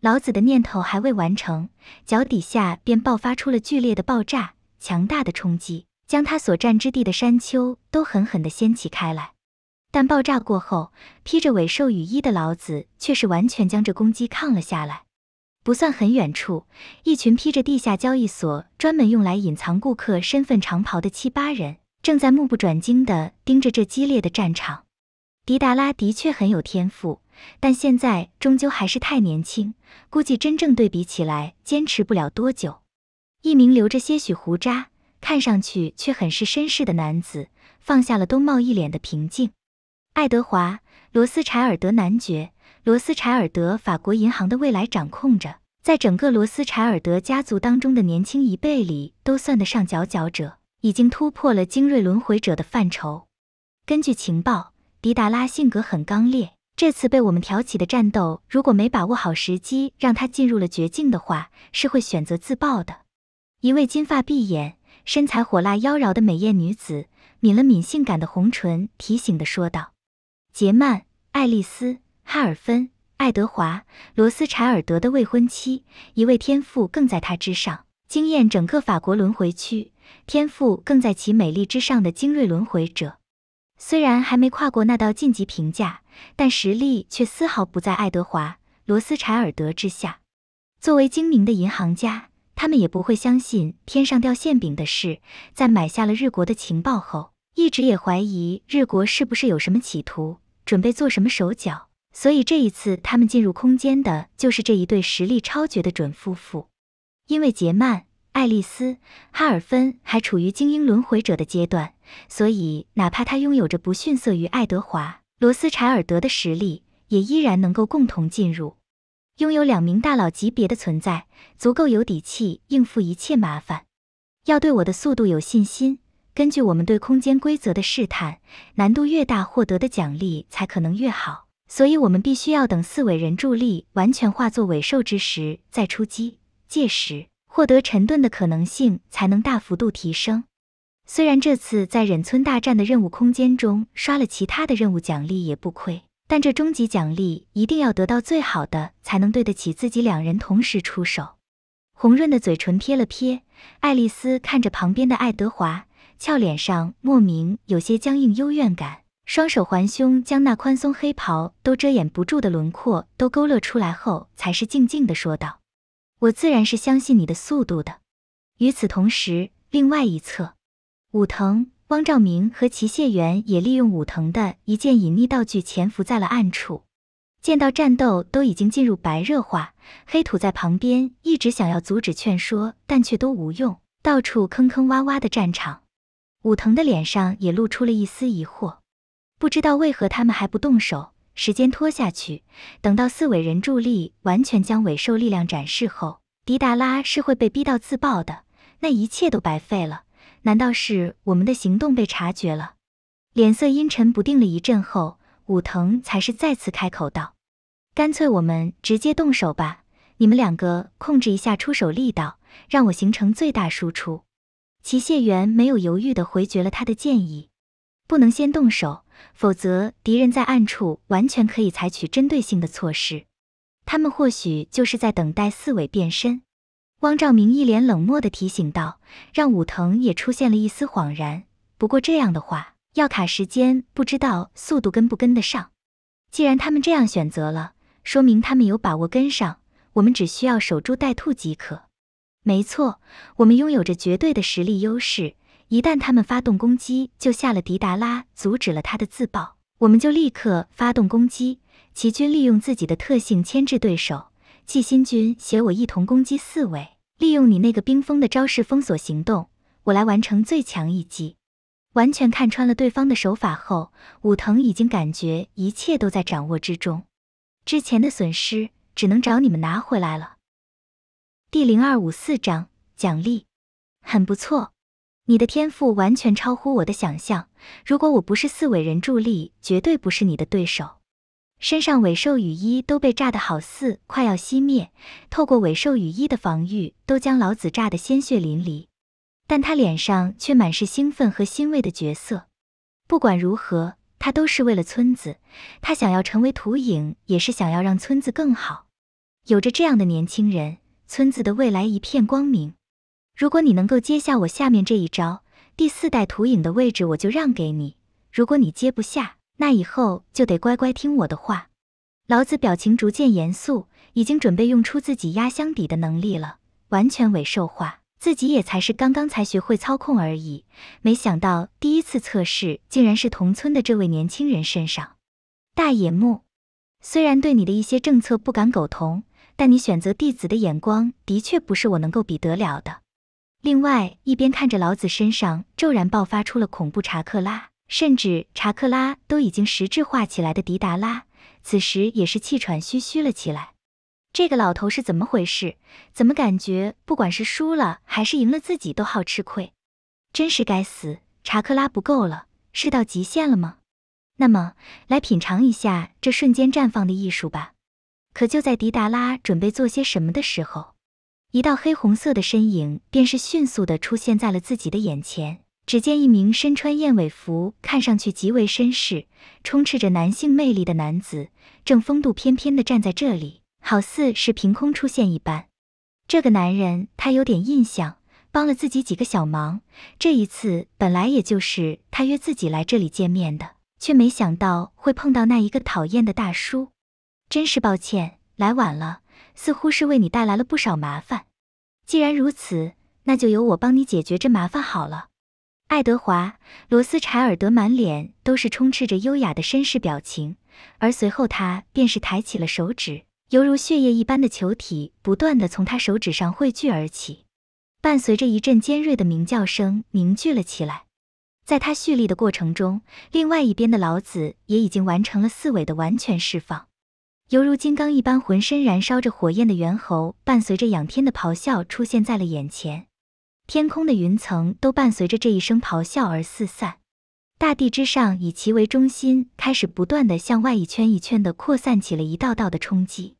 老子的念头还未完成，脚底下便爆发出了剧烈的爆炸，强大的冲击将他所站之地的山丘都狠狠地掀起开来。但爆炸过后，披着尾兽羽衣的老子却是完全将这攻击抗了下来。不算很远处，一群披着地下交易所专门用来隐藏顾客身份长袍的七八人。正在目不转睛地盯着这激烈的战场。迪达拉的确很有天赋，但现在终究还是太年轻，估计真正对比起来，坚持不了多久。一名留着些许胡渣，看上去却很是绅士的男子放下了冬帽，一脸的平静。爱德华·罗斯柴尔德男爵，罗斯柴尔德法国银行的未来掌控着，在整个罗斯柴尔德家族当中的年轻一辈里，都算得上佼佼者。已经突破了精锐轮回者的范畴。根据情报，迪达拉性格很刚烈，这次被我们挑起的战斗，如果没把握好时机，让他进入了绝境的话，是会选择自爆的。一位金发碧眼、身材火辣妖娆的美艳女子抿了抿性感的红唇，提醒地说道：“杰曼、爱丽丝、哈尔芬、爱德华、罗斯柴尔德的未婚妻，一位天赋更在她之上，惊艳整个法国轮回区。”天赋更在其美丽之上的精锐轮回者，虽然还没跨过那道晋级评价，但实力却丝毫不在爱德华·罗斯柴尔德之下。作为精明的银行家，他们也不会相信天上掉馅饼的事。在买下了日国的情报后，一直也怀疑日国是不是有什么企图，准备做什么手脚。所以这一次，他们进入空间的就是这一对实力超绝的准夫妇，因为杰曼。爱丽丝·哈尔芬还处于精英轮回者的阶段，所以哪怕她拥有着不逊色于爱德华·罗斯柴尔德的实力，也依然能够共同进入。拥有两名大佬级别的存在，足够有底气应付一切麻烦。要对我的速度有信心。根据我们对空间规则的试探，难度越大，获得的奖励才可能越好。所以，我们必须要等四尾人助力完全化作尾兽之时再出击。届时。获得沉顿的可能性才能大幅度提升。虽然这次在忍村大战的任务空间中刷了其他的任务奖励也不亏，但这终极奖励一定要得到最好的，才能对得起自己两人同时出手。红润的嘴唇撇了撇，爱丽丝看着旁边的爱德华，俏脸上莫名有些僵硬、幽怨感，双手环胸，将那宽松黑袍都遮掩不住的轮廓都勾勒出来后，才是静静的说道。我自然是相信你的速度的。与此同时，另外一侧，武藤、汪兆明和齐谢元也利用武藤的一件隐匿道具潜伏在了暗处。见到战斗都已经进入白热化，黑土在旁边一直想要阻止劝说，但却都无用。到处坑坑洼洼的战场，武藤的脸上也露出了一丝疑惑，不知道为何他们还不动手。时间拖下去，等到四尾人助力完全将尾兽力量展示后，迪达拉是会被逼到自爆的，那一切都白费了。难道是我们的行动被察觉了？脸色阴沉不定了一阵后，武藤才是再次开口道：“干脆我们直接动手吧，你们两个控制一下出手力道，让我形成最大输出。”齐谢元没有犹豫的回绝了他的建议：“不能先动手。”否则，敌人在暗处完全可以采取针对性的措施。他们或许就是在等待四尾变身。汪兆明一脸冷漠地提醒道，让武藤也出现了一丝恍然。不过这样的话，要卡时间，不知道速度跟不跟得上。既然他们这样选择了，说明他们有把握跟上。我们只需要守株待兔即可。没错，我们拥有着绝对的实力优势。一旦他们发动攻击，就下了迪达拉，阻止了他的自爆，我们就立刻发动攻击。齐军利用自己的特性牵制对手，季新君携我一同攻击四位，利用你那个冰封的招式封锁行动，我来完成最强一击。完全看穿了对方的手法后，武藤已经感觉一切都在掌握之中。之前的损失只能找你们拿回来了。第零二五四章奖励很不错。你的天赋完全超乎我的想象，如果我不是四尾人助力，绝对不是你的对手。身上尾兽羽衣都被炸得好似快要熄灭，透过尾兽羽衣的防御，都将老子炸得鲜血淋漓。但他脸上却满是兴奋和欣慰的角色。不管如何，他都是为了村子，他想要成为土影，也是想要让村子更好。有着这样的年轻人，村子的未来一片光明。如果你能够接下我下面这一招，第四代图影的位置我就让给你。如果你接不下，那以后就得乖乖听我的话。老子表情逐渐严肃，已经准备用出自己压箱底的能力了，完全伪兽化，自己也才是刚刚才学会操控而已。没想到第一次测试竟然是同村的这位年轻人身上。大野木，虽然对你的一些政策不敢苟同，但你选择弟子的眼光的确不是我能够比得了的。另外一边看着老子身上骤然爆发出了恐怖查克拉，甚至查克拉都已经实质化起来的迪达拉，此时也是气喘吁吁了起来。这个老头是怎么回事？怎么感觉不管是输了还是赢了，自己都好吃亏？真是该死，查克拉不够了，是到极限了吗？那么来品尝一下这瞬间绽放的艺术吧。可就在迪达拉准备做些什么的时候。一道黑红色的身影便是迅速的出现在了自己的眼前。只见一名身穿燕尾服、看上去极为绅士、充斥着男性魅力的男子，正风度翩翩的站在这里，好似是凭空出现一般。这个男人他有点印象，帮了自己几个小忙。这一次本来也就是他约自己来这里见面的，却没想到会碰到那一个讨厌的大叔。真是抱歉，来晚了。似乎是为你带来了不少麻烦，既然如此，那就由我帮你解决这麻烦好了。爱德华·罗斯柴尔德满脸都是充斥着优雅的绅士表情，而随后他便是抬起了手指，犹如血液一般的球体不断的从他手指上汇聚而起，伴随着一阵尖锐的鸣叫声凝聚了起来。在他蓄力的过程中，另外一边的老子也已经完成了四尾的完全释放。犹如金刚一般，浑身燃烧着火焰的猿猴，伴随着仰天的咆哮出现在了眼前。天空的云层都伴随着这一声咆哮而四散，大地之上以其为中心，开始不断的向外一圈一圈的扩散起了一道道的冲击，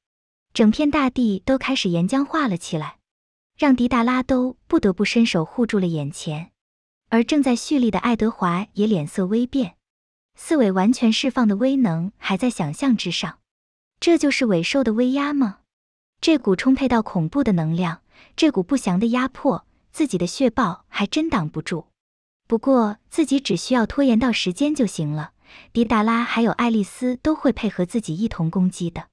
整片大地都开始岩浆化了起来，让迪达拉都不得不伸手护住了眼前，而正在蓄力的爱德华也脸色微变，四尾完全释放的威能还在想象之上。这就是尾兽的威压吗？这股充沛到恐怖的能量，这股不祥的压迫，自己的血豹还真挡不住。不过自己只需要拖延到时间就行了，迪达拉还有爱丽丝都会配合自己一同攻击的。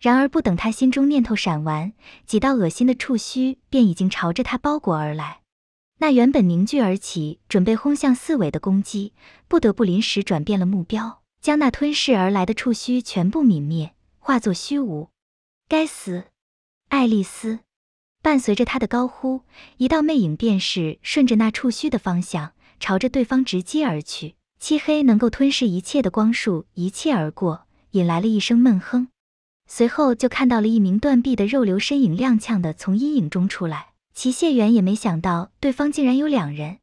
然而不等他心中念头闪完，几道恶心的触须便已经朝着他包裹而来。那原本凝聚而起准备轰向四尾的攻击，不得不临时转变了目标，将那吞噬而来的触须全部泯灭。化作虚无，该死！爱丽丝，伴随着她的高呼，一道魅影便是顺着那触须的方向，朝着对方直击而去。漆黑能够吞噬一切的光束一切而过，引来了一声闷哼。随后就看到了一名断臂的肉瘤身影踉跄的从阴影中出来。齐谢元也没想到对方竟然有两人。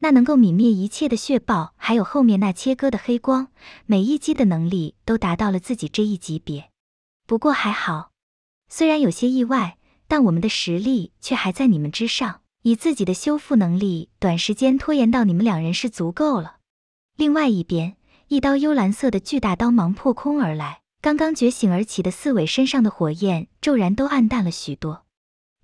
那能够泯灭一切的血豹，还有后面那切割的黑光，每一击的能力都达到了自己这一级别。不过还好，虽然有些意外，但我们的实力却还在你们之上。以自己的修复能力，短时间拖延到你们两人是足够了。另外一边，一刀幽蓝色的巨大刀芒破空而来，刚刚觉醒而起的四尾身上的火焰骤然都暗淡了许多，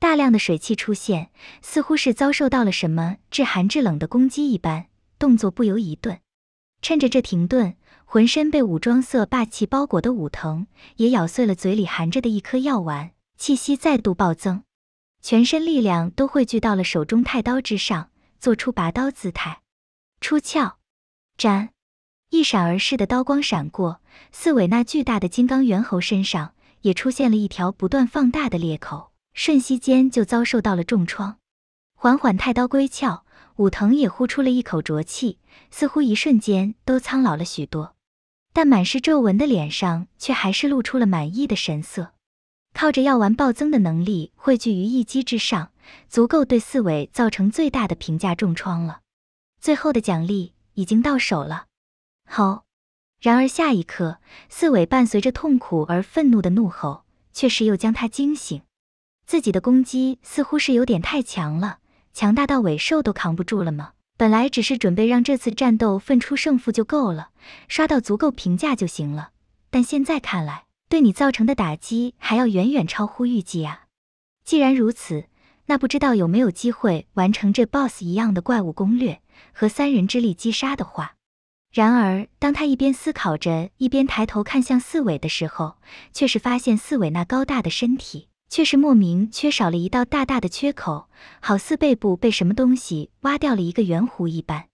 大量的水汽出现，似乎是遭受到了什么至寒至冷的攻击一般，动作不由一顿。趁着这停顿。浑身被武装色霸气包裹的武藤也咬碎了嘴里含着的一颗药丸，气息再度暴增，全身力量都汇聚到了手中太刀之上，做出拔刀姿态，出鞘，斩！一闪而逝的刀光闪过，四尾那巨大的金刚猿猴身上也出现了一条不断放大的裂口，瞬息间就遭受到了重创。缓缓太刀归鞘，武藤也呼出了一口浊气，似乎一瞬间都苍老了许多。但满是皱纹的脸上却还是露出了满意的神色，靠着药丸暴增的能力汇聚于一击之上，足够对四尾造成最大的评价重创了。最后的奖励已经到手了，好。然而下一刻，四尾伴随着痛苦而愤怒的怒吼，却是又将他惊醒。自己的攻击似乎是有点太强了，强大到尾兽都扛不住了吗？本来只是准备让这次战斗分出胜负就够了，刷到足够评价就行了。但现在看来，对你造成的打击还要远远超乎预计啊！既然如此，那不知道有没有机会完成这 BOSS 一样的怪物攻略和三人之力击杀的话？然而，当他一边思考着，一边抬头看向四尾的时候，却是发现四尾那高大的身体。却是莫名缺少了一道大大的缺口，好似背部被什么东西挖掉了一个圆弧一般。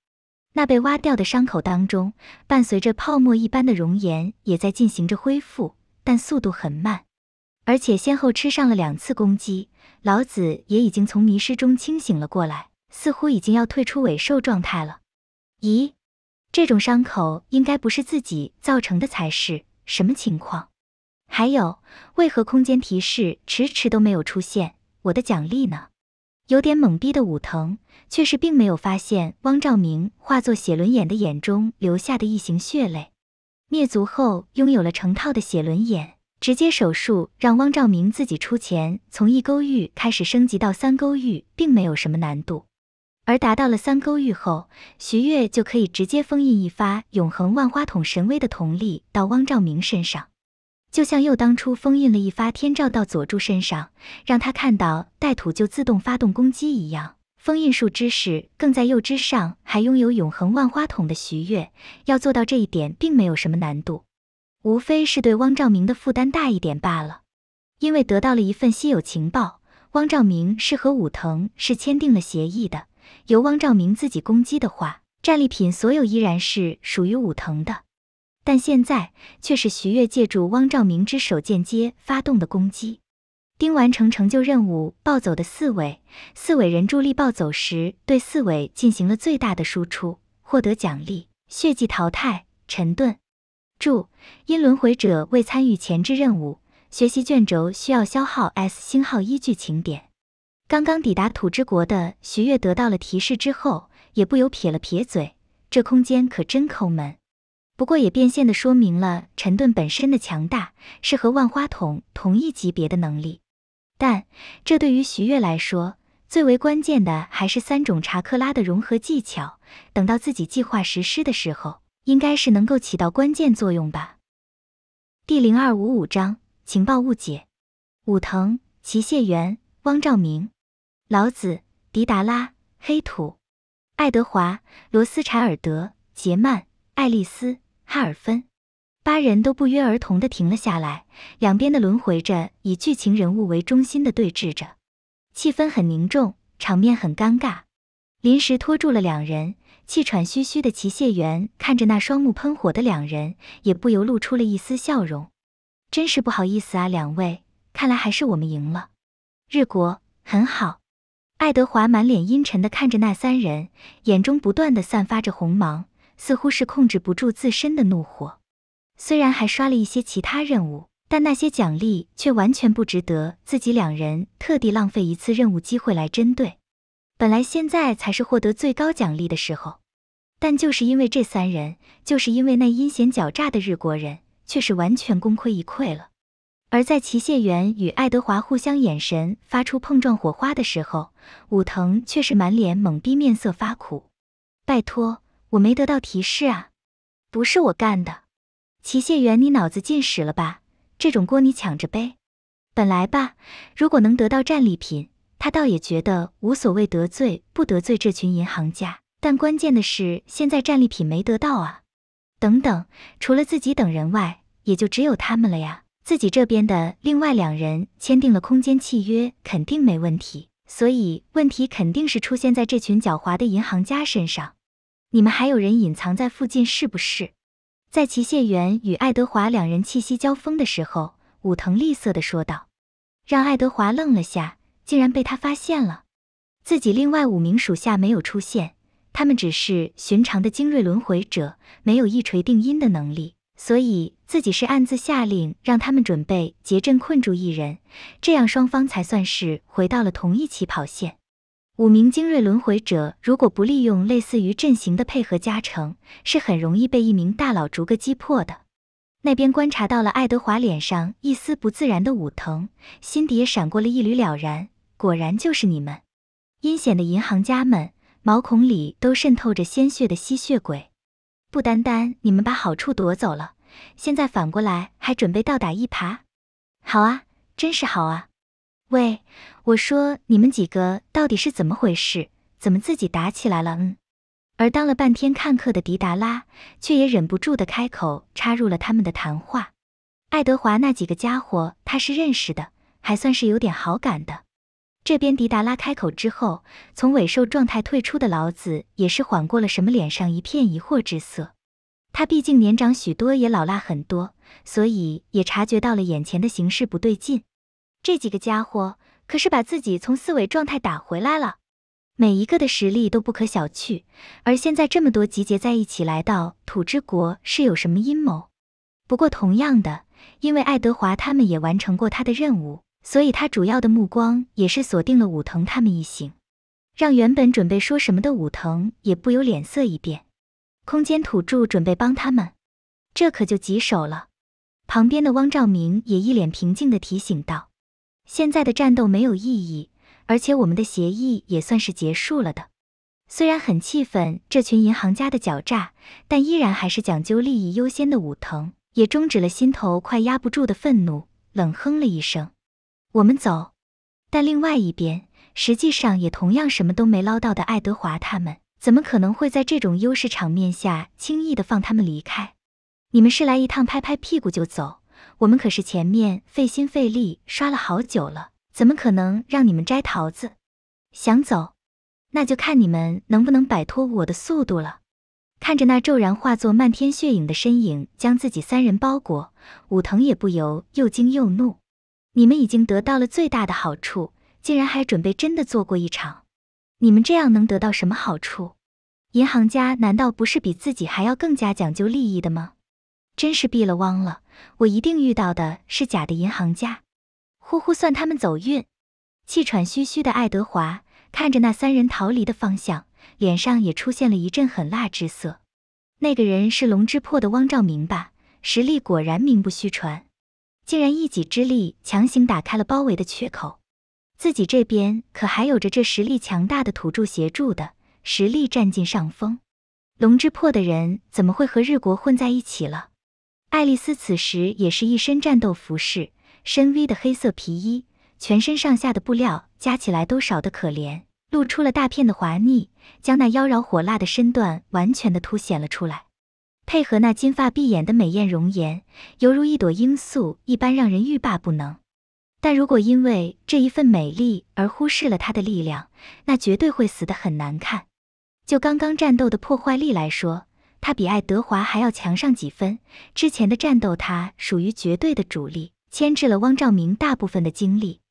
那被挖掉的伤口当中，伴随着泡沫一般的熔岩也在进行着恢复，但速度很慢。而且先后吃上了两次攻击，老子也已经从迷失中清醒了过来，似乎已经要退出尾兽状态了。咦，这种伤口应该不是自己造成的才是，什么情况？还有，为何空间提示迟迟都没有出现我的奖励呢？有点懵逼的武藤，却是并没有发现汪兆明化作写轮眼的眼中流下的一行血泪。灭族后拥有了成套的写轮眼，直接手术让汪兆明自己出钱从一勾玉开始升级到三勾玉，并没有什么难度。而达到了三勾玉后，徐月就可以直接封印一发永恒万花筒神威的铜力到汪兆明身上。就像鼬当初封印了一发天照到佐助身上，让他看到带土就自动发动攻击一样，封印术知识更在鼬之上，还拥有永恒万花筒的徐月，要做到这一点并没有什么难度，无非是对汪兆明的负担大一点罢了。因为得到了一份稀有情报，汪兆明是和武藤是签订了协议的，由汪兆明自己攻击的话，战利品所有依然是属于武藤的。但现在却是徐悦借助汪兆铭之手间接发动的攻击。丁完成成就任务，暴走的四尾，四尾人柱力暴走时对四尾进行了最大的输出，获得奖励。血迹淘汰，沉顿。注：因轮回者未参与前置任务，学习卷轴需要消耗 S 星号一剧情点。刚刚抵达土之国的徐悦得到了提示之后，也不由撇了撇嘴，这空间可真抠门。不过也变现的说明了陈盾本身的强大是和万花筒同一级别的能力，但这对于徐悦来说，最为关键的还是三种查克拉的融合技巧。等到自己计划实施的时候，应该是能够起到关键作用吧。第零二五五章情报误解。武藤、齐谢元、汪兆明、老子、迪达拉、黑土、爱德华、罗斯柴尔德、杰曼、爱丽丝。哈尔芬，八人都不约而同的停了下来，两边的轮回着，以剧情人物为中心的对峙着，气氛很凝重，场面很尴尬。临时拖住了两人，气喘吁吁的齐谢元看着那双目喷火的两人，也不由露出了一丝笑容。真是不好意思啊，两位，看来还是我们赢了。日国很好。爱德华满脸阴沉的看着那三人，眼中不断的散发着红芒。似乎是控制不住自身的怒火，虽然还刷了一些其他任务，但那些奖励却完全不值得自己两人特地浪费一次任务机会来针对。本来现在才是获得最高奖励的时候，但就是因为这三人，就是因为那阴险狡诈的日国人，却是完全功亏一篑了。而在齐谢元与爱德华互相眼神发出碰撞火花的时候，武藤却是满脸懵逼，面色发苦。拜托。我没得到提示啊，不是我干的，齐谢元，你脑子进屎了吧？这种锅你抢着背？本来吧，如果能得到战利品，他倒也觉得无所谓得罪不得罪这群银行家。但关键的是，现在战利品没得到啊。等等，除了自己等人外，也就只有他们了呀。自己这边的另外两人签订了空间契约，肯定没问题。所以问题肯定是出现在这群狡猾的银行家身上。你们还有人隐藏在附近是不是？在齐谢元与爱德华两人气息交锋的时候，武藤利色的说道，让爱德华愣了下，竟然被他发现了。自己另外五名属下没有出现，他们只是寻常的精锐轮回者，没有一锤定音的能力，所以自己是暗自下令让他们准备结阵困住一人，这样双方才算是回到了同一起跑线。五名精锐轮回者，如果不利用类似于阵型的配合加成，是很容易被一名大佬逐个击破的。那边观察到了爱德华脸上一丝不自然的武藤，心底也闪过了一缕了然。果然就是你们，阴险的银行家们，毛孔里都渗透着鲜血的吸血鬼。不单单你们把好处夺走了，现在反过来还准备倒打一耙。好啊，真是好啊。喂，我说你们几个到底是怎么回事？怎么自己打起来了？嗯，而当了半天看客的迪达拉，却也忍不住的开口插入了他们的谈话。爱德华那几个家伙，他是认识的，还算是有点好感的。这边迪达拉开口之后，从尾兽状态退出的老子也是缓过了什么，脸上一片疑惑之色。他毕竟年长许多，也老辣很多，所以也察觉到了眼前的形势不对劲。这几个家伙可是把自己从四尾状态打回来了，每一个的实力都不可小觑。而现在这么多集结在一起来到土之国，是有什么阴谋？不过同样的，因为爱德华他们也完成过他的任务，所以他主要的目光也是锁定了武藤他们一行。让原本准备说什么的武藤也不由脸色一变。空间土著准备帮他们，这可就棘手了。旁边的汪兆明也一脸平静地提醒道。现在的战斗没有意义，而且我们的协议也算是结束了的。虽然很气愤这群银行家的狡诈，但依然还是讲究利益优先的武藤也终止了心头快压不住的愤怒，冷哼了一声：“我们走。”但另外一边，实际上也同样什么都没捞到的爱德华他们，怎么可能会在这种优势场面下轻易的放他们离开？你们是来一趟拍拍屁股就走？我们可是前面费心费力刷了好久了，怎么可能让你们摘桃子？想走，那就看你们能不能摆脱我的速度了。看着那骤然化作漫天血影的身影，将自己三人包裹，武藤也不由又惊又怒。你们已经得到了最大的好处，竟然还准备真的做过一场？你们这样能得到什么好处？银行家难道不是比自己还要更加讲究利益的吗？真是毙了汪了，我一定遇到的是假的银行家，呼呼算他们走运。气喘吁吁的爱德华看着那三人逃离的方向，脸上也出现了一阵狠辣之色。那个人是龙之破的汪照明吧？实力果然名不虚传，竟然一己之力强行打开了包围的缺口。自己这边可还有着这实力强大的土著协助的，实力占尽上风。龙之破的人怎么会和日国混在一起了？爱丽丝此时也是一身战斗服饰，深 V 的黑色皮衣，全身上下的布料加起来都少得可怜，露出了大片的滑腻，将那妖娆火辣的身段完全的凸显了出来，配合那金发碧眼的美艳容颜，犹如一朵罂粟一般，让人欲罢不能。但如果因为这一份美丽而忽视了她的力量，那绝对会死得很难看。就刚刚战斗的破坏力来说。他比爱德华还要强上几分。之前的战斗，他属于绝对的主力，牵制了汪兆铭大部分的精力。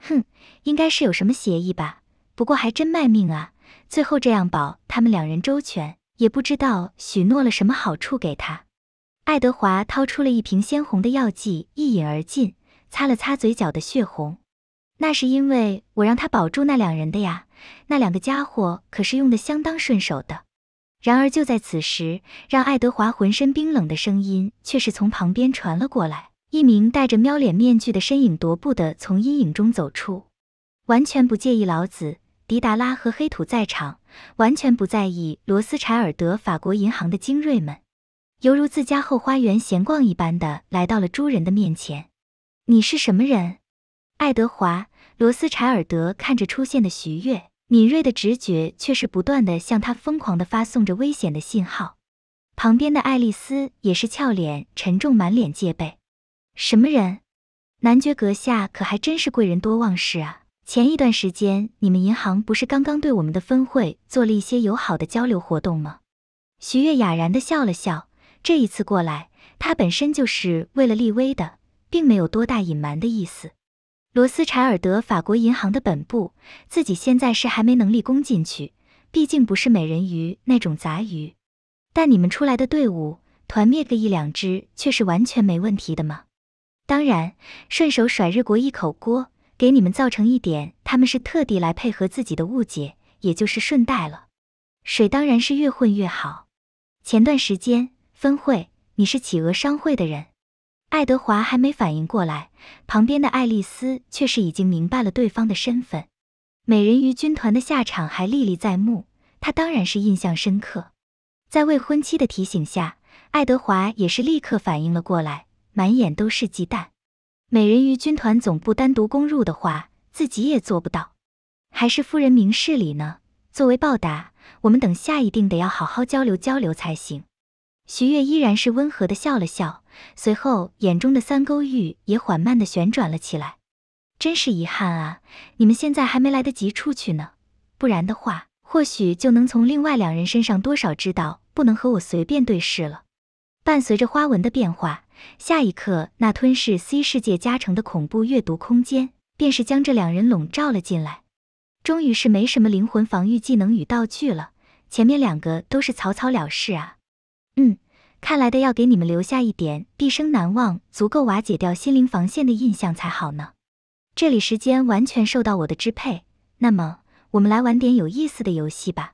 哼，应该是有什么协议吧？不过还真卖命啊！最后这样保他们两人周全，也不知道许诺了什么好处给他。爱德华掏出了一瓶鲜红的药剂，一饮而尽，擦了擦嘴角的血红。那是因为我让他保住那两人的呀。那两个家伙可是用的相当顺手的。然而，就在此时，让爱德华浑身冰冷的声音却是从旁边传了过来。一名戴着喵脸面具的身影踱步的从阴影中走出，完全不介意老子、迪达拉和黑土在场，完全不在意罗斯柴尔德法国银行的精锐们，犹如自家后花园闲逛一般的来到了诸人的面前。“你是什么人？”爱德华·罗斯柴尔德看着出现的徐悦，敏锐的直觉却是不断的向他疯狂的发送着危险的信号，旁边的爱丽丝也是俏脸沉重，满脸戒备。什么人？男爵阁下可还真是贵人多忘事啊！前一段时间你们银行不是刚刚对我们的分会做了一些友好的交流活动吗？徐悦哑然的笑了笑，这一次过来，他本身就是为了立威的，并没有多大隐瞒的意思。罗斯柴尔德法国银行的本部，自己现在是还没能力攻进去，毕竟不是美人鱼那种杂鱼。但你们出来的队伍，团灭个一两只却是完全没问题的嘛。当然，顺手甩日国一口锅，给你们造成一点，他们是特地来配合自己的误解，也就是顺带了。水当然是越混越好。前段时间，分会，你是企鹅商会的人。爱德华还没反应过来，旁边的爱丽丝却是已经明白了对方的身份。美人鱼军团的下场还历历在目，她当然是印象深刻。在未婚妻的提醒下，爱德华也是立刻反应了过来，满眼都是忌惮。美人鱼军团总部单独攻入的话，自己也做不到。还是夫人明事理呢。作为报答，我们等下一定得要好好交流交流才行。徐悦依然是温和的笑了笑。随后，眼中的三勾玉也缓慢地旋转了起来。真是遗憾啊，你们现在还没来得及出去呢，不然的话，或许就能从另外两人身上多少知道不能和我随便对视了。伴随着花纹的变化，下一刻，那吞噬 C 世界加成的恐怖阅读空间，便是将这两人笼罩了进来。终于是没什么灵魂防御技能与道具了，前面两个都是草草了事啊。看来的要给你们留下一点毕生难忘、足够瓦解掉心灵防线的印象才好呢。这里时间完全受到我的支配，那么我们来玩点有意思的游戏吧。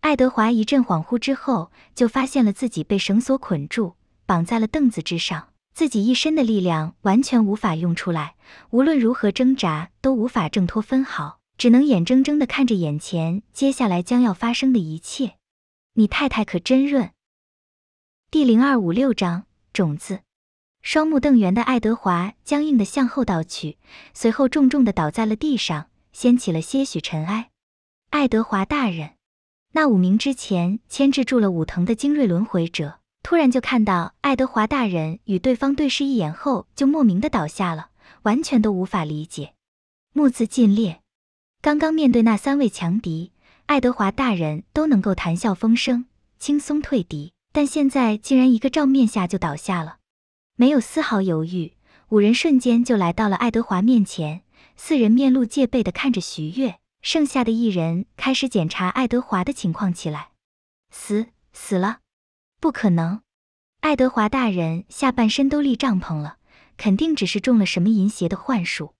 爱德华一阵恍惚之后，就发现了自己被绳索捆住，绑在了凳子之上，自己一身的力量完全无法用出来，无论如何挣扎都无法挣脱分毫，只能眼睁睁地看着眼前接下来将要发生的一切。你太太可真润。第零二五六章种子。双目瞪圆的爱德华僵硬的向后倒去，随后重重的倒在了地上，掀起了些许尘埃。爱德华大人，那五名之前牵制住了武藤的精锐轮回者，突然就看到爱德华大人与对方对视一眼后，就莫名的倒下了，完全都无法理解。目眦尽裂。刚刚面对那三位强敌，爱德华大人都能够谈笑风生，轻松退敌。但现在竟然一个照面下就倒下了，没有丝毫犹豫，五人瞬间就来到了爱德华面前，四人面露戒备的看着徐悦，剩下的一人开始检查爱德华的情况起来，死死了，不可能，爱德华大人下半身都立帐篷了，肯定只是中了什么淫邪的幻术，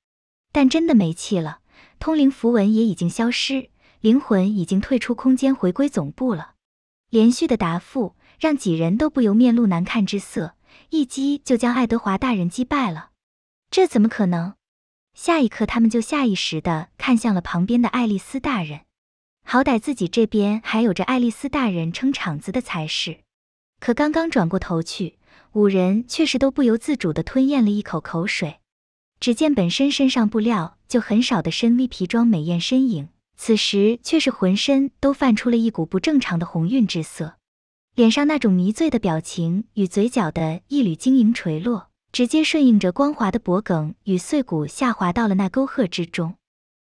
但真的没气了，通灵符文也已经消失，灵魂已经退出空间回归总部了，连续的答复。让几人都不由面露难看之色，一击就将爱德华大人击败了，这怎么可能？下一刻，他们就下意识的看向了旁边的爱丽丝大人，好歹自己这边还有着爱丽丝大人撑场子的才是。可刚刚转过头去，五人却是都不由自主的吞咽了一口口水。只见本身身上布料就很少的深 V 皮装美艳身影，此时却是浑身都泛出了一股不正常的红晕之色。脸上那种迷醉的表情与嘴角的一缕晶莹垂落，直接顺应着光滑的脖梗与碎骨下滑到了那沟壑之中。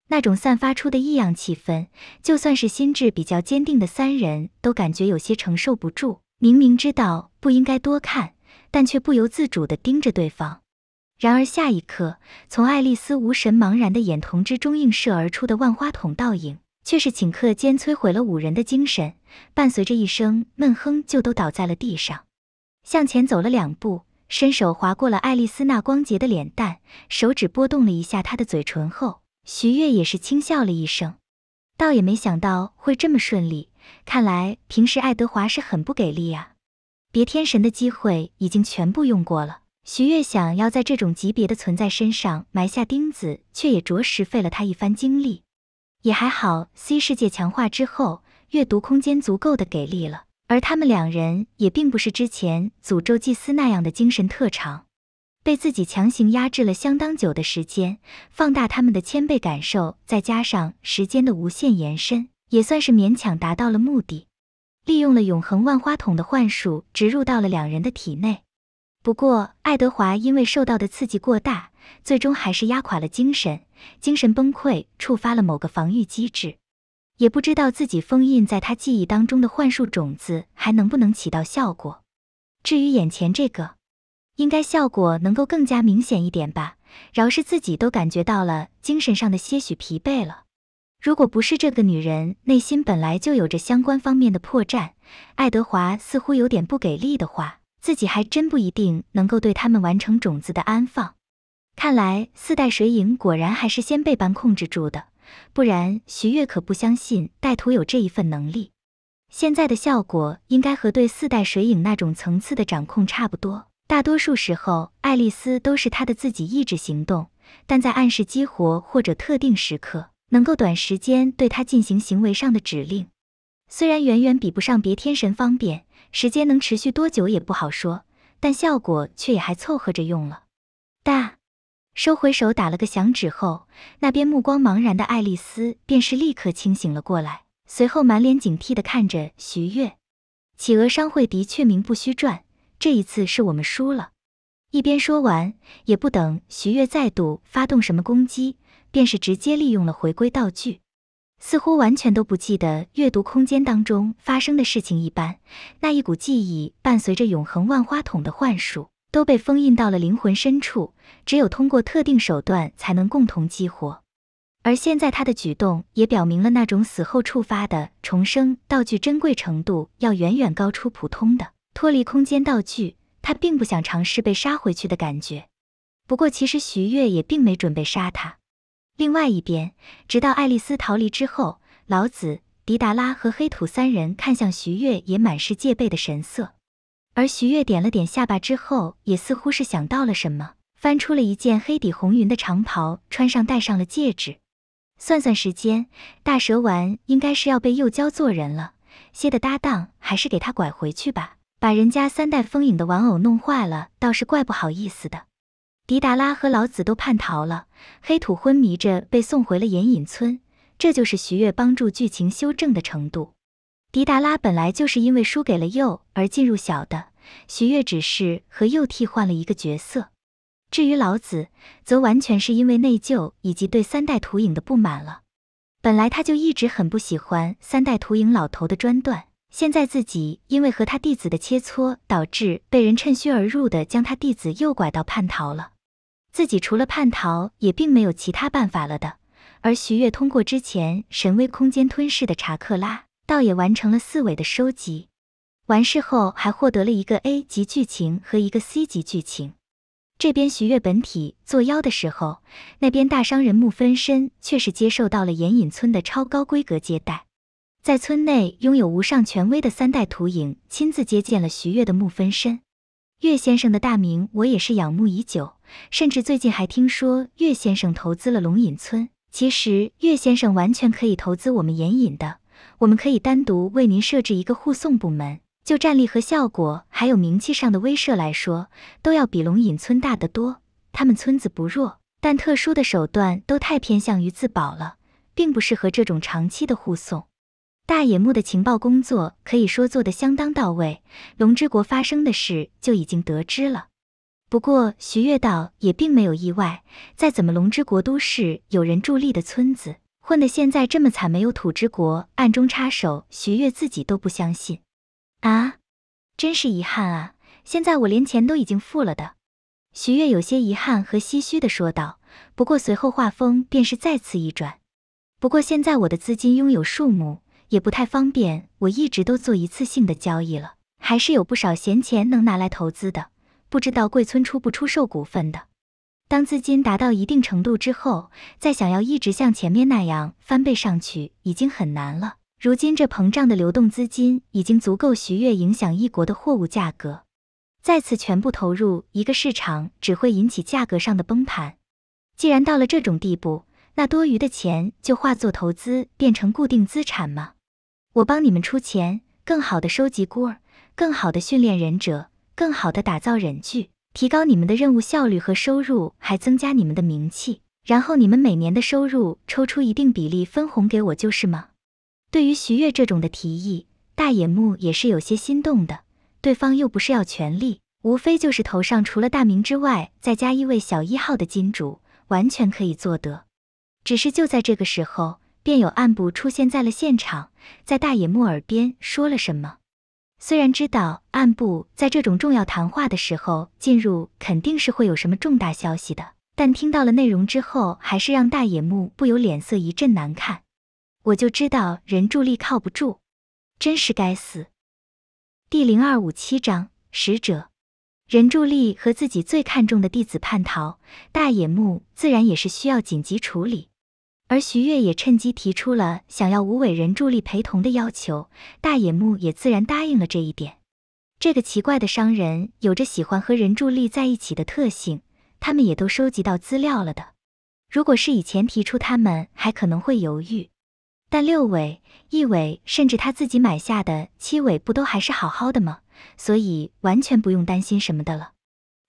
那种散发出的异样气氛，就算是心智比较坚定的三人都感觉有些承受不住。明明知道不应该多看，但却不由自主地盯着对方。然而下一刻，从爱丽丝无神茫然的眼瞳之中映射而出的万花筒倒影。却是顷刻间摧毁了五人的精神，伴随着一声闷哼，就都倒在了地上。向前走了两步，伸手划过了爱丽丝那光洁的脸蛋，手指拨动了一下她的嘴唇后，徐月也是轻笑了一声，倒也没想到会这么顺利。看来平时爱德华是很不给力啊！别天神的机会已经全部用过了，徐月想要在这种级别的存在身上埋下钉子，却也着实费了他一番精力。也还好，C 世界强化之后，阅读空间足够的给力了。而他们两人也并不是之前诅咒祭司那样的精神特长，被自己强行压制了相当久的时间，放大他们的千倍感受，再加上时间的无限延伸，也算是勉强达到了目的。利用了永恒万花筒的幻术植入到了两人的体内，不过爱德华因为受到的刺激过大，最终还是压垮了精神。精神崩溃触发了某个防御机制，也不知道自己封印在他记忆当中的幻术种子还能不能起到效果。至于眼前这个，应该效果能够更加明显一点吧。饶是自己都感觉到了精神上的些许疲惫了。如果不是这个女人内心本来就有着相关方面的破绽，爱德华似乎有点不给力的话，自己还真不一定能够对他们完成种子的安放。看来四代水影果然还是先辈般控制住的，不然徐月可不相信带土有这一份能力。现在的效果应该和对四代水影那种层次的掌控差不多。大多数时候爱丽丝都是她的自己意志行动，但在暗示激活或者特定时刻，能够短时间对她进行行为上的指令。虽然远远比不上别天神方便，时间能持续多久也不好说，但效果却也还凑合着用了。大。收回手，打了个响指后，那边目光茫然的爱丽丝便是立刻清醒了过来，随后满脸警惕地看着徐悦。企鹅商会的确名不虚传，这一次是我们输了。一边说完，也不等徐悦再度发动什么攻击，便是直接利用了回归道具，似乎完全都不记得阅读空间当中发生的事情一般。那一股记忆伴随着永恒万花筒的幻术。都被封印到了灵魂深处，只有通过特定手段才能共同激活。而现在他的举动也表明了那种死后触发的重生道具珍贵程度要远远高出普通的脱离空间道具。他并不想尝试被杀回去的感觉。不过其实徐月也并没准备杀他。另外一边，直到爱丽丝逃离之后，老子、迪达拉和黑土三人看向徐月也满是戒备的神色。而徐悦点了点下巴之后，也似乎是想到了什么，翻出了一件黑底红云的长袍，穿上，戴上了戒指。算算时间，大蛇丸应该是要被幼交做人了。蝎的搭档还是给他拐回去吧，把人家三代风影的玩偶弄坏了，倒是怪不好意思的。迪达拉和老子都叛逃了，黑土昏迷着被送回了岩隐村。这就是徐悦帮助剧情修正的程度。迪达拉本来就是因为输给了鼬而进入小的，徐越只是和鼬替换了一个角色。至于老子，则完全是因为内疚以及对三代土影的不满了。本来他就一直很不喜欢三代土影老头的专断，现在自己因为和他弟子的切磋，导致被人趁虚而入的将他弟子诱拐到叛逃了。自己除了叛逃，也并没有其他办法了的。而徐越通过之前神威空间吞噬的查克拉。倒也完成了四尾的收集，完事后还获得了一个 A 级剧情和一个 C 级剧情。这边徐月本体作妖的时候，那边大商人木分身却是接受到了岩隐村的超高规格接待，在村内拥有无上权威的三代土影亲自接见了徐月的木分身。岳先生的大名我也是仰慕已久，甚至最近还听说岳先生投资了龙隐村。其实岳先生完全可以投资我们岩隐的。我们可以单独为您设置一个护送部门，就战力和效果，还有名气上的威慑来说，都要比龙隐村大得多。他们村子不弱，但特殊的手段都太偏向于自保了，并不适合这种长期的护送。大野木的情报工作可以说做得相当到位，龙之国发生的事就已经得知了。不过徐月道也并没有意外，再怎么龙之国都是有人助力的村子。混得现在这么惨，没有土之国暗中插手，徐月自己都不相信，啊，真是遗憾啊！现在我连钱都已经付了的，徐月有些遗憾和唏嘘的说道。不过随后画风便是再次一转，不过现在我的资金拥有数目也不太方便，我一直都做一次性的交易了，还是有不少闲钱能拿来投资的，不知道贵村出不出售股份的。当资金达到一定程度之后，再想要一直像前面那样翻倍上去，已经很难了。如今这膨胀的流动资金已经足够徐悦影响一国的货物价格，再次全部投入一个市场，只会引起价格上的崩盘。既然到了这种地步，那多余的钱就化作投资，变成固定资产吗？我帮你们出钱，更好的收集孤儿，更好的训练忍者，更好的打造忍具。提高你们的任务效率和收入，还增加你们的名气，然后你们每年的收入抽出一定比例分红给我，就是吗？对于徐悦这种的提议，大野木也是有些心动的。对方又不是要权力，无非就是头上除了大名之外再加一位小一号的金主，完全可以做得。只是就在这个时候，便有暗部出现在了现场，在大野木耳边说了什么。虽然知道暗部在这种重要谈话的时候进入肯定是会有什么重大消息的，但听到了内容之后，还是让大野木不由脸色一阵难看。我就知道人柱力靠不住，真是该死。第零二五七章：使者。人柱力和自己最看重的弟子叛逃，大野木自然也是需要紧急处理。而徐悦也趁机提出了想要吴尾人助力陪同的要求，大野木也自然答应了这一点。这个奇怪的商人有着喜欢和人助力在一起的特性，他们也都收集到资料了的。如果是以前提出，他们还可能会犹豫，但六尾、一尾，甚至他自己买下的七尾不都还是好好的吗？所以完全不用担心什么的了。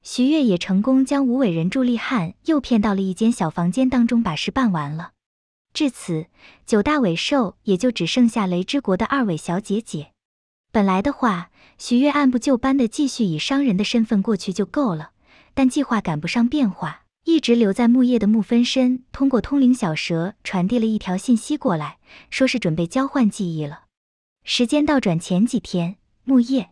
徐悦也成功将吴尾人助力汉诱骗到了一间小房间当中，把事办完了。至此，九大尾兽也就只剩下雷之国的二尾小姐姐。本来的话，许月按部就班的继续以商人的身份过去就够了。但计划赶不上变化，一直留在木叶的木分身通过通灵小蛇传递了一条信息过来，说是准备交换记忆了。时间倒转前几天，木叶，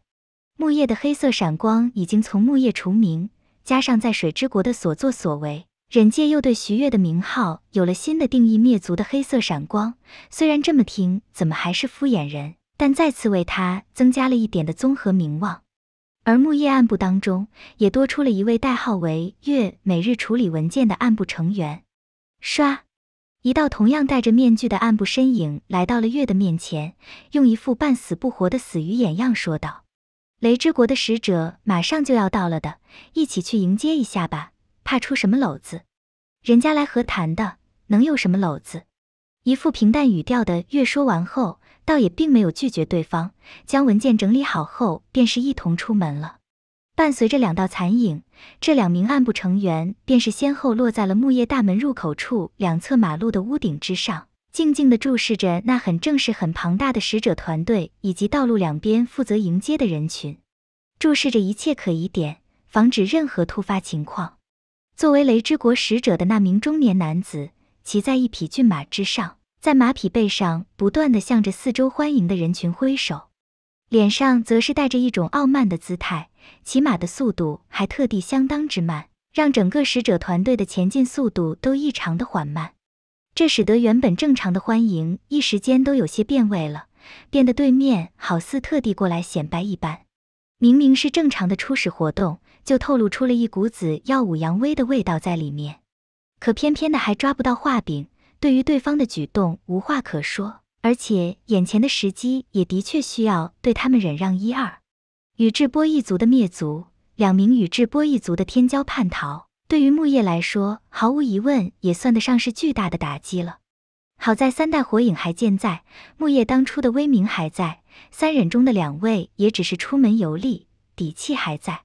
木叶的黑色闪光已经从木叶除名，加上在水之国的所作所为。忍界又对徐悦的名号有了新的定义，灭族的黑色闪光。虽然这么听怎么还是敷衍人，但再次为他增加了一点的综合名望。而木叶暗部当中也多出了一位代号为“月”，每日处理文件的暗部成员。唰，一道同样戴着面具的暗部身影来到了月的面前，用一副半死不活的死鱼眼样说道：“雷之国的使者马上就要到了的，一起去迎接一下吧。”怕出什么篓子，人家来和谈的，能有什么篓子？一副平淡语调的月说完后，倒也并没有拒绝对方，将文件整理好后，便是一同出门了。伴随着两道残影，这两名暗部成员便是先后落在了木叶大门入口处两侧马路的屋顶之上，静静地注视着那很正式、很庞大的使者团队，以及道路两边负责迎接的人群，注视着一切可疑点，防止任何突发情况。作为雷之国使者的那名中年男子，骑在一匹骏马之上，在马匹背上不断的向着四周欢迎的人群挥手，脸上则是带着一种傲慢的姿态。骑马的速度还特地相当之慢，让整个使者团队的前进速度都异常的缓慢。这使得原本正常的欢迎，一时间都有些变味了，变得对面好似特地过来显摆一般。明明是正常的初始活动，就透露出了一股子耀武扬威的味道在里面，可偏偏的还抓不到画柄，对于对方的举动无话可说，而且眼前的时机也的确需要对他们忍让一二。宇智波一族的灭族，两名宇智波一族的天骄叛逃，对于木叶来说，毫无疑问也算得上是巨大的打击了。好在三代火影还健在，木叶当初的威名还在。三人中的两位也只是出门游历，底气还在。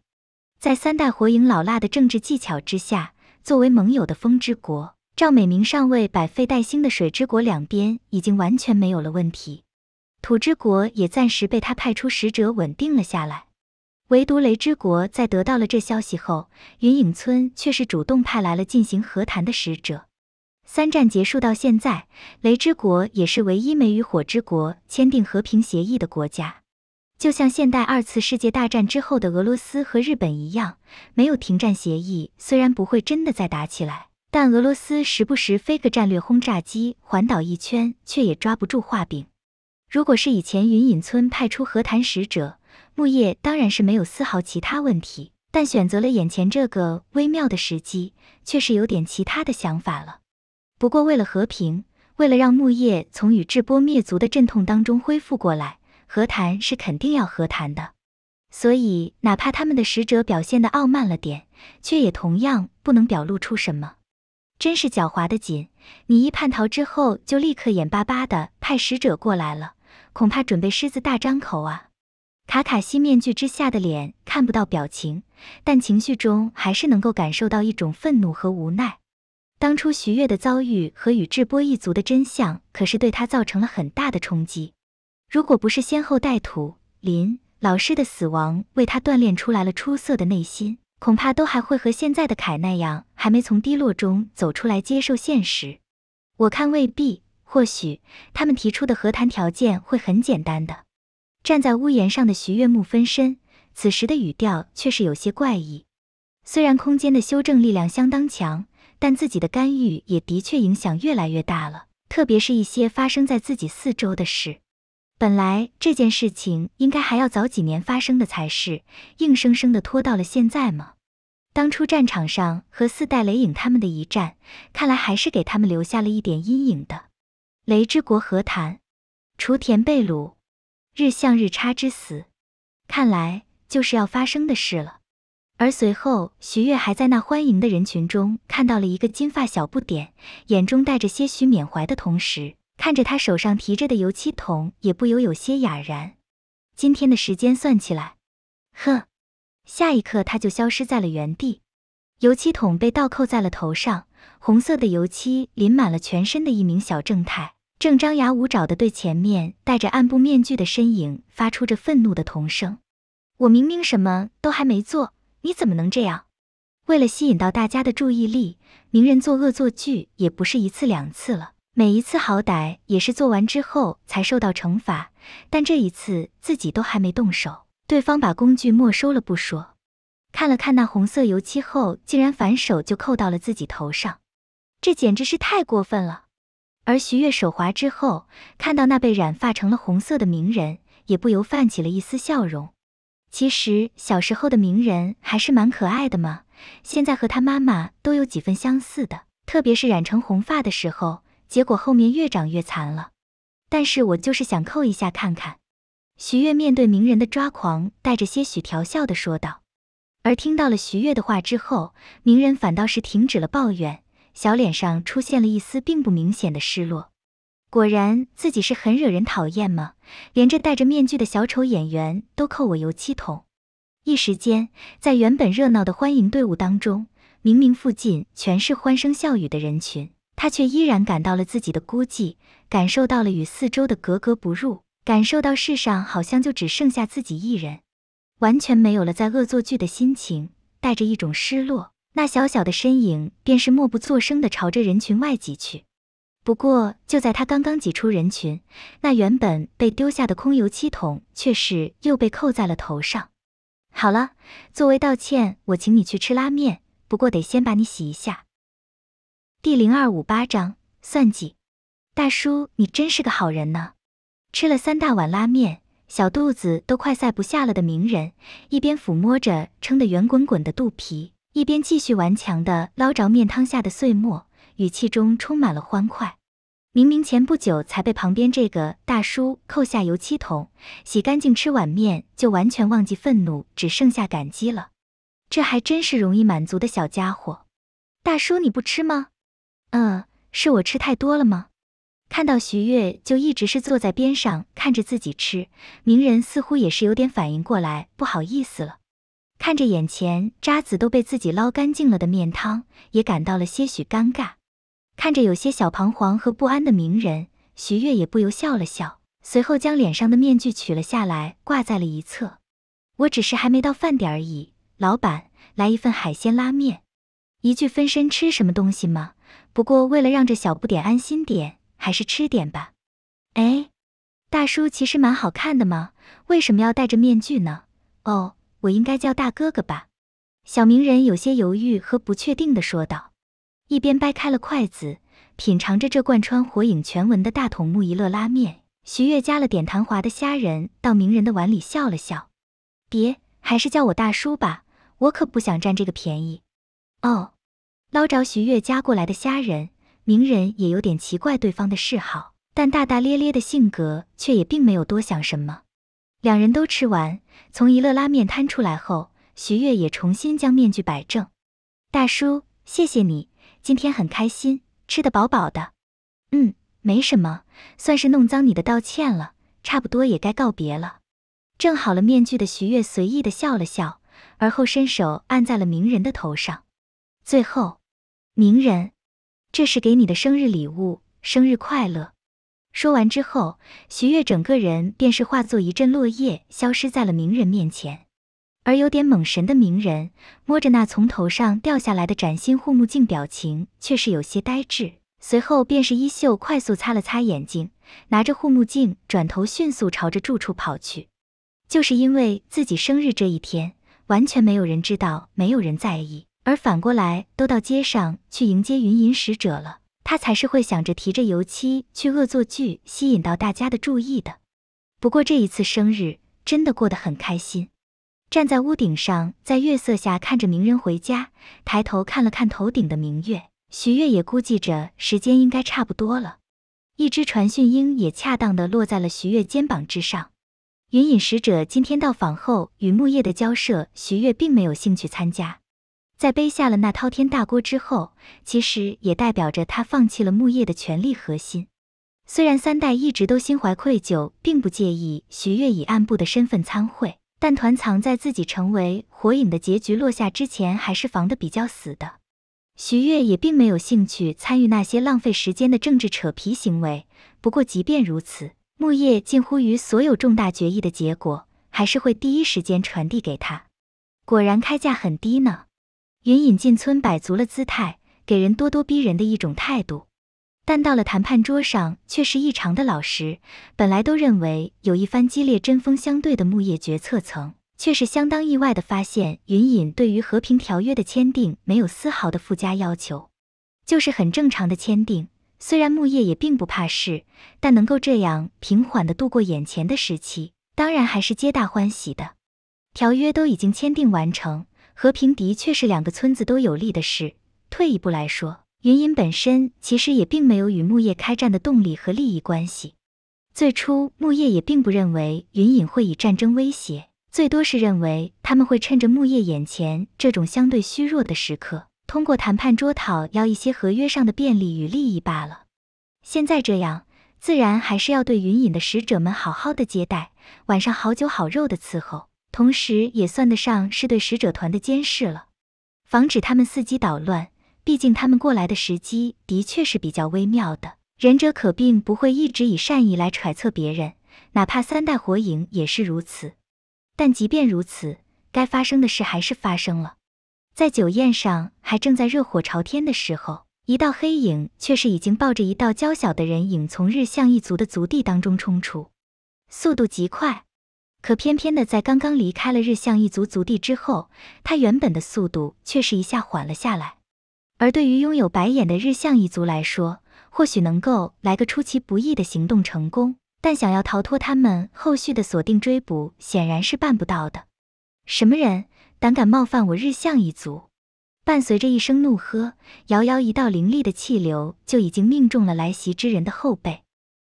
在三代火影老辣的政治技巧之下，作为盟友的风之国、赵美明上位、百废待兴的水之国，两边已经完全没有了问题。土之国也暂时被他派出使者稳定了下来。唯独雷之国，在得到了这消息后，云隐村却是主动派来了进行和谈的使者。三战结束到现在，雷之国也是唯一没与火之国签订和平协议的国家。就像现代二次世界大战之后的俄罗斯和日本一样，没有停战协议。虽然不会真的再打起来，但俄罗斯时不时飞个战略轰炸机环岛一圈，却也抓不住画饼。如果是以前云隐村派出和谈使者，木叶当然是没有丝毫其他问题。但选择了眼前这个微妙的时机，却是有点其他的想法了。不过，为了和平，为了让木叶从宇智波灭族的阵痛当中恢复过来，和谈是肯定要和谈的。所以，哪怕他们的使者表现的傲慢了点，却也同样不能表露出什么。真是狡猾的紧！你一叛逃之后，就立刻眼巴巴的派使者过来了，恐怕准备狮子大张口啊！卡卡西面具之下的脸看不到表情，但情绪中还是能够感受到一种愤怒和无奈。当初徐越的遭遇和宇智波一族的真相，可是对他造成了很大的冲击。如果不是先后带土、林老师的死亡为他锻炼出来了出色的内心，恐怕都还会和现在的凯那样，还没从低落中走出来，接受现实。我看未必，或许他们提出的和谈条件会很简单的。站在屋檐上的徐悦木分身，此时的语调却是有些怪异。虽然空间的修正力量相当强。但自己的干预也的确影响越来越大了，特别是一些发生在自己四周的事。本来这件事情应该还要早几年发生的才是，硬生生的拖到了现在吗？当初战场上和四代雷影他们的一战，看来还是给他们留下了一点阴影的。雷之国和谈，雏田被掳，日向日差之死，看来就是要发生的事了。而随后，徐悦还在那欢迎的人群中看到了一个金发小不点，眼中带着些许缅怀的同时，看着他手上提着的油漆桶，也不由有些哑然。今天的时间算起来，呵，下一刻他就消失在了原地，油漆桶被倒扣在了头上，红色的油漆淋满了全身的一名小正太，正张牙舞爪的对前面戴着暗部面具的身影发出着愤怒的童声：“我明明什么都还没做。”你怎么能这样？为了吸引到大家的注意力，鸣人做恶作剧也不是一次两次了。每一次好歹也是做完之后才受到惩罚，但这一次自己都还没动手，对方把工具没收了不说，看了看那红色油漆后，竟然反手就扣到了自己头上，这简直是太过分了。而徐悦手滑之后，看到那被染发成了红色的鸣人，也不由泛起了一丝笑容。其实小时候的鸣人还是蛮可爱的嘛，现在和他妈妈都有几分相似的，特别是染成红发的时候，结果后面越长越残了。但是我就是想扣一下看看。徐悦面对鸣人的抓狂，带着些许调笑的说道。而听到了徐悦的话之后，鸣人反倒是停止了抱怨，小脸上出现了一丝并不明显的失落。果然自己是很惹人讨厌吗？连着戴着面具的小丑演员都扣我油漆桶。一时间，在原本热闹的欢迎队伍当中，明明附近全是欢声笑语的人群，他却依然感到了自己的孤寂，感受到了与四周的格格不入，感受到世上好像就只剩下自己一人，完全没有了在恶作剧的心情，带着一种失落，那小小的身影便是默不作声地朝着人群外挤去。不过，就在他刚刚挤出人群，那原本被丢下的空油漆桶却是又被扣在了头上。好了，作为道歉，我请你去吃拉面，不过得先把你洗一下。第零二五八章算计，大叔，你真是个好人呢。吃了三大碗拉面，小肚子都快塞不下了的鸣人，一边抚摸着撑得圆滚滚的肚皮，一边继续顽强地捞着面汤下的碎末。语气中充满了欢快。明明前不久才被旁边这个大叔扣下油漆桶，洗干净吃碗面就完全忘记愤怒，只剩下感激了。这还真是容易满足的小家伙。大叔，你不吃吗？嗯，是我吃太多了吗？看到徐月就一直是坐在边上看着自己吃，鸣人似乎也是有点反应过来，不好意思了。看着眼前渣子都被自己捞干净了的面汤，也感到了些许尴尬。看着有些小彷徨和不安的鸣人，徐月也不由笑了笑，随后将脸上的面具取了下来，挂在了一侧。我只是还没到饭点而已。老板，来一份海鲜拉面。一句分身吃什么东西吗？不过为了让这小不点安心点，还是吃点吧。哎，大叔其实蛮好看的嘛，为什么要戴着面具呢？哦，我应该叫大哥哥吧？小鸣人有些犹豫和不确定的说道。一边掰开了筷子，品尝着这贯穿火影全文的大桶木一乐拉面，徐悦夹了点弹滑的虾仁到鸣人的碗里，笑了笑：“别，还是叫我大叔吧，我可不想占这个便宜。”哦，捞着徐悦夹过来的虾仁，鸣人也有点奇怪对方的嗜好，但大大咧咧的性格却也并没有多想什么。两人都吃完，从一乐拉面摊出来后，徐悦也重新将面具摆正：“大叔，谢谢你。”今天很开心，吃得饱饱的。嗯，没什么，算是弄脏你的道歉了。差不多也该告别了。正好了面具的徐月随意的笑了笑，而后伸手按在了鸣人的头上。最后，鸣人，这是给你的生日礼物，生日快乐。说完之后，徐月整个人便是化作一阵落叶，消失在了鸣人面前。而有点猛神的鸣人，摸着那从头上掉下来的崭新护目镜，表情却是有些呆滞。随后便是衣袖快速擦了擦眼睛，拿着护目镜转头迅速朝着住处跑去。就是因为自己生日这一天，完全没有人知道，没有人在意，而反过来都到街上去迎接云隐使者了，他才是会想着提着油漆去恶作剧，吸引到大家的注意的。不过这一次生日真的过得很开心。站在屋顶上，在月色下看着鸣人回家，抬头看了看头顶的明月。徐月也估计着时间应该差不多了，一只传讯鹰也恰当的落在了徐月肩膀之上。云隐使者今天到访后与木叶的交涉，徐月并没有兴趣参加。在背下了那滔天大锅之后，其实也代表着他放弃了木叶的权力核心。虽然三代一直都心怀愧疚，并不介意徐月以暗部的身份参会。但团藏在自己成为火影的结局落下之前，还是防得比较死的。徐月也并没有兴趣参与那些浪费时间的政治扯皮行为。不过，即便如此，木叶近乎于所有重大决议的结果，还是会第一时间传递给他。果然开价很低呢。云隐进村摆足了姿态，给人咄咄逼人的一种态度。但到了谈判桌上，却是异常的老实。本来都认为有一番激烈针锋相对的木叶决策层，却是相当意外的发现，云隐对于和平条约的签订没有丝毫的附加要求，就是很正常的签订。虽然木叶也并不怕事，但能够这样平缓的度过眼前的时期，当然还是皆大欢喜的。条约都已经签订完成，和平的确是两个村子都有利的事。退一步来说。云隐本身其实也并没有与木叶开战的动力和利益关系。最初，木叶也并不认为云隐会以战争威胁，最多是认为他们会趁着木叶眼前这种相对虚弱的时刻，通过谈判桌讨要一些合约上的便利与利益罢了。现在这样，自然还是要对云隐的使者们好好的接待，晚上好酒好肉的伺候，同时也算得上是对使者团的监视了，防止他们伺机捣乱。毕竟他们过来的时机的确是比较微妙的，忍者可并不会一直以善意来揣测别人，哪怕三代火影也是如此。但即便如此，该发生的事还是发生了。在酒宴上还正在热火朝天的时候，一道黑影却是已经抱着一道娇小的人影从日向一族的族地当中冲出，速度极快。可偏偏的在刚刚离开了日向一族族地之后，他原本的速度却是一下缓了下来。而对于拥有白眼的日向一族来说，或许能够来个出其不意的行动成功，但想要逃脱他们后续的锁定追捕，显然是办不到的。什么人胆敢冒犯我日向一族？伴随着一声怒喝，遥遥一道凌厉的气流就已经命中了来袭之人的后背。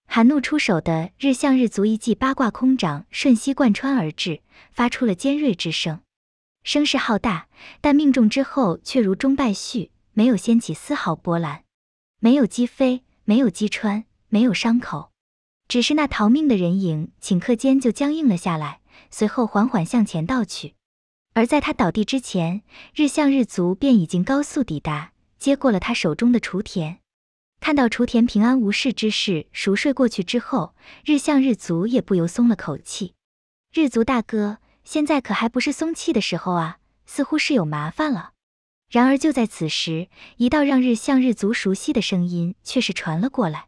含怒出手的日向日族一记八卦空掌，瞬息贯穿而至，发出了尖锐之声，声势浩大，但命中之后却如钟败絮。没有掀起丝毫波澜，没有击飞，没有击穿，没有伤口，只是那逃命的人影顷刻间就僵硬了下来，随后缓缓向前倒去。而在他倒地之前，日向日足便已经高速抵达，接过了他手中的雏田。看到雏田平安无事之事熟睡过去之后，日向日足也不由松了口气。日足大哥，现在可还不是松气的时候啊，似乎是有麻烦了。然而，就在此时，一道让日向日族熟悉的声音却是传了过来。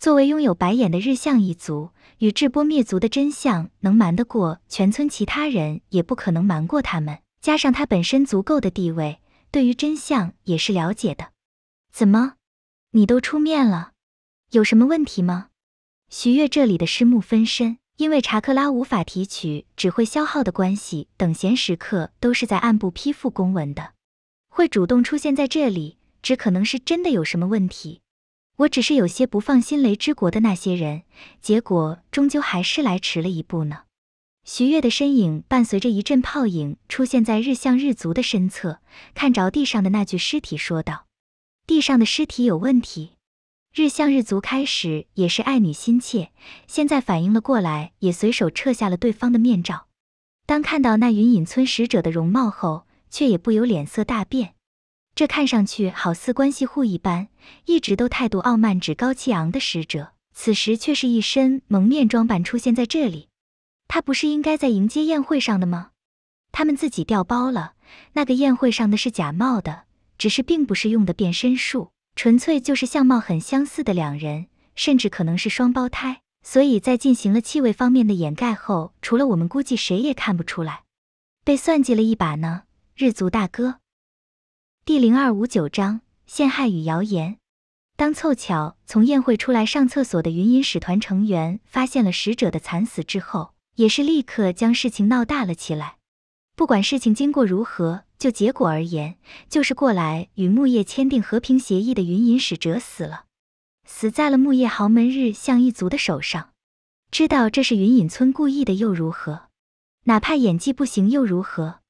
作为拥有白眼的日向一族，宇智波灭族的真相能瞒得过全村其他人，也不可能瞒过他们。加上他本身足够的地位，对于真相也是了解的。怎么，你都出面了，有什么问题吗？徐月这里的师木分身，因为查克拉无法提取，只会消耗的关系，等闲时刻都是在暗部批复公文的。会主动出现在这里，只可能是真的有什么问题。我只是有些不放心雷之国的那些人，结果终究还是来迟了一步呢。徐月的身影伴随着一阵泡影出现在日向日族的身侧，看着地上的那具尸体说道：“地上的尸体有问题。”日向日族开始也是爱女心切，现在反应了过来，也随手撤下了对方的面罩。当看到那云隐村使者的容貌后。却也不由脸色大变，这看上去好似关系户一般，一直都态度傲慢、趾高气昂的使者，此时却是一身蒙面装扮出现在这里。他不是应该在迎接宴会上的吗？他们自己调包了，那个宴会上的是假冒的，只是并不是用的变身术，纯粹就是相貌很相似的两人，甚至可能是双胞胎，所以在进行了气味方面的掩盖后，除了我们估计谁也看不出来。被算计了一把呢。日族大哥，第零二五九章陷害与谣言。当凑巧从宴会出来上厕所的云隐使团成员发现了使者的惨死之后，也是立刻将事情闹大了起来。不管事情经过如何，就结果而言，就是过来与木叶签订和平协议的云隐使者死了，死在了木叶豪门日向一族的手上。知道这是云隐村故意的又如何？哪怕演技不行又如何？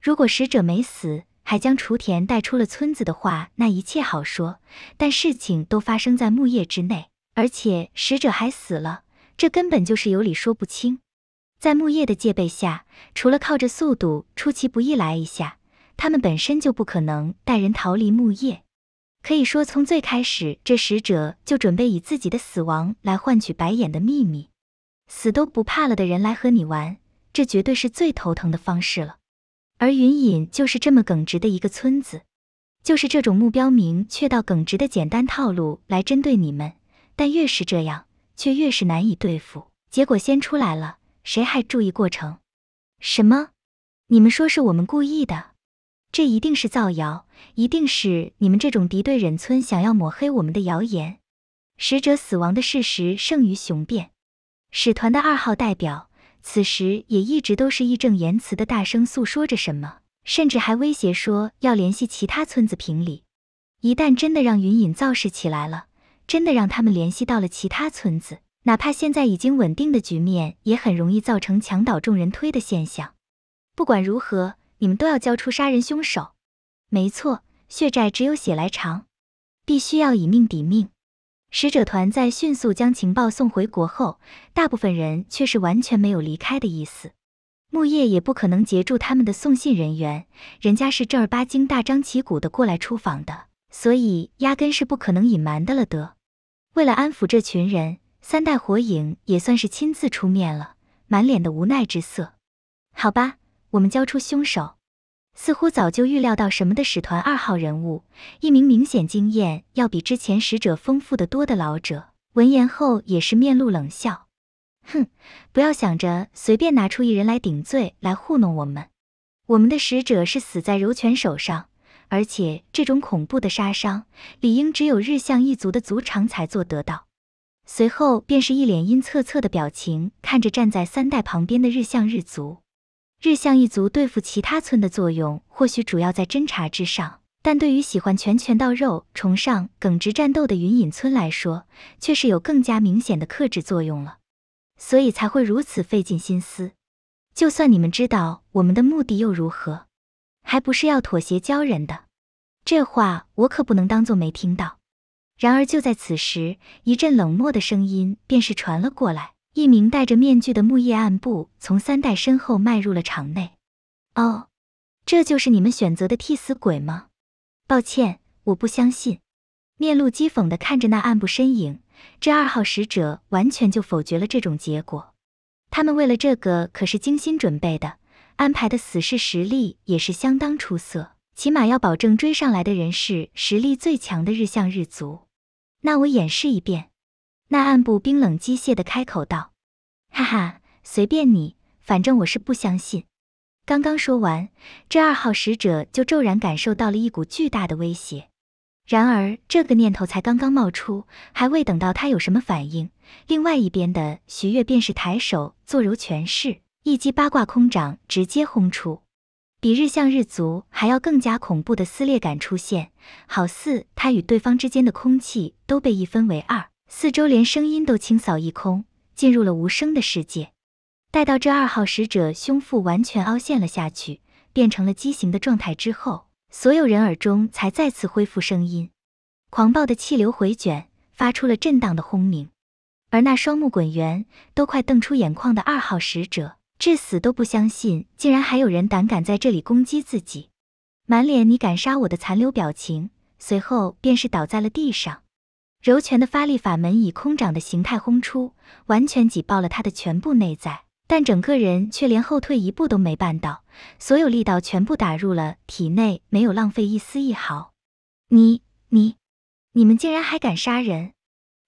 如果使者没死，还将雏田带出了村子的话，那一切好说。但事情都发生在木叶之内，而且使者还死了，这根本就是有理说不清。在木叶的戒备下，除了靠着速度出其不意来一下，他们本身就不可能带人逃离木叶。可以说，从最开始这使者就准备以自己的死亡来换取白眼的秘密。死都不怕了的人来和你玩，这绝对是最头疼的方式了。而云隐就是这么耿直的一个村子，就是这种目标明确到耿直的简单套路来针对你们，但越是这样，却越是难以对付。结果先出来了，谁还注意过程？什么？你们说是我们故意的？这一定是造谣，一定是你们这种敌对忍村想要抹黑我们的谣言。使者死亡的事实胜于雄辩。使团的二号代表。此时也一直都是义正言辞的大声诉说着什么，甚至还威胁说要联系其他村子评理。一旦真的让云隐造势起来了，真的让他们联系到了其他村子，哪怕现在已经稳定的局面，也很容易造成墙倒众人推的现象。不管如何，你们都要交出杀人凶手。没错，血债只有血来偿，必须要以命抵命。使者团在迅速将情报送回国后，大部分人却是完全没有离开的意思。木叶也不可能截住他们的送信人员，人家是正儿八经、大张旗鼓的过来出访的，所以压根是不可能隐瞒的了。得，为了安抚这群人，三代火影也算是亲自出面了，满脸的无奈之色。好吧，我们交出凶手。似乎早就预料到什么的使团二号人物，一名明显经验要比之前使者丰富的多的老者，闻言后也是面露冷笑，哼，不要想着随便拿出一人来顶罪来糊弄我们，我们的使者是死在柔拳手上，而且这种恐怖的杀伤，理应只有日向一族的族长才做得到。随后便是一脸阴恻恻的表情，看着站在三代旁边的日向日族。日向一族对付其他村的作用，或许主要在侦查之上，但对于喜欢拳拳到肉、崇尚耿直战斗的云隐村来说，却是有更加明显的克制作用了，所以才会如此费尽心思。就算你们知道我们的目的又如何，还不是要妥协鲛人的？这话我可不能当做没听到。然而就在此时，一阵冷漠的声音便是传了过来。一名戴着面具的木叶暗部从三代身后迈入了场内。哦，这就是你们选择的替死鬼吗？抱歉，我不相信。面露讥讽地看着那暗部身影，这二号使者完全就否决了这种结果。他们为了这个可是精心准备的，安排的死士实力也是相当出色，起码要保证追上来的人是实力最强的日向日族。那我演示一遍。那暗部冰冷机械的开口道：“哈哈，随便你，反正我是不相信。”刚刚说完，这二号使者就骤然感受到了一股巨大的威胁。然而，这个念头才刚刚冒出，还未等到他有什么反应，另外一边的徐月便是抬手做揉拳势，一击八卦空掌直接轰出，比日向日足还要更加恐怖的撕裂感出现，好似他与对方之间的空气都被一分为二。四周连声音都清扫一空，进入了无声的世界。待到这二号使者胸腹完全凹陷了下去，变成了畸形的状态之后，所有人耳中才再次恢复声音。狂暴的气流回卷，发出了震荡的轰鸣。而那双目滚圆，都快瞪出眼眶的二号使者，至死都不相信，竟然还有人胆敢在这里攻击自己，满脸“你敢杀我”的残留表情，随后便是倒在了地上。柔拳的发力法门以空掌的形态轰出，完全挤爆了他的全部内在，但整个人却连后退一步都没办到，所有力道全部打入了体内，没有浪费一丝一毫。你、你、你们竟然还敢杀人！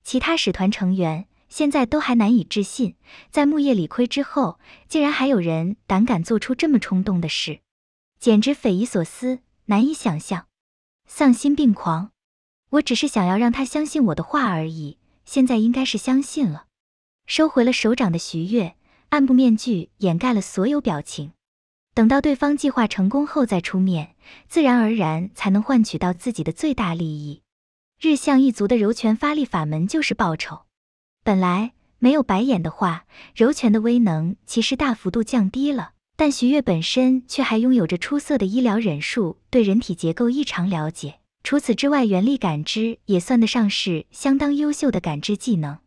其他使团成员现在都还难以置信，在木叶理亏之后，竟然还有人胆敢做出这么冲动的事，简直匪夷所思，难以想象，丧心病狂！我只是想要让他相信我的话而已，现在应该是相信了。收回了手掌的徐悦，暗部面具掩盖了所有表情。等到对方计划成功后再出面，自然而然才能换取到自己的最大利益。日向一族的柔拳发力法门就是报酬。本来没有白眼的话，柔拳的威能其实大幅度降低了，但徐悦本身却还拥有着出色的医疗忍术，对人体结构异常了解。除此之外，原力感知也算得上是相当优秀的感知技能，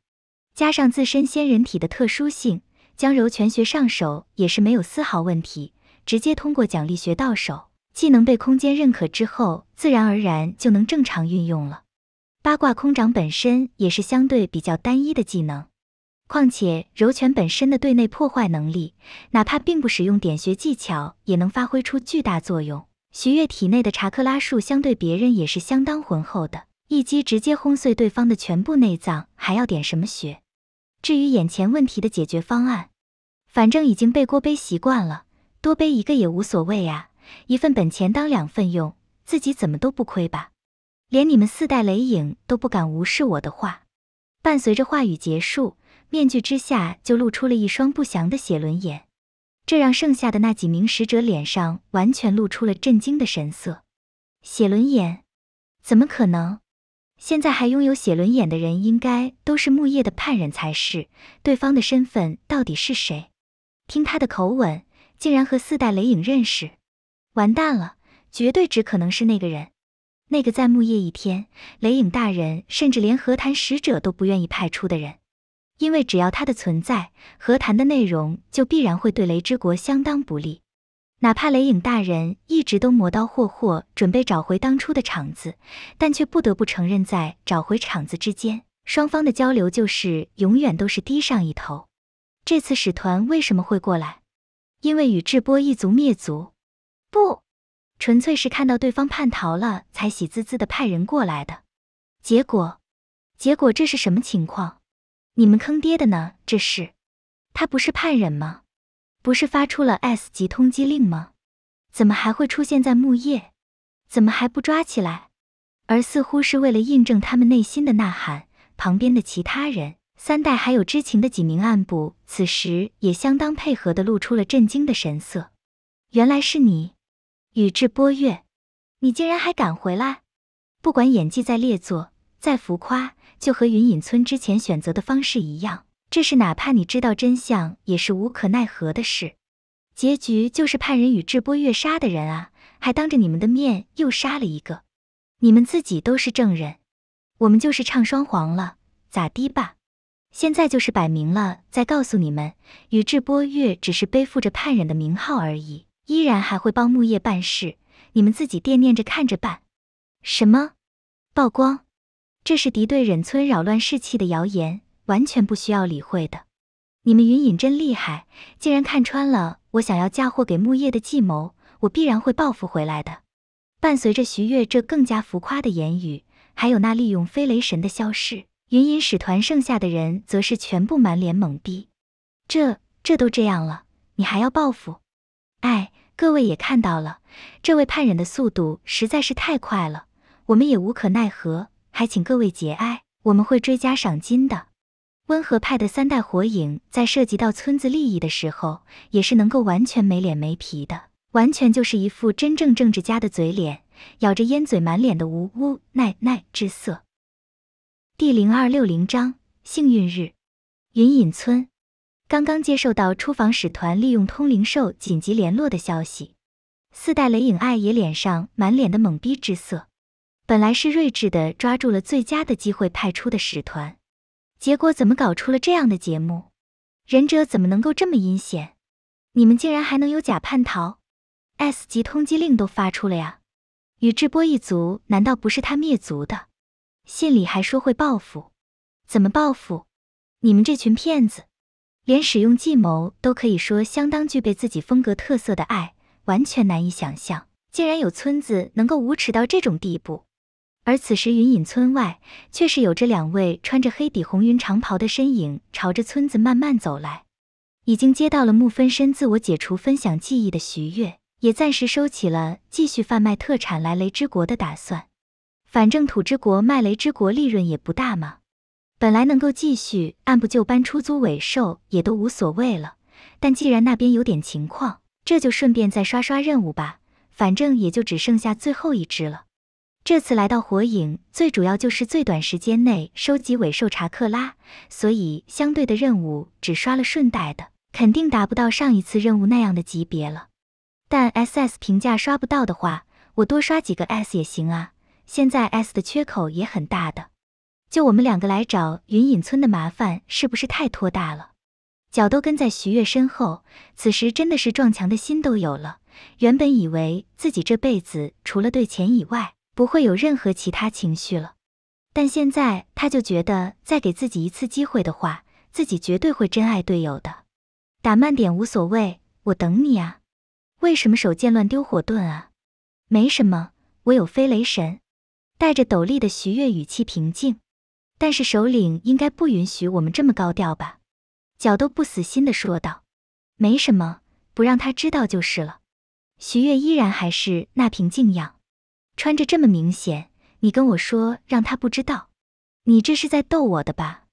加上自身仙人体的特殊性，将柔拳学上手也是没有丝毫问题，直接通过奖励学到手，技能被空间认可之后，自然而然就能正常运用了。八卦空掌本身也是相对比较单一的技能，况且柔拳本身的对内破坏能力，哪怕并不使用点穴技巧，也能发挥出巨大作用。徐悦体内的查克拉数相对别人也是相当浑厚的，一击直接轰碎对方的全部内脏，还要点什么血？至于眼前问题的解决方案，反正已经背锅背习惯了，多背一个也无所谓啊，一份本钱当两份用，自己怎么都不亏吧。连你们四代雷影都不敢无视我的话，伴随着话语结束，面具之下就露出了一双不祥的血轮眼。这让剩下的那几名使者脸上完全露出了震惊的神色。写轮眼？怎么可能？现在还拥有写轮眼的人，应该都是木叶的叛人才是。对方的身份到底是谁？听他的口吻，竟然和四代雷影认识。完蛋了，绝对只可能是那个人。那个在木叶一天，雷影大人甚至连和谈使者都不愿意派出的人。因为只要他的存在，和谈的内容就必然会对雷之国相当不利。哪怕雷影大人一直都磨刀霍霍，准备找回当初的场子，但却不得不承认，在找回场子之间，双方的交流就是永远都是低上一头。这次使团为什么会过来？因为宇智波一族灭族？不，纯粹是看到对方叛逃了，才喜滋滋的派人过来的。结果，结果这是什么情况？你们坑爹的呢！这是，他不是叛人吗？不是发出了 S 级通缉令吗？怎么还会出现在木叶？怎么还不抓起来？而似乎是为了印证他们内心的呐喊，旁边的其他人，三代还有知情的几名暗部，此时也相当配合的露出了震惊的神色。原来是你，宇智波月，你竟然还敢回来！不管演技再劣作，再浮夸。就和云隐村之前选择的方式一样，这是哪怕你知道真相也是无可奈何的事。结局就是派人宇智波月杀的人啊，还当着你们的面又杀了一个，你们自己都是证人，我们就是唱双簧了，咋滴吧？现在就是摆明了在告诉你们，宇智波月只是背负着叛人的名号而已，依然还会帮木叶办事，你们自己惦念着看着办。什么？曝光？这是敌对忍村扰乱士气的谣言，完全不需要理会的。你们云隐真厉害，竟然看穿了我想要嫁祸给木叶的计谋，我必然会报复回来的。伴随着徐月这更加浮夸的言语，还有那利用飞雷神的消失，云隐使团剩下的人则是全部满脸懵逼。这这都这样了，你还要报复？哎，各位也看到了，这位叛忍的速度实在是太快了，我们也无可奈何。还请各位节哀，我们会追加赏金的。温和派的三代火影在涉及到村子利益的时候，也是能够完全没脸没皮的，完全就是一副真正政治家的嘴脸，咬着烟嘴，满脸的无无奈奈之色。第零二六零章幸运日。云隐村刚刚接受到出访使团利用通灵兽紧急联络的消息，四代雷影爱也脸上满脸的懵逼之色。本来是睿智的抓住了最佳的机会派出的使团，结果怎么搞出了这样的节目？忍者怎么能够这么阴险？你们竟然还能有假叛逃？S 级通缉令都发出了呀！宇智波一族难道不是他灭族的？信里还说会报复，怎么报复？你们这群骗子，连使用计谋都可以说相当具备自己风格特色的爱，完全难以想象，竟然有村子能够无耻到这种地步！而此时，云隐村外却是有着两位穿着黑底红云长袍的身影，朝着村子慢慢走来。已经接到了木分身自我解除分享记忆的徐月，也暂时收起了继续贩卖特产来雷之国的打算。反正土之国卖雷之国利润也不大嘛。本来能够继续按部就班出租尾兽也都无所谓了，但既然那边有点情况，这就顺便再刷刷任务吧。反正也就只剩下最后一只了。这次来到火影，最主要就是最短时间内收集尾兽查克拉，所以相对的任务只刷了顺带的，肯定达不到上一次任务那样的级别了。但 S S 评价刷不到的话，我多刷几个 S 也行啊。现在 S 的缺口也很大的，就我们两个来找云隐村的麻烦，是不是太拖大了？脚都跟在徐月身后，此时真的是撞墙的心都有了。原本以为自己这辈子除了对钱以外，不会有任何其他情绪了，但现在他就觉得再给自己一次机会的话，自己绝对会真爱队友的。打慢点无所谓，我等你啊。为什么手贱乱丢火盾啊？没什么，我有飞雷神。带着斗笠的徐月语气平静，但是首领应该不允许我们这么高调吧？脚都不死心的说道。没什么，不让他知道就是了。徐月依然还是那平静样。穿着这么明显，你跟我说让他不知道，你这是在逗我的吧？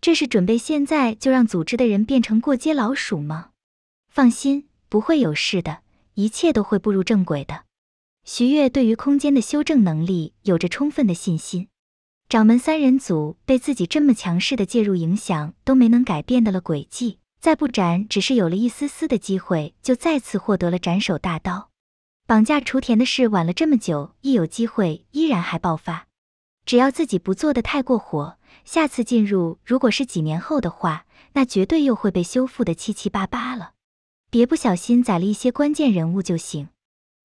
这是准备现在就让组织的人变成过街老鼠吗？放心，不会有事的，一切都会步入正轨的。徐悦对于空间的修正能力有着充分的信心。掌门三人组被自己这么强势的介入影响，都没能改变的了轨迹。再不斩，只是有了一丝丝的机会，就再次获得了斩首大刀。绑架雏田的事晚了这么久，一有机会依然还爆发。只要自己不做的太过火，下次进入如果是几年后的话，那绝对又会被修复的七七八八了。别不小心宰了一些关键人物就行。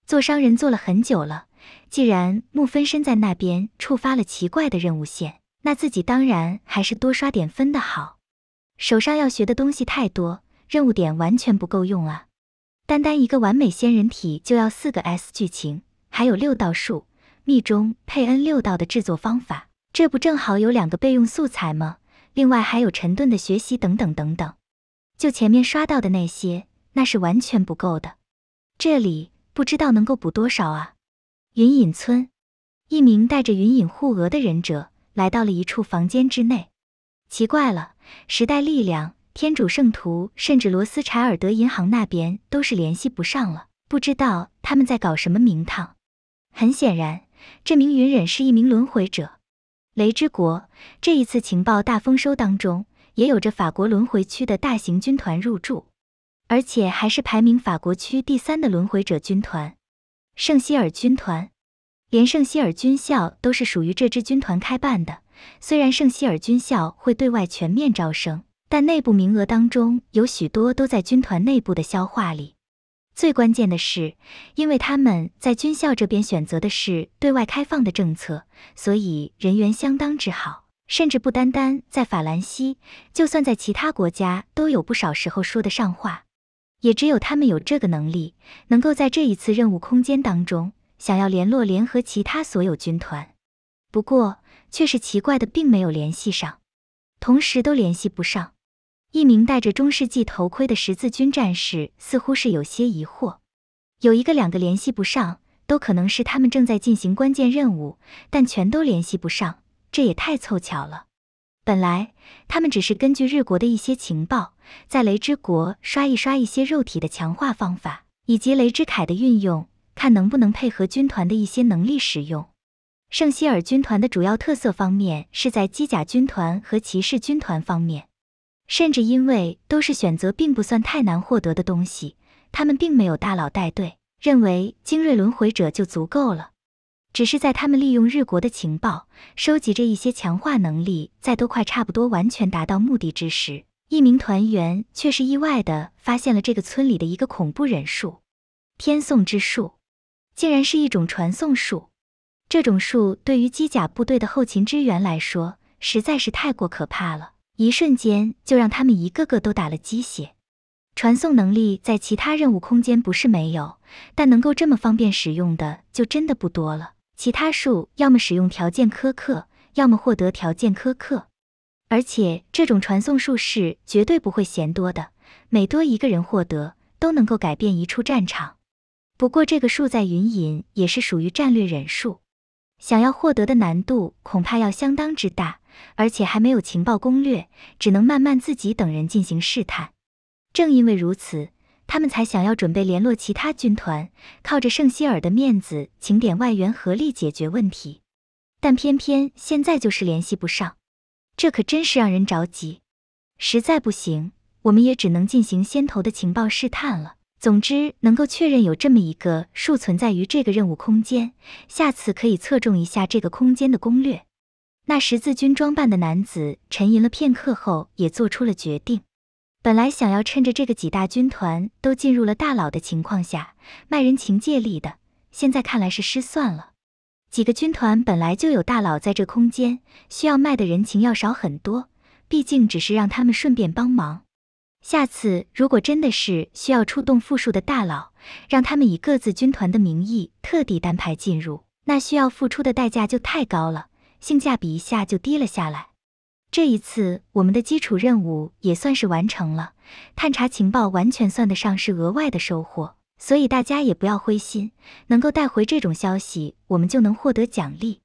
做商人做了很久了，既然木分身在那边触发了奇怪的任务线，那自己当然还是多刷点分的好。手上要学的东西太多，任务点完全不够用啊。单单一个完美仙人体就要四个 S 剧情，还有六道术秘中佩恩六道的制作方法，这不正好有两个备用素材吗？另外还有陈遁的学习等等等等，就前面刷到的那些，那是完全不够的。这里不知道能够补多少啊！云隐村，一名带着云隐护额的忍者来到了一处房间之内。奇怪了，时代力量。天主圣徒，甚至罗斯柴尔德银行那边都是联系不上了，不知道他们在搞什么名堂。很显然，这名云忍是一名轮回者。雷之国这一次情报大丰收当中，也有着法国轮回区的大型军团入驻，而且还是排名法国区第三的轮回者军团——圣希尔军团。连圣希尔军校都是属于这支军团开办的。虽然圣希尔军校会对外全面招生。在内部名额当中，有许多都在军团内部的消化里。最关键的是，因为他们在军校这边选择的是对外开放的政策，所以人员相当之好，甚至不单单在法兰西，就算在其他国家都有不少时候说得上话。也只有他们有这个能力，能够在这一次任务空间当中想要联络联合其他所有军团，不过却是奇怪的，并没有联系上，同时都联系不上。一名戴着中世纪头盔的十字军战士似乎是有些疑惑。有一个、两个联系不上，都可能是他们正在进行关键任务，但全都联系不上，这也太凑巧了。本来他们只是根据日国的一些情报，在雷之国刷一刷一些肉体的强化方法，以及雷之铠的运用，看能不能配合军团的一些能力使用。圣希尔军团的主要特色方面是在机甲军团和骑士军团方面。甚至因为都是选择并不算太难获得的东西，他们并没有大佬带队，认为精锐轮回者就足够了。只是在他们利用日国的情报，收集着一些强化能力，在都快差不多完全达到目的之时，一名团员却是意外的发现了这个村里的一个恐怖忍术——天送之术，竟然是一种传送术。这种术对于机甲部队的后勤支援来说，实在是太过可怕了。一瞬间就让他们一个个都打了鸡血，传送能力在其他任务空间不是没有，但能够这么方便使用的就真的不多了。其他术要么使用条件苛刻，要么获得条件苛刻。而且这种传送术是绝对不会嫌多的，每多一个人获得，都能够改变一处战场。不过这个术在云隐也是属于战略忍术，想要获得的难度恐怕要相当之大。而且还没有情报攻略，只能慢慢自己等人进行试探。正因为如此，他们才想要准备联络其他军团，靠着圣希尔的面子，请点外援合力解决问题。但偏偏现在就是联系不上，这可真是让人着急。实在不行，我们也只能进行先头的情报试探了。总之，能够确认有这么一个数存在于这个任务空间，下次可以侧重一下这个空间的攻略。那十字军装扮的男子沉吟了片刻后，也做出了决定。本来想要趁着这个几大军团都进入了大佬的情况下卖人情借力的，现在看来是失算了。几个军团本来就有大佬在这空间，需要卖的人情要少很多。毕竟只是让他们顺便帮忙。下次如果真的是需要出动复数的大佬，让他们以各自军团的名义特地单排进入，那需要付出的代价就太高了。性价比一下就低了下来。这一次我们的基础任务也算是完成了，探查情报完全算得上是额外的收获，所以大家也不要灰心，能够带回这种消息，我们就能获得奖励。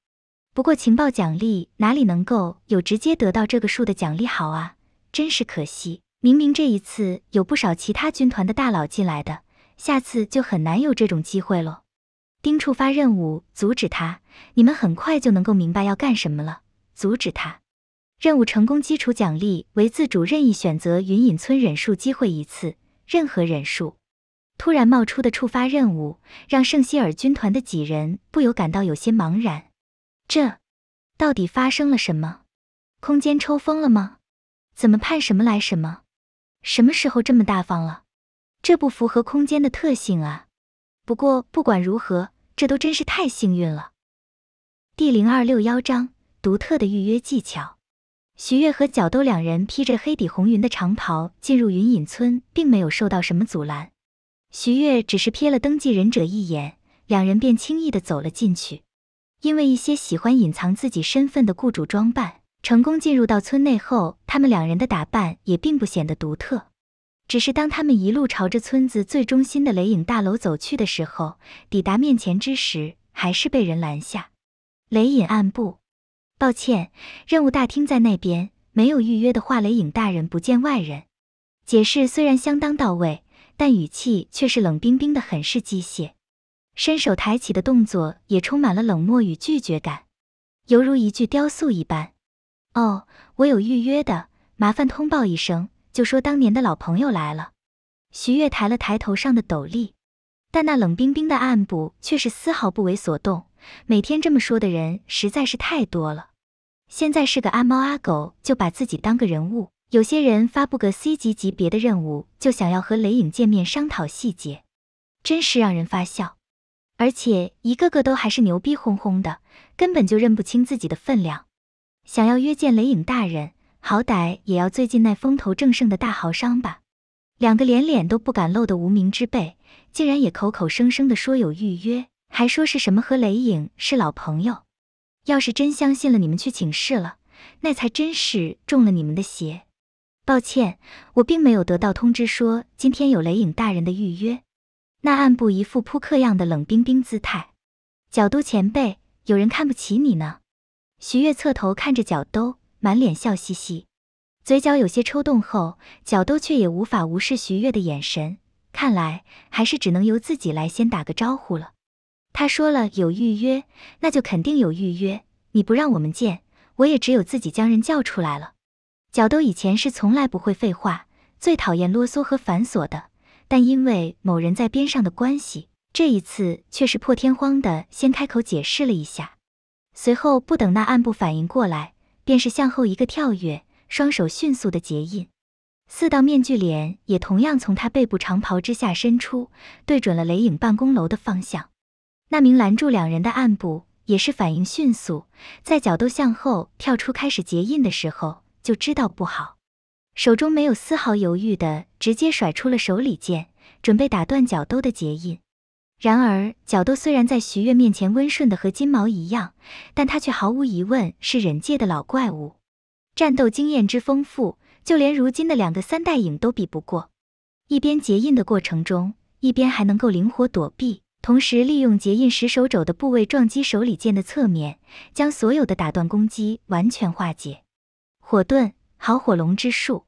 不过情报奖励哪里能够有直接得到这个数的奖励好啊？真是可惜，明明这一次有不少其他军团的大佬进来的，下次就很难有这种机会了。丁触发任务，阻止他。你们很快就能够明白要干什么了。阻止他，任务成功，基础奖励为自主任意选择云隐村忍术机会一次，任何忍术。突然冒出的触发任务，让圣希尔军团的几人不由感到有些茫然。这到底发生了什么？空间抽风了吗？怎么盼什么来什么？什么时候这么大方了？这不符合空间的特性啊！不过，不管如何，这都真是太幸运了。第零二六幺章独特的预约技巧。徐月和角都两人披着黑底红云的长袍进入云隐村，并没有受到什么阻拦。徐月只是瞥了登记忍者一眼，两人便轻易的走了进去。因为一些喜欢隐藏自己身份的雇主装扮，成功进入到村内后，他们两人的打扮也并不显得独特。只是当他们一路朝着村子最中心的雷影大楼走去的时候，抵达面前之时，还是被人拦下。雷影暗部，抱歉，任务大厅在那边，没有预约的话，雷影大人不见外人。解释虽然相当到位，但语气却是冷冰冰的，很是机械。伸手抬起的动作也充满了冷漠与拒绝感，犹如一具雕塑一般。哦，我有预约的，麻烦通报一声。就说当年的老朋友来了，徐悦抬了抬头上的斗笠，但那冷冰冰的暗部却是丝毫不为所动。每天这么说的人实在是太多了，现在是个阿猫阿狗就把自己当个人物。有些人发布个 C 级级别的任务，就想要和雷影见面商讨细节，真是让人发笑。而且一个个都还是牛逼哄哄的，根本就认不清自己的分量，想要约见雷影大人。好歹也要最近那风头正盛的大豪商吧，两个连脸都不敢露的无名之辈，竟然也口口声声的说有预约，还说是什么和雷影是老朋友。要是真相信了你们去请示了，那才真是中了你们的邪。抱歉，我并没有得到通知说今天有雷影大人的预约。那暗部一副扑克样的冷冰冰姿态，角都前辈，有人看不起你呢。徐月侧头看着角都。满脸笑嘻嘻，嘴角有些抽动后，角都却也无法无视徐月的眼神。看来还是只能由自己来先打个招呼了。他说了有预约，那就肯定有预约。你不让我们见，我也只有自己将人叫出来了。角都以前是从来不会废话，最讨厌啰嗦和繁琐的，但因为某人在边上的关系，这一次却是破天荒的先开口解释了一下。随后不等那暗部反应过来。便是向后一个跳跃，双手迅速的结印，四道面具脸也同样从他背部长袍之下伸出，对准了雷影办公楼的方向。那名拦住两人的暗部也是反应迅速，在脚都向后跳出开始结印的时候就知道不好，手中没有丝毫犹豫的直接甩出了手里剑，准备打断脚兜的结印。然而，角斗虽然在徐悦面前温顺的和金毛一样，但他却毫无疑问是忍界的老怪物，战斗经验之丰富，就连如今的两个三代影都比不过。一边结印的过程中，一边还能够灵活躲避，同时利用结印时手肘的部位撞击手里剑的侧面，将所有的打断攻击完全化解。火遁，好火龙之术；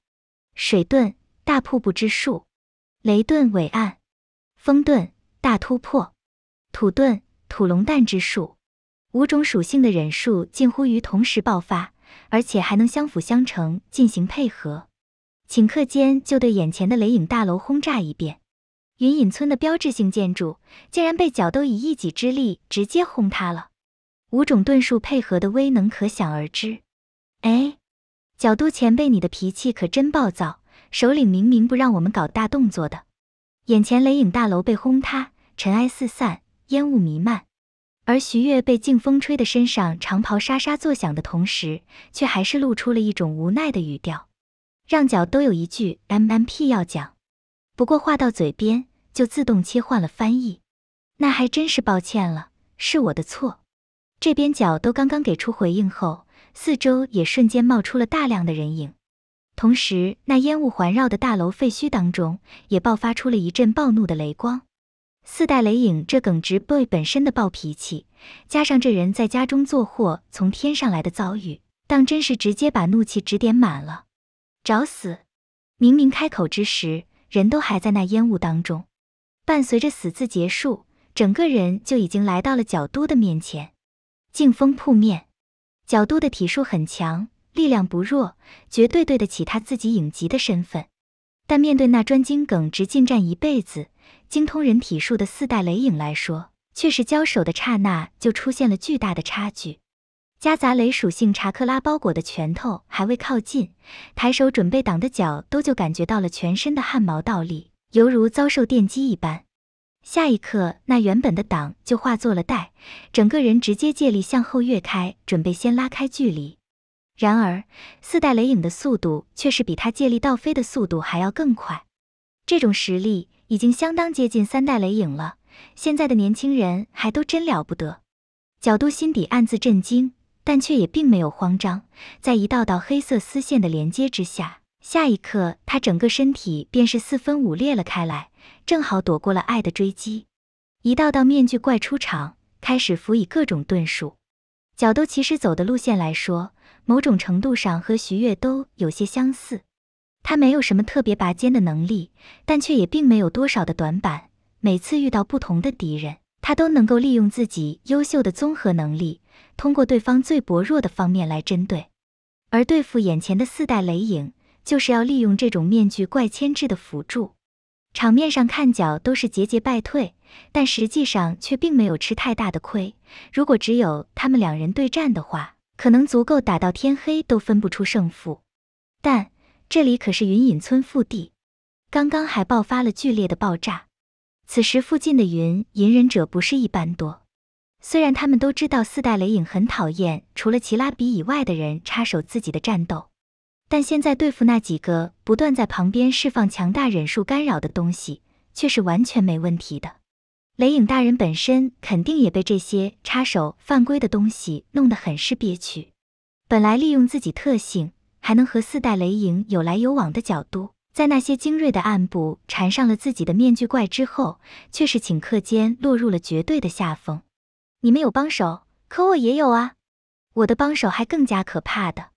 水遁，大瀑布之术；雷遁，伟岸；风遁。大突破，土遁、土龙蛋之术，五种属性的忍术近乎于同时爆发，而且还能相辅相成进行配合，顷刻间就对眼前的雷影大楼轰炸一遍。云隐村的标志性建筑竟然被角都以一己之力直接轰塌了，五种遁术配合的威能可想而知。哎，角都前辈，你的脾气可真暴躁！首领明明不让我们搞大动作的，眼前雷影大楼被轰塌。尘埃四散，烟雾弥漫，而徐悦被劲风吹的身上长袍沙沙作响的同时，却还是露出了一种无奈的语调。让脚都有一句 M M P 要讲，不过话到嘴边就自动切换了翻译。那还真是抱歉了，是我的错。这边脚都刚刚给出回应后，四周也瞬间冒出了大量的人影，同时那烟雾环绕的大楼废墟当中，也爆发出了一阵暴怒的雷光。四代雷影这耿直 boy 本身的暴脾气，加上这人在家中作祸从天上来的遭遇，当真是直接把怒气指点满了。找死！明明开口之时，人都还在那烟雾当中，伴随着“死”字结束，整个人就已经来到了角都的面前。劲风扑面，角都的体术很强，力量不弱，绝对对得起他自己影级的身份。但面对那专精耿直近战一辈子。精通人体术的四代雷影来说，却是交手的刹那就出现了巨大的差距。夹杂雷属性查克拉包裹的拳头还未靠近，抬手准备挡的脚都就感觉到了全身的汗毛倒立，犹如遭受电击一般。下一刻，那原本的挡就化作了带，整个人直接借力向后跃开，准备先拉开距离。然而，四代雷影的速度却是比他借力倒飞的速度还要更快。这种实力。已经相当接近三代雷影了，现在的年轻人还都真了不得。角都心底暗自震惊，但却也并没有慌张，在一道道黑色丝线的连接之下，下一刻他整个身体便是四分五裂了开来，正好躲过了爱的追击。一道道面具怪出场，开始辅以各种遁术。角都其实走的路线来说，某种程度上和徐越都有些相似。他没有什么特别拔尖的能力，但却也并没有多少的短板。每次遇到不同的敌人，他都能够利用自己优秀的综合能力，通过对方最薄弱的方面来针对。而对付眼前的四代雷影，就是要利用这种面具怪牵制的辅助。场面上看，脚都是节节败退，但实际上却并没有吃太大的亏。如果只有他们两人对战的话，可能足够打到天黑都分不出胜负。但。这里可是云隐村腹地，刚刚还爆发了剧烈的爆炸。此时附近的云隐忍者不是一般多。虽然他们都知道四代雷影很讨厌除了奇拉比以外的人插手自己的战斗，但现在对付那几个不断在旁边释放强大忍术干扰的东西，却是完全没问题的。雷影大人本身肯定也被这些插手犯规的东西弄得很是憋屈。本来利用自己特性。还能和四代雷影有来有往的角度，在那些精锐的暗部缠上了自己的面具怪之后，却是顷刻间落入了绝对的下风。你们有帮手，可我也有啊，我的帮手还更加可怕。的，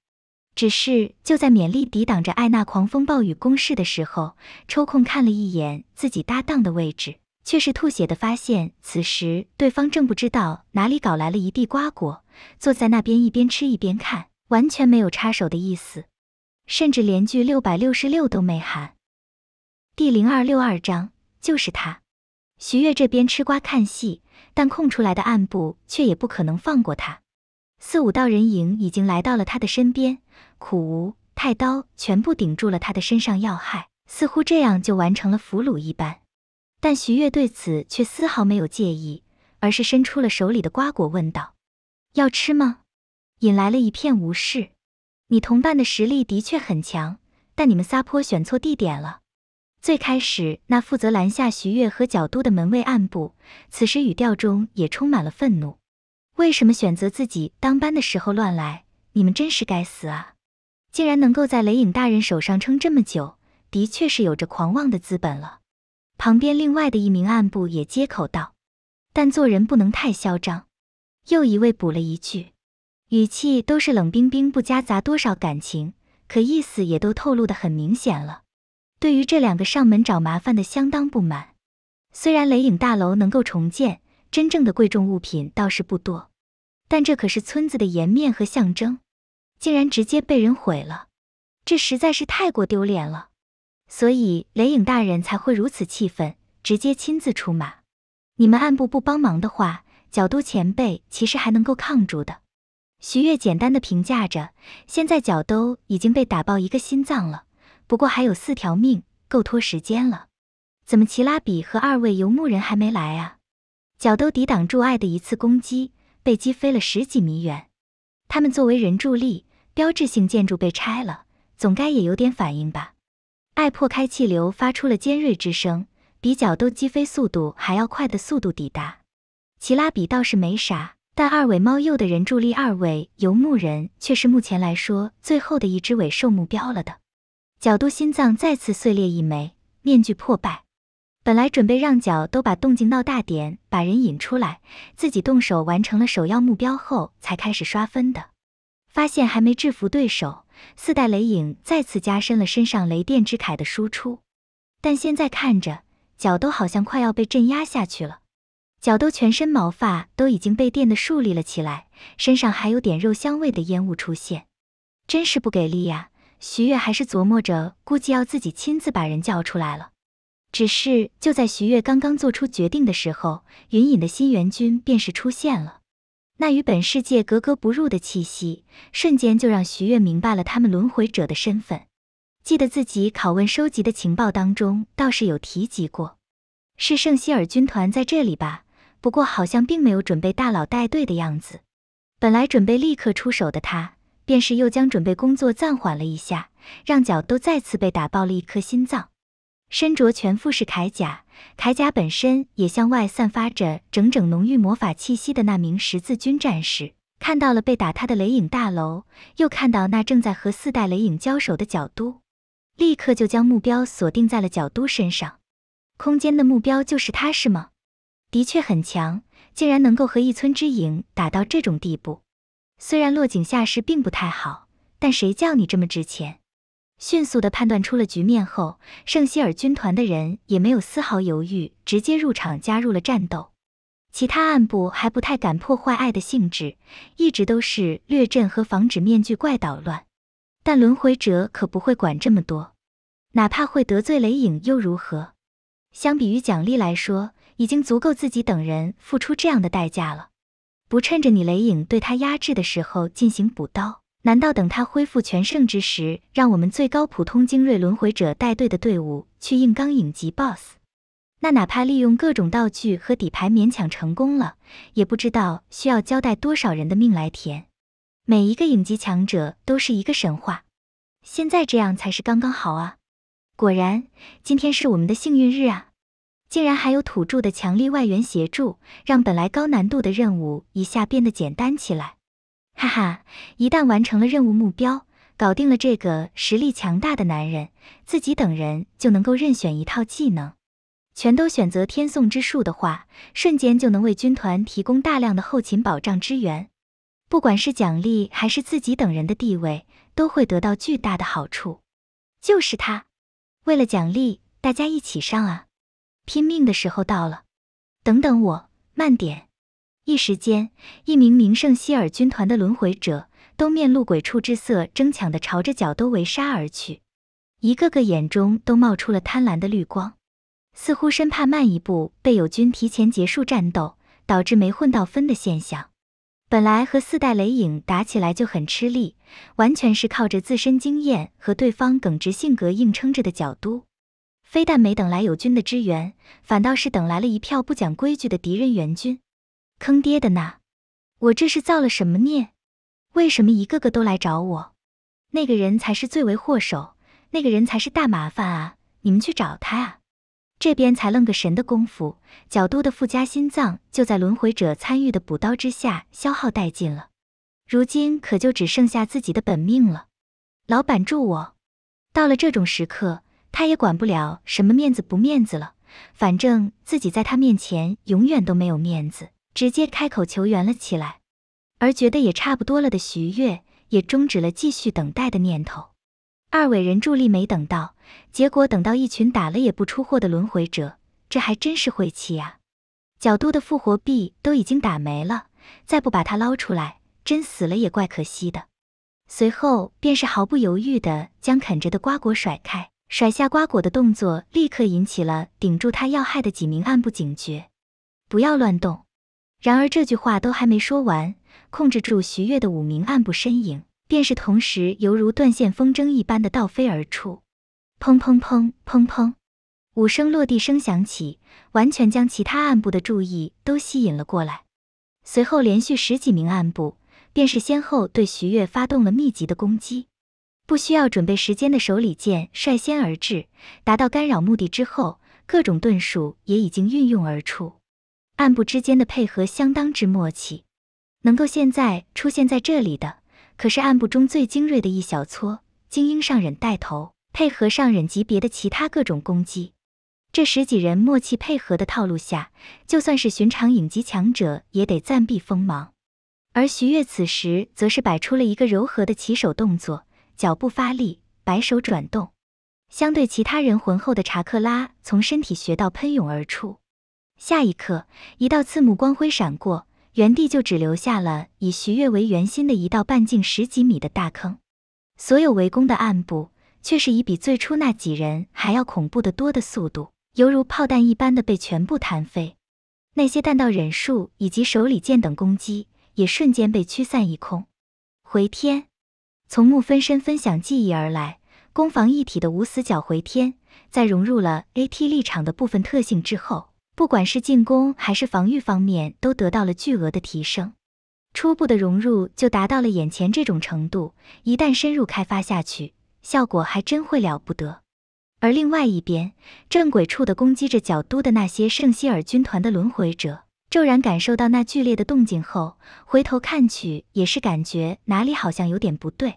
只是就在勉力抵挡着艾娜狂风暴雨攻势的时候，抽空看了一眼自己搭档的位置，却是吐血的发现，此时对方正不知道哪里搞来了一地瓜果，坐在那边一边吃一边看。完全没有插手的意思，甚至连句六百六十六都没喊。第零二六二章就是他，徐悦这边吃瓜看戏，但空出来的暗部却也不可能放过他。四五道人影已经来到了他的身边，苦无太刀全部顶住了他的身上要害，似乎这样就完成了俘虏一般。但徐悦对此却丝毫没有介意，而是伸出了手里的瓜果问道：“要吃吗？”引来了一片无视。你同伴的实力的确很强，但你们撒泼选错地点了。最开始那负责拦下徐月和角都的门卫暗部，此时语调中也充满了愤怒。为什么选择自己当班的时候乱来？你们真是该死啊！竟然能够在雷影大人手上撑这么久，的确是有着狂妄的资本了。旁边另外的一名暗部也接口道：“但做人不能太嚣张。”又一位补了一句。语气都是冷冰冰，不夹杂多少感情，可意思也都透露的很明显了。对于这两个上门找麻烦的，相当不满。虽然雷影大楼能够重建，真正的贵重物品倒是不多，但这可是村子的颜面和象征，竟然直接被人毁了，这实在是太过丢脸了。所以雷影大人才会如此气愤，直接亲自出马。你们暗部不帮忙的话，角都前辈其实还能够抗住的。徐月简单的评价着，现在角都已经被打爆一个心脏了，不过还有四条命，够拖时间了。怎么齐拉比和二位游牧人还没来啊？角都抵挡住爱的一次攻击，被击飞了十几米远。他们作为人柱力标志性建筑被拆了，总该也有点反应吧？爱破开气流发出了尖锐之声，比角都击飞速度还要快的速度抵达。齐拉比倒是没啥。但二尾猫鼬的人助力，二尾游牧人却是目前来说最后的一只尾兽目标了的。角都心脏再次碎裂一枚，面具破败。本来准备让角都把动静闹大点，把人引出来，自己动手完成了首要目标后，才开始刷分的。发现还没制服对手，四代雷影再次加深了身上雷电之铠的输出。但现在看着角都好像快要被镇压下去了。脚都全身毛发都已经被电的竖立了起来，身上还有点肉香味的烟雾出现，真是不给力呀！徐月还是琢磨着，估计要自己亲自把人叫出来了。只是就在徐月刚刚做出决定的时候，云隐的新援军便是出现了。那与本世界格格不入的气息，瞬间就让徐月明白了他们轮回者的身份。记得自己拷问收集的情报当中，倒是有提及过，是圣希尔军团在这里吧？不过好像并没有准备大佬带队的样子。本来准备立刻出手的他，便是又将准备工作暂缓了一下，让角都再次被打爆了一颗心脏。身着全副式铠甲，铠甲本身也向外散发着整整浓郁魔法气息的那名十字军战士，看到了被打他的雷影大楼，又看到那正在和四代雷影交手的角都，立刻就将目标锁定在了角都身上。空间的目标就是他，是吗？的确很强，竟然能够和一村之影打到这种地步。虽然落井下石并不太好，但谁叫你这么值钱？迅速的判断出了局面后，圣希尔军团的人也没有丝毫犹豫，直接入场加入了战斗。其他暗部还不太敢破坏爱的性质，一直都是掠阵和防止面具怪捣乱。但轮回者可不会管这么多，哪怕会得罪雷影又如何？相比于奖励来说。已经足够自己等人付出这样的代价了，不趁着你雷影对他压制的时候进行补刀，难道等他恢复全盛之时，让我们最高普通精锐轮回者带队的队伍去硬刚影级 BOSS？那哪怕利用各种道具和底牌勉强成功了，也不知道需要交代多少人的命来填。每一个影级强者都是一个神话，现在这样才是刚刚好啊！果然，今天是我们的幸运日啊！竟然还有土著的强力外援协助，让本来高难度的任务一下变得简单起来。哈哈，一旦完成了任务目标，搞定了这个实力强大的男人，自己等人就能够任选一套技能。全都选择天送之术的话，瞬间就能为军团提供大量的后勤保障支援。不管是奖励还是自己等人的地位，都会得到巨大的好处。就是他，为了奖励，大家一起上啊！拼命的时候到了，等等我，慢点！一时间，一名名圣希尔军团的轮回者都面露鬼畜之色，争抢的朝着角都围杀而去，一个个眼中都冒出了贪婪的绿光，似乎生怕慢一步被友军提前结束战斗，导致没混到分的现象。本来和四代雷影打起来就很吃力，完全是靠着自身经验和对方耿直性格硬撑着的角都。非但没等来友军的支援，反倒是等来了一票不讲规矩的敌人援军，坑爹的呐！我这是造了什么孽？为什么一个个都来找我？那个人才是罪魁祸首，那个人才是大麻烦啊！你们去找他啊！这边才愣个神的功夫，角都的附加心脏就在轮回者参与的补刀之下消耗殆尽了，如今可就只剩下自己的本命了。老板助我！到了这种时刻。他也管不了什么面子不面子了，反正自己在他面前永远都没有面子，直接开口求援了起来。而觉得也差不多了的徐悦也终止了继续等待的念头。二伟人助力没等到，结果等到一群打了也不出货的轮回者，这还真是晦气呀！角度的复活币都已经打没了，再不把它捞出来，真死了也怪可惜的。随后便是毫不犹豫地将啃着的瓜果甩开。甩下瓜果的动作，立刻引起了顶住他要害的几名暗部警觉。不要乱动！然而这句话都还没说完，控制住徐月的五名暗部身影，便是同时犹如断线风筝一般的倒飞而出。砰砰砰砰砰，五声落地声响起，完全将其他暗部的注意都吸引了过来。随后，连续十几名暗部，便是先后对徐月发动了密集的攻击。不需要准备时间的手里剑率先而至，达到干扰目的之后，各种遁术也已经运用而出，暗部之间的配合相当之默契。能够现在出现在这里的，可是暗部中最精锐的一小撮精英上忍带头，配合上忍级别的其他各种攻击。这十几人默契配合的套路下，就算是寻常影级强者也得暂避锋芒。而徐悦此时则是摆出了一个柔和的起手动作。脚步发力，摆手转动，相对其他人浑厚的查克拉从身体穴道喷涌而出。下一刻，一道刺目光辉闪过，原地就只留下了以徐月为圆心的一道半径十几米的大坑。所有围攻的暗部却是以比最初那几人还要恐怖的多的速度，犹如炮弹一般的被全部弹飞。那些弹道忍术以及手里剑等攻击也瞬间被驱散一空。回天。从木分身分享记忆而来，攻防一体的无死角回天，在融入了 AT 立场的部分特性之后，不管是进攻还是防御方面都得到了巨额的提升。初步的融入就达到了眼前这种程度，一旦深入开发下去，效果还真会了不得。而另外一边，正轨处的攻击着角都的那些圣希尔军团的轮回者。骤然感受到那剧烈的动静后，回头看去，也是感觉哪里好像有点不对。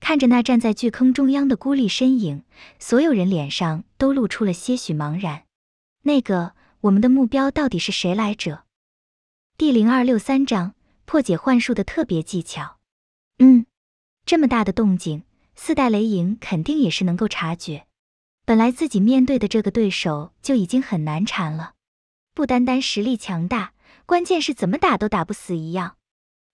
看着那站在巨坑中央的孤立身影，所有人脸上都露出了些许茫然。那个，我们的目标到底是谁来着？第零二六三章：破解幻术的特别技巧。嗯，这么大的动静，四代雷影肯定也是能够察觉。本来自己面对的这个对手就已经很难缠了。不单单实力强大，关键是怎么打都打不死一样。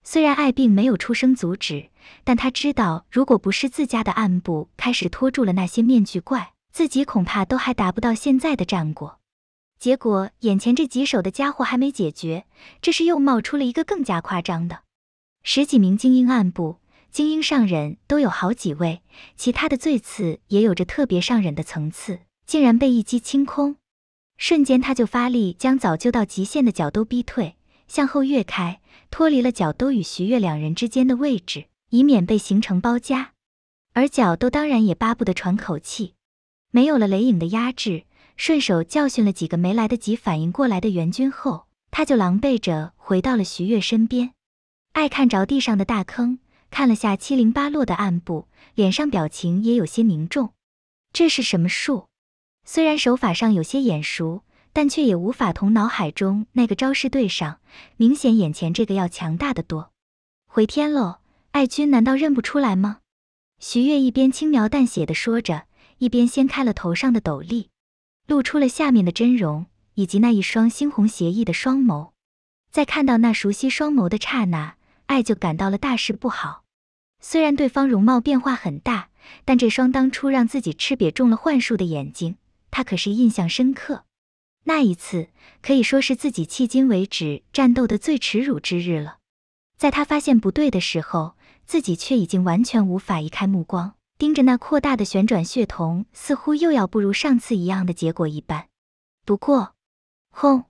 虽然艾并没有出声阻止，但他知道，如果不是自家的暗部开始拖住了那些面具怪，自己恐怕都还达不到现在的战果。结果，眼前这棘手的家伙还没解决，这是又冒出了一个更加夸张的。十几名精英暗部、精英上人都有好几位，其他的最次也有着特别上忍的层次，竟然被一击清空。瞬间，他就发力将早就到极限的角都逼退，向后跃开，脱离了角都与徐悦两人之间的位置，以免被形成包夹。而角都当然也巴不得喘口气，没有了雷影的压制，顺手教训了几个没来得及反应过来的援军后，他就狼狈着回到了徐悦身边，爱看着地上的大坑，看了下七零八落的暗部，脸上表情也有些凝重。这是什么树？虽然手法上有些眼熟，但却也无法同脑海中那个招式对上。明显眼前这个要强大的多。回天喽，爱君难道认不出来吗？徐悦一边轻描淡写的说着，一边掀开了头上的斗笠，露出了下面的真容以及那一双猩红邪异的双眸。在看到那熟悉双眸的刹那，爱就感到了大事不好。虽然对方容貌变化很大，但这双当初让自己吃瘪、中了幻术的眼睛。他可是印象深刻，那一次可以说是自己迄今为止战斗的最耻辱之日了。在他发现不对的时候，自己却已经完全无法移开目光，盯着那扩大的旋转血瞳，似乎又要不如上次一样的结果一般。不过，轰！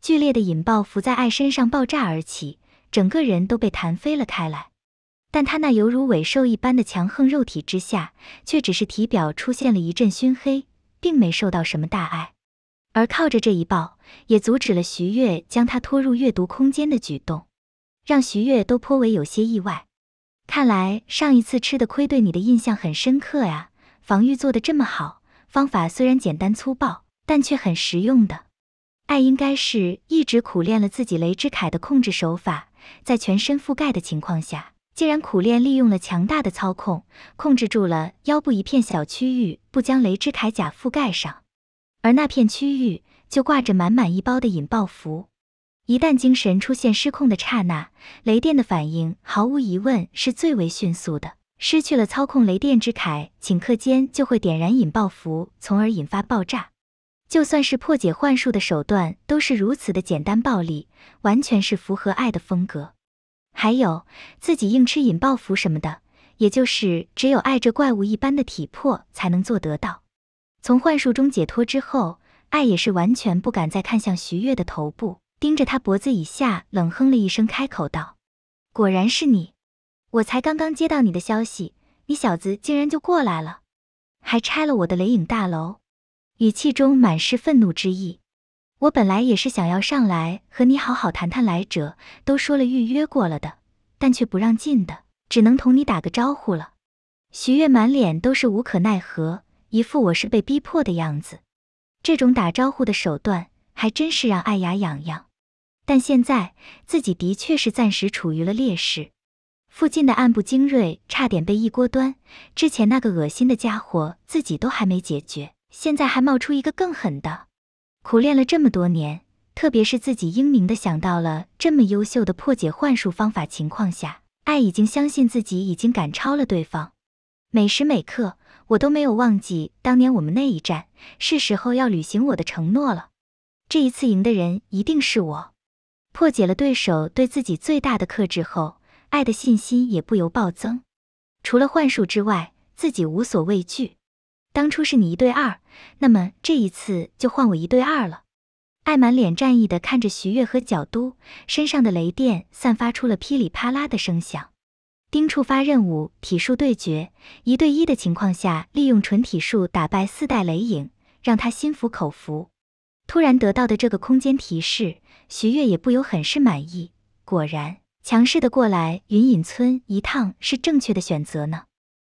剧烈的引爆浮在艾身上爆炸而起，整个人都被弹飞了开来。但他那犹如尾兽一般的强横肉体之下，却只是体表出现了一阵熏黑。并没受到什么大碍，而靠着这一抱，也阻止了徐悦将他拖入阅读空间的举动，让徐悦都颇为有些意外。看来上一次吃的亏对你的印象很深刻呀，防御做的这么好，方法虽然简单粗暴，但却很实用的。爱应该是一直苦练了自己雷之铠的控制手法，在全身覆盖的情况下。既然苦练，利用了强大的操控，控制住了腰部一片小区域，不将雷之铠甲覆盖上，而那片区域就挂着满满一包的引爆符。一旦精神出现失控的刹那，雷电的反应毫无疑问是最为迅速的。失去了操控雷电之铠，顷刻间就会点燃引爆符，从而引发爆炸。就算是破解幻术的手段，都是如此的简单暴力，完全是符合爱的风格。还有自己硬吃引爆符什么的，也就是只有爱这怪物一般的体魄才能做得到。从幻术中解脱之后，爱也是完全不敢再看向徐悦的头部，盯着他脖子以下，冷哼了一声，开口道：“果然是你！我才刚刚接到你的消息，你小子竟然就过来了，还拆了我的雷影大楼。”语气中满是愤怒之意。我本来也是想要上来和你好好谈谈来者，都说了预约过了的，但却不让进的，只能同你打个招呼了。徐月满脸都是无可奈何，一副我是被逼迫的样子。这种打招呼的手段还真是让艾雅痒痒。但现在自己的确是暂时处于了劣势，附近的暗部精锐差点被一锅端，之前那个恶心的家伙自己都还没解决，现在还冒出一个更狠的。苦练了这么多年，特别是自己英明的想到了这么优秀的破解幻术方法情况下，爱已经相信自己已经赶超了对方。每时每刻，我都没有忘记当年我们那一战。是时候要履行我的承诺了。这一次赢的人一定是我。破解了对手对自己最大的克制后，爱的信心也不由暴增。除了幻术之外，自己无所畏惧。当初是你一对二。那么这一次就换我一对二了。爱满脸战意的看着徐月和角都，身上的雷电散发出了噼里啪啦的声响。丁触发任务体术对决，一对一的情况下，利用纯体术打败四代雷影，让他心服口服。突然得到的这个空间提示，徐月也不由很是满意。果然，强势的过来云隐村一趟是正确的选择呢。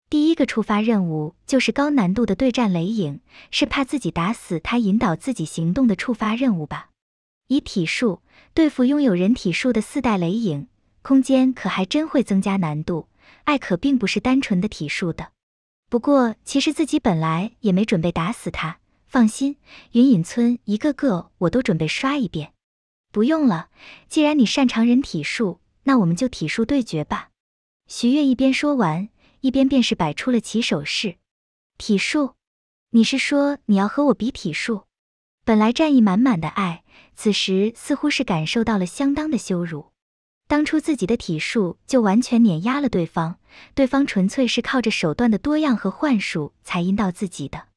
第一个触发任务就是高难度的对战雷影，是怕自己打死他引导自己行动的触发任务吧？以体术对付拥有人体术的四代雷影，空间可还真会增加难度。艾可并不是单纯的体术的，不过其实自己本来也没准备打死他。放心，云隐村一个个我都准备刷一遍。不用了，既然你擅长人体术，那我们就体术对决吧。徐悦一边说完。一边便是摆出了起手式，体术？你是说你要和我比体术？本来战意满满的爱，此时似乎是感受到了相当的羞辱。当初自己的体术就完全碾压了对方，对方纯粹是靠着手段的多样和幻术才阴到自己的。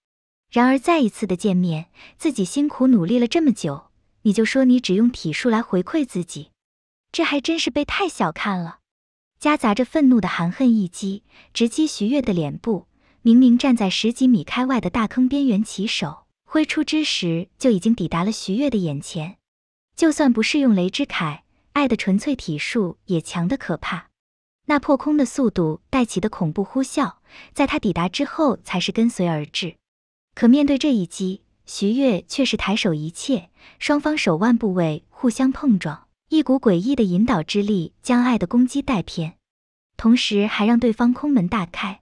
然而再一次的见面，自己辛苦努力了这么久，你就说你只用体术来回馈自己，这还真是被太小看了。夹杂着愤怒的含恨一击，直击徐悦的脸部。明明站在十几米开外的大坑边缘起手，挥出之时就已经抵达了徐悦的眼前。就算不是用雷之铠，爱的纯粹体术也强得可怕。那破空的速度带起的恐怖呼啸，在他抵达之后才是跟随而至。可面对这一击，徐悦却是抬手一切，双方手腕部位互相碰撞。一股诡异的引导之力将爱的攻击带偏，同时还让对方空门大开。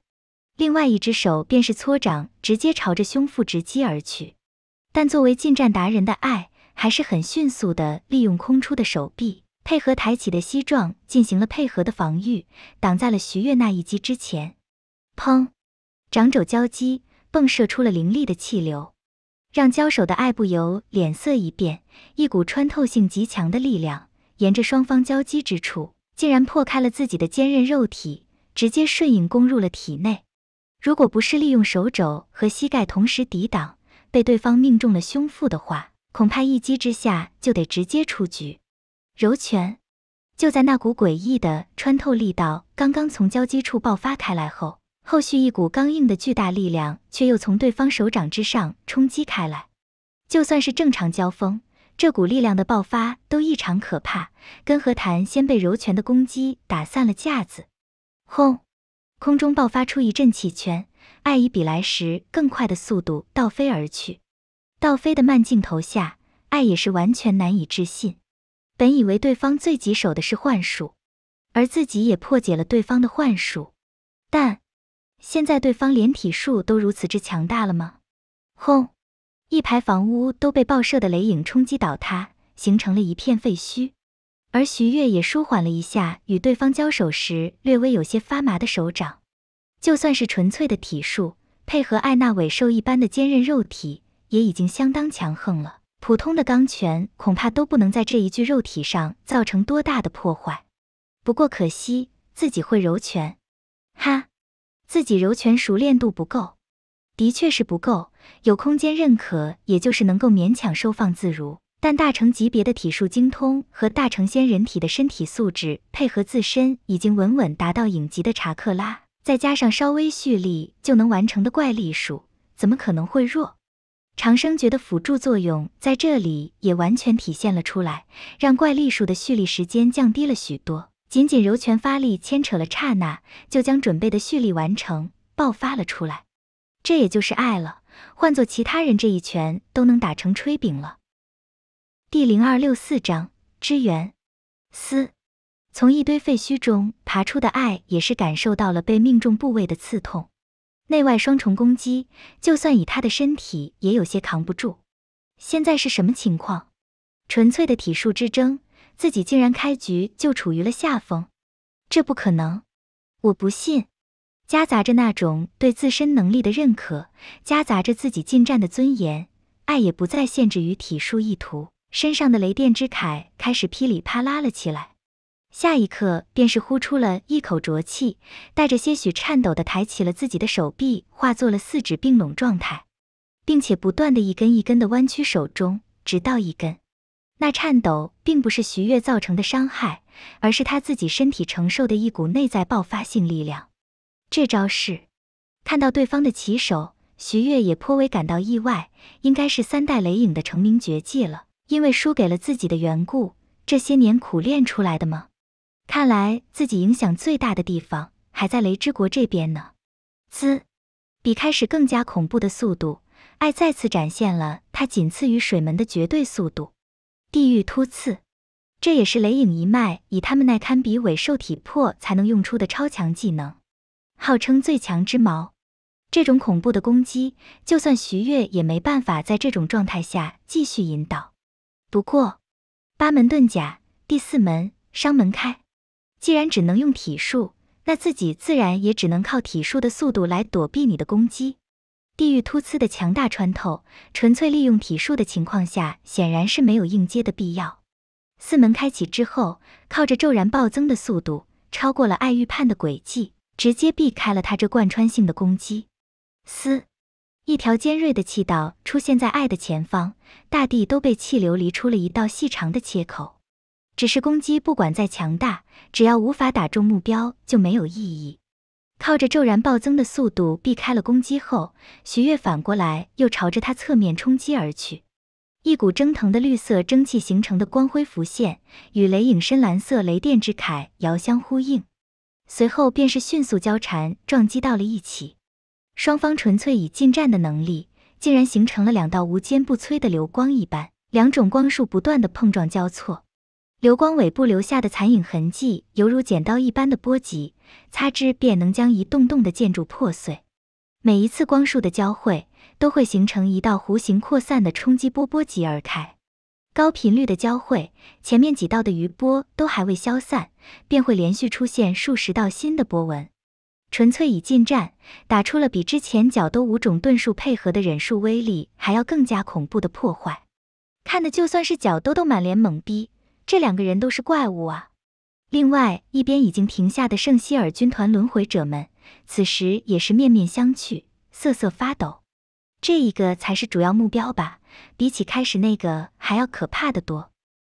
另外一只手便是搓掌，直接朝着胸腹直击而去。但作为近战达人的爱，还是很迅速的利用空出的手臂，配合抬起的膝撞进行了配合的防御，挡在了徐悦那一击之前。砰！掌肘交击，迸射出了凌厉的气流，让交手的爱不由脸色一变，一股穿透性极强的力量。沿着双方交击之处，竟然破开了自己的坚韧肉体，直接瞬影攻入了体内。如果不是利用手肘和膝盖同时抵挡，被对方命中了胸腹的话，恐怕一击之下就得直接出局。柔拳就在那股诡异的穿透力道刚刚从交击处爆发开来后，后续一股刚硬的巨大力量却又从对方手掌之上冲击开来。就算是正常交锋。这股力量的爆发都异常可怕，根和檀先被柔拳的攻击打散了架子。轰！空中爆发出一阵气圈，爱以比来时更快的速度倒飞而去。倒飞的慢镜头下，爱也是完全难以置信。本以为对方最棘手的是幻术，而自己也破解了对方的幻术，但现在对方连体术都如此之强大了吗？轰！一排房屋都被爆射的雷影冲击倒塌，形成了一片废墟。而徐月也舒缓了一下与对方交手时略微有些发麻的手掌。就算是纯粹的体术，配合艾纳尾兽一般的坚韧肉体，也已经相当强横了。普通的钢拳恐怕都不能在这一具肉体上造成多大的破坏。不过可惜，自己会柔拳，哈，自己柔拳熟练度不够。的确是不够，有空间认可，也就是能够勉强收放自如。但大成级别的体术精通和大成仙人体的身体素质，配合自身已经稳稳达到影级的查克拉，再加上稍微蓄力就能完成的怪力术，怎么可能会弱？长生诀的辅助作用在这里也完全体现了出来，让怪力术的蓄力时间降低了许多。仅仅柔拳发力牵扯了刹那，就将准备的蓄力完成爆发了出来。这也就是爱了，换做其他人，这一拳都能打成炊饼了。第零二六四章支援。嘶！从一堆废墟中爬出的爱也是感受到了被命中部位的刺痛，内外双重攻击，就算以他的身体也有些扛不住。现在是什么情况？纯粹的体术之争，自己竟然开局就处于了下风，这不可能！我不信。夹杂着那种对自身能力的认可，夹杂着自己近战的尊严，爱也不再限制于体术意图，身上的雷电之铠开始噼里啪啦了起来。下一刻，便是呼出了一口浊气，带着些许颤抖的抬起了自己的手臂，化作了四指并拢状态，并且不断的一根一根的弯曲手中，直到一根。那颤抖并不是徐悦造成的伤害，而是他自己身体承受的一股内在爆发性力量。这招式，看到对方的棋手徐越也颇为感到意外，应该是三代雷影的成名绝技了。因为输给了自己的缘故，这些年苦练出来的吗？看来自己影响最大的地方还在雷之国这边呢。滋，比开始更加恐怖的速度，爱再次展现了他仅次于水门的绝对速度。地狱突刺，这也是雷影一脉以他们那堪比尾兽体魄才能用出的超强技能。号称最强之矛，这种恐怖的攻击，就算徐悦也没办法在这种状态下继续引导。不过，八门遁甲第四门伤门开，既然只能用体术，那自己自然也只能靠体术的速度来躲避你的攻击。地狱突刺的强大穿透，纯粹利用体术的情况下，显然是没有应接的必要。四门开启之后，靠着骤然暴增的速度，超过了爱预判的轨迹。直接避开了他这贯穿性的攻击，嘶！一条尖锐的气道出现在爱的前方，大地都被气流离出了一道细长的切口。只是攻击不管再强大，只要无法打中目标就没有意义。靠着骤然暴增的速度避开了攻击后，徐月反过来又朝着他侧面冲击而去。一股蒸腾的绿色蒸汽形成的光辉浮现，与雷影深蓝色雷电之铠遥相呼应。随后便是迅速交缠撞击到了一起，双方纯粹以近战的能力，竟然形成了两道无坚不摧的流光一般，两种光束不断的碰撞交错，流光尾部留下的残影痕迹，犹如剪刀一般的波及，擦之便能将一栋栋的建筑破碎。每一次光束的交汇，都会形成一道弧形扩散的冲击波波及而开。高频率的交汇，前面几道的余波都还未消散，便会连续出现数十道新的波纹。纯粹以近战打出了比之前角斗五种遁术配合的忍术威力还要更加恐怖的破坏，看的就算是角斗都满脸懵逼，这两个人都是怪物啊！另外一边已经停下的圣希尔军团轮回者们，此时也是面面相觑，瑟瑟发抖。这一个才是主要目标吧？比起开始那个还要可怕的多，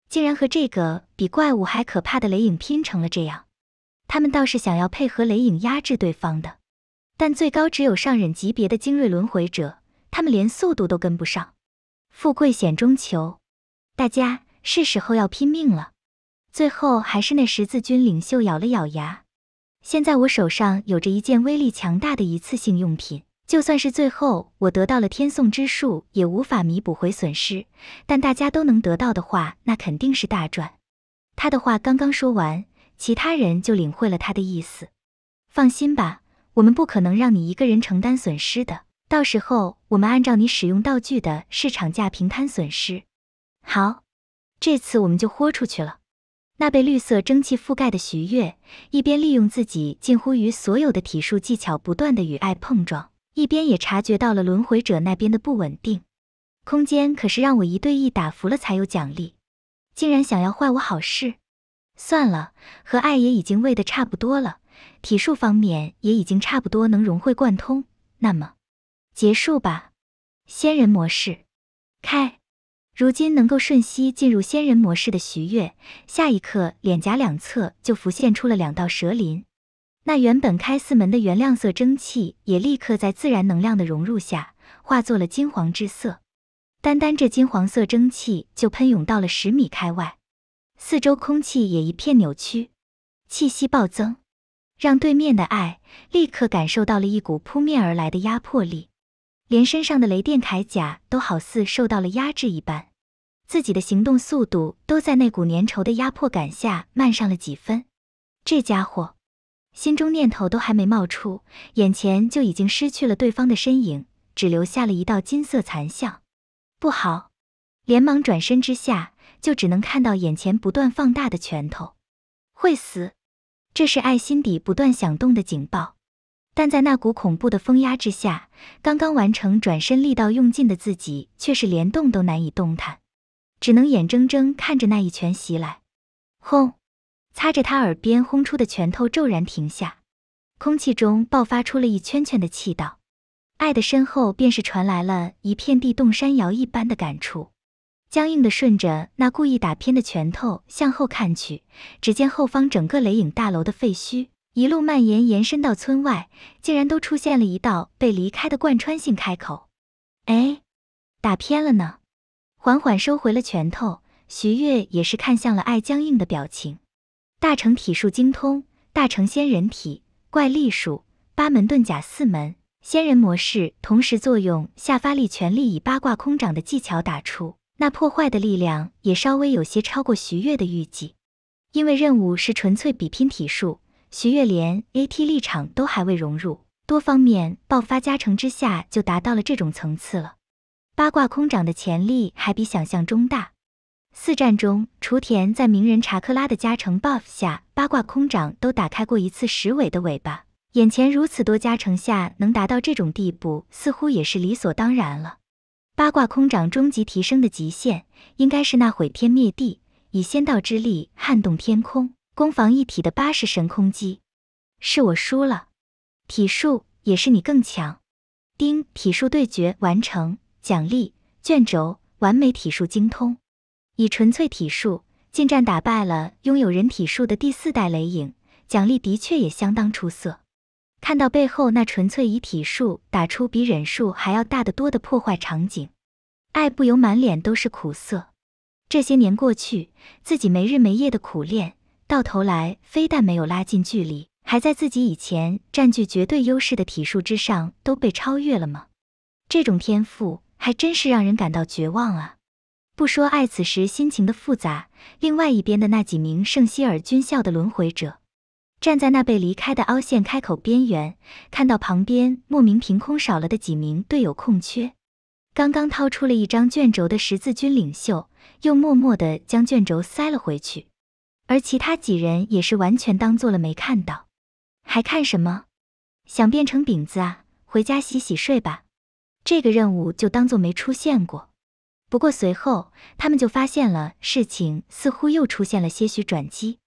竟然和这个比怪物还可怕的雷影拼成了这样。他们倒是想要配合雷影压制对方的，但最高只有上忍级别的精锐轮回者，他们连速度都跟不上。富贵险中求，大家是时候要拼命了。最后还是那十字军领袖咬了咬牙，现在我手上有着一件威力强大的一次性用品。就算是最后我得到了天送之术，也无法弥补回损失。但大家都能得到的话，那肯定是大赚。他的话刚刚说完，其他人就领会了他的意思。放心吧，我们不可能让你一个人承担损失的。到时候我们按照你使用道具的市场价平摊损失。好，这次我们就豁出去了。那被绿色蒸汽覆盖的徐月，一边利用自己近乎于所有的体术技巧，不断的与爱碰撞。一边也察觉到了轮回者那边的不稳定，空间可是让我一对一打服了才有奖励，竟然想要坏我好事。算了，和爱也已经喂的差不多了，体术方面也已经差不多能融会贯通，那么结束吧。仙人模式，开。如今能够瞬息进入仙人模式的徐悦，下一刻脸颊两侧就浮现出了两道蛇鳞。那原本开四门的原亮色蒸汽，也立刻在自然能量的融入下，化作了金黄之色。单单这金黄色蒸汽，就喷涌到了十米开外，四周空气也一片扭曲，气息暴增，让对面的爱立刻感受到了一股扑面而来的压迫力，连身上的雷电铠甲都好似受到了压制一般，自己的行动速度都在那股粘稠的压迫感下慢上了几分。这家伙。心中念头都还没冒出，眼前就已经失去了对方的身影，只留下了一道金色残像。不好！连忙转身之下，就只能看到眼前不断放大的拳头。会死！这是爱心底不断响动的警报。但在那股恐怖的风压之下，刚刚完成转身、力道用尽的自己，却是连动都难以动弹，只能眼睁睁看着那一拳袭来。轰！擦着他耳边轰出的拳头骤然停下，空气中爆发出了一圈圈的气道，爱的身后便是传来了一片地动山摇一般的感触。僵硬的顺着那故意打偏的拳头向后看去，只见后方整个雷影大楼的废墟一路蔓延延伸到村外，竟然都出现了一道被离开的贯穿性开口。哎，打偏了呢。缓缓收回了拳头，徐悦也是看向了爱僵硬的表情。大成体术精通，大成仙人体怪力术八门遁甲四门仙人模式同时作用下发力全力以八卦空掌的技巧打出，那破坏的力量也稍微有些超过徐月的预计。因为任务是纯粹比拼体术，徐月连 A T 力场都还未融入，多方面爆发加成之下就达到了这种层次了。八卦空掌的潜力还比想象中大。四战中，雏田在鸣人查克拉的加成 buff 下，八卦空掌都打开过一次石尾的尾巴。眼前如此多加成下，能达到这种地步，似乎也是理所当然了。八卦空掌终极提升的极限，应该是那毁天灭地，以仙道之力撼动天空，攻防一体的八式神空击。是我输了，体术也是你更强。丁体术对决完成，奖励卷轴，完美体术精通。以纯粹体术近战打败了拥有人体术的第四代雷影，奖励的确也相当出色。看到背后那纯粹以体术打出比忍术还要大得多的破坏场景，爱不由满脸都是苦涩。这些年过去，自己没日没夜的苦练，到头来非但没有拉近距离，还在自己以前占据绝对优势的体术之上都被超越了吗？这种天赋还真是让人感到绝望啊！不说爱，此时心情的复杂。另外一边的那几名圣希尔军校的轮回者，站在那被离开的凹陷开口边缘，看到旁边莫名凭空少了的几名队友空缺，刚刚掏出了一张卷轴的十字军领袖，又默默的将卷轴塞了回去。而其他几人也是完全当做了没看到，还看什么？想变成饼子啊？回家洗洗睡吧，这个任务就当做没出现过。不过随后，他们就发现了事情似乎又出现了些许转机。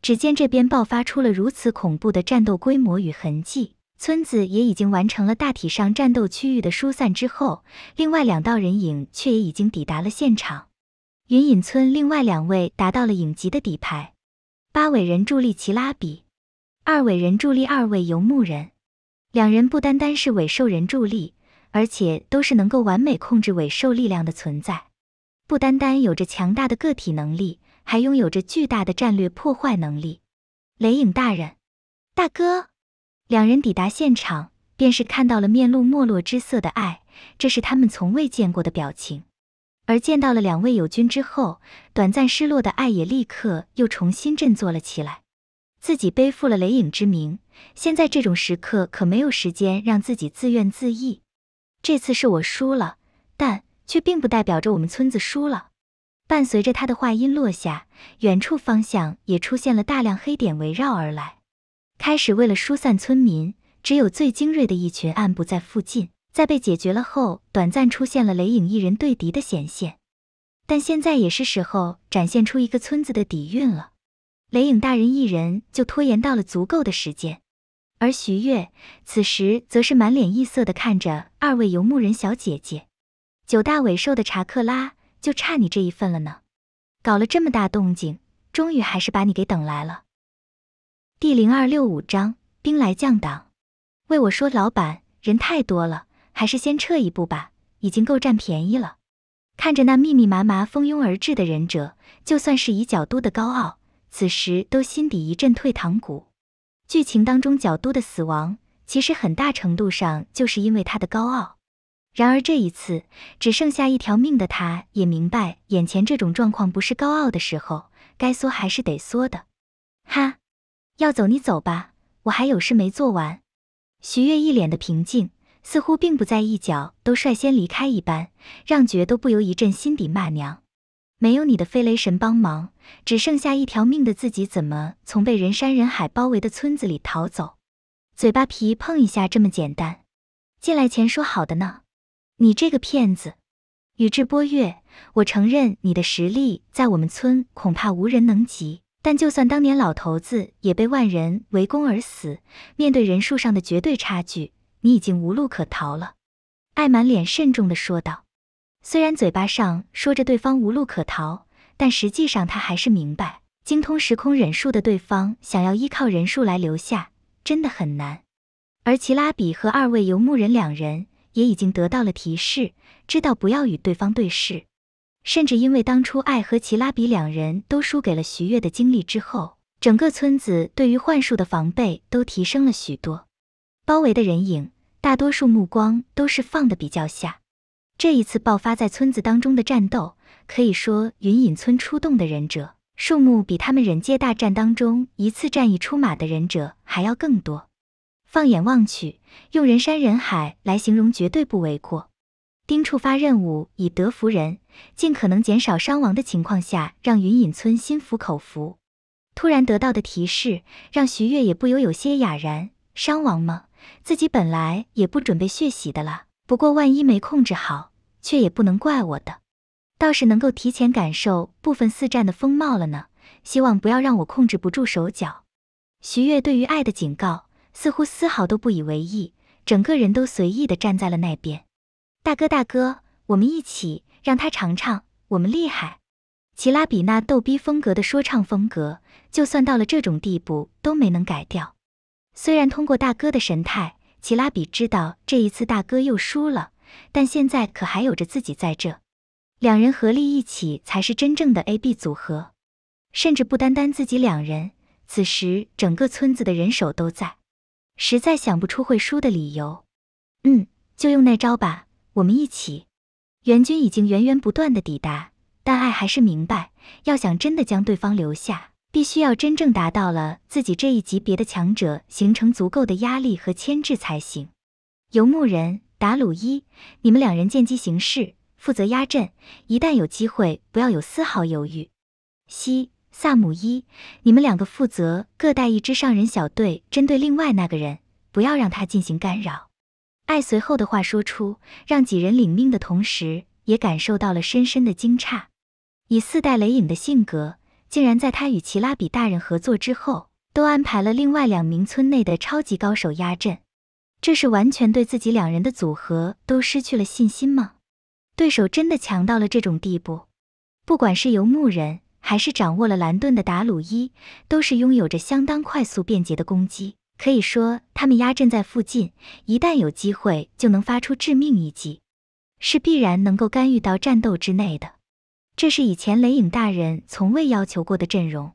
只见这边爆发出了如此恐怖的战斗规模与痕迹，村子也已经完成了大体上战斗区域的疏散之后，另外两道人影却也已经抵达了现场。云隐村另外两位达到了影级的底牌，八尾人助力奇拉比，二尾人助力二位游牧人，两人不单单是尾兽人助力。而且都是能够完美控制尾兽力量的存在，不单单有着强大的个体能力，还拥有着巨大的战略破坏能力。雷影大人，大哥，两人抵达现场，便是看到了面露没落之色的爱，这是他们从未见过的表情。而见到了两位友军之后，短暂失落的爱也立刻又重新振作了起来。自己背负了雷影之名，现在这种时刻可没有时间让自己自怨自艾。这次是我输了，但却并不代表着我们村子输了。伴随着他的话音落下，远处方向也出现了大量黑点围绕而来。开始为了疏散村民，只有最精锐的一群暗部在附近。在被解决了后，短暂出现了雷影一人对敌的显现。但现在也是时候展现出一个村子的底蕴了。雷影大人一人就拖延到了足够的时间。而徐月此时则是满脸异色的看着二位游牧人小姐姐，九大尾兽的查克拉就差你这一份了呢。搞了这么大动静，终于还是把你给等来了。第零二六五章兵来将挡。为我说，老板，人太多了，还是先撤一步吧，已经够占便宜了。看着那密密麻麻蜂拥而至的忍者，就算是以角都的高傲，此时都心底一阵退堂鼓。剧情当中，角都的死亡其实很大程度上就是因为他的高傲。然而这一次只剩下一条命的他，也明白眼前这种状况不是高傲的时候，该缩还是得缩的。哈，要走你走吧，我还有事没做完。徐悦一脸的平静，似乎并不在意角都率先离开一般，让角都不由一阵心底骂娘。没有你的飞雷神帮忙，只剩下一条命的自己，怎么从被人山人海包围的村子里逃走？嘴巴皮碰一下这么简单？进来前说好的呢？你这个骗子！宇智波月，我承认你的实力在我们村恐怕无人能及，但就算当年老头子也被万人围攻而死，面对人数上的绝对差距，你已经无路可逃了。”爱满脸慎重地说道。虽然嘴巴上说着对方无路可逃，但实际上他还是明白，精通时空忍术的对方想要依靠忍术来留下，真的很难。而奇拉比和二位游牧人两人也已经得到了提示，知道不要与对方对视。甚至因为当初爱和奇拉比两人都输给了徐月的经历之后，整个村子对于幻术的防备都提升了许多。包围的人影，大多数目光都是放的比较下。这一次爆发在村子当中的战斗，可以说云隐村出动的忍者数目比他们忍界大战当中一次战役出马的忍者还要更多。放眼望去，用人山人海来形容绝对不为过。丁触发任务，以德服人，尽可能减少伤亡的情况下，让云隐村心服口服。突然得到的提示，让徐月也不由有些哑然：伤亡吗？自己本来也不准备血洗的啦。不过万一没控制好。却也不能怪我的，倒是能够提前感受部分四战的风貌了呢。希望不要让我控制不住手脚。徐悦对于爱的警告似乎丝毫都不以为意，整个人都随意的站在了那边。大哥，大哥，我们一起让他尝尝我们厉害。齐拉比那逗逼风格的说唱风格，就算到了这种地步都没能改掉。虽然通过大哥的神态，齐拉比知道这一次大哥又输了。但现在可还有着自己在这，两人合力一起才是真正的 A B 组合，甚至不单单自己两人。此时整个村子的人手都在，实在想不出会输的理由。嗯，就用那招吧，我们一起。援军已经源源不断的抵达，但爱还是明白，要想真的将对方留下，必须要真正达到了自己这一级别的强者，形成足够的压力和牵制才行。游牧人。达鲁伊，你们两人见机行事，负责压阵，一旦有机会，不要有丝毫犹豫。西萨姆伊，你们两个负责各带一支上人小队，针对另外那个人，不要让他进行干扰。艾随后的话说出，让几人领命的同时，也感受到了深深的惊诧。以四代雷影的性格，竟然在他与奇拉比大人合作之后，都安排了另外两名村内的超级高手压阵。这是完全对自己两人的组合都失去了信心吗？对手真的强到了这种地步？不管是游牧人，还是掌握了蓝盾的达鲁伊，都是拥有着相当快速便捷的攻击，可以说他们压阵在附近，一旦有机会就能发出致命一击，是必然能够干预到战斗之内的。这是以前雷影大人从未要求过的阵容。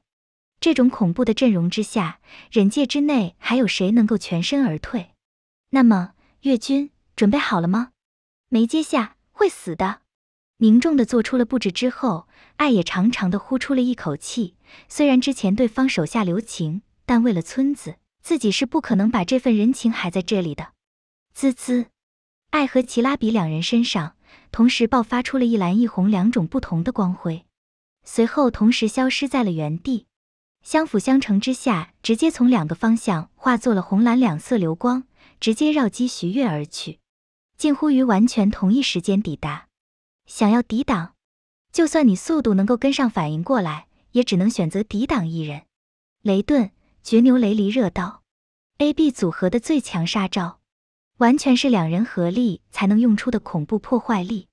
这种恐怖的阵容之下，忍界之内还有谁能够全身而退？那么，月君准备好了吗？没接下会死的。凝重的做出了布置之后，爱也长长的呼出了一口气。虽然之前对方手下留情，但为了村子，自己是不可能把这份人情还在这里的。滋滋，爱和奇拉比两人身上同时爆发出了一蓝一红两种不同的光辉，随后同时消失在了原地，相辅相成之下，直接从两个方向化作了红蓝两色流光。直接绕击徐越而去，近乎于完全同一时间抵达。想要抵挡，就算你速度能够跟上，反应过来，也只能选择抵挡一人。雷遁绝牛雷离热刀，A B 组合的最强杀招，完全是两人合力才能用出的恐怖破坏力。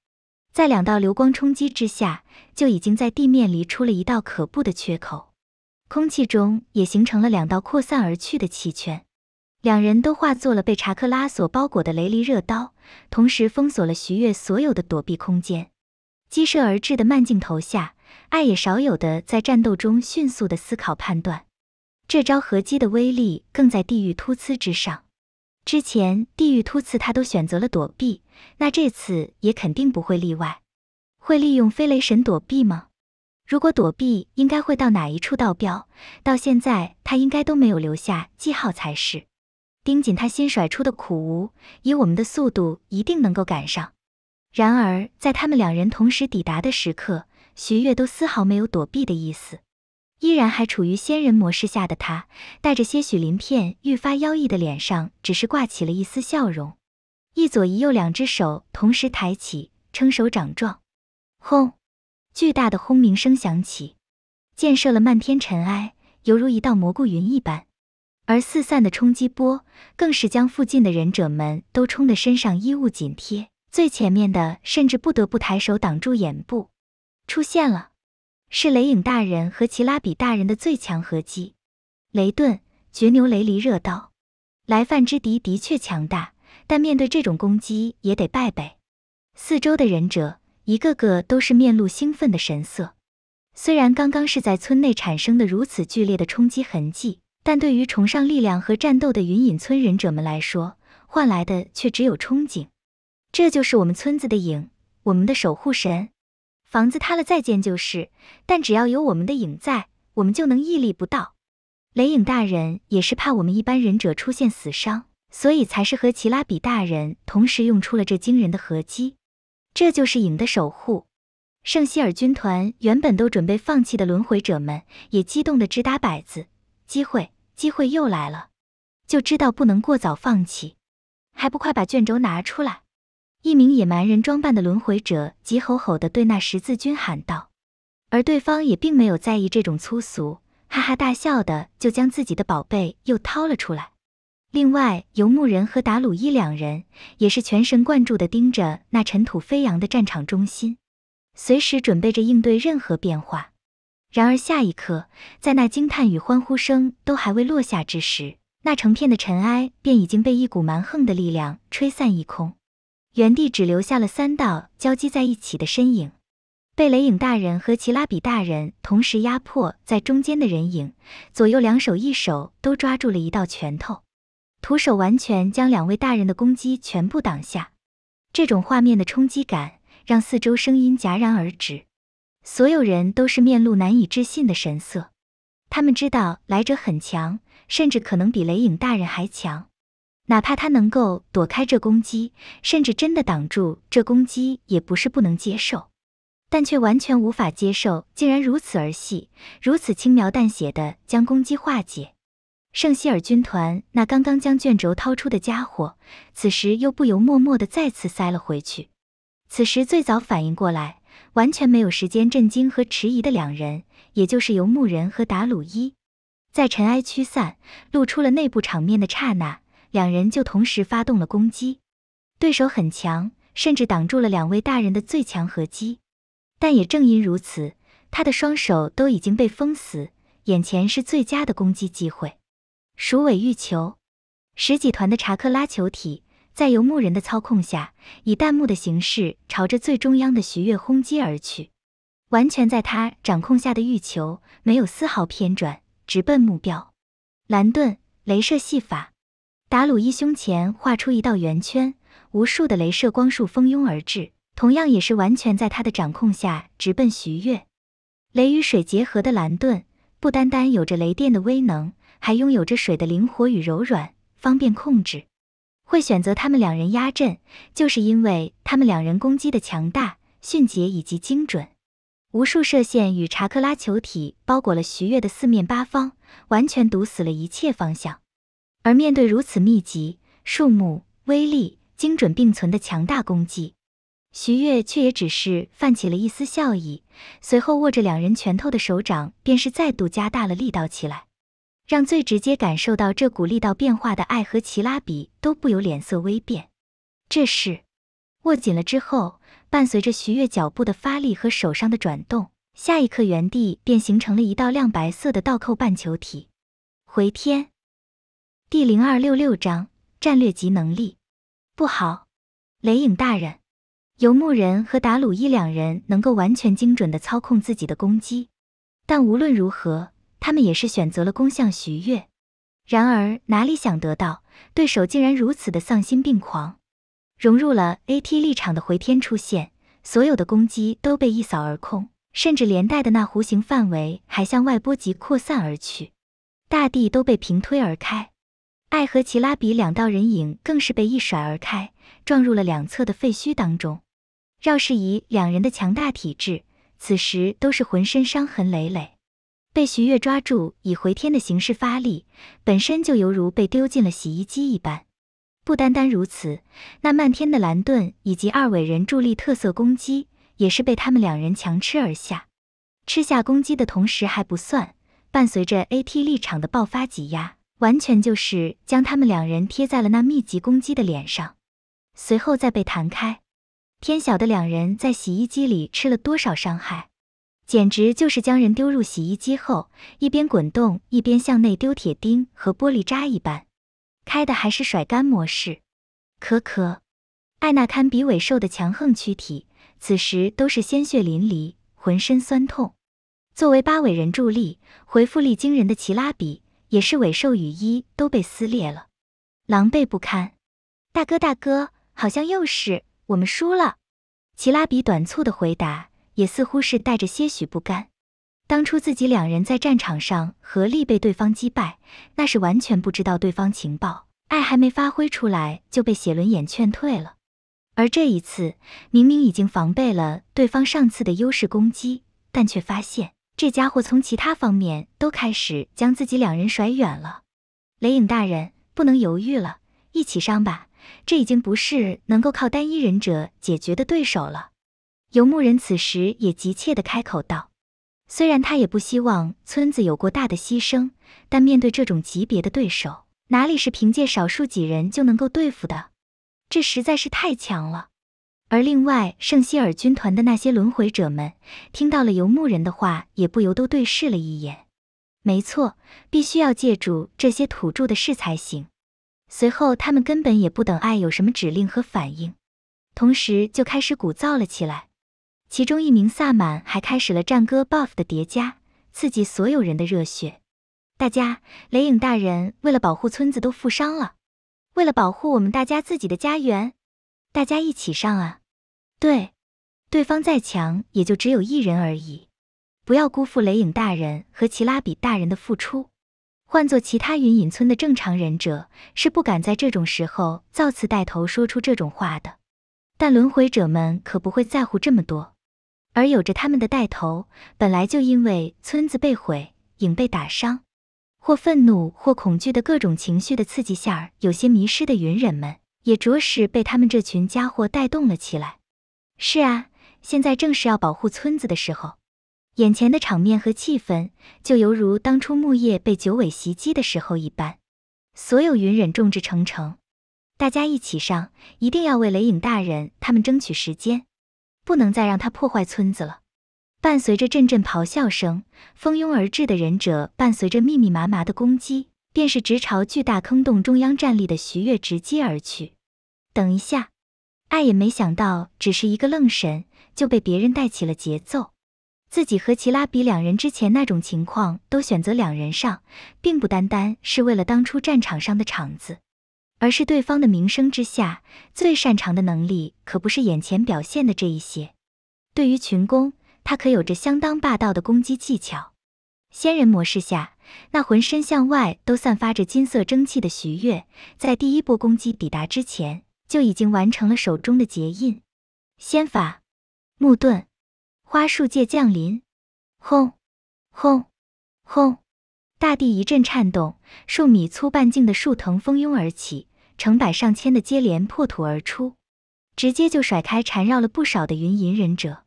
在两道流光冲击之下，就已经在地面离出了一道可怖的缺口，空气中也形成了两道扩散而去的气圈。两人都化作了被查克拉所包裹的雷利热刀，同时封锁了徐月所有的躲避空间。激射而至的慢镜头下，爱也少有的在战斗中迅速的思考判断。这招合击的威力更在地狱突刺之上。之前地狱突刺他都选择了躲避，那这次也肯定不会例外。会利用飞雷神躲避吗？如果躲避，应该会到哪一处道标？到现在他应该都没有留下记号才是。盯紧他新甩出的苦无，以我们的速度一定能够赶上。然而，在他们两人同时抵达的时刻，徐月都丝毫没有躲避的意思，依然还处于仙人模式下的他，带着些许鳞片、愈发妖异的脸上，只是挂起了一丝笑容。一左一右两只手同时抬起，撑手掌状，轰！巨大的轰鸣声响起，溅射了漫天尘埃，犹如一道蘑菇云一般。而四散的冲击波更是将附近的忍者们都冲得身上衣物紧贴，最前面的甚至不得不抬手挡住眼部。出现了，是雷影大人和奇拉比大人的最强合击，雷遁绝牛雷离热刀。来犯之敌的确强大，但面对这种攻击也得败北。四周的忍者一个个都是面露兴奋的神色，虽然刚刚是在村内产生的如此剧烈的冲击痕迹。但对于崇尚力量和战斗的云隐村忍者们来说，换来的却只有憧憬。这就是我们村子的影，我们的守护神。房子塌了再建就是，但只要有我们的影在，我们就能屹立不倒。雷影大人也是怕我们一般忍者出现死伤，所以才是和奇拉比大人同时用出了这惊人的合击。这就是影的守护。圣希尔军团原本都准备放弃的轮回者们，也激动的直打摆子，机会！机会又来了，就知道不能过早放弃，还不快把卷轴拿出来！一名野蛮人装扮的轮回者急吼吼的对那十字军喊道，而对方也并没有在意这种粗俗，哈哈大笑的就将自己的宝贝又掏了出来。另外，游牧人和达鲁伊两人也是全神贯注的盯着那尘土飞扬的战场中心，随时准备着应对任何变化。然而下一刻，在那惊叹与欢呼声都还未落下之时，那成片的尘埃便已经被一股蛮横的力量吹散一空，原地只留下了三道交击在一起的身影。被雷影大人和奇拉比大人同时压迫在中间的人影，左右两手一手都抓住了一道拳头，徒手完全将两位大人的攻击全部挡下。这种画面的冲击感，让四周声音戛然而止。所有人都是面露难以置信的神色，他们知道来者很强，甚至可能比雷影大人还强。哪怕他能够躲开这攻击，甚至真的挡住这攻击，也不是不能接受，但却完全无法接受，竟然如此儿戏，如此轻描淡写的将攻击化解。圣希尔军团那刚刚将卷轴掏出的家伙，此时又不由默默的再次塞了回去。此时最早反应过来。完全没有时间震惊和迟疑的两人，也就是由牧人和达鲁伊，在尘埃驱散、露出了内部场面的刹那，两人就同时发动了攻击。对手很强，甚至挡住了两位大人的最强合击。但也正因如此，他的双手都已经被封死，眼前是最佳的攻击机会。鼠尾玉球，十几团的查克拉球体。在游牧人的操控下，以弹幕的形式朝着最中央的徐悦轰击而去。完全在他掌控下的玉球没有丝毫偏转，直奔目标。蓝盾镭射戏法，达鲁伊胸前画出一道圆圈，无数的镭射光束蜂拥而至，同样也是完全在他的掌控下直奔徐悦。雷与水结合的蓝盾，不单单有着雷电的威能，还拥有着水的灵活与柔软，方便控制。会选择他们两人压阵，就是因为他们两人攻击的强大、迅捷以及精准。无数射线与查克拉球体包裹了徐悦的四面八方，完全堵死了一切方向。而面对如此密集、数目、威力、精准并存的强大攻击，徐悦却也只是泛起了一丝笑意，随后握着两人拳头的手掌便是再度加大了力道起来。让最直接感受到这股力道变化的艾和奇拉比都不由脸色微变。这是握紧了之后，伴随着徐月脚步的发力和手上的转动，下一刻原地便形成了一道亮白色的倒扣半球体。回天。第零二六六章战略级能力。不好，雷影大人，游牧人和达鲁伊两人能够完全精准地操控自己的攻击，但无论如何。他们也是选择了攻向徐悦。然而哪里想得到，对手竟然如此的丧心病狂，融入了 AT 立场的回天出现，所有的攻击都被一扫而空，甚至连带的那弧形范围还向外波及扩散而去，大地都被平推而开，艾和奇拉比两道人影更是被一甩而开，撞入了两侧的废墟当中。饶是以两人的强大体质，此时都是浑身伤痕累累。被徐悦抓住，以回天的形式发力，本身就犹如被丢进了洗衣机一般。不单单如此，那漫天的蓝盾以及二伟人助力特色攻击，也是被他们两人强吃而下。吃下攻击的同时还不算，伴随着 AT 立场的爆发挤压，完全就是将他们两人贴在了那密集攻击的脸上，随后再被弹开。天晓得两人在洗衣机里吃了多少伤害！简直就是将人丢入洗衣机后，一边滚动一边向内丢铁钉和玻璃渣一般，开的还是甩干模式。可可，艾娜堪比尾兽的强横躯体，此时都是鲜血淋漓，浑身酸痛。作为八尾人柱力，回复力惊人的奇拉比，也是尾兽羽衣都被撕裂了，狼狈不堪。大哥，大哥，好像又是我们输了。奇拉比短促的回答。也似乎是带着些许不甘。当初自己两人在战场上合力被对方击败，那是完全不知道对方情报，爱还没发挥出来就被写轮眼劝退了。而这一次，明明已经防备了对方上次的优势攻击，但却发现这家伙从其他方面都开始将自己两人甩远了。雷影大人，不能犹豫了，一起上吧！这已经不是能够靠单一忍者解决的对手了。游牧人此时也急切地开口道：“虽然他也不希望村子有过大的牺牲，但面对这种级别的对手，哪里是凭借少数几人就能够对付的？这实在是太强了。”而另外，圣希尔军团的那些轮回者们听到了游牧人的话，也不由都对视了一眼。没错，必须要借助这些土著的事才行。随后，他们根本也不等爱有什么指令和反应，同时就开始鼓噪了起来。其中一名萨满还开始了战歌 buff 的叠加，刺激所有人的热血。大家，雷影大人为了保护村子都负伤了，为了保护我们大家自己的家园，大家一起上啊！对，对方再强也就只有一人而已，不要辜负雷影大人和奇拉比大人的付出。换做其他云隐村的正常忍者，是不敢在这种时候造次带头说出这种话的，但轮回者们可不会在乎这么多。而有着他们的带头，本来就因为村子被毁、影被打伤，或愤怒或恐惧的各种情绪的刺激下，有些迷失的云忍们，也着实被他们这群家伙带动了起来。是啊，现在正是要保护村子的时候。眼前的场面和气氛，就犹如当初木叶被九尾袭击的时候一般。所有云忍众志成城，大家一起上，一定要为雷影大人他们争取时间。不能再让他破坏村子了。伴随着阵阵咆哮声，蜂拥而至的忍者，伴随着密密麻麻的攻击，便是直朝巨大坑洞中央站立的徐月直击而去。等一下，爱也没想到，只是一个愣神，就被别人带起了节奏。自己和奇拉比两人之前那种情况，都选择两人上，并不单单是为了当初战场上的场子。而是对方的名声之下，最擅长的能力可不是眼前表现的这一些。对于群攻，他可有着相当霸道的攻击技巧。仙人模式下，那浑身向外都散发着金色蒸汽的徐月，在第一波攻击抵达之前，就已经完成了手中的结印。仙法木盾花树界降临，轰轰轰！大地一阵颤动，数米粗半径的树藤蜂拥而起。成百上千的接连破土而出，直接就甩开缠绕了不少的云隐忍者。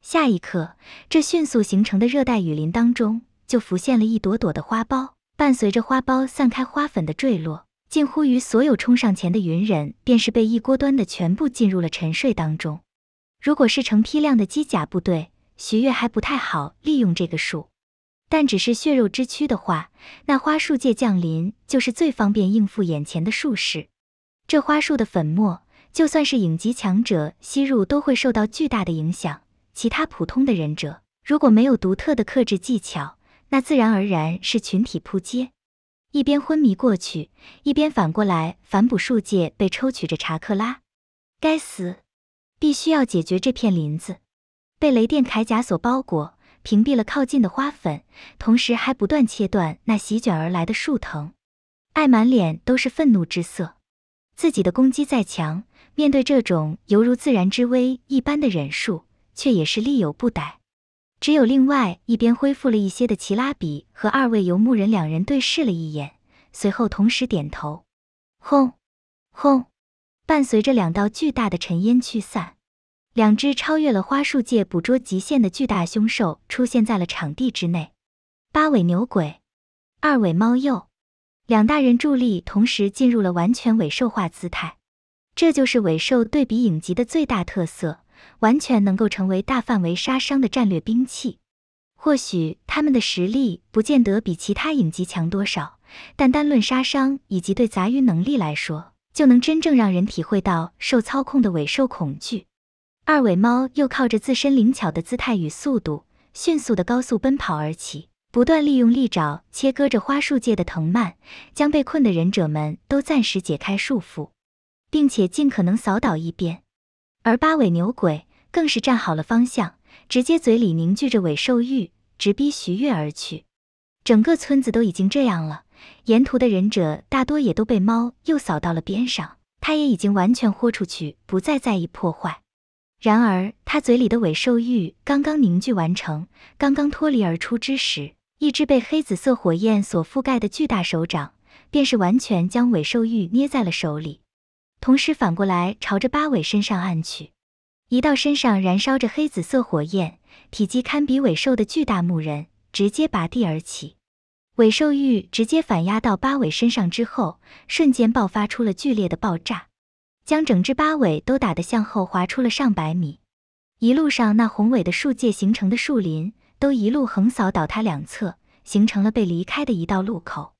下一刻，这迅速形成的热带雨林当中就浮现了一朵朵的花苞，伴随着花苞散开花粉的坠落，近乎于所有冲上前的云忍便是被一锅端的全部进入了沉睡当中。如果是成批量的机甲部队，徐月还不太好利用这个术，但只是血肉之躯的话，那花树界降临就是最方便应付眼前的术士。这花树的粉末，就算是影级强者吸入都会受到巨大的影响。其他普通的忍者，如果没有独特的克制技巧，那自然而然是群体扑街。一边昏迷过去，一边反过来反哺树界被抽取着查克拉。该死！必须要解决这片林子。被雷电铠甲所包裹，屏蔽了靠近的花粉，同时还不断切断那席卷而来的树藤。爱满脸都是愤怒之色。自己的攻击再强，面对这种犹如自然之威一般的忍术，却也是力有不逮。只有另外一边恢复了一些的奇拉比和二位游牧人两人对视了一眼，随后同时点头。轰，轰，伴随着两道巨大的尘烟驱散，两只超越了花树界捕捉极限的巨大凶兽出现在了场地之内。八尾牛鬼，二尾猫鼬。两大人助力同时进入了完全尾兽化姿态，这就是尾兽对比影集的最大特色，完全能够成为大范围杀伤的战略兵器。或许他们的实力不见得比其他影集强多少，但单论杀伤以及对杂鱼能力来说，就能真正让人体会到受操控的尾兽恐惧。二尾猫又靠着自身灵巧的姿态与速度，迅速的高速奔跑而起。不断利用利爪切割着花束界的藤蔓，将被困的忍者们都暂时解开束缚，并且尽可能扫倒一边。而八尾牛鬼更是站好了方向，直接嘴里凝聚着尾兽玉，直逼徐月而去。整个村子都已经这样了，沿途的忍者大多也都被猫又扫到了边上。他也已经完全豁出去，不再在意破坏。然而他嘴里的尾兽玉刚刚凝聚完成，刚刚脱离而出之时。一只被黑紫色火焰所覆盖的巨大手掌，便是完全将尾兽玉捏在了手里，同时反过来朝着八尾身上按去。一道身上燃烧着黑紫色火焰、体积堪比尾兽的巨大木人，直接拔地而起。尾兽玉直接反压到八尾身上之后，瞬间爆发出了剧烈的爆炸，将整只八尾都打得向后滑出了上百米。一路上那宏伟的树界形成的树林。都一路横扫倒塌两侧，形成了被离开的一道路口。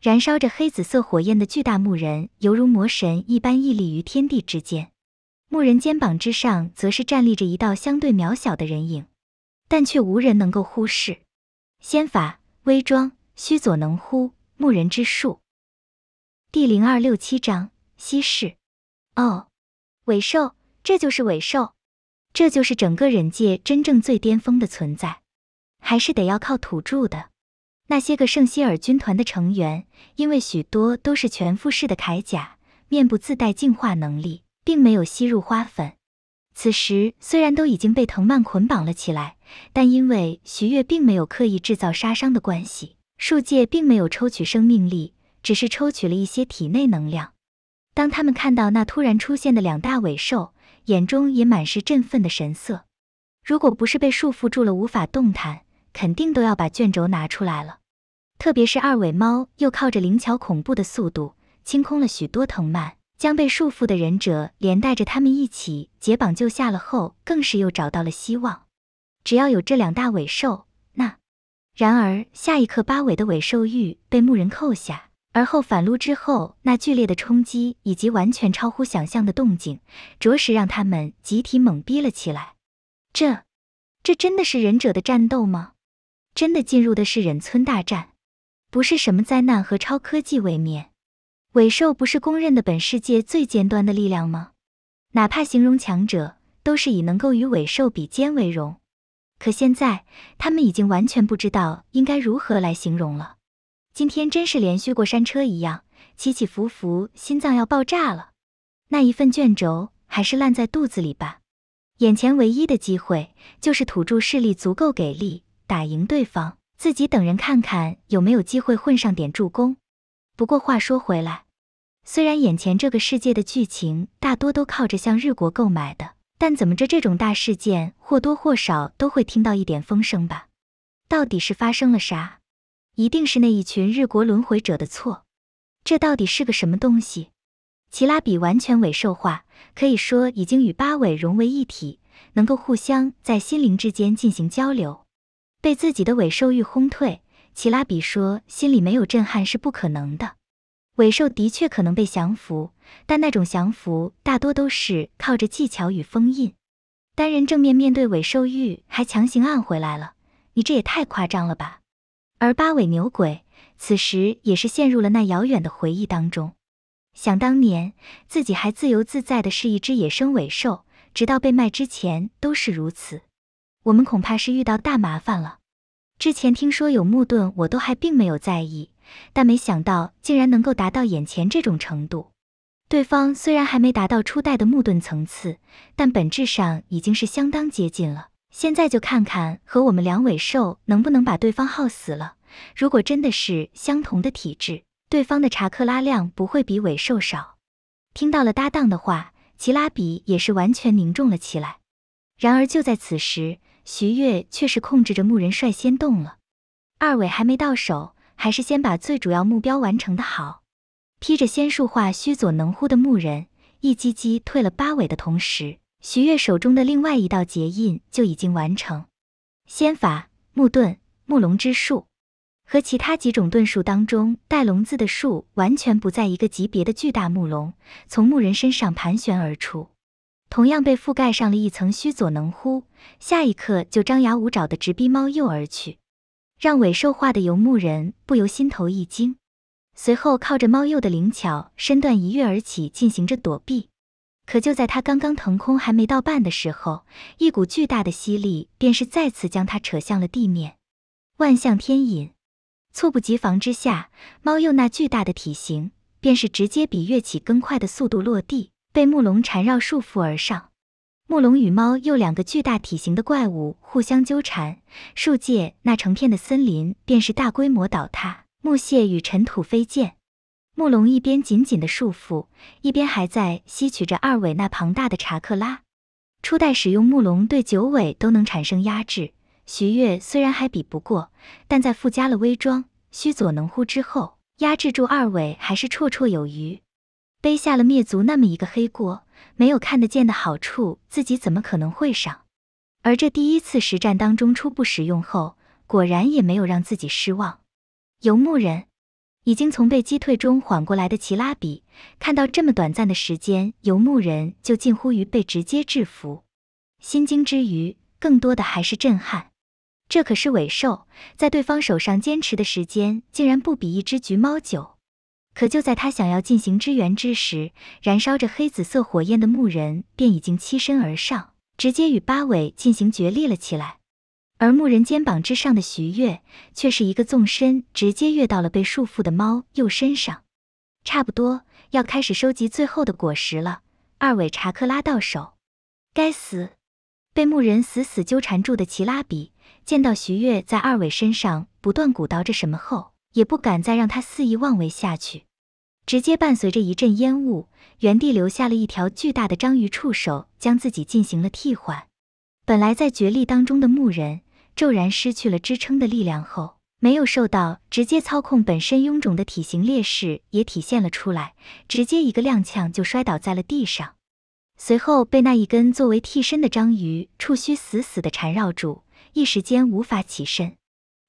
燃烧着黑紫色火焰的巨大木人，犹如魔神一般屹立于天地之间。木人肩膀之上，则是站立着一道相对渺小的人影，但却无人能够忽视。仙法微装须佐能乎木人之术。第零二六七章稀世。哦，尾兽，这就是尾兽，这就是整个忍界真正最巅峰的存在。还是得要靠土著的那些个圣希尔军团的成员，因为许多都是全副式的铠甲，面部自带净化能力，并没有吸入花粉。此时虽然都已经被藤蔓捆绑了起来，但因为徐月并没有刻意制造杀伤的关系，树界并没有抽取生命力，只是抽取了一些体内能量。当他们看到那突然出现的两大尾兽，眼中也满是振奋的神色。如果不是被束缚住了，无法动弹。肯定都要把卷轴拿出来了，特别是二尾猫又靠着灵巧恐怖的速度清空了许多藤蔓，将被束缚的忍者连带着他们一起解绑救下了后，更是又找到了希望。只要有这两大尾兽，那……然而下一刻，八尾的尾兽玉被木人扣下，而后反撸之后，那剧烈的冲击以及完全超乎想象的动静，着实让他们集体懵逼了起来。这，这真的是忍者的战斗吗？真的进入的是忍村大战，不是什么灾难和超科技卫面。尾兽不是公认的本世界最尖端的力量吗？哪怕形容强者，都是以能够与尾兽比肩为荣。可现在，他们已经完全不知道应该如何来形容了。今天真是连续过山车一样，起起伏伏，心脏要爆炸了。那一份卷轴，还是烂在肚子里吧。眼前唯一的机会，就是土著势力足够给力。打赢对方，自己等人看看有没有机会混上点助攻。不过话说回来，虽然眼前这个世界的剧情大多都靠着向日国购买的，但怎么着这种大事件或多或少都会听到一点风声吧？到底是发生了啥？一定是那一群日国轮回者的错。这到底是个什么东西？奇拉比完全尾兽化，可以说已经与八尾融为一体，能够互相在心灵之间进行交流。被自己的尾兽玉轰退，奇拉比说心里没有震撼是不可能的。尾兽的确可能被降服，但那种降服大多都是靠着技巧与封印。单人正面面对尾兽玉还强行按回来了，你这也太夸张了吧？而八尾牛鬼此时也是陷入了那遥远的回忆当中。想当年自己还自由自在的是一只野生尾兽，直到被卖之前都是如此。我们恐怕是遇到大麻烦了。之前听说有木盾，我都还并没有在意，但没想到竟然能够达到眼前这种程度。对方虽然还没达到初代的木盾层次，但本质上已经是相当接近了。现在就看看和我们两尾兽能不能把对方耗死了。如果真的是相同的体质，对方的查克拉量不会比尾兽少。听到了搭档的话，奇拉比也是完全凝重了起来。然而就在此时，徐悦却是控制着木人率先动了，二尾还没到手，还是先把最主要目标完成的好。披着仙术化虚佐能乎的木人，一击击退了八尾的同时，徐悦手中的另外一道结印就已经完成。仙法木盾木龙之术，和其他几种遁术当中带龙字的术完全不在一个级别的巨大木龙，从木人身上盘旋而出。同样被覆盖上了一层虚左能乎，下一刻就张牙舞爪的直逼猫鼬而去，让尾兽化的游牧人不由心头一惊，随后靠着猫鼬的灵巧身段一跃而起，进行着躲避。可就在他刚刚腾空还没到半的时候，一股巨大的吸力便是再次将他扯向了地面。万象天引，猝不及防之下，猫鼬那巨大的体型便是直接比跃起更快的速度落地。被木龙缠绕束缚而上，木龙与猫又两个巨大体型的怪物互相纠缠，树界那成片的森林便是大规模倒塌，木屑与尘土飞溅。木龙一边紧紧的束缚，一边还在吸取着二尾那庞大的查克拉。初代使用木龙对九尾都能产生压制，徐月虽然还比不过，但在附加了威装须佐能乎之后，压制住二尾还是绰绰有余。背下了灭族那么一个黑锅，没有看得见的好处，自己怎么可能会上？而这第一次实战当中初步使用后，果然也没有让自己失望。游牧人已经从被击退中缓过来的奇拉比，看到这么短暂的时间，游牧人就近乎于被直接制服，心惊之余，更多的还是震撼。这可是尾兽，在对方手上坚持的时间，竟然不比一只橘猫久。可就在他想要进行支援之时，燃烧着黑紫色火焰的木人便已经栖身而上，直接与八尾进行决裂了起来。而木人肩膀之上的徐月却是一个纵身，直接跃到了被束缚的猫鼬身上。差不多要开始收集最后的果实了，二尾查克拉到手。该死！被木人死死纠缠住的奇拉比见到徐月在二尾身上不断鼓捣着什么后。也不敢再让他肆意妄为下去，直接伴随着一阵烟雾，原地留下了一条巨大的章鱼触手，将自己进行了替换。本来在绝力当中的牧人，骤然失去了支撑的力量后，没有受到直接操控本身臃肿的体型劣势也体现了出来，直接一个踉跄就摔倒在了地上，随后被那一根作为替身的章鱼触须死死的缠绕住，一时间无法起身。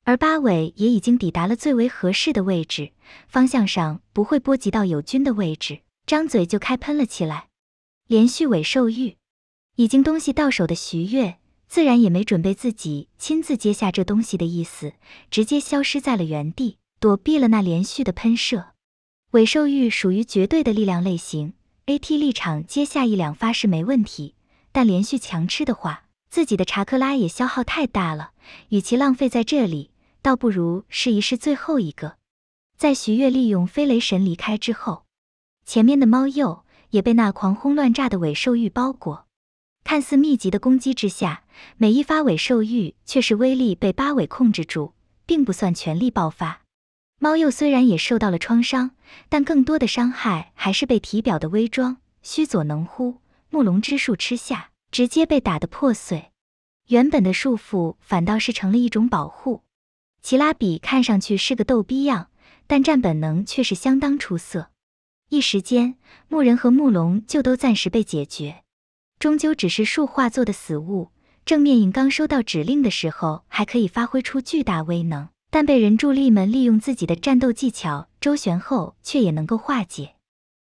而八尾也已经抵达了最为合适的位置，方向上不会波及到友军的位置，张嘴就开喷了起来。连续尾兽玉，已经东西到手的徐悦自然也没准备自己亲自接下这东西的意思，直接消失在了原地，躲避了那连续的喷射。尾兽玉属于绝对的力量类型，A T 立场接下一两发是没问题，但连续强吃的话，自己的查克拉也消耗太大了，与其浪费在这里。倒不如试一试最后一个。在徐月利用飞雷神离开之后，前面的猫鼬也被那狂轰乱炸的尾兽玉包裹，看似密集的攻击之下，每一发尾兽玉却是威力被八尾控制住，并不算全力爆发。猫鼬虽然也受到了创伤，但更多的伤害还是被体表的微装虚佐能乎木龙之术吃下，直接被打得破碎。原本的束缚反倒是成了一种保护。奇拉比看上去是个逗逼样，但战本能却是相当出色。一时间，木人和木龙就都暂时被解决。终究只是术化做的死物，正面影刚收到指令的时候还可以发挥出巨大威能，但被人助力们利用自己的战斗技巧周旋后，却也能够化解。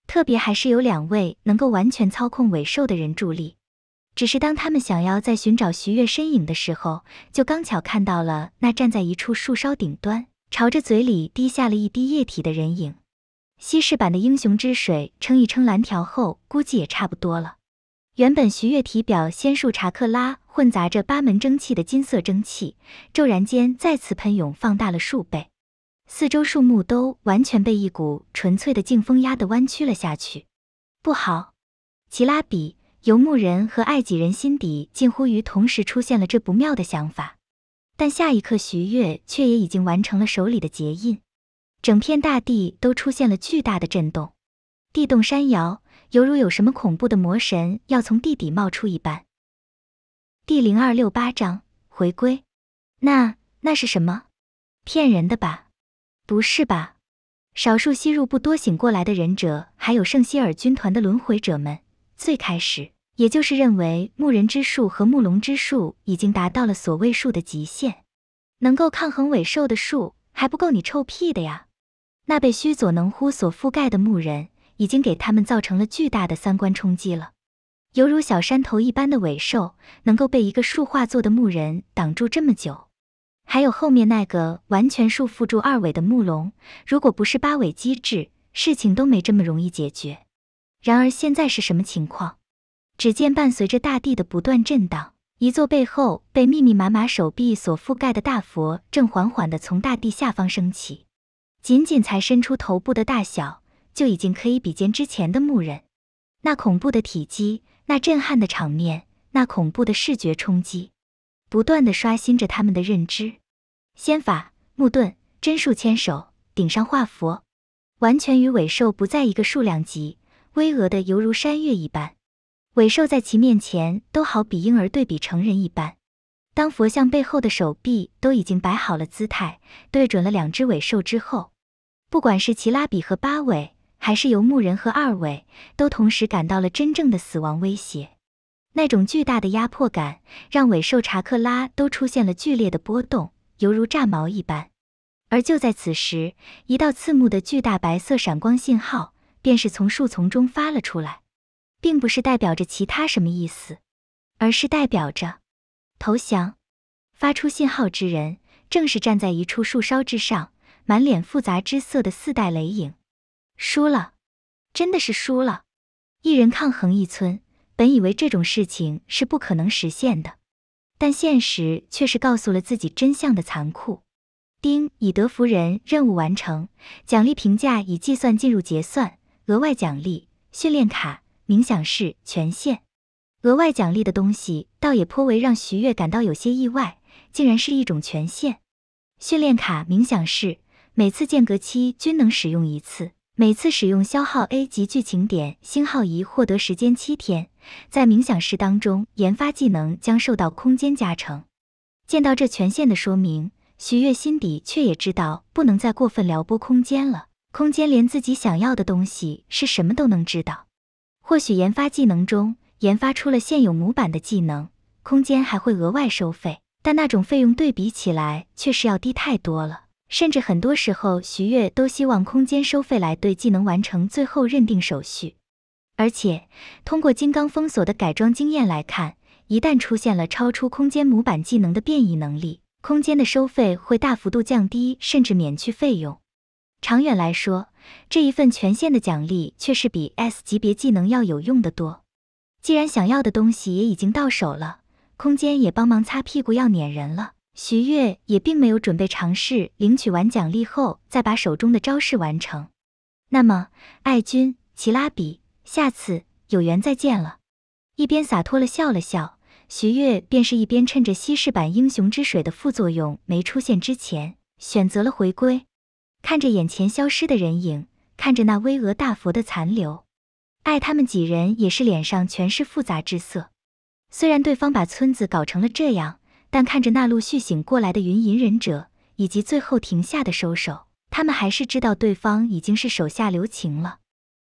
特别还是有两位能够完全操控尾兽的人助力。只是当他们想要再寻找徐月身影的时候，就刚巧看到了那站在一处树梢顶端，朝着嘴里滴下了一滴液体的人影。稀释版的英雄之水撑一撑蓝条后，估计也差不多了。原本徐月体表仙术查克拉混杂着八门蒸汽的金色蒸汽，骤然间再次喷涌，放大了数倍。四周树木都完全被一股纯粹的劲风压得弯曲了下去。不好，奇拉比。游牧人和爱己人心底近乎于同时出现了这不妙的想法，但下一刻徐悦却也已经完成了手里的结印，整片大地都出现了巨大的震动，地动山摇，犹如有什么恐怖的魔神要从地底冒出一般。第零二六八章回归，那那是什么？骗人的吧？不是吧？少数吸入不多醒过来的忍者，还有圣希尔军团的轮回者们，最开始。也就是认为木人之术和木龙之术已经达到了所谓术的极限，能够抗衡尾兽的术还不够你臭屁的呀！那被须佐能乎所覆盖的木人，已经给他们造成了巨大的三观冲击了。犹如小山头一般的尾兽，能够被一个术化作的木人挡住这么久，还有后面那个完全束缚住二尾的木龙，如果不是八尾机制，事情都没这么容易解决。然而现在是什么情况？只见伴随着大地的不断震荡，一座背后被密密麻麻手臂所覆盖的大佛，正缓缓地从大地下方升起。仅仅才伸出头部的大小，就已经可以比肩之前的木人。那恐怖的体积，那震撼的场面，那恐怖的视觉冲击，不断地刷新着他们的认知。仙法木盾真术牵手顶上画佛，完全与尾兽不在一个数量级，巍峨的犹如山岳一般。尾兽在其面前都好比婴儿对比成人一般。当佛像背后的手臂都已经摆好了姿态，对准了两只尾兽之后，不管是奇拉比和八尾，还是游牧人和二尾，都同时感到了真正的死亡威胁。那种巨大的压迫感让尾兽查克拉都出现了剧烈的波动，犹如炸毛一般。而就在此时，一道刺目的巨大白色闪光信号便是从树丛中发了出来。并不是代表着其他什么意思，而是代表着投降。发出信号之人正是站在一处树梢之上，满脸复杂之色的四代雷影。输了，真的是输了。一人抗衡一村，本以为这种事情是不可能实现的，但现实却是告诉了自己真相的残酷。丁以德服人，任务完成，奖励评价已计算，进入结算，额外奖励训练卡。冥想室权限，额外奖励的东西倒也颇为让徐悦感到有些意外，竟然是一种权限。训练卡冥想室，每次间隔期均能使用一次，每次使用消耗 A 级剧情点，星号仪获得时间七天。在冥想室当中，研发技能将受到空间加成。见到这权限的说明，徐悦心底却也知道不能再过分撩拨空间了。空间连自己想要的东西是什么都能知道。或许研发技能中研发出了现有模板的技能，空间还会额外收费，但那种费用对比起来却是要低太多了。甚至很多时候，徐悦都希望空间收费来对技能完成最后认定手续。而且，通过金刚封锁的改装经验来看，一旦出现了超出空间模板技能的变异能力，空间的收费会大幅度降低，甚至免去费用。长远来说，这一份权限的奖励却是比 S 级别技能要有用的多。既然想要的东西也已经到手了，空间也帮忙擦屁股要撵人了，徐悦也并没有准备尝试领取完奖励后再把手中的招式完成。那么，爱君、奇拉比，下次有缘再见了。一边洒脱了笑了笑，徐悦便是一边趁着稀释版英雄之水的副作用没出现之前，选择了回归。看着眼前消失的人影，看着那巍峨大佛的残留，爱他们几人也是脸上全是复杂之色。虽然对方把村子搞成了这样，但看着那陆续醒过来的云隐忍者，以及最后停下的收手，他们还是知道对方已经是手下留情了。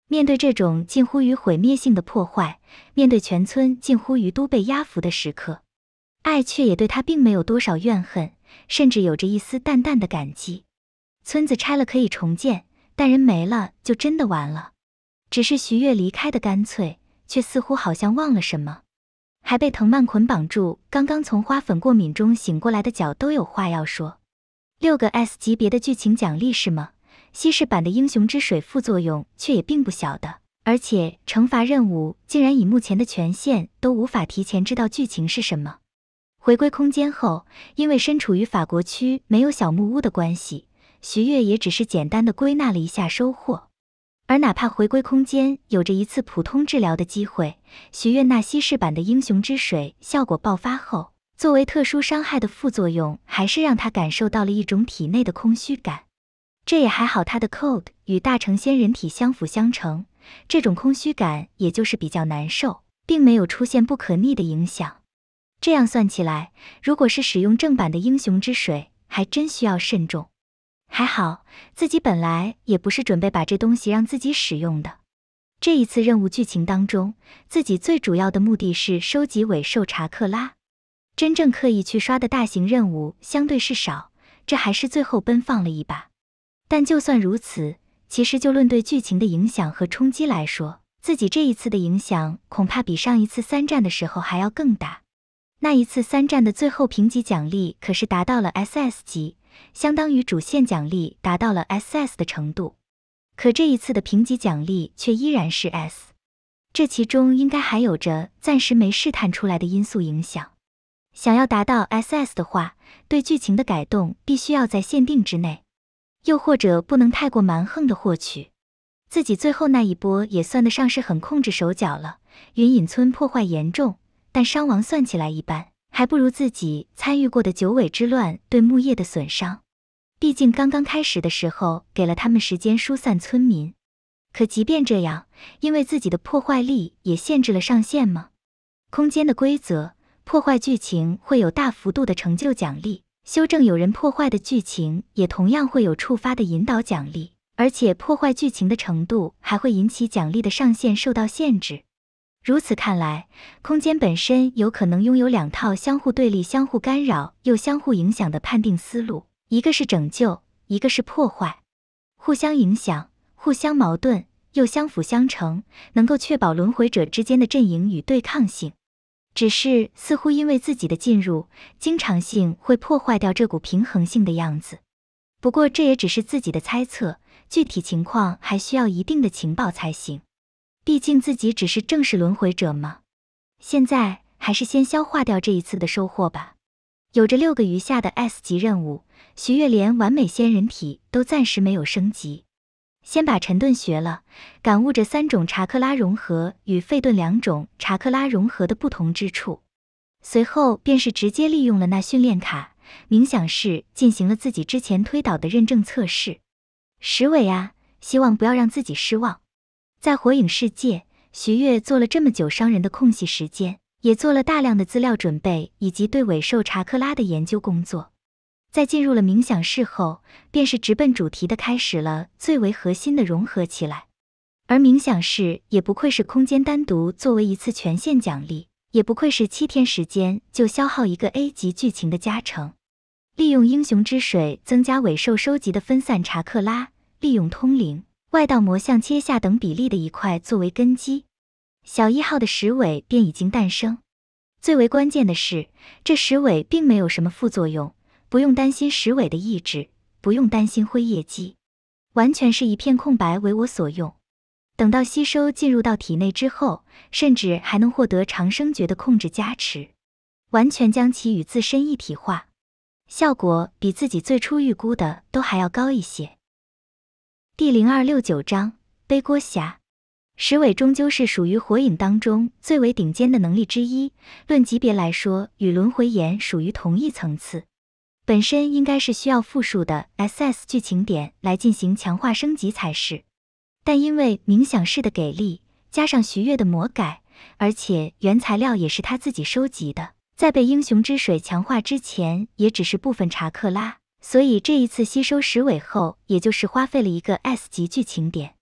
面对这种近乎于毁灭性的破坏，面对全村近乎于都被压服的时刻，爱却也对他并没有多少怨恨，甚至有着一丝淡淡的感激。村子拆了可以重建，但人没了就真的完了。只是徐悦离开的干脆，却似乎好像忘了什么，还被藤蔓捆绑住。刚刚从花粉过敏中醒过来的脚都有话要说。六个 S 级别的剧情奖励是吗？稀释版的英雄之水副作用却也并不小的，而且惩罚任务竟然以目前的权限都无法提前知道剧情是什么。回归空间后，因为身处于法国区没有小木屋的关系。徐悦也只是简单的归纳了一下收获，而哪怕回归空间有着一次普通治疗的机会，徐悦那稀释版的英雄之水效果爆发后，作为特殊伤害的副作用，还是让他感受到了一种体内的空虚感。这也还好，他的 code 与大成仙人体相辅相成，这种空虚感也就是比较难受，并没有出现不可逆的影响。这样算起来，如果是使用正版的英雄之水，还真需要慎重。还好，自己本来也不是准备把这东西让自己使用的。这一次任务剧情当中，自己最主要的目的是收集尾兽查克拉，真正刻意去刷的大型任务相对是少。这还是最后奔放了一把，但就算如此，其实就论对剧情的影响和冲击来说，自己这一次的影响恐怕比上一次三战的时候还要更大。那一次三战的最后评级奖励可是达到了 SS 级。相当于主线奖励达到了 S S 的程度，可这一次的评级奖励却依然是 S，这其中应该还有着暂时没试探出来的因素影响。想要达到 S S 的话，对剧情的改动必须要在限定之内，又或者不能太过蛮横的获取。自己最后那一波也算得上是很控制手脚了，云隐村破坏严重，但伤亡算起来一般。还不如自己参与过的九尾之乱对木叶的损伤，毕竟刚刚开始的时候给了他们时间疏散村民。可即便这样，因为自己的破坏力也限制了上限吗？空间的规则，破坏剧情会有大幅度的成就奖励，修正有人破坏的剧情也同样会有触发的引导奖励，而且破坏剧情的程度还会引起奖励的上限受到限制。如此看来，空间本身有可能拥有两套相互对立、相互干扰又相互影响的判定思路，一个是拯救，一个是破坏，互相影响、互相矛盾又相辅相成，能够确保轮回者之间的阵营与对抗性。只是似乎因为自己的进入，经常性会破坏掉这股平衡性的样子。不过这也只是自己的猜测，具体情况还需要一定的情报才行。毕竟自己只是正式轮回者嘛，现在还是先消化掉这一次的收获吧。有着六个余下的 S 级任务，徐月莲完美仙人体都暂时没有升级，先把沉顿学了，感悟着三种查克拉融合与废顿两种查克拉融合的不同之处。随后便是直接利用了那训练卡，冥想室进行了自己之前推导的认证测试。石伟啊，希望不要让自己失望。在火影世界，徐月做了这么久商人的空隙时间，也做了大量的资料准备以及对尾兽查克拉的研究工作。在进入了冥想室后，便是直奔主题的开始了最为核心的融合起来。而冥想室也不愧是空间单独作为一次权限奖励，也不愧是七天时间就消耗一个 A 级剧情的加成。利用英雄之水增加尾兽收集的分散查克拉，利用通灵。外道魔像切下等比例的一块作为根基，小一号的石尾便已经诞生。最为关键的是，这石尾并没有什么副作用，不用担心石尾的意志，不用担心灰叶姬，完全是一片空白为我所用。等到吸收进入到体内之后，甚至还能获得长生诀的控制加持，完全将其与自身一体化，效果比自己最初预估的都还要高一些。第零二六九章背锅侠，石尾终究是属于火影当中最为顶尖的能力之一。论级别来说，与轮回眼属于同一层次，本身应该是需要复数的 S S 剧情点来进行强化升级才是。但因为冥想式的给力，加上徐月的魔改，而且原材料也是他自己收集的，在被英雄之水强化之前，也只是部分查克拉。所以这一次吸收十尾后，也就是花费了一个 S 级剧情点。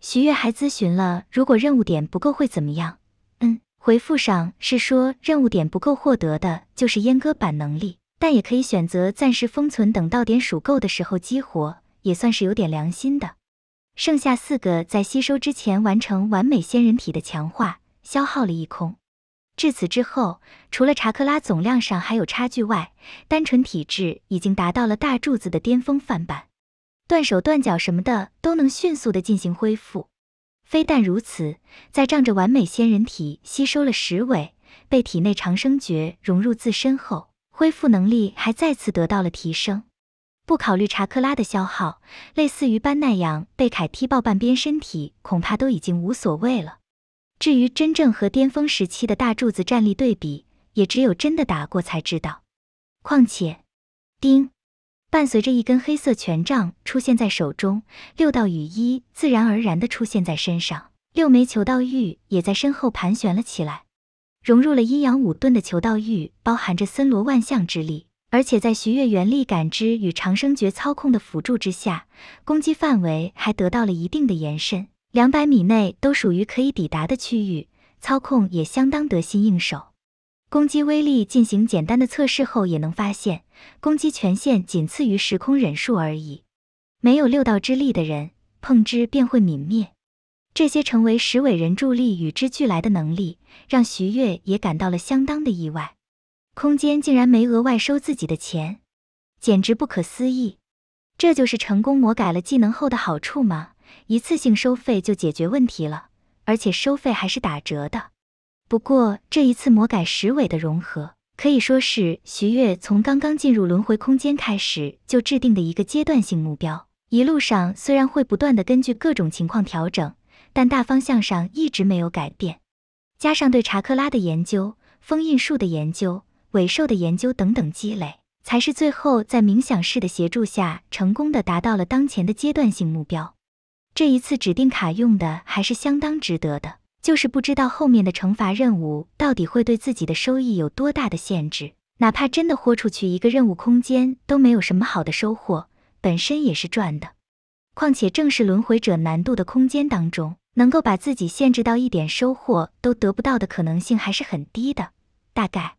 徐月还咨询了，如果任务点不够会怎么样？嗯，回复上是说任务点不够获得的就是阉割版能力，但也可以选择暂时封存，等到点数够的时候激活，也算是有点良心的。剩下四个在吸收之前完成完美仙人体的强化，消耗了一空。至此之后，除了查克拉总量上还有差距外，单纯体质已经达到了大柱子的巅峰范版，断手断脚什么的都能迅速的进行恢复。非但如此，在仗着完美仙人体吸收了十尾，被体内长生诀融入自身后，恢复能力还再次得到了提升。不考虑查克拉的消耗，类似于班那样被凯踢爆半边身体，恐怕都已经无所谓了。至于真正和巅峰时期的大柱子战力对比，也只有真的打过才知道。况且，丁，伴随着一根黑色权杖出现在手中，六道雨衣自然而然的出现在身上，六枚求道玉也在身后盘旋了起来。融入了阴阳五遁的求道玉，包含着森罗万象之力，而且在徐月元力感知与长生诀操控的辅助之下，攻击范围还得到了一定的延伸。两百米内都属于可以抵达的区域，操控也相当得心应手。攻击威力进行简单的测试后，也能发现攻击权限仅次于时空忍术而已。没有六道之力的人碰之便会泯灭。这些成为十尾人助力与之俱来的能力，让徐月也感到了相当的意外。空间竟然没额外收自己的钱，简直不可思议。这就是成功魔改了技能后的好处吗？一次性收费就解决问题了，而且收费还是打折的。不过这一次魔改十尾的融合，可以说是徐悦从刚刚进入轮回空间开始就制定的一个阶段性目标。一路上虽然会不断的根据各种情况调整，但大方向上一直没有改变。加上对查克拉的研究、封印术的研究、尾兽的研究等等积累，才是最后在冥想式的协助下，成功的达到了当前的阶段性目标。这一次指定卡用的还是相当值得的，就是不知道后面的惩罚任务到底会对自己的收益有多大的限制。哪怕真的豁出去一个任务空间都没有什么好的收获，本身也是赚的。况且正是轮回者难度的空间当中，能够把自己限制到一点收获都得不到的可能性还是很低的。大概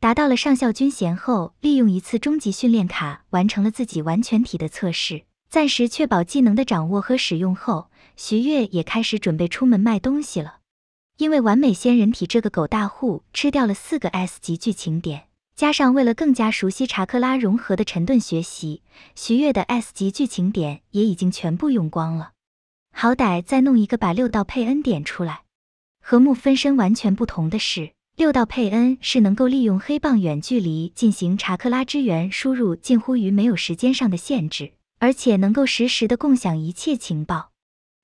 达到了上校军衔后，利用一次终极训练卡完成了自己完全体的测试。暂时确保技能的掌握和使用后，徐月也开始准备出门卖东西了。因为完美仙人体这个狗大户吃掉了四个 S 级剧情点，加上为了更加熟悉查克拉融合的沉顿学习，徐月的 S 级剧情点也已经全部用光了。好歹再弄一个把六道佩恩点出来。和木分身完全不同的是，六道佩恩是能够利用黑棒远距离进行查克拉之源输入，近乎于没有时间上的限制。而且能够实时的共享一切情报，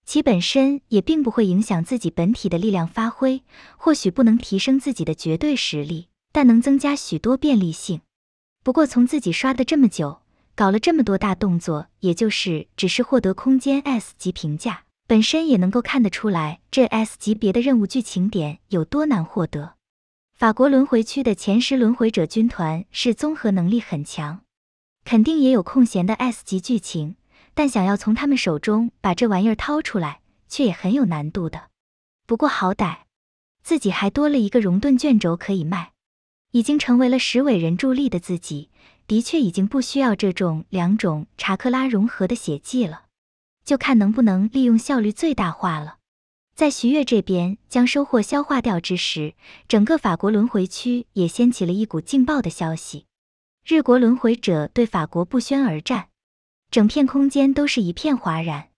其本身也并不会影响自己本体的力量发挥。或许不能提升自己的绝对实力，但能增加许多便利性。不过从自己刷的这么久，搞了这么多大动作，也就是只是获得空间 S 级评价，本身也能够看得出来，这 S 级别的任务剧情点有多难获得。法国轮回区的前十轮回者军团是综合能力很强。肯定也有空闲的 S 级剧情，但想要从他们手中把这玩意儿掏出来，却也很有难度的。不过好歹自己还多了一个熔盾卷轴可以卖，已经成为了十尾人柱力的自己，的确已经不需要这种两种查克拉融合的血迹了，就看能不能利用效率最大化了。在徐悦这边将收获消化掉之时，整个法国轮回区也掀起了一股劲爆的消息。日国轮回者对法国不宣而战，整片空间都是一片哗然。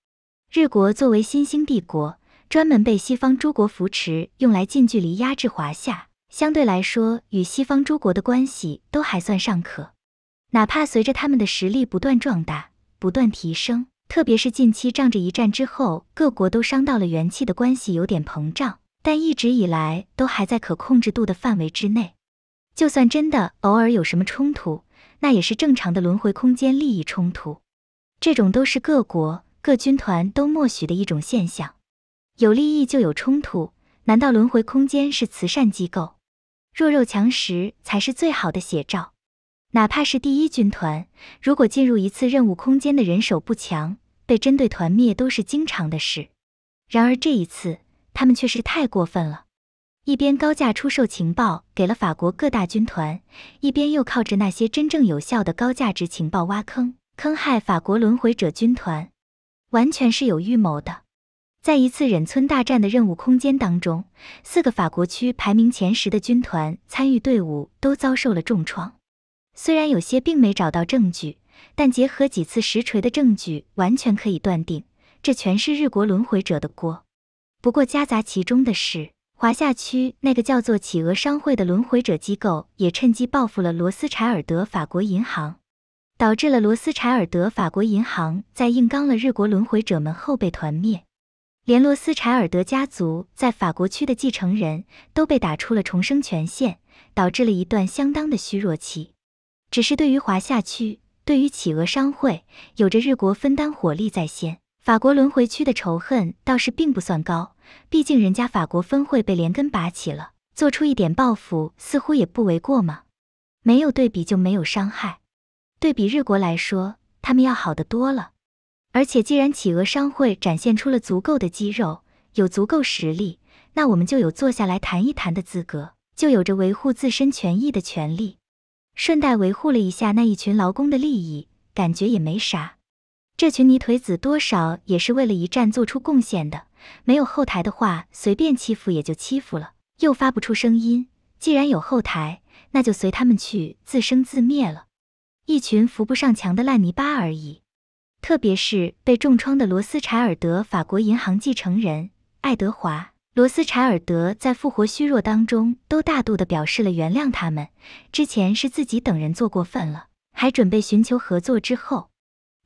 日国作为新兴帝国，专门被西方诸国扶持，用来近距离压制华夏，相对来说，与西方诸国的关系都还算尚可。哪怕随着他们的实力不断壮大、不断提升，特别是近期仗着一战之后各国都伤到了元气的关系有点膨胀，但一直以来都还在可控制度的范围之内。就算真的偶尔有什么冲突，那也是正常的轮回空间利益冲突，这种都是各国各军团都默许的一种现象。有利益就有冲突，难道轮回空间是慈善机构？弱肉强食才是最好的写照。哪怕是第一军团，如果进入一次任务空间的人手不强，被针对团灭都是经常的事。然而这一次，他们却是太过分了。一边高价出售情报给了法国各大军团，一边又靠着那些真正有效的高价值情报挖坑坑害法国轮回者军团，完全是有预谋的。在一次忍村大战的任务空间当中，四个法国区排名前十的军团参与队伍都遭受了重创。虽然有些并没找到证据，但结合几次实锤的证据，完全可以断定这全是日国轮回者的锅。不过夹杂其中的是。华夏区那个叫做企鹅商会的轮回者机构，也趁机报复了罗斯柴尔德法国银行，导致了罗斯柴尔德法国银行在硬刚了日国轮回者们后被团灭，连罗斯柴尔德家族在法国区的继承人都被打出了重生权限，导致了一段相当的虚弱期。只是对于华夏区，对于企鹅商会，有着日国分担火力在先。法国轮回区的仇恨倒是并不算高，毕竟人家法国分会被连根拔起了，做出一点报复似乎也不为过嘛。没有对比就没有伤害，对比日国来说，他们要好得多了。而且既然企鹅商会展现出了足够的肌肉，有足够实力，那我们就有坐下来谈一谈的资格，就有着维护自身权益的权利。顺带维护了一下那一群劳工的利益，感觉也没啥。这群泥腿子多少也是为了一战做出贡献的，没有后台的话，随便欺负也就欺负了，又发不出声音。既然有后台，那就随他们去自生自灭了，一群扶不上墙的烂泥巴而已。特别是被重创的罗斯柴尔德法国银行继承人爱德华·罗斯柴尔德，在复活虚弱当中，都大度的表示了原谅他们，之前是自己等人做过分了，还准备寻求合作。之后。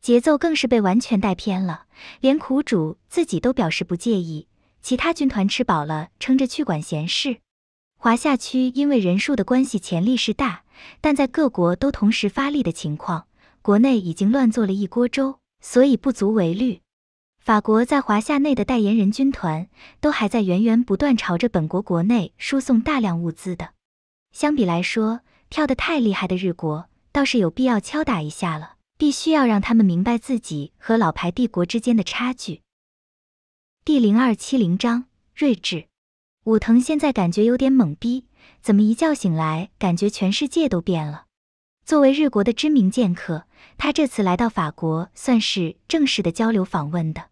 节奏更是被完全带偏了，连苦主自己都表示不介意。其他军团吃饱了撑着去管闲事。华夏区因为人数的关系潜力是大，但在各国都同时发力的情况，国内已经乱作了一锅粥，所以不足为虑。法国在华夏内的代言人军团都还在源源不断朝着本国国内输送大量物资的。相比来说，跳的太厉害的日国倒是有必要敲打一下了。必须要让他们明白自己和老牌帝国之间的差距。第零二七零章睿智。武藤现在感觉有点懵逼，怎么一觉醒来感觉全世界都变了？作为日国的知名剑客，他这次来到法国算是正式的交流访问的。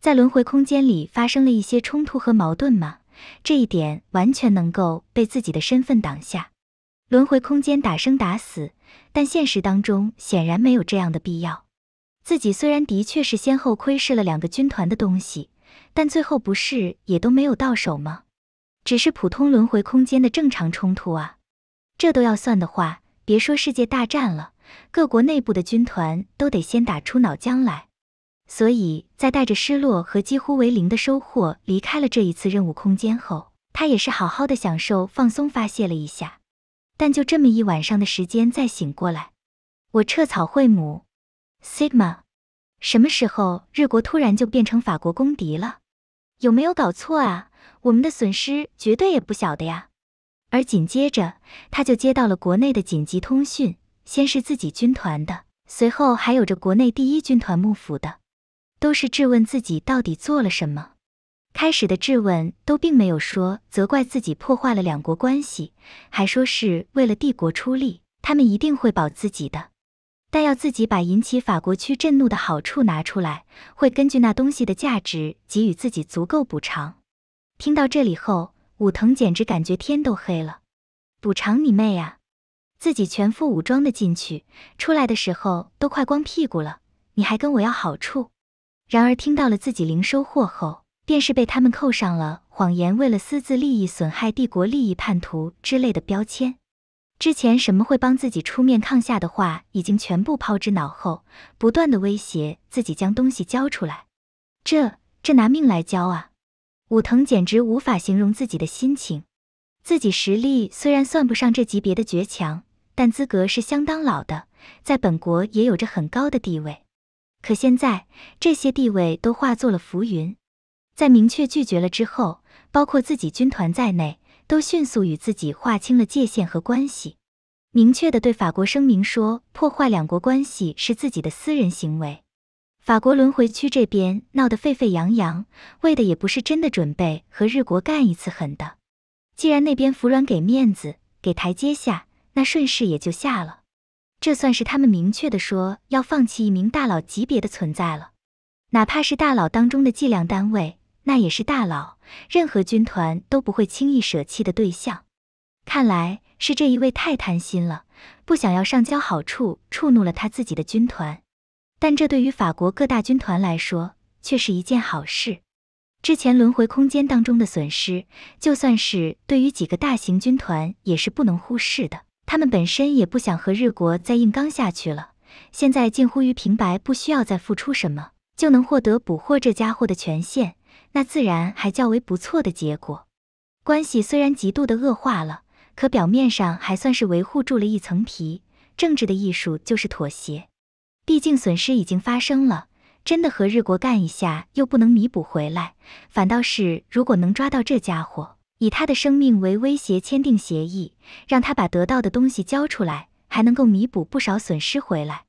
在轮回空间里发生了一些冲突和矛盾吗？这一点完全能够被自己的身份挡下。轮回空间打生打死。但现实当中显然没有这样的必要。自己虽然的确是先后窥视了两个军团的东西，但最后不是也都没有到手吗？只是普通轮回空间的正常冲突啊。这都要算的话，别说世界大战了，各国内部的军团都得先打出脑浆来。所以在带着失落和几乎为零的收获离开了这一次任务空间后，他也是好好的享受、放松、发泄了一下。但就这么一晚上的时间再醒过来，我彻草会母，Sigma，什么时候日国突然就变成法国公敌了？有没有搞错啊？我们的损失绝对也不小的呀。而紧接着他就接到了国内的紧急通讯，先是自己军团的，随后还有着国内第一军团幕府的，都是质问自己到底做了什么。开始的质问都并没有说责怪自己破坏了两国关系，还说是为了帝国出力，他们一定会保自己的，但要自己把引起法国区震怒的好处拿出来，会根据那东西的价值给予自己足够补偿。听到这里后，武藤简直感觉天都黑了，补偿你妹啊！自己全副武装的进去，出来的时候都快光屁股了，你还跟我要好处？然而听到了自己零收获后。便是被他们扣上了谎言，为了私自利益损害帝国利益叛徒之类的标签。之前什么会帮自己出面抗下的话，已经全部抛之脑后。不断的威胁自己将东西交出来，这这拿命来交啊！武藤简直无法形容自己的心情。自己实力虽然算不上这级别的绝强，但资格是相当老的，在本国也有着很高的地位。可现在，这些地位都化作了浮云。在明确拒绝了之后，包括自己军团在内，都迅速与自己划清了界限和关系，明确的对法国声明说，破坏两国关系是自己的私人行为。法国轮回区这边闹得沸沸扬扬，为的也不是真的准备和日国干一次狠的。既然那边服软给面子给台阶下，那顺势也就下了。这算是他们明确的说要放弃一名大佬级别的存在了，哪怕是大佬当中的计量单位。那也是大佬，任何军团都不会轻易舍弃的对象。看来是这一位太贪心了，不想要上交好处，触怒了他自己的军团。但这对于法国各大军团来说，却是一件好事。之前轮回空间当中的损失，就算是对于几个大型军团也是不能忽视的。他们本身也不想和日国再硬刚下去了，现在近乎于平白不需要再付出什么，就能获得捕获这家伙的权限。那自然还较为不错的结果，关系虽然极度的恶化了，可表面上还算是维护住了一层皮。政治的艺术就是妥协，毕竟损失已经发生了，真的和日国干一下又不能弥补回来，反倒是如果能抓到这家伙，以他的生命为威胁签订协议，让他把得到的东西交出来，还能够弥补不少损失回来。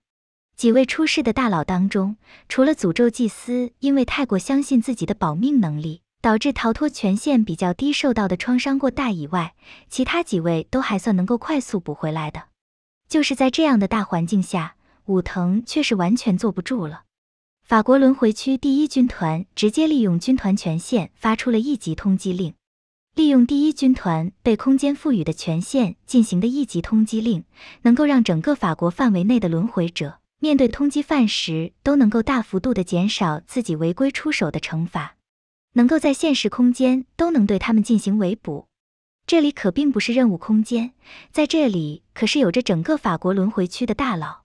几位出世的大佬当中，除了诅咒祭司因为太过相信自己的保命能力，导致逃脱权限比较低，受到的创伤过大以外，其他几位都还算能够快速补回来的。就是在这样的大环境下，武藤却是完全坐不住了。法国轮回区第一军团直接利用军团权限发出了一级通缉令，利用第一军团被空间赋予的权限进行的一级通缉令，能够让整个法国范围内的轮回者。面对通缉犯时，都能够大幅度的减少自己违规出手的惩罚，能够在现实空间都能对他们进行围捕。这里可并不是任务空间，在这里可是有着整个法国轮回区的大佬，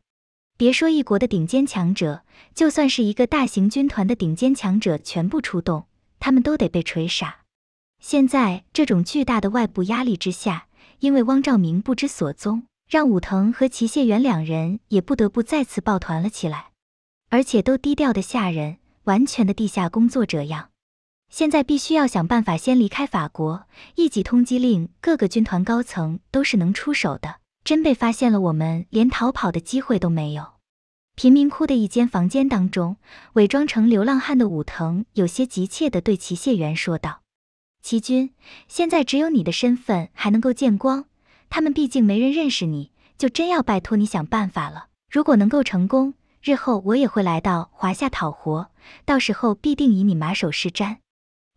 别说一国的顶尖强者，就算是一个大型军团的顶尖强者全部出动，他们都得被锤傻。现在这种巨大的外部压力之下，因为汪兆铭不知所踪。让武藤和齐谢元两人也不得不再次抱团了起来，而且都低调的吓人，完全的地下工作者样。现在必须要想办法先离开法国，一级通缉令，各个军团高层都是能出手的。真被发现了，我们连逃跑的机会都没有。贫民窟的一间房间当中，伪装成流浪汉的武藤有些急切地对齐谢元说道：“齐军，现在只有你的身份还能够见光。”他们毕竟没人认识你，就真要拜托你想办法了。如果能够成功，日后我也会来到华夏讨活，到时候必定以你马首是瞻。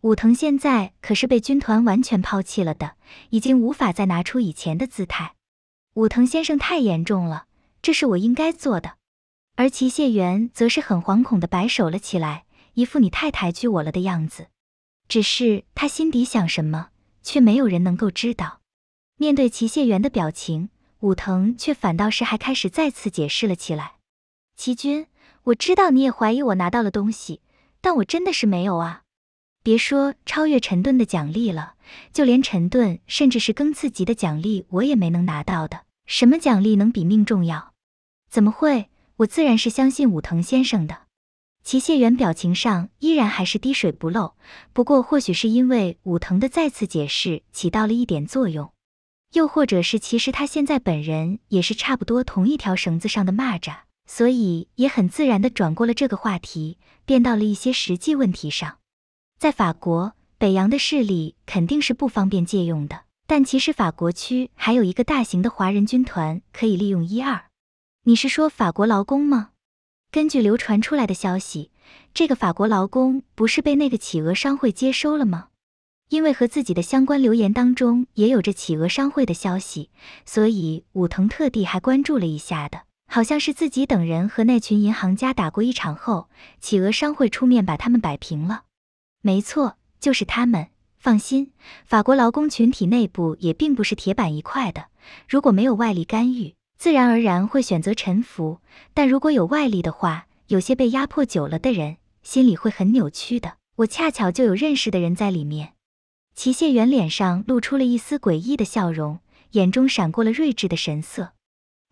武藤现在可是被军团完全抛弃了的，已经无法再拿出以前的姿态。武藤先生太严重了，这是我应该做的。而齐谢元则是很惶恐的摆手了起来，一副你太抬举我了的样子。只是他心底想什么，却没有人能够知道。面对齐谢元的表情，武藤却反倒是还开始再次解释了起来。齐君，我知道你也怀疑我拿到了东西，但我真的是没有啊！别说超越陈顿的奖励了，就连陈顿甚至是更次级的奖励，我也没能拿到的。什么奖励能比命重要？怎么会？我自然是相信武藤先生的。齐谢元表情上依然还是滴水不漏，不过或许是因为武藤的再次解释起到了一点作用。又或者是，其实他现在本人也是差不多同一条绳子上的蚂蚱，所以也很自然的转过了这个话题，变到了一些实际问题上。在法国北洋的势力肯定是不方便借用的，但其实法国区还有一个大型的华人军团可以利用一二。你是说法国劳工吗？根据流传出来的消息，这个法国劳工不是被那个企鹅商会接收了吗？因为和自己的相关留言当中也有着企鹅商会的消息，所以武藤特地还关注了一下的。好像是自己等人和那群银行家打过一场后，企鹅商会出面把他们摆平了。没错，就是他们。放心，法国劳工群体内部也并不是铁板一块的，如果没有外力干预，自然而然会选择臣服；但如果有外力的话，有些被压迫久了的人心里会很扭曲的。我恰巧就有认识的人在里面。祁谢元脸上露出了一丝诡异的笑容，眼中闪过了睿智的神色。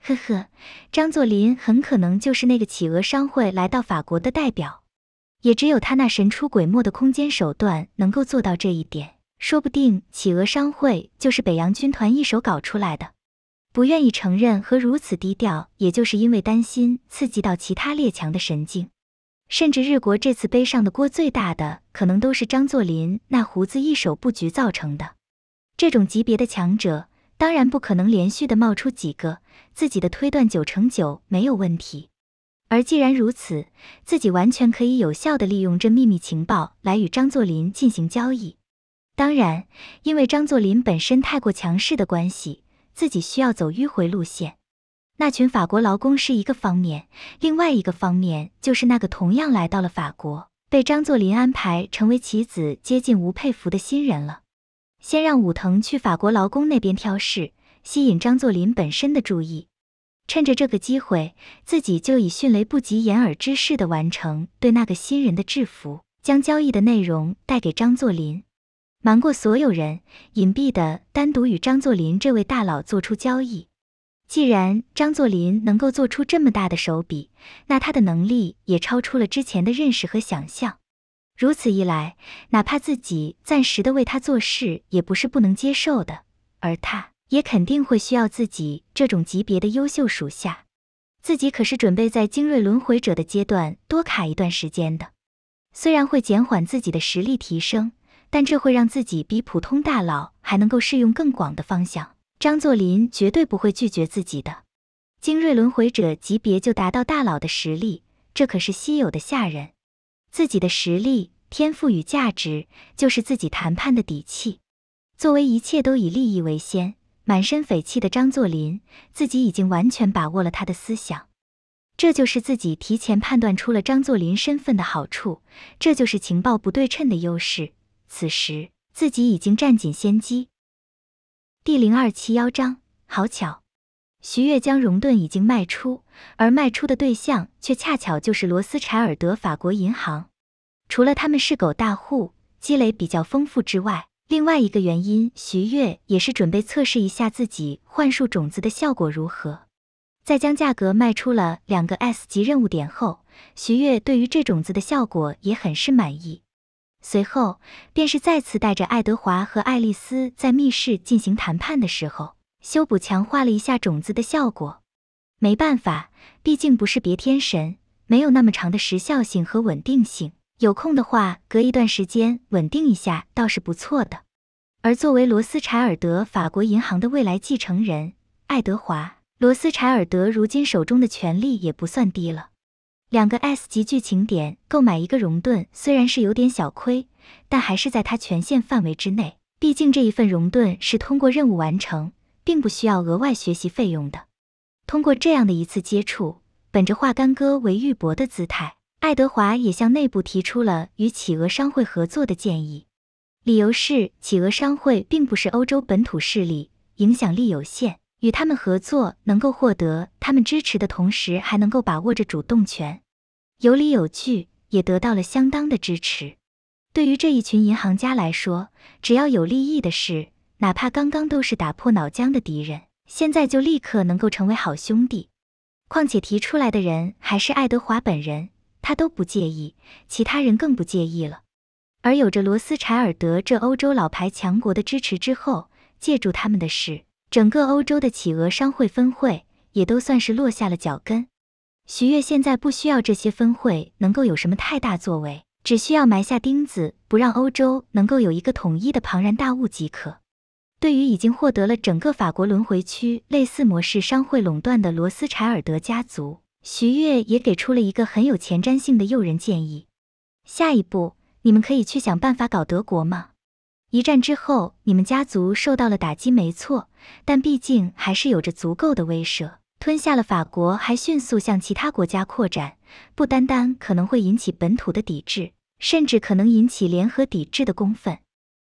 呵呵，张作霖很可能就是那个企鹅商会来到法国的代表，也只有他那神出鬼没的空间手段能够做到这一点。说不定企鹅商会就是北洋军团一手搞出来的。不愿意承认和如此低调，也就是因为担心刺激到其他列强的神经。甚至日国这次背上的锅最大的可能都是张作霖那胡子一手布局造成的。这种级别的强者，当然不可能连续的冒出几个。自己的推断九成九没有问题。而既然如此，自己完全可以有效的利用这秘密情报来与张作霖进行交易。当然，因为张作霖本身太过强势的关系，自己需要走迂回路线。那群法国劳工是一个方面，另外一个方面就是那个同样来到了法国，被张作霖安排成为棋子接近吴佩孚的新人了。先让武藤去法国劳工那边挑事，吸引张作霖本身的注意，趁着这个机会，自己就以迅雷不及掩耳之势的完成对那个新人的制服，将交易的内容带给张作霖，瞒过所有人，隐蔽的单独与张作霖这位大佬做出交易。既然张作霖能够做出这么大的手笔，那他的能力也超出了之前的认识和想象。如此一来，哪怕自己暂时的为他做事，也不是不能接受的。而他也肯定会需要自己这种级别的优秀属下。自己可是准备在精锐轮回者的阶段多卡一段时间的，虽然会减缓自己的实力提升，但这会让自己比普通大佬还能够适用更广的方向。张作霖绝对不会拒绝自己的，精锐轮回者级别就达到大佬的实力，这可是稀有的吓人。自己的实力、天赋与价值，就是自己谈判的底气。作为一切都以利益为先、满身匪气的张作霖，自己已经完全把握了他的思想。这就是自己提前判断出了张作霖身份的好处，这就是情报不对称的优势。此时，自己已经占尽先机。第零二七幺章，好巧，徐悦将熔盾已经卖出，而卖出的对象却恰巧就是罗斯柴尔德法国银行。除了他们是狗大户，积累比较丰富之外，另外一个原因，徐悦也是准备测试一下自己幻术种子的效果如何。在将价格卖出了两个 S 级任务点后，徐悦对于这种子的效果也很是满意。随后便是再次带着爱德华和爱丽丝在密室进行谈判的时候，修补强化了一下种子的效果。没办法，毕竟不是别天神，没有那么长的时效性和稳定性。有空的话，隔一段时间稳定一下倒是不错的。而作为罗斯柴尔德法国银行的未来继承人，爱德华罗斯柴尔德如今手中的权力也不算低了。两个 S 级剧情点购买一个熔盾，虽然是有点小亏，但还是在他权限范围之内。毕竟这一份熔盾是通过任务完成，并不需要额外学习费用的。通过这样的一次接触，本着化干戈为玉帛的姿态，爱德华也向内部提出了与企鹅商会合作的建议。理由是，企鹅商会并不是欧洲本土势力，影响力有限。与他们合作，能够获得他们支持的同时，还能够把握着主动权，有理有据，也得到了相当的支持。对于这一群银行家来说，只要有利益的事，哪怕刚刚都是打破脑浆的敌人，现在就立刻能够成为好兄弟。况且提出来的人还是爱德华本人，他都不介意，其他人更不介意了。而有着罗斯柴尔德这欧洲老牌强国的支持之后，借助他们的事。整个欧洲的企鹅商会分会也都算是落下了脚跟。徐越现在不需要这些分会能够有什么太大作为，只需要埋下钉子，不让欧洲能够有一个统一的庞然大物即可。对于已经获得了整个法国轮回区类似模式商会垄断的罗斯柴尔德家族，徐越也给出了一个很有前瞻性的诱人建议：下一步，你们可以去想办法搞德国吗？一战之后，你们家族受到了打击，没错，但毕竟还是有着足够的威慑。吞下了法国，还迅速向其他国家扩展，不单单可能会引起本土的抵制，甚至可能引起联合抵制的公愤。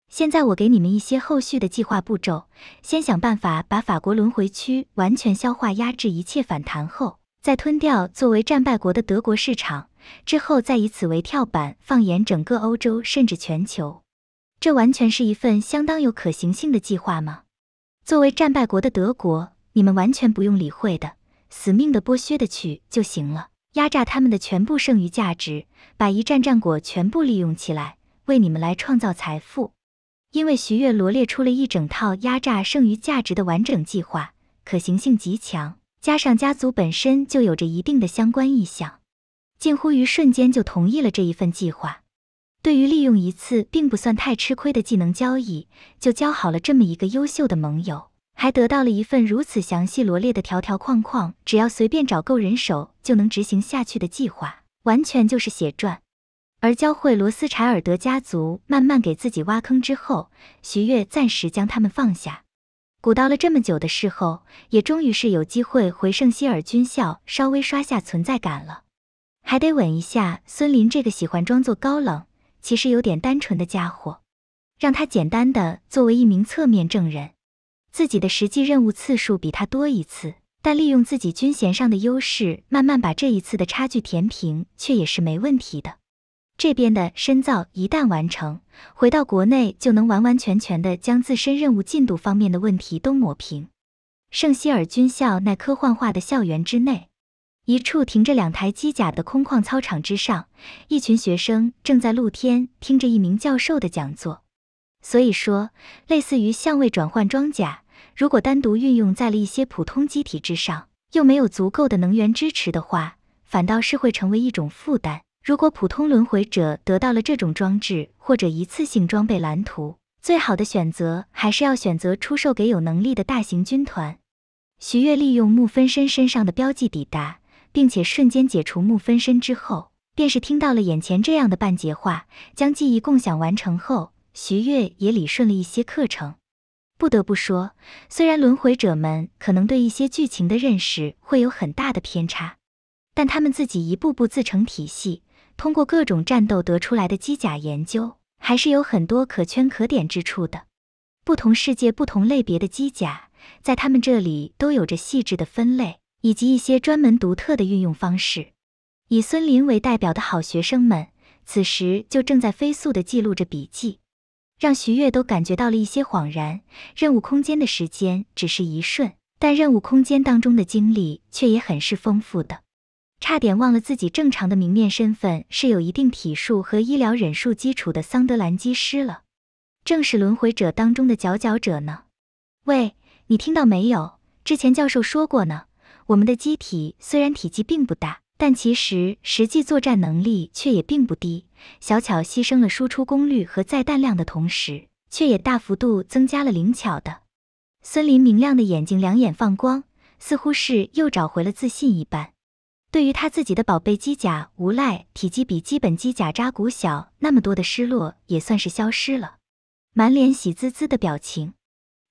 现在我给你们一些后续的计划步骤：先想办法把法国轮回区完全消化、压制一切反弹后，再吞掉作为战败国的德国市场，之后再以此为跳板，放眼整个欧洲甚至全球。这完全是一份相当有可行性的计划吗？作为战败国的德国，你们完全不用理会的，死命的剥削的去就行了，压榨他们的全部剩余价值，把一战战果全部利用起来，为你们来创造财富。因为徐悦罗列出了一整套压榨剩余价值的完整计划，可行性极强，加上家族本身就有着一定的相关意向，近乎于瞬间就同意了这一份计划。对于利用一次并不算太吃亏的技能交易，就交好了这么一个优秀的盟友，还得到了一份如此详细罗列的条条框框，只要随便找够人手就能执行下去的计划，完全就是血赚。而教会罗斯柴尔德家族慢慢给自己挖坑之后，徐月暂时将他们放下，鼓捣了这么久的事后，也终于是有机会回圣希尔军校稍微刷下存在感了，还得稳一下孙林这个喜欢装作高冷。其实有点单纯的家伙，让他简单的作为一名侧面证人，自己的实际任务次数比他多一次，但利用自己军衔上的优势，慢慢把这一次的差距填平，却也是没问题的。这边的深造一旦完成，回到国内就能完完全全的将自身任务进度方面的问题都抹平。圣希尔军校那科幻化的校园之内。一处停着两台机甲的空旷操场之上，一群学生正在露天听着一名教授的讲座。所以说，类似于相位转换装甲，如果单独运用在了一些普通机体之上，又没有足够的能源支持的话，反倒是会成为一种负担。如果普通轮回者得到了这种装置或者一次性装备蓝图，最好的选择还是要选择出售给有能力的大型军团。徐悦利用木分身身上的标记抵达。并且瞬间解除木分身之后，便是听到了眼前这样的半截话。将记忆共享完成后，徐悦也理顺了一些课程。不得不说，虽然轮回者们可能对一些剧情的认识会有很大的偏差，但他们自己一步步自成体系，通过各种战斗得出来的机甲研究，还是有很多可圈可点之处的。不同世界、不同类别的机甲，在他们这里都有着细致的分类。以及一些专门独特的运用方式，以孙林为代表的好学生们，此时就正在飞速的记录着笔记，让徐悦都感觉到了一些恍然。任务空间的时间只是一瞬，但任务空间当中的经历却也很是丰富的，差点忘了自己正常的明面身份是有一定体术和医疗忍术基础的桑德兰基师了，正是轮回者当中的佼佼者呢。喂，你听到没有？之前教授说过呢。我们的机体虽然体积并不大，但其实实际作战能力却也并不低。小巧牺牲了输出功率和载弹量的同时，却也大幅度增加了灵巧的。森林明亮的眼睛两眼放光，似乎是又找回了自信一般。对于他自己的宝贝机甲无赖，体积比基本机甲扎古小那么多的失落也算是消失了，满脸喜滋滋的表情。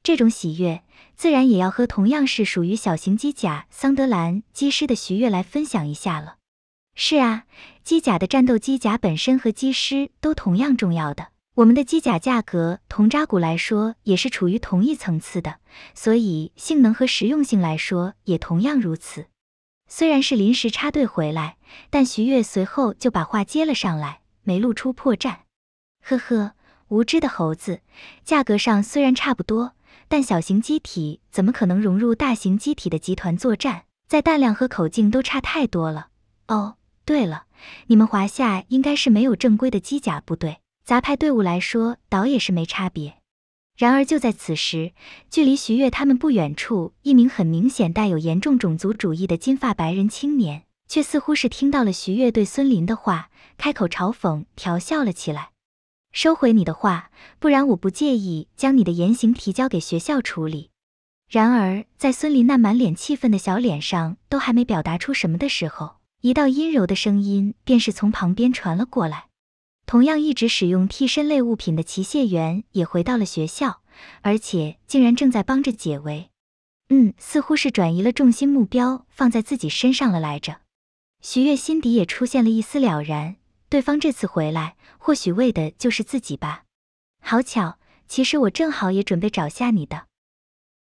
这种喜悦自然也要和同样是属于小型机甲桑德兰机师的徐悦来分享一下了。是啊，机甲的战斗机甲本身和机师都同样重要的。我们的机甲价格同扎古来说也是处于同一层次的，所以性能和实用性来说也同样如此。虽然是临时插队回来，但徐悦随后就把话接了上来，没露出破绽。呵呵，无知的猴子，价格上虽然差不多。但小型机体怎么可能融入大型机体的集团作战？在弹量和口径都差太多了。哦，对了，你们华夏应该是没有正规的机甲部队，杂牌队伍来说倒也是没差别。然而就在此时，距离徐悦他们不远处，一名很明显带有严重种族主义的金发白人青年，却似乎是听到了徐悦对孙林的话，开口嘲讽调笑了起来。收回你的话，不然我不介意将你的言行提交给学校处理。然而，在孙林那满脸气愤的小脸上都还没表达出什么的时候，一道阴柔的声音便是从旁边传了过来。同样一直使用替身类物品的齐谢元也回到了学校，而且竟然正在帮着解围。嗯，似乎是转移了重心，目标放在自己身上了来着。徐月心底也出现了一丝了然。对方这次回来，或许为的就是自己吧。好巧，其实我正好也准备找下你的。